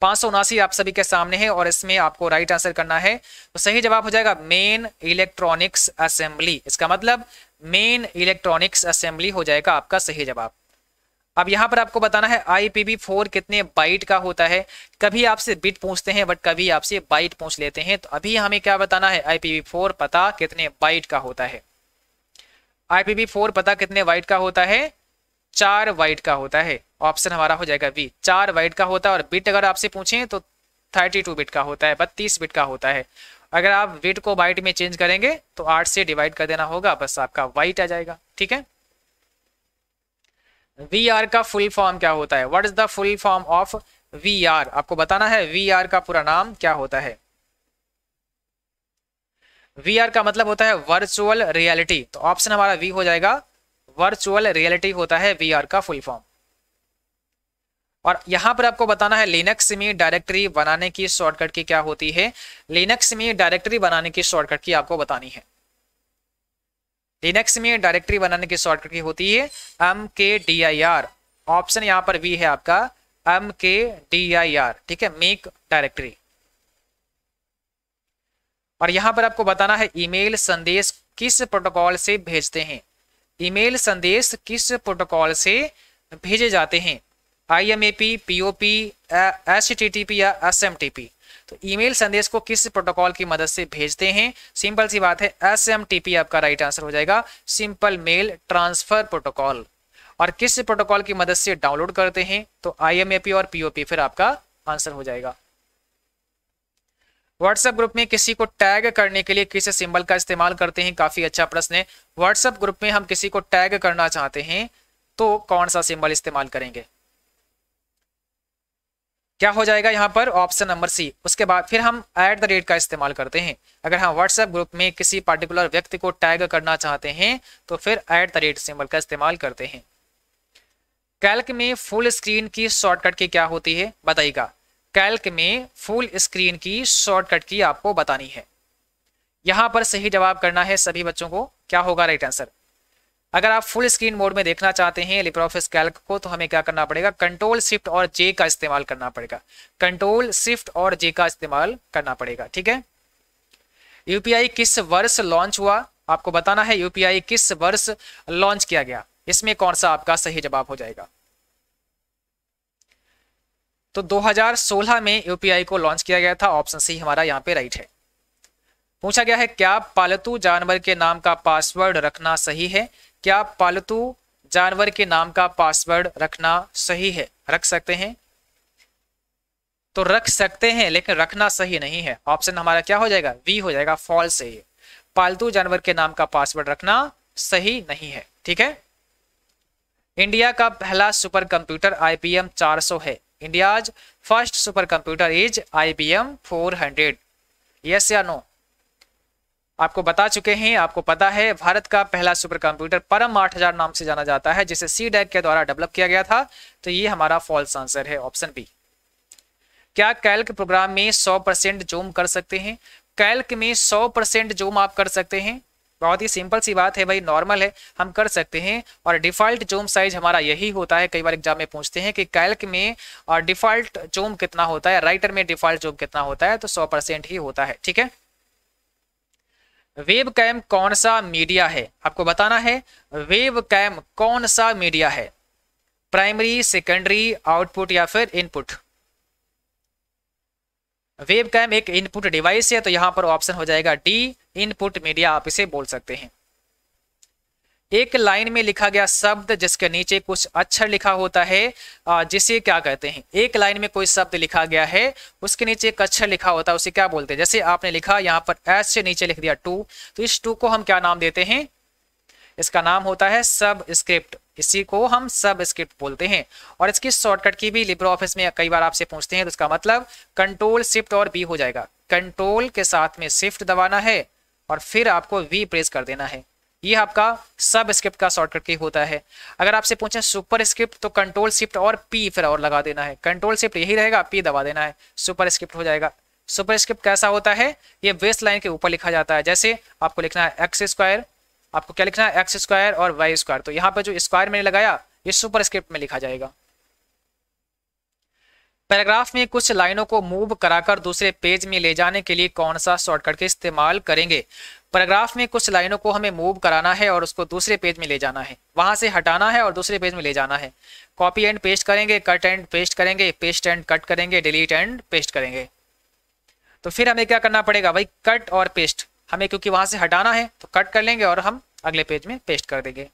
पाँच आप सभी के सामने है और इसमें आपको राइट आंसर करना है तो सही जवाब हो जाएगा मेन इलेक्ट्रॉनिक्स असेंबली इसका मतलब मेन इलेक्ट्रॉनिक्स असेंबली हो जाएगा आपका सही जवाब अब यहां पर आपको बताना है आईपीबी फोर कितने बाइट का होता है कभी आपसे बिट पूछते हैं बट कभी आपसे बाइट पूछ लेते हैं तो अभी हमें क्या बताना है आईपीबी फोर पता कितने बाइट का होता है आईपीबी फोर पता कितने बाइट का होता है चार वाइट का होता है ऑप्शन हमारा हो जाएगा बी चार वाइट का होता है और बिट अगर आपसे पूछें तो थर्टी टू बिट का होता है बत्तीस बिट का होता है अगर आप बिट को बाइट में चेंज करेंगे तो आठ से डिवाइड कर देना होगा बस आपका वाइट आ जाएगा ठीक है वी आर का फुल फॉर्म क्या होता है what is the full form of V R आपको बताना है वी आर का पूरा नाम क्या होता है वी आर का मतलब होता है वर्चुअल रियलिटी तो ऑप्शन हमारा वी हो जाएगा वर्चुअल रियलिटी होता है वीआर का फुल फॉर्म और यहां पर आपको बताना है लिनक्स में डायरेक्टरी बनाने की शॉर्टकट की क्या होती है लिनक्स में डायरेक्टरी बनाने की शॉर्टकट की आपको बतानी है लिनक्स में डायरेक्टरी बनाने की शॉर्टकट की होती है एम के डी आई आर ऑप्शन यहां पर वी है आपका एम के डी आई आर ठीक है मेक डायरेक्टरी और यहां पर आपको बताना है ईमेल संदेश किस प्रोटोकॉल से भेजते हैं ईमेल संदेश किस प्रोटोकॉल से भेजे जाते हैं I M A P P O P S T T P या एस एम टी पी तो ईमेल संदेश को किस प्रोटोकॉल की मदद से भेजते हैं सिंपल सी बात है एस एम टी पी आपका राइट आंसर हो जाएगा सिंपल मेल ट्रांसफर प्रोटोकॉल और किस प्रोटोकॉल की मदद से डाउनलोड करते हैं तो आई एम ए पी और पी ओ पी फिर आपका आंसर हो जाएगा व्हाट्सएप ग्रुप में किसी को टैग करने के लिए किस सिंबल का इस्तेमाल करते हैं काफी अच्छा प्रश्न है व्हाट्सएप ग्रुप में हम किसी को टैग करना चाहते हैं तो कौन सा सिंबल इस्तेमाल करेंगे क्या हो जाएगा यहाँ पर ऑप्शन नंबर सी उसके बाद फिर हम एट द रेट का इस्तेमाल करते हैं अगर हम व्हाट्सएप ग्रुप में किसी पर्टिकुलर व्यक्ति को टैग करना चाहते हैं तो फिर एट द रेट सिंबल का इस्तेमाल करते हैं कैल्क में फुल स्क्रीन की शॉर्टकट की क्या होती है बताइएगा कैल्क में फुल स्क्रीन की शॉर्टकट की आपको बतानी है यहां पर सही जवाब करना है सभी बच्चों को क्या होगा राइट आंसर अगर आप फुल स्क्रीन मोड में देखना चाहते हैं लिपर ऑफिस कैल्क को तो हमें क्या करना पड़ेगा कंट्रोल शिफ्ट और जे का इस्तेमाल करना पड़ेगा कंट्रोल शिफ्ट और जे का इस्तेमाल करना पड़ेगा ठीक है यूपीआई किस वर्ष लॉन्च हुआ आपको बताना है यूपीआई किस वर्ष लॉन्च किया गया इसमें कौन सा आपका सही जवाब हो जाएगा तो 2016 में यूपीआई को लॉन्च किया गया था ऑप्शन सी हमारा यहाँ पे राइट है पूछा गया है क्या पालतू जानवर के नाम का पासवर्ड रखना सही है क्या पालतू जानवर के नाम का पासवर्ड रखना सही है रख सकते हैं तो रख सकते हैं लेकिन रखना सही नहीं है ऑप्शन हमारा क्या हो जाएगा वी हो जाएगा फॉल्स है ये पालतू जानवर के नाम का पासवर्ड रखना सही नहीं है ठीक है इंडिया का पहला सुपर कंप्यूटर आईपीएम 400 है India's first supercomputer is IBM 400. Yes या नो आपको बता चुके हैं आपको पता है भारत का पहला सुपर कंप्यूटर परम 8000 नाम से जाना जाता है जिसे सी डेक e के द्वारा डेवलप किया गया था तो ये हमारा फॉल्स आंसर है ऑप्शन बी क्या कैल्क प्रोग्राम में 100 परसेंट जूम कर सकते हैं कैल्क में 100 परसेंट जूम आप कर सकते हैं बहुत ही सिंपल सी बात है भाई नॉर्मल है हम कर सकते हैं और डिफॉल्ट जोम साइज हमारा यही होता है कई बार एग्जाम में पूछते हैं कि कैल्क में और डिफॉल्ट जोम कितना होता है राइटर में डिफॉल्ट जोम कितना होता है तो सौ परसेंट ही होता है ठीक है वेब कैम कौन सा मीडिया है आपको बताना है वेब कैम कौन सा मीडिया है प्राइमरी सेकेंडरी आउटपुट या फिर इनपुट वेब कैम एक इनपुट डिवाइस है तो यहाँ पर ऑप्शन हो जाएगा डी इनपुट मीडिया आप इसे बोल सकते हैं एक लाइन में लिखा गया शब्द जिसके नीचे कुछ अक्षर लिखा होता है जिसे क्या कहते हैं एक लाइन में कोई शब्द लिखा गया है उसके नीचे एक अक्षर लिखा होता है उसे क्या बोलते हैं जैसे आपने लिखा यहाँ पर एस से नीचे लिख दिया टू तो इस टू को हम क्या नाम देते हैं इसका नाम होता है सब स्क्रिप्ट इसी को हम सब स्क्रिप्ट बोलते हैं और इसकी शॉर्टकट की भी लिब्रो ऑफिस में कई बार आपसे पूछते हैं तो इसका मतलब कंट्रोल शिफ्ट और बी हो जाएगा कंट्रोल के साथ में शिफ्ट दबाना है और फिर आपको वी प्रेस कर देना है ये आपका सब स्क्रिप्ट का शॉर्टकट की होता है अगर आपसे पूछे सुपर स्क्रिप्ट तो कंट्रोल शिफ्ट और पी फिर और लगा देना है कंट्रोल शिफ्ट यही रहेगा पी दबा देना है सुपर स्क्रिप्ट हो जाएगा सुपर स्क्रिप्ट कैसा होता है ये वेस्ट लाइन के ऊपर लिखा जाता है जैसे आपको लिखना है एक्स स्क्वायर आपको क्या लिखना है एक्स स्क्वायर और वाई स्क्वायर तो यहाँ पर जो स्क्वायर मैंने लगाया ये सुपर स्क्रिप्ट में लिखा जाएगा पैराग्राफ में कुछ लाइनों को मूव कराकर दूसरे पेज में ले जाने के लिए कौन सा शॉर्टकट के इस्तेमाल करेंगे पैराग्राफ में कुछ लाइनों को हमें मूव कराना है और उसको दूसरे पेज में ले जाना है वहां से हटाना है और दूसरे पेज में ले जाना है कॉपी एंड पेस्ट करेंगे कट एंड पेस्ट करेंगे पेस्ट एंड कट करेंगे डिलीट एंड पेस्ट करेंगे तो फिर हमें क्या करना पड़ेगा भाई कट और पेस्ट हमें क्योंकि वहां से हटाना है तो कट कर लेंगे और हम अगले पेज में पेस्ट कर देंगे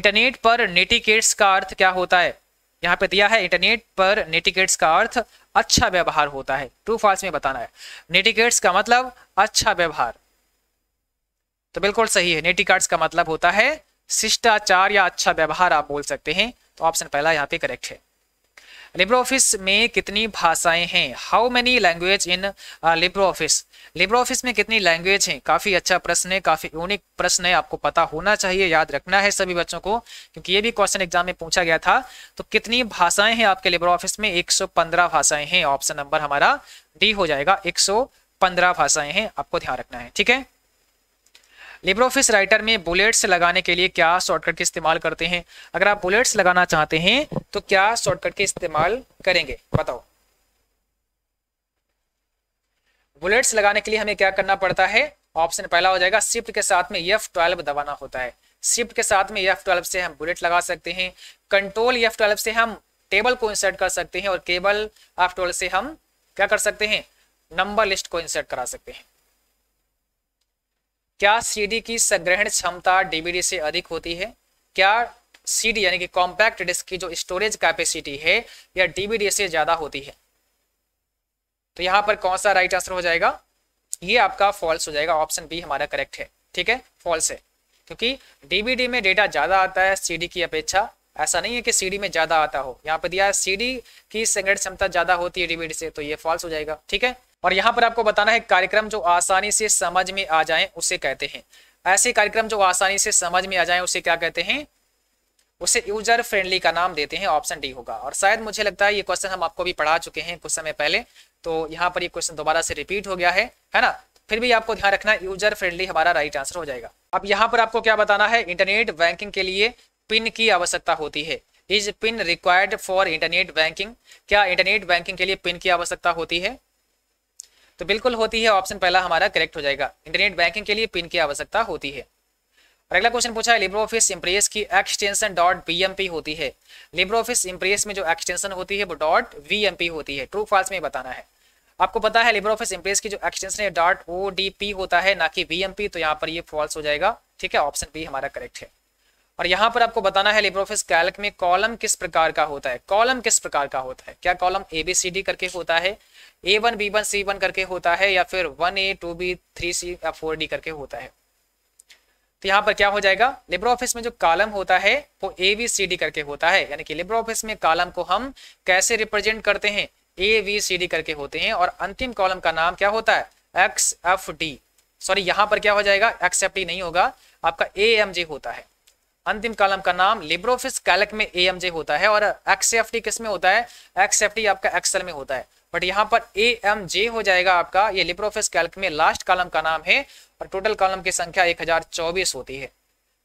इंटरनेट पर नेटिकेट्स का अर्थ क्या होता है यहाँ पे दिया है इंटरनेट पर नेटिकेट्स का अर्थ अच्छा व्यवहार होता है ट्रू फॉल्स में बताना है नेटिकेट्स का मतलब अच्छा व्यवहार तो बिल्कुल सही है नेटिकार्ड्स का मतलब होता है शिष्टाचार या अच्छा व्यवहार आप बोल सकते हैं तो ऑप्शन पहला यहाँ पे करेक्ट है लिब्रो ऑफिस में कितनी भाषाएं हैं how many language in Libre LibreOffice Libre office में कितनी लैंग्वेज हैं काफ़ी अच्छा प्रश्न है काफ़ी यूनिक प्रश्न है आपको पता होना चाहिए याद रखना है सभी बच्चों को क्योंकि ये भी क्वेश्चन एग्जाम में पूछा गया था तो कितनी भाषाएं हैं आपके लिब्रो ऑफिस में एक भाषाएं हैं ऑप्शन नंबर हमारा डी हो जाएगा एक भाषाएं हैं आपको ध्यान रखना है ठीक है लिब्रो ऑफिस राइटर में बुलेट्स लगाने के लिए क्या शॉर्टकट के इस्तेमाल करते हैं अगर आप बुलेट्स लगाना चाहते हैं तो क्या शॉर्टकट के इस्तेमाल करेंगे बताओ बुलेट्स लगाने के लिए हमें क्या करना पड़ता है ऑप्शन पहला हो जाएगा शिफ्ट के साथ में एफ ट्वेल्व दबाना होता है शिफ्ट के साथ में एफ ट्वेल्व से हम बुलेट लगा सकते हैं कंट्रोल एफ ट्वेल्व से हम टेबल को इंसर्ट कर सकते हैं और केबल एफ ट्वेल्व से हम क्या कर सकते हैं नंबर लिस्ट को इंसर्ट करा सकते हैं क्या सीडी की संग्रहण क्षमता डीवीडी से अधिक होती है क्या सीडी यानी कि कॉम्पैक्ट डिस्क की जो स्टोरेज कैपेसिटी है यह डीवीडी से ज्यादा होती है तो यहां पर कौन सा राइट आंसर हो जाएगा ये आपका फॉल्स हो जाएगा ऑप्शन बी हमारा करेक्ट है ठीक है फॉल्स है क्योंकि डीवीडी में डेटा ज्यादा आता है सीडी की अपेक्षा ऐसा नहीं है कि सीडी में ज्यादा आता हो यहाँ पर दिया है सीडी की संग्रहण क्षमता ज्यादा होती है डीवीडी से तो ये फॉल्स हो जाएगा ठीक है और यहाँ पर आपको बताना है कार्यक्रम जो आसानी से समझ में आ जाए उसे कहते हैं ऐसे कार्यक्रम जो आसानी से समझ में आ जाए उसे क्या कहते हैं उसे यूजर फ्रेंडली का नाम देते हैं ऑप्शन डी होगा और शायद मुझे लगता है ये क्वेश्चन हम आपको भी पढ़ा चुके हैं कुछ समय पहले तो यहाँ पर ये क्वेश्चन दोबारा से रिपीट हो गया है है ना फिर भी आपको ध्यान रखना यूजर फ्रेंडली हमारा राइट आंसर हो जाएगा अब यहाँ पर आपको क्या बताना है इंटरनेट बैंकिंग के लिए पिन की आवश्यकता होती है is PIN required for internet banking क्या इंटरनेट बैंकिंग के लिए पिन की आवश्यकता होती है तो बिल्कुल होती है ऑप्शन पहला हमारा करेक्ट हो जाएगा इंटरनेट बैंकिंग के लिए पिन की आवश्यकता होती है और अगला क्वेश्चन पूछा है लिब्रो ऑफिस इम्प्रेस की एक्सटेंशन डॉट बी होती है लिब्रो ऑफिस इम्प्रेस में जो एक्सटेंशन होती है वो डॉट वी होती है ट्रू फॉल्स में बताना है आपको पता है लिब्रो ऑफिस इम्प्रेस की जो एक्सटेंशन है डॉट ओ होता है ना कि वी तो यहाँ पर ये फॉल्स हो जाएगा ठीक है ऑप्शन बी हमारा करेक्ट है और यहाँ पर आपको बताना है लिब्रो ऑफिस कैल्क में कॉलम किस प्रकार का होता है कॉलम किस प्रकार का होता है क्या column A B C D करके होता है A one B one C one करके होता है या फिर one A two B three C या फोर डी करके होता है तो यहाँ पर क्या हो जाएगा लिब्रो ऑफिस में जो कालम होता है वो ए बी सी डी करके होता है यानी कि लिब्रो ऑफिस में कालम को हम कैसे रिप्रेजेंट करते हैं ए बी सी डी करके होते हैं और अंतिम कॉलम का नाम क्या होता है एक्स एफ डी सॉरी यहाँ पर क्या हो जाएगा एक्स एफ डी नहीं होगा आपका ए एम जे होता है अंतिम कॉलम का नाम लिब्रोफिस कैलक में ए एम जे होता है और एक्स एफ डी किस में होता है एक्स एफ डी आपका एक्सल में होता है बट यहाँ पर ए एम जे हो जाएगा आपका ये लिप्रोफेस कैल्क में लास्ट कॉलम का नाम है और टोटल कॉलम की संख्या एक होती है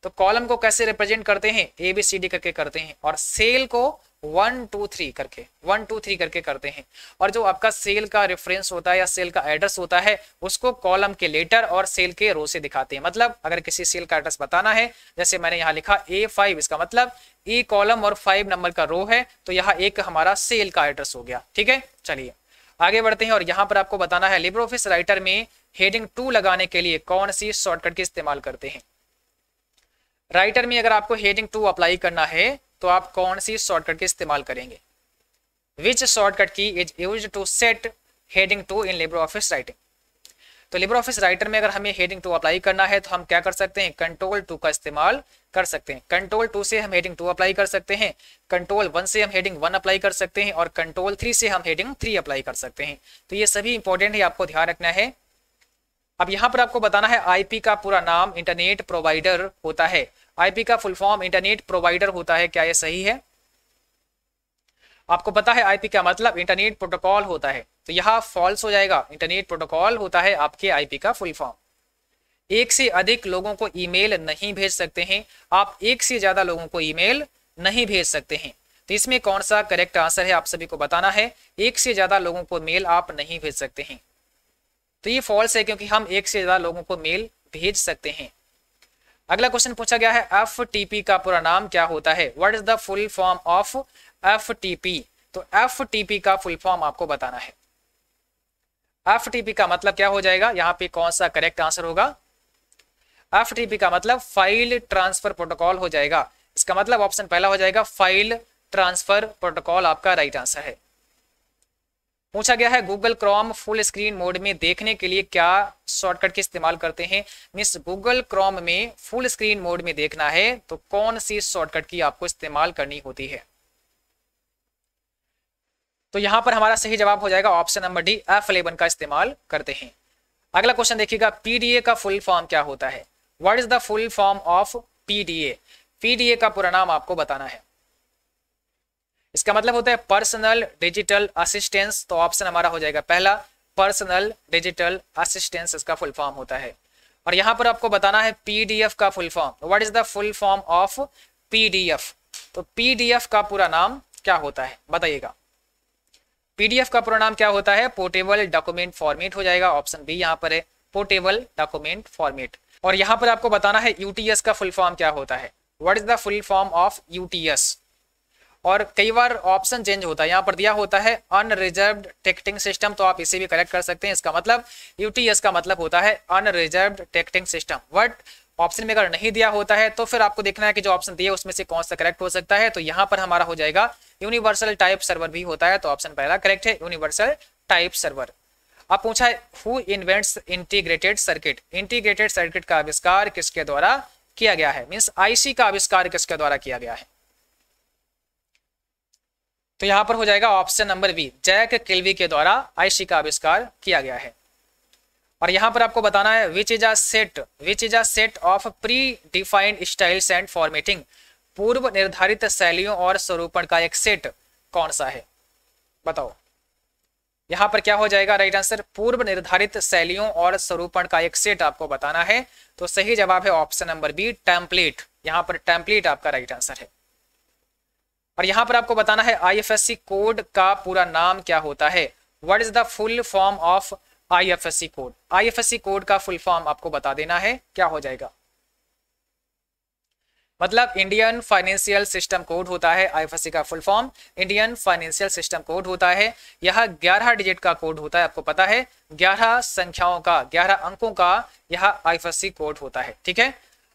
तो कॉलम को कैसे रिप्रेजेंट करते हैं ए बी सी डी करके करते हैं और सेल को वन टू थ्री करके वन टू थ्री करके करते हैं और जो आपका सेल का रेफरेंस होता है या सेल का एड्रेस होता है उसको कॉलम के लेटर और सेल के रो से दिखाते हैं मतलब अगर किसी सेल का एड्रेस बताना है जैसे मैंने यहाँ लिखा ए फाइव इसका मतलब ई कॉलम और फाइव नंबर का रो है तो यहाँ एक हमारा सेल का एड्रेस हो गया ठीक है चलिए आगे बढ़ते हैं और यहाँ पर आपको बताना है लिब्रोफिस राइटर में हेडिंग टू लगाने के लिए कौन सी शॉर्टकट के इस्तेमाल करते हैं राइटर में अगर आपको हेडिंग टू अप्लाई करना है तो आप कौन सी शॉर्टकट की इस्तेमाल करेंगे which shortcut key is use to set heading two in Libre LibreOffice writing तो लिब्रो ऑफिस राइटर में अगर हमें हेडिंग टू अप्लाई करना है तो हम क्या कर सकते हैं कंट्रोल टू का इस्तेमाल कर सकते हैं कंट्रोल टू से हम हेडिंग टू अप्लाई कर सकते हैं कंट्रोल वन से हम हेडिंग वन अप्लाई कर सकते हैं और कंट्रोल थ्री से हम हेडिंग थ्री अप्लाई कर सकते हैं तो ये सभी इंपॉर्टेंट है आपको ध्यान रखना है अब यहां पर आपको बताना है आईपी का पूरा नाम इंटरनेट प्रोवाइडर होता है आईपी का फुल फॉर्म इंटरनेट प्रोवाइडर होता है क्या यह सही है आपको पता है आईपी का मतलब इंटरनेट प्रोटोकॉल होता है तो यहां फॉल्स हो जाएगा इंटरनेट प्रोटोकॉल होता है आपके आईपी का फुल फॉर्म एक से अधिक लोगों को ईमेल नहीं भेज सकते हैं आप एक से ज्यादा लोगों को ईमेल नहीं भेज सकते हैं तो इसमें कौन सा करेक्ट आंसर है आप सभी को बताना है एक से ज्यादा लोगों को मेल आप नहीं भेज सकते हैं तो ये फॉल्स है क्योंकि हम एक से ज्यादा लोगों को मेल भेज सकते हैं अगला क्वेश्चन पूछा गया है एफ टीपी का पूरा नाम क्या होता है what is the full form of F TP तो एफ टीपी का फुल फॉर्म आपको बताना है एफ टीपी का मतलब क्या हो जाएगा यहाँ पे कौन सा करेक्ट आंसर होगा एफ टीपी का मतलब फाइल ट्रांसफर प्रोटोकॉल हो जाएगा इसका मतलब ऑप्शन पहला हो जाएगा फाइल ट्रांसफर प्रोटोकॉल आपका राइट आंसर है पूछा गया है Google Chrome full screen mode में देखने के लिए क्या शॉर्टकट के इस्तेमाल करते हैं मिस गूगल क्रोम में फुल स्क्रीन मोड में देखना है तो कौन सी शॉर्टकट की आपको इस्तेमाल करनी होती है तो यहां पर हमारा सही जवाब हो जाएगा option number D F eleven का इस्तेमाल करते हैं अगला क्वेश्चन देखिएगा पीडीए का फुल फॉर्म क्या होता है what is the full form of PDA PDA का पूरा नाम आपको बताना है इसका मतलब होता है पर्सनल डिजिटल असिस्टेंस तो ऑप्शन हमारा हो जाएगा पहला पर्सनल डिजिटल असिस्टेंस इसका फुल फॉर्म होता है और यहां पर आपको बताना है पीडीएफ का full form what is the full form of PDF तो पीडीएफ तो का पूरा नाम क्या होता है बताइएगा पीडीएफ का पूरा नाम क्या होता है पोर्टेबल डॉक्यूमेंट फॉर्मेट हो जाएगा ऑप्शन बी यहाँ पर है पोर्टेबल डॉक्यूमेंट फॉर्मेट और यहाँ पर आपको बताना है यूटीएस का फुल फॉर्म क्या होता है what is the full form of UTS और कई बार ऑप्शन चेंज होता है यहाँ पर दिया होता है अनरिजर्व टेक्टिंग सिस्टम तो आप इसे भी करेक्ट कर सकते हैं इसका मतलब यूटीएस का मतलब होता है unreserve ticketing system but option में अगर नहीं दिया होता है तो फिर आपको देखना है कि जो ऑप्शन दिए उसमें से कौन सा करेक्ट हो सकता है तो यहाँ पर हमारा हो जाएगा यूनिवर्सल टाइप सर्वर भी होता है तो ऑप्शन पहला करेक्ट है यूनिवर्सल टाइप सर्वर अब पूछा है who invents integrated circuit integrated circuit का आविष्कार किसके द्वारा किया गया है मीन्स आईसी का आविष्कार किसके द्वारा किया गया है तो यहां पर हो जाएगा option number B Jack Kilby के द्वारा आईसी का आविष्कार किया गया है और यहां पर आपको बताना है which is at which is at of predefined styles and formatting पूर्व निर्धारित शैलियों और स्वरूपण का एक सेट कौन सा है बताओ यहाँ पर क्या हो जाएगा राइट आंसर पूर्व निर्धारित शैलियों और स्वरूपण का एक सेट आपको बताना है तो सही जवाब है ऑप्शन नंबर बी टेम्पलेट यहाँ पर टेम्पलेट आपका राइट आंसर है और यहाँ पर आपको बताना है आईएफएससी कोड का पूरा नाम क्या होता है what is the full form of IFSC code IFSC code का फुल फॉर्म आपको बता देना है क्या हो जाएगा मतलब इंडियन फाइनेंशियल सिस्टम कोड होता है आईएफएससी का full form Indian financial system code होता है यह 11 डिजिट का कोड होता है आपको पता है 11 संख्याओं का 11 अंकों का यह आईएफएससी कोड होता है ठीक है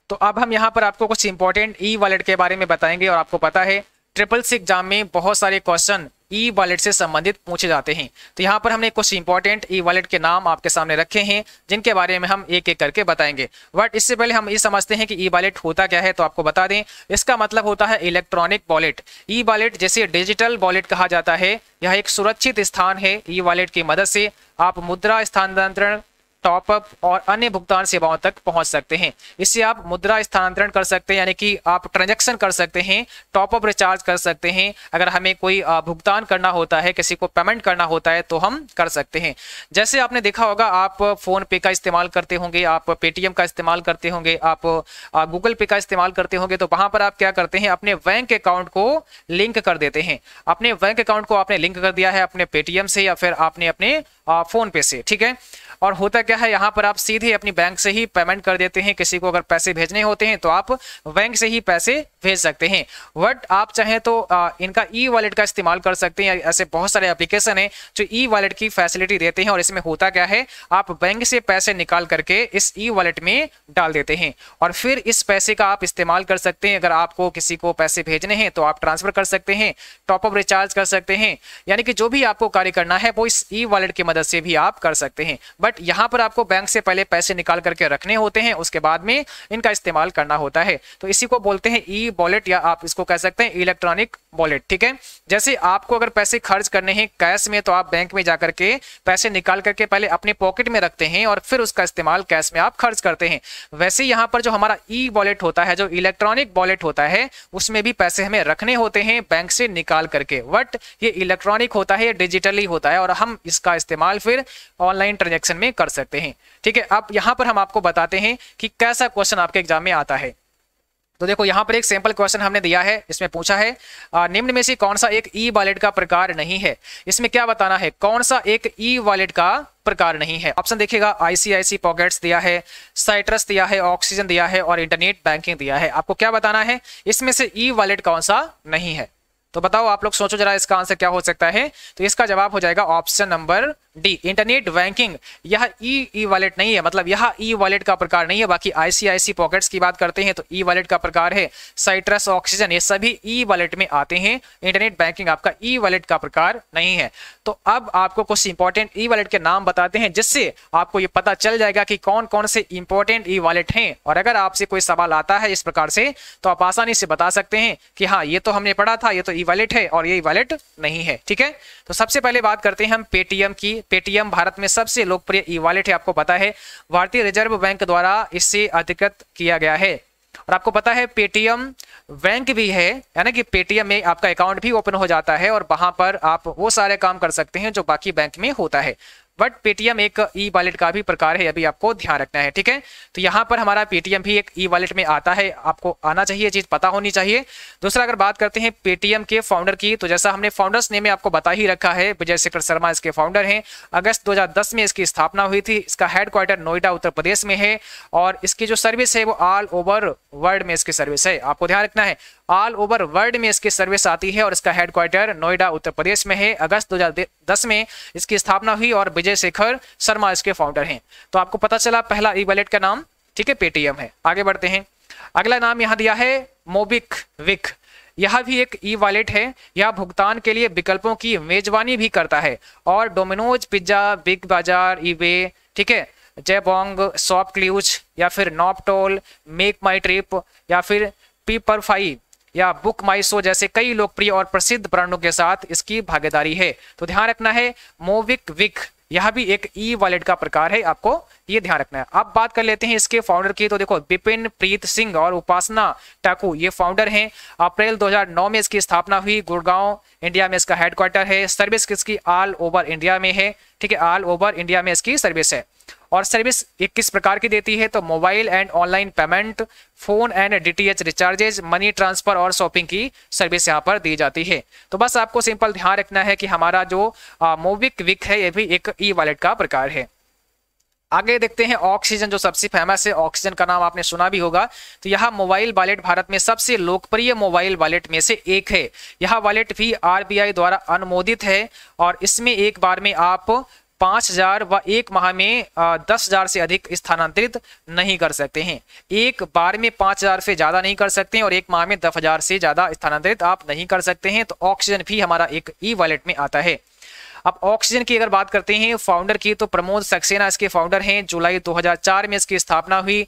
तो अब हम यहाँ पर आपको कुछ इंपॉर्टेंट ई वॉलेट के बारे में बताएंगे और आपको पता है ट्रिपल सी एग्जाम में बहुत सारे क्वेश्चन ई वॉलेट से संबंधित पूछे जाते हैं तो यहाँ पर हमने कुछ इंपॉर्टेंट ई वॉलेट के नाम आपके सामने रखे हैं जिनके बारे में हम एक एक करके बताएंगे बट इससे पहले हम ये समझते हैं कि ई वॉलेट होता क्या है तो आपको बता दें इसका मतलब होता है इलेक्ट्रॉनिक वॉलेट ई वॉलेट जैसे डिजिटल वॉलेट कहा जाता है यह एक सुरक्षित स्थान है ई वॉलेट की मदद से आप मुद्रा स्थानांतरण टॉपअप और अन्य भुगतान सेवाओं तक पहुंच सकते हैं इससे आप मुद्रा स्थानांतरण कर सकते हैं यानी कि आप ट्रांजेक्शन कर सकते हैं टॉपअप रिचार्ज कर सकते हैं अगर हमें कोई भुगतान करना होता है किसी को पेमेंट करना होता है तो हम कर सकते हैं जैसे आपने देखा होगा आप फोन पे का इस्तेमाल करते होंगे आप पेटीएम का इस्तेमाल करते होंगे आप गूगल पे का इस्तेमाल करते होंगे तो वहां पर आप क्या करते हैं अपने बैंक अकाउंट को लिंक कर देते हैं अपने बैंक अकाउंट को आपने लिंक कर दिया है अपने पेटीएम से या फिर आपने अपने फोन पे से ठीक है और होता क्या है यहाँ पर आप सीधे अपनी बैंक से ही पेमेंट कर देते हैं किसी को अगर पैसे भेजने होते हैं तो आप बैंक से ही पैसे भेज सकते हैं बट आप चाहें तो इनका ई वॉलेट का इस्तेमाल कर सकते हैं ऐसे बहुत सारे एप्लीकेशन है जो ई वॉलेट की फैसिलिटी देते हैं और इसमें होता क्या है आप बैंक से पैसे निकाल करके इस ई वॉलेट में डाल देते हैं और फिर इस पैसे का आप इस्तेमाल कर सकते हैं अगर आपको किसी को पैसे भेजने हैं तो आप ट्रांसफर कर सकते हैं टॉपअप रिचार्ज कर सकते हैं यानी कि जो भी आपको कार्य करना है वो इस ई वॉलेट की मदद से भी आप कर सकते हैं बट बट यहां पर आपको बैंक से पहले पैसे निकाल करके रखने होते हैं उसके बाद में इनका इस्तेमाल करना होता है तो इसी को बोलते हैं ई वॉलेट या आप इसको कह सकते हैं इलेक्ट्रॉनिक वॉलेट ठीक है जैसे आपको अगर पैसे खर्च करने हैं कैश में तो आप बैंक में जाकर के पैसे निकाल करके पहले अपने पॉकेट में रखते हैं और फिर उसका इस्तेमाल कैश में आप खर्च करते हैं वैसे यहां पर जो हमारा ई वॉलेट होता है जो इलेक्ट्रॉनिक वॉलेट होता है उसमें भी पैसे हमें रखने होते हैं बैंक से निकाल करके बट ये इलेक्ट्रॉनिक होता है डिजिटली होता है और हम इसका इस्तेमाल फिर ऑनलाइन ट्रांजेक्शन सेक्शन में कर सकते हैं ठीक है अब यहां पर हम आपको बताते हैं कि कैसा क्वेश्चन आपके एग्जाम में आता है तो देखो यहां पर एक सैंपल क्वेश्चन हमने दिया है इसमें पूछा है निम्न में से कौन सा एक ई e वॉलेट का प्रकार नहीं है इसमें क्या बताना है कौन सा एक ई e वॉलेट का प्रकार नहीं है ऑप्शन देखिएगा आईसीआईसी पॉकेट्स दिया है साइट्रस दिया है ऑक्सीजन दिया है और इंटरनेट बैंकिंग दिया है आपको क्या बताना है इसमें से ई e वॉलेट कौन सा नहीं है तो बताओ आप लोग सोचो जरा इसका आंसर क्या हो सकता है तो इसका जवाब हो जाएगा option number D internet banking यह ई ई वॉलेट नहीं है मतलब यह ई वॉलेट का प्रकार नहीं है बाकी आईसीआईसी पॉकेट्स की बात करते हैं तो ई वॉलेट का प्रकार है साइट्रस ऑक्सीजन ये सभी ई वॉलेट में आते हैं इंटरनेट बैंकिंग आपका ई वॉलेट का प्रकार नहीं है तो अब आपको कुछ इंपॉर्टेंट ई वॉलेट के नाम बताते हैं जिससे आपको ये पता चल जाएगा कि कौन कौन से इंपॉर्टेंट ई वॉलेट हैं और अगर आपसे कोई सवाल आता है इस प्रकार से तो आप आसानी से बता सकते हैं कि हाँ ये तो हमने पढ़ा था ये तो ई वॉलेट है और ये ई वॉलेट नहीं है ठीक है तो सबसे पहले बात करते हैं हम पेटीएम की पेटीएम भारत में सबसे लोकप्रिय ई वॉलेट है आपको पता है भारतीय रिजर्व बैंक द्वारा इससे अधिकृत किया गया है और आपको पता है पेटीएम बैंक भी है यानी कि पेटीएम में आपका अकाउंट भी ओपन हो जाता है और वहां पर आप वो सारे काम कर सकते हैं जो बाकी बैंक में होता है बट पेटीएम एक ई वॉलेट का भी प्रकार है अभी आपको ध्यान रखना है ठीक है तो यहाँ पर हमारा पेटीएम भी एक ई वॉलेट में आता है आपको आना चाहिए चीज पता होनी चाहिए दूसरा अगर बात करते हैं पेटीएम के फाउंडर की तो जैसा हमने फाउंडर्स ने आपको बता ही रखा है विजय शेखर शर्मा इसके फाउंडर हैं अगस्त दो में इसकी स्थापना हुई थी इसका हेडक्वार्टर नोएडा उत्तर प्रदेश में है और इसकी जो सर्विस है वो ऑल ओवर वर्ल्ड में इसकी सर्विस है आपको ध्यान रखना है ऑल ओवर वर्ल्ड में इसकी सर्विस आती है और इसका हेडक्वार्टर नोएडा उत्तर प्रदेश में है अगस्त 2010 में इसकी स्थापना हुई और विजय शेखर शर्मा इसके फाउंडर हैं तो आपको पता चला पहला ई वॉलेट का नाम ठीक है पेटीएम है आगे बढ़ते हैं अगला नाम यहाँ दिया है मोबिक विक यह भी एक ई वॉलेट है यह भुगतान के लिए विकल्पों की मेजबानी भी करता है और Domino's pizza Big Bazaar eBay ठीक है जेबोंग शॉप क्ल्यूज या फिर नॉपटोल मेक माई ट्रिप या फिर पीपर फाइव या बुक माई शो जैसे कई लोकप्रिय और प्रसिद्ध ब्रांडों के साथ इसकी भागीदारी है तो ध्यान रखना है मोविक विक यह भी एक ई वॉलेट का प्रकार है आपको ये ध्यान रखना है अब बात कर लेते हैं इसके फाउंडर की तो देखो बिपिन प्रीत सिंह और उपासना टाकू ये फाउंडर हैं अप्रैल 2009 में इसकी स्थापना हुई गुड़गांव इंडिया में इसका हेडक्वार्टर है सर्विस किसकी ऑल ओवर इंडिया में है ठीक है ऑल ओवर इंडिया में इसकी सर्विस है और सर्विस ये किस प्रकार की देती है तो mobile and online payment phone and DTH recharges money transfer और शॉपिंग की सर्विस यहाँ पर दी जाती है तो बस आपको सिंपल ध्यान रखना है कि हमारा जो मोबिक विक है ये भी एक ई वॉलेट का प्रकार है आगे देखते हैं ऑक्सीजन जो सबसे फेमस है ऑक्सीजन का नाम आपने सुना भी होगा तो यह मोबाइल वॉलेट भारत में सबसे लोकप्रिय मोबाइल वॉलेट में से एक है यह वॉलेट भी आरबीआई द्वारा अनुमोदित है और इसमें एक बार में आप पांच हजार व एक माह में दस हजार से अधिक स्थानांतरित नहीं कर सकते हैं एक बार में पांच हजार से ज़्यादा नहीं कर सकते हैं और एक माह में दस हजार से ज़्यादा स्थानांतरित आप नहीं कर सकते हैं तो ऑक्सीजन भी हमारा एक ई वॉलेट में आता है अब ऑक्सीजन की अगर बात करते हैं फाउंडर की तो प्रमोद सक्सेना इसके फाउंडर हैं जुलाई 2004 में इसकी स्थापना हुई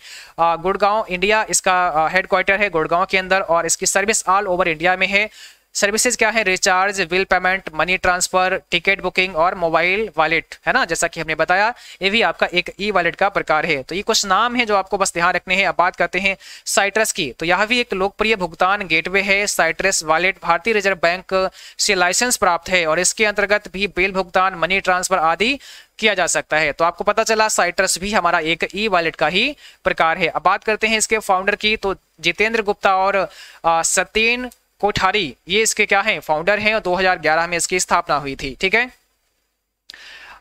गुड़गांव इंडिया इसका हेडक्वार्टर है गुड़गांव के अंदर और इसकी सर्विस ऑल ओवर इंडिया में है सर्विसेज क्या है recharge bill payment money transfer ticket booking और मोबाइल वॉलेट है ना जैसा कि हमने बताया ये भी आपका एक ई वॉलेट का प्रकार है तो ये कुछ नाम है जो आपको बस ध्यान रखने हैं अब बात करते हैं साइट्रस की तो यह भी एक लोकप्रिय भुगतान गेटवे है साइट्रस वॉलेट भारतीय रिजर्व बैंक से लाइसेंस प्राप्त है और इसके अंतर्गत भी बिल भुगतान मनी ट्रांसफर आदि किया जा सकता है तो आपको पता चला साइट्रस भी हमारा एक ई वॉलेट का ही प्रकार है अब बात करते हैं इसके फाउंडर की तो जितेंद्र गुप्ता और सत्येन कोठारी ये इसके क्या हैं फाउंडर हैं और 2011 में इसकी स्थापना हुई थी ठीक है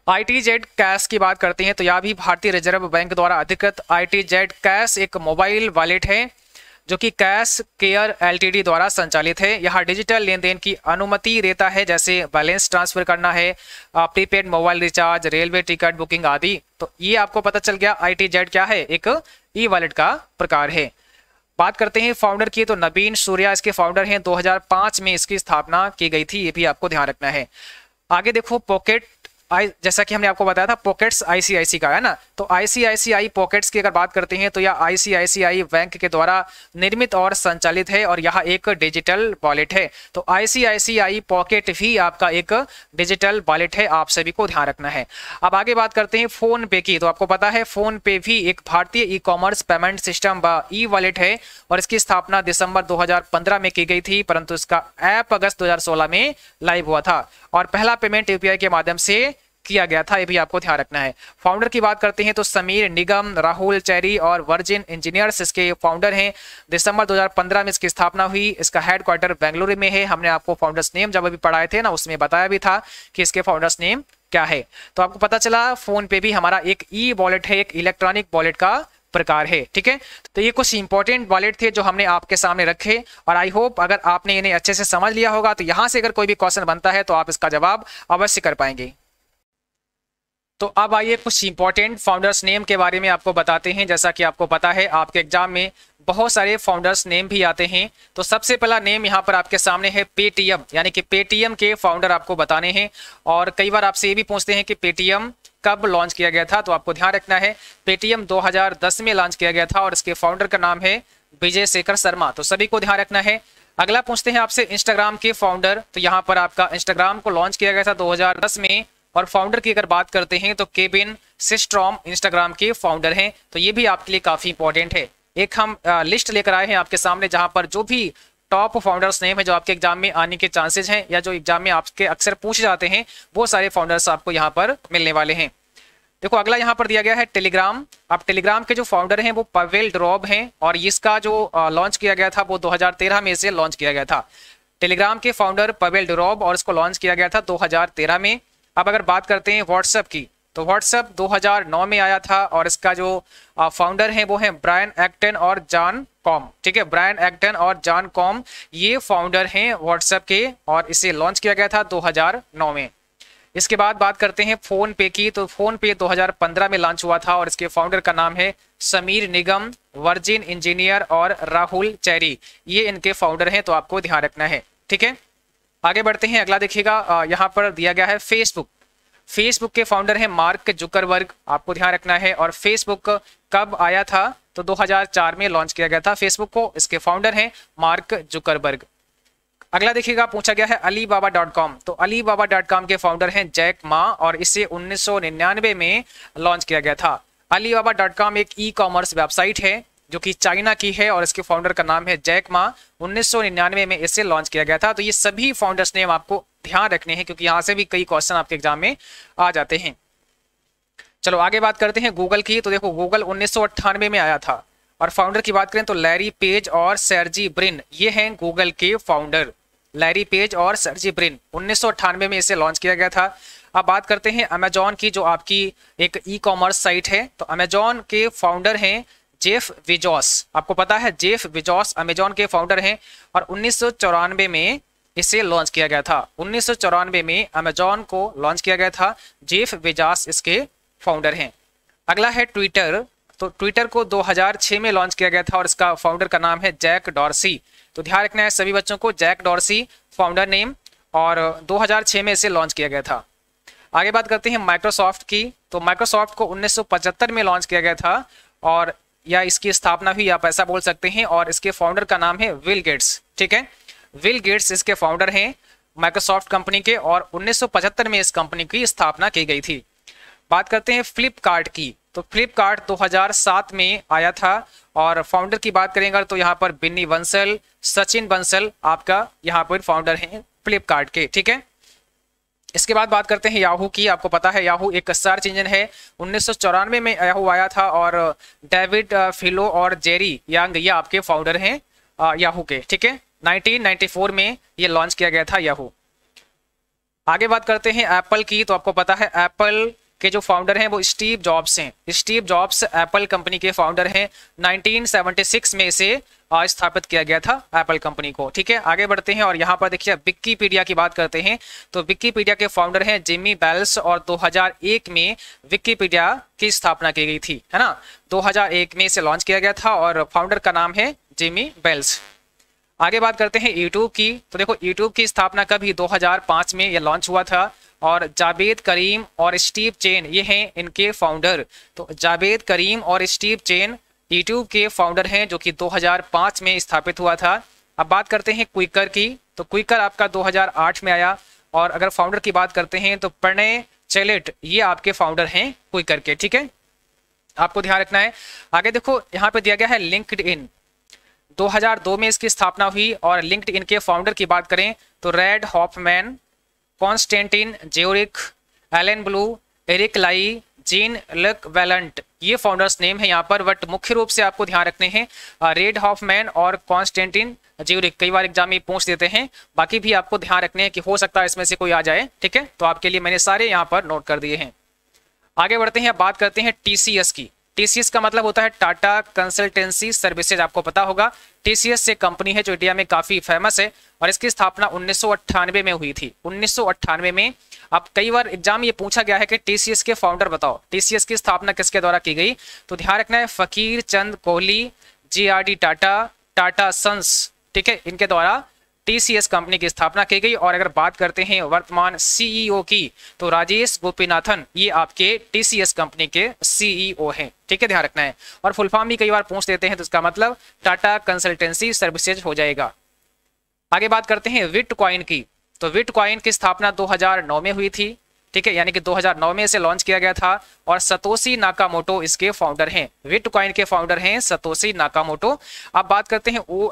आईटीजेड कैश की बात करते हैं तो यह भी भारतीय रिजर्व बैंक द्वारा अधिकृत आईटीजेड कैश एक मोबाइल वॉलेट है जो कि कैश केयर एलटीडी द्वारा संचालित है यह डिजिटल लेन देन की अनुमति देता है जैसे बैलेंस ट्रांसफर करना है prepaid mobile recharge railway ticket booking आदि तो ये आपको पता चल गया जेड क्या है एक ई वॉलेट का प्रकार है बात करते हैं फाउंडर की तो नबीन सूर्या इसके फाउंडर हैं 2005 में इसकी स्थापना की गई थी ये भी आपको ध्यान रखना है आगे देखो पॉकेट आई जैसा कि हमने आपको बताया था पॉकेट्स आईसीआईसी का है ना तो आईसीआईसीआई पॉकेट्स की अगर बात करते हैं तो यह आईसीआईसीआई बैंक के द्वारा निर्मित और संचालित है और यह एक डिजिटल वॉलेट है तो आईसीआईसीआई पॉकेट भी आपका एक डिजिटल वॉलेट है आप सभी को ध्यान रखना है अब आगे बात करते हैं फोन पे की तो आपको पता है फोन पे भी एक भारतीय ई कॉमर्स पेमेंट सिस्टम व ई वॉलेट है और इसकी स्थापना दिसंबर दो में की गई थी परंतु इसका ऐप अगस्त दो में लाइव हुआ था और पहला पेमेंट यूपीआई के माध्यम से किया गया था ये भी आपको ध्यान रखना है फाउंडर की बात करते हैं तो समीर निगम राहुल चैरी और वर्जिन इंजीनियर्स इसके फाउंडर हैं दिसंबर 2015 में इसकी स्थापना हुई इसका हेडक्वार्टर बेंगलुरु में है हमने आपको फाउंडर्स नेम जब अभी पढ़ाए थे ना उसमें बताया भी था कि इसके फाउंडर्स नेम क्या है तो आपको पता चला फोन पे भी हमारा एक ई वॉलेट है एक इलेक्ट्रॉनिक वॉलेट का प्रकार है ठीक है तो ये कुछ इंपॉर्टेंट वॉलेट थे जो हमने आपके सामने रखे और आई होप अगर आपने इन्हें अच्छे से समझ लिया होगा तो यहाँ से अगर कोई भी क्वेश्चन बनता है तो आप इसका जवाब अवश्य कर पाएंगे तो अब आइए कुछ इंपॉर्टेंट फाउंडर्स नेम के बारे में आपको बताते हैं जैसा कि आपको पता है आपके एग्जाम में बहुत सारे फाउंडर्स नेम भी आते हैं तो सबसे पहला नेम यहाँ पर आपके सामने है पेटीएम यानी कि पेटीएम के फाउंडर आपको बताने हैं और कई बार आपसे ये भी पूछते हैं कि पेटीएम कब लॉन्च किया गया था तो आपको ध्यान रखना है पेटीएम 2010 में लॉन्च किया गया था और इसके फाउंडर का नाम है विजय शेखर शर्मा तो सभी को ध्यान रखना है अगला पूछते हैं आपसे इंस्टाग्राम के फाउंडर तो यहाँ पर आपका इंस्टाग्राम को लॉन्च किया गया था दो में और फाउंडर की अगर बात करते हैं तो केबिन सिस्ट्रॉम इंस्टाग्राम के फाउंडर हैं तो ये भी आपके लिए काफ़ी इंपॉर्टेंट है एक हम लिस्ट लेकर आए हैं आपके सामने जहाँ पर जो भी टॉप फाउंडर्स नेम है जो आपके एग्जाम में आने के चांसेज हैं या जो एग्जाम में आपके अक्सर पूछे जाते हैं वो सारे फाउंडर्स आपको यहाँ पर मिलने वाले हैं देखो अगला यहाँ पर दिया गया है टेलीग्राम अब टेलीग्राम के जो फाउंडर हैं वो पवेल ड्रॉब हैं और इसका जो लॉन्च किया गया था वो 2013 में इसे लॉन्च किया गया था टेलीग्राम के फाउंडर पवेल ड्रॉब और इसको लॉन्च किया गया था 2013 में अब अगर बात करते हैं व्हाट्सएप की तो व्हाट्सएप 2009 में आया था और इसका जो फाउंडर हैं वो हैं ब्रायन एक्टन और जॉन कॉम ठीक है ब्रायन एक्टन और जॉन कॉम ये फाउंडर हैं व्हाट्सएप के और इसे लॉन्च किया गया था 2009 में इसके बाद बात करते हैं फोन पे की तो फोन पे 2015 में लॉन्च हुआ था और इसके फाउंडर का नाम है समीर निगम वर्जिन इंजीनियर और राहुल चैरी ये इनके फाउंडर हैं तो आपको ध्यान रखना है ठीक है आगे बढ़ते हैं अगला देखिएगा यहाँ पर दिया गया है फेसबुक फेसबुक के फाउंडर हैं मार्क जुकरबर्ग आपको ध्यान रखना है और फेसबुक कब आया था तो 2004 में लॉन्च किया गया था फेसबुक को इसके फाउंडर हैं मार्क जुकरबर्ग अगला देखिएगा पूछा गया है अली बाबा डॉट कॉम तो अली बाबा डॉट कॉम के फाउंडर हैं जैक मा और इसे उन्नीस में लॉन्च किया गया था अली बाबा डॉट कॉम एक ई कॉमर्स वेबसाइट है जो कि चाइना की है और इसके फाउंडर का नाम है जैक मा 1999 में इसे लॉन्च किया गया था तो ये सभी फाउंडर्स नेम आपको ध्यान रखने हैं क्योंकि यहाँ से भी कई क्वेश्चन आपके एग्जाम में आ जाते हैं चलो आगे बात करते हैं गूगल की तो देखो गूगल उन्नीस में आया था और फाउंडर की बात करें तो लैरी पेज और सरजी ब्रिन ये हैं गूगल के फाउंडर लैरी पेज और सरजी ब्रिन उन्नीस में इसे लॉन्च किया गया था अब बात करते हैं अमेजॉन की जो आपकी एक ई कॉमर्स साइट है तो अमेजॉन के फाउंडर हैं जेफ विजॉस आपको पता है जेफ विजॉस अमेजॉन के फाउंडर हैं और उन्नीस में इसे लॉन्च किया गया था उन्नीस में अमेजॉन को लॉन्च किया गया था जेफ विजॉस इसके फाउंडर हैं अगला है ट्विटर तो ट्विटर को 2006 में लॉन्च किया गया था और इसका फाउंडर का नाम है जैक डॉर्सी तो ध्यान रखना है सभी बच्चों को जैक डॉर्सी फाउंडर नेम और 2006 में इसे लॉन्च किया गया था आगे बात करते हैं माइक्रोसॉफ्ट की तो माइक्रोसॉफ्ट को 1975 में लॉन्च किया गया था और या इसकी स्थापना हुई आप ऐसा बोल सकते हैं और इसके फाउंडर का नाम है विल गेट्स ठीक है विल गेट्स इसके फाउंडर हैं माइक्रोसॉफ्ट कंपनी के और 1975 में इस कंपनी की स्थापना की गई थी बात करते हैं फ्लिपकार्ट की तो फ्लिपकार्ट 2007 में आया था और फाउंडर की बात करेंगे तो यहाँ पर बिन्नी बंसल सचिन बंसल आपका यहाँ पर फाउंडर हैं फ्लिपकार्ट के ठीक है इसके बाद बात करते हैं याहू की आपको पता है याहू एक सर्च इंजन है उन्नीस में याहू आया था और डेविड फिलो और जेरी यांग ये आपके फाउंडर हैं याहू के ठीक है 1994 में ये लॉन्च किया गया था याहू आगे बात करते हैं एप्पल की तो आपको पता है एप्पल के जो फाउंडर हैं वो स्टीव जॉब्स हैं स्टीव जॉब्स एप्पल कंपनी के फाउंडर हैं 1976 में से स्थापित किया गया था एप्पल कंपनी को ठीक है आगे बढ़ते हैं और यहाँ पर देखिए विकीपीडिया की बात करते हैं तो विकीपीडिया के फाउंडर हैं जिमी बैल्स और 2001 में विकीपीडिया की स्थापना की गई थी है ना 2001 में इसे लॉन्च किया गया था और फाउंडर का नाम है जिमी बेल्स आगे बात करते हैं यूट्यूब की तो देखो यूट्यूब की स्थापना कभी दो में यह लॉन्च हुआ था और जावेद करीम और स्टीव चेन ये हैं इनके फाउंडर तो जावेद करीम और स्टीव चेन यूट्यूब के फाउंडर हैं जो कि 2005 में स्थापित हुआ था अब बात करते हैं क्विकर की तो क्विकर आपका 2008 में आया और अगर फाउंडर की बात करते हैं तो प्रणय चेलेट ये आपके फाउंडर हैं क्विकर के ठीक है आपको ध्यान रखना है आगे देखो यहाँ पे दिया गया है लिंक्ड इन 2002 में इसकी स्थापना हुई और लिंक्ड इन के फाउंडर की बात करें तो Reid Hoffman Konstantin Guericke Allen Blue Eric Ly Jean Luc Vaillant ये फाउंडर्स नेम है यहाँ पर बट मुख्य रूप से आपको ध्यान रखने हैं रेड मैन और कॉन्स्टेंटिन ज्योरिक कई बार एग्जाम में पूछ देते हैं बाकी भी आपको ध्यान रखने हैं कि हो सकता है इसमें से कोई आ जाए ठीक है तो आपके लिए मैंने सारे यहाँ पर नोट कर दिए हैं आगे बढ़ते हैं बात करते हैं टी की टीसीएस का मतलब होता है टाटा कंसल्टेंसी सर्विसेज आपको पता होगा टीसीएस से कंपनी है जो इंडिया में काफी फेमस है और इसकी स्थापना उन्नीस में हुई थी उन्नीस में अब कई बार एग्जाम ये पूछा गया है कि टीसीएस के फाउंडर बताओ टीसीएस की स्थापना किसके द्वारा की गई तो ध्यान रखना है फकीर चंद कोहली जी टाटा टाटा सन्स ठीक है इनके द्वारा टीसीएस कंपनी की स्थापना की गई और अगर बात करते हैं वर्तमान सीईओ e की तो राजेश गोपीनाथन ये आपके टीसीएस कंपनी के सीईओ e हैं ठीक है ध्यान रखना है और फुलफार्म भी कई बार पूछ देते हैं तो इसका मतलब टाटा कंसल्टेंसी सर्विसेज हो जाएगा आगे बात करते हैं विट कॉइन की तो विट क्वाइन की स्थापना दो में हुई थी ठीक है यानी कि 2009 में इसे लॉन्च किया गया था और सतोशी नाकामोटो इसके फाउंडर हैं विट कॉइन के फाउंडर हैं सतोशी नाकामोटो अब बात करते हैं ओ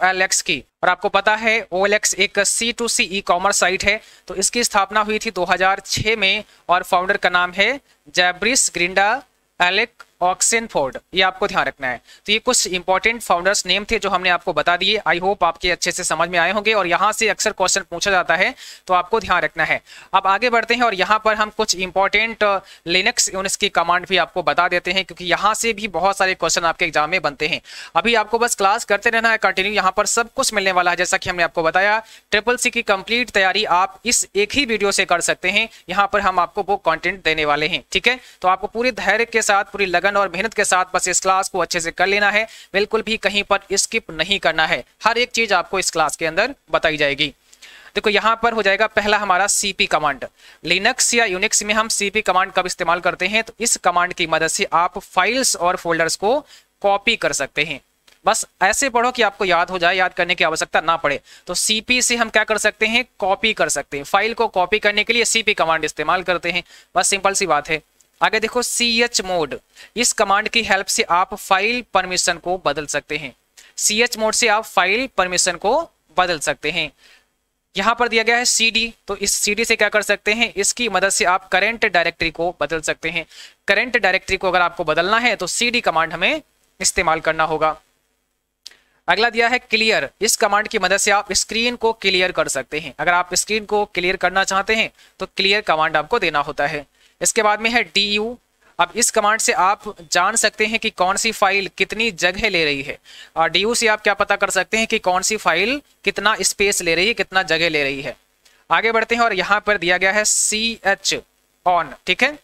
की और आपको पता है ओ एक C to C e commerce site है तो इसकी स्थापना हुई थी 2006 में और फाउंडर का नाम है जैब्रिस ग्रिंडा एलेक ऑक्सेनफोर्ड ये आपको ध्यान रखना है तो ये कुछ इंपॉर्टेंट फाउंडर्स नेम थे जो हमने आपको बता दिए आई होप आपके अच्छे से समझ में आए होंगे और यहाँ से अक्सर क्वेश्चन पूछा जाता है तो आपको ध्यान रखना है अब आगे बढ़ते हैं और यहाँ पर हम कुछ इंपॉर्टेंट लिनक्स यूनिट्स की कमांड भी आपको बता देते हैं क्योंकि यहाँ से भी बहुत सारे क्वेश्चन आपके एग्जाम में बनते हैं अभी आपको बस क्लास करते रहना है कंटिन्यू यहाँ पर सब कुछ मिलने वाला है जैसा कि हमने आपको बताया ट्रिपल सी की कंप्लीट तैयारी आप इस एक ही वीडियो से कर सकते हैं यहाँ पर हम आपको वो कॉन्टेंट देने वाले हैं ठीक है तो आपको पूरे धैर्य के साथ पूरी लगन लगन और मेहनत के साथ बस इस क्लास को अच्छे से कर लेना है बिल्कुल भी कहीं पर स्किप नहीं करना है हर एक चीज आपको इस क्लास के अंदर बताई जाएगी देखो यहाँ पर हो जाएगा पहला हमारा सीपी कमांड लिनक्स या यूनिक्स में हम सीपी कमांड कब इस्तेमाल करते हैं तो इस कमांड की मदद से आप फाइल्स और फोल्डर्स को कॉपी कर सकते हैं बस ऐसे पढ़ो कि आपको याद हो जाए याद करने की आवश्यकता ना पड़े तो सीपी से हम क्या कर सकते हैं कॉपी कर सकते हैं फाइल को कॉपी करने के लिए सीपी कमांड इस्तेमाल करते हैं बस सिंपल सी बात है आगे देखो सी एच मोड इस कमांड की हेल्प से आप फाइल परमिशन को बदल सकते हैं सी एच मोड से आप फाइल परमिशन को बदल सकते हैं यहाँ पर दिया गया है सी डी तो इस सी डी से क्या कर सकते हैं इसकी मदद से आप करेंट डायरेक्टरी को बदल सकते हैं करेंट डायरेक्टरी को अगर आपको बदलना है तो सी डी कमांड हमें इस्तेमाल करना होगा अगला दिया है क्लियर इस कमांड की मदद से आप स्क्रीन को क्लियर कर सकते हैं अगर आप स्क्रीन को क्लियर करना चाहते हैं तो क्लियर कमांड आपको देना होता है इसके बाद में है डी यू अब इस कमांड से आप जान सकते हैं कि कौन सी फाइल कितनी जगह ले रही है और डी यू से आप क्या पता कर सकते हैं कि कौन सी फाइल कितना स्पेस ले रही है कितना जगह ले रही है आगे बढ़ते हैं और यहाँ पर दिया गया है सी एच ऑन ठीक है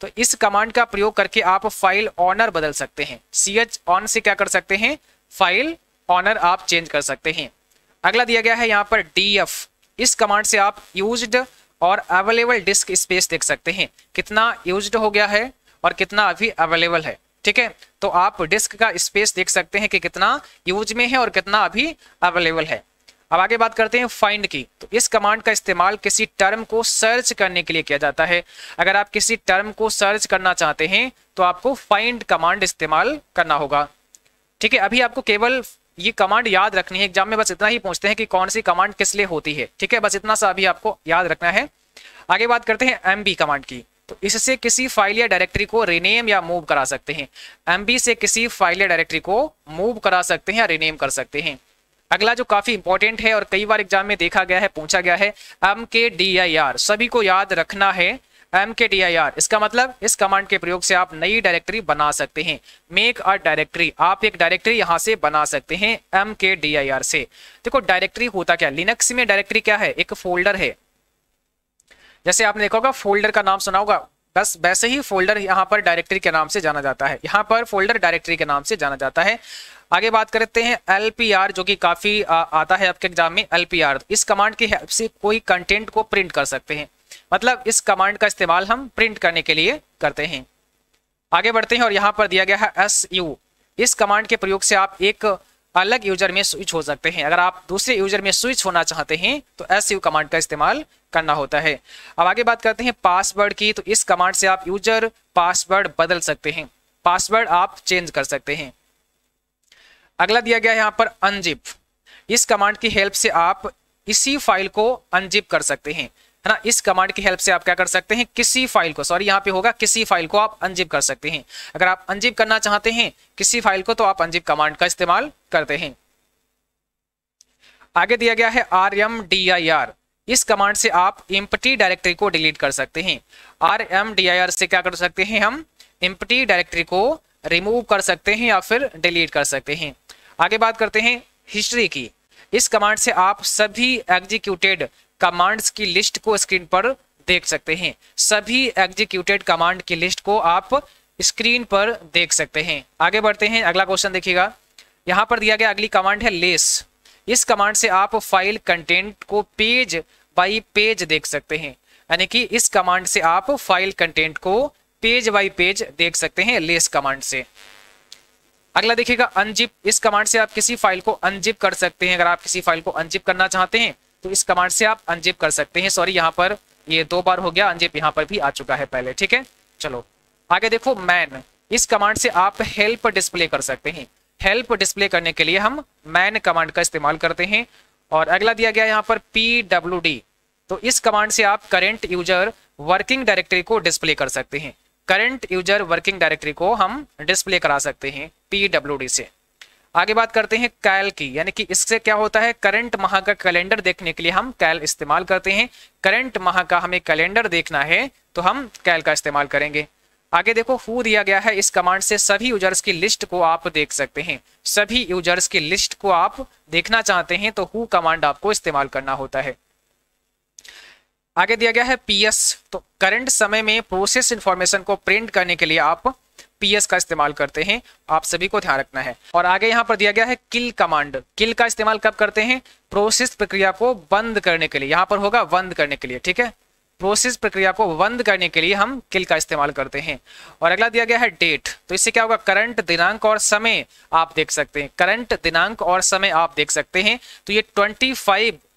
तो इस कमांड का प्रयोग करके आप फाइल ऑनर बदल सकते हैं सी एच ऑन से क्या कर सकते हैं फाइल ऑनर आप चेंज कर सकते हैं अगला दिया गया है यहाँ पर डी एफ इस कमांड से आप यूज्ड और अवेलेबल डिस्क स्पेस देख सकते हैं कितना यूज हो गया है और कितना अभी अवेलेबल है ठीक है तो आप डिस्क का स्पेस देख सकते हैं कि कितना यूज में है और कितना अभी अवेलेबल है अब आगे बात करते हैं फाइंड की तो इस कमांड का इस्तेमाल किसी टर्म को सर्च करने के लिए किया जाता है अगर आप किसी टर्म को सर्च करना चाहते हैं तो आपको फाइंड कमांड इस्तेमाल करना होगा ठीक है अभी आपको केवल ये कमांड याद रखनी है एग्जाम में बस इतना ही पूछते हैं कि कौन सी कमांड किस लिए होती है ठीक है बस इतना सा अभी आपको याद रखना है आगे बात करते हैं एम कमांड की तो इससे किसी फाइल या डायरेक्टरी को रिनेम या मूव करा सकते हैं एम से किसी फाइल या डायरेक्टरी को मूव करा सकते हैं या रिनेम कर सकते हैं अगला जो काफी इंपॉर्टेंट है और कई बार एग्जाम में देखा गया है पूछा गया है एम के डी आई आर सभी को याद रखना है एम के डी आई आर इसका मतलब इस कमांड के प्रयोग से आप नई डायरेक्टरी बना सकते हैं मेक अ डायरेक्टरी आप एक डायरेक्टरी यहाँ से बना सकते हैं एम के डी आई आर से देखो डायरेक्टरी होता क्या लिनक्स में डायरेक्टरी क्या है एक फोल्डर है जैसे आपने देखा होगा फोल्डर का नाम सुना होगा बस वैसे ही फोल्डर यहाँ पर डायरेक्टरी के नाम से जाना जाता है यहाँ पर फोल्डर डायरेक्टरी के नाम से जाना जाता है आगे बात करते हैं एल जो कि काफ़ी आता है आपके एग्जाम में एल इस कमांड की हेल्प से कोई कंटेंट को प्रिंट कर सकते हैं मतलब इस कमांड का इस्तेमाल हम प्रिंट करने के लिए करते हैं आगे बढ़ते हैं और यहाँ पर दिया गया है एस यू इस कमांड के प्रयोग से आप एक अलग यूजर में स्विच हो सकते हैं अगर आप दूसरे यूजर में स्विच होना चाहते हैं तो एस यू कमांड का इस्तेमाल करना होता है अब आगे बात करते हैं पासवर्ड की तो इस कमांड से आप यूजर पासवर्ड बदल सकते हैं पासवर्ड आप चेंज कर सकते हैं अगला दिया गया यहाँ पर अनजिप इस कमांड की हेल्प से आप इसी फाइल को अनजिप कर सकते हैं है ना इस कमांड की हेल्प से आप क्या कर सकते हैं किसी फाइल को सॉरी यहाँ पे होगा किसी फाइल को आप अनजिप कर सकते हैं अगर आप अनजिप करना चाहते हैं किसी फाइल को तो आप अनजिप कमांड का इस्तेमाल करते हैं आगे दिया गया है R M D I R इस कमांड से आप इम्पटी डायरेक्टरी को डिलीट कर सकते हैं R M D I R से क्या कर सकते हैं हम इम्पटी डायरेक्टरी को रिमूव कर सकते हैं या फिर डिलीट कर सकते हैं आगे बात करते हैं हिस्ट्री की इस कमांड से आप सभी एग्जीक्यूटेड कमांड्स की लिस्ट को स्क्रीन पर देख सकते हैं सभी एग्जीक्यूटेड कमांड की लिस्ट को आप स्क्रीन पर देख सकते हैं आगे बढ़ते हैं अगला क्वेश्चन देखिएगा यहाँ पर दिया गया अगली कमांड है लेस इस कमांड से आप फाइल कंटेंट को पेज बाई पेज देख सकते हैं यानी कि इस कमांड से आप फाइल कंटेंट को पेज बाई पेज देख सकते हैं लेस कमांड से अगला देखिएगा अनजिप इस कमांड से आप किसी फाइल को अनजिप कर सकते हैं अगर आप किसी फाइल को अनजिप करना चाहते हैं तो इस कमांड से आप अनजिप कर सकते हैं सॉरी यहाँ पर ये दो बार हो गया अनजिप यहाँ पर भी आ चुका है पहले ठीक है चलो आगे देखो मैन इस कमांड से आप हेल्प डिस्प्ले कर सकते हैं हेल्प डिस्प्ले करने के लिए हम मैन कमांड का इस्तेमाल करते हैं और अगला दिया गया यहाँ पर पी डब्ल्यू डी तो इस कमांड से आप करेंट यूजर वर्किंग डायरेक्टरी को डिस्प्ले कर सकते हैं करेंट यूजर वर्किंग डायरेक्टरी को हम डिस्प्ले करा सकते हैं पी डब्ल्यू डी से आगे बात करते हैं कैल की यानी कि इससे क्या होता है करंट माह का कैलेंडर देखने के लिए हम कैल इस्तेमाल करते हैं करंट माह का हमें कैलेंडर देखना है तो हम कैल का इस्तेमाल करेंगे आगे देखो हु दिया गया है इस कमांड से सभी यूजर्स की लिस्ट को आप देख सकते हैं सभी यूजर्स की लिस्ट को आप देखना चाहते हैं तो हु कमांड आपको इस्तेमाल करना होता है आगे दिया गया है पीएस तो करंट समय में प्रोसेस इंफॉर्मेशन को प्रिंट करने के लिए आप पीएस का इस्तेमाल करते हैं आप सभी को ध्यान रखना है और आगे यहाँ पर दिया गया है किल कमांड किल का इस्तेमाल कब करते हैं प्रोसेस प्रक्रिया को बंद करने के लिए यहाँ पर होगा बंद करने के लिए ठीक है प्रोसेस प्रक्रिया को बंद करने के लिए हम किल का इस्तेमाल करते हैं और अगला दिया गया है डेट तो इससे क्या होगा करंट दिनांक और समय आप देख सकते हैं करंट दिनांक और समय आप देख सकते हैं तो ये 25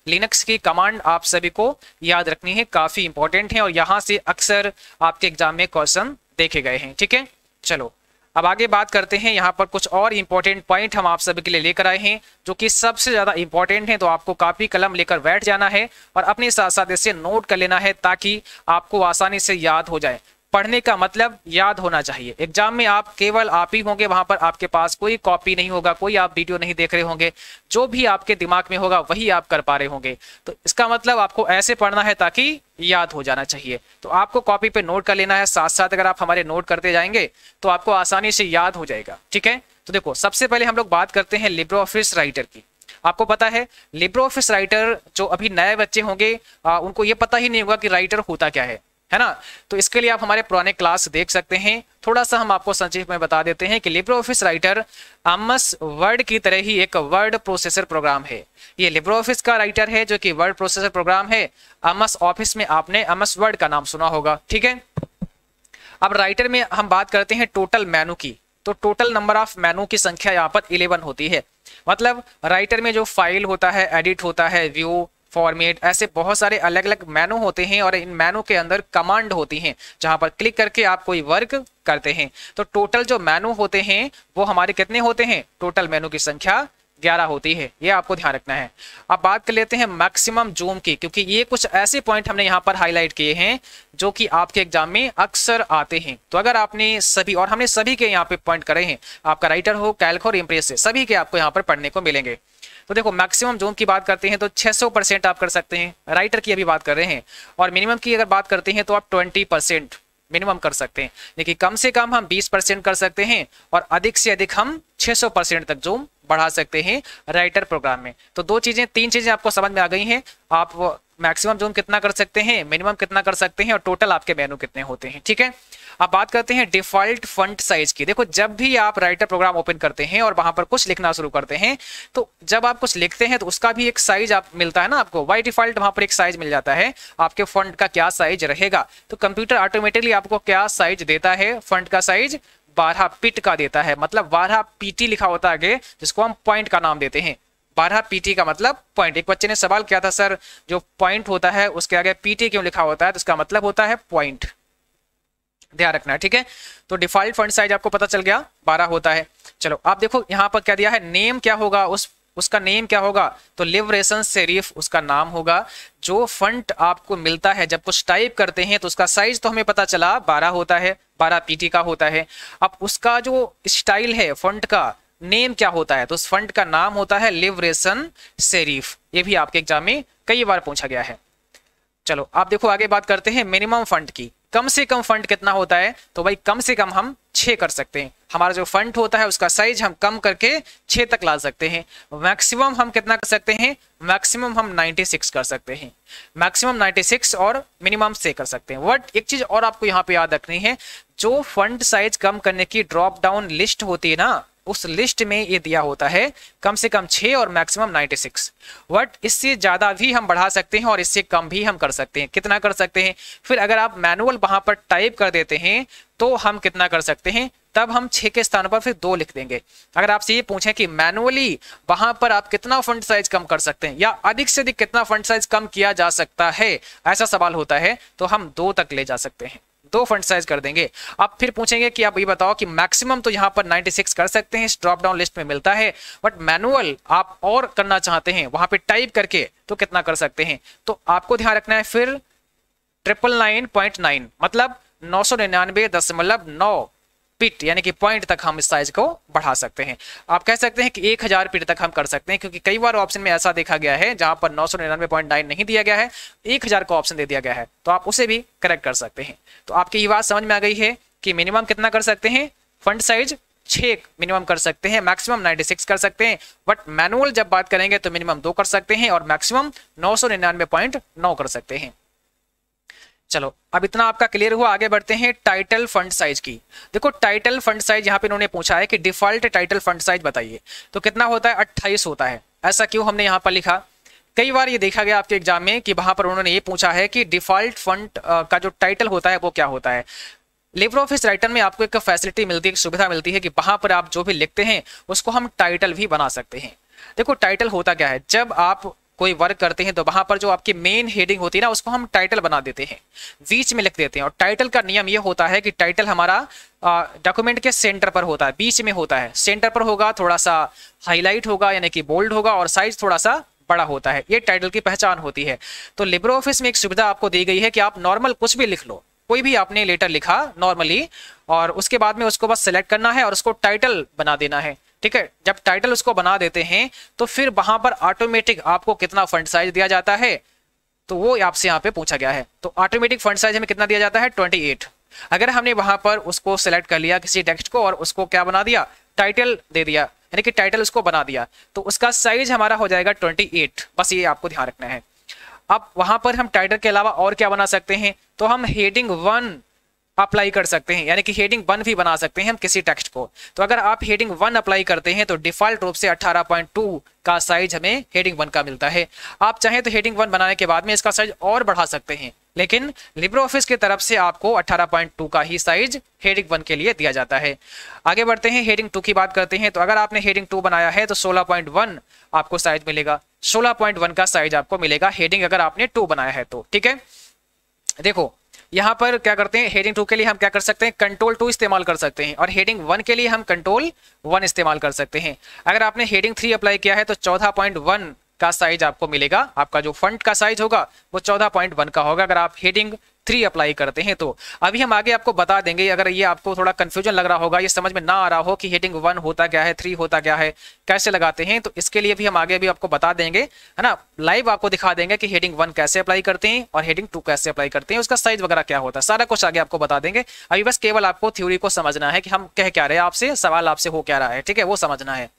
लिनक्स की कमांड आप सभी को याद रखनी है काफी इंपॉर्टेंट है और यहां से अक्सर आपके एग्जाम में क्वेश्चन देखे गए हैं ठीक है चलो अब आगे बात करते हैं यहाँ पर कुछ और इम्पोर्टेंट पॉइंट हम आप सभी के लिए लेकर आए हैं जो कि सबसे ज़्यादा इम्पोर्टेंट है तो आपको कापी कलम लेकर बैठ जाना है और अपने साथ साथ इसे नोट कर लेना है ताकि आपको आसानी से याद हो जाए पढ़ने का मतलब याद होना चाहिए एग्जाम में आप केवल आप ही होंगे वहां पर आपके पास कोई कॉपी नहीं होगा कोई आप वीडियो नहीं देख रहे होंगे जो भी आपके दिमाग में होगा वही आप कर पा रहे होंगे तो इसका मतलब आपको ऐसे पढ़ना है ताकि याद हो जाना चाहिए तो आपको कॉपी पे नोट कर लेना है साथ साथ अगर आप हमारे नोट करते जाएंगे तो आपको आसानी से याद हो जाएगा ठीक है तो देखो सबसे पहले हम लोग बात करते हैं लिब्रो ऑफिस राइटर की आपको पता है लिब्रो ऑफिस राइटर जो अभी नए बच्चे होंगे उनको ये पता ही नहीं होगा कि राइटर होता क्या है है ना तो इसके लिए आप हमारे पुराने क्लास देख सकते हैं थोड़ा सा हम आपको संक्षिप्त में बता देते हैं कि Libre office writer MS Word की तरह ही एक वर्ड प्रोसेसर प्रोग्राम है ये लिब्रो ऑफिस का राइटर है जो कि वर्ड प्रोसेसर प्रोग्राम है अमस ऑफिस में आपने अमस वर्ड का नाम सुना होगा ठीक है अब राइटर में हम बात करते हैं टोटल मेनू की तो टोटल नंबर ऑफ मेनू की संख्या यहाँ पर इलेवन होती है मतलब राइटर में जो फाइल होता है एडिट होता है व्यू फॉर्मेट ऐसे बहुत सारे अलग अलग मेनू होते हैं और इन मेनू के अंदर कमांड होती हैं जहां पर क्लिक करके आप कोई वर्क करते हैं तो टोटल जो मेनू होते हैं वो हमारे कितने होते हैं टोटल मेनू की संख्या ग्यारह होती है ये आपको ध्यान रखना है अब बात कर लेते हैं मैक्सिमम जूम की क्योंकि ये कुछ ऐसे पॉइंट हमने यहाँ पर हाईलाइट किए हैं जो कि आपके एग्जाम में अक्सर आते हैं तो अगर आपने सभी और हमने सभी के यहाँ पे पॉइंट करे हैं आपका राइटर हो कैलख और इम्प्रेस सभी के आपको यहाँ पर पढ़ने को मिलेंगे तो देखो मैक्सिमम जोन की बात करते हैं तो 600 परसेंट आप कर सकते हैं राइटर की अभी बात कर रहे हैं और मिनिमम की अगर बात करते हैं तो आप 20 परसेंट मिनिमम कर सकते हैं लेकिन कम से कम हम 20 परसेंट कर सकते हैं और अधिक से अधिक हम 600 परसेंट तक जूम बढ़ा सकते हैं राइटर प्रोग्राम में तो दो चीज़ें तीन चीज़ें आपको समझ में आ गई हैं आप मैक्सिमम जूम कितना कर सकते हैं मिनिमम कितना कर सकते हैं और टोटल आपके मेनू कितने होते हैं ठीक है अब बात करते हैं डिफॉल्ट फंट साइज की देखो जब भी आप राइटर प्रोग्राम ओपन करते हैं और वहां पर कुछ लिखना शुरू करते हैं तो जब आप कुछ लिखते हैं तो उसका भी एक साइज आप मिलता है ना आपको वाई डिफॉल्ट वहां पर एक साइज मिल जाता है आपके फंड का क्या साइज रहेगा तो कंप्यूटर ऑटोमेटिकली आपको क्या साइज देता है फंड का साइज बारह पिट का देता है मतलब बारह पीटी लिखा होता है आगे जिसको हम पॉइंट का नाम देते हैं बारह पीटी का मतलब पॉइंट एक बच्चे ने सवाल किया था सर जो पॉइंट होता है उसके आगे पीटी क्यों लिखा होता है तो उसका मतलब होता है पॉइंट ध्यान रखना है ठीक है तो डिफॉल्ट फंड साइज आपको पता चल गया बारह होता है चलो आप देखो यहाँ पर क्या दिया है नेम क्या होगा उस उसका नेम क्या होगा तो लिबरेशन सेरिफ उसका नाम होगा जो फंड आपको मिलता है जब कुछ टाइप करते हैं तो उसका साइज तो हमें पता चला बारह होता है बारह पीटी का होता है अब उसका जो स्टाइल है फंड का नेम क्या होता है तो उस फंड का नाम होता है लिबरेशन शेरीफ ये भी आपके एग्जाम में कई बार पूछा गया है चलो आप देखो आगे बात करते हैं मिनिमम फंड की कम से कम फंड कितना होता है तो भाई कम से कम हम छः कर सकते हैं हमारा जो फंड होता है उसका साइज हम कम करके छः तक ला सकते हैं मैक्सिमम हम कितना कर सकते हैं मैक्सिमम हम 96 कर सकते हैं मैक्सिमम 96 और मिनिमम से कर सकते हैं बट एक चीज़ और आपको यहाँ पे याद रखनी है जो फंड साइज कम करने की ड्रॉप डाउन लिस्ट होती है ना उस लिस्ट में ये दिया होता है कम से कम छः और मैक्सिमम 96 सिक्स बट इससे ज़्यादा भी हम बढ़ा सकते हैं और इससे कम भी हम कर सकते हैं कितना कर सकते हैं फिर अगर आप मैनुअल वहाँ पर टाइप कर देते हैं तो हम कितना कर सकते हैं तब हम छः के स्थान पर फिर दो लिख देंगे अगर आपसे ये पूछें कि मैनुअली वहां पर आप कितना फंड साइज कम कर सकते हैं या अधिक से अधिक कितना फंड साइज कम किया जा सकता है ऐसा सवाल होता है तो हम दो तक ले जा सकते हैं दो फंड साइज कर देंगे अब फिर पूछेंगे कि आप ये बताओ कि मैक्सिमम तो यहाँ पर 96 कर सकते हैं इस ड्रॉप डाउन लिस्ट में मिलता है बट मैनुअल आप और करना चाहते हैं वहां पर टाइप करके तो कितना कर सकते हैं तो आपको ध्यान रखना है फिर ट्रिपल नाइन पॉइंट नाइन मतलब नौ सौ निन्यानवे दशमलव नौ पिट यानी कि पॉइंट तक हम इस साइज को बढ़ा सकते हैं आप कह सकते हैं कि एक हजार पिट तक हम कर सकते हैं क्योंकि कई बार ऑप्शन में ऐसा देखा गया है जहां पर नौ नहीं दिया गया है एक हजार का ऑप्शन दे दिया गया है तो आप उसे भी करेक्ट कर सकते हैं तो आपकी ये बात समझ में आ गई है कि मिनिमम कितना कर सकते हैं फंड साइज छ मिनिमम कर सकते हैं मैक्सिमम 96 कर सकते हैं बट मैनुअल जब बात करेंगे तो मिनिमम दो कर सकते हैं और मैक्सिमम नौ कर सकते हैं चलो अब इतना आपका क्लियर हुआ आगे बढ़ते हैं टाइटल फंड साइज की देखो टाइटल फंड साइज यहाँ पे इन्होंने पूछा है कि डिफॉल्ट टाइटल फंड साइज बताइए तो कितना होता है अट्ठाईस होता है ऐसा क्यों हमने यहाँ पर लिखा कई बार ये देखा गया आपके एग्जाम में कि वहां पर उन्होंने ये पूछा है कि डिफॉल्ट फंड का जो टाइटल होता है वो क्या होता है लेबर ऑफिस राइटर में आपको एक फैसिलिटी मिलती है सुविधा मिलती है कि वहां पर आप जो भी लिखते हैं उसको हम टाइटल भी बना सकते हैं देखो टाइटल होता क्या है जब आप कोई वर्क करते हैं तो वहां पर जो आपकी मेन हेडिंग होती है ना उसको हम टाइटल बना देते हैं बीच में लिख देते हैं और टाइटल का नियम ये होता है कि टाइटल हमारा डॉक्यूमेंट के सेंटर पर होता है बीच में होता है सेंटर पर होगा थोड़ा सा हाईलाइट होगा यानी कि बोल्ड होगा और साइज थोड़ा सा बड़ा होता है ये टाइटल की पहचान होती है तो लिब्रो ऑफिस में एक सुविधा आपको दी गई है कि आप नॉर्मल कुछ भी लिख लो कोई भी आपने लेटर लिखा नॉर्मली और उसके बाद में उसको बस सेलेक्ट करना है और उसको टाइटल बना देना है ठीक है जब टाइटल उसको बना देते हैं तो फिर वहां पर ऑटोमेटिक आपको कितना फंड साइज दिया जाता है तो वो आपसे यहाँ पे पूछा गया है तो ऑटोमेटिक फंड साइज हमें कितना दिया जाता है ट्वेंटी अगर हमने वहां पर उसको सिलेक्ट कर लिया किसी टेक्स्ट को और उसको क्या बना दिया टाइटल दे दिया यानी कि टाइटल उसको बना दिया तो उसका साइज हमारा हो जाएगा 28 बस ये आपको ध्यान रखना है अब वहां पर हम टाइटल के अलावा और क्या बना सकते हैं तो हम हेडिंग वन अप्लाई कर सकते हैं यानी कि हेडिंग वन भी बना सकते हैं हम किसी टेक्स्ट को तो अगर आप हेडिंग वन अप्लाई करते हैं तो डिफॉल्ट रूप से 18.2 का साइज हमें हेडिंग वन का मिलता है आप चाहें तो हेडिंग वन बनाने के बाद में इसका साइज और बढ़ा सकते हैं लेकिन लिब्रो ऑफिस की तरफ से आपको 18.2 का ही साइज हेडिंग वन के लिए दिया जाता है आगे बढ़ते हैं हेडिंग टू की बात करते हैं तो अगर आपने हेडिंग टू बनाया है तो 16.1 आपको साइज मिलेगा 16.1 का साइज आपको मिलेगा हेडिंग अगर आपने टू बनाया है तो ठीक है देखो यहाँ पर क्या करते हैं हेडिंग टू के लिए हम क्या कर सकते हैं कंट्रोल टू इस्तेमाल कर सकते हैं और हेडिंग वन के लिए हम कंट्रोल वन इस्तेमाल कर सकते हैं अगर आपने हेडिंग थ्री अप्लाई किया है तो चौदह पॉइंट वन का साइज आपको मिलेगा आपका जो फंड का साइज होगा वो चौदह पॉइंट वन का होगा अगर आप हेडिंग थ्री अप्लाई करते हैं तो अभी हम आगे आपको बता देंगे अगर ये आपको थोड़ा कंफ्यूजन लग रहा होगा ये समझ में ना आ रहा हो कि हेडिंग वन होता क्या है थ्री होता क्या है कैसे लगाते हैं तो इसके लिए भी हम आगे भी आपको बता देंगे है ना लाइव आपको दिखा देंगे कि हेडिंग वन कैसे अप्लाई करते हैं और हेडिंग टू कैसे अप्लाई करते हैं उसका साइज वगैरह क्या होता है सारा कुछ आगे आपको बता देंगे अभी बस केवल आपको थ्योरी को समझना है कि हम कह क्या रहे आपसे सवाल आपसे हो क्या रहा है ठीक है वो समझना है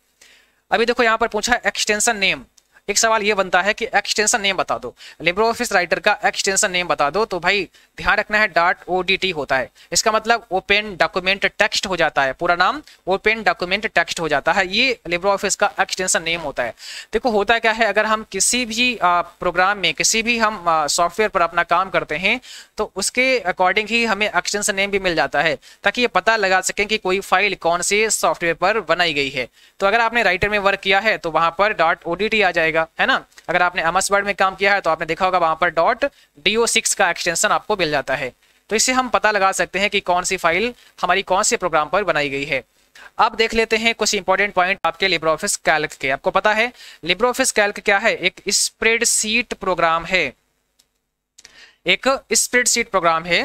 अभी देखो यहाँ पर पूछा एक्सटेंशन नेम एक सवाल ये बनता है कि एक्सटेंशन नेम बता दो लिब्रो ऑफिस राइटर का एक्सटेंशन नेम बता दो तो भाई ध्यान रखना है डॉट ओ होता है इसका मतलब ओपन डॉक्यूमेंट टेक्स्ट हो जाता है पूरा नाम ओपन डॉक्यूमेंट टेक्स्ट हो जाता है ये लिब्रो ऑफिस का एक्सटेंशन नेम होता है देखो होता क्या है अगर हम किसी भी प्रोग्राम में किसी भी हम सॉफ्टवेयर पर अपना काम करते हैं तो उसके अकॉर्डिंग ही हमें एक्सटेंशन नेम भी मिल जाता है ताकि ये पता लगा सकें कि कोई फाइल कौन से सॉफ्टवेयर पर बनाई गई है तो अगर आपने राइटर में वर्क किया है तो वहां पर डॉट ओ आ जाएगा मिलेगा है ना अगर आपने एमएस वर्ड में काम किया है तो आपने देखा होगा वहां पर डॉट डी सिक्स का एक्सटेंशन आपको मिल जाता है तो इससे हम पता लगा सकते हैं कि कौन सी फाइल हमारी कौन से प्रोग्राम पर बनाई गई है अब देख लेते हैं कुछ इंपॉर्टेंट पॉइंट आपके लिब्रो ऑफिस कैल्क के आपको पता है लिब्रो ऑफिस कैल्क क्या है एक स्प्रेड प्रोग्राम है एक स्प्रेड प्रोग्राम है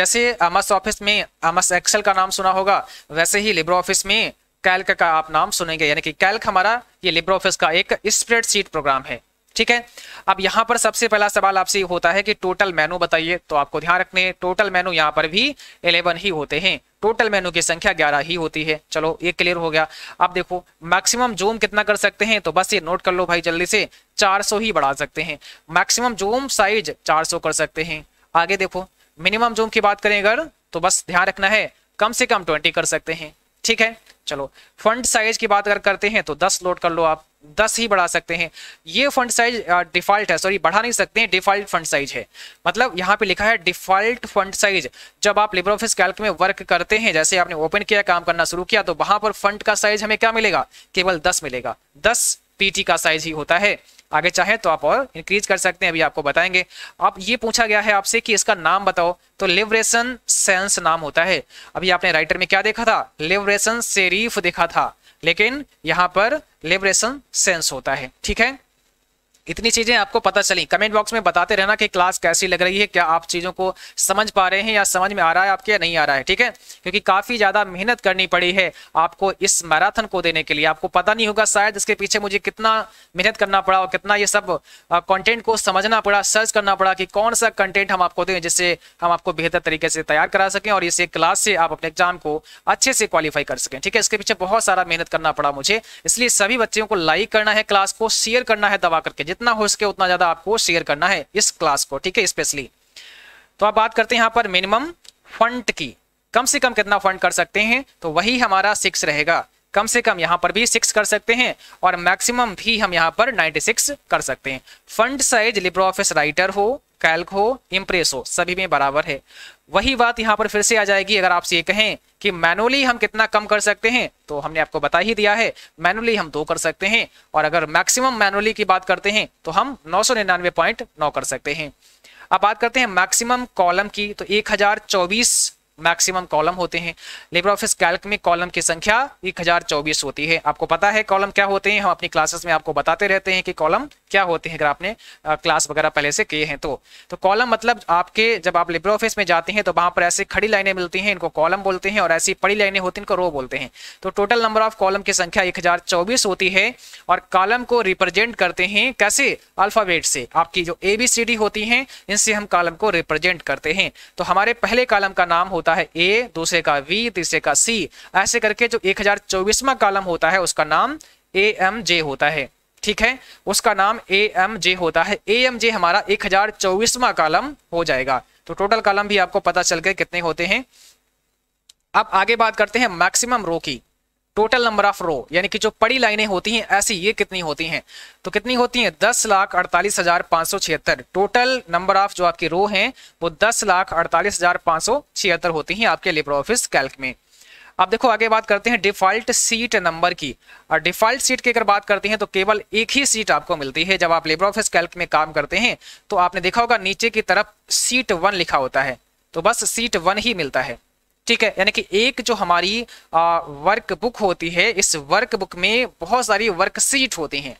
जैसे एमएस ऑफिस में एमएस एक्सेल का नाम सुना होगा वैसे ही लिब्रो ऑफिस में कैल्क का आप नाम सुनेंगे यानी कि कैल्क हमारा ये लिब्रो ऑफिस का एक स्प्रेडशीट प्रोग्राम है ठीक है अब यहाँ पर सबसे पहला सवाल आपसे होता है कि टोटल मेनू बताइए तो आपको ध्यान रखने टोटल मेनू यहाँ पर भी 11 ही होते हैं टोटल मेनू की संख्या 11 ही होती है चलो ये क्लियर हो गया अब देखो मैक्सिमम जूम कितना कर सकते हैं तो बस ये नोट कर लो भाई जल्दी से 400 ही बढ़ा सकते हैं मैक्सिमम जूम साइज चार कर सकते हैं आगे देखो मिनिमम जूम की बात करें अगर तो बस ध्यान रखना है कम से कम ट्वेंटी कर सकते हैं ठीक है चलो फंड साइज की बात अगर करते हैं तो 10 लोड कर लो आप 10 ही बढ़ा सकते हैं ये फंड साइज डिफॉल्ट है सॉरी बढ़ा नहीं सकते हैं डिफॉल्ट फंड साइज है मतलब यहाँ पे लिखा है डिफॉल्ट फंड साइज जब आप लिबर ऑफिस कैल्क में वर्क करते हैं जैसे आपने ओपन किया काम करना शुरू किया तो वहां पर फंड का साइज हमें क्या मिलेगा केवल दस मिलेगा दस पीटी का साइज ही होता है आगे चाहे तो आप और इंक्रीज कर सकते हैं अभी आपको बताएंगे आप ये पूछा गया है आपसे कि इसका नाम बताओ तो लिबरेशन सेंस नाम होता है अभी आपने राइटर में क्या देखा था लिबरेशन सेरीफ देखा था लेकिन यहाँ पर लिबरेशन सेंस होता है ठीक है इतनी चीजें आपको पता चली कमेंट बॉक्स में बताते रहना कि क्लास कैसी लग रही है क्या आप चीजों को समझ पा रहे हैं या समझ में आ रहा है आपके या नहीं आ रहा है ठीक है क्योंकि काफी ज्यादा मेहनत करनी पड़ी है आपको इस मैराथन को देने के लिए आपको पता नहीं होगा शायद इसके पीछे मुझे कितना मेहनत करना पड़ा और कितना ये सब कॉन्टेंट को समझना पड़ा सर्च करना पड़ा कि कौन सा कंटेंट हम आपको दें जिससे हम आपको बेहतर तरीके से तैयार करा सकें और इसे क्लास से आप अपने एग्जाम को अच्छे से क्वालिफाई कर सकें ठीक है इसके पीछे बहुत सारा मेहनत करना पड़ा मुझे इसलिए सभी बच्चों को लाइक करना है क्लास को शेयर करना है दबा करके जितना हो सके उतना ज़्यादा आपको शेयर करना है इस क्लास को ठीक है स्पेशली तो आप बात करते हैं यहां पर मिनिमम फंड की कम से कम कितना फंड कर सकते हैं तो वही हमारा सिक्स रहेगा कम से कम यहां पर भी सिक्स कर सकते हैं और मैक्सिमम भी हम यहां पर नाइन्टी सिक्स कर सकते हैं font size Libre office writer हो कैल्क हो इम्प्रेस हो सभी में बराबर है वही बात यहाँ पर फिर से आ जाएगी अगर आपसे ये कहें कि मैनुअली हम कितना कम कर सकते हैं तो हमने आपको बता ही दिया है मैनुअली हम दो कर सकते हैं और अगर मैक्सिमम मैनुअली की बात करते हैं तो हम नौ कर सकते हैं अब बात करते हैं मैक्सिमम कॉलम की तो 1024 मैक्सिमम कॉलम होते हैं लेबर ऑफिस कैल्क में कॉलम की संख्या 1024 होती है आपको पता है कॉलम क्या होते हैं हम अपनी क्लासेस में आपको बताते रहते हैं कि कॉलम क्या होते हैं अगर आपने क्लास वगैरह पहले से किए हैं तो तो कॉलम मतलब आपके जब आप लिब्रो ऑफिस में जाते हैं तो वहाँ पर ऐसे खड़ी लाइनें मिलती हैं इनको कॉलम बोलते हैं और ऐसी पड़ी लाइनें होती हैं इनको रो बोलते हैं तो टोटल नंबर ऑफ कॉलम की संख्या एक होती है और कॉलम को रिप्रेजेंट करते हैं कैसे अल्फ़ाबेट से आपकी जो ए बी सी डी होती हैं इनसे हम कॉलम को रिप्रेजेंट करते हैं तो हमारे पहले कॉलम का नाम होता है ए दूसरे का वी तीसरे का सी ऐसे करके जो एक कॉलम होता है उसका नाम ए एम जे होता है ठीक है उसका नाम ए एम जे होता है ए एम जे हमारा एक हजार चौबीसवा कालम हो जाएगा तो टोटल कालम भी आपको पता चल गए कितने होते हैं अब आगे बात करते हैं मैक्सिमम रो की टोटल नंबर ऑफ रो यानी कि जो पड़ी लाइनें होती हैं ऐसी ये कितनी होती हैं तो कितनी होती हैं दस लाख अड़तालीस हजार पाँच सौ छिहत्तर टोटल नंबर ऑफ जो आपकी रो हैं वो दस लाख अड़तालीस हजार पाँच सौ छिहत्तर होती हैं आपके लेबर ऑफिस कैल्क में अब देखो आगे बात करते हैं डिफॉल्ट सीट नंबर की और डिफॉल्ट सीट की अगर बात करते हैं तो केवल एक ही सीट आपको मिलती है जब आप लेबर ऑफिस कैल्क में काम करते हैं तो आपने देखा होगा नीचे की तरफ सीट वन लिखा होता है तो बस सीट वन ही मिलता है ठीक है यानी कि एक जो हमारी वर्क बुक होती है इस वर्क बुक में बहुत सारी वर्कशीट होती हैं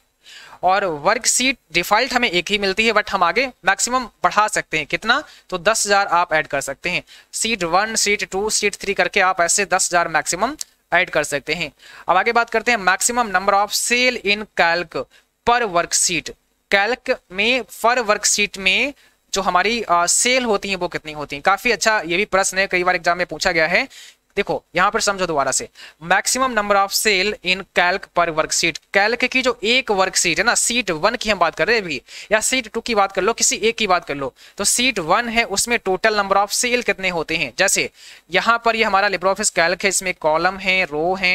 और वर्कशीट डिफॉल्ट हमें एक ही मिलती है बट हम आगे मैक्सिमम बढ़ा सकते हैं कितना तो दस हजार आप ऐड कर सकते हैं sheet one sheet two sheet three करके आप ऐसे दस हजार मैक्सिमम ऐड कर सकते हैं अब आगे बात करते हैं maximum number of cell in Calc per worksheet Calc में पर वर्कशीट में जो हमारी सेल होती है वो कितनी होती है काफी अच्छा ये भी प्रश्न है कई बार एग्जाम में पूछा गया है देखो यहां पर समझो दोबारा से maximum number of cell in Calc per worksheet Calc की जो एक वर्कशीट है ना सीट वन की हम बात कर रहे हैं अभी या सीट टू की बात कर लो किसी एक की बात कर लो तो सीट वन है उसमें टोटल नंबर ऑफ सेल कितने होते हैं जैसे यहां पर ये हमारा लिब्रो ऑफिस कैल्क है इसमें कॉलम है रो है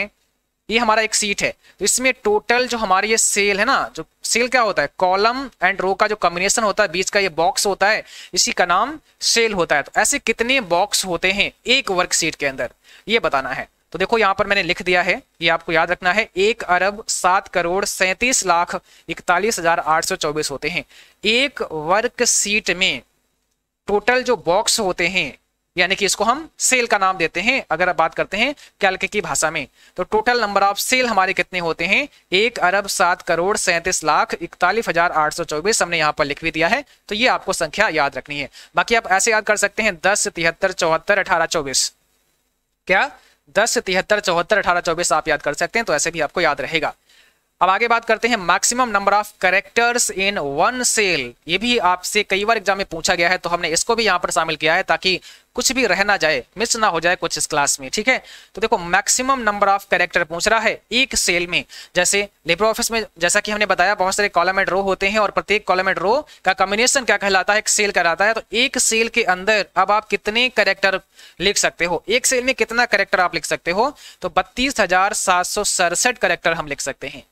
ये हमारा एक सीट है तो इसमें टोटल जो हमारी ये सेल है ना जो सेल क्या होता है कॉलम एंड रो का जो कॉम्बिनेशन होता है बीच का ये बॉक्स होता है इसी का नाम सेल होता है तो ऐसे कितने बॉक्स होते हैं एक वर्कशीट के अंदर ये बताना है तो देखो यहाँ पर मैंने लिख दिया है ये आपको याद रखना है एक अरब सात करोड़ सैंतीस लाख इकतालीस हजार आठ सौ चौबीस होते हैं एक वर्क सीट में टोटल जो बॉक्स होते हैं यानी कि इसको हम सेल का नाम देते हैं अगर आप बात करते हैं कैलके की भाषा में तो टोटल नंबर ऑफ सेल हमारे कितने होते हैं एक अरब सात करोड़ सैंतीस लाख इकतालीस हजार आठ सौ चौबीस हमने यहां पर लिख भी दिया है तो ये आपको संख्या याद रखनी है बाकी आप ऐसे याद कर सकते हैं दस तिहत्तर चौहत्तर अठारह चौबीस क्या दस तिहत्तर चौहत्तर अठारह चौबीस आप याद कर सकते हैं तो ऐसे भी आपको याद रहेगा अब आगे बात करते हैं maximum number of characters in one cell ये भी आपसे कई बार एग्जाम में पूछा गया है तो हमने इसको भी यहाँ पर शामिल किया है ताकि कुछ भी रह ना जाए मिस ना हो जाए कुछ इस क्लास में ठीक है तो देखो मैक्सिमम नंबर ऑफ करेक्टर पूछ रहा है एक सेल में जैसे लेबर ऑफिस में जैसा कि हमने बताया बहुत सारे कॉलम एंड रो होते हैं और प्रत्येक कॉलम एंड रो का कॉम्बिनेशन क्या कहलाता है एक सेल कहलाता है तो एक सेल के अंदर अब आप कितने करेक्टर लिख सकते हो एक सेल में कितना करेक्टर आप लिख सकते हो तो बत्तीस करेक्टर हम लिख सकते हैं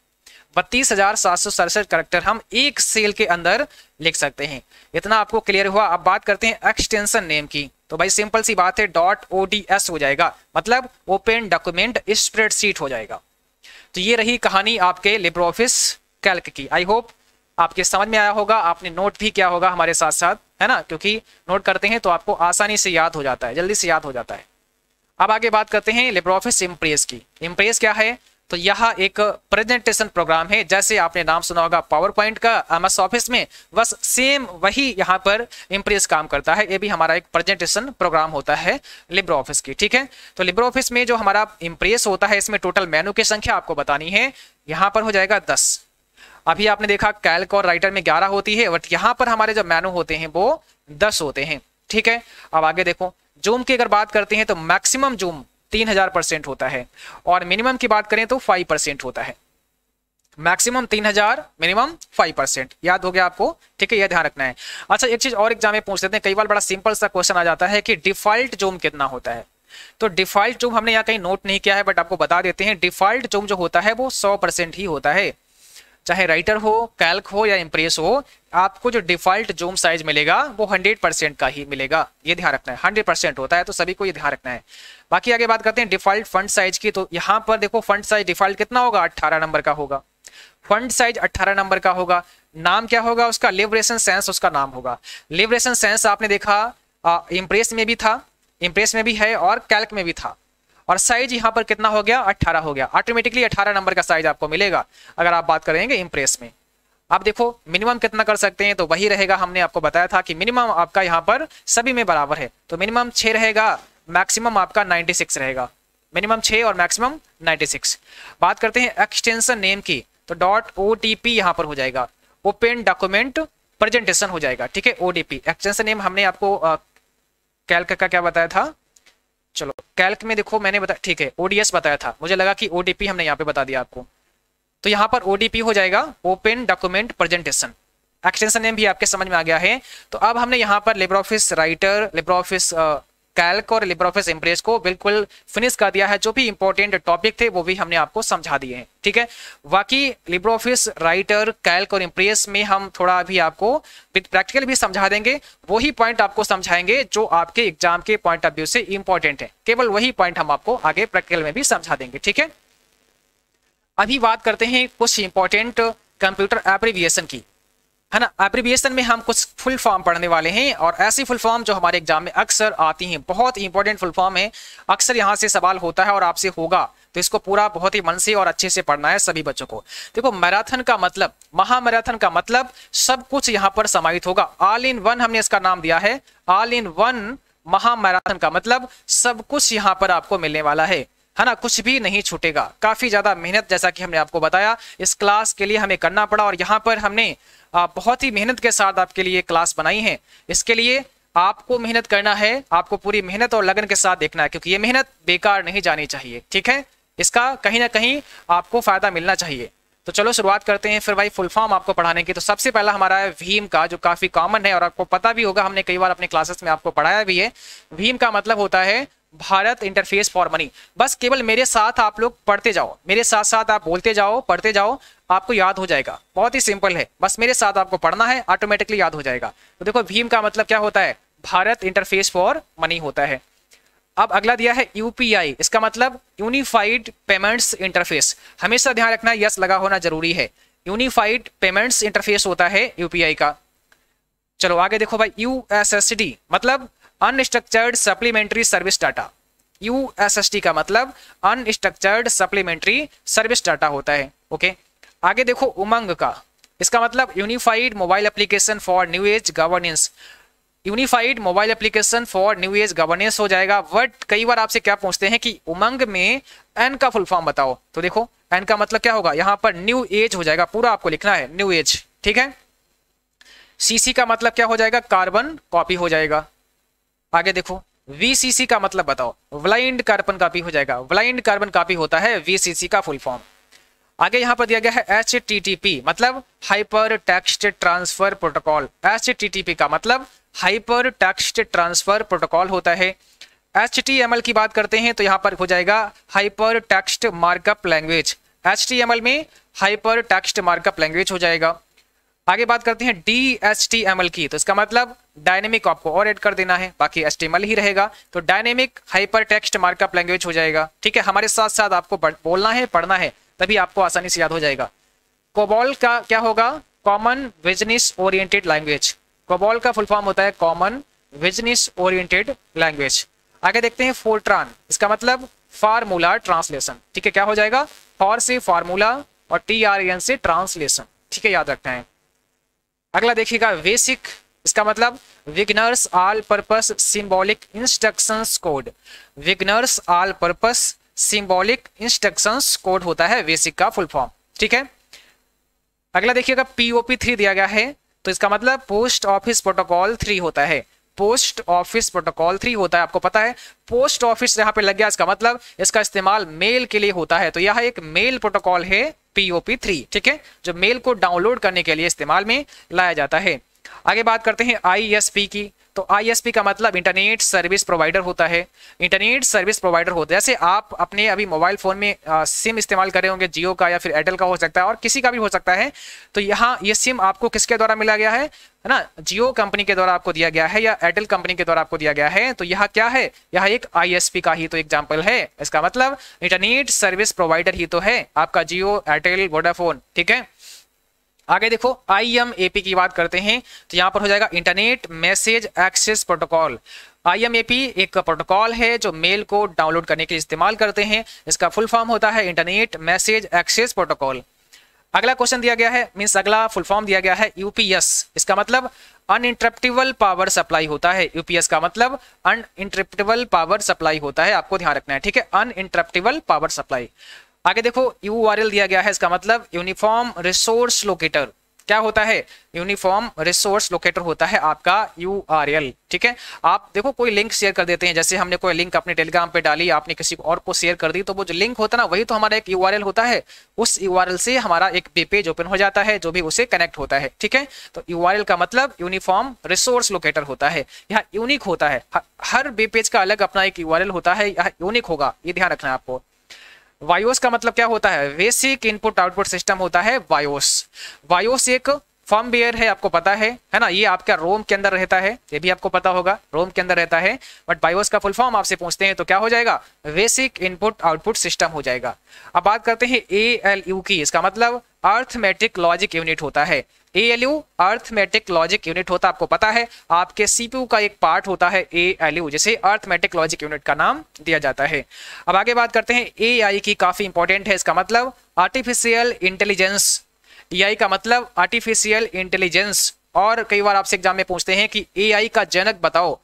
बत्तीस हजार सात सौ सड़सठ करेक्टर हम एक सेल के अंदर लिख सकते हैं इतना आपको क्लियर हुआ अब बात करते हैं एक्सटेंशन नेम की तो भाई सिंपल सी बात है डॉट ओ हो जाएगा मतलब ओपन डॉक्यूमेंट स्प्रेडशीट हो जाएगा तो ये रही कहानी आपके लिब्रो ऑफिस कैल्क की आई होप आपके समझ में आया होगा आपने नोट भी किया होगा हमारे साथ साथ है ना क्योंकि नोट करते हैं तो आपको आसानी से याद हो जाता है जल्दी से याद हो जाता है अब आगे बात करते हैं लिब्रो ऑफिस इम्प्रेस की इम्प्रेस क्या है तो यह एक प्रेजेंटेशन प्रोग्राम है जैसे आपने नाम सुना होगा पावर पॉइंट का एम एस ऑफिस में बस सेम वही यहाँ पर इम्प्रेस काम करता है ये भी हमारा एक प्रेजेंटेशन प्रोग्राम होता है लिब्रो ऑफिस की ठीक है तो लिब्रो ऑफिस में जो हमारा इम्प्रेस होता है इसमें टोटल मेनू की संख्या आपको बतानी है यहाँ पर हो जाएगा दस अभी आपने देखा कैल्क और राइटर में ग्यारह होती है बट यहाँ पर हमारे जो मेनू होते हैं वो दस होते हैं ठीक है अब आगे देखो जूम की अगर बात करते हैं तो मैक्सिमम जूम तीन हजार परसेंट होता है और मिनिमम की बात करें तो फाइव परसेंट होता है मैक्सिमम तीन हजार मिनिमम फाइव परसेंट याद हो गया आपको ठीक है यह ध्यान रखना है अच्छा एक चीज और एग्जाम में पूछ लेते हैं कई बार बड़ा सिंपल सा क्वेश्चन आ जाता है कि डिफॉल्ट जोम कितना होता है तो डिफॉल्ट जूम हमने यहाँ कहीं नोट नहीं किया है बट आपको बता देते हैं डिफॉल्ट जूम जो होता है वो सौ परसेंट ही होता है चाहे राइटर हो कैल्क हो या इम्प्रेस हो आपको जो डिफॉल्ट जूम साइज मिलेगा वो 100% का ही मिलेगा ये ध्यान रखना है 100% होता है तो सभी को ये ध्यान रखना है बाकी आगे बात करते हैं डिफॉल्ट फंड साइज की तो यहाँ पर देखो फंड साइज डिफॉल्ट कितना होगा अट्ठारह नंबर का होगा फंड साइज 18 नंबर का होगा नाम क्या होगा उसका लिबरेशन सेंस उसका नाम होगा लिबरेशन सेंस आपने देखा इम्प्रेस में भी था इम्प्रेस में भी है और कैल्क में भी था और साइज यहाँ पर कितना हो गया अट्ठारह हो गया ऑटोमेटिकली अट्ठारह नंबर का साइज आपको मिलेगा अगर आप बात करेंगे इम्प्रेस में आप देखो मिनिमम कितना कर सकते हैं तो वही रहेगा हमने आपको बताया था कि मिनिमम आपका यहाँ पर सभी में बराबर है तो मिनिमम छः रहेगा मैक्सिमम आपका 96 रहेगा मिनिमम छः और मैक्सिमम 96 बात करते हैं एक्सटेंशन नेम की तो डॉट ओ टी पी यहाँ पर हो जाएगा ओपन डॉक्यूमेंट प्रेजेंटेशन हो जाएगा ठीक है O D P extension name हमने आपको कैल्क का क्या बताया था चलो कैल्क में देखो मैंने बताया ठीक है ओडीएस बताया था मुझे लगा कि ओडीपी हमने यहाँ पे बता दिया आपको तो यहाँ पर ओडीपी हो जाएगा open document presentation extension name भी आपके समझ में आ गया है तो अब हमने यहाँ पर LibreOffice Writer LibreOffice Calc और लेबर ऑफिस इम्प्रेस को बिल्कुल फिनिश कर दिया है जो भी इंपॉर्टेंट टॉपिक थे वो भी हमने आपको समझा दिए हैं ठीक है बाकी लिब्रो ऑफिस राइटर कैल्क और इम्प्रेस में हम थोड़ा अभी आपको विथ प्रैक्टिकल भी समझा देंगे वही पॉइंट आपको समझाएंगे जो आपके एग्जाम के पॉइंट ऑफ व्यू से इंपॉर्टेंट है केवल वही पॉइंट हम आपको आगे प्रैक्टिकल में भी समझा देंगे ठीक है अभी बात करते हैं कुछ इंपॉर्टेंट कंप्यूटर एप्रीविएशन की है ना एप्रीविएशन में हम कुछ फुल फॉर्म पढ़ने वाले हैं और ऐसी फुल फॉर्म जो हमारे एग्जाम में अक्सर आती हैं बहुत इंपॉर्टेंट फुल फॉर्म है अक्सर यहाँ से सवाल होता है और आपसे होगा तो इसको पूरा बहुत ही मन से और अच्छे से पढ़ना है सभी बच्चों को देखो मैराथन का मतलब महामैराथन का मतलब सब कुछ यहाँ पर समाहित होगा ऑल इन वन हमने इसका नाम दिया है ऑल इन वन महामैराथन का मतलब सब कुछ यहाँ पर आपको मिलने वाला है है ना कुछ भी नहीं छूटेगा काफी ज्यादा मेहनत जैसा कि हमने आपको बताया इस क्लास के लिए हमें करना पड़ा और यहाँ पर हमने बहुत ही मेहनत के साथ आपके लिए क्लास बनाई है इसके लिए आपको मेहनत करना है आपको पूरी मेहनत और लगन के साथ देखना है क्योंकि ये मेहनत बेकार नहीं जानी चाहिए ठीक है इसका कहीं ना कहीं आपको फायदा मिलना चाहिए तो चलो शुरुआत करते हैं फिर भाई फुल फॉर्म आपको पढ़ाने की तो सबसे पहला हमारा है भीम का जो काफी कॉमन है और आपको पता भी होगा हमने कई बार अपने क्लासेस में आपको पढ़ाया भी है भीम का मतलब होता है भारत इंटरफेस फॉर मनी बस केवल मेरे साथ आप लोग पढ़ते जाओ मेरे साथ साथ आप बोलते जाओ पढ़ते जाओ आपको याद हो जाएगा बहुत ही सिंपल है बस मेरे साथ आपको पढ़ना है ऑटोमेटिकली याद हो जाएगा तो देखो भीम का मतलब क्या होता है भारत इंटरफेस फॉर मनी होता है अब अगला दिया है यूपीआई इसका मतलब यूनिफाइड पेमेंट्स इंटरफेस हमेशा ध्यान रखना यस लगा होना जरूरी है यूनिफाइड पेमेंट्स इंटरफेस होता है यूपीआई का चलो आगे देखो भाई यूएसएसडी मतलब unstructured supplementary service data U S S T का मतलब अनस्ट्रक्चर्ड सप्लीमेंट्री सर्विस डाटा होता है ओके आगे देखो उमंग का इसका मतलब unified mobile application for new age governance unified mobile application for new age governance हो जाएगा बट कई बार आपसे क्या पूछते हैं कि उमंग में एन का फुल फॉर्म बताओ तो देखो एन का मतलब क्या होगा यहां पर न्यू एज हो जाएगा पूरा आपको लिखना है न्यू एज ठीक है सीसी का मतलब क्या हो जाएगा कार्बन कॉपी हो जाएगा आगे देखो वीसीसी का मतलब बताओ ब्लाइंड कार्बन कॉपी हो जाएगा ब्लाइंड कार्बन कॉपी होता है वीसीसी का फुल फॉर्म आगे यहां पर दिया गया है एच मतलब hyper text transfer protocol H का मतलब हाइपर टेक्स्ट ट्रांसफर प्रोटोकॉल होता है एच की बात करते हैं तो यहां पर हो जाएगा hypertext markup language H में हाइपर टेक्स्ट मार्कअप लैंग्वेज हो जाएगा आगे बात करते हैं D S T M L की तो इसका मतलब डायनेमिक आपको और ऐड कर देना है बाकी एस टी एम एल ही रहेगा तो dynamic hypertext markup language हो जाएगा ठीक है हमारे साथ साथ आपको बोलना है पढ़ना है तभी आपको आसानी से याद हो जाएगा कोबॉल का क्या होगा common business oriented language COBOL का फुल फॉर्म होता है कॉमन बिजनेस ओरिएंटेड लैंग्वेज आगे देखते हैं फोरट्रान इसका मतलब फार्मूला ट्रांसलेशन ठीक है क्या हो जाएगा फॉर से फार्मूला और टी आर एन से ट्रांसलेशन ठीक है याद रखना है अगला देखिएगा बेसिक इसका मतलब beginners all purpose symbolic instructions code beginners all purpose symbolic instructions code होता है बेसिक का फुल फॉर्म ठीक है अगला देखिएगा पीओपी थ्री दिया गया है तो इसका मतलब पोस्ट ऑफिस प्रोटोकॉल थ्री होता है पोस्ट ऑफिस प्रोटोकॉल थ्री होता है आपको पता है पोस्ट ऑफिस यहाँ पे लग गया इसका मतलब इसका इस्तेमाल मेल के लिए होता है तो यह एक मेल प्रोटोकॉल है पीओपी थ्री ठीक है जो मेल को डाउनलोड करने के लिए इस्तेमाल में लाया जाता है आगे बात करते हैं आई की तो आईएसपी का मतलब इंटरनेट सर्विस प्रोवाइडर होता है इंटरनेट सर्विस प्रोवाइडर होता है जैसे आप अपने अभी मोबाइल फ़ोन में आ, सिम इस्तेमाल कर रहे होंगे जियो का या फिर एयरटेल का हो सकता है और किसी का भी हो सकता है तो यहाँ ये सिम आपको किसके द्वारा मिला गया है है ना जियो कंपनी के द्वारा आपको दिया गया है या एयरटेल कंपनी के द्वारा आपको दिया गया है तो यह क्या है यह एक आईएसपी का ही तो एग्जाम्पल है इसका मतलब इंटरनेट सर्विस प्रोवाइडर ही तो है आपका जियो एयरटेल वोडाफोन ठीक है आगे देखो आईएमएपी की बात करते हैं तो यहाँ पर हो जाएगा internet message access protocol IMAP एक प्रोटोकॉल है जो मेल को डाउनलोड करने के लिए इस्तेमाल करते हैं इसका फुल फॉर्म होता है इंटरनेट मैसेज एक्सेस प्रोटोकॉल अगला क्वेश्चन दिया गया है मीन्स अगला फुल फॉर्म दिया गया है यूपीएस इसका मतलब अनइंटरप्टिबल पावर सप्लाई होता है यूपीएस का मतलब अनइंटरप्टिबल पावर सप्लाई होता है आपको ध्यान रखना है ठीक है अनइंटरप्टिबल पावर सप्लाई आगे देखो यू आर दिया गया है इसका मतलब यूनिफॉर्म रिसोर्स लोकेटर क्या होता है यूनिफॉर्म रिसोर्स लोकेटर होता है आपका यू आर एल ठीक है आप देखो कोई लिंक शेयर कर देते हैं जैसे हमने कोई लिंक अपने टेलीग्राम पे डाली आपने किसी और को शेयर कर दी तो वो जो लिंक होता ना वही तो हमारा एक यू आर एल होता है उस यू से हमारा एक पेज ओपन हो जाता है जो भी उसे कनेक्ट होता है ठीक है तो यू आर एल का मतलब यूनिफॉर्म रिसोर्स लोकेटर होता है यहाँ यूनिक होता है हर वेब पेज का अलग अपना एक यू होता है यह यूनिक होगा ये ध्यान रखना है आपको वायोस का मतलब क्या होता है बेसिक इनपुट आउटपुट सिस्टम होता है वायोस वायोस एक फॉर्म बियर है आपको पता है है ना ये आपका रोम के अंदर रहता है ये भी आपको पता होगा रोम के अंदर रहता है बट बायोस का फुल फॉर्म आपसे पूछते हैं तो क्या हो जाएगा बेसिक इनपुट आउटपुट सिस्टम हो जाएगा अब बात करते हैं ए एल यू की इसका मतलब अर्थमेटिक लॉजिक यूनिट होता है L U arithmetic logic unit होता है आपको पता है आपके सीपीयू का एक पार्ट होता है यू जिसे अर्थमेटिक लॉजिक यूनिट का नाम दिया जाता है अब आगे बात करते हैं आई की काफी इंपॉर्टेंट है इसका मतलब आर्टिफिशियल इंटेलिजेंस आई का मतलब आर्टिफिशियल इंटेलिजेंस और कई बार आपसे एग्जाम में पूछते हैं कि ए आई का जनक बताओ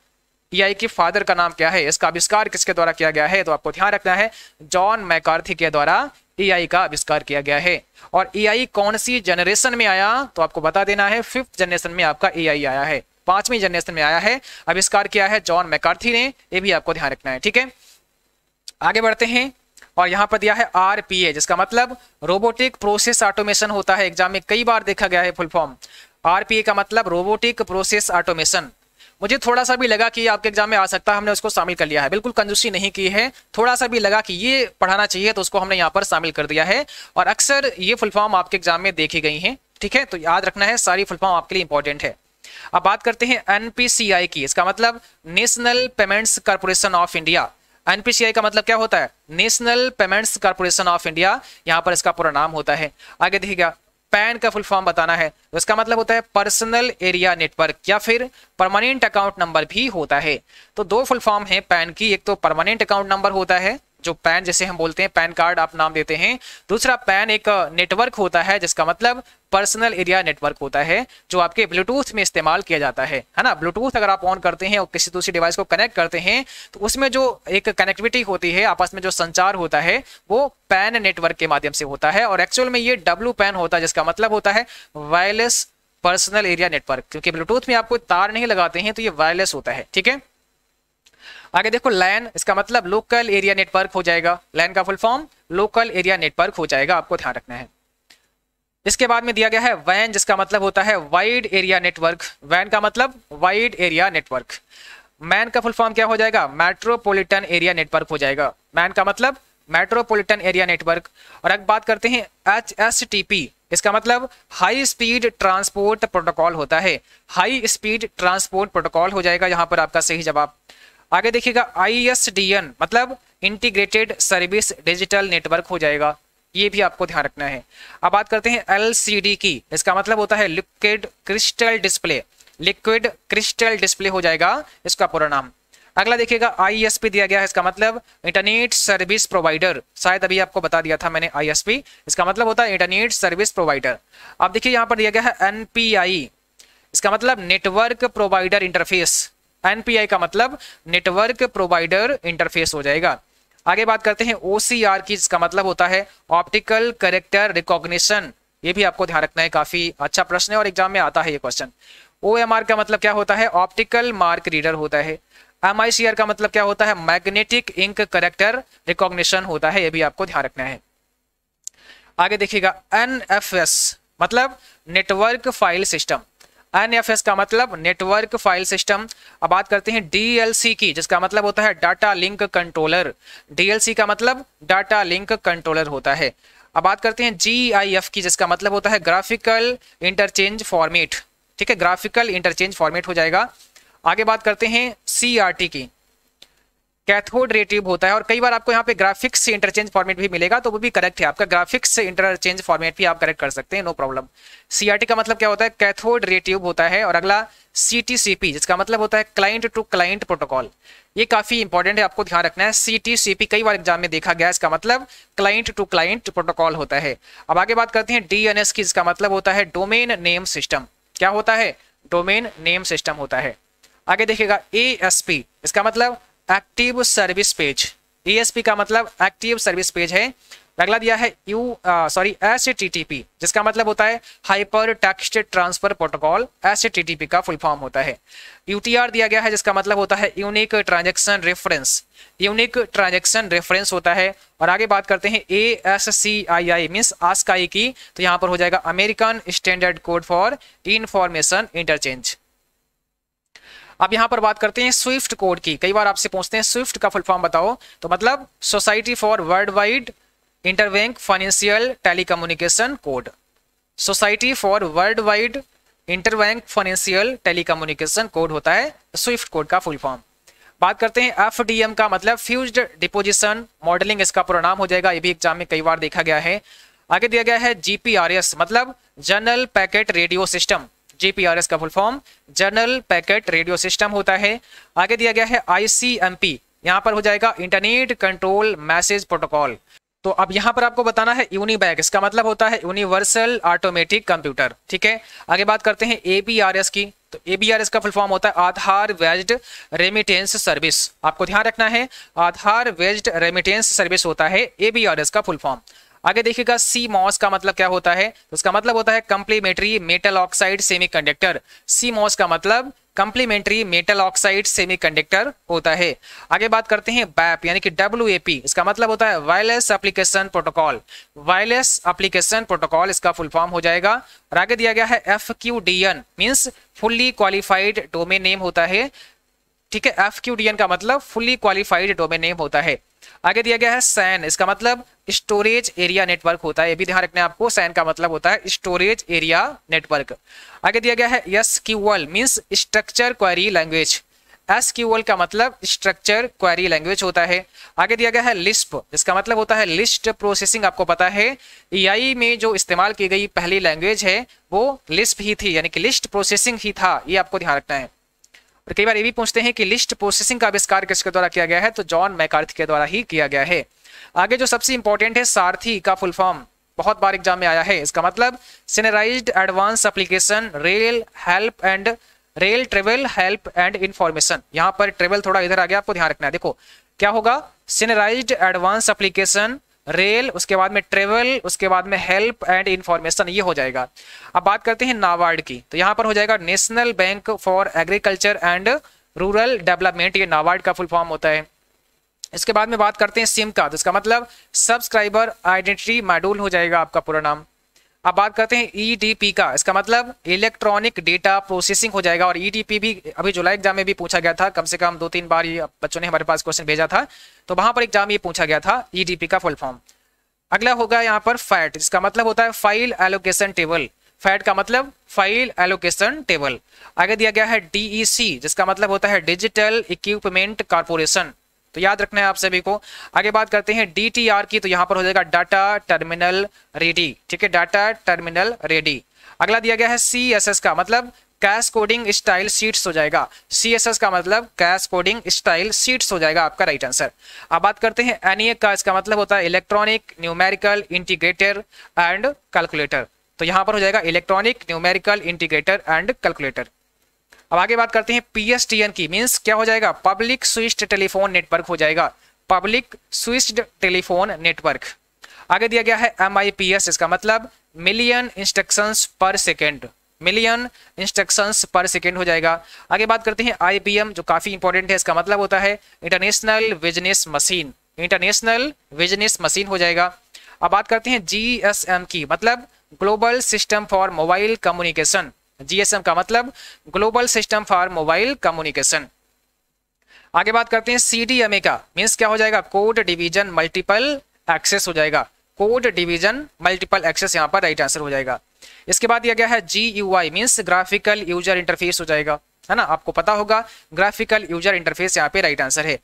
ए आई के फादर का नाम क्या है इसका आविष्कार किसके द्वारा किया गया है तो आपको ध्यान रखना है जॉन मैकार्थी के द्वारा एआई का आविष्कार किया गया है और ए कौन सी जनरेशन में आया तो आपको बता देना है फिफ्थ जनरेशन में आपका ए आया है पांचवी जनरेशन में आया है आविष्कार किया है जॉन मैकार्थी ने ये भी आपको ध्यान रखना है ठीक है आगे बढ़ते हैं और यहाँ पर दिया है आर पी ए जिसका मतलब रोबोटिक प्रोसेस ऑटोमेशन होता है एग्जाम में कई बार देखा गया है फुल फॉर्म आरपीए का मतलब रोबोटिक प्रोसेस ऑटोमेशन मुझे थोड़ा सा भी लगा कि आपके एग्जाम में आ सकता है हमने उसको शामिल कर लिया है बिल्कुल कंजूसी नहीं की है थोड़ा सा भी लगा कि ये पढ़ाना चाहिए तो उसको हमने यहाँ पर शामिल कर दिया है और अक्सर ये फुल फॉर्म आपके एग्जाम में देखी गई हैं ठीक है तो याद रखना है सारी फुल फॉर्म आपके लिए इंपॉर्टेंट है अब बात करते हैं एनपीसीआई की इसका मतलब national payments corporation of India NPCI का मतलब क्या होता है national payments corporation of India यहां पर इसका पूरा नाम होता है आगे देखिएगा पैन का फुल फॉर्म बताना है तो इसका मतलब होता है पर्सनल एरिया नेटवर्क या फिर परमानेंट अकाउंट नंबर भी होता है तो दो फुल फॉर्म है पैन की एक तो परमानेंट अकाउंट नंबर होता है जो पैन जैसे हम बोलते हैं पैन कार्ड आप नाम देते हैं दूसरा पैन एक नेटवर्क होता है जिसका मतलब पर्सनल एरिया नेटवर्क होता है जो आपके ब्लूटूथ में इस्तेमाल किया जाता है है ना ब्लूटूथ अगर आप ऑन करते हैं और किसी दूसरी डिवाइस को कनेक्ट करते हैं तो उसमें जो एक कनेक्टिविटी होती है आपस में जो संचार होता है वो पैन नेटवर्क के माध्यम से होता है और एक्चुअल में ये डब्ल्यू पैन होता है जिसका मतलब होता है वायरलेस पर्सनल एरिया नेटवर्क क्योंकि ब्लूटूथ में आपको तार नहीं लगाते हैं तो ये वायरलेस होता है ठीक है आगे देखो लैन इसका मतलब लोकल एरिया नेटवर्क हो जाएगा लैन का full form local area network हो जाएगा आपको ध्यान रखना है इसके बाद में दिया गया है वैन जिसका मतलब होता है वाइड एरिया नेटवर्क वैन का मतलब वाइड एरिया नेटवर्क मैन का फुल फॉर्म क्या हो जाएगा मेट्रोपोलिटन एरिया नेटवर्क हो जाएगा मैन का मतलब मेट्रोपोलिटन एरिया नेटवर्क और अब बात करते हैं एच एस टी पी इसका मतलब हाई स्पीड ट्रांसपोर्ट प्रोटोकॉल होता है हाई स्पीड ट्रांसपोर्ट प्रोटोकॉल हो जाएगा यहाँ पर आपका सही जवाब आगे देखिएगा आई मतलब इंटीग्रेटेड सर्विस डिजिटल नेटवर्क हो जाएगा ये भी आपको ध्यान रखना है अब बात करते हैं एल की इसका मतलब होता है liquid crystal display liquid crystal display हो जाएगा इसका पूरा नाम अगला देखिएगा आई दिया गया है इसका मतलब इंटरनेट सर्विस प्रोवाइडर शायद अभी आपको बता दिया था मैंने आई इसका मतलब होता है इंटरनेट सर्विस प्रोवाइडर अब देखिए यहाँ पर दिया गया है एनपीआई इसका मतलब नेटवर्क प्रोवाइडर इंटरफेस एनपीआई का मतलब नेटवर्क प्रोवाइडर इंटरफेस हो जाएगा आगे बात करते हैं ओसीआर की जिसका मतलब होता है ऑप्टिकल करेक्टर रिकॉग्निशन ये भी आपको ध्यान रखना है काफी अच्छा प्रश्न है और एग्जाम में आता है ये क्वेश्चन ओ का मतलब क्या होता है ऑप्टिकल मार्क रीडर होता है एम का मतलब क्या होता है मैग्नेटिक इंक करेक्टर रिकॉग्निशन होता है ये भी आपको ध्यान रखना है आगे देखिएगा एन मतलब network file system N F S का मतलब नेटवर्क फाइल सिस्टम अब बात करते हैं डीएलसी की जिसका मतलब होता है डाटा लिंक कंट्रोलर डीएलसी का मतलब डाटा लिंक कंट्रोलर होता है अब बात करते हैं जी की जिसका मतलब होता है ग्राफिकल इंटरचेंज फॉर्मेट ठीक है ग्राफिकल इंटरचेंज फॉर्मेट हो जाएगा आगे बात करते हैं सी की कैथोड रेटिव होता है और कई बार आपको यहाँ पे ग्राफिक्स से इंटरचेंज फॉर्मेट भी मिलेगा तो वो भी करेक्ट है आपका ग्राफिक्स से इंटरचेंज फॉर्मेट भी आप करेक्ट कर सकते हैं नो प्रॉब्लम सीआरटी का मतलब क्या होता है कैथोड रेट्यूब होता है और अगला सीटीसीपी जिसका मतलब होता है क्लाइंट टू क्लाइंट प्रोटोकॉल ये काफी इंपॉर्टेंट है आपको ध्यान रखना है सीटीसीपी कई बार एग्जाम में देखा गया इसका मतलब क्लाइंट टू क्लाइंट प्रोटोकॉल होता है अब आगे बात करते हैं डीएनएस की जिसका मतलब होता है डोमेन नेम सिस्टम क्या होता है डोमेन नेम सिस्टम होता है आगे देखिएगा ए इसका मतलब एक्टिव सर्विस पेज ईएसपी का मतलब एक्टिव सर्विस पेज है अगला दिया है यू सॉरी एस जिसका मतलब होता है hyper text transfer protocol S का फुल फॉर्म होता है यूटीआर दिया गया है जिसका मतलब होता है unique transaction reference unique transaction reference होता है और आगे बात करते हैं A S C I I means ASCII की तो यहाँ पर हो जाएगा American standard code for information interchange अब यहां पर बात करते हैं स्विफ्ट कोड की कई बार आपसे पूछते हैं स्विफ्ट का फुल फॉर्म बताओ तो मतलब society for worldwide interbank financial telecommunication code society for worldwide interbank financial telecommunication code होता है स्विफ्ट कोड का फुल फॉर्म बात करते हैं एफ का मतलब फ्यूज डिपोजिशन मॉडलिंग इसका परिणाम हो जाएगा ये भी एग्जाम में कई बार देखा गया है आगे दिया गया है जीपीआरएस मतलब general packet radio system GPRS का full form general packet radio system होता है आगे दिया गया है आईसीएमपी यहाँ पर हो जाएगा इंटरनेट कंट्रोल मैसेज प्रोटोकॉल तो अब यहाँ पर आपको बताना है यूनिबैग इसका मतलब होता है यूनिवर्सल ऑटोमेटिक कंप्यूटर ठीक है आगे बात करते हैं एबीआरएस की तो एबीआरएस का फुल फॉर्म होता है आधार वेज्ड रेमिटेंस सर्विस आपको ध्यान रखना है आधार वेज्ड रेमिटेंस सर्विस होता है एबीआरएस का फुल फॉर्म आगे देखिएगा सी मॉस का मतलब क्या होता है तो उसका मतलब होता है complementary metal oxide semiconductor C MOS का मतलब कंप्लीमेंट्री मेटल ऑक्साइड सेमीकंडक्टर होता है आगे बात करते हैं बैप यानी कि डब्ल्यू इसका मतलब होता है wireless application protocol wireless application protocol इसका फुल फॉर्म हो जाएगा और आगे दिया गया है F Q D N means fully qualified domain name होता है ठीक है एफ क्यू डी एन का मतलब फुल्ली क्वालिफाइड डोमेन नेम होता है आगे दिया गया है सैन इसका मतलब स्टोरेज एरिया नेटवर्क होता है ये भी ध्यान रखना है आपको सैन का मतलब होता है स्टोरेज एरिया नेटवर्क आगे दिया गया है S Q L means structure query language S Q L का मतलब स्ट्रक्चर क्वारी लैंग्वेज होता है आगे दिया गया है लिस्प इसका मतलब होता है लिस्ट प्रोसेसिंग आपको पता है ई में जो इस्तेमाल की गई पहली लैंग्वेज है वो लिस्प ही थी यानी कि लिस्ट प्रोसेसिंग ही था ये आपको ध्यान रखना है और कई बार ये भी पूछते हैं कि लिस्ट प्रोसेसिंग का आविष्कार किसके द्वारा किया गया है तो जॉन मैकार्थी के द्वारा ही किया गया है आगे जो सबसे इंपॉर्टेंट है सारथी का फुल फॉर्म बहुत बार एग्जाम में आया है इसका मतलब advance application rail help and rail travel help and information यहाँ पर ट्रेवल थोड़ा इधर आ गया आपको ध्यान रखना है देखो क्या होगा सिनेराइज्ड एडवांस एप्लीकेशन रेल उसके बाद में ट्रेवल उसके बाद में हेल्प एंड इंफॉर्मेशन ये हो जाएगा अब बात करते हैं नाबार्ड की तो यहाँ पर हो जाएगा national bank for agriculture and rural development ये नाबार्ड का फुल फॉर्म होता है इसके बाद में बात करते हैं सिम का तो इसका मतलब सब्सक्राइबर आइडेंटिटी मॉड्यूल हो जाएगा आपका पूरा नाम अब बात करते हैं ईडीपी e का इसका मतलब इलेक्ट्रॉनिक डेटा प्रोसेसिंग हो जाएगा और ईडीपी e भी अभी जुलाई एग्जाम में भी पूछा गया था कम से कम दो तीन बार ये बच्चों ने हमारे पास क्वेश्चन भेजा था तो वहां पर एग्जाम ये पूछा गया था ईडीपी e का फुल फॉर्म अगला होगा यहाँ पर फैट इसका मतलब होता है फाइल एलोकेशन टेबल फैट का मतलब फाइल एलोकेशन टेबल आगे दिया गया है डीईसी जिसका मतलब होता है डिजिटल इक्विपमेंट कारपोरेशन तो याद रखना है आप सभी को आगे बात करते हैं डी की तो यहाँ पर हो जाएगा डाटा टर्मिनल रेडी ठीक है डाटा टर्मिनल रेडी अगला दिया गया है सी का मतलब कैश कोडिंग स्टाइल सीट्स हो जाएगा सी का मतलब कैश कोडिंग स्टाइल सीट्स हो जाएगा आपका राइट आंसर अब बात करते हैं एन e का इसका मतलब होता है electronic numerical integrator and calculator तो यहां पर हो जाएगा electronic numerical integrator and calculator अब आगे बात करते हैं पीएसटीएन की मीन्स क्या हो जाएगा पब्लिक स्विस्ट टेलीफोन नेटवर्क हो जाएगा पब्लिक स्विस्ट टेलीफोन नेटवर्क आगे दिया गया है एम इसका मतलब million instruction per second million instructions per second हो जाएगा आगे बात करते हैं एम जो काफी इंपॉर्टेंट है इसका मतलब होता है international business machine international business machine हो जाएगा अब बात करते हैं जीएसएम की मतलब global system for mobile communication GSM का मतलब global system for mobile communication आगे बात करते हैं सीडीएमए का मीन्स क्या हो जाएगा कोड डिवीजन मल्टीपल एक्सेस हो जाएगा कोड डिवीजन मल्टीपल एक्सेस यहां पर राइट आंसर हो जाएगा इसके बाद यह गया है G U I means graphical user interface हो जाएगा है ना आपको पता होगा ग्राफिकल यूजर इंटरफेस यहाँ पे राइट आंसर है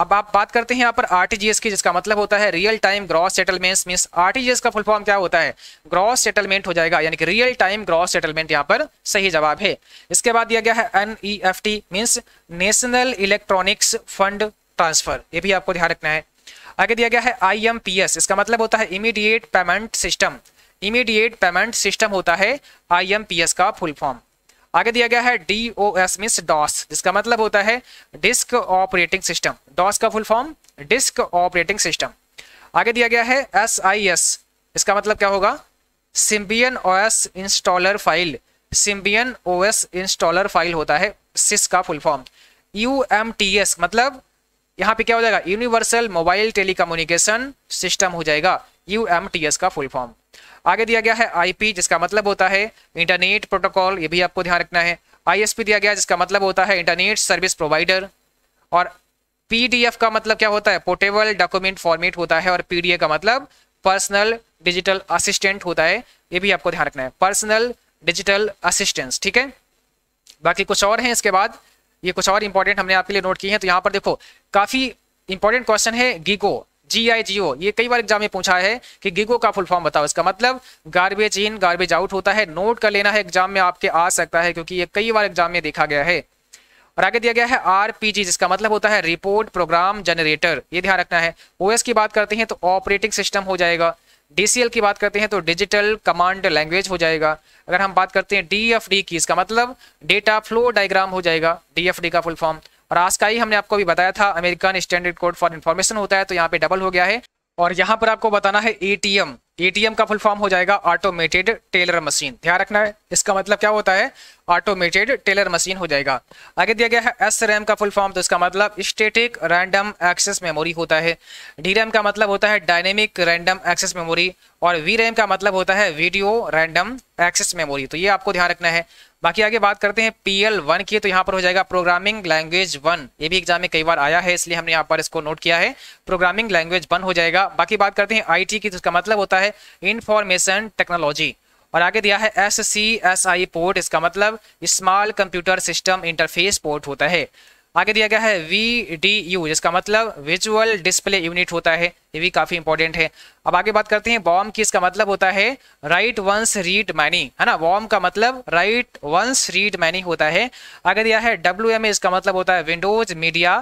अब आप बात करते हैं यहाँ पर आरटीजीएस की जिसका मतलब होता है real time gross settlement mean RTGS का फुल फॉर्म क्या होता है ग्रॉस सेटलमेंट हो जाएगा यानी कि रियल टाइम ग्रॉस सेटलमेंट यहाँ पर सही जवाब है इसके बाद दिया गया है NEFT means national electronics fund transfer ये भी आपको ध्यान रखना है आगे दिया गया है एस इसका मतलब होता है immediate payment system immediate payment system होता है एस का फुल फॉर्म आगे दिया गया है D O S means DOS जिसका मतलब होता है डिस्क ऑपरेटिंग सिस्टम डॉस का full form disk operating system आगे दिया गया है एस आई एस इसका मतलब क्या होगा Symbian O S installer file Symbian O S installer file होता है सिस का full form U M T S मतलब यहाँ पे क्या हो जाएगा यूनिवर्सल मोबाइल टेलीकम्युनिकेशन सिस्टम हो जाएगा यू एम टी एस का फुल फॉर्म आगे दिया गया है आईपी जिसका मतलब होता है इंटरनेट प्रोटोकॉल ये भी आपको ध्यान रखना है आईएसपी दिया गया जिसका मतलब होता है इंटरनेट सर्विस प्रोवाइडर और पीडीएफ का मतलब क्या होता है पोर्टेबल डॉक्यूमेंट फॉर्मेट होता है और पीडीएफ का मतलब पर्सनल डिजिटल असिस्टेंट होता है ये भी आपको ध्यान रखना है पर्सनल डिजिटल असिस्टेंस ठीक है बाकी कुछ और हैं इसके बाद ये कुछ और इंपॉर्टेंट हमने आपके लिए नोट किए हैं तो यहाँ पर देखो काफ़ी इंपॉर्टेंट क्वेश्चन है गीको जी आई जी ओ ये कई बार एग्जाम में पूछा है कि गिगो का फुल फॉर्म बताओ इसका मतलब गार्बेज इन गार्बेज आउट होता है नोट कर लेना है एग्जाम में आपके आ सकता है क्योंकि ये कई बार एग्जाम में देखा गया है और आगे दिया गया है आरपीजी जिसका मतलब होता है रिपोर्ट प्रोग्राम जनरेटर ये ध्यान रखना है ओएस की बात करते हैं तो ऑपरेटिंग सिस्टम हो जाएगा डीसीएल की बात करते हैं तो डिजिटल कमांड लैंग्वेज हो जाएगा अगर हम बात करते हैं डीएफडी की इसका मतलब डेटा फ्लो डायग्राम हो जाएगा डीएफडी का फुल फॉर्म और ही हमने आपको भी बताया था American standard code for information होता है तो यहाँ पे डबल हो गया है और यहाँ पर आपको बताना है ए एटीएम का फुल फॉर्म हो जाएगा ऑटोमेटेड टेलर मशीन ध्यान रखना है इसका मतलब क्या होता है ऑटोमेटेड टेलर मशीन हो जाएगा आगे दिया गया है एस रैम का फुल फॉर्म तो इसका मतलब स्टेटिक रैंडम एक्सेस मेमोरी होता है डी रैम का मतलब होता है डायनेमिक रैंडम एक्सेस मेमोरी और वी रैम का मतलब होता है वीडियो रैंडम एक्सेस मेमोरी तो ये आपको ध्यान रखना है बाकी आगे बात करते हैं पी एल वन की तो यहाँ पर हो जाएगा प्रोग्रामिंग लैंग्वेज वन ये भी एग्जाम में कई बार आया है इसलिए हमने यहाँ पर इसको नोट किया है प्रोग्रामिंग लैंग्वेज वन हो जाएगा बाकी बात करते हैं आई टी की तो इसका मतलब होता है इंफॉर्मेशन टेक्नोलॉजी और आगे दिया है S C S I port इसका मतलब small computer system interface port होता है आगे दिया गया है वी डी यू जिसका मतलब विजुअल डिस्प्ले यूनिट होता है ये भी काफी इंपॉर्टेंट है अब आगे बात करते हैं बॉम की इसका मतलब होता है राइट वंस रीड मैनी है ना वॉम का मतलब राइट वंस रीड मैनी होता है आगे दिया है डब्ल्यू एम इसका मतलब होता है विंडोज मीडिया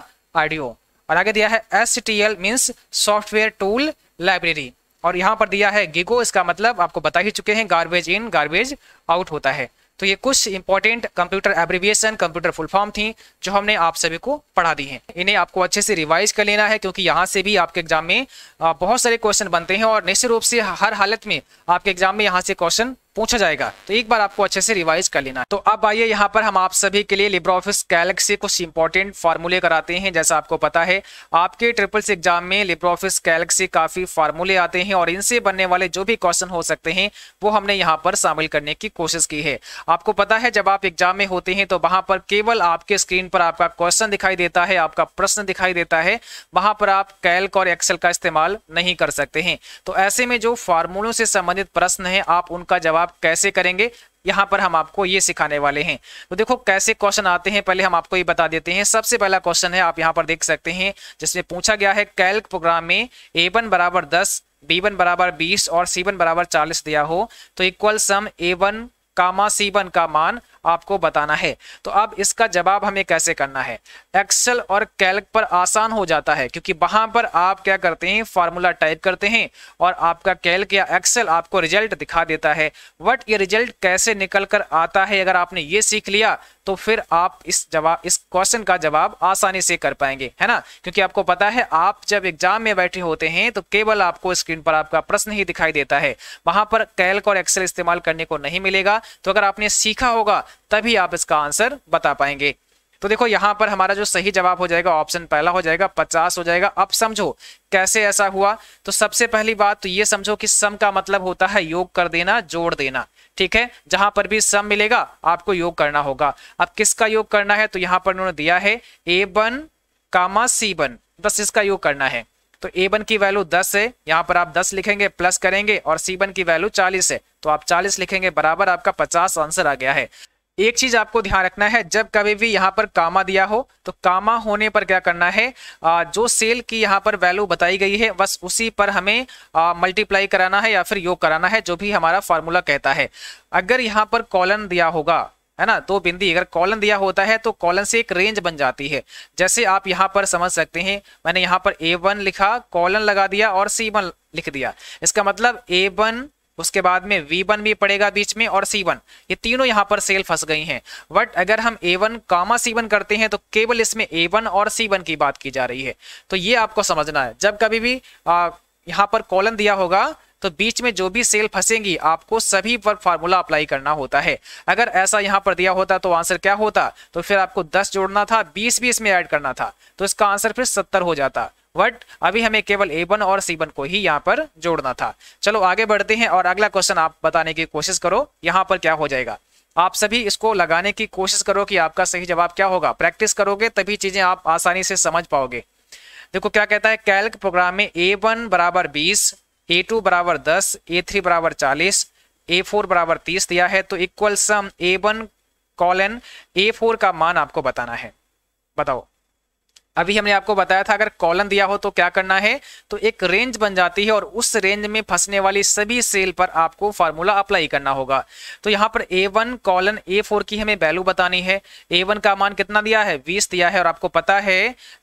ऑडियो और आगे दिया है S T L means software tool library और यहाँ पर दिया है गिगो इसका मतलब आपको बता ही चुके हैं गार्बेज इन गार्बेज आउट होता है तो ये कुछ important computer abbreviation computer full form थी जो हमने आप सभी को पढ़ा दी हैं इन्हें आपको अच्छे से रिवाइज कर लेना है क्योंकि यहाँ से भी आपके एग्जाम में बहुत सारे क्वेश्चन बनते हैं और निश्चित रूप से हर हालत में आपके एग्जाम में यहाँ से क्वेश्चन पूछा जाएगा तो एक बार आपको अच्छे से रिवाइज कर लेना तो अब आइए यहाँ पर हम आप सभी के लिए लिब्रा ऑफिस कैल्क से कुछ इंपॉर्टेंट फार्मूले कराते हैं जैसा आपको पता है आपके ट्रिपल्स एग्जाम में लिब्रा ऑफिस कैल्क से काफी फार्मूले आते हैं और इनसे बनने वाले जो भी क्वेश्चन हो सकते हैं वो हमने यहाँ पर शामिल करने की कोशिश की है आपको पता है जब आप एग्जाम में होते हैं तो वहां पर केवल आपके स्क्रीन पर आपका क्वेश्चन दिखाई देता है आपका प्रश्न दिखाई देता है वहां पर आप कैल्क और एक्सेल का इस्तेमाल नहीं कर सकते हैं तो ऐसे में जो फार्मूलों से संबंधित प्रश्न है आप उनका जवाब आप कैसे करेंगे यहाँ पर हम आपको ये सिखाने वाले हैं तो देखो कैसे क्वेश्चन आते हैं पहले हम आपको ये बता देते हैं सबसे पहला क्वेश्चन है आप यहाँ पर देख सकते हैं जिसमें पूछा गया है कैल्क प्रोग्राम में ए वन बराबर दस बी वन बराबर बीस और सी वन बराबर चालीस दिया हो तो equal sum A one comma C one का मान आपको बताना है तो अब इसका जवाब हमें कैसे करना है एक्सेल और कैल्क पर आसान हो जाता है क्योंकि वहां पर आप क्या करते हैं फार्मूला टाइप करते हैं और आपका कैल्क या एक्सेल आपको रिजल्ट दिखा देता है बट ये रिजल्ट कैसे निकल कर आता है अगर आपने ये सीख लिया तो फिर आप इस जवाब इस क्वेश्चन का जवाब आसानी से कर पाएंगे है ना क्योंकि आपको पता है आप जब एग्जाम में बैठे होते हैं तो केवल आपको स्क्रीन पर आपका प्रश्न ही दिखाई देता है वहां पर कैल्क और एक्सेल इस्तेमाल करने को नहीं मिलेगा तो अगर आपने सीखा होगा तभी आप इसका आंसर बता पाएंगे तो देखो यहाँ पर हमारा जो सही जवाब हो जाएगा ऑप्शन पहला हो जाएगा पचास हो जाएगा अब समझो कैसे ऐसा हुआ तो सबसे पहली बात तो ये समझो कि सम का मतलब होता है योग कर देना जोड़ देना ठीक है जहां पर भी सम मिलेगा आपको योग करना होगा अब किसका योग करना है तो यहाँ पर उन्होंने दिया है ए बन कामा सी बन बस इसका योग करना है तो ए बन की वैल्यू दस है यहाँ पर आप दस लिखेंगे प्लस करेंगे और सी बन की वैल्यू चालीस है तो आप चालीस लिखेंगे बराबर आपका पचास आंसर आ गया है एक चीज आपको ध्यान रखना है जब कभी भी यहाँ पर कामा दिया हो तो कामा होने पर क्या करना है जो सेल की यहाँ पर वैल्यू बताई गई है बस उसी पर हमें मल्टीप्लाई कराना है या फिर योग कराना है जो भी हमारा फार्मूला कहता है अगर यहाँ पर कॉलन दिया होगा है ना तो बिंदी अगर कॉलन दिया होता है तो कॉलन से एक रेंज बन जाती है जैसे आप यहाँ पर समझ सकते हैं मैंने यहाँ पर ए वन लिखा कॉलन लगा दिया और सी वन लिख दिया इसका मतलब ए वन उसके बाद में वी वन भी पड़ेगा बीच में और सी वन ये तीनों यहाँ पर सेल फंस गई हैं बट अगर हम ए वन कामा सी वन करते हैं तो केवल इसमें ए वन और सी वन की बात की जा रही है तो ये आपको समझना है जब कभी भी आ, यहाँ पर कॉलन दिया होगा तो बीच में जो भी सेल फंसेंगी आपको सभी पर फार्मूला अप्लाई करना होता है अगर ऐसा यहाँ पर दिया होता तो आंसर क्या होता तो फिर आपको 10 जोड़ना था 20 भी इसमें ऐड करना था तो इसका आंसर फिर 70 हो जाता बट अभी हमें केवल ए वन और सी वन को ही यहाँ पर जोड़ना था चलो आगे बढ़ते हैं और अगला क्वेश्चन आप बताने की कोशिश करो यहाँ पर क्या हो जाएगा आप सभी इसको लगाने की कोशिश करो कि आपका सही जवाब क्या होगा प्रैक्टिस करोगे तभी चीजें आप आसानी से समझ पाओगे देखो क्या कहता है कैल्क प्रोग्राम में ए वन बराबर बीस ए टू बराबर दस ए थ्री बराबर चालीस ए फोर बराबर तीस दिया है तो equal sum A one colon A four का मान आपको बताना है बताओ अभी हमने आपको बताया था अगर कॉलन दिया हो तो क्या करना है तो एक रेंज बन जाती है और उस रेंज में फंसने वाली सभी सेल पर आपको फार्मूला अप्लाई करना होगा तो यहाँ पर A one colon A four की हमें वैल्यू बतानी है ए वन का मान कितना दिया है बीस दिया है और आपको पता है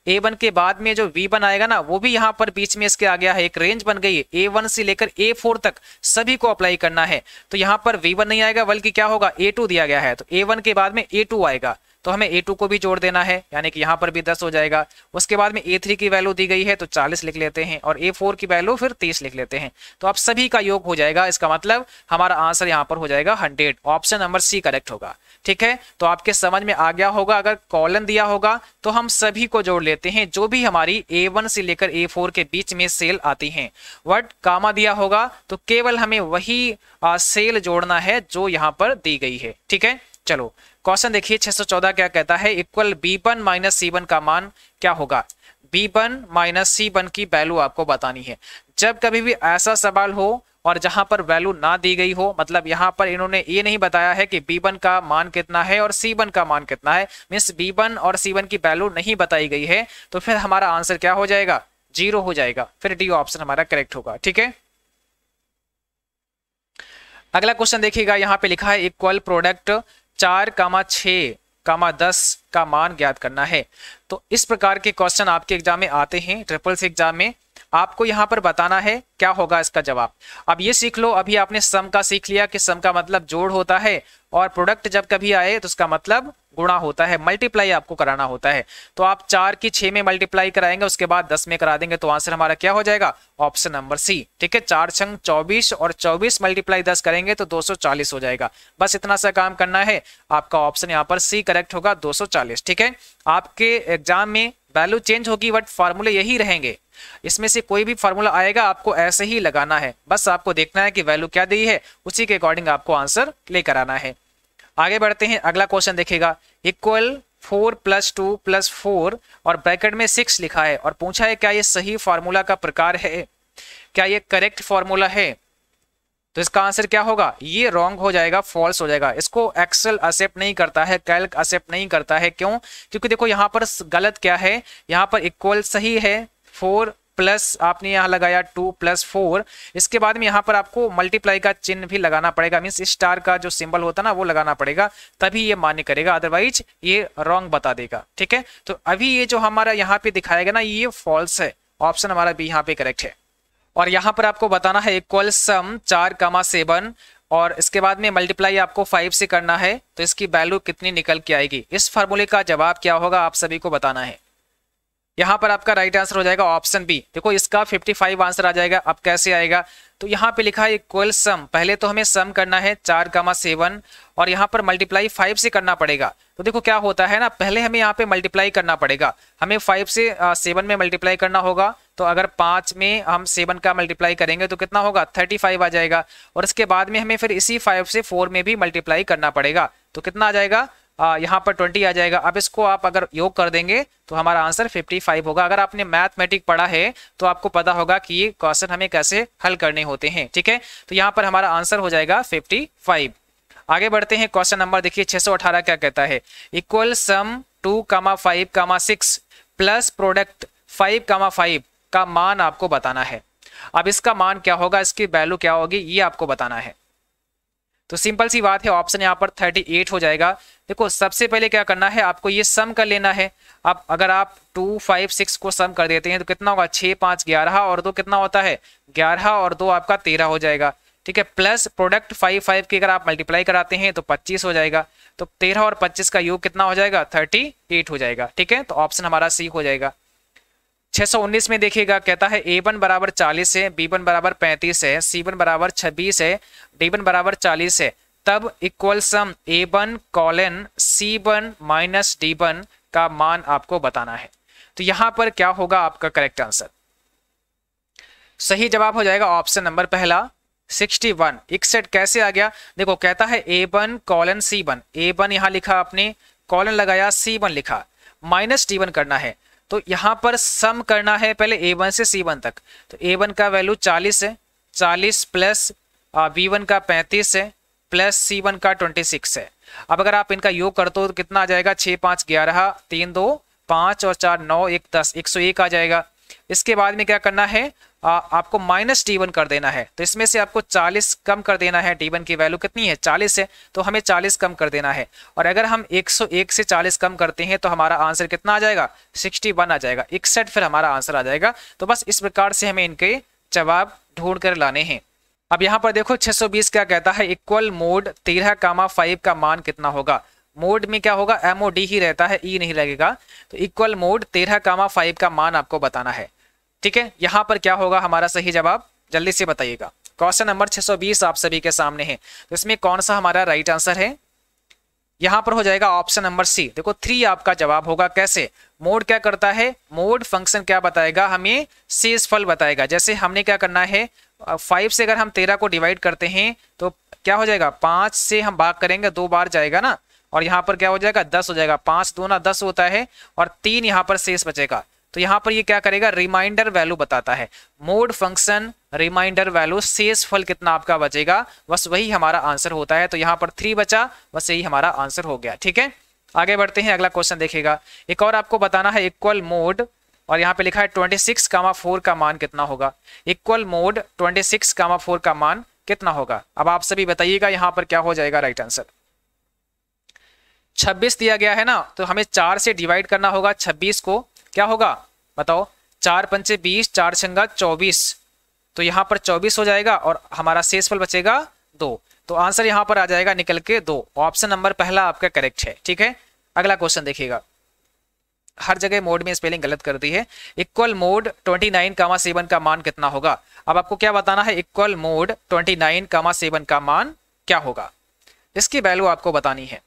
ए वन के बाद में जो वी आएगा ना वो भी यहाँ पर बीच में इसके आ गया है एक रेंज बन गई ए वन से लेकर ए फोर तक सभी को अप्लाई करना है तो यहाँ पर वी नहीं आएगा बल्कि क्या होगा ए टू दिया गया है तो ए वन के बाद में ए टू आएगा तो हमें ए टू को भी जोड़ देना है यानी कि यहाँ पर भी दस हो जाएगा उसके बाद में ए थ्री की वैल्यू दी गई है तो चालीस लिख लेते हैं और ए फोर की वैल्यू फिर तीस लिख लेते हैं तो आप सभी का योग हो जाएगा इसका मतलब हमारा आंसर यहाँ पर हो जाएगा hundred option number C correct होगा ठीक है तो आपके समझ में आ गया होगा अगर कॉलन दिया होगा तो हम सभी को जोड़ लेते हैं जो भी हमारी ए वन से लेकर ए फोर के बीच में सेल आती हैं वर्ड कामा दिया होगा तो केवल हमें वही आ, सेल जोड़ना है जो यहाँ पर दी गई है ठीक है चलो क्वेश्चन देखिए 614 क्या कहता है equal B one minus C one का मान क्या होगा B one minus C one की वैल्यू आपको बतानी है जब कभी भी ऐसा सवाल हो और जहां पर वैल्यू ना दी गई हो मतलब यहां पर इन्होंने ये नहीं बताया है कि बी वन का मान कितना है और सी वन का मान कितना है मीन्स बी वन और सी वन की वैल्यू नहीं बताई गई है तो फिर हमारा आंसर क्या हो जाएगा जीरो हो जाएगा फिर डी ऑप्शन हमारा करेक्ट होगा ठीक है अगला क्वेश्चन देखिएगा यहाँ पे लिखा है इक्वल प्रोडक्ट चार कामा छ कामा दस का मान ज्ञात करना है तो इस प्रकार के क्वेश्चन आपके एग्जाम में आते हैं ट्रिपल्स एग्जाम में आपको यहाँ पर बताना है क्या होगा इसका जवाब अब ये सीख लो अभी आपने सम का सीख लिया कि सम का मतलब जोड़ होता है और प्रोडक्ट जब कभी आए तो उसका मतलब गुणा होता है मल्टीप्लाई आपको कराना होता है तो आप चार की छह में मल्टीप्लाई कराएंगे उसके बाद दस में करा देंगे तो आंसर हमारा क्या हो जाएगा ऑप्शन नंबर सी ठीक है चार छंग चौबीस और चौबीस मल्टीप्लाई दस करेंगे तो दो हो जाएगा बस इतना सा काम करना है आपका ऑप्शन यहाँ पर सी करेक्ट होगा दो ठीक है आपके एग्जाम में वैल्यू चेंज होगी बट फार्मूले यही रहेंगे इसमें से कोई भी फार्मूला आएगा आपको ऐसे ही लगाना है बस आपको देखना है कि वैल्यू क्या दी है उसी के अकॉर्डिंग आपको आंसर लेकर आना है आगे बढ़ते हैं अगला क्वेश्चन देखेगा equal four plus two plus four और ब्रैकेट में सिक्स लिखा है और पूछा है क्या ये सही फार्मूला का प्रकार है क्या ये करेक्ट फार्मूला है तो इसका आंसर क्या होगा ये रॉन्ग हो जाएगा फॉल्स हो जाएगा इसको एक्सेल एक्सेप्ट नहीं करता है कैल्क एक्सेप्ट नहीं करता है क्यों क्योंकि देखो यहाँ पर गलत क्या है यहाँ पर इक्वल सही है फोर प्लस आपने यहाँ लगाया टू प्लस फोर इसके बाद में यहाँ पर आपको मल्टीप्लाई का चिन्ह भी लगाना पड़ेगा मीन्स स्टार का जो सिंबल होता ना वो लगाना पड़ेगा तभी ये मान्य करेगा अदरवाइज ये रॉन्ग बता देगा ठीक है तो अभी ये जो हमारा यहाँ पे दिखाएगा ना ये फॉल्स है ऑप्शन हमारा भी यहाँ पे करेक्ट है और यहाँ पर आपको बताना है इक्वल सम चार कमा सेवन और इसके बाद में मल्टीप्लाई आपको फाइव से करना है तो इसकी वैल्यू कितनी निकल के आएगी इस फार्मूले का जवाब क्या होगा आप सभी को बताना है यहाँ पर आपका राइट आंसर हो जाएगा ऑप्शन बी देखो इसका 55 आंसर आ जाएगा अब कैसे आएगा तो यहाँ पे लिखा है इक्वल सम पहले तो हमें सम करना है चार कामा सेवन और यहाँ पर मल्टीप्लाई फाइव से करना पड़ेगा तो देखो क्या होता है ना पहले हमें यहाँ पे मल्टीप्लाई करना पड़ेगा हमें फाइव से सेवन में मल्टीप्लाई करना होगा तो अगर पाँच में हम सेवन का मल्टीप्लाई करेंगे तो कितना होगा थर्टी फाइव आ जाएगा और इसके बाद में हमें फिर इसी फाइव से फोर में भी मल्टीप्लाई करना पड़ेगा तो कितना आ जाएगा यहाँ पर ट्वेंटी आ जाएगा अब इसको आप अगर योग कर देंगे तो हमारा आंसर फिफ्टी फाइव होगा अगर आपने मैथमेटिक पढ़ा है तो आपको पता होगा कि ये क्वेश्चन हमें कैसे हल करने होते हैं ठीक है तो यहाँ पर हमारा आंसर हो जाएगा फिफ्टी फाइव आगे बढ़ते हैं क्वेश्चन नंबर देखिए 618 क्या कहता है equal sum two comma five comma six plus product five comma five का मान आपको बताना है अब इसका मान क्या होगा इसकी वैल्यू क्या होगी ये आपको बताना है तो सिंपल सी बात है ऑप्शन यहाँ पर 38 हो जाएगा देखो सबसे पहले क्या करना है आपको ये सम कर लेना है अब अगर आप टू फाइव सिक्स को सम कर देते हैं तो कितना होगा छः पाँच ग्यारह और दो कितना होता है ग्यारह और दो आपका तेरह हो जाएगा ठीक है प्लस प्रोडक्ट फाइव फाइव की अगर आप मल्टीप्लाई कराते हैं तो पच्चीस हो जाएगा तो तेरह और पच्चीस का योग कितना हो जाएगा थर्टी एट हो जाएगा ठीक है तो ऑप्शन हमारा सी हो जाएगा 619 में देखिएगा कहता है ए वन बराबर चालीस है बी वन बराबर पैंतीस है सी वन बराबर छब्बीस है डी वन बराबर चालीस है तब equal sum A one colon C one minus D one का मान आपको बताना है तो यहां पर क्या होगा आपका करेक्ट आंसर सही जवाब हो जाएगा ऑप्शन नंबर पहला 61 वन इकसठ कैसे आ गया देखो कहता है A one colon C one A one यहां लिखा आपने कॉलन लगाया सी वन लिखा माइनस डी वन करना है तो यहां पर सम करना है पहले ए वन से सी वन तक तो ए वन का वैल्यू चालीस है चालीस प्लस बी वन का पैंतीस है प्लस सी वन का ट्वेंटी सिक्स है अब अगर आप इनका योग कर दो तो कितना आ जाएगा छः पांच ग्यारह तीन दो पांच और चार नौ एक दस एक सौ एक आ जाएगा इसके बाद में क्या करना है आ, आपको माइनस डी वन कर देना है तो इसमें से आपको 40 कम कर देना है डी वन की वैल्यू कितनी है 40 है तो हमें 40 कम कर देना है और अगर हम 101 से 40 कम करते हैं तो हमारा आंसर कितना आ जाएगा 61 आ जाएगा इकसठ फिर हमारा आंसर आ जाएगा तो बस इस प्रकार से हमें इनके जवाब ढूंढ कर लाने हैं अब यहाँ पर देखो 620 क्या कहता है इक्वल मोड तेरह कामा फाइव का मान कितना होगा मोड में क्या होगा एमओ ही रहता है ई e नहीं लगेगा तो इक्वल मोड तेरह कामा फाइव का मान आपको बताना है ठीक है यहाँ पर क्या होगा हमारा सही जवाब जल्दी से बताइएगा क्वेश्चन नंबर 620 आप सभी के सामने है तो इसमें कौन सा हमारा राइट आंसर है यहाँ पर हो जाएगा ऑप्शन नंबर सी देखो थ्री आपका जवाब होगा कैसे मोड क्या करता है मोड फंक्शन क्या बताएगा हमें शेष फल बताएगा जैसे हमने क्या करना है फाइव से अगर हम तेरह को डिवाइड करते हैं तो क्या हो जाएगा पांच से हम भाग करेंगे दो बार जाएगा ना और यहाँ पर क्या हो जाएगा दस हो जाएगा पांच दो ना दस होता है और तीन यहाँ पर शेष बचेगा तो यहां पर ये क्या करेगा रिमाइंडर वैल्यू बताता है मोड फंक्शन रिमाइंडर वैल्यू शेष फल कितना आपका बचेगा बस वही हमारा आंसर होता है तो यहां पर थ्री बचा बस यही हमारा आंसर हो गया ठीक है आगे बढ़ते हैं अगला क्वेश्चन देखेगा एक और आपको बताना है इक्वल मोड और यहाँ पे लिखा है ट्वेंटी सिक्स कामा फोर का मान कितना होगा equal mod twenty six comma four का मान कितना होगा अब आप सभी बताइएगा यहाँ पर क्या हो जाएगा राइट आंसर 26 दिया गया है ना तो हमें चार से डिवाइड करना होगा 26 को क्या होगा बताओ चार पंचे बीस चार छंगा चौबीस तो यहाँ पर चौबीस हो जाएगा और हमारा शेषफल बचेगा दो तो आंसर यहाँ पर आ जाएगा निकल के दो ऑप्शन नंबर पहला आपका करेक्ट है ठीक है अगला क्वेश्चन देखिएगा हर जगह मोड में स्पेलिंग गलत कर दी है इक्वल मोड 29 कामा सेवन का मान कितना होगा अब आपको क्या बताना है इक्वल मोड 29 कामा सेवन का मान क्या होगा इसकी वैल्यू आपको बतानी है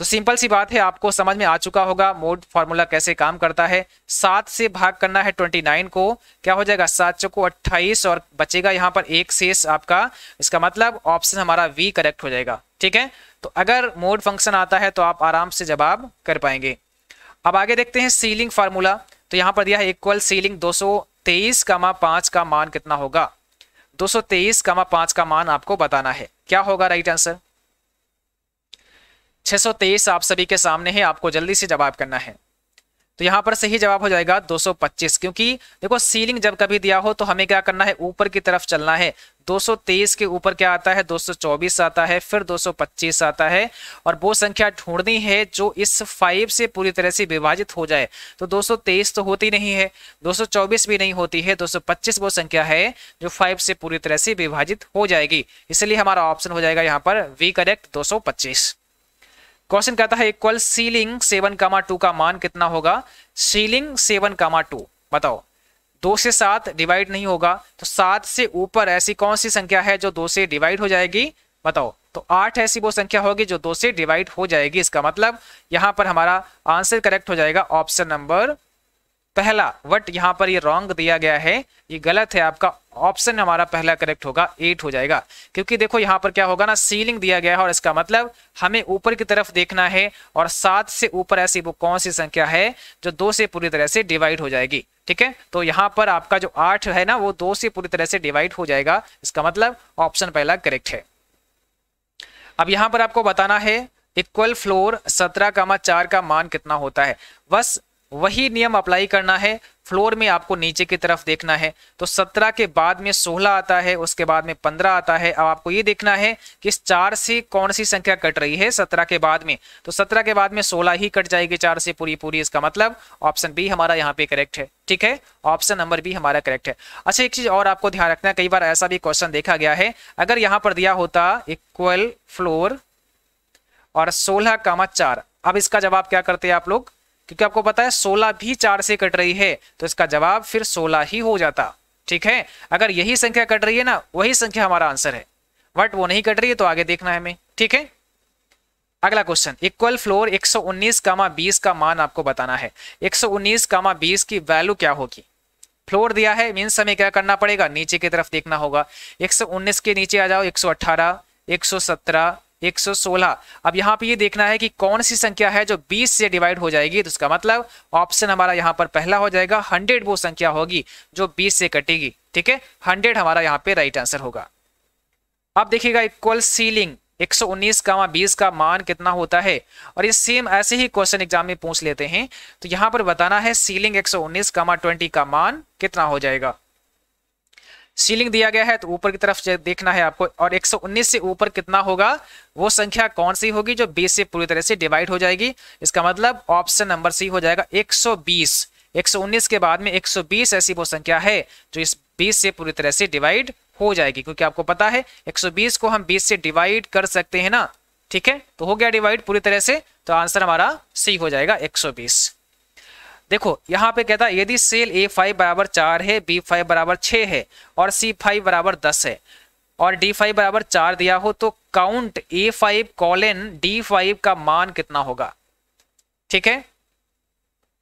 तो सिंपल सी बात है आपको समझ में आ चुका होगा मोड फार्मूला कैसे काम करता है सात से भाग करना है ट्वेंटी नाइन को क्या हो जाएगा सात चौको अट्ठाईस और बचेगा यहाँ पर एक शेष आपका इसका मतलब ऑप्शन हमारा वी करेक्ट हो जाएगा ठीक है तो अगर मोड फंक्शन आता है तो आप आराम से जवाब कर पाएंगे अब आगे देखते हैं सीलिंग फार्मूला तो यहाँ पर दिया है इक्वल सीलिंग दो सौ तेईस कामा पाँच का मान कितना होगा दो सौ तेईस कामा पाँच का मान आपको बताना है क्या होगा राइट आंसर 623 आप सभी के सामने है आपको जल्दी से जवाब करना है तो यहाँ पर सही जवाब हो जाएगा 225 क्योंकि देखो सीलिंग जब कभी दिया हो तो हमें क्या करना है ऊपर की तरफ चलना है 223 के ऊपर क्या आता है 224 आता है फिर 225 आता है और वो संख्या ढूंढनी है जो इस फाइव से पूरी तरह से विभाजित हो जाए तो 223 तो होती नहीं है 224 भी नहीं होती है 225 वो संख्या है जो फाइव से पूरी तरह से विभाजित हो जाएगी इसलिए हमारा ऑप्शन हो जाएगा यहाँ पर वी करेक्ट 225 क्वेश्चन कहता है equal ceiling seven comma two का मान कितना होगा सीलिंग सेवन कामा टू बताओ दो से सात डिवाइड नहीं होगा तो सात से ऊपर ऐसी कौन सी संख्या है जो दो से डिवाइड हो जाएगी बताओ तो आठ ऐसी वो संख्या होगी जो दो से डिवाइड हो जाएगी इसका मतलब यहां पर हमारा आंसर करेक्ट हो जाएगा ऑप्शन नंबर पहला वट यहाँ पर ये रॉन्ग दिया गया है ये गलत है आपका ऑप्शन हमारा पहला करेक्ट होगा एट हो जाएगा क्योंकि देखो यहाँ पर क्या होगा ना सीलिंग दिया गया है और इसका मतलब हमें ऊपर की तरफ देखना है और सात से ऊपर ऐसी वो कौन सी संख्या है जो दो से पूरी तरह से डिवाइड हो जाएगी ठीक है तो यहाँ पर आपका जो आठ है ना वो दो से पूरी तरह से डिवाइड हो जाएगा इसका मतलब ऑप्शन पहला करेक्ट है अब यहां पर आपको बताना है इक्वल फ्लोर सत्रह का मान कितना होता है बस वही नियम अप्लाई करना है फ्लोर में आपको नीचे की तरफ देखना है तो 17 के बाद में 16 आता है उसके बाद में 15 आता है अब आपको ये देखना है कि इस चार से कौन सी संख्या कट रही है 17 के बाद में तो 17 के बाद में 16 ही कट जाएगी चार से पूरी पूरी इसका मतलब ऑप्शन बी हमारा यहाँ पे करेक्ट है ठीक है ऑप्शन नंबर बी हमारा करेक्ट है अच्छा एक चीज और आपको ध्यान रखना है कई बार ऐसा भी क्वेश्चन देखा गया है अगर यहाँ पर दिया होता इक्वल फ्लोर और सोलह कामा चार अब इसका जवाब क्या करते हैं आप लोग क्योंकि आपको पता है सोलह भी चार से कट रही है तो इसका जवाब फिर सोलह ही हो जाता ठीक है अगर यही संख्या कट रही है ना वही संख्या हमारा आंसर है बट वो नहीं कट रही है तो आगे देखना है हमें ठीक है अगला क्वेश्चन इक्वल फ्लोर 119 कामा 20 का मान आपको बताना है 119 कामा 20 की वैल्यू क्या होगी फ्लोर दिया है मीन्स हमें क्या करना पड़ेगा नीचे की तरफ देखना होगा 119 के नीचे आ जाओ 118, सत्रह 116 अब यहाँ पे ये देखना है कि कौन सी संख्या है जो 20 से डिवाइड हो जाएगी तो उसका मतलब ऑप्शन हमारा यहाँ पर पहला हो जाएगा 100 वो संख्या होगी जो 20 से कटेगी ठीक है 100 हमारा यहाँ पे राइट आंसर होगा अब देखिएगा इक्वल सीलिंग 119 का बीस का मान कितना होता है और ये सेम ऐसे ही क्वेश्चन एग्जाम में पूछ लेते हैं तो यहाँ पर बताना है सीलिंग उन्नीस का ट्वेंटी का मान कितना हो जाएगा सीलिंग दिया गया है तो ऊपर की तरफ देखना है आपको और 119 से ऊपर कितना होगा वो संख्या कौन सी होगी जो 20 से पूरी तरह से डिवाइड हो जाएगी इसका मतलब ऑप्शन नंबर सी हो जाएगा 120 119 के बाद में 120 ऐसी वो संख्या है जो इस 20 से पूरी तरह से डिवाइड हो जाएगी क्योंकि आपको पता है 120 को हम 20 से डिवाइड कर सकते हैं ना ठीक है तो हो गया डिवाइड पूरी तरह से तो आंसर हमारा सी हो जाएगा एक देखो यहाँ पे कहता है यदि सेल ए फाइव बराबर चार है बी फाइव बराबर छः है और सी फाइव बराबर दस है और डी फाइव बराबर चार दिया हो तो count A five colon D five का मान कितना होगा ठीक है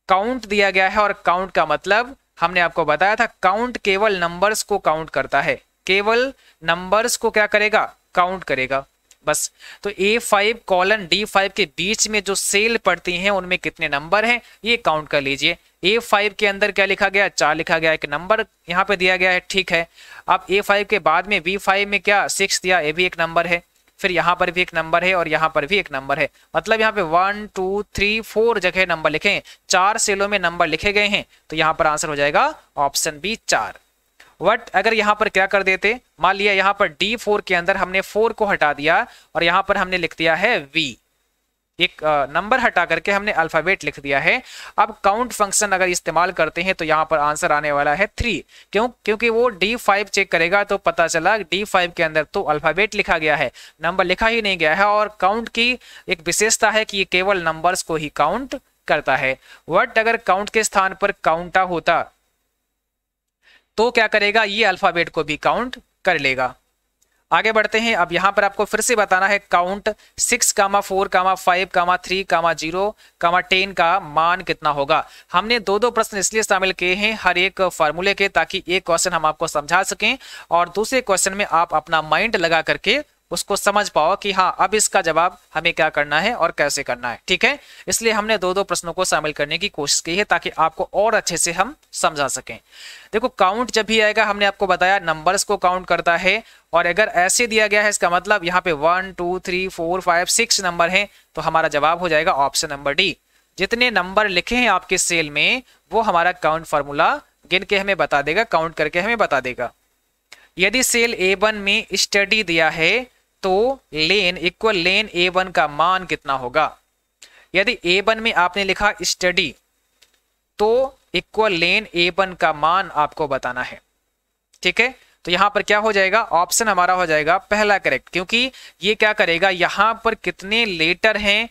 काउंट दिया गया है और काउंट का मतलब हमने आपको बताया था काउंट केवल नंबर्स को काउंट करता है केवल नंबर्स को क्या करेगा काउंट करेगा बस तो A five colon D five के बीच में जो सेल पड़ती हैं उनमें कितने नंबर हैं ये काउंट कर लीजिए ए फाइव के अंदर क्या लिखा गया चार लिखा गया एक नंबर यहाँ पे दिया गया है ठीक है अब ए फाइव के बाद में बी फाइव में क्या सिक्स दिया ये भी एक नंबर है फिर यहाँ पर भी एक नंबर है और यहाँ पर भी एक नंबर है मतलब यहाँ पे वन टू थ्री फोर जगह नंबर लिखे हैं चार सेलों में नंबर लिखे गए हैं तो यहाँ पर आंसर हो जाएगा ऑप्शन बी चार वट अगर यहाँ पर क्या कर देते मान लिया यहाँ पर डी फोर के अंदर हमने फोर को हटा दिया और यहाँ पर हमने लिख दिया है वी एक नंबर हटा करके हमने अल्फ़ाबेट लिख दिया है अब काउंट फंक्शन अगर इस्तेमाल करते हैं तो यहाँ पर आंसर आने वाला है थ्री क्यों क्योंकि वो डी फाइव चेक करेगा तो पता चला डी फाइव के अंदर तो अल्फ़ाबेट लिखा गया है नंबर लिखा ही नहीं गया है और काउंट की एक विशेषता है कि ये केवल नंबर्स को ही काउंट करता है वट अगर काउंट के स्थान पर काउंटा होता तो क्या करेगा ये अल्फ़ाबेट को भी काउंट कर लेगा आगे बढ़ते हैं अब यहां पर आपको फिर से बताना है count six comma four comma five comma three comma zero comma ten का मान कितना होगा हमने दो दो प्रश्न इसलिए शामिल किए हैं हर एक फार्मूले के ताकि एक क्वेश्चन हम आपको समझा सकें और दूसरे क्वेश्चन में आप अपना माइंड लगा करके उसको समझ पाओ कि हाँ अब इसका जवाब हमें क्या करना है और कैसे करना है ठीक है इसलिए हमने दो दो प्रश्नों को शामिल करने की कोशिश की है ताकि आपको और अच्छे से हम समझा सकें देखो काउंट जब भी आएगा हमने आपको बताया नंबर्स को काउंट करता है और अगर ऐसे दिया गया है इसका मतलब यहाँ पे one two three four five six number है तो हमारा जवाब हो जाएगा ऑप्शन नंबर डी जितने नंबर लिखे हैं आपके सेल में वो हमारा काउंट फार्मूला गिन के हमें बता देगा काउंट करके हमें बता देगा यदि सेल ए वन में स्टडी दिया है तो लेन इक्वल लेन ए वन का मान कितना होगा यदि ए वन में आपने लिखा स्टडी तो इक्वल लेन ए वन का मान आपको बताना है ठीक है तो यहां पर क्या हो जाएगा ऑप्शन हमारा हो जाएगा पहला करेक्ट क्योंकि ये क्या करेगा यहां पर कितने लेटर हैं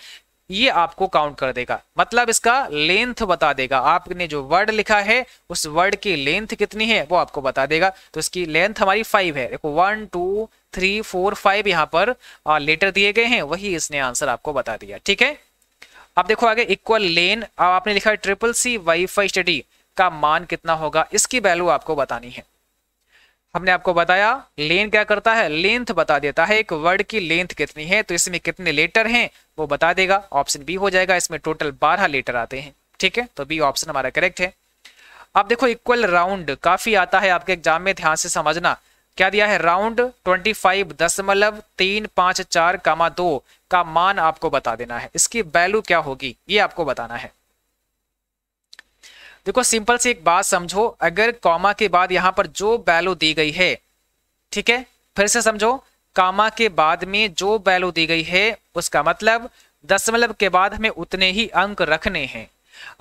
ये आपको काउंट कर देगा मतलब इसका लेंथ बता देगा आपने जो वर्ड लिखा है उस वर्ड की लेंथ कितनी है वो आपको बता देगा तो इसकी लेंथ हमारी फाइव है देखो one two three four five यहाँ पर लेटर दिए गए हैं वही इसने आंसर आपको बता दिया ठीक है अब देखो आगे इक्वल लेन अब आपने लिखा है ट्रिपल सी वाई स्टडी का मान कितना होगा इसकी वैल्यू आपको बतानी है हमने आपको बताया लेन क्या करता है लेंथ बता देता है एक वर्ड की लेंथ कितनी है तो इसमें कितने लेटर हैं वो बता देगा ऑप्शन बी हो जाएगा इसमें टोटल बारह लेटर आते हैं ठीक है तो बी ऑप्शन हमारा करेक्ट है अब देखो इक्वल राउंड काफी आता है आपके एग्जाम में ध्यान से समझना क्या दिया है राउंड ट्वेंटी फाइव दशमलव तीन पांच चार कामा दो का मान आपको बता देना है इसकी वैल्यू क्या होगी ये आपको बताना है देखो सिंपल सी एक बात समझो अगर कॉमा के बाद यहाँ पर जो वैल्यू दी गई है ठीक है फिर से समझो कामा के बाद में जो वैल्यू दी गई है उसका मतलब दशमलव के बाद हमें उतने ही अंक रखने हैं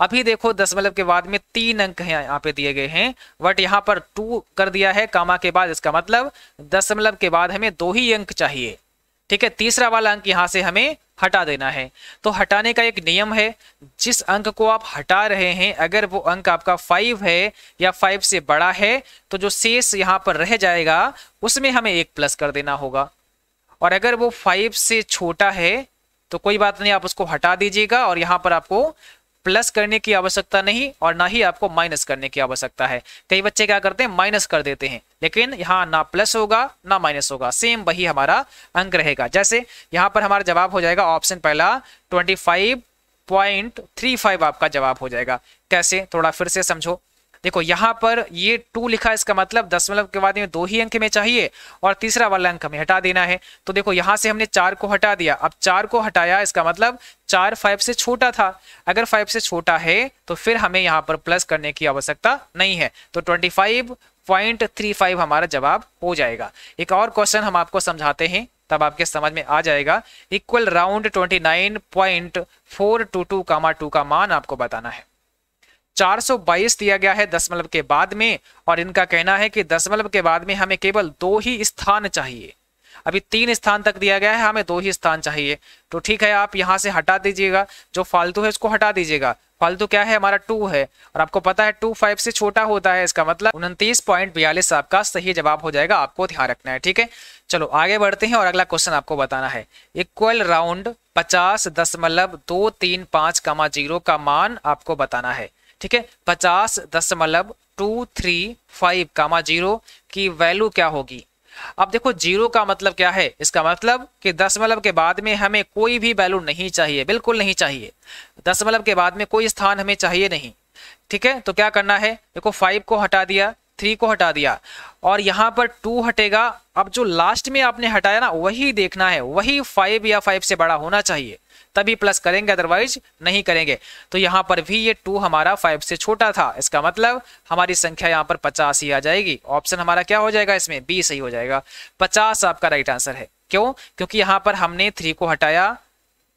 अभी देखो दशमलव के बाद में तीन अंक हैं यहाँ पे दिए गए हैं बट यहाँ पर टू कर दिया है कामा के बाद इसका मतलब दशमलव के बाद हमें दो ही अंक चाहिए ठीक है तीसरा वाला अंक यहां से हमें हटा देना है तो हटाने का एक नियम है जिस अंक को आप हटा रहे हैं अगर वो अंक आपका फाइव है या फाइव से बड़ा है तो जो शेष यहां पर रह जाएगा उसमें हमें एक प्लस कर देना होगा और अगर वो फाइव से छोटा है तो कोई बात नहीं आप उसको हटा दीजिएगा और यहां पर आपको प्लस करने की आवश्यकता नहीं और ना ही आपको माइनस करने की आवश्यकता है कई बच्चे क्या करते हैं माइनस कर देते हैं लेकिन यहाँ ना प्लस होगा ना माइनस होगा सेम वही हमारा अंक रहेगा जैसे यहाँ पर हमारा जवाब हो जाएगा ऑप्शन पहला twenty five point three five आपका जवाब हो जाएगा कैसे थोड़ा फिर से समझो देखो यहाँ पर ये टू लिखा इसका मतलब दशमलव के बाद में दो ही अंक में चाहिए और तीसरा वाला अंक हमें हटा देना है तो देखो यहां से हमने चार को हटा दिया अब चार को हटाया इसका मतलब चार फाइव से छोटा था अगर फाइव से छोटा है तो फिर हमें यहाँ पर प्लस करने की आवश्यकता नहीं है तो twenty five point three five हमारा जवाब हो जाएगा एक और क्वेश्चन हम आपको समझाते हैं तब आपके समझ में आ जाएगा equal round twenty nine point four two two comma two का मान आपको बताना है 422 दिया गया है दशमलव के बाद में और इनका कहना है कि दशमलव के बाद में हमें केवल दो ही स्थान चाहिए अभी तीन स्थान तक दिया गया है हमें दो ही स्थान चाहिए तो ठीक है आप यहाँ से हटा दीजिएगा जो फालतू है उसको हटा दीजिएगा फालतू क्या है हमारा टू है और आपको पता है टू फाइव से छोटा होता है इसका मतलब उनतीस पॉइंट बयालीस आपका सही जवाब हो जाएगा आपको ध्यान रखना है ठीक है चलो आगे बढ़ते हैं और अगला क्वेश्चन आपको बताना है इक्वल राउंड पचास दशमलव दो तीन पांच कमा जीरो का मान आपको बताना है ठीक है पचास दशमलव two three five comma zero की वैल्यू क्या होगी अब देखो जीरो का मतलब क्या है इसका मतलब कि दशमलव के बाद में हमें कोई भी वैल्यू नहीं चाहिए बिल्कुल नहीं चाहिए दशमलव के बाद में कोई स्थान हमें चाहिए नहीं ठीक है तो क्या करना है देखो फाइव को हटा दिया थ्री को हटा दिया और यहाँ पर टू हटेगा अब जो लास्ट में आपने हटाया ना वही देखना है वही फाइव या फाइव से बड़ा होना चाहिए तभी प्लस करेंगे अदरवाइज नहीं करेंगे तो यहाँ पर भी ये टू हमारा फाइव से छोटा था इसका मतलब हमारी संख्या यहाँ पर पचास ही आ जाएगी ऑप्शन हमारा क्या हो जाएगा इसमें बी सही हो जाएगा पचास आपका राइट आंसर है क्यों क्योंकि यहाँ पर हमने थ्री को हटाया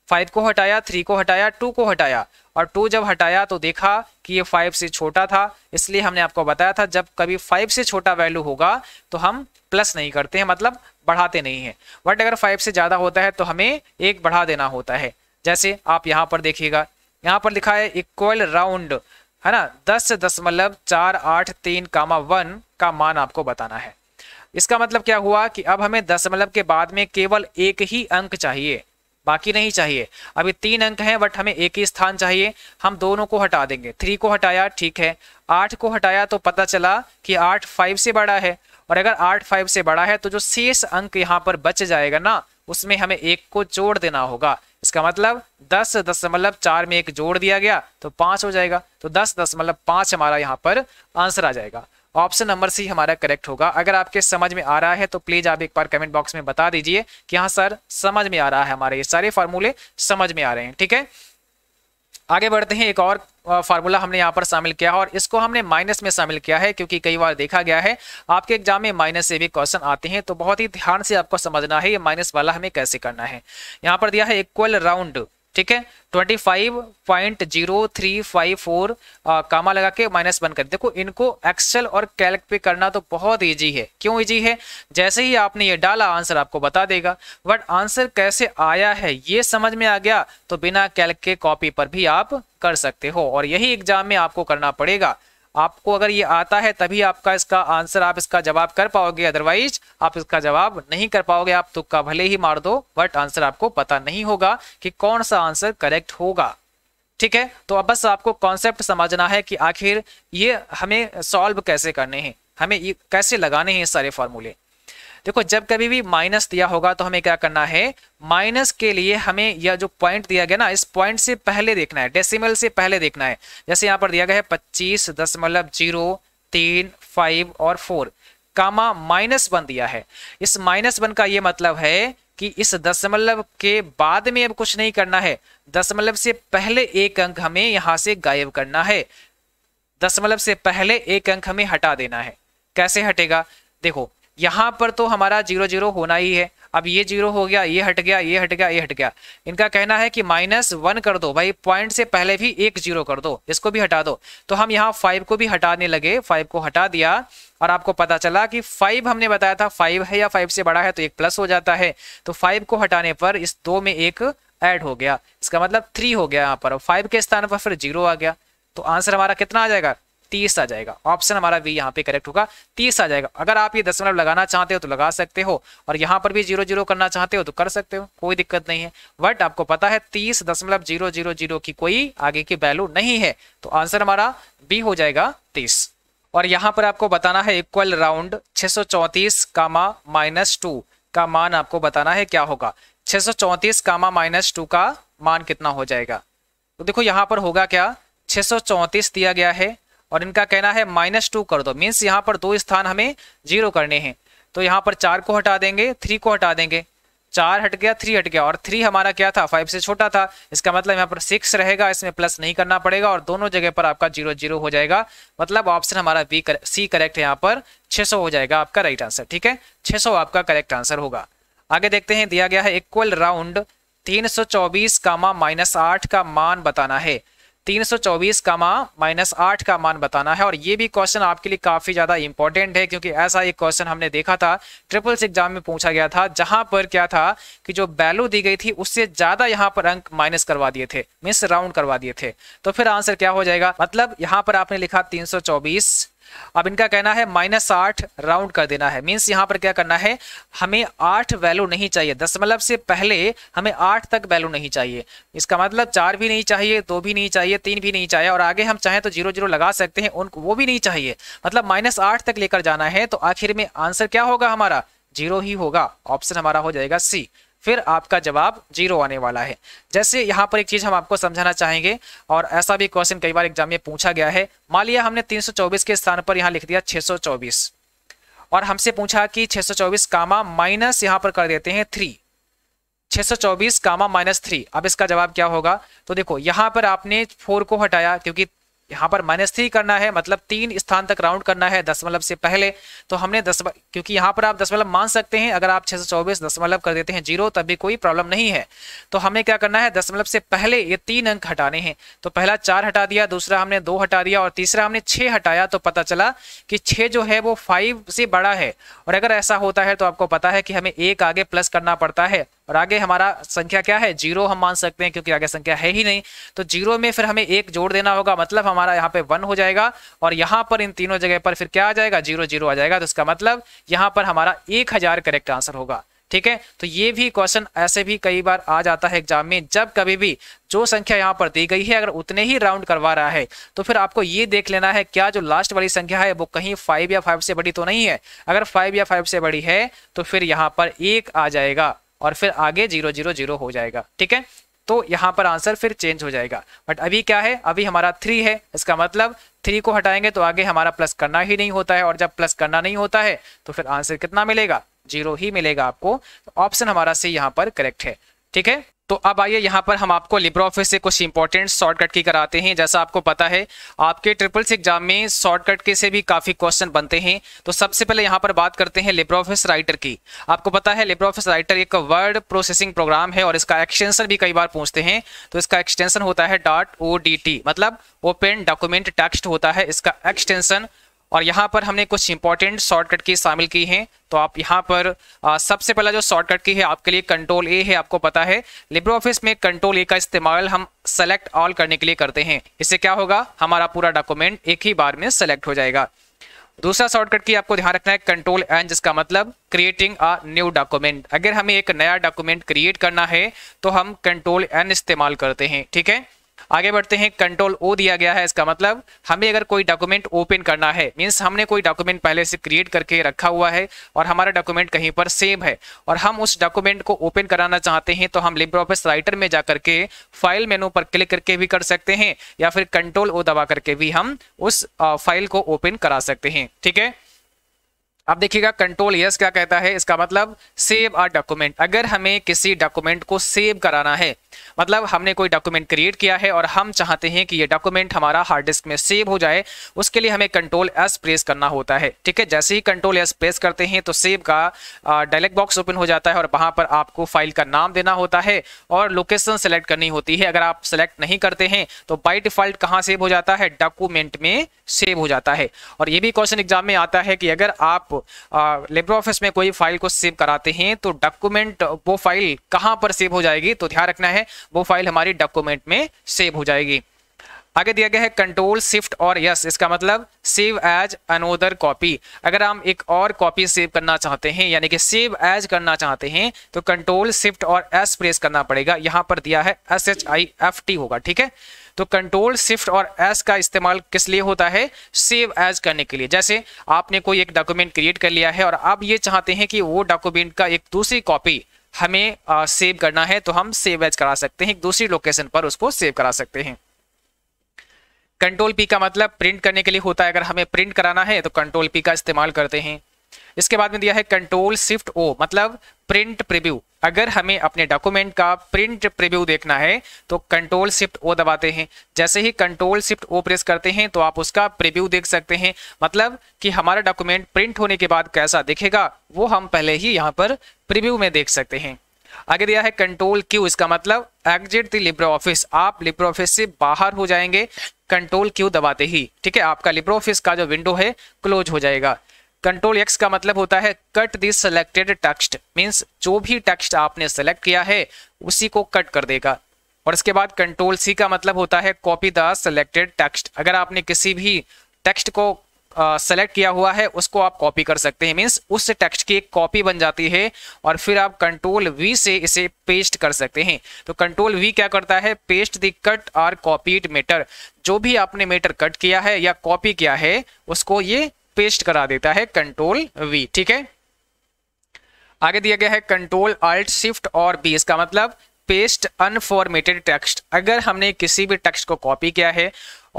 फाइव को हटाया थ्री को हटाया टू को हटाया और टू जब हटाया तो देखा कि ये फाइव से छोटा था इसलिए हमने आपको बताया था जब कभी फाइव से छोटा वैल्यू होगा तो हम प्लस नहीं करते हैं मतलब बढ़ाते नहीं हैं बट अगर फाइव से ज़्यादा होता है तो हमें एक बढ़ा देना होता है जैसे आप यहाँ पर देखिएगा यहाँ पर लिखा है इक्वल राउंड है ना दस दशमलव चार आठ तीन कामा वन का मान आपको बताना है इसका मतलब क्या हुआ कि अब हमें दशमलव के बाद में केवल एक ही अंक चाहिए बाकी नहीं चाहिए अभी तीन अंक हैं बट हमें एक ही स्थान चाहिए हम दोनों को हटा देंगे थ्री को हटाया ठीक है आठ को हटाया तो पता चला कि आठ फाइव से बड़ा है और अगर आठ फाइव से बड़ा है तो जो शेष अंक यहाँ पर बच जाएगा ना उसमें हमें एक को जोड़ देना होगा इसका मतलब दस दशमलव चार में एक जोड़ दिया गया तो पांच हो जाएगा तो दस दशमलव पांच हमारा यहाँ पर आंसर आ जाएगा ऑप्शन नंबर सी हमारा करेक्ट होगा अगर आपके समझ में आ रहा है तो प्लीज आप एक बार कमेंट बॉक्स में बता दीजिए कि हाँ सर समझ में आ रहा है हमारे ये सारे फॉर्मूले समझ में आ रहे हैं ठीक है आगे बढ़ते हैं एक और फार्मूला हमने यहाँ पर शामिल किया है और इसको हमने माइनस में शामिल किया है क्योंकि कई बार देखा गया है आपके एग्जाम में माइनस से भी क्वेश्चन आते हैं तो बहुत ही ध्यान से आपको समझना है ये माइनस वाला हमें कैसे करना है यहाँ पर दिया है इक्वल राउंड ठीक है 25.0354 कामा लगा के माइनस वन कर देखो इनको एक्सेल और कैलक पे करना तो बहुत इजी है क्यों इजी है जैसे ही आपने ये डाला आंसर आपको बता देगा बट आंसर कैसे आया है ये समझ में आ गया तो बिना कैलक के कॉपी पर भी आप कर सकते हो और यही एग्जाम में आपको करना पड़ेगा आपको अगर ये आता है तभी आपका इसका आंसर आप इसका जवाब कर पाओगे अदरवाइज आप इसका जवाब नहीं कर पाओगे आप तुक्का भले ही मार दो बट आंसर आपको पता नहीं होगा कि कौन सा आंसर करेक्ट होगा ठीक है तो अब बस आपको कॉन्सेप्ट समझना है कि आखिर ये हमें सॉल्व कैसे करने हैं हमें कैसे लगाने हैं सारे फॉर्मूले देखो जब कभी भी माइनस दिया होगा तो हमें क्या करना है माइनस के लिए हमें यह जो पॉइंट दिया गया ना इस पॉइंट से पहले देखना है डेसिमल से पहले देखना है जैसे यहाँ पर दिया गया है पच्चीस दशमलव जीरो तीन फाइव और फोर कामा माइनस वन दिया है इस माइनस वन का ये मतलब है कि इस दशमलव के बाद में अब कुछ नहीं करना है दशमलव से पहले एक अंक हमें यहां से गायब करना है दशमलव से पहले एक अंक हमें हटा देना है कैसे हटेगा देखो यहाँ पर तो हमारा जीरो जीरो होना ही है अब ये जीरो हो गया ये हट गया ये हट गया ये हट गया इनका कहना है कि माइनस वन कर दो भाई पॉइंट से पहले भी एक जीरो कर दो इसको भी हटा दो तो हम यहाँ फाइव को भी हटाने लगे फाइव को हटा दिया और आपको पता चला कि फाइव हमने बताया था फाइव है या फाइव से बड़ा है तो एक प्लस हो जाता है तो फाइव को हटाने पर इस दो में एक ऐड हो गया इसका मतलब थ्री हो गया यहाँ पर फाइव के स्थान पर फिर जीरो आ गया तो आंसर हमारा कितना आ जाएगा तीस आ जाएगा ऑप्शन हमारा वी यहाँ पे करेक्ट होगा तीस आ जाएगा अगर आप ये दशमलव लगाना चाहते हो तो लगा सकते हो और यहाँ पर भी जीरो जीरो करना चाहते हो तो कर सकते हो कोई दिक्कत नहीं है बट आपको पता है तीस दशमलव जीरो जीरो जीरो की कोई आगे की वैल्यू नहीं है तो आंसर हमारा बी हो जाएगा तीस और यहाँ पर आपको बताना है इक्वल राउंड छः कामा माइनस टू का मान आपको बताना है क्या होगा 634 कामा माइनस टू का मान कितना हो जाएगा तो देखो यहाँ पर होगा क्या 634 दिया गया है और इनका कहना है माइनस टू कर दो मीन्स यहाँ पर दो स्थान हमें जीरो करने हैं तो यहाँ पर चार को हटा देंगे थ्री को हटा देंगे चार हट गया थ्री हट गया और थ्री हमारा क्या था फाइव से छोटा था इसका मतलब यहाँ पर सिक्स रहेगा इसमें प्लस नहीं करना पड़ेगा और दोनों जगह पर आपका जीरो जीरो हो जाएगा मतलब ऑप्शन हमारा बी कर, सी करेक्ट यहाँ पर सौ हो जाएगा आपका राइट आंसर ठीक है सौ आपका करेक्ट आंसर होगा आगे देखते हैं दिया गया है इक्वल राउंड तीन सौ चौबीस माइनस आठ का मान बताना है 324 का मा माइनस आठ का मान बताना है और ये भी क्वेश्चन आपके लिए काफी ज्यादा इंपॉर्टेंट है क्योंकि ऐसा एक क्वेश्चन हमने देखा था ट्रिपल एग्जाम में पूछा गया था जहां पर क्या था कि जो वैल्यू दी गई थी उससे ज्यादा यहाँ पर अंक माइनस करवा दिए थे मिस राउंड करवा दिए थे तो फिर आंसर क्या हो जाएगा मतलब यहां पर आपने लिखा तीन अब इनका कहना है माइनस आठ राउंड कर देना है मीन्स यहाँ पर क्या करना है हमें आठ वैल्यू नहीं चाहिए दशमलव से पहले हमें आठ तक वैल्यू नहीं चाहिए इसका मतलब चार भी नहीं चाहिए दो भी नहीं चाहिए तीन भी नहीं चाहिए और आगे हम चाहें तो जीरो जीरो लगा सकते हैं उनको वो भी नहीं चाहिए मतलब माइनस आठ तक लेकर जाना है तो आखिर में आंसर क्या होगा हमारा जीरो ही होगा ऑप्शन हमारा हो जाएगा सी फिर आपका जवाब जीरो आने वाला है जैसे यहाँ पर एक चीज़ हम आपको समझाना चाहेंगे और ऐसा भी क्वेश्चन कई बार एग्जाम में पूछा गया है मान लिया हमने 324 के स्थान पर यहाँ लिख दिया 624 और हमसे पूछा कि 624 कामा माइनस यहाँ पर कर देते हैं थ्री 624 कामा माइनस थ्री अब इसका जवाब क्या होगा तो देखो यहाँ पर आपने फोर को हटाया क्योंकि यहाँ पर माइनस थ्री करना है मतलब तीन स्थान तक राउंड करना है दशमलव से पहले तो हमने दस क्योंकि यहाँ पर आप दशमलव मान सकते हैं अगर आप छः सौ चौबीस दशमलव कर देते हैं जीरो तब भी कोई प्रॉब्लम नहीं है तो हमें क्या करना है दशमलव से पहले ये तीन अंक हटाने हैं तो पहला चार हटा दिया दूसरा हमने दो हटा दिया और तीसरा हमने छः हटाया तो पता चला कि छः जो है वो फाइव से बड़ा है और अगर ऐसा होता है तो आपको पता है कि हमें एक आगे प्लस करना पड़ता है और आगे हमारा संख्या क्या है जीरो हम मान सकते हैं क्योंकि आगे संख्या है ही नहीं तो जीरो में फिर हमें एक जोड़ देना होगा मतलब हमारा यहाँ पे वन हो जाएगा और यहाँ पर इन तीनों जगह पर फिर क्या आ जाएगा जीरो जीरो आ जाएगा तो इसका मतलब यहाँ पर हमारा एक हजार करेक्ट आंसर होगा ठीक है तो ये भी क्वेश्चन ऐसे भी कई बार आ जाता है एग्जाम में जब कभी भी जो संख्या यहाँ पर दी गई है अगर उतने ही राउंड करवा रहा है तो फिर आपको ये देख लेना है क्या जो लास्ट वाली संख्या है वो कहीं फाइव या फाइव से बड़ी तो नहीं है अगर फाइव या फाइव से बड़ी है तो फिर यहाँ पर एक आ जाएगा और फिर आगे जीरो जीरो जीरो हो जाएगा ठीक है तो यहाँ पर आंसर फिर चेंज हो जाएगा बट अभी क्या है अभी हमारा थ्री है इसका मतलब थ्री को हटाएंगे तो आगे हमारा प्लस करना ही नहीं होता है और जब प्लस करना नहीं होता है तो फिर आंसर कितना मिलेगा जीरो ही मिलेगा आपको ऑप्शन तो हमारा सी यहाँ पर करेक्ट है ठीक है तो अब आइए यहाँ पर हम आपको लिब्रो ऑफिस से कुछ इंपॉर्टेंट शॉर्टकट की कराते हैं जैसा आपको पता है आपके ट्रिपल एग्जाम में शॉर्टकट के से भी काफ़ी क्वेश्चन बनते हैं तो सबसे पहले यहाँ पर बात करते हैं लिब्रो ऑफिस राइटर की आपको पता है लिब्रो ऑफिस राइटर एक वर्ड प्रोसेसिंग प्रोग्राम है और इसका एक्सटेंशन भी कई बार पूछते हैं तो इसका एक्सटेंशन होता है डॉट ओ मतलब ओपन डॉक्यूमेंट टेक्स्ट होता है इसका एक्सटेंशन और यहाँ पर हमने कुछ इंपॉर्टेंट शॉर्टकट की शामिल की हैं तो आप यहाँ पर आ, सबसे पहला जो शॉर्टकट की है आपके लिए कंट्रोल ए है आपको पता है लिब्रो ऑफिस में कंट्रोल ए का इस्तेमाल हम सेलेक्ट ऑल करने के लिए करते हैं इससे क्या होगा हमारा पूरा डॉक्यूमेंट एक ही बार में सेलेक्ट हो जाएगा दूसरा शॉर्टकट की आपको ध्यान रखना है कंट्रोल एन जिसका मतलब क्रिएटिंग अ न्यू डॉक्यूमेंट अगर हमें एक नया डॉक्यूमेंट क्रिएट करना है तो हम कंट्रोल एन इस्तेमाल करते हैं ठीक है आगे बढ़ते हैं कंट्रोल ओ दिया गया है इसका मतलब हमें अगर कोई डॉक्यूमेंट ओपन करना है मीन्स हमने कोई डॉक्यूमेंट पहले से क्रिएट करके रखा हुआ है और हमारा डॉक्यूमेंट कहीं पर सेव है और हम उस डॉक्यूमेंट को ओपन कराना चाहते हैं तो हम लिब्रो ऑफिस राइटर में जा करके फाइल मेनू पर क्लिक करके भी कर सकते हैं या फिर कंट्रोल ओ दबा करके भी हम उस फाइल को ओपन करा सकते हैं ठीक है अब देखिएगा कंट्रोल यस क्या कहता है इसका मतलब सेव आ डॉक्यूमेंट अगर हमें किसी डॉक्यूमेंट को सेव कराना है मतलब हमने कोई डॉक्यूमेंट क्रिएट किया है और हम चाहते हैं कि ये डॉक्यूमेंट हमारा हार्ड डिस्क में सेव हो जाए उसके लिए हमें कंट्रोल एस प्रेस करना होता है ठीक है जैसे ही कंट्रोल एस प्रेस करते हैं तो सेव का डायलेक्ट बॉक्स ओपन हो जाता है और वहाँ पर आपको फाइल का नाम देना होता है और लोकेशन सेलेक्ट करनी होती है अगर आप सेलेक्ट नहीं करते हैं तो बाई डिफॉल्ट कहाँ सेव हो जाता है डॉक्यूमेंट में सेव हो जाता है और ये भी क्वेश्चन एग्जाम में आता है कि अगर आप लेबर ऑफिस में कोई फाइल को सेव कराते हैं तो डॉक्यूमेंट वो फाइल कहाँ पर सेव हो जाएगी तो ध्यान रखना है वो फाइल हमारी डॉक्यूमेंट में सेव हो जाएगी आगे दिया गया है कंट्रोल शिफ्ट और यस इसका मतलब सेव एज अनोदर कॉपी अगर हम एक और कॉपी सेव करना चाहते हैं यानी कि सेव एज करना चाहते हैं तो कंट्रोल शिफ्ट और एस प्रेस करना पड़ेगा यहां पर दिया है S H I F T होगा ठीक है तो कंट्रोल शिफ्ट और एस का इस्तेमाल किस लिए होता है सेव एज करने के लिए जैसे आपने कोई एक डॉक्यूमेंट क्रिएट कर लिया है और आप ये चाहते हैं कि वो डॉक्यूमेंट का एक दूसरी कॉपी हमें सेव करना है तो हम सेव एज करा सकते हैं एक दूसरी लोकेशन पर उसको सेव करा सकते हैं कंट्रोल पी का मतलब प्रिंट करने के लिए होता है अगर हमें प्रिंट कराना है तो कंट्रोल पी का इस्तेमाल करते हैं इसके बाद में दिया है कंट्रोल शिफ्ट ओ मतलब प्रिंट प्रिव्यू अगर हमें अपने डॉक्यूमेंट का प्रिंट प्रिव्यू देखना है तो कंट्रोल शिफ्ट ओ दबाते हैं जैसे ही कंट्रोल शिफ्ट ओ प्रेस करते हैं तो आप उसका प्रिव्यू देख सकते हैं मतलब कि हमारा डॉक्यूमेंट प्रिंट होने के बाद कैसा दिखेगा वो हम पहले ही यहाँ पर प्रिव्यू में देख सकते हैं आगे दिया है कंट्रोल क्यू इसका मतलब एग्जिट द लिब्रो ऑफिस आप लिब्रो ऑफिस से बाहर हो जाएंगे कंट्रोल क्यू दबाते ही ठीक है आपका लिब्रो ऑफिस का जो विंडो है क्लोज हो जाएगा कंट्रोल एक्स का मतलब होता है cut this selected text means जो भी टेक्स्ट आपने सेलेक्ट किया है उसी को कट कर देगा और इसके बाद कंट्रोल सी का मतलब होता है कॉपी द सेलेक्टेड टेक्स्ट अगर आपने किसी भी टेक्स्ट को सेलेक्ट uh, किया हुआ है उसको आप कॉपी कर सकते हैं मीन्स उस टेक्स्ट की एक कॉपी बन जाती है और फिर आप कंट्रोल वी से इसे पेस्ट कर सकते हैं तो कंट्रोल वी क्या करता है पेस्ट द कट और कॉपीड मेटर जो भी आपने मेटर कट किया है या कॉपी किया है उसको ये पेस्ट करा देता है कंट्रोल वी ठीक है आगे दिया गया है कंट्रोल अल्ट शिफ्ट और बी इसका मतलब पेस्ट अनफॉर्मेटेड टेक्स्ट अगर हमने किसी भी टेक्स्ट को कॉपी किया है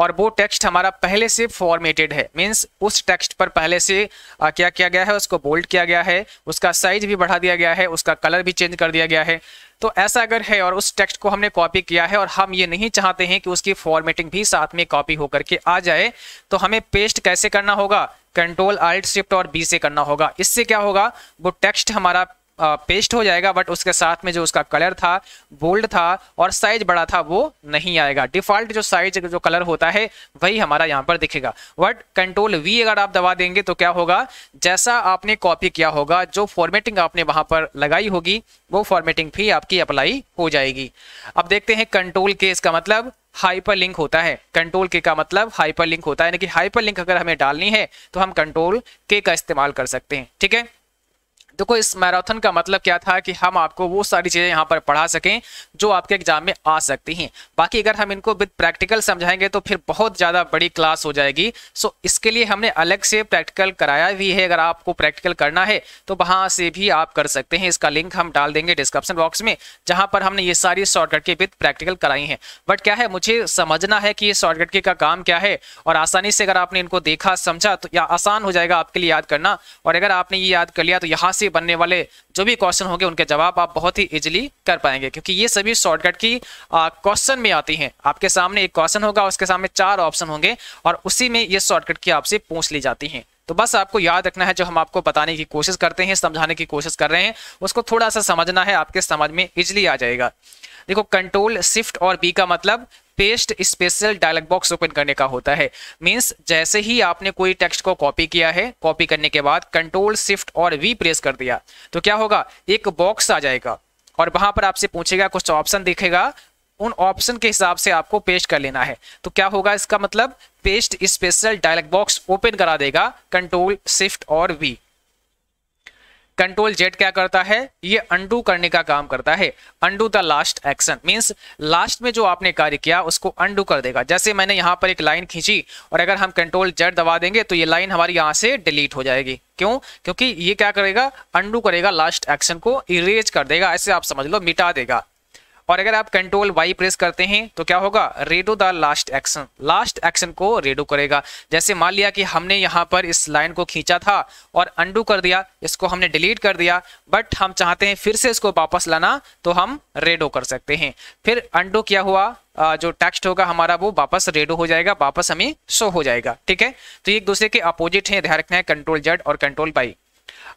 और वो टेक्स्ट हमारा पहले से फॉर्मेटेड है मींस उस टेक्स्ट पर पहले से आ, क्या किया गया है उसको बोल्ड किया गया है उसका साइज भी बढ़ा दिया गया है उसका कलर भी चेंज कर दिया गया है तो ऐसा अगर है और उस टेक्स्ट को हमने कॉपी किया है और हम ये नहीं चाहते हैं कि उसकी फॉर्मेटिंग भी साथ में कॉपी होकर के आ जाए तो हमें पेस्ट कैसे करना होगा कंट्रोल आल्ट शिफ्ट और बी से करना होगा इससे क्या होगा वो टेक्स्ट हमारा पेस्ट हो जाएगा बट उसके साथ में जो उसका कलर था बोल्ड था और साइज बड़ा था वो नहीं आएगा डिफॉल्ट जो साइज जो कलर होता है वही हमारा यहाँ पर दिखेगा बट कंट्रोल वी अगर आप दबा देंगे तो क्या होगा जैसा आपने कॉपी किया होगा जो फॉर्मेटिंग आपने वहां पर लगाई होगी वो फॉर्मेटिंग भी आपकी अप्लाई हो जाएगी अब देखते हैं कंट्रोल के इसका मतलब हाइपर लिंक होता है कंट्रोल के का मतलब हाइपर लिंक होता है यानी कि हाइपर लिंक अगर हमें डालनी है तो हम कंट्रोल के का इस्तेमाल कर सकते हैं ठीक है देखो इस मैराथन का मतलब क्या था कि हम आपको वो सारी चीज़ें यहाँ पर पढ़ा सकें जो आपके एग्जाम में आ सकती हैं बाकी अगर हम इनको विद प्रैक्टिकल समझाएंगे तो फिर बहुत ज़्यादा बड़ी क्लास हो जाएगी सो इसके लिए हमने अलग से प्रैक्टिकल कराया भी है अगर आपको प्रैक्टिकल करना है तो वहां से भी आप कर सकते हैं इसका लिंक हम डाल देंगे डिस्क्रिप्शन बॉक्स में जहां पर हमने ये सारी शॉर्टकट के विद प्रैक्टिकल कराई है बट क्या है मुझे समझना है कि ये शॉर्टकट के का काम क्या है और आसानी से अगर आपने इनको देखा समझा तो या आसान हो जाएगा आपके लिए याद करना और अगर आपने ये याद कर लिया तो यहाँ से भी बनने वाले जो भी क्वेश्चन होंगे उनके जवाब आप बहुत ही इजिली कर पाएंगे क्योंकि ये सभी शॉर्टकट की क्वेश्चन में आती हैं आपके सामने एक क्वेश्चन होगा उसके सामने चार ऑप्शन होंगे और उसी में ये शॉर्टकट की आपसे पूछ ली जाती हैं तो बस आपको याद रखना है जो हम आपको बताने की कोशिश करते हैं समझाने की कोशिश कर रहे हैं उसको थोड़ा सा समझना है आपके समझ में इजिली आ जाएगा देखो कंट्रोल शिफ्ट और बी का मतलब paste special dialog box open करने का होता है मींस जैसे ही आपने कोई टेक्स्ट को कॉपी किया है कॉपी करने के बाद कंट्रोल शिफ्ट और वी प्रेस कर दिया तो क्या होगा एक बॉक्स आ जाएगा और वहां पर आपसे पूछेगा कुछ ऑप्शन दिखेगा उन ऑप्शन के हिसाब से आपको पेस्ट कर लेना है तो क्या होगा इसका मतलब paste special dialog box open करा देगा कंट्रोल शिफ्ट और वी कंट्रोल जेड क्या करता है ये अंडू करने का काम करता है undo the last action means last में जो आपने कार्य किया उसको अंडू कर देगा जैसे मैंने यहाँ पर एक लाइन खींची और अगर हम कंट्रोल जेड दबा देंगे तो ये लाइन हमारी यहाँ से डिलीट हो जाएगी क्यों क्योंकि ये क्या करेगा अंडू करेगा लास्ट एक्शन को इरेज कर देगा ऐसे आप समझ लो मिटा देगा और अगर आप कंट्रोल वाई प्रेस करते हैं तो क्या होगा redo the last action last action को रेडो करेगा जैसे मान लिया कि हमने यहाँ पर इस लाइन को खींचा था और अंडू कर दिया इसको हमने डिलीट कर दिया बट हम चाहते हैं फिर से इसको वापस लाना तो हम रेडो कर सकते हैं फिर अंडू क्या हुआ जो टेक्स्ट होगा हमारा वो वापस रेडो हो जाएगा वापस हमें शो हो जाएगा ठीक है तो एक दूसरे के अपोजिट है ध्यान रखना है कंट्रोल जेड और कंट्रोल बाई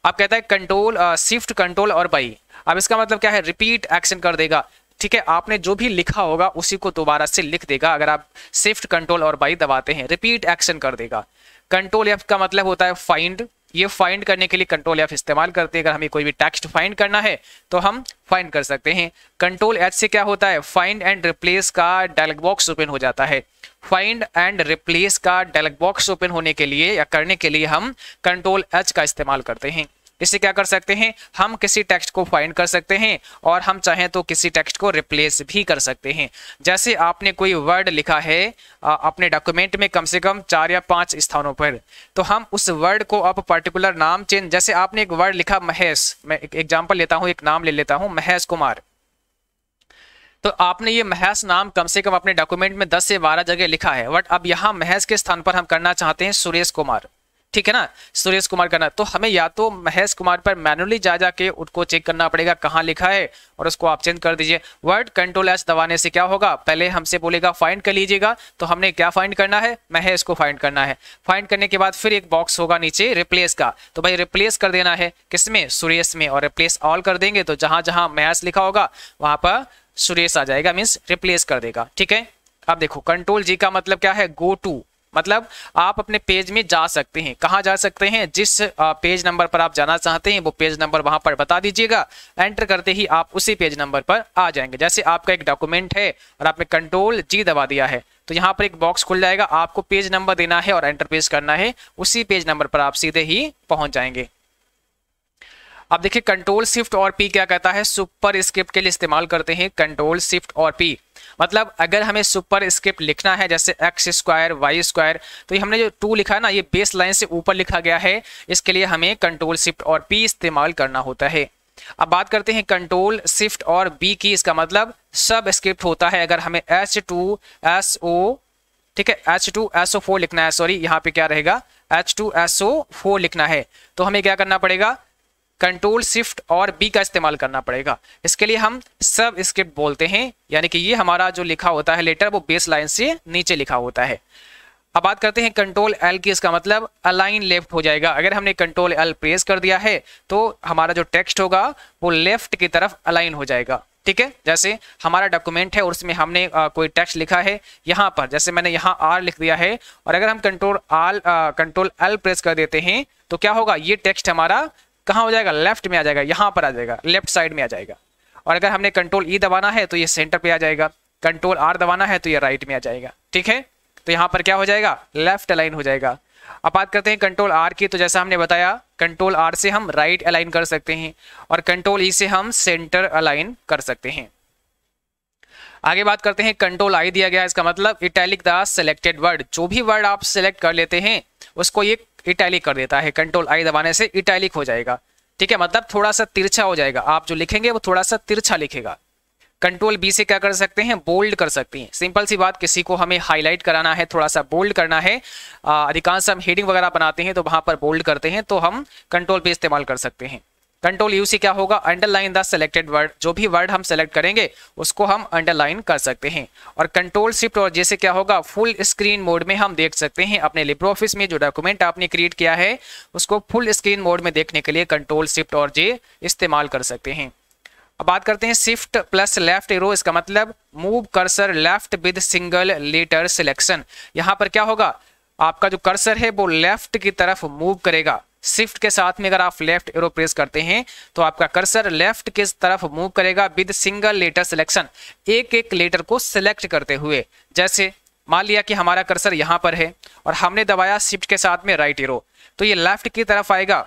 आप कहता है कंट्रोल शिफ्ट कंट्रोल और बाई अब इसका मतलब क्या है रिपीट एक्शन कर देगा ठीक है आपने जो भी लिखा होगा उसी को दोबारा से लिख देगा अगर आप शिफ्ट कंट्रोल और बाई दबाते हैं रिपीट एक्शन कर देगा कंट्रोल एफ का मतलब होता है फाइंड ये फाइंड करने के लिए कंट्रोल एफ इस्तेमाल करते हैं अगर हमें कोई भी टेक्स्ट फाइंड करना है तो हम फाइंड कर सकते हैं कंट्रोल एच से क्या होता है फाइंड एंड रिप्लेस का डायलॉग बॉक्स ओपन हो जाता है फाइंड एंड रिप्लेस का डायलॉग बॉक्स ओपन होने के लिए या करने के लिए हम कंट्रोल एच का इस्तेमाल करते हैं इसे क्या कर सकते हैं हम किसी टेक्स्ट को फाइंड कर सकते हैं और हम चाहें तो किसी टेक्स्ट को रिप्लेस भी कर सकते हैं जैसे आपने कोई वर्ड लिखा है अपने डॉक्यूमेंट में कम से कम चार या पांच स्थानों पर तो हम उस वर्ड को अब पर्टिकुलर नाम चेंज जैसे आपने एक वर्ड लिखा महेश मैं एक एग्जाम्पल लेता हूँ एक नाम ले लेता हूँ महेश कुमार तो आपने ये महस नाम कम से कम अपने डॉक्यूमेंट में 10 से 12 जगह लिखा है बट अब यहाँ महस के स्थान पर हम करना चाहते हैं सुरेश कुमार ठीक है ना सुरेश कुमार करना तो हमें या तो महेश कुमार पर मैनुअली जा जाके उसको चेक करना पड़ेगा कहाँ लिखा है और उसको आप चेंज कर दीजिए वर्ड कंट्रोल एस दबाने से क्या होगा पहले हमसे बोलेगा फाइंड कर लीजिएगा तो हमने क्या फाइंड करना है महेश को फाइंड करना है फाइंड करने के बाद फिर एक बॉक्स होगा नीचे रिप्लेस का तो भाई रिप्लेस कर देना है किसमें सुरेश में और रिप्लेस ऑल कर देंगे तो जहां जहां महेश लिखा होगा वहां पर सुरेश आ जाएगा मीन्स रिप्लेस कर देगा ठीक है अब देखो कंट्रोल जी का मतलब क्या है गो टू मतलब आप अपने पेज में जा सकते हैं कहाँ जा सकते हैं जिस पेज नंबर पर आप जाना चाहते हैं वो पेज नंबर वहां पर बता दीजिएगा एंटर करते ही आप उसी पेज नंबर पर आ जाएंगे जैसे आपका एक डॉक्यूमेंट है और आपने कंट्रोल जी दबा दिया है तो यहाँ पर एक बॉक्स खुल जाएगा आपको पेज नंबर देना है और एंटर पेज करना है उसी पेज नंबर पर आप सीधे ही पहुंच जाएंगे अब देखिए कंट्रोल शिफ्ट और पी क्या कहता है सुपर स्क्रिप्ट के लिए इस्तेमाल करते हैं कंट्रोल शिफ्ट और पी मतलब अगर हमें सुपर स्क्रिप्ट लिखना है जैसे एक्स स्क्वायर वाई स्क्वायर तो ये हमने जो टू लिखा ना ये बेस लाइन से ऊपर लिखा गया है इसके लिए हमें कंट्रोल शिफ्ट और पी इस्तेमाल करना होता है अब बात करते हैं कंट्रोल शिफ्ट और बी की इसका मतलब सब स्क्रिप्ट होता है अगर हमें एच टू एस ओ ठीक है H two S O four लिखना है सॉरी यहाँ पे क्या रहेगा H two S O four लिखना है तो हमें क्या करना पड़ेगा कंट्रोल शिफ्ट और बी का इस्तेमाल करना पड़ेगा इसके लिए हम सब स्क्रिप्ट बोलते हैं यानी कि ये हमारा जो लिखा होता है लेटर वो बेस लाइन से नीचे लिखा होता है अब बात करते हैं कंट्रोल एल की इसका मतलब अलाइन लेफ्ट हो जाएगा अगर हमने कंट्रोल एल प्रेस कर दिया है तो हमारा जो टेक्स्ट होगा वो लेफ्ट की तरफ अलाइन हो जाएगा ठीक है जैसे हमारा डॉक्यूमेंट है और उसमें हमने आ, कोई टेक्स्ट लिखा है यहाँ पर जैसे मैंने यहाँ आर लिख दिया है और अगर हम control all control L press कर देते हैं तो क्या होगा ये टेक्स्ट हमारा कहाँ हो जाएगा लेफ्ट में आ जाएगा यहाँ पर आ जाएगा लेफ्ट साइड में आ जाएगा और अगर हमने कंट्रोल ई e दबाना है तो ये सेंटर पे आ जाएगा कंट्रोल आर दबाना है तो ये राइट में आ जाएगा ठीक है तो यहाँ पर क्या हो जाएगा लेफ्ट अलाइन हो जाएगा अब बात करते हैं कंट्रोल आर की तो जैसा हमने बताया कंट्रोल आर से हम राइट अलाइन कर सकते हैं और कंट्रोल ई e से हम सेंटर अलाइन कर सकते हैं आगे बात करते हैं कंट्रोल आई दिया गया इसका मतलब इटैलिक द सेलेक्टेड वर्ड जो भी वर्ड आप सेलेक्ट कर लेते हैं उसको ये इटैलिक कर देता है कंट्रोल आई दबाने से इटैलिक हो जाएगा ठीक है मतलब थोड़ा सा तिरछा हो जाएगा आप जो लिखेंगे वो थोड़ा सा तिरछा लिखेगा कंट्रोल बी से क्या कर सकते हैं बोल्ड कर सकते हैं सिंपल सी बात किसी को हमें हाईलाइट कराना है थोड़ा सा बोल्ड करना है अधिकांश हम हेडिंग वगैरह बनाते हैं तो वहां पर बोल्ड करते हैं तो हम कंट्रोल बी इस्तेमाल कर सकते हैं कंट्रोल यू से क्या होगा अंडरलाइन द सेलेक्टेड वर्ड जो भी वर्ड हम सेलेक्ट करेंगे उसको हम अंडरलाइन कर सकते हैं और कंट्रोल शिफ्ट और जैसे क्या होगा फुल स्क्रीन मोड में हम देख सकते हैं अपने लिब्रो ऑफिस में जो डॉक्यूमेंट आपने क्रिएट किया है उसको फुल स्क्रीन मोड में देखने के लिए कंट्रोल शिफ्ट और जे इस्तेमाल कर सकते हैं अब बात करते हैं शिफ्ट प्लस लेफ्ट एरो इसका मतलब move cursor left with single letter selection यहां पर क्या होगा आपका जो कर्सर है वो लेफ्ट की तरफ मूव करेगा शिफ्ट के साथ में अगर आप लेफ्ट एरो प्रेस करते हैं तो आपका कर्सर लेफ्ट के तरफ मूव करेगा विद सिंगल लेटर सिलेक्शन एक एक लेटर को सिलेक्ट करते हुए जैसे मान लिया कि हमारा कर्सर यहां पर है और हमने दबाया शिफ्ट के साथ में राइट एरो तो ये लेफ्ट की तरफ आएगा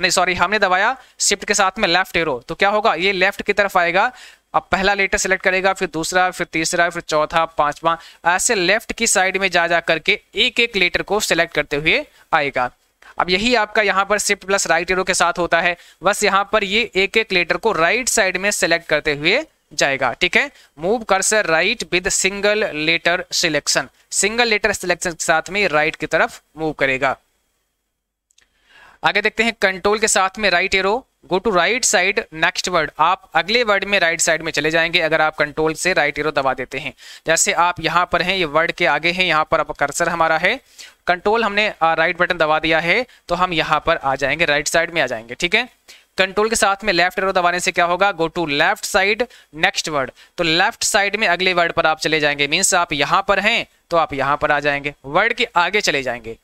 नहीं सॉरी हमने दबाया शिफ्ट के साथ में लेफ्ट एरो तो क्या होगा ये लेफ्ट की तरफ आएगा अब पहला लेटर सेलेक्ट करेगा फिर दूसरा फिर तीसरा फिर चौथा पांचवा ऐसे लेफ्ट की साइड में जा जा करके एक एक लेटर को सिलेक्ट करते हुए आएगा अब यही आपका यहाँ पर शिफ्ट प्लस राइट एरो के साथ होता है बस यहाँ पर ये एक एक लेटर को राइट साइड में सेलेक्ट करते हुए जाएगा ठीक है move cursor right with single letter selection single letter selection के साथ में राइट की तरफ मूव करेगा आगे देखते हैं कंट्रोल के साथ में right arrow go to right side next word आप अगले वर्ड में राइट right साइड में चले जाएंगे अगर आप कंट्रोल से राइट right एरो दबा देते हैं जैसे आप यहां पर हैं ये वर्ड के आगे हैं यहां पर आप कर्सर हमारा है कंट्रोल हमने राइट बटन दबा दिया है तो हम यहाँ पर आ जाएंगे राइट साइड में आ जाएंगे ठीक है कंट्रोल के साथ में लेफ्ट एरो दबाने से क्या होगा go to left side next word तो लेफ्ट साइड में अगले वर्ड पर आप चले जाएंगे मीन्स आप यहाँ पर हैं तो आप यहाँ पर आ जाएंगे वर्ड के आगे चले जाएंगे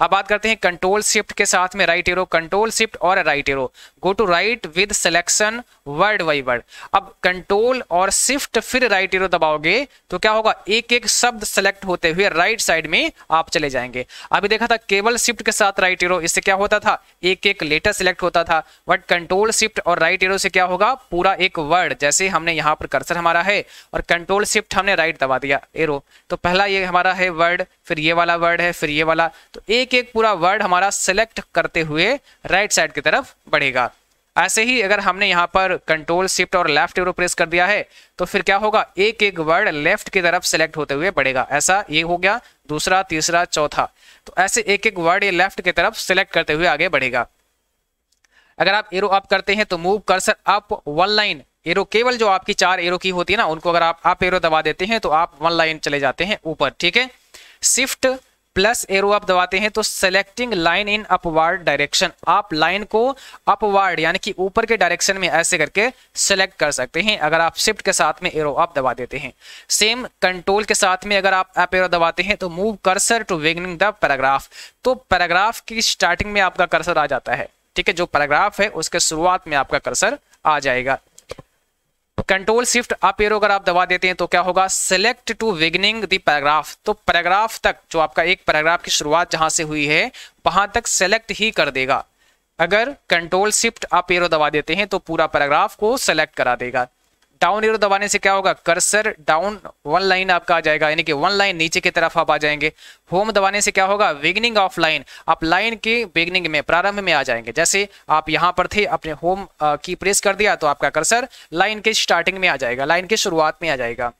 अब बात करते हैं कंट्रोल शिफ्ट के साथ में राइट एरो कंट्रोल शिफ्ट और right arrow go to right with selection word by word अब कंट्रोल और शिफ्ट फिर राइट एरो दबाओगे तो क्या होगा एक एक शब्द सेलेक्ट होते हुए राइट साइड में आप चले जाएंगे अभी देखा था केवल शिफ्ट के साथ राइट एरो इससे क्या होता था एक एक लेटर सेलेक्ट होता था बट कंट्रोल शिफ्ट और राइट एरो से क्या होगा पूरा एक वर्ड जैसे हमने यहाँ पर कर्सर हमारा है और कंट्रोल शिफ्ट हमने राइट दबा दिया एरो तो पहला ये हमारा है वर्ड फिर ये वाला वर्ड है फिर ये वाला तो एक एक पूरा वर्ड हमारा सेलेक्ट करते हुए राइट साइड की तरफ बढ़ेगा ऐसे ही अगर हमने यहाँ पर कंट्रोल शिफ्ट और लेफ्ट एरो प्रेस कर दिया है तो फिर क्या होगा एक एक वर्ड लेफ्ट की तरफ सेलेक्ट होते हुए बढ़ेगा ऐसा ये हो गया दूसरा तीसरा चौथा तो ऐसे एक एक वर्ड ये लेफ्ट की तरफ सेलेक्ट करते हुए आगे बढ़ेगा अगर आप एरो अप करते हैं तो move cursor up one line arrow केवल जो आपकी चार एरो की होती है ना उनको अगर आप अप एरो दबा देते हैं तो आप वन लाइन चले जाते हैं ऊपर ठीक है शिफ्ट प्लस एरो आप दबाते हैं तो selecting line in upward direction आप लाइन को अपवार्ड यानी कि ऊपर के डायरेक्शन में ऐसे करके सेलेक्ट कर सकते हैं अगर आप शिफ्ट के साथ में एरो आप दबा देते हैं सेम कंट्रोल के साथ में अगर आप एप एरो दबाते हैं तो move cursor to beginning the paragraph तो पैराग्राफ की स्टार्टिंग में आपका कर्सर आ जाता है ठीक है जो पैराग्राफ है उसके शुरुआत में आपका कर्सर आ जाएगा कंट्रोल शिफ्ट अप एरो अगर आप दबा देते हैं तो क्या होगा select to beginning the paragraph तो पैराग्राफ तक जो आपका एक पैराग्राफ की शुरुआत जहां से हुई है वहां तक सेलेक्ट ही कर देगा अगर कंट्रोल शिफ्ट अप एरो दबा देते हैं तो पूरा पैराग्राफ को सेलेक्ट करा देगा डाउन एरो दबाने से क्या होगा कर्सर डाउन वन लाइन आपका आ जाएगा यानी कि वन लाइन नीचे की तरफ आप आ जाएंगे होम दबाने से क्या होगा बिगनिंग ऑफ लाइन आप लाइन के बिगनिंग में प्रारंभ में आ जाएंगे जैसे आप यहाँ पर थे अपने होम की प्रेस कर दिया तो आपका कर्सर लाइन के स्टार्टिंग में आ जाएगा लाइन के शुरुआत में आ जाएगा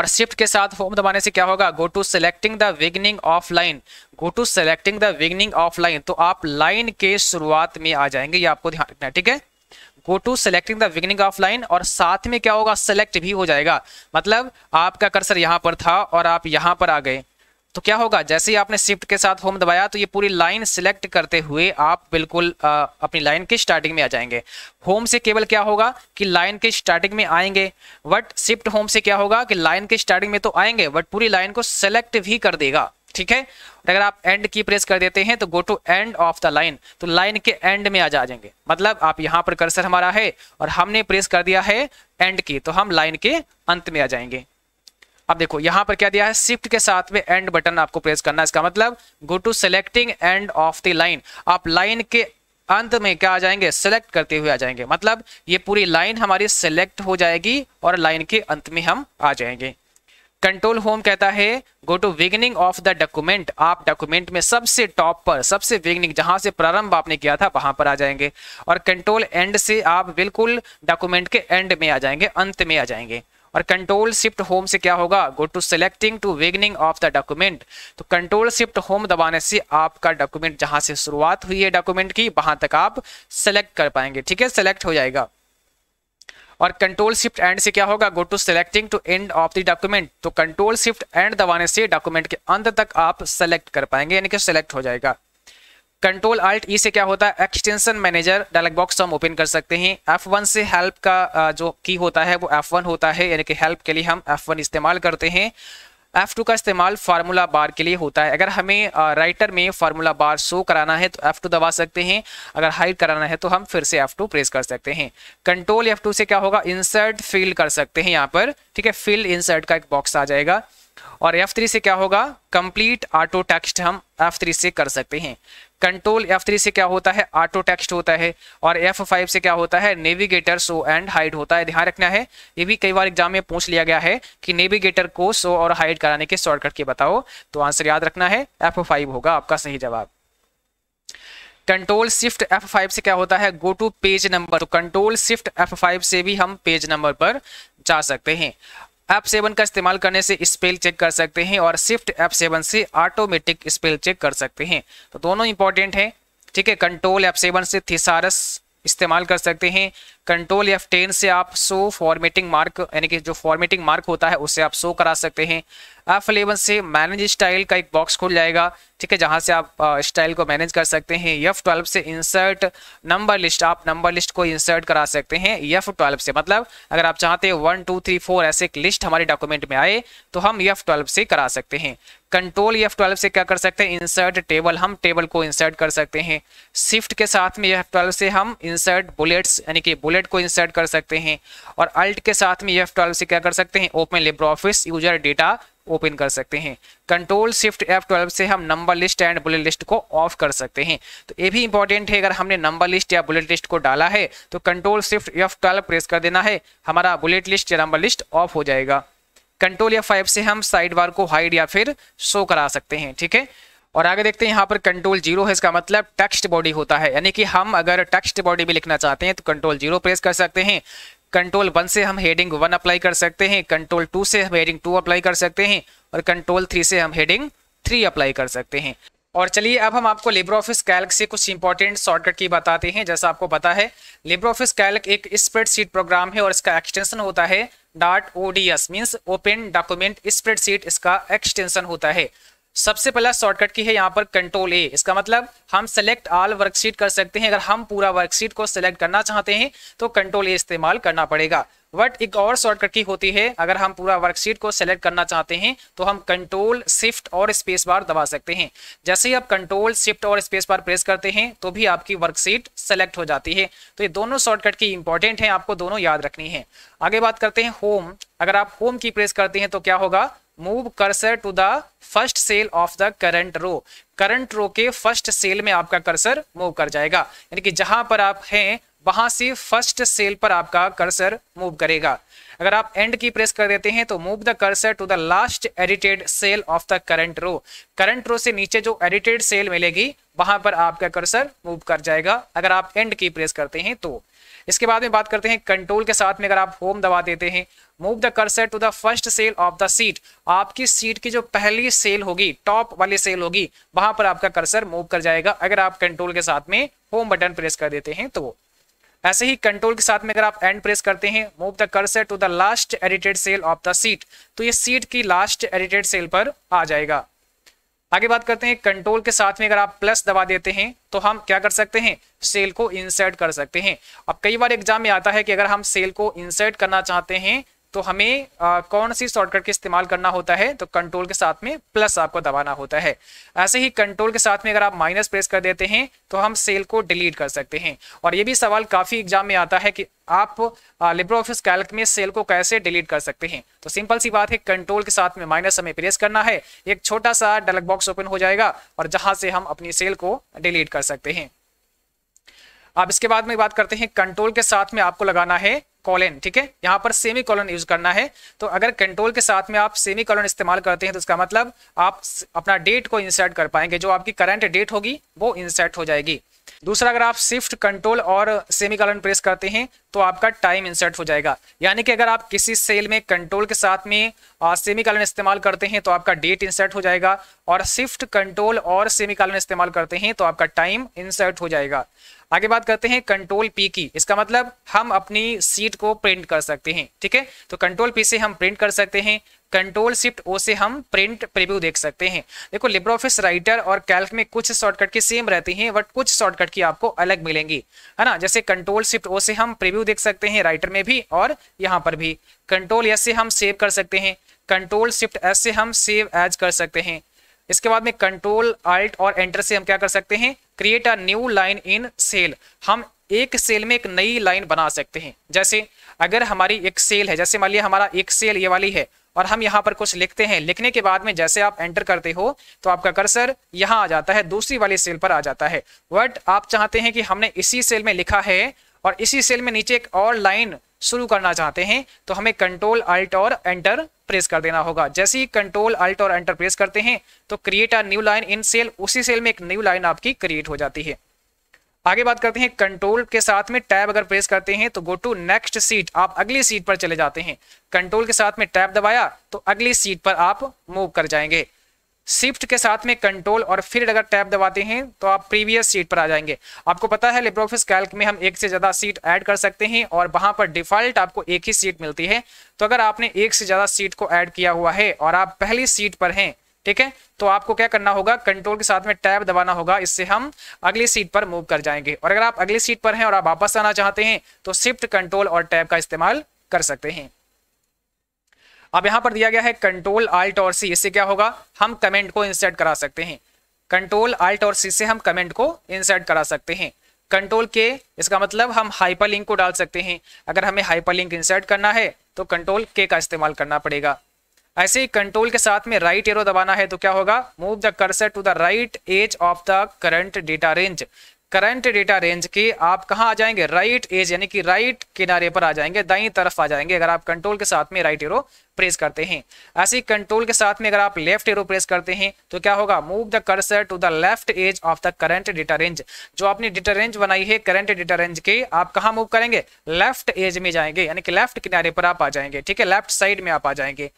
और शिफ्ट के साथ होम दबाने से क्या होगा go to selecting the beginning of line go to selecting the beginning of line तो आप लाइन के शुरुआत में आ जाएंगे ये आपको ध्यान रखना है ठीक है go to selecting the beginning of line और साथ में क्या होगा सेलेक्ट भी हो जाएगा मतलब आपका कर्सर यहाँ पर था और आप यहाँ पर आ गए तो क्या होगा जैसे ही आपने शिफ्ट के साथ होम दबाया तो ये पूरी लाइन सिलेक्ट करते हुए आप बिल्कुल आ, अपनी लाइन के स्टार्टिंग में आ जाएंगे होम से केवल क्या होगा कि लाइन के स्टार्टिंग में आएंगे बट शिफ्ट होम से क्या होगा कि लाइन के स्टार्टिंग में तो आएंगे बट पूरी लाइन को सेलेक्ट भी कर देगा ठीक है अगर आप एंड की प्रेस कर देते हैं तो go to end of the line तो लाइन के एंड में आ जा जाएंगे मतलब आप यहां पर कर्सर हमारा है और हमने प्रेस कर दिया है एंड की तो हम लाइन के अंत में आ जाएंगे अब देखो यहां पर क्या दिया है शिफ्ट के साथ में एंड बटन आपको प्रेस करना इसका मतलब go to selecting end of the line आप लाइन के अंत में क्या आ जाएंगे सेलेक्ट करते हुए आ जाएंगे मतलब ये पूरी लाइन हमारी सेलेक्ट हो जाएगी और लाइन के अंत में हम आ जाएंगे कंट्रोल होम कहता है go to beginning of the document आप डॉक्यूमेंट में सबसे टॉप पर सबसे बिगिनिंग जहां से प्रारंभ आपने किया था वहां पर आ जाएंगे और कंट्रोल एंड से आप बिल्कुल डॉक्यूमेंट के एंड में आ जाएंगे अंत में आ जाएंगे और कंट्रोल शिफ्ट होम से क्या होगा go to selecting to beginning of the document तो कंट्रोल शिफ्ट होम दबाने से आपका डॉक्यूमेंट जहां से शुरुआत हुई है डॉक्यूमेंट की वहां तक आप सेलेक्ट कर पाएंगे ठीक है सेलेक्ट हो जाएगा और कंट्रोल शिफ्ट एंड से क्या होगा go to selecting to end of the document तो कंट्रोल शिफ्ट एंड दबाने से डॉक्यूमेंट के अंत तक आप सेलेक्ट कर पाएंगे यानी कि सेलेक्ट हो जाएगा कंट्रोल आल्ट ई से क्या होता है एक्सटेंशन मैनेजर डायलॉग बॉक्स हम ओपन कर सकते हैं वन से हेल्प का जो की होता है वो वन होता है यानी कि हेल्प के लिए हम F1 इस्तेमाल करते हैं F2 का इस्तेमाल फार्मूला बार के लिए होता है अगर हमें राइटर में फार्मूला बार शो कराना है तो F2 दबा सकते हैं अगर हाइड कराना है तो हम फिर से F2 प्रेस कर सकते हैं कंट्रोल F2 से क्या होगा इंसर्ट फिल कर सकते हैं यहाँ पर ठीक है फिल इंसर्ट का एक बॉक्स आ जाएगा और F3 से क्या होगा कंप्लीट ऑटो टेक्स्ट हम F3 से कर सकते हैं कंट्रोल एफ थ्री से क्या होता है ऑटो टेक्स्ट होता है और एफ फाइव से क्या होता है नेविगेटर सो एंड हाइड होता है ध्यान रखना है ये भी कई बार एग्जाम में पूछ लिया गया है कि नेविगेटर को सो और हाइड कराने के शॉर्टकट के बताओ तो आंसर याद रखना है एफ फाइव होगा आपका सही जवाब कंट्रोल शिफ्ट F5 से क्या होता है गो टू पेज नंबर तो कंट्रोल शिफ्ट F5 से भी हम पेज नंबर पर जा सकते हैं एप सेवन का इस्तेमाल करने से स्पेल चेक कर सकते हैं और शिफ्ट एप सेवन से ऑटोमेटिक स्पेल चेक कर सकते हैं तो दोनों इंपॉर्टेंट हैं ठीक है कंट्रोल एप सेवन से थिसारस इस्तेमाल कर सकते हैं कंट्रोल एफ टेन से आप सो फॉर्मेटिंग मार्क यानी कि जो फॉर्मेटिंग मार्क होता है उसे आप सो करा सकते हैं एफ से मैनेज स्टाइल का एक बॉक्स खुल जाएगा ठीक है जहां से आप स्टाइल को मैनेज कर सकते हैं एफ ट्वेल्व से इंसर्ट नंबर लिस्ट आप नंबर लिस्ट को इंसर्ट करा सकते हैं एफ ट्वेल्व से मतलब अगर आप चाहते हैं वन टू थ्री फोर ऐसे एक लिस्ट हमारे डॉक्यूमेंट में आए तो हम एफ ट्वेल्व से करा सकते हैं कंट्रोल एफ ट्वेल्व से क्या कर सकते हैं इंसर्ट टेबल हम टेबल को इंसर्ट कर सकते हैं शिफ्ट के साथ में एफ ट्वेल्व से हम इंसर्ट बुलेट्स यानी कि बुलेट को इंसर्ट कर सकते हैं और अल्ट के साथ में एफ ट्वेल्व से क्या कर सकते हैं open Libre Office user data open कर सकते हैं कंट्रोल शिफ्ट एफ ट्वेल्व से हम number list and bullet list को ऑफ कर सकते हैं तो ये भी इंपॉर्टेंट है अगर हमने नंबर लिस्ट या बुलेट लिस्ट को डाला है तो control shift F twelve press कर देना है हमारा बुलेट लिस्ट या नंबर लिस्ट ऑफ हो जाएगा कंट्रोल या फाइव से हम साइड बार को हाइड या फिर शो करा सकते हैं ठीक है और आगे देखते हैं यहाँ पर कंट्रोल जीरो है इसका मतलब टेक्स्ट बॉडी होता है यानी कि हम अगर टेक्स्ट बॉडी भी लिखना चाहते हैं तो कंट्रोल जीरो प्रेस कर सकते हैं कंट्रोल वन से हम हेडिंग वन अप्लाई कर सकते हैं कंट्रोल टू से हम हेडिंग टू अप्लाई कर सकते हैं और कंट्रोल थ्री से हम हेडिंग थ्री अप्लाई कर सकते हैं और चलिए अब हम आपको लिब्रो ऑफिस कैल्क से कुछ इंपॉर्टेंट शॉर्टकट की बताते हैं जैसा आपको पता है लिब्रो ऑफिस कैल्क एक स्प्रेडशीट प्रोग्राम है और इसका एक्सटेंशन होता है dot O D S means open document spreadsheet इसका एक्सटेंशन होता है सबसे पहला शॉर्टकट की है यहाँ पर कंट्रोल ए इसका मतलब हम सेलेक्ट ऑल वर्कशीट कर सकते हैं अगर हम पूरा वर्कशीट को सिलेक्ट करना चाहते हैं तो कंट्रोल ए इस्तेमाल करना पड़ेगा बट एक और शॉर्टकट की होती है अगर हम पूरा वर्कशीट को सेलेक्ट करना चाहते हैं तो हम कंट्रोल शिफ्ट और स्पेस बार दबा सकते हैं जैसे ही आप कंट्रोल शिफ्ट और स्पेस बार प्रेस करते हैं तो भी आपकी वर्कशीट सेलेक्ट हो जाती है तो ये दोनों शॉर्टकट की इंपॉर्टेंट है आपको दोनों याद रखनी है आगे बात करते हैं होम अगर आप होम की प्रेस करते हैं तो क्या होगा move cursor to the first cell of the current row current row के फर्स्ट सेल में आपका कर्सर मूव कर जाएगा यानी कि जहां पर आप हैं वहां से फर्स्ट सेल पर आपका कर्सर मूव करेगा अगर आप एंड की प्रेस कर देते हैं तो move the cursor to the last edited cell of the current row current row से नीचे जो एडिटेड सेल मिलेगी वहां पर आपका कर्सर मूव कर जाएगा अगर आप एंड की प्रेस करते हैं तो इसके बाद में बात करते हैं कंट्रोल के साथ में अगर आप होम दबा देते हैं move the cursor to the first cell of the sheet आपकी सीट की जो पहली सेल होगी टॉप वाली सेल होगी वहां पर आपका कर्सर मूव कर जाएगा अगर आप कंट्रोल के साथ में होम बटन प्रेस कर देते हैं तो ऐसे ही कंट्रोल के साथ में अगर आप एंड प्रेस करते हैं move the cursor to the last edited cell of the sheet तो ये सीट की लास्ट एडिटेड सेल पर आ जाएगा आगे बात करते हैं कंट्रोल के साथ में अगर आप प्लस दबा देते हैं तो हम क्या कर सकते हैं सेल को इंसर्ट कर सकते हैं अब कई बार एग्जाम में आता है कि अगर हम सेल को इंसर्ट करना चाहते हैं तो हमें आ, कौन सी शॉर्टकट के इस्तेमाल करना होता है तो कंट्रोल के साथ में प्लस आपको दबाना होता है ऐसे ही कंट्रोल के साथ में अगर आप माइनस प्रेस कर देते हैं तो हम सेल को डिलीट कर सकते हैं और ये भी सवाल काफ़ी एग्जाम में आता है कि आप लिब्रो ऑफिस कैल्क में सेल को कैसे डिलीट कर सकते हैं तो सिंपल सी बात है कंट्रोल के साथ में माइनस हमें प्रेस करना है एक छोटा सा डलक बॉक्स ओपन हो जाएगा और जहां से हम अपनी सेल को डिलीट कर सकते हैं अब इसके बाद में बात करते हैं कंट्रोल के साथ में आपको लगाना है कॉलन ठीक है यहाँ पर सेमी कॉलन यूज करना है तो अगर कंट्रोल के साथ में आप सेमी कॉलन इस्तेमाल करते हैं तो इसका मतलब आप अपना डेट को इंसर्ट कर पाएंगे जो आपकी करंट डेट होगी वो इंसर्ट हो जाएगी दूसरा अगर आप शिफ्ट कंट्रोल और सेमी कॉलन प्रेस करते हैं तो आपका टाइम इंसर्ट हो जाएगा यानी कि अगर आप किसी सेल में कंट्रोल के साथ में सेमी कॉलन इस्तेमाल करते हैं तो आपका डेट इंसर्ट हो जाएगा और शिफ्ट कंट्रोल और सेमी कॉलन इस्तेमाल करते हैं तो आपका टाइम इंसर्ट हो जाएगा आगे बात करते हैं कंट्रोल पी की इसका मतलब हम अपनी सीट को प्रिंट कर सकते हैं ठीक है तो कंट्रोल पी से हम प्रिंट कर सकते हैं कंट्रोल शिफ्ट ओ से हम प्रिंट प्रीव्यू देख सकते हैं देखो लिब्रो ऑफिस राइटर और कैल्क में कुछ शॉर्टकट की सेम रहती हैं बट कुछ शॉर्टकट की आपको अलग मिलेंगी है ना जैसे कंट्रोल शिफ्ट ओ से हम प्रीव्यू देख सकते हैं राइटर में भी और यहाँ पर भी कंट्रोल एस से हम सेव कर सकते हैं कंट्रोल शिफ्ट एस से हम सेव एज कर सकते हैं इसके बाद में कंट्रोल आल्ट और एंटर से हम क्या कर सकते हैं create a new line in cell हम एक सेल में एक नई लाइन बना सकते हैं जैसे अगर हमारी एक सेल है जैसे मान लिया हमारा एक सेल ये वाली है और हम यहाँ पर कुछ लिखते हैं लिखने के बाद में जैसे आप एंटर करते हो तो आपका कर्सर यहाँ आ जाता है दूसरी वाली सेल पर आ जाता है बट आप चाहते हैं कि हमने इसी सेल में लिखा है और इसी सेल में नीचे एक और लाइन शुरू करना चाहते हैं तो हमें कंट्रोल अल्ट और एंटर प्रेस कर देना होगा जैसे ही कंट्रोल अल्ट और एंटर प्रेस करते हैं तो create a new line in cell उसी सेल में एक न्यू लाइन आपकी क्रिएट हो जाती है आगे बात करते हैं कंट्रोल के साथ में टैब अगर प्रेस करते हैं तो गो टू नेक्स्ट सीट आप अगली सीट पर चले जाते हैं कंट्रोल के साथ में टैब दबाया तो अगली सीट पर आप मूव कर जाएंगे शिफ्ट के साथ में कंट्रोल और फिर अगर टैब दबाते हैं तो आप प्रीवियस सीट पर आ जाएंगे आपको पता है लिब्रोफिस कैल्क में हम एक से ज़्यादा सीट ऐड कर सकते हैं और वहां पर डिफॉल्ट आपको एक ही सीट मिलती है तो अगर आपने एक से ज़्यादा सीट को ऐड किया हुआ है और आप पहली सीट पर हैं ठीक है तो आपको क्या करना होगा कंट्रोल के साथ में टैब दबाना होगा इससे हम अगली सीट पर मूव कर जाएंगे और अगर आप अगली सीट पर हैं और आप वापस आना चाहते हैं तो शिफ्ट कंट्रोल और टैब का इस्तेमाल कर सकते हैं अब यहाँ पर दिया गया है कंट्रोल आल्ट और सी इससे क्या होगा हम कमेंट को इंसर्ट करा सकते हैं कंट्रोल आल्ट और सी से हम कमेंट को इंसर्ट करा सकते हैं कंट्रोल के इसका मतलब हम हाइपरलिंक को डाल सकते हैं अगर हमें हाइपरलिंक इंसर्ट करना है तो कंट्रोल के का इस्तेमाल करना पड़ेगा ऐसे ही कंट्रोल के साथ में राइट एरो दबाना है तो क्या होगा move the cursor to the right edge of the current data range current data range के आप कहाँ आ जाएंगे राइट एज यानी कि राइट किनारे पर आ जाएंगे दाई तरफ आ जाएंगे अगर आप कंट्रोल के साथ में राइट एरो प्रेस करते हैं ऐसे ही कंट्रोल के साथ में अगर आप लेफ्ट एरो प्रेस करते हैं तो क्या होगा move the cursor to the left edge of the current data range जो आपने डेटा रेंज बनाई है करंट डेटा रेंज के आप कहाँ मूव करेंगे लेफ्ट एज में जाएंगे यानी कि लेफ्ट किनारे पर आप आ जाएंगे ठीक है लेफ्ट साइड में आप आ जाएंगे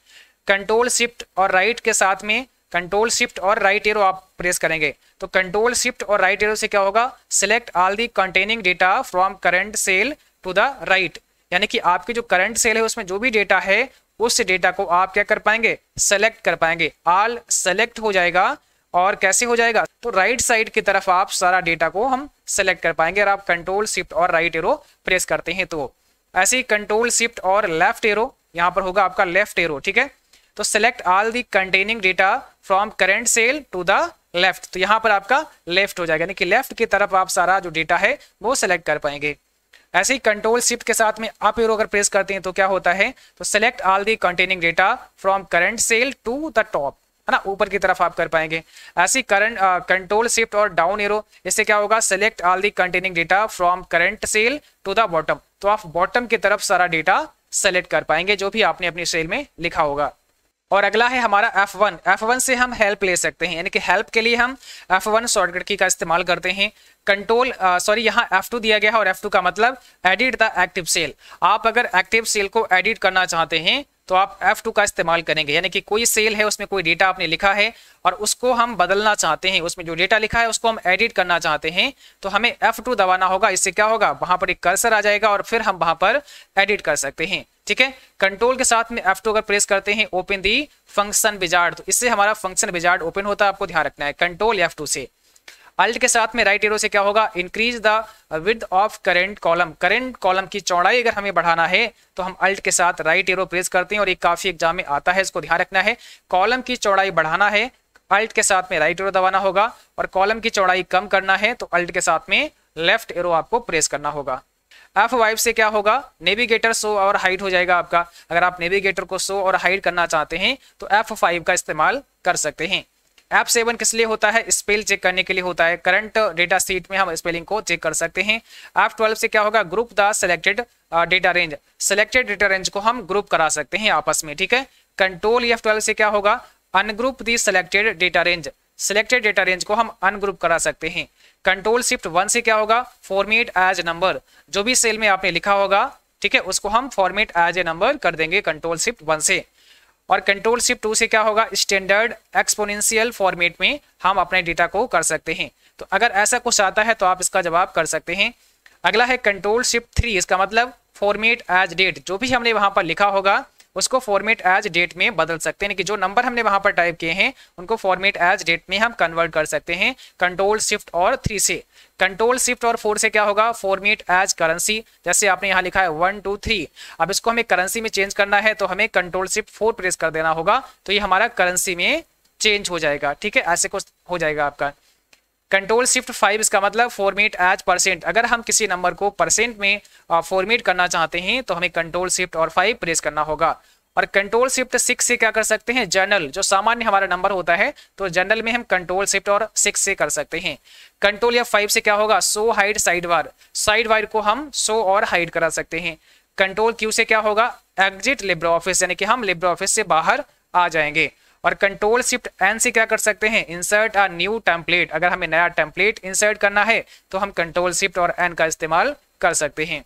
कंट्रोल शिफ्ट और राइट right के साथ में कंट्रोल शिफ्ट और राइट एरो आप प्रेस करेंगे तो कंट्रोल शिफ्ट और राइट एरो से क्या होगा select all the containing data from current cell to the right यानी कि आपके जो करंट सेल है उसमें जो भी डेटा है उस डेटा को आप क्या कर पाएंगे सेलेक्ट कर पाएंगे ऑल सेलेक्ट हो जाएगा और कैसे हो जाएगा तो राइट right साइड की तरफ आप सारा डेटा को हम सेलेक्ट कर पाएंगे अगर आप कंट्रोल शिफ्ट और राइट एरो प्रेस करते हैं तो ऐसे ही कंट्रोल शिफ्ट और लेफ्ट एरो यहां पर होगा आपका लेफ्ट एरो ठीक है तो select all the containing data from current cell to the left तो यहाँ पर आपका लेफ्ट हो जाएगा यानी कि लेफ्ट की तरफ आप सारा जो डेटा है वो सेलेक्ट कर पाएंगे ऐसे ही कंट्रोल शिफ्ट के साथ में आप एरो अगर प्रेस करते हैं तो क्या होता है तो select all the containing data from current cell to the top है ना ऊपर की तरफ आप कर पाएंगे ऐसी करंट कंट्रोल शिफ्ट और डाउन एरो इससे क्या होगा select all the containing data from current cell to the bottom तो आप बॉटम की तरफ सारा डेटा सेलेक्ट कर पाएंगे जो भी आपने अपनी सेल में लिखा होगा और अगला है हमारा F1 F1 से हम हेल्प ले सकते हैं यानी कि हेल्प के लिए हम F1 शॉर्टकट की का इस्तेमाल करते हैं कंट्रोल सॉरी यहाँ F2 दिया गया है और F2 का मतलब एडिट द एक्टिव सेल आप अगर एक्टिव सेल को एडिट करना चाहते हैं तो आप F2 का इस्तेमाल करेंगे यानी कि कोई सेल है उसमें कोई डेटा आपने लिखा है और उसको हम बदलना चाहते हैं उसमें जो डेटा लिखा है उसको हम एडिट करना चाहते हैं तो हमें F2 दबाना होगा इससे क्या होगा वहां पर एक कर्सर आ जाएगा और फिर हम वहां पर एडिट कर सकते हैं ठीक है कंट्रोल के साथ में एफ टू अगर प्रेस करते हैं ओपन दी फंक्शन बिजार्ड तो इससे हमारा फंक्शन बिजार्ड ओपन होता है आपको ध्यान रखना है कंट्रोल एफ टू से अल्ट के साथ में राइट एरो से क्या होगा increase the width of current column current column की चौड़ाई अगर हमें बढ़ाना है तो हम अल्ट के साथ राइट एरो प्रेस करते हैं और एक काफी एग्जाम में आता है इसको ध्यान रखना है कॉलम की चौड़ाई बढ़ाना है अल्ट के साथ में राइट एरो दबाना होगा और कॉलम की चौड़ाई कम करना है तो अल्ट के साथ में लेफ्ट एरो आपको प्रेस करना होगा एफ वाइव से क्या होगा नेविगेटर सो और हाइट हो जाएगा आपका अगर आप नेविगेटर को सो और हाइट करना चाहते हैं तो एफ फाइव का इस्तेमाल कर सकते हैं एफ सेवन किस लिए होता है स्पेल चेक करने के लिए होता है करंट डेटा सीट में हम स्पेलिंग को चेक कर सकते हैं एफ ट्वेल्व से क्या होगा group the selected data range selected data range को हम ग्रुप करा सकते हैं आपस में ठीक है कंट्रोल एफ ट्वेल्व से क्या होगा ungroup the selected data range selected data range को हम अनग्रुप करा सकते हैं कंट्रोल शिफ्ट वन से क्या होगा फॉर्मेट एज नंबर जो भी सेल में आपने लिखा होगा ठीक है उसको हम फॉर्मेट एज ए नंबर कर देंगे कंट्रोल शिफ्ट वन से और कंट्रोल शिफ्ट टू से क्या होगा स्टैंडर्ड एक्सपोनेंशियल फॉर्मेट में हम अपने डेटा को कर सकते हैं तो अगर ऐसा कुछ आता है तो आप इसका जवाब कर सकते हैं अगला है कंट्रोल शिफ्ट थ्री इसका मतलब फॉर्मेट एज डेट जो भी हमने वहां पर लिखा होगा उसको फॉर्मेट एज डेट में बदल सकते हैं कि जो नंबर हमने वहां पर टाइप किए हैं उनको फॉर्मेट एज डेट में हम कन्वर्ट कर सकते हैं कंट्रोल शिफ्ट और थ्री से कंट्रोल शिफ्ट और फोर से क्या होगा फॉर्मेट एज करेंसी जैसे आपने यहाँ लिखा है वन टू थ्री अब इसको हमें करेंसी में चेंज करना है तो हमें कंट्रोल शिफ्ट फोर प्रेस कर देना होगा तो ये हमारा करेंसी में चेंज हो जाएगा ठीक है ऐसे कुछ हो जाएगा आपका कंट्रोल शिफ्ट फाइव इसका मतलब फॉर्मेट एज परसेंट अगर हम किसी नंबर को परसेंट में फॉर्मेट uh, करना चाहते हैं तो हमें कंट्रोल शिफ्ट और फाइव प्रेस करना होगा और कंट्रोल शिफ्ट सिक्स से क्या कर सकते हैं जनरल जो सामान्य हमारा नंबर होता है तो जनरल में हम कंट्रोल शिफ्ट और सिक्स से कर सकते हैं कंट्रोल या फाइव से क्या होगा show hide sidebar sidebar को हम सो और हाइड करा सकते हैं कंट्रोल क्यू से क्या होगा एग्जिट लिब्रो ऑफिस यानी कि हम लिब्रो ऑफिस से बाहर आ जाएंगे और कंट्रोल शिफ्ट एन से क्या कर सकते हैं इंसर्ट आ न्यू टेम्पलेट अगर हमें नया टेम्पलेट इंसर्ट करना है तो हम कंट्रोल शिफ्ट और एन का इस्तेमाल कर सकते हैं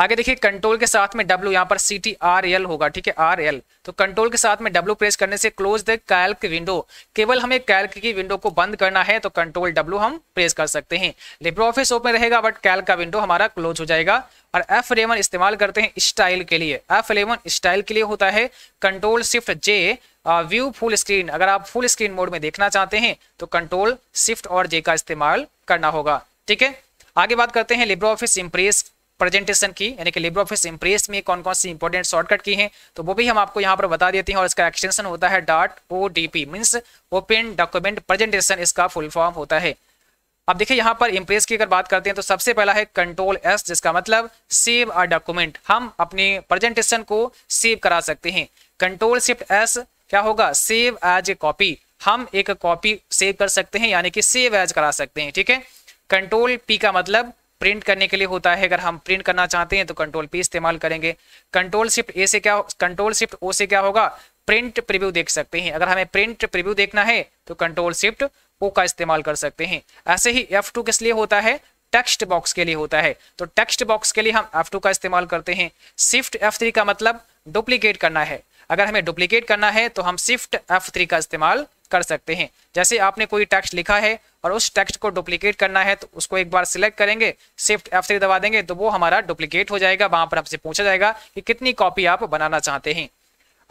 आगे देखिए कंट्रोल के साथ में डब्ल्यू यहाँ पर सी टी आर एल होगा ठीक है आर एल तो कंट्रोल के साथ में डब्ल्यू प्रेस करने से क्लोज द कैल्क विंडो केवल हमें कैल्क की विंडो को बंद करना है तो कंट्रोल डब्ल्यू हम प्रेस कर सकते हैं लिब्रो ऑफिस ओपन रहेगा बट कैल्क का विंडो हमारा क्लोज हो जाएगा और एफ इलेवन इस्तेमाल करते हैं स्टाइल के लिए एफ इलेवन स्टाइल के लिए होता है control shift J view full screen अगर आप फुल स्क्रीन मोड में देखना चाहते हैं तो कंट्रोल शिफ्ट और जे का इस्तेमाल करना होगा ठीक है आगे बात करते हैं लिब्रो ऑफिस इम्प्रेस प्रेजेंटेशन की यानी कि लिब्रो ऑफिस इम्प्रेस में कौन कौन सी इंपॉर्टेंट शॉर्टकट की हैं तो वो भी हम आपको यहाँ पर बता देते हैं और इसका एक्सटेंशन होता है dot O D P means open document presentation इसका फुल फॉर्म होता है अब देखिए यहाँ पर इम्प्रेस की अगर बात करते हैं तो सबसे पहला है कंट्रोल एस जिसका मतलब सेव अ डॉक्यूमेंट हम अपने प्रेजेंटेशन को सेव करा सकते हैं कंट्रोल शिफ्ट एस क्या होगा सेव एज ए कॉपी हम एक कॉपी सेव कर सकते हैं यानी कि सेव एज करा सकते हैं ठीक है कंट्रोल पी का मतलब प्रिंट करने के लिए होता है अगर हम प्रिंट करना चाहते हैं तो कंट्रोल पी इस्तेमाल करेंगे कंट्रोल शिफ्ट ए से क्या कंट्रोल शिफ्ट ओ से क्या होगा प्रिंट प्रिव्यू देख सकते हैं अगर हमें प्रिंट प्रिव्यू देखना है तो कंट्रोल शिफ्ट ओ का इस्तेमाल कर सकते हैं ऐसे ही एफ टू किस लिए होता है टेक्स्ट बॉक्स के लिए होता है तो टेक्स्ट बॉक्स के लिए हम एफ टू का इस्तेमाल करते हैं शिफ्ट एफ थ्री का मतलब डुप्लीकेट करना है अगर हमें डुप्लीकेट करना है तो हम शिफ्ट एफ थ्री का इस्तेमाल कर सकते हैं जैसे आपने कोई टेक्स्ट लिखा है और उस टेक्स्ट को डुप्लीकेट करना है तो उसको एक बार सिलेक्ट करेंगे शिफ्ट एफ दबा देंगे तो वो हमारा डुप्लीकेट हो जाएगा वहां पर आपसे पूछा जाएगा कि कितनी कॉपी आप बनाना चाहते हैं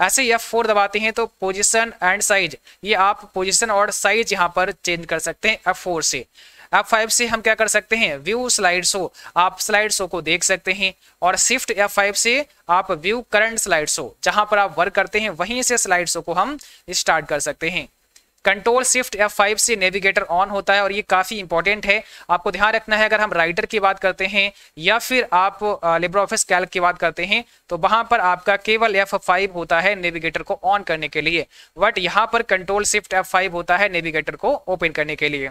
ऐसे ही फोर दबाते हैं तो पोजिशन एंड साइज ये आप पोजिशन और साइज यहाँ पर चेंज कर सकते हैं फोर से एफ फाइव से हम क्या कर सकते हैं व्यू स्लाइड शो आप स्लाइड शो को देख सकते हैं और शिफ्ट फाइव से आप व्यू करंट स्लाइड शो जहां पर आप वर्क करते हैं वहीं से स्लाइड शो को हम स्टार्ट कर सकते हैं कंट्रोल शिफ्ट या फाइव से नेविगेटर ऑन होता है और ये काफ़ी इंपॉर्टेंट है आपको ध्यान रखना है अगर हम राइटर की बात करते हैं या फिर आप लिब्रो ऑफिस कैल्क की बात करते हैं तो वहां पर आपका केवल एफ फाइव होता है नेविगेटर को ऑन करने के लिए बट यहाँ पर कंट्रोल शिफ्ट एफ फाइव होता है नेविगेटर को ओपन करने के लिए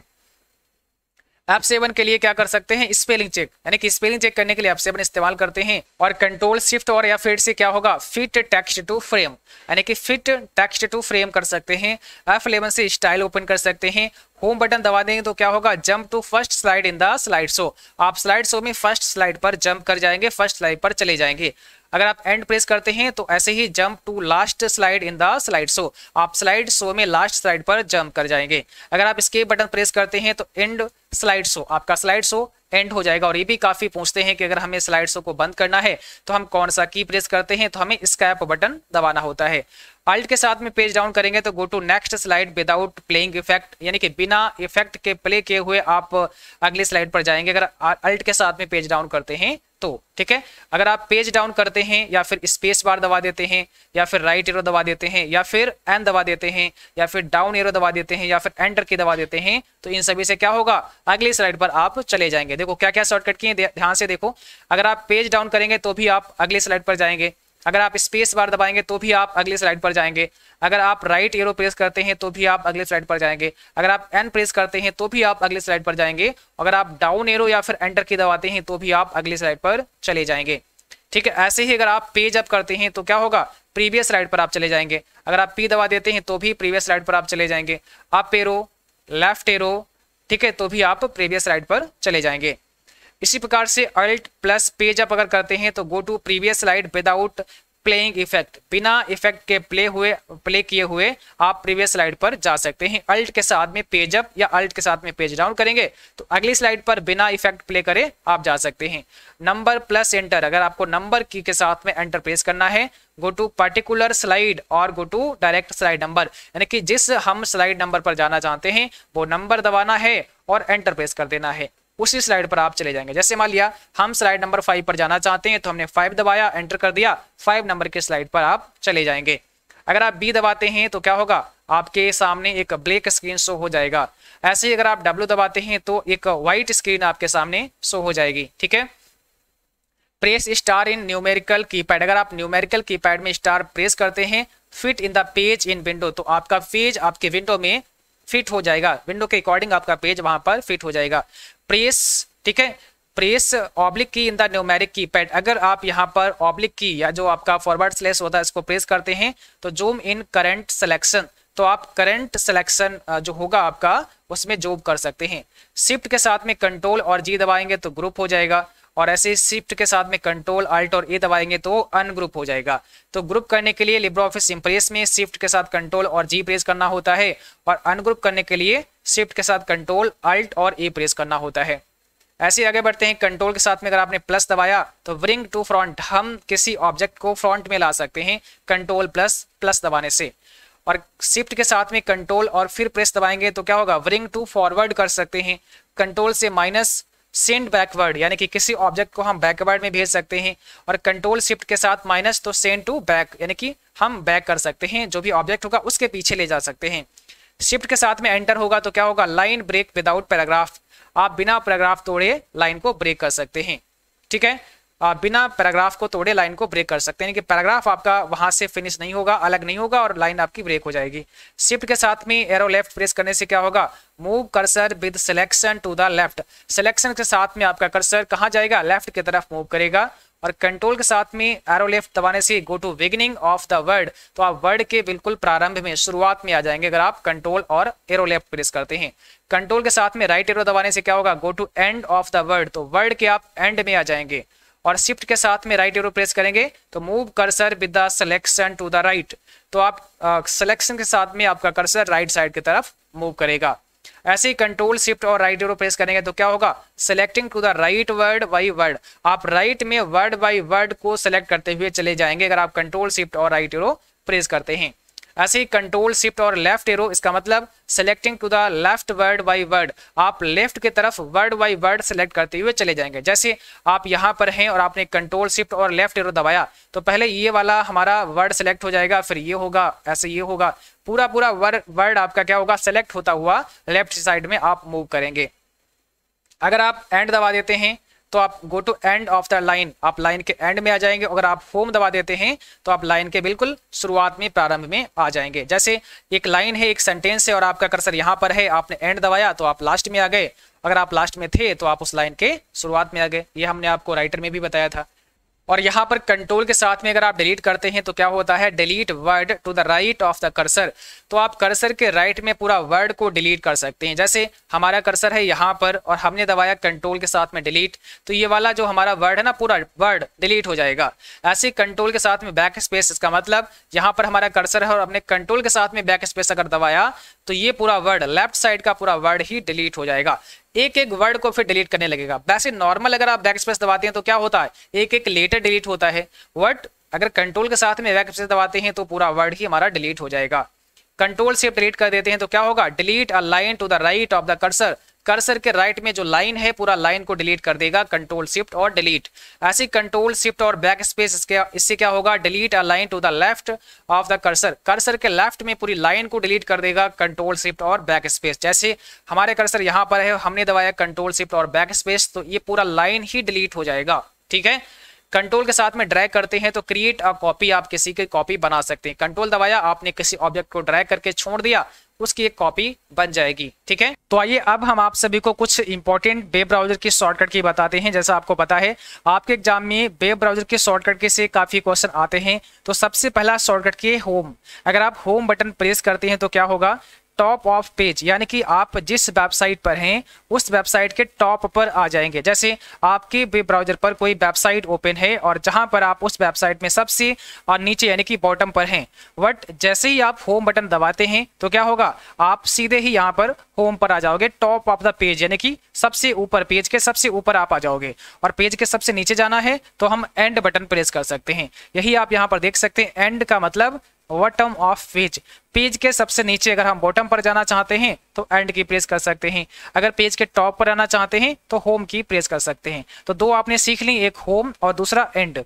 आप सेवन के लिए क्या कर सकते हैं स्पेलिंग चेक यानी कि स्पेलिंग चेक करने के लिए आप सेवन इस्तेमाल करते हैं और कंट्रोल शिफ्ट और या फिर से क्या होगा फिट टेक्स्ट टू फ्रेम यानी कि फिट टेक्स्ट टू फ्रेम कर सकते हैं एफ इलेवन से स्टाइल ओपन कर सकते हैं होम बटन दबा देंगे तो क्या होगा jump to first slide in the slide show आप स्लाइड शो में फर्स्ट स्लाइड पर जंप कर जाएंगे फर्स्ट स्लाइड पर चले जाएंगे अगर आप एंड प्रेस करते हैं तो ऐसे ही jump to last slide in the slide show आप स्लाइड शो में लास्ट स्लाइड पर जंप कर जाएंगे अगर आप स्केप बटन प्रेस करते हैं तो एंड स्लाइड शो आपका स्लाइड शो एंड हो जाएगा और ये भी काफी पूछते हैं कि अगर हमें स्लाइड शो को बंद करना है तो हम कौन सा की प्रेस करते हैं तो हमें स्कैप बटन दबाना होता है अल्ट के साथ में पेज डाउन करेंगे तो go to next slide without playing effect यानी कि बिना इफेक्ट के प्ले किए हुए आप अगली स्लाइड पर जाएंगे अगर अल्ट के साथ में पेज डाउन करते हैं तो ठीक है अगर आप पेज डाउन करते हैं या फिर स्पेस बार दबा देते हैं या फिर राइट एरो दबा देते हैं या फिर एन दबा देते हैं या फिर डाउन एरो दबा देते हैं या फिर एंटर की दबा देते हैं तो इन सभी से क्या होगा अगली स्लाइड पर आप चले जाएंगे देखो क्या क्या शॉर्टकट किए ध्यान से देखो अगर आप पेज डाउन करेंगे तो भी आप अगली स्लाइड पर जाएंगे अगर आप स्पेस बार दबाएंगे तो भी आप अगले स्लाइड पर जाएंगे अगर आप राइट एरो प्रेस करते हैं तो भी आप अगले स्लाइड पर जाएंगे अगर आप एन प्रेस करते हैं तो भी आप अगले स्लाइड पर जाएंगे अगर आप डाउन एरो या फिर एंटर की दबाते हैं तो भी आप अगले स्लाइड पर चले जाएंगे ठीक है ऐसे ही अगर आप पेज अप करते हैं तो क्या होगा प्रीवियस स्लाइड पर आप चले जाएंगे अगर आप पी दबा देते हैं तो भी प्रीवियस स्लाइड पर आप चले जाएंगे अप एरो लेफ्ट एरो ठीक है तो भी आप प्रीवियस स्लाइड पर चले जाएंगे इसी प्रकार से अल्ट प्लस पेज अप अगर करते हैं तो go to previous slide without playing effect बिना इफेक्ट के प्ले हुए प्ले किए हुए आप प्रीवियस स्लाइड पर जा सकते हैं अल्ट के साथ में पेज अप या अल्ट के साथ में पेज डाउन करेंगे तो अगली स्लाइड पर बिना इफेक्ट प्ले करे आप जा सकते हैं नंबर प्लस एंटर अगर आपको नंबर की के साथ में एंटर प्रेस करना है गो टू पर्टिकुलर स्लाइड और go to direct slide number यानी कि जिस हम स्लाइड नंबर पर जाना चाहते हैं वो नंबर दबाना है और एंटर प्रेस कर देना है उसी स्लाइड पर आप चले जाएंगे जैसे मान लिया हम स्लाइड नंबर फाइव पर जाना चाहते हैं तो हमने फाइव दबाया एंटर कर दिया फाइव नंबर के स्लाइड पर आप चले जाएंगे अगर आप बी दबाते हैं तो क्या होगा आपके सामने एक ब्लैक स्क्रीन शो हो जाएगा ऐसे ही अगर आप डब्ल्यू दबाते हैं तो एक व्हाइट स्क्रीन आपके सामने शो हो जाएगी ठीक है press star in numerical keypad अगर आप न्यूमेरिकल कीपैड में स्टार प्रेस करते हैं fit in the page in window तो आपका पेज आपके विंडो में फिट हो जाएगा विंडो के अकॉर्डिंग आपका पेज वहां पर फिट हो जाएगा प्रेस ठीक है प्रेस ऑब्लिक की इन द न्यूमेरिक पैड अगर आप यहाँ पर ऑब्लिक की या जो आपका फॉरवर्ड स्लेस होता है इसको प्रेस करते हैं तो जूम इन करंट सिलेक्शन तो आप करंट सिलेक्शन जो होगा आपका उसमें जूम कर सकते हैं शिफ्ट के साथ में कंट्रोल और जी दबाएंगे तो ग्रुप हो जाएगा और ऐसे शिफ्ट के साथ में कंट्रोल अल्ट और ए दबाएंगे तो अनग्रुप हो जाएगा तो ग्रुप करने के लिए लिब्रो ऑफिस इम्प्रेस में शिफ्ट के साथ कंट्रोल और जी प्रेस करना होता है और अनग्रुप करने के लिए शिफ्ट के साथ कंट्रोल अल्ट और ए प्रेस करना होता है ऐसे आगे बढ़ते हैं कंट्रोल के साथ में अगर आपने प्लस दबाया तो ब्रिंग टू फ्रंट हम किसी ऑब्जेक्ट को फ्रंट में ला सकते हैं कंट्रोल प्लस प्लस दबाने से और शिफ्ट के साथ में कंट्रोल और फिर प्रेस दबाएंगे तो क्या होगा व्रिंग टू फॉरवर्ड कर सकते हैं कंट्रोल से माइनस सेंड बैकवर्ड यानी कि किसी ऑब्जेक्ट को हम बैकवर्ड में भेज सकते हैं और कंट्रोल शिफ्ट के साथ माइनस तो सेंड टू बैक यानी कि हम बैक कर सकते हैं जो भी ऑब्जेक्ट होगा उसके पीछे ले जा सकते हैं शिफ्ट के साथ में एंटर होगा तो क्या होगा लाइन ब्रेक विदाउट पैराग्राफ आप बिना पैराग्राफ तोड़े लाइन को ब्रेक कर सकते हैं ठीक है आप बिना पैराग्राफ को तोड़े लाइन को ब्रेक कर सकते हैं कि पैराग्राफ आपका वहां से फिनिश नहीं होगा अलग नहीं होगा और लाइन आपकी ब्रेक हो जाएगी शिफ्ट के साथ में एरो लेफ्ट प्रेस करने से क्या होगा move cursor with selection to the left selection के साथ में आपका कर्सर कहाँ जाएगा लेफ्ट की तरफ मूव करेगा और कंट्रोल के साथ में एरो लेफ्ट दबाने से go to beginning of the word तो आप वर्ड के बिल्कुल प्रारंभ में शुरुआत में आ जाएंगे अगर आप कंट्रोल और एरो लेफ्ट प्रेस करते हैं कंट्रोल के साथ में राइट एरो दबाने से क्या होगा go to end of the word तो वर्ड के आप एंड में आ जाएंगे और शिफ्ट के साथ में राइट एरो प्रेस करेंगे तो move cursor with the selection to the right तो आप सिलेक्शन के साथ में आपका कर्सर राइट साइड की तरफ मूव करेगा ऐसे ही कंट्रोल शिफ्ट और राइट एरो प्रेस करेंगे तो क्या होगा selecting to the right word by word आप राइट में वर्ड बाई वर्ड को सिलेक्ट करते हुए चले जाएंगे अगर आप कंट्रोल शिफ्ट और राइट एरो प्रेस करते हैं ऐसे ही कंट्रोल शिफ्ट और लेफ्ट एरो इसका मतलब selecting to the left word by word आप लेफ्ट की तरफ वर्ड बाई वर्ड सेलेक्ट करते हुए चले जाएंगे जैसे आप यहाँ पर हैं और आपने कंट्रोल शिफ्ट और लेफ्ट एरो दबाया तो पहले ये वाला हमारा वर्ड सेलेक्ट हो जाएगा फिर ये होगा ऐसे ये होगा पूरा पूरा वर्ड आपका क्या होगा सेलेक्ट होता हुआ लेफ्ट साइड में आप मूव करेंगे अगर आप एंड दबा देते हैं तो आप go to end of the line आप लाइन के एंड में आ जाएंगे अगर आप होम दबा देते हैं तो आप लाइन के बिल्कुल शुरुआत में प्रारंभ में आ जाएंगे जैसे एक लाइन है एक सेंटेंस है और आपका कर्सर यहाँ पर है आपने एंड दबाया तो आप लास्ट में आ गए अगर आप लास्ट में थे तो आप उस लाइन के शुरुआत में आ गए ये हमने आपको राइटर में भी बताया था और यहाँ पर कंट्रोल के साथ में अगर आप डिलीट करते हैं तो क्या होता है delete word to the right of the cursor तो आप कर्सर के राइट right में पूरा वर्ड को डिलीट कर सकते हैं जैसे हमारा कर्सर है यहाँ पर और हमने दबाया कंट्रोल के साथ में डिलीट तो ये वाला जो हमारा वर्ड है ना पूरा वर्ड डिलीट हो जाएगा ऐसे कंट्रोल के साथ में बैक स्पेस इसका मतलब यहाँ पर हमारा कर्सर है और अपने कंट्रोल के साथ में बैक स्पेस अगर दबाया तो ये पूरा वर्ड लेफ्ट साइड का पूरा वर्ड ही डिलीट हो जाएगा एक एक वर्ड को फिर डिलीट करने लगेगा वैसे नॉर्मल अगर आप बैक स्पेस दबाते हैं तो क्या होता है एक एक लेटर डिलीट होता है वर्ड अगर कंट्रोल के साथ में बैक स्पेस दबाते हैं तो पूरा वर्ड ही हमारा डिलीट हो जाएगा कंट्रोल से डिलीट कर देते हैं तो क्या होगा delete a line to the right of the cursor cursor के राइट में जो लाइन है पूरा लाइन को डिलीट कर देगा कंट्रोल शिफ्ट और डिलीट ऐसे कंट्रोल शिफ्ट और बैक स्पेस इसके इससे क्या होगा delete a line to the left of the cursor cursor के लेफ्ट में पूरी लाइन को डिलीट कर देगा कंट्रोल शिफ्ट और बैक स्पेस जैसे हमारे कर्सर यहां पर है हमने दबाया कंट्रोल शिफ्ट और बैक स्पेस तो ये पूरा लाइन ही डिलीट हो जाएगा ठीक है कंट्रोल के साथ में ड्रैग करते हैं तो क्रिएट अ कॉपी आप किसी की कॉपी बना सकते हैं कंट्रोल दबाया आपने किसी ऑब्जेक्ट को ड्रैग करके छोड़ दिया उसकी एक कॉपी बन जाएगी ठीक है तो आइए अब हम आप सभी को कुछ इंपॉर्टेंट वेब ब्राउजर की शॉर्टकट की बताते हैं जैसा आपको पता है आपके एग्जाम में वेब ब्राउजर के शॉर्टकट के से काफी क्वेश्चन आते हैं तो सबसे पहला शॉर्टकट के होम अगर आप होम बटन प्रेस करते हैं तो क्या होगा टॉप ऑफ पेज यानी कि आप जिस वेबसाइट पर हैं उस वेबसाइट के टॉप पर आ जाएंगे जैसे आपके वेब ब्राउजर पर कोई वेबसाइट ओपन है और जहां पर आप उस वेबसाइट में सबसे और नीचे यानी कि बॉटम पर हैं बट जैसे ही आप होम बटन दबाते हैं तो क्या होगा आप सीधे ही यहां पर होम पर आ जाओगे टॉप ऑफ द पेज यानी कि सबसे ऊपर पेज के सबसे ऊपर आप आ जाओगे और पेज के सबसे नीचे जाना है तो हम एंड बटन प्रेस कर सकते हैं यही आप यहाँ पर देख सकते हैं एंड का मतलब बॉटम ऑफ पेज पेज के सबसे नीचे अगर हम बॉटम पर जाना चाहते हैं तो एंड की प्रेस कर सकते हैं अगर पेज के टॉप पर आना चाहते हैं तो होम की प्रेस कर सकते हैं तो दो आपने सीख ली एक होम और दूसरा एंड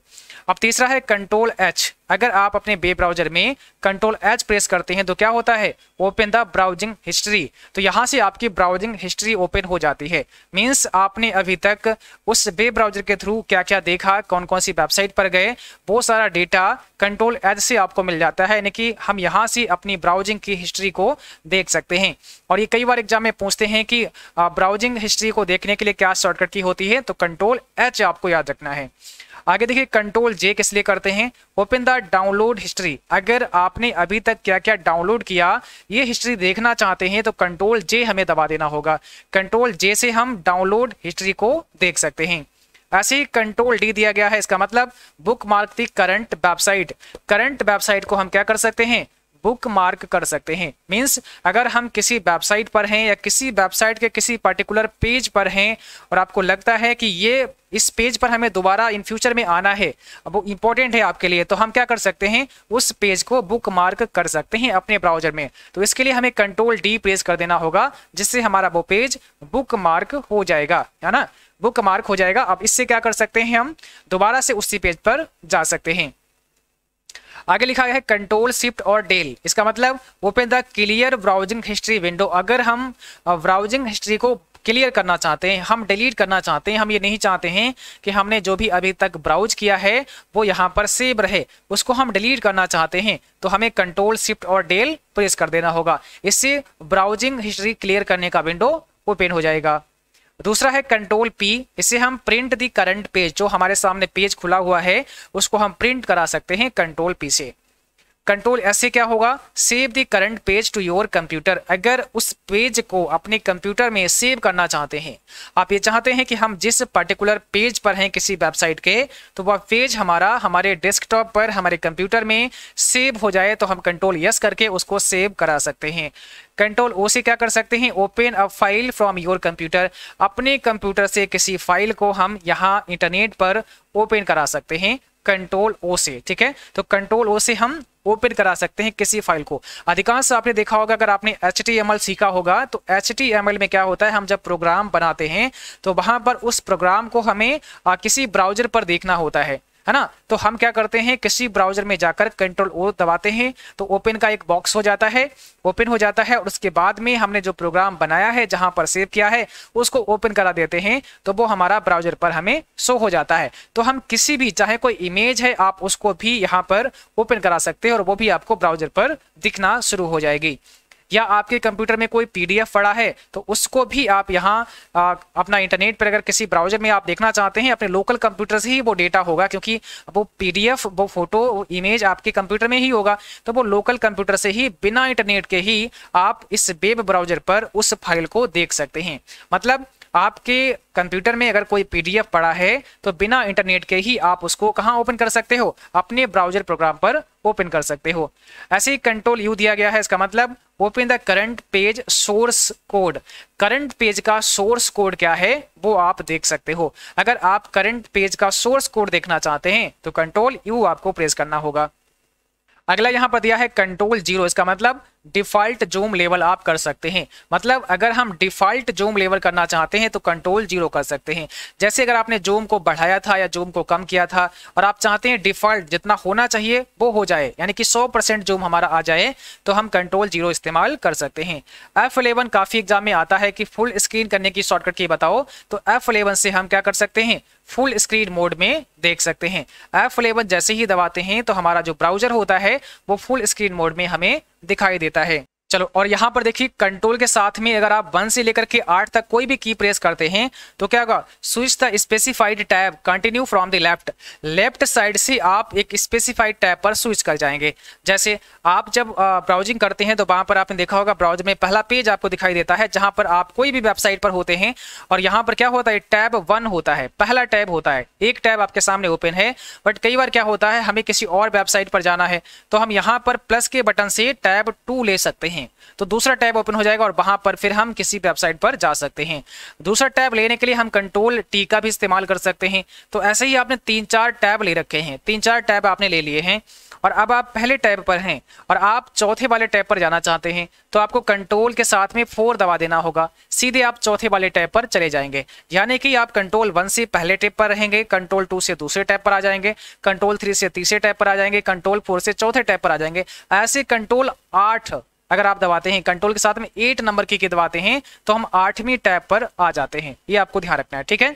अब तीसरा है कंट्रोल एच अगर आप अपने वेब ब्राउजर में कंट्रोल एच प्रेस करते हैं तो क्या होता है ओपन द ब्राउजिंग हिस्ट्री तो यहाँ से आपकी ब्राउजिंग हिस्ट्री ओपन हो जाती है मीन्स आपने अभी तक उस वेब ब्राउजर के थ्रू क्या क्या देखा कौन कौन सी वेबसाइट पर गए वो सारा डेटा कंट्रोल एच से आपको मिल जाता है यानी कि हम यहाँ से अपनी अपनी ब्राउजिंग की हिस्ट्री को देख सकते हैं और ये कई बार एग्जाम में पूछते हैं कि ब्राउजिंग हिस्ट्री को देखने के लिए क्या शॉर्टकट की होती है तो कंट्रोल एच आपको याद रखना है आगे देखिए कंट्रोल जे किस लिए करते हैं ओपन द डाउनलोड हिस्ट्री अगर आपने अभी तक क्या क्या डाउनलोड किया ये हिस्ट्री देखना चाहते हैं तो कंट्रोल जे हमें दबा देना होगा कंट्रोल जे से हम डाउनलोड हिस्ट्री को देख सकते हैं ऐसे ही कंट्रोल डी दिया गया है इसका मतलब bookmark the current website current website को हम क्या कर सकते हैं बुक मार्क कर सकते हैं मीन्स अगर हम किसी वेबसाइट पर हैं या किसी वेबसाइट के किसी पर्टिकुलर पेज पर हैं और आपको लगता है कि ये इस पेज पर हमें दोबारा इन फ्यूचर में आना है अब वो इंपॉर्टेंट है आपके लिए तो हम क्या कर सकते हैं उस पेज को बुक मार्क कर सकते हैं अपने ब्राउजर में तो इसके लिए हमें कंट्रोल डी प्रेस कर देना होगा जिससे हमारा वो पेज बुक मार्क हो जाएगा है ना बुक मार्क हो जाएगा अब इससे क्या कर सकते हैं हम दोबारा से उसी पेज पर जा सकते हैं आगे लिखा गया है कंट्रोल शिफ्ट और डेल इसका मतलब open the clear browsing history window अगर हम ब्राउजिंग हिस्ट्री को क्लियर करना चाहते हैं हम डिलीट करना चाहते हैं हम ये नहीं चाहते हैं कि हमने जो भी अभी तक ब्राउज किया है वो यहाँ पर सेव रहे उसको हम डिलीट करना चाहते हैं तो हमें कंट्रोल शिफ्ट और डेल प्रेस कर देना होगा इससे ब्राउजिंग हिस्ट्री क्लियर करने का विंडो ओपन हो जाएगा दूसरा है कंट्रोल पी इसे हम प्रिंट दी करंट पेज जो हमारे सामने पेज खुला हुआ है उसको हम प्रिंट करा सकते हैं कंट्रोल पी से कंट्रोल एस से क्या होगा save the current page to your computer अगर उस पेज को अपने कंप्यूटर में सेव करना चाहते हैं आप ये चाहते हैं कि हम जिस पर्टिकुलर पेज पर हैं किसी वेबसाइट के तो वह पेज हमारा हमारे डेस्कटॉप पर हमारे कंप्यूटर में सेव हो जाए तो हम कंट्रोल यस करके उसको सेव करा सकते हैं कंट्रोल ओ से क्या कर सकते हैं open a file from your computer अपने कंप्यूटर से किसी फाइल को हम यहाँ इंटरनेट पर ओपन करा सकते हैं कंट्रोल ओ से ठीक है तो कंट्रोल ओ से हम ओपन करा सकते हैं किसी फाइल को अधिकांश आपने देखा होगा अगर आपने एच सीखा होगा तो एच में क्या होता है हम जब प्रोग्राम बनाते हैं तो वहां पर उस प्रोग्राम को हमें आ, किसी ब्राउजर पर देखना होता है है ना तो हम क्या करते हैं किसी ब्राउजर में जाकर कंट्रोल ओ दबाते हैं तो ओपन का एक बॉक्स हो जाता है ओपन हो जाता है और उसके बाद में हमने जो प्रोग्राम बनाया है जहां पर सेव किया है उसको ओपन करा देते हैं तो वो हमारा ब्राउजर पर हमें शो हो जाता है तो हम किसी भी चाहे कोई इमेज है आप उसको भी यहाँ पर ओपन करा सकते हैं और वो भी आपको ब्राउजर पर दिखना शुरू हो जाएगी या आपके कंप्यूटर में कोई पीडीएफ पड़ा है तो उसको भी आप यहाँ अपना इंटरनेट पर अगर किसी ब्राउजर में आप देखना चाहते हैं अपने लोकल कंप्यूटर से ही वो डेटा होगा क्योंकि वो पीडीएफ वो फोटो वो इमेज आपके कंप्यूटर में ही होगा तो वो लोकल कंप्यूटर से ही बिना इंटरनेट के ही आप इस वेब ब्राउजर पर उस फाइल को देख सकते हैं मतलब आपके कंप्यूटर में अगर कोई पीडीएफ पड़ा है तो बिना इंटरनेट के ही आप उसको कहाँ ओपन कर सकते हो अपने ब्राउजर प्रोग्राम पर ओपन कर सकते हो ऐसे ही कंट्रोल यू दिया गया है इसका मतलब open the current page source code current page का सोर्स कोड क्या है वो आप देख सकते हो अगर आप करंट पेज का सोर्स कोड देखना चाहते हैं तो कंट्रोल यू आपको प्रेस करना होगा अगला यहां पर दिया है कंट्रोल जीरो इसका मतलब डिफॉल्ट जूम लेवल आप कर सकते हैं मतलब अगर हम डिफॉल्ट जूम लेवल करना चाहते हैं तो कंट्रोल जीरो कर सकते हैं जैसे अगर आपने जूम को बढ़ाया था या जूम को कम किया था और आप चाहते हैं डिफॉल्ट जितना होना चाहिए वो हो जाए यानी कि 100 परसेंट जूम हमारा आ जाए तो हम कंट्रोल जीरो इस्तेमाल कर सकते हैं एफ काफ़ी एग्जाम में आता है कि फुल स्क्रीन करने की शॉर्टकट की बताओ तो एफ से हम क्या कर सकते हैं फुल स्क्रीन मोड में देख सकते हैं एफ जैसे ही दबाते हैं तो हमारा जो ब्राउजर होता है वो फुल स्क्रीन मोड में हमें दिखाई देता है चलो और यहां पर देखिए कंट्रोल के साथ में अगर आप वन से लेकर के आठ तक कोई भी की प्रेस करते हैं तो क्या होगा switch the specified tab continue from the left left side से आप एक स्पेसिफाइड टैब पर स्विच कर जाएंगे जैसे आप जब ब्राउजिंग करते हैं तो वहां पर आपने देखा होगा ब्राउज में पहला पेज आपको दिखाई देता है जहां पर आप कोई भी वेबसाइट पर होते हैं और यहाँ पर क्या होता है टैब वन होता है पहला टैब होता है एक टैब आपके सामने ओपन है बट कई बार क्या होता है हमें किसी और वेबसाइट पर जाना है तो हम यहाँ पर प्लस के बटन से टैब टू ले सकते हैं हैं तो दूसरा टैब ओपन हो जाएगा और वहां पर फिर हम किसी वेबसाइट पर जा सकते हैं दूसरा टैब लेने के लिए हम कंट्रोल टी का भी इस्तेमाल कर सकते हैं तो ऐसे ही आपने तीन चार टैब ले रखे हैं तीन चार टैब आपने ले लिए हैं और अब आप पहले टैब पर हैं और आप चौथे वाले टैब पर जाना चाहते हैं तो आपको कंट्रोल के साथ में फोर दबा देना होगा सीधे आप चौथे वाले टैब पर चले जाएंगे यानी कि आप कंट्रोल वन से पहले टैब पर रहेंगे कंट्रोल टू से दूसरे टैब पर आ जाएंगे कंट्रोल थ्री से तीसरे टैब पर आ जाएंगे कंट्रोल फोर से चौथे टैब पर आ जाएंगे ऐसे कंट्रोल आठ अगर आप दबाते हैं कंट्रोल के साथ में एट नंबर की, दबाते हैं तो हम आठवीं टैब पर आ जाते हैं ये आपको ध्यान रखना है ठीक है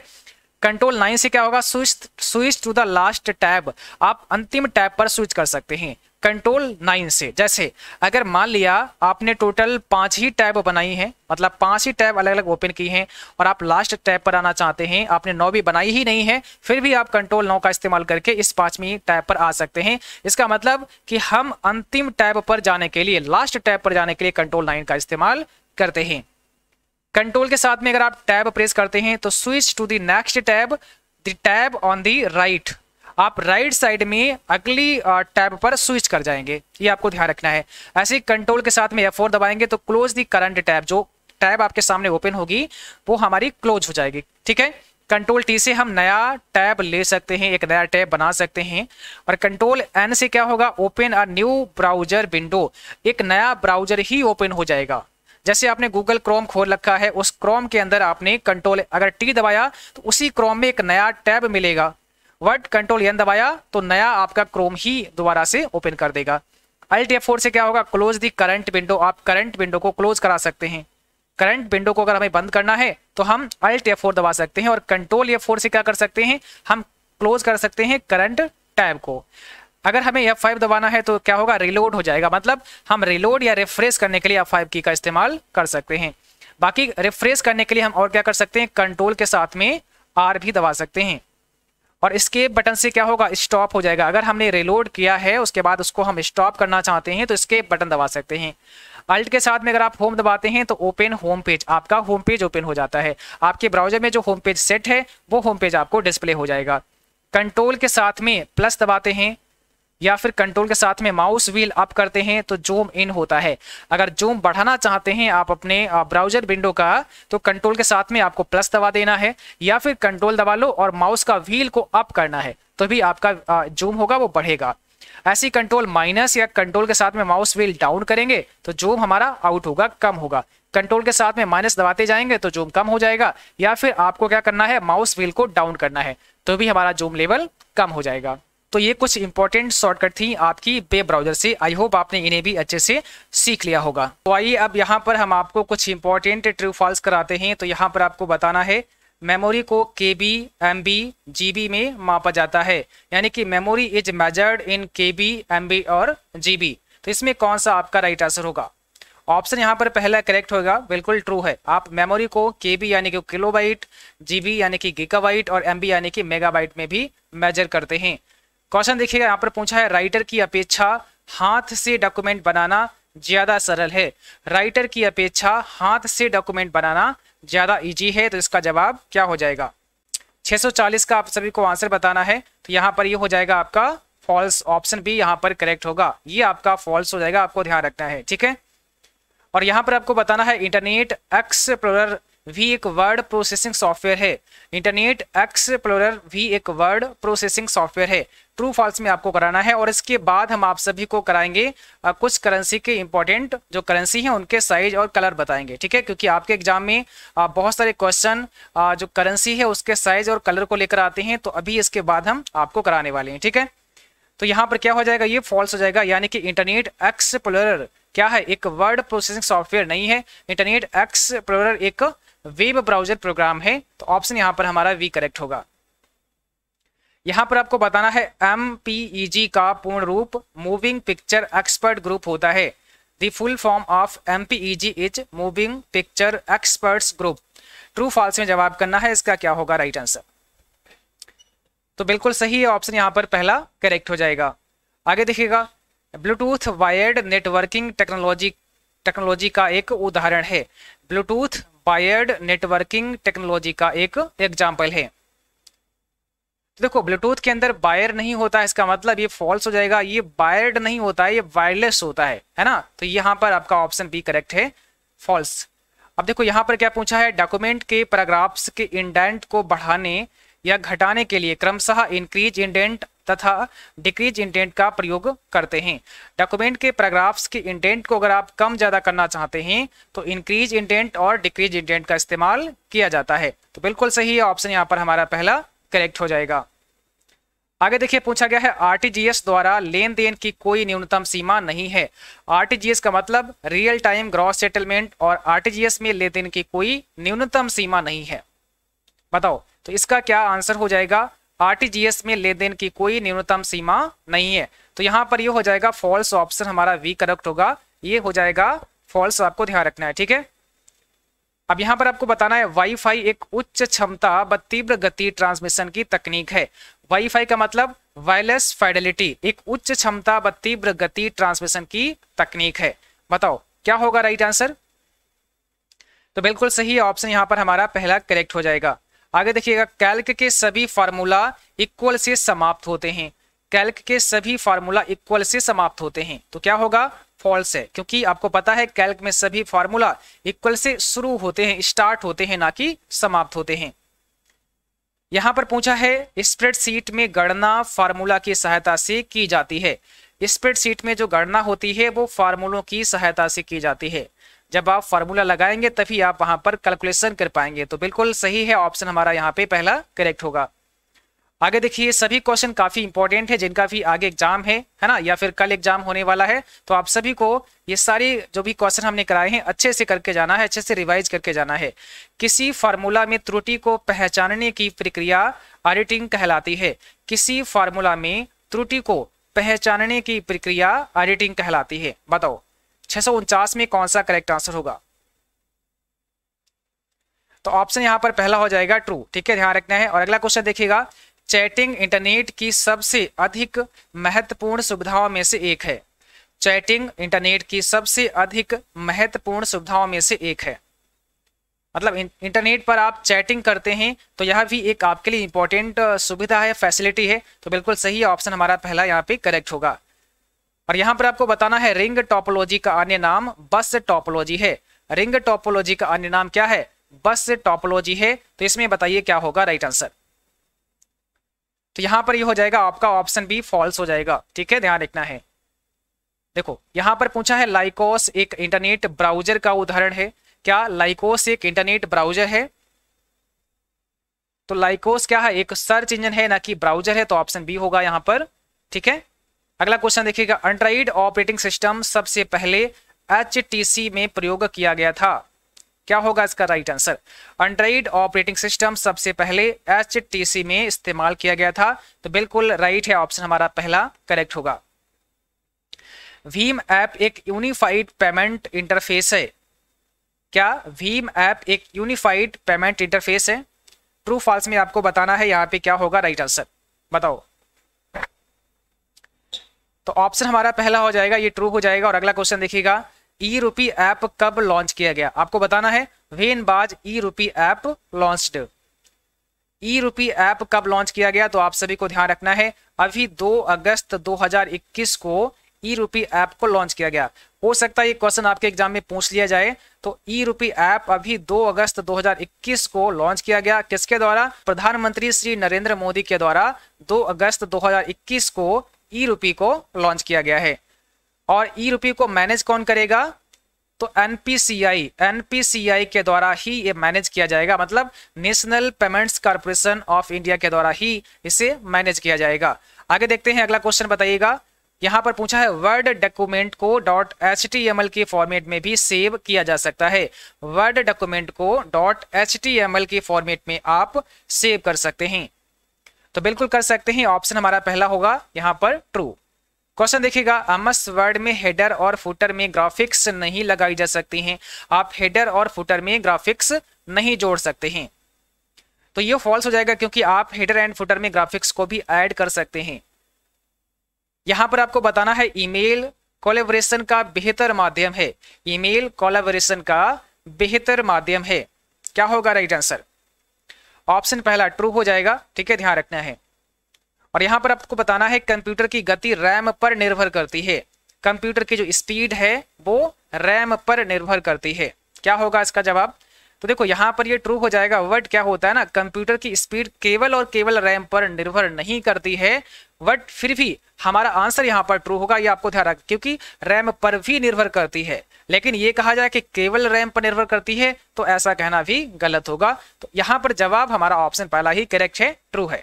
कंट्रोल नाइन से क्या होगा switch switch to the last tab आप अंतिम टैब पर स्विच कर सकते हैं कंट्रोल नाइन से जैसे अगर मान लिया आपने टोटल पांच ही टैब बनाई हैं मतलब पांच ही टैब अलग अलग ओपन की हैं और आप लास्ट टैब पर आना चाहते हैं आपने नौ भी बनाई ही नहीं है फिर भी आप कंट्रोल नौ का इस्तेमाल करके इस पांचवी टैब पर आ सकते हैं इसका मतलब कि हम अंतिम टैब पर जाने के लिए लास्ट टैब पर जाने के लिए कंट्रोल नाइन का इस्तेमाल करते हैं कंट्रोल के साथ में अगर आप टैब प्रेस करते हैं तो switch to the next tab the tab on the right आप राइट साइड में अगली टैब पर स्विच कर जाएंगे ये आपको ध्यान रखना है ऐसे ही कंट्रोल के साथ में एफ दबाएंगे तो क्लोज दी करंट टैब जो टैब आपके सामने ओपन होगी वो हमारी क्लोज हो जाएगी ठीक है कंट्रोल टी से हम नया टैब ले सकते हैं एक नया टैब बना सकते हैं और कंट्रोल एन से क्या होगा open a new browser window एक नया ब्राउजर ही ओपन हो जाएगा जैसे आपने गूगल क्रोम खोल रखा है उस क्रोम के अंदर आपने कंट्रोल अगर टी दबाया तो उसी क्रोम में एक नया टैब मिलेगा वर्ड कंट्रोल एन दबाया तो नया आपका क्रोम ही दोबारा से ओपन कर देगा अल्ट एफ फोर से क्या होगा क्लोज दी करंट विंडो आप करंट विंडो को क्लोज करा सकते हैं करंट विंडो को अगर हमें बंद करना है तो हम अल्ट एफ फोर दबा सकते हैं और कंट्रोल एफ फोर से क्या कर सकते हैं हम क्लोज कर सकते हैं करंट टैब को अगर हमें एफ फाइव दबाना है तो क्या होगा रिलोड हो जाएगा मतलब हम रिलोड या रिफ्रेश करने के लिए एफ फाइव की का इस्तेमाल कर सकते हैं बाकी रिफ्रेश करने के लिए हम और क्या कर सकते हैं कंट्रोल के साथ में आर भी दबा सकते हैं और स्केप बटन से क्या होगा स्टॉप हो जाएगा अगर हमने रिलोड किया है उसके बाद उसको हम स्टॉप करना चाहते हैं तो इसके बटन दबा सकते हैं अल्ट के साथ में अगर आप होम दबाते हैं तो ओपन होम पेज आपका होम पेज ओपन हो जाता है आपके ब्राउजर में जो होम पेज सेट है वो होम पेज आपको डिस्प्ले हो जाएगा कंट्रोल के साथ में प्लस दबाते हैं या फिर कंट्रोल के साथ में माउस व्हील अप करते हैं तो जूम इन होता है अगर जूम बढ़ाना चाहते हैं आप अपने ब्राउजर विंडो का तो कंट्रोल के साथ में आपको प्लस दबा देना है या फिर कंट्रोल दबा लो और माउस का व्हील को अप करना है तो भी आपका जूम होगा वो बढ़ेगा ऐसी कंट्रोल माइनस या कंट्रोल के साथ में माउस व्हील डाउन करेंगे तो जूम हमारा आउट होगा कम होगा कंट्रोल के साथ में माइनस दबाते जाएंगे तो जूम कम हो जाएगा या फिर आपको क्या करना है माउस व्हील को डाउन करना है तो भी हमारा जूम लेवल कम हो जाएगा तो ये कुछ इंपॉर्टेंट शॉर्टकट थी आपकी वेब ब्राउजर से आई होप आपने इन्हें भी अच्छे से सीख लिया होगा तो आइए अब यहाँ पर हम आपको कुछ इंपॉर्टेंट ट्रू फॉल्स कराते हैं तो यहाँ पर आपको बताना है मेमोरी को K B M B G B में मापा जाता है यानी कि मेमोरी इज मेजर्ड इन के बी एम बी और जी बी तो इसमें कौन सा आपका राइट आंसर होगा ऑप्शन यहाँ पर पहला करेक्ट होगा बिल्कुल ट्रू है आप मेमोरी को के बी यानी कि किलो बाइट जी बी यानी कि गीकाबाइट और एम बी यानी कि मेगाबाइट में भी मेजर करते हैं क्वेश्चन देखिएगा यहाँ पर पूछा है राइटर की अपेक्षा हाथ से डॉक्यूमेंट बनाना ज्यादा सरल है राइटर की अपेक्षा हाथ से डॉक्यूमेंट बनाना ज्यादा इजी है तो इसका जवाब क्या हो जाएगा 640 का आप सभी को आंसर बताना है तो यहाँ पर ये यह हो जाएगा आपका फॉल्स ऑप्शन भी यहाँ पर करेक्ट होगा ये आपका फॉल्स हो जाएगा आपको ध्यान रखना है ठीक है और यहाँ पर आपको बताना है इंटरनेट एक्सप्लोरर भी एक वर्ड प्रोसेसिंग सॉफ्टवेयर है इंटरनेट प्लोर भी एक वर्ड प्रोसेसिंग सॉफ्टवेयर है ट्रू फॉल्स में आपको कराना है और इसके बाद हम आप सभी को कराएंगे कुछ करेंसी के इंपॉर्टेंट जो करेंसी हैं उनके साइज और कलर बताएंगे ठीक है क्योंकि आपके एग्जाम में बहुत सारे क्वेश्चन जो करेंसी है उसके साइज और कलर को लेकर आते हैं तो अभी इसके बाद हम आपको कराने वाले हैं ठीक है तो यहाँ पर क्या हो जाएगा ये फॉल्स हो जाएगा यानी कि इंटरनेट एक्सप्लोरर क्या है एक वर्ड प्रोसेसिंग सॉफ्टवेयर नहीं है इंटरनेट एक्सप्लोरर एक वेब ब्राउजर प्रोग्राम है तो ऑप्शन यहाँ पर हमारा वी करेक्ट होगा यहाँ पर आपको बताना है एम e का पूर्ण रूप मूविंग पिक्चर एक्सपर्ट ग्रुप होता है the full form of M is moving picture experts group true false में जवाब करना है इसका क्या होगा राइट आंसर तो बिल्कुल सही ऑप्शन यहाँ पर पहला करेक्ट हो जाएगा आगे देखिएगा bluetooth wired networking technology technology का एक उदाहरण है ब्लूटूथ वायर्ड नेटवर्किंग टेक्नोलॉजी का एक एग्जाम्पल है तो देखो ब्लूटूथ के अंदर वायर नहीं होता है इसका मतलब ये फॉल्स हो जाएगा ये वायर्ड नहीं होता है ये वायरलेस होता है है ना तो यहाँ पर आपका ऑप्शन बी करेक्ट है फॉल्स अब देखो यहाँ पर क्या पूछा है डॉक्यूमेंट के पैराग्राफ्स के इंडेंट को बढ़ाने या घटाने के लिए क्रमशः इंक्रीज इंडेंट तथा डिक्रीज इंडेंट का प्रयोग करते हैं डॉक्यूमेंट के पैराग्राफ्स के इंडेंट को अगर आप कम ज़्यादा करना चाहते हैं तो इंक्रीज इंडेंट और डिक्रीज इंडेंट का इस्तेमाल किया जाता है तो बिल्कुल सही है ऑप्शन यहाँ पर हमारा पहला करेक्ट हो जाएगा आगे देखिए पूछा गया है आरटीजीएस द्वारा लेन देन की कोई न्यूनतम सीमा नहीं है आरटीजीएस का मतलब रियल टाइम ग्रॉस सेटलमेंट और आरटीजीएस में लेन देन की कोई न्यूनतम सीमा नहीं है बताओ तो इसका क्या आंसर हो जाएगा आरटीजीएस में लेन देन की कोई न्यूनतम सीमा नहीं है तो यहाँ पर यह हो जाएगा फॉल्स ऑप्शन हमारा वी करेक्ट होगा ये हो जाएगा फॉल्स आपको ध्यान रखना है ठीक है अब यहां पर आपको बताना है वाईफाई एक उच्च क्षमता व तीव्र गति ट्रांसमिशन की तकनीक है वाईफाई का मतलब वायरलेस फाइडेलिटी एक उच्च क्षमता व तीव्र गति ट्रांसमिशन की तकनीक है बताओ क्या होगा राइट आंसर तो बिल्कुल सही ऑप्शन यहां पर हमारा पहला करेक्ट हो जाएगा आगे देखिएगा कैल्क के सभी फार्मूला इक्वल से समाप्त होते हैं कैल्क के सभी फार्मूला इक्वल से समाप्त होते हैं तो क्या होगा फॉल्स है क्योंकि आपको पता है कैल्क में सभी फॉर्मूला इक्वल से शुरू होते हैं स्टार्ट होते हैं ना कि समाप्त होते हैं यहां पर पूछा है स्प्रेडशीट में गणना फार्मूला की सहायता से की जाती है स्प्रेडशीट में जो गणना होती है वो फार्मूलों की सहायता से की जाती है जब आप फार्मूला लगाएंगे तभी आप वहां पर कैलकुलेशन कर पाएंगे तो बिल्कुल सही है ऑप्शन हमारा यहाँ पे पहला करेक्ट होगा आगे देखिए सभी क्वेश्चन काफी इंपॉर्टेंट है जिनका भी आगे एग्जाम है है ना या फिर कल एग्जाम होने वाला है तो आप सभी को ये सारे जो भी क्वेश्चन हमने कराए हैं अच्छे से करके जाना है अच्छे से रिवाइज करके जाना है किसी फार्मूला में त्रुटि को पहचानने की प्रक्रिया ऑडिटिंग कहलाती है किसी फार्मूला में त्रुटि को पहचानने की प्रक्रिया ऑडिटिंग कहलाती है बताओ छह में कौन सा करेक्ट आंसर होगा तो ऑप्शन यहां पर पहला हो जाएगा ट्रू ठीक है ध्यान रखना है और अगला क्वेश्चन देखिएगा चैटिंग इंटरनेट की सबसे अधिक महत्वपूर्ण सुविधाओं में से एक है चैटिंग इंटरनेट की सबसे अधिक महत्वपूर्ण सुविधाओं में से एक है मतलब इंटरनेट पर आप चैटिंग करते हैं तो यह भी एक आपके लिए इंपॉर्टेंट सुविधा है फैसिलिटी है तो बिल्कुल सही ऑप्शन हमारा पहला यहाँ पे करेक्ट होगा और यहाँ पर आपको बताना है रिंग टॉपोलॉजी का अन्य नाम बस टॉपोलॉजी है रिंग टॉपोलॉजी का अन्य नाम क्या है बस टॉपोलॉजी है तो इसमें बताइए क्या होगा राइट आंसर तो यहां पर ये यह हो जाएगा आपका ऑप्शन बी फॉल्स हो जाएगा ठीक है ध्यान रखना है देखो यहां पर पूछा है लाइकोस एक इंटरनेट ब्राउजर का उदाहरण है क्या लाइकोस एक इंटरनेट ब्राउजर है तो लाइकोस क्या है एक सर्च इंजन है ना कि ब्राउजर है तो ऑप्शन बी होगा यहां पर ठीक है अगला क्वेश्चन देखिएगा एंड्राइड ऑपरेटिंग सिस्टम सबसे पहले एच में प्रयोग किया गया था क्या होगा इसका right answer android operating system सबसे पहले एच में इस्तेमाल किया गया था तो बिल्कुल राइट है ऑप्शन हमारा पहला करेक्ट होगा भीम ऐप एक यूनिफाइड पेमेंट इंटरफेस है क्या भीम ऐप एक यूनिफाइड पेमेंट इंटरफेस है ट्रू फॉल्स में आपको बताना है यहां पे क्या होगा राइट आंसर बताओ तो ऑप्शन हमारा पहला हो जाएगा ये ट्रू हो जाएगा और अगला क्वेश्चन देखिएगा ई रूपी ऐप कब लॉन्च किया गया आपको बताना है वेन बाज ई रूपी ऐप लॉन्च्ड ई रूपी ऐप कब लॉन्च किया गया तो आप सभी को ध्यान रखना है अभी 2 अगस्त 2021 को ई रूपी ऐप को लॉन्च किया गया हो सकता है ये क्वेश्चन आपके एग्जाम में पूछ लिया जाए तो ई रूपी ऐप अभी 2 अगस्त 2021 को लॉन्च किया गया किसके द्वारा प्रधानमंत्री श्री नरेंद्र मोदी के द्वारा 2 अगस्त 2021 को ई रूपी को लॉन्च किया गया है और ई e रुपी को मैनेज कौन करेगा तो एनपीसीआई एनपीसीआई के द्वारा ही ये मैनेज किया जाएगा मतलब national payments corporation of India के द्वारा ही इसे मैनेज किया जाएगा आगे देखते हैं अगला क्वेश्चन बताइएगा यहां पर पूछा है वर्ड डॉक्यूमेंट को dot H T M L के फॉर्मेट में भी सेव किया जा सकता है वर्ड डॉक्यूमेंट को dot H T M L के फॉर्मेट में आप सेव कर सकते हैं तो बिल्कुल कर सकते हैं ऑप्शन हमारा पहला होगा यहां पर ट्रू क्वेश्चन देखिएगा अमस वर्ड में हेडर और फुटर में ग्राफिक्स नहीं लगाई जा सकती हैं आप हेडर और फुटर में ग्राफिक्स नहीं जोड़ सकते हैं तो ये फॉल्स हो जाएगा क्योंकि आप हेडर एंड फुटर में ग्राफिक्स को भी ऐड कर सकते हैं यहां पर आपको बताना है ईमेल कोलेबोरेशन का बेहतर माध्यम है ईमेल कोलेबोरेशन का बेहतर माध्यम है क्या होगा राइट आंसर ऑप्शन पहला ट्रू हो जाएगा ठीक है ध्यान रखना है और यहाँ पर आपको बताना है कंप्यूटर की गति रैम पर निर्भर करती है कंप्यूटर की जो स्पीड है वो रैम पर निर्भर करती है क्या होगा इसका जवाब तो देखो यहाँ पर ये ट्रू हो जाएगा वट क्या होता है ना कंप्यूटर की स्पीड केवल और केवल रैम पर निर्भर नहीं करती है वट फिर भी हमारा आंसर यहाँ पर ट्रू होगा ये आपको ध्यान रख क्योंकि रैम पर भी निर्भर करती है लेकिन ये कहा जाए कि केवल रैम पर निर्भर करती है तो ऐसा कहना भी गलत होगा तो यहाँ पर जवाब हमारा ऑप्शन पहला ही करेक्ट है ट्रू है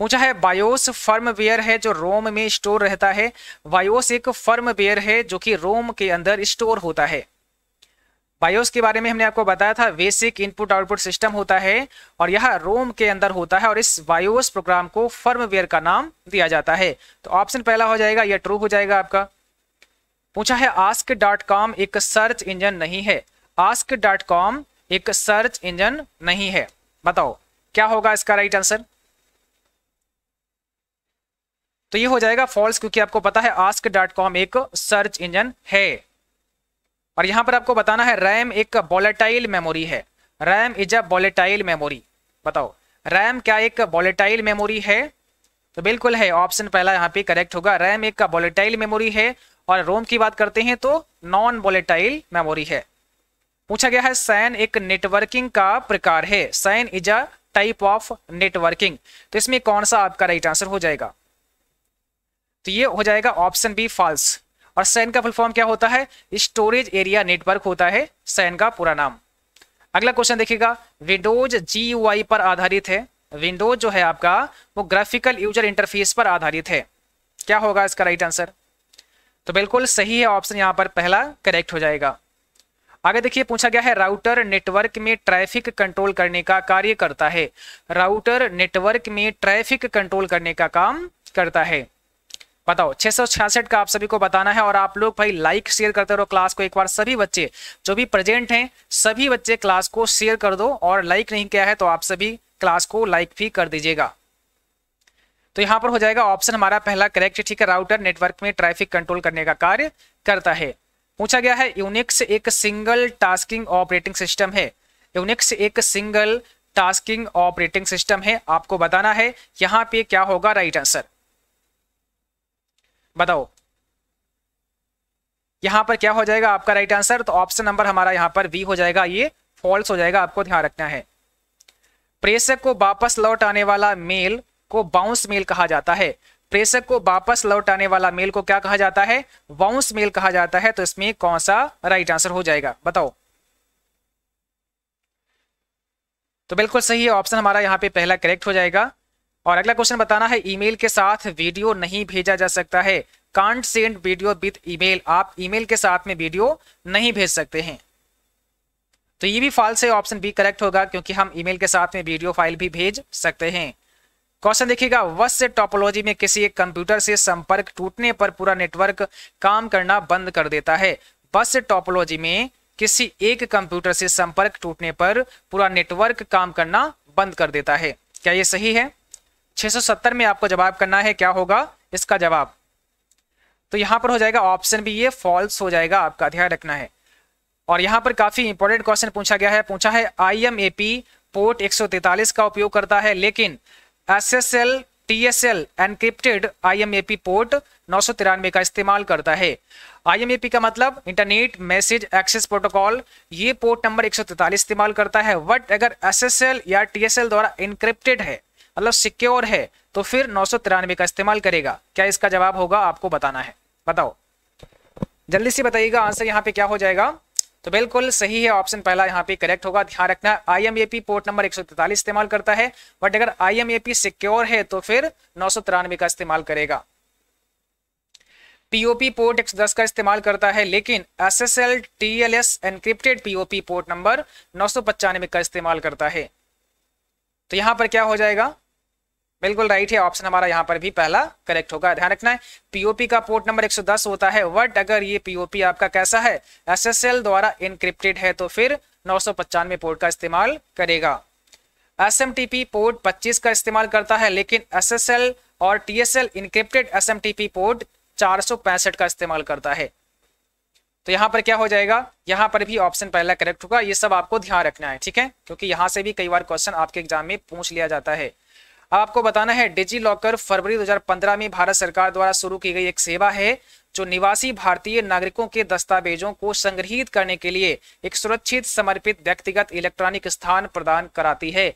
पूछा है बायोस फर्मवेयर है जो रोम में स्टोर रहता है बायोस एक फर्मवेयर है जो कि रोम के अंदर स्टोर होता है बायोस के बारे में हमने आपको बताया था बेसिक इनपुट आउटपुट सिस्टम होता है और यह रोम के अंदर होता है और इस बायोस प्रोग्राम को फर्मवेयर का नाम दिया जाता है तो ऑप्शन पहला हो जाएगा यह ट्रू हो जाएगा आपका पूछा है आस्क डॉट कॉम एक सर्च इंजन नहीं है आस्क डॉट कॉम एक सर्च इंजन नहीं है बताओ क्या होगा इसका राइट आंसर तो ये हो जाएगा फॉल्स क्योंकि आपको पता है आस्क डॉट कॉम एक सर्च इंजन है और यहां पर आपको बताना है रैम एक वॉलेटाइल मेमोरी है RAM is a volatile memory बताओ रैम क्या एक वॉलेटाइल मेमोरी है तो बिल्कुल है ऑप्शन पहला यहाँ पे करेक्ट होगा रैम एक वॉलेटाइल मेमोरी है और रोम की बात करते हैं तो नॉन वॉलेटाइल मेमोरी है पूछा गया है सैन एक नेटवर्किंग का प्रकार है SAN is a type of networking तो इसमें कौन सा आपका राइट आंसर हो जाएगा तो ये हो जाएगा ऑप्शन बी फॉल्स और सैन का फुल फॉर्म क्या होता है स्टोरेज एरिया नेटवर्क होता है सैन का पूरा नाम अगला क्वेश्चन देखिएगा विंडोज जी पर आधारित है विंडोज जो है आपका वो ग्राफिकल यूजर इंटरफेस पर आधारित है क्या होगा इसका राइट आंसर तो बिल्कुल सही है ऑप्शन यहां पर पहला करेक्ट हो जाएगा आगे देखिए पूछा गया है राउटर नेटवर्क में ट्रैफिक कंट्रोल करने का कार्य करता है राउटर नेटवर्क में ट्रैफिक कंट्रोल करने का काम करता है बताओ छः का आप सभी को बताना है और आप लोग भाई लाइक शेयर करते रहो क्लास को एक बार सभी बच्चे जो भी प्रेजेंट हैं सभी बच्चे क्लास को शेयर कर दो और लाइक नहीं किया है तो आप सभी क्लास को लाइक भी कर दीजिएगा तो यहां पर हो जाएगा ऑप्शन हमारा पहला करेक्ट ठीक है राउटर नेटवर्क में ट्रैफिक कंट्रोल करने का कार्य करता है पूछा गया है यूनिक्स एक सिंगल टास्किंग ऑपरेटिंग सिस्टम है यूनिक्स एक सिंगल टास्किंग ऑपरेटिंग सिस्टम है आपको बताना है यहाँ पे क्या होगा राइट आंसर बताओ यहां पर क्या हो जाएगा आपका राइट आंसर तो ऑप्शन नंबर हमारा यहां पर वी हो जाएगा ये फॉल्स हो जाएगा आपको ध्यान रखना है प्रेषक को वापस लौट आने वाला मेल को बाउंस मेल कहा जाता है प्रेषक को वापस लौट आने वाला मेल को क्या कहा जाता है बाउंस मेल कहा जाता है तो इसमें कौन सा राइट आंसर हो जाएगा बताओ तो बिल्कुल सही ऑप्शन हमारा यहाँ पे पहला करेक्ट हो जाएगा और अगला क्वेश्चन बताना है ईमेल के साथ वीडियो नहीं भेजा जा सकता है can't send video with email आप ईमेल के साथ में वीडियो नहीं भेज सकते हैं तो ये भी फॉल्स है ऑप्शन बी करेक्ट होगा क्योंकि हम ईमेल के साथ में वीडियो फाइल भी भेज सकते हैं क्वेश्चन देखिएगा वश टॉपोलॉजी में किसी एक कंप्यूटर से संपर्क टूटने पर पूरा नेटवर्क काम करना बंद कर देता है बस टॉपोलॉजी में किसी एक कंप्यूटर से संपर्क टूटने पर पूरा नेटवर्क काम करना बंद कर देता है क्या ये सही है 670 में आपको जवाब करना है क्या होगा इसका जवाब तो यहाँ पर हो जाएगा ऑप्शन भी ये फॉल्स हो जाएगा आपका ध्यान रखना है और यहाँ पर काफ़ी इंपॉर्टेंट क्वेश्चन पूछा गया है पूछा है आई पोर्ट एक का उपयोग करता है लेकिन S S L T S L encrypted I port नौ का इस्तेमाल करता है आई का मतलब इंटरनेट मैसेज एक्सेस प्रोटोकॉल ये पोर्ट नंबर 143 इस्तेमाल करता है बट अगर एस एस एल या टी एस एल द्वारा इनक्रिप्टेड है मतलब सिक्योर है तो फिर नौ का इस्तेमाल करेगा क्या इसका जवाब होगा आपको बताना है बताओ जल्दी से बताइएगा आंसर यहाँ पे क्या हो जाएगा तो बिल्कुल सही है ऑप्शन पहला यहाँ पे करेक्ट होगा ध्यान रखना आईएमएपी पोर्ट नंबर एक इस्तेमाल करता है बट अगर आईएमएपी सिक्योर है तो फिर नौ का इस्तेमाल करेगा पीओपी पोर्ट एक का इस्तेमाल करता है लेकिन S S L T L S encrypted POP port number नौ का इस्तेमाल करता है तो यहां पर क्या हो जाएगा बिल्कुल राइट है ऑप्शन हमारा यहाँ पर भी पहला करेक्ट होगा ध्यान रखना है पीओपी का पोर्ट नंबर 110 होता है वट अगर ये पीओपी आपका कैसा है एसएसएल द्वारा इनक्रिप्टेड है तो फिर नौ पोर्ट का इस्तेमाल करेगा एस पोर्ट 25 का इस्तेमाल करता है लेकिन एस और T S encrypted S port चार का इस्तेमाल करता है तो यहाँ पर क्या हो जाएगा यहाँ पर भी ऑप्शन पहला करेक्ट होगा ये सब आपको ध्यान रखना है ठीक है क्योंकि यहाँ से भी कई बार क्वेश्चन आपके एग्जाम में पूछ लिया जाता है अब आपको बताना है डिजी लॉकर फरवरी 2015 में भारत सरकार द्वारा शुरू की गई एक सेवा है जो निवासी भारतीय नागरिकों के दस्तावेजों को संग्रहित करने के लिए एक सुरक्षित समर्पित व्यक्तिगत इलेक्ट्रॉनिक स्थान प्रदान कराती है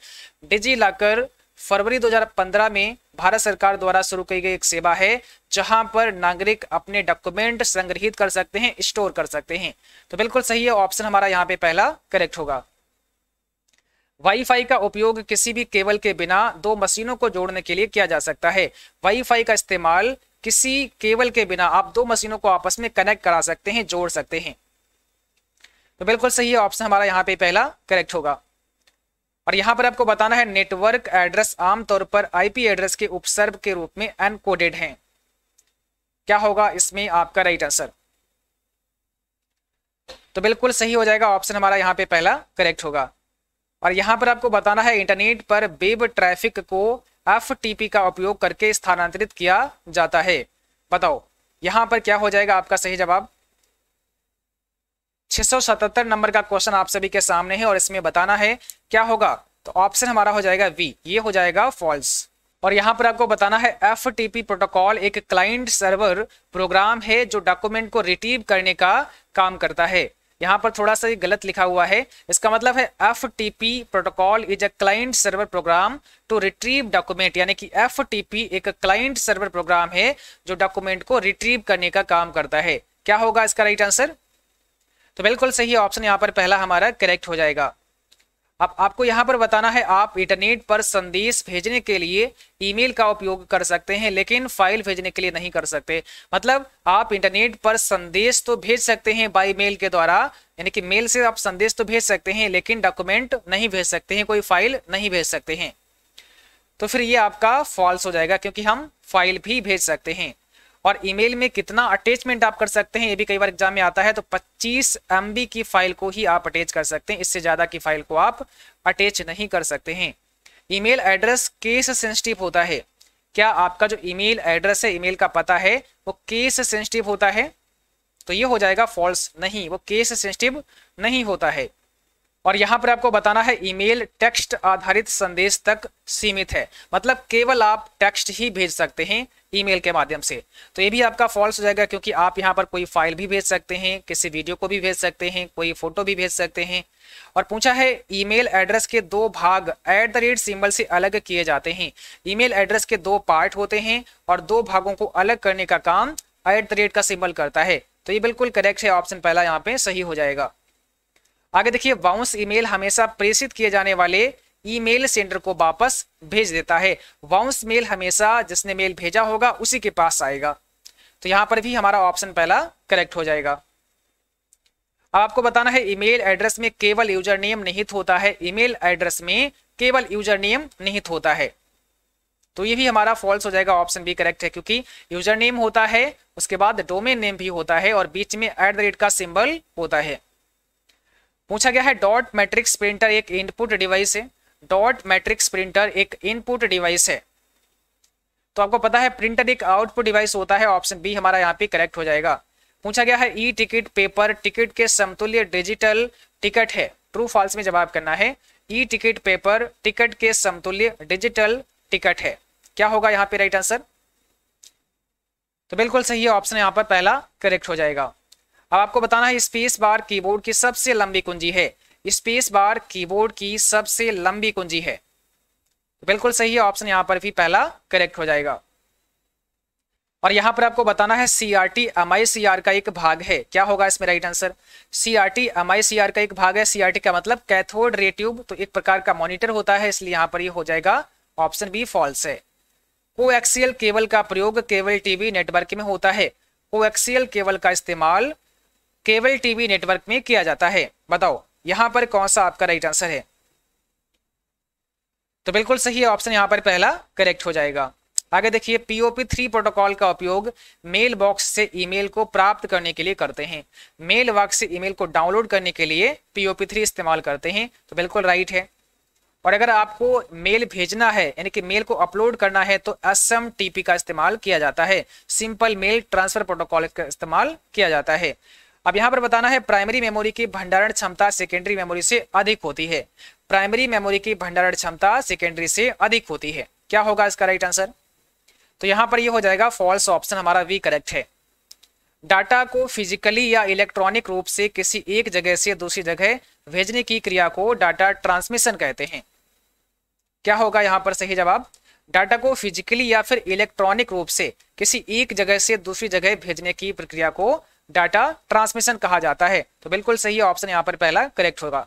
डिजी लॉकर फरवरी 2015 में भारत सरकार द्वारा शुरू की गई एक सेवा है जहां पर नागरिक अपने डॉक्यूमेंट संग्रहित कर सकते हैं स्टोर कर सकते हैं तो बिल्कुल सही है ऑप्शन हमारा यहाँ पे पहला करेक्ट होगा वाईफाई का उपयोग किसी भी केबल के बिना दो मशीनों को जोड़ने के लिए किया जा सकता है वाईफाई का इस्तेमाल किसी केबल के बिना आप दो मशीनों को आपस में कनेक्ट करा सकते हैं जोड़ सकते हैं तो बिल्कुल सही है ऑप्शन हमारा यहाँ पे पहला करेक्ट होगा और यहाँ पर आपको बताना है नेटवर्क एड्रेस आमतौर पर आईपी एड्रेस के उपसर्ग के रूप में अनकोडेड है क्या होगा इसमें आपका राइट आंसर तो बिल्कुल सही हो जाएगा ऑप्शन हमारा यहाँ पे पहला करेक्ट होगा और यहाँ पर आपको बताना है इंटरनेट पर वेब ट्रैफिक को एफ का उपयोग करके स्थानांतरित किया जाता है बताओ यहाँ पर क्या हो जाएगा आपका सही जवाब 677 नंबर का क्वेश्चन आप सभी के सामने है और इसमें बताना है क्या होगा तो ऑप्शन हमारा हो जाएगा वी ये हो जाएगा फॉल्स और यहाँ पर आपको बताना है एफ प्रोटोकॉल एक क्लाइंट सर्वर प्रोग्राम है जो डॉक्यूमेंट को रिटीव करने का काम करता है यहाँ पर थोड़ा सा ये गलत लिखा हुआ है इसका मतलब है F protocol is a client server program to retrieve document यानी कि एफ एक क्लाइंट सर्वर प्रोग्राम है जो डॉक्यूमेंट को रिट्रीव करने का काम करता है क्या होगा इसका राइट आंसर तो बिल्कुल सही ऑप्शन यहाँ पर पहला हमारा करेक्ट हो जाएगा अब आपको यहाँ पर बताना है आप इंटरनेट पर संदेश भेजने के लिए ईमेल का उपयोग कर सकते हैं लेकिन फाइल भेजने के लिए नहीं कर सकते मतलब आप इंटरनेट पर संदेश तो भेज सकते हैं बाई मेल के द्वारा यानी कि मेल से आप संदेश तो भेज सकते हैं लेकिन डॉक्यूमेंट नहीं भेज सकते हैं कोई फाइल नहीं भेज सकते हैं तो फिर ये आपका फॉल्स हो जाएगा क्योंकि हम फाइल भी भेज सकते हैं और ईमेल में कितना अटैचमेंट आप कर सकते हैं ये भी कई बार एग्जाम में आता है तो 25 एम की फाइल को ही आप अटैच कर सकते हैं इससे ज़्यादा की फाइल को आप अटैच नहीं कर सकते हैं ईमेल एड्रेस केस सेंसिटिव होता है क्या आपका जो ईमेल एड्रेस है ईमेल का पता है वो केस सेंसिटिव होता है तो ये हो जाएगा फॉल्स नहीं वो केस सेंसिटिव नहीं होता है और यहां पर आपको बताना है ईमेल टेक्स्ट आधारित संदेश तक सीमित है मतलब केवल आप टेक्स्ट ही भेज सकते हैं ईमेल के माध्यम से तो ये भी आपका फॉल्स हो जाएगा क्योंकि आप यहाँ पर कोई फाइल भी भेज सकते हैं किसी वीडियो को भी भेज सकते हैं कोई फोटो भी भेज सकते हैं और पूछा है ईमेल एड्रेस के दो भाग एट द रेट सिंबल से अलग किए जाते हैं ईमेल एड्रेस के दो पार्ट होते हैं और दो भागों को अलग करने का काम एट द रेट का सिंबल करता है तो ये बिल्कुल करेक्ट है ऑप्शन पहला यहाँ पे सही हो जाएगा आगे देखिए बाउंस ईमेल हमेशा प्रेषित किए जाने वाले ईमेल सेंडर को वापस भेज देता है बाउंस मेल हमेशा जिसने मेल भेजा होगा उसी के पास आएगा तो यहां पर भी हमारा ऑप्शन पहला करेक्ट हो जाएगा अब आपको बताना है ईमेल एड्रेस में केवल यूजर नेम निहित होता है ईमेल एड्रेस में केवल यूजर नेम निहित होता है तो ये भी हमारा फॉल्स हो जाएगा ऑप्शन बी करेक्ट है क्योंकि यूजर नेम होता है उसके बाद डोमेन नेम भी होता है और बीच में एट द रेट का सिंबल होता है पूछा गया है डॉट मैट्रिक्स प्रिंटर एक इनपुट डिवाइस है डॉट मैट्रिक्स प्रिंटर एक इनपुट डिवाइस है तो आपको पता है प्रिंटर एक आउटपुट डिवाइस होता है ऑप्शन बी हमारा यहाँ पे करेक्ट हो जाएगा पूछा गया है ई टिकट पेपर टिकट के समतुल्य डिजिटल टिकट है ट्रू फॉल्स में जवाब करना है ई टिकट पेपर टिकट के समतुल्य डिजिटल टिकट है क्या होगा यहाँ पे राइट आंसर तो बिल्कुल सही ऑप्शन यहाँ पर पहला करेक्ट हो जाएगा अब आपको बताना है स्पेस बार कीबोर्ड की सबसे लंबी कुंजी है स्पेस बार कीबोर्ड की सबसे लंबी कुंजी है तो बिल्कुल सही है ऑप्शन यहां पर भी पहला करेक्ट हो जाएगा और यहां पर आपको बताना है CRT MICR M I C R का एक भाग है क्या होगा इसमें right answer CRT M I C R का एक भाग है सीआरटी का मतलब कैथोड रे ट्यूब तो एक प्रकार का मॉनिटर होता है इसलिए यहां पर ये यह हो जाएगा ऑप्शन बी फॉल्स है कोएक्सियल केबल का प्रयोग केबल टीवी नेटवर्क में होता है कोएक्सियल केबल का इस्तेमाल केबल टीवी नेटवर्क में किया जाता है बताओ यहां पर कौन सा आपका राइट आंसर है तो बिल्कुल सही ऑप्शन यहां पर पहला करेक्ट हो जाएगा आगे देखिए पीओपी थ्री प्रोटोकॉल का उपयोग मेल बॉक्स से ईमेल को प्राप्त करने के लिए करते हैं मेल बॉक्स से ईमेल को डाउनलोड करने के लिए पीओपी थ्री इस्तेमाल करते हैं तो बिल्कुल राइट है और अगर आपको मेल भेजना है यानी कि मेल को अपलोड करना है तो एस एम टी पी का इस्तेमाल किया जाता है सिंपल मेल ट्रांसफर प्रोटोकॉल का इस्तेमाल किया जाता है अब यहाँ पर बताना है प्राइमरी मेमोरी की भंडारण क्षमता सेकेंडरी मेमोरी से अधिक होती है प्राइमरी मेमोरी की भंडारण क्षमता सेकेंडरी से अधिक होती है क्या होगा इसका राइट आंसर तो यहां पर यह हो जाएगा फॉल्स ऑप्शन हमारा वी करेक्ट है डाटा को फिजिकली या इलेक्ट्रॉनिक रूप से किसी एक जगह से दूसरी जगह भेजने की क्रिया को डाटा ट्रांसमिशन कहते हैं क्या होगा यहां पर सही जवाब डाटा को फिजिकली या फिर इलेक्ट्रॉनिक रूप से किसी एक जगह से दूसरी जगह भेजने की प्रक्रिया को डाटा ट्रांसमिशन कहा जाता है तो बिल्कुल सही ऑप्शन यहां पर पहला करेक्ट होगा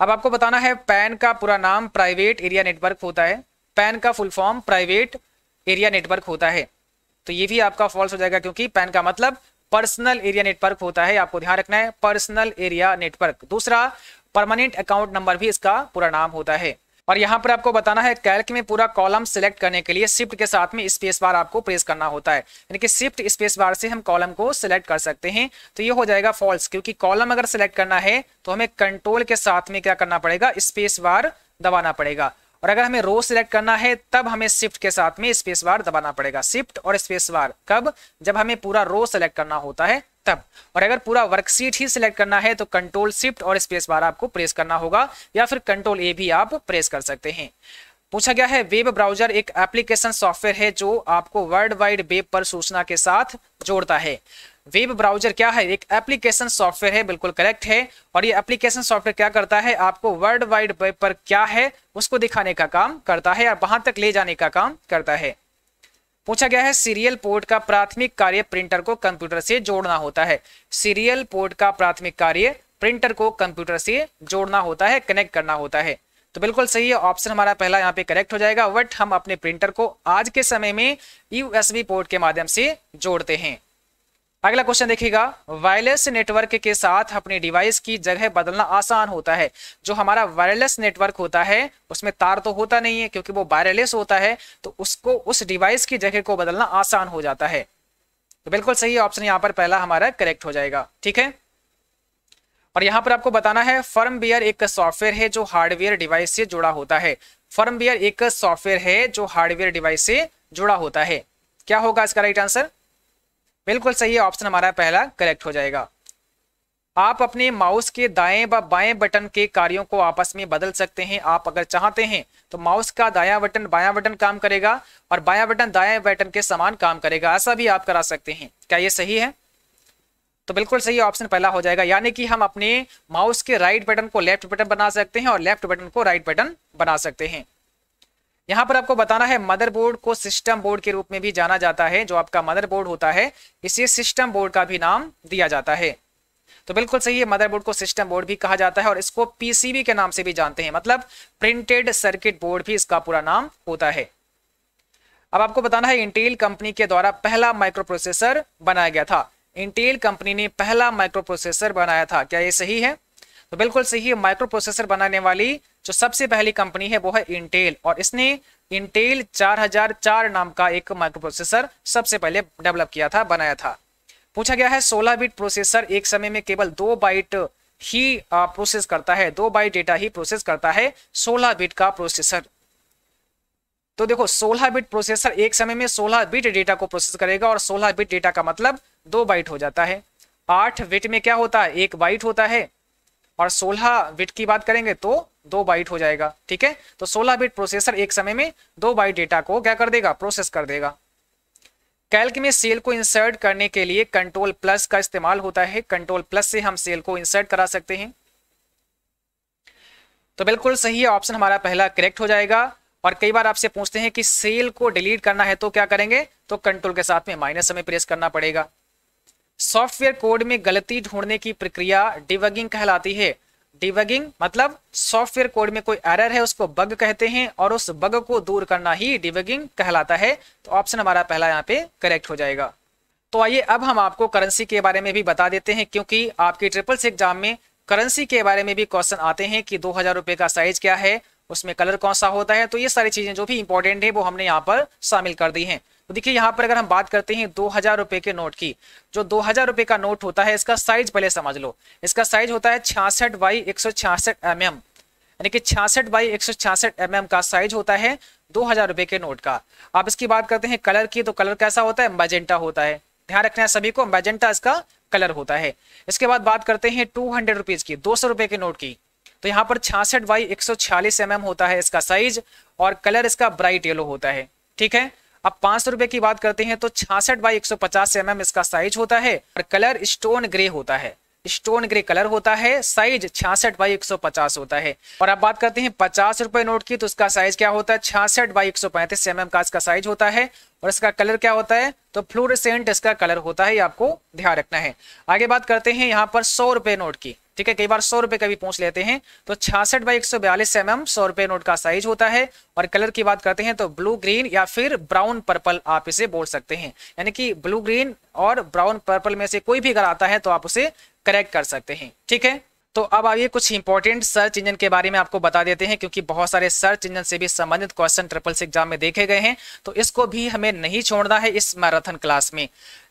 अब आपको बताना है पैन का पूरा नाम प्राइवेट एरिया नेटवर्क होता है पैन का full form private area network होता है तो ये भी आपका फॉल्स हो जाएगा क्योंकि पैन का मतलब पर्सनल एरिया नेटवर्क होता है आपको ध्यान रखना है पर्सनल एरिया नेटवर्क दूसरा परमानेंट अकाउंट नंबर भी इसका पूरा नाम होता है और यहाँ पर आपको बताना है कैल्क में पूरा कॉलम सिलेक्ट करने के लिए शिफ्ट के साथ में स्पेस बार आपको प्रेस करना होता है यानी कि शिफ्ट स्पेस बार से हम कॉलम को सिलेक्ट कर सकते हैं तो ये हो जाएगा फॉल्स क्योंकि कॉलम अगर सिलेक्ट करना है तो हमें कंट्रोल के साथ में क्या करना पड़ेगा स्पेस बार दबाना पड़ेगा और अगर हमें रो सिलेक्ट करना है तब हमें शिफ्ट के साथ में स्पेस बार दबाना पड़ेगा शिफ्ट और स्पेस बार कब जब हमें पूरा रो सिलेक्ट करना होता है तब और अगर पूरा वर्कशीट ही सिलेक्ट करना है तो कंट्रोल शिफ्ट और स्पेस बार आपको प्रेस करना होगा या फिर कंट्रोल ए भी आप प्रेस कर सकते हैं पूछा गया है वेब ब्राउजर एक एप्लीकेशन सॉफ्टवेयर है जो आपको वर्ल्ड वाइड वेब पर सूचना के साथ जोड़ता है वेब ब्राउजर क्या है एक एप्लीकेशन सॉफ्टवेयर है बिल्कुल करेक्ट है और ये एप्लीकेशन सॉफ्टवेयर क्या करता है आपको वर्ल्ड वाइड वेब पर क्या है उसको दिखाने का काम करता है या वहां तक ले जाने का काम करता है पूछा गया है सीरियल पोर्ट का प्राथमिक कार्य प्रिंटर को कंप्यूटर से जोड़ना होता है सीरियल पोर्ट का प्राथमिक कार्य प्रिंटर को कंप्यूटर से जोड़ना होता है कनेक्ट करना होता है तो बिल्कुल सही है ऑप्शन हमारा पहला यहाँ पे करेक्ट हो जाएगा बट हम अपने प्रिंटर को आज के समय में यूएसबी पोर्ट के माध्यम से जोड़ते हैं अगला क्वेश्चन देखिएगा वायरलेस नेटवर्क के साथ अपने डिवाइस की जगह बदलना आसान होता है जो हमारा वायरलेस नेटवर्क होता है उसमें तार तो होता नहीं है क्योंकि वो वायरलेस होता है तो उसको उस डिवाइस की जगह को बदलना आसान हो जाता है तो बिल्कुल सही ऑप्शन यहाँ पर पहला हमारा करेक्ट हो जाएगा ठीक है और यहाँ पर आपको बताना है बियर एक सॉफ्टवेयर है जो हार्डवेयर डिवाइस से जुड़ा होता है बियर एक सॉफ्टवेयर है जो हार्डवेयर डिवाइस से जुड़ा होता है क्या होगा इसका राइट आंसर बिल्कुल सही है ऑप्शन हमारा पहला करेक्ट हो जाएगा आप अपने माउस के दाएं व बाएं बटन के कार्यों को आपस में बदल सकते हैं आप अगर चाहते हैं तो माउस का दाया बटन बायां बटन काम करेगा और बायां बटन दाया बटन के समान काम करेगा ऐसा भी आप करा सकते हैं क्या ये सही है तो बिल्कुल सही ऑप्शन पहला हो जाएगा यानी कि हम अपने माउस के राइट बटन को लेफ्ट बटन बना सकते हैं और लेफ्ट बटन को राइट बटन बना सकते हैं यहाँ पर आपको बताना है मदरबोर्ड को सिस्टम बोर्ड के रूप में भी जाना जाता है जो आपका मदरबोर्ड होता है इसे सिस्टम बोर्ड का भी नाम दिया जाता है तो बिल्कुल सही है मदरबोर्ड को सिस्टम बोर्ड भी कहा जाता है और इसको पीसीबी के नाम से भी जानते हैं मतलब प्रिंटेड सर्किट बोर्ड भी इसका पूरा नाम होता है अब आपको बताना है इंटेल कंपनी के द्वारा पहला माइक्रो प्रोसेसर बनाया गया था इंटेल कंपनी ने पहला माइक्रो प्रोसेसर बनाया था क्या ये सही है तो बिल्कुल सही है माइक्रो प्रोसेसर बनाने वाली जो सबसे पहली कंपनी है वो है इंटेल और इसने इंटेल 4004 नाम का एक माइक्रोप्रोसेसर सबसे पहले डेवलप किया था बनाया था पूछा गया है 16 बिट प्रोसेसर एक समय में केवल दो बाइट ही प्रोसेस करता है दो बाइट डेटा ही प्रोसेस करता है 16 बिट का प्रोसेसर तो देखो 16 बिट प्रोसेसर एक समय में 16 बिट डेटा को प्रोसेस करेगा और 16 बिट डेटा का मतलब दो बाइट हो जाता है आठ बिट में क्या होता है एक बाइट होता है और सोलह बिट की बात करेंगे तो दो बाइट हो जाएगा ठीक है तो सोलह बिट प्रोसेसर एक समय में दो बाइट डेटा को क्या कर देगा प्रोसेस कर देगा कैल्क में सेल को इंसर्ट करने के लिए कंट्रोल प्लस का इस्तेमाल होता है कंट्रोल प्लस से हम सेल को इंसर्ट करा सकते हैं तो बिल्कुल सही है ऑप्शन हमारा पहला करेक्ट हो जाएगा और कई बार आपसे पूछते हैं कि सेल को डिलीट करना है तो क्या करेंगे तो कंट्रोल के साथ में माइनस हमें प्रेस करना पड़ेगा सॉफ्टवेयर कोड में गलती ढूंढने की प्रक्रिया डिवगिंग कहलाती है डिबगिंग मतलब सॉफ्टवेयर कोड में कोई एरर है उसको बग कहते हैं और उस बग को दूर करना ही डिबगिंग कहलाता है तो ऑप्शन हमारा पहला यहाँ पे करेक्ट हो जाएगा तो आइए अब हम आपको करेंसी के बारे में भी बता देते हैं क्योंकि आपके ट्रिपल एग्जाम में करेंसी के बारे में भी क्वेश्चन आते हैं कि दो हजार रुपए का साइज क्या है उसमें कलर कौन सा होता है तो ये सारी चीजें जो भी इंपॉर्टेंट है वो हमने यहाँ पर शामिल कर दी हैं तो देखिए यहाँ पर अगर हम बात करते हैं दो हजार रुपए के नोट की जो दो हजार रुपए का नोट होता है इसका साइज पहले समझ लो इसका साइज होता है छियासठ बाई एक सौ छियासठ एम एम यानी कि छियासठ बाई एक सौ छियासठ एम एम का साइज होता है दो हजार रुपए के नोट का आप इसकी बात करते हैं कलर की तो कलर कैसा होता है मैजेंटा होता है ध्यान रखना है सभी को मैजेंटा इसका कलर होता है इसके बाद बात करते हैं टू हंड्रेड रुपीज की दो सौ रुपए के नोट की तो यहाँ पर छियासठ बाई एक सौ छियालीस एम एम होता है इसका साइज और कलर इसका ब्राइट येलो होता है ठीक है अब पांच रुपए की बात करते हैं तो छियासठ बाई एक सौ पचास एम एम mm इसका साइज होता है और कलर स्टोन ग्रे होता है स्टोन ग्रे कलर होता है साइज छियासठ बाई एक सौ पचास होता है और अब बात करते हैं पचास रुपए नोट की तो उसका साइज क्या होता है छियासठ बाई एक सौ पैंतीस एम mm एम का इसका साइज होता है और इसका कलर क्या होता है तो फ्लोरसेंट इसका कलर होता है आपको ध्यान रखना है आगे बात करते हैं यहाँ पर सौ रुपए नोट की ठीक है कई बार सौ रुपए का भी पूछ लेते हैं तो छियासठ बाई एक सौ बयालीस एम एम सौ रुपए नोट का साइज होता है और कलर की बात करते हैं तो ब्लू ग्रीन या फिर ब्राउन पर्पल आप इसे बोल सकते हैं यानी कि ब्लू ग्रीन और ब्राउन पर्पल में से कोई भी अगर आता है तो आप उसे करेक्ट कर सकते हैं ठीक है तो अब आइए कुछ इंपॉर्टेंट सर्च इंजन के बारे में आपको बता देते हैं क्योंकि बहुत सारे सर्च इंजन से भी संबंधित क्वेश्चन ट्रिपल से एग्जाम में देखे गए हैं तो इसको भी हमें नहीं छोड़ना है इस मैराथन क्लास में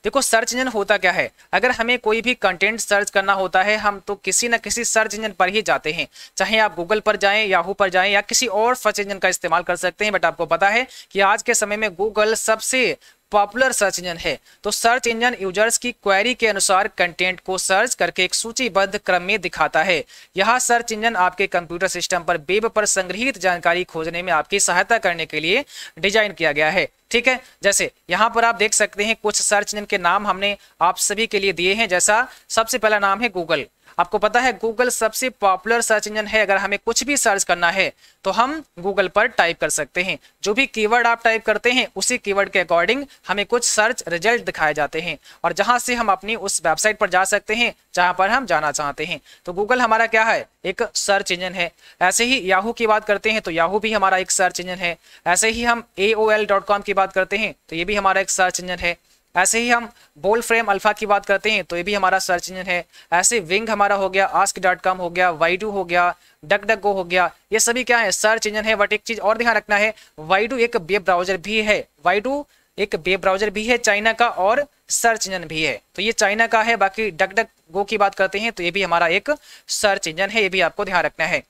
देखो सर्च इंजन होता क्या है अगर हमें कोई भी कंटेंट सर्च करना होता है हम तो किसी न किसी सर्च इंजन पर ही जाते हैं चाहे आप गूगल पर जाएं याहू पर जाएं या किसी और सर्च इंजन का इस्तेमाल कर सकते हैं बट आपको पता है कि आज के समय में गूगल सबसे पॉपुलर सर्च इंजन है तो सर्च इंजन यूजर्स की क्वेरी के अनुसार कंटेंट को सर्च करके एक सूचीबद्ध क्रम में दिखाता है यह सर्च इंजन आपके कंप्यूटर सिस्टम पर वेब पर संग्रहित जानकारी खोजने में आपकी सहायता करने के लिए डिजाइन किया गया है ठीक है जैसे यहाँ पर आप देख सकते हैं कुछ सर्च इंजन के नाम हमने आप सभी के लिए दिए हैं जैसा सबसे पहला नाम है गूगल आपको पता है गूगल सबसे पॉपुलर सर्च इंजन है अगर हमें कुछ भी सर्च करना है तो हम गूगल पर टाइप कर सकते हैं जो भी कीवर्ड आप टाइप करते हैं उसी कीवर्ड के अकॉर्डिंग हमें कुछ सर्च रिजल्ट दिखाए जाते हैं और जहां से हम अपनी उस वेबसाइट पर जा सकते हैं जहां पर हम जाना चाहते हैं तो गूगल हमारा क्या है एक सर्च इंजन है ऐसे ही याहू की बात करते हैं तो याहू भी हमारा एक सर्च इंजन है ऐसे ही हम ए की बात करते हैं तो ये भी हमारा एक सर्च इंजन है ऐसे ही हम बोल फ्रेम अल्फा की बात करते हैं तो ये भी हमारा सर्च इंजन है ऐसे विंग हमारा हो गया आस्क डॉट कॉम हो गया वाइडू हो गया डक डक गो हो गया ये सभी क्या है सर्च इंजन है बट एक चीज और ध्यान रखना है वाइडू एक वेब ब्राउजर भी है वाइडू एक वेब ब्राउजर भी है चाइना का और सर्च इंजन भी है तो ये चाइना का है बाकी डक डक गो की बात करते हैं तो ये भी हमारा एक सर्च इंजन है ये भी आपको ध्यान रखना है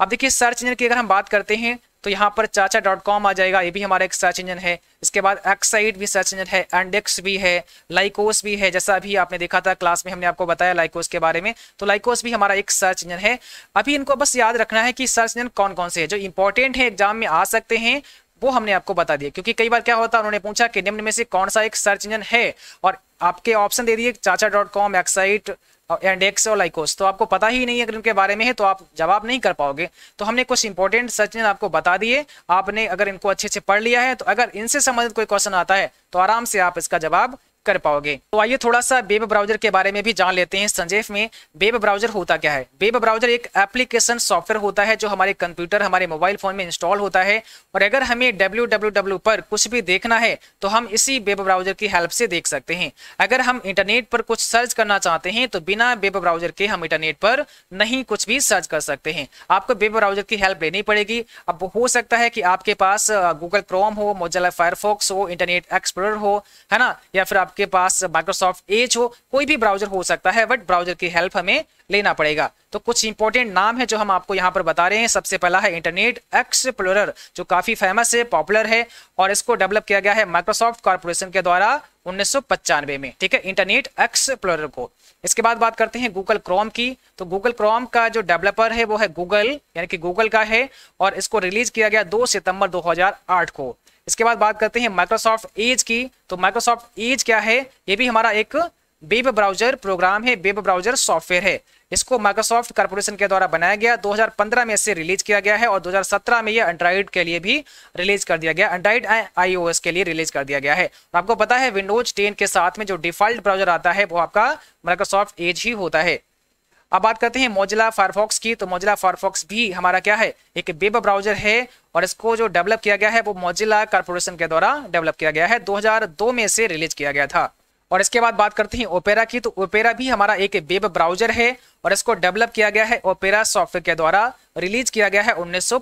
अब देखिए सर्च इंजन की अगर हम बात करते हैं तो यहाँ पर चाचा डॉट कॉम आ जाएगा ये भी हमारा एक सर्च इंजन है इसके बाद एक्साइट भी सर्च इंजन है एंडेक्स भी है लाइकोस भी है जैसा अभी आपने देखा था क्लास में हमने आपको बताया लाइकोस के बारे में तो लाइकोस भी हमारा एक सर्च इंजन है अभी इनको बस याद रखना है कि सर्च इंजन कौन कौन से है जो इंपॉर्टेंट है एग्जाम में आ सकते हैं वो हमने आपको बता दिया क्योंकि कई बार क्या होता है उन्होंने पूछा कि निम्न में से कौन सा एक सर्च इंजन है और आपके ऑप्शन दे दिए Chacha dot com excite and और लाइकोस तो आपको पता ही नहीं अगर उनके बारे में है तो आप जवाब नहीं कर पाओगे तो हमने कुछ इंपॉर्टेंट सचिन आपको बता दिए आपने अगर इनको अच्छे से पढ़ लिया है तो अगर इनसे संबंधित कोई क्वेश्चन आता है तो आराम से आप इसका जवाब कर पाओगे तो आइए थोड़ा सा वेब ब्राउजर के बारे में भी जान लेते हैं संजेफ में वेब ब्राउजर होता क्या है वेब ब्राउजर एक एप्लीकेशन सॉफ्टवेयर होता है जो हमारे कंप्यूटर हमारे मोबाइल फोन में इंस्टॉल होता है और अगर हमें डब्ल्यू पर कुछ भी देखना है तो हम इसी वेब ब्राउजर की हेल्प से देख सकते हैं अगर हम इंटरनेट पर कुछ सर्च करना चाहते हैं तो बिना वेब ब्राउजर के हम इंटरनेट पर नहीं कुछ भी सर्च कर सकते हैं आपको वेब ब्राउजर की हेल्प लेनी पड़ेगी अब हो सकता है कि आपके पास गूगल क्रोम हो मोजला फायरफॉक्स हो इंटरनेट एक्सप्लोर हो है ना या फिर आप आपके पास माइक्रोसॉफ्ट एज हो कोई भी ब्राउजर हो सकता है बट ब्राउजर की हेल्प हमें लेना पड़ेगा तो कुछ इंपॉर्टेंट नाम है जो हम आपको यहाँ पर बता रहे हैं सबसे पहला है इंटरनेट एक्सप्लोरर जो काफी फेमस है पॉपुलर है और इसको डेवलप किया गया है माइक्रोसॉफ्ट कॉर्पोरेशन के द्वारा उन्नीस में ठीक है इंटरनेट एक्सप्लोरर को इसके बाद बात करते हैं गूगल क्रोम की तो गूगल क्रोम का जो डेवलपर है वो है गूगल यानी कि गूगल का है और इसको रिलीज किया गया दो सितंबर दो को इसके बाद बात करते हैं माइक्रोसॉफ्ट एज की तो माइक्रोसॉफ्ट एज क्या है ये भी हमारा एक वेब ब्राउजर प्रोग्राम है वेब ब्राउजर सॉफ्टवेयर है इसको माइक्रोसॉफ्ट कॉर्पोरेशन के द्वारा बनाया गया 2015 में इसे रिलीज किया गया है और 2017 में ये एंड्राइड के लिए भी रिलीज कर दिया गया एंड्राइड आईओएस के लिए रिलीज कर दिया गया है तो आपको पता है विंडोज 10 के साथ में जो डिफॉल्ट ब्राउजर आता है वो आपका माइक्रोसॉफ्ट एज ही होता है अब बात करते हैं मोजिला फायरफॉक्स की तो मोजिला फायरफॉक्स भी हमारा क्या है एक वेब ब्राउजर है और इसको जो डेवलप किया गया है वो मोजिला कारपोरेशन के द्वारा डेवलप किया गया है 2002 में से रिलीज किया गया था और इसके बाद बात करते हैं ओपेरा की तो ओपेरा भी हमारा एक वेब ब्राउजर है और इसको डेवलप किया गया है ओपेरा सॉफ्टवेयर के द्वारा रिलीज किया गया है उन्नीस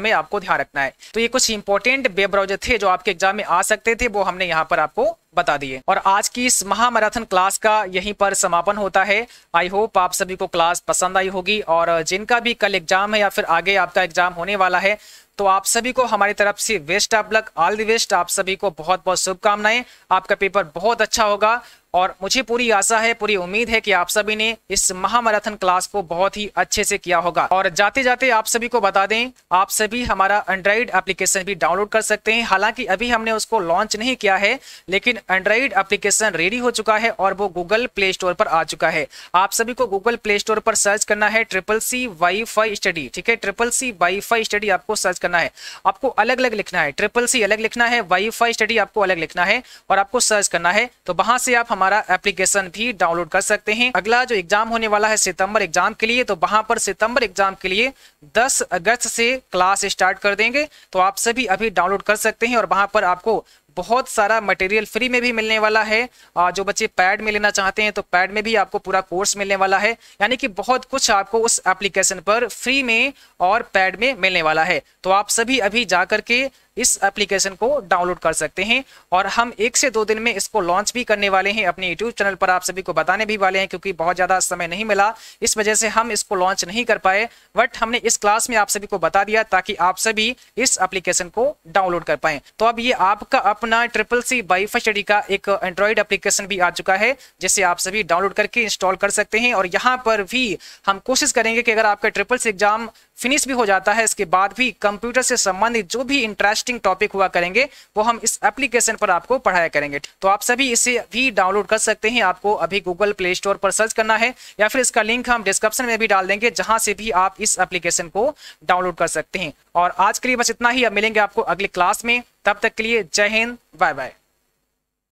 में आपको ध्यान रखना है तो ये कुछ इंपॉर्टेंट वेब ब्राउजर थे जो आपके एग्जाम में आ सकते थे वो हमने यहाँ पर आपको बता दिए और आज की इस महामैराथन क्लास का यहीं पर समापन होता है आई होप आप सभी को क्लास पसंद आई होगी और जिनका भी कल एग्जाम है या फिर आगे आपका एग्जाम होने वाला है तो आप सभी को हमारी तरफ से best of luck all the best आप सभी को बहुत बहुत शुभकामनाएं आपका पेपर बहुत अच्छा होगा और मुझे पूरी आशा है पूरी उम्मीद है कि आप सभी ने इस महामैराथन क्लास को बहुत ही अच्छे से किया होगा और जाते जाते आप सभी को बता दें आप सभी हमारा एंड्राइड एप्लीकेशन भी डाउनलोड कर सकते हैं हालांकि अभी हमने उसको लॉन्च नहीं किया है लेकिन एंड्राइड एप्लीकेशन रेडी हो चुका है और वो गूगल प्ले स्टोर पर आ चुका है आप सभी को गूगल प्ले स्टोर पर सर्च करना है triple C wi fi study ठीक है triple C wi fi study आपको सर्च करना है आपको अलग अलग लिखना है ट्रिपल सी अलग लिखना है वाई फाई स्टडी आपको अलग लिखना है और आपको सर्च करना है तो वहां से आप हमारे हमारा एप्लीकेशन भी डाउनलोड कर सकते हैं अगला जो एग्जाम होने वाला है सितंबर एग्जाम के लिए तो वहां पर सितंबर एग्जाम के लिए 10 अगस्त से क्लास स्टार्ट कर देंगे तो आप सभी अभी डाउनलोड कर सकते हैं और वहां पर आपको बहुत सारा मटेरियल फ्री में भी मिलने वाला है जो बच्चे पैड में लेना चाहते हैं तो पैड में भी आपको पूरा कोर्स मिलने वाला है यानी कि बहुत कुछ आपको उस एप्लीकेशन पर फ्री में और पैड में मिलने वाला है तो आप सभी अभी जा करके इस एप्लीकेशन को डाउनलोड कर सकते हैं और हम एक से दो दिन में इसको लॉन्च भी करने वाले हैं अपने यूट्यूब चैनल पर आप सभी को बताने भी वाले हैं क्योंकि बहुत ज़्यादा समय नहीं मिला इस वजह से हम इसको लॉन्च नहीं कर पाए बट हमने इस क्लास में आप सभी को बता दिया ताकि आप सभी इस एप्लीकेशन को डाउनलोड कर पाए तो अब ये आपका अपना ट्रिपल सी बाई फी का एक एंड्रॉइड एप्लीकेशन भी आ चुका है जिसे आप सभी डाउनलोड करके इंस्टॉल कर सकते हैं और यहाँ पर भी हम कोशिश करेंगे कि अगर आपका ट्रिपल सी एग्जाम फिनिश भी हो जाता है इसके बाद भी कंप्यूटर से संबंधित जो भी इंटरेस्टिंग टॉपिक हुआ करेंगे वो हम इस एप्लीकेशन पर आपको पढ़ाया करेंगे तो आप सभी इसे भी डाउनलोड कर सकते हैं आपको अभी गूगल प्ले स्टोर पर सर्च करना है या फिर इसका लिंक हम डिस्क्रिप्शन में भी डाल देंगे जहां से भी आप इस एप्लीकेशन को डाउनलोड कर सकते हैं और आज के लिए बस इतना ही अब मिलेंगे आपको अगले क्लास में तब तक के लिए जय हिंद बाय बाय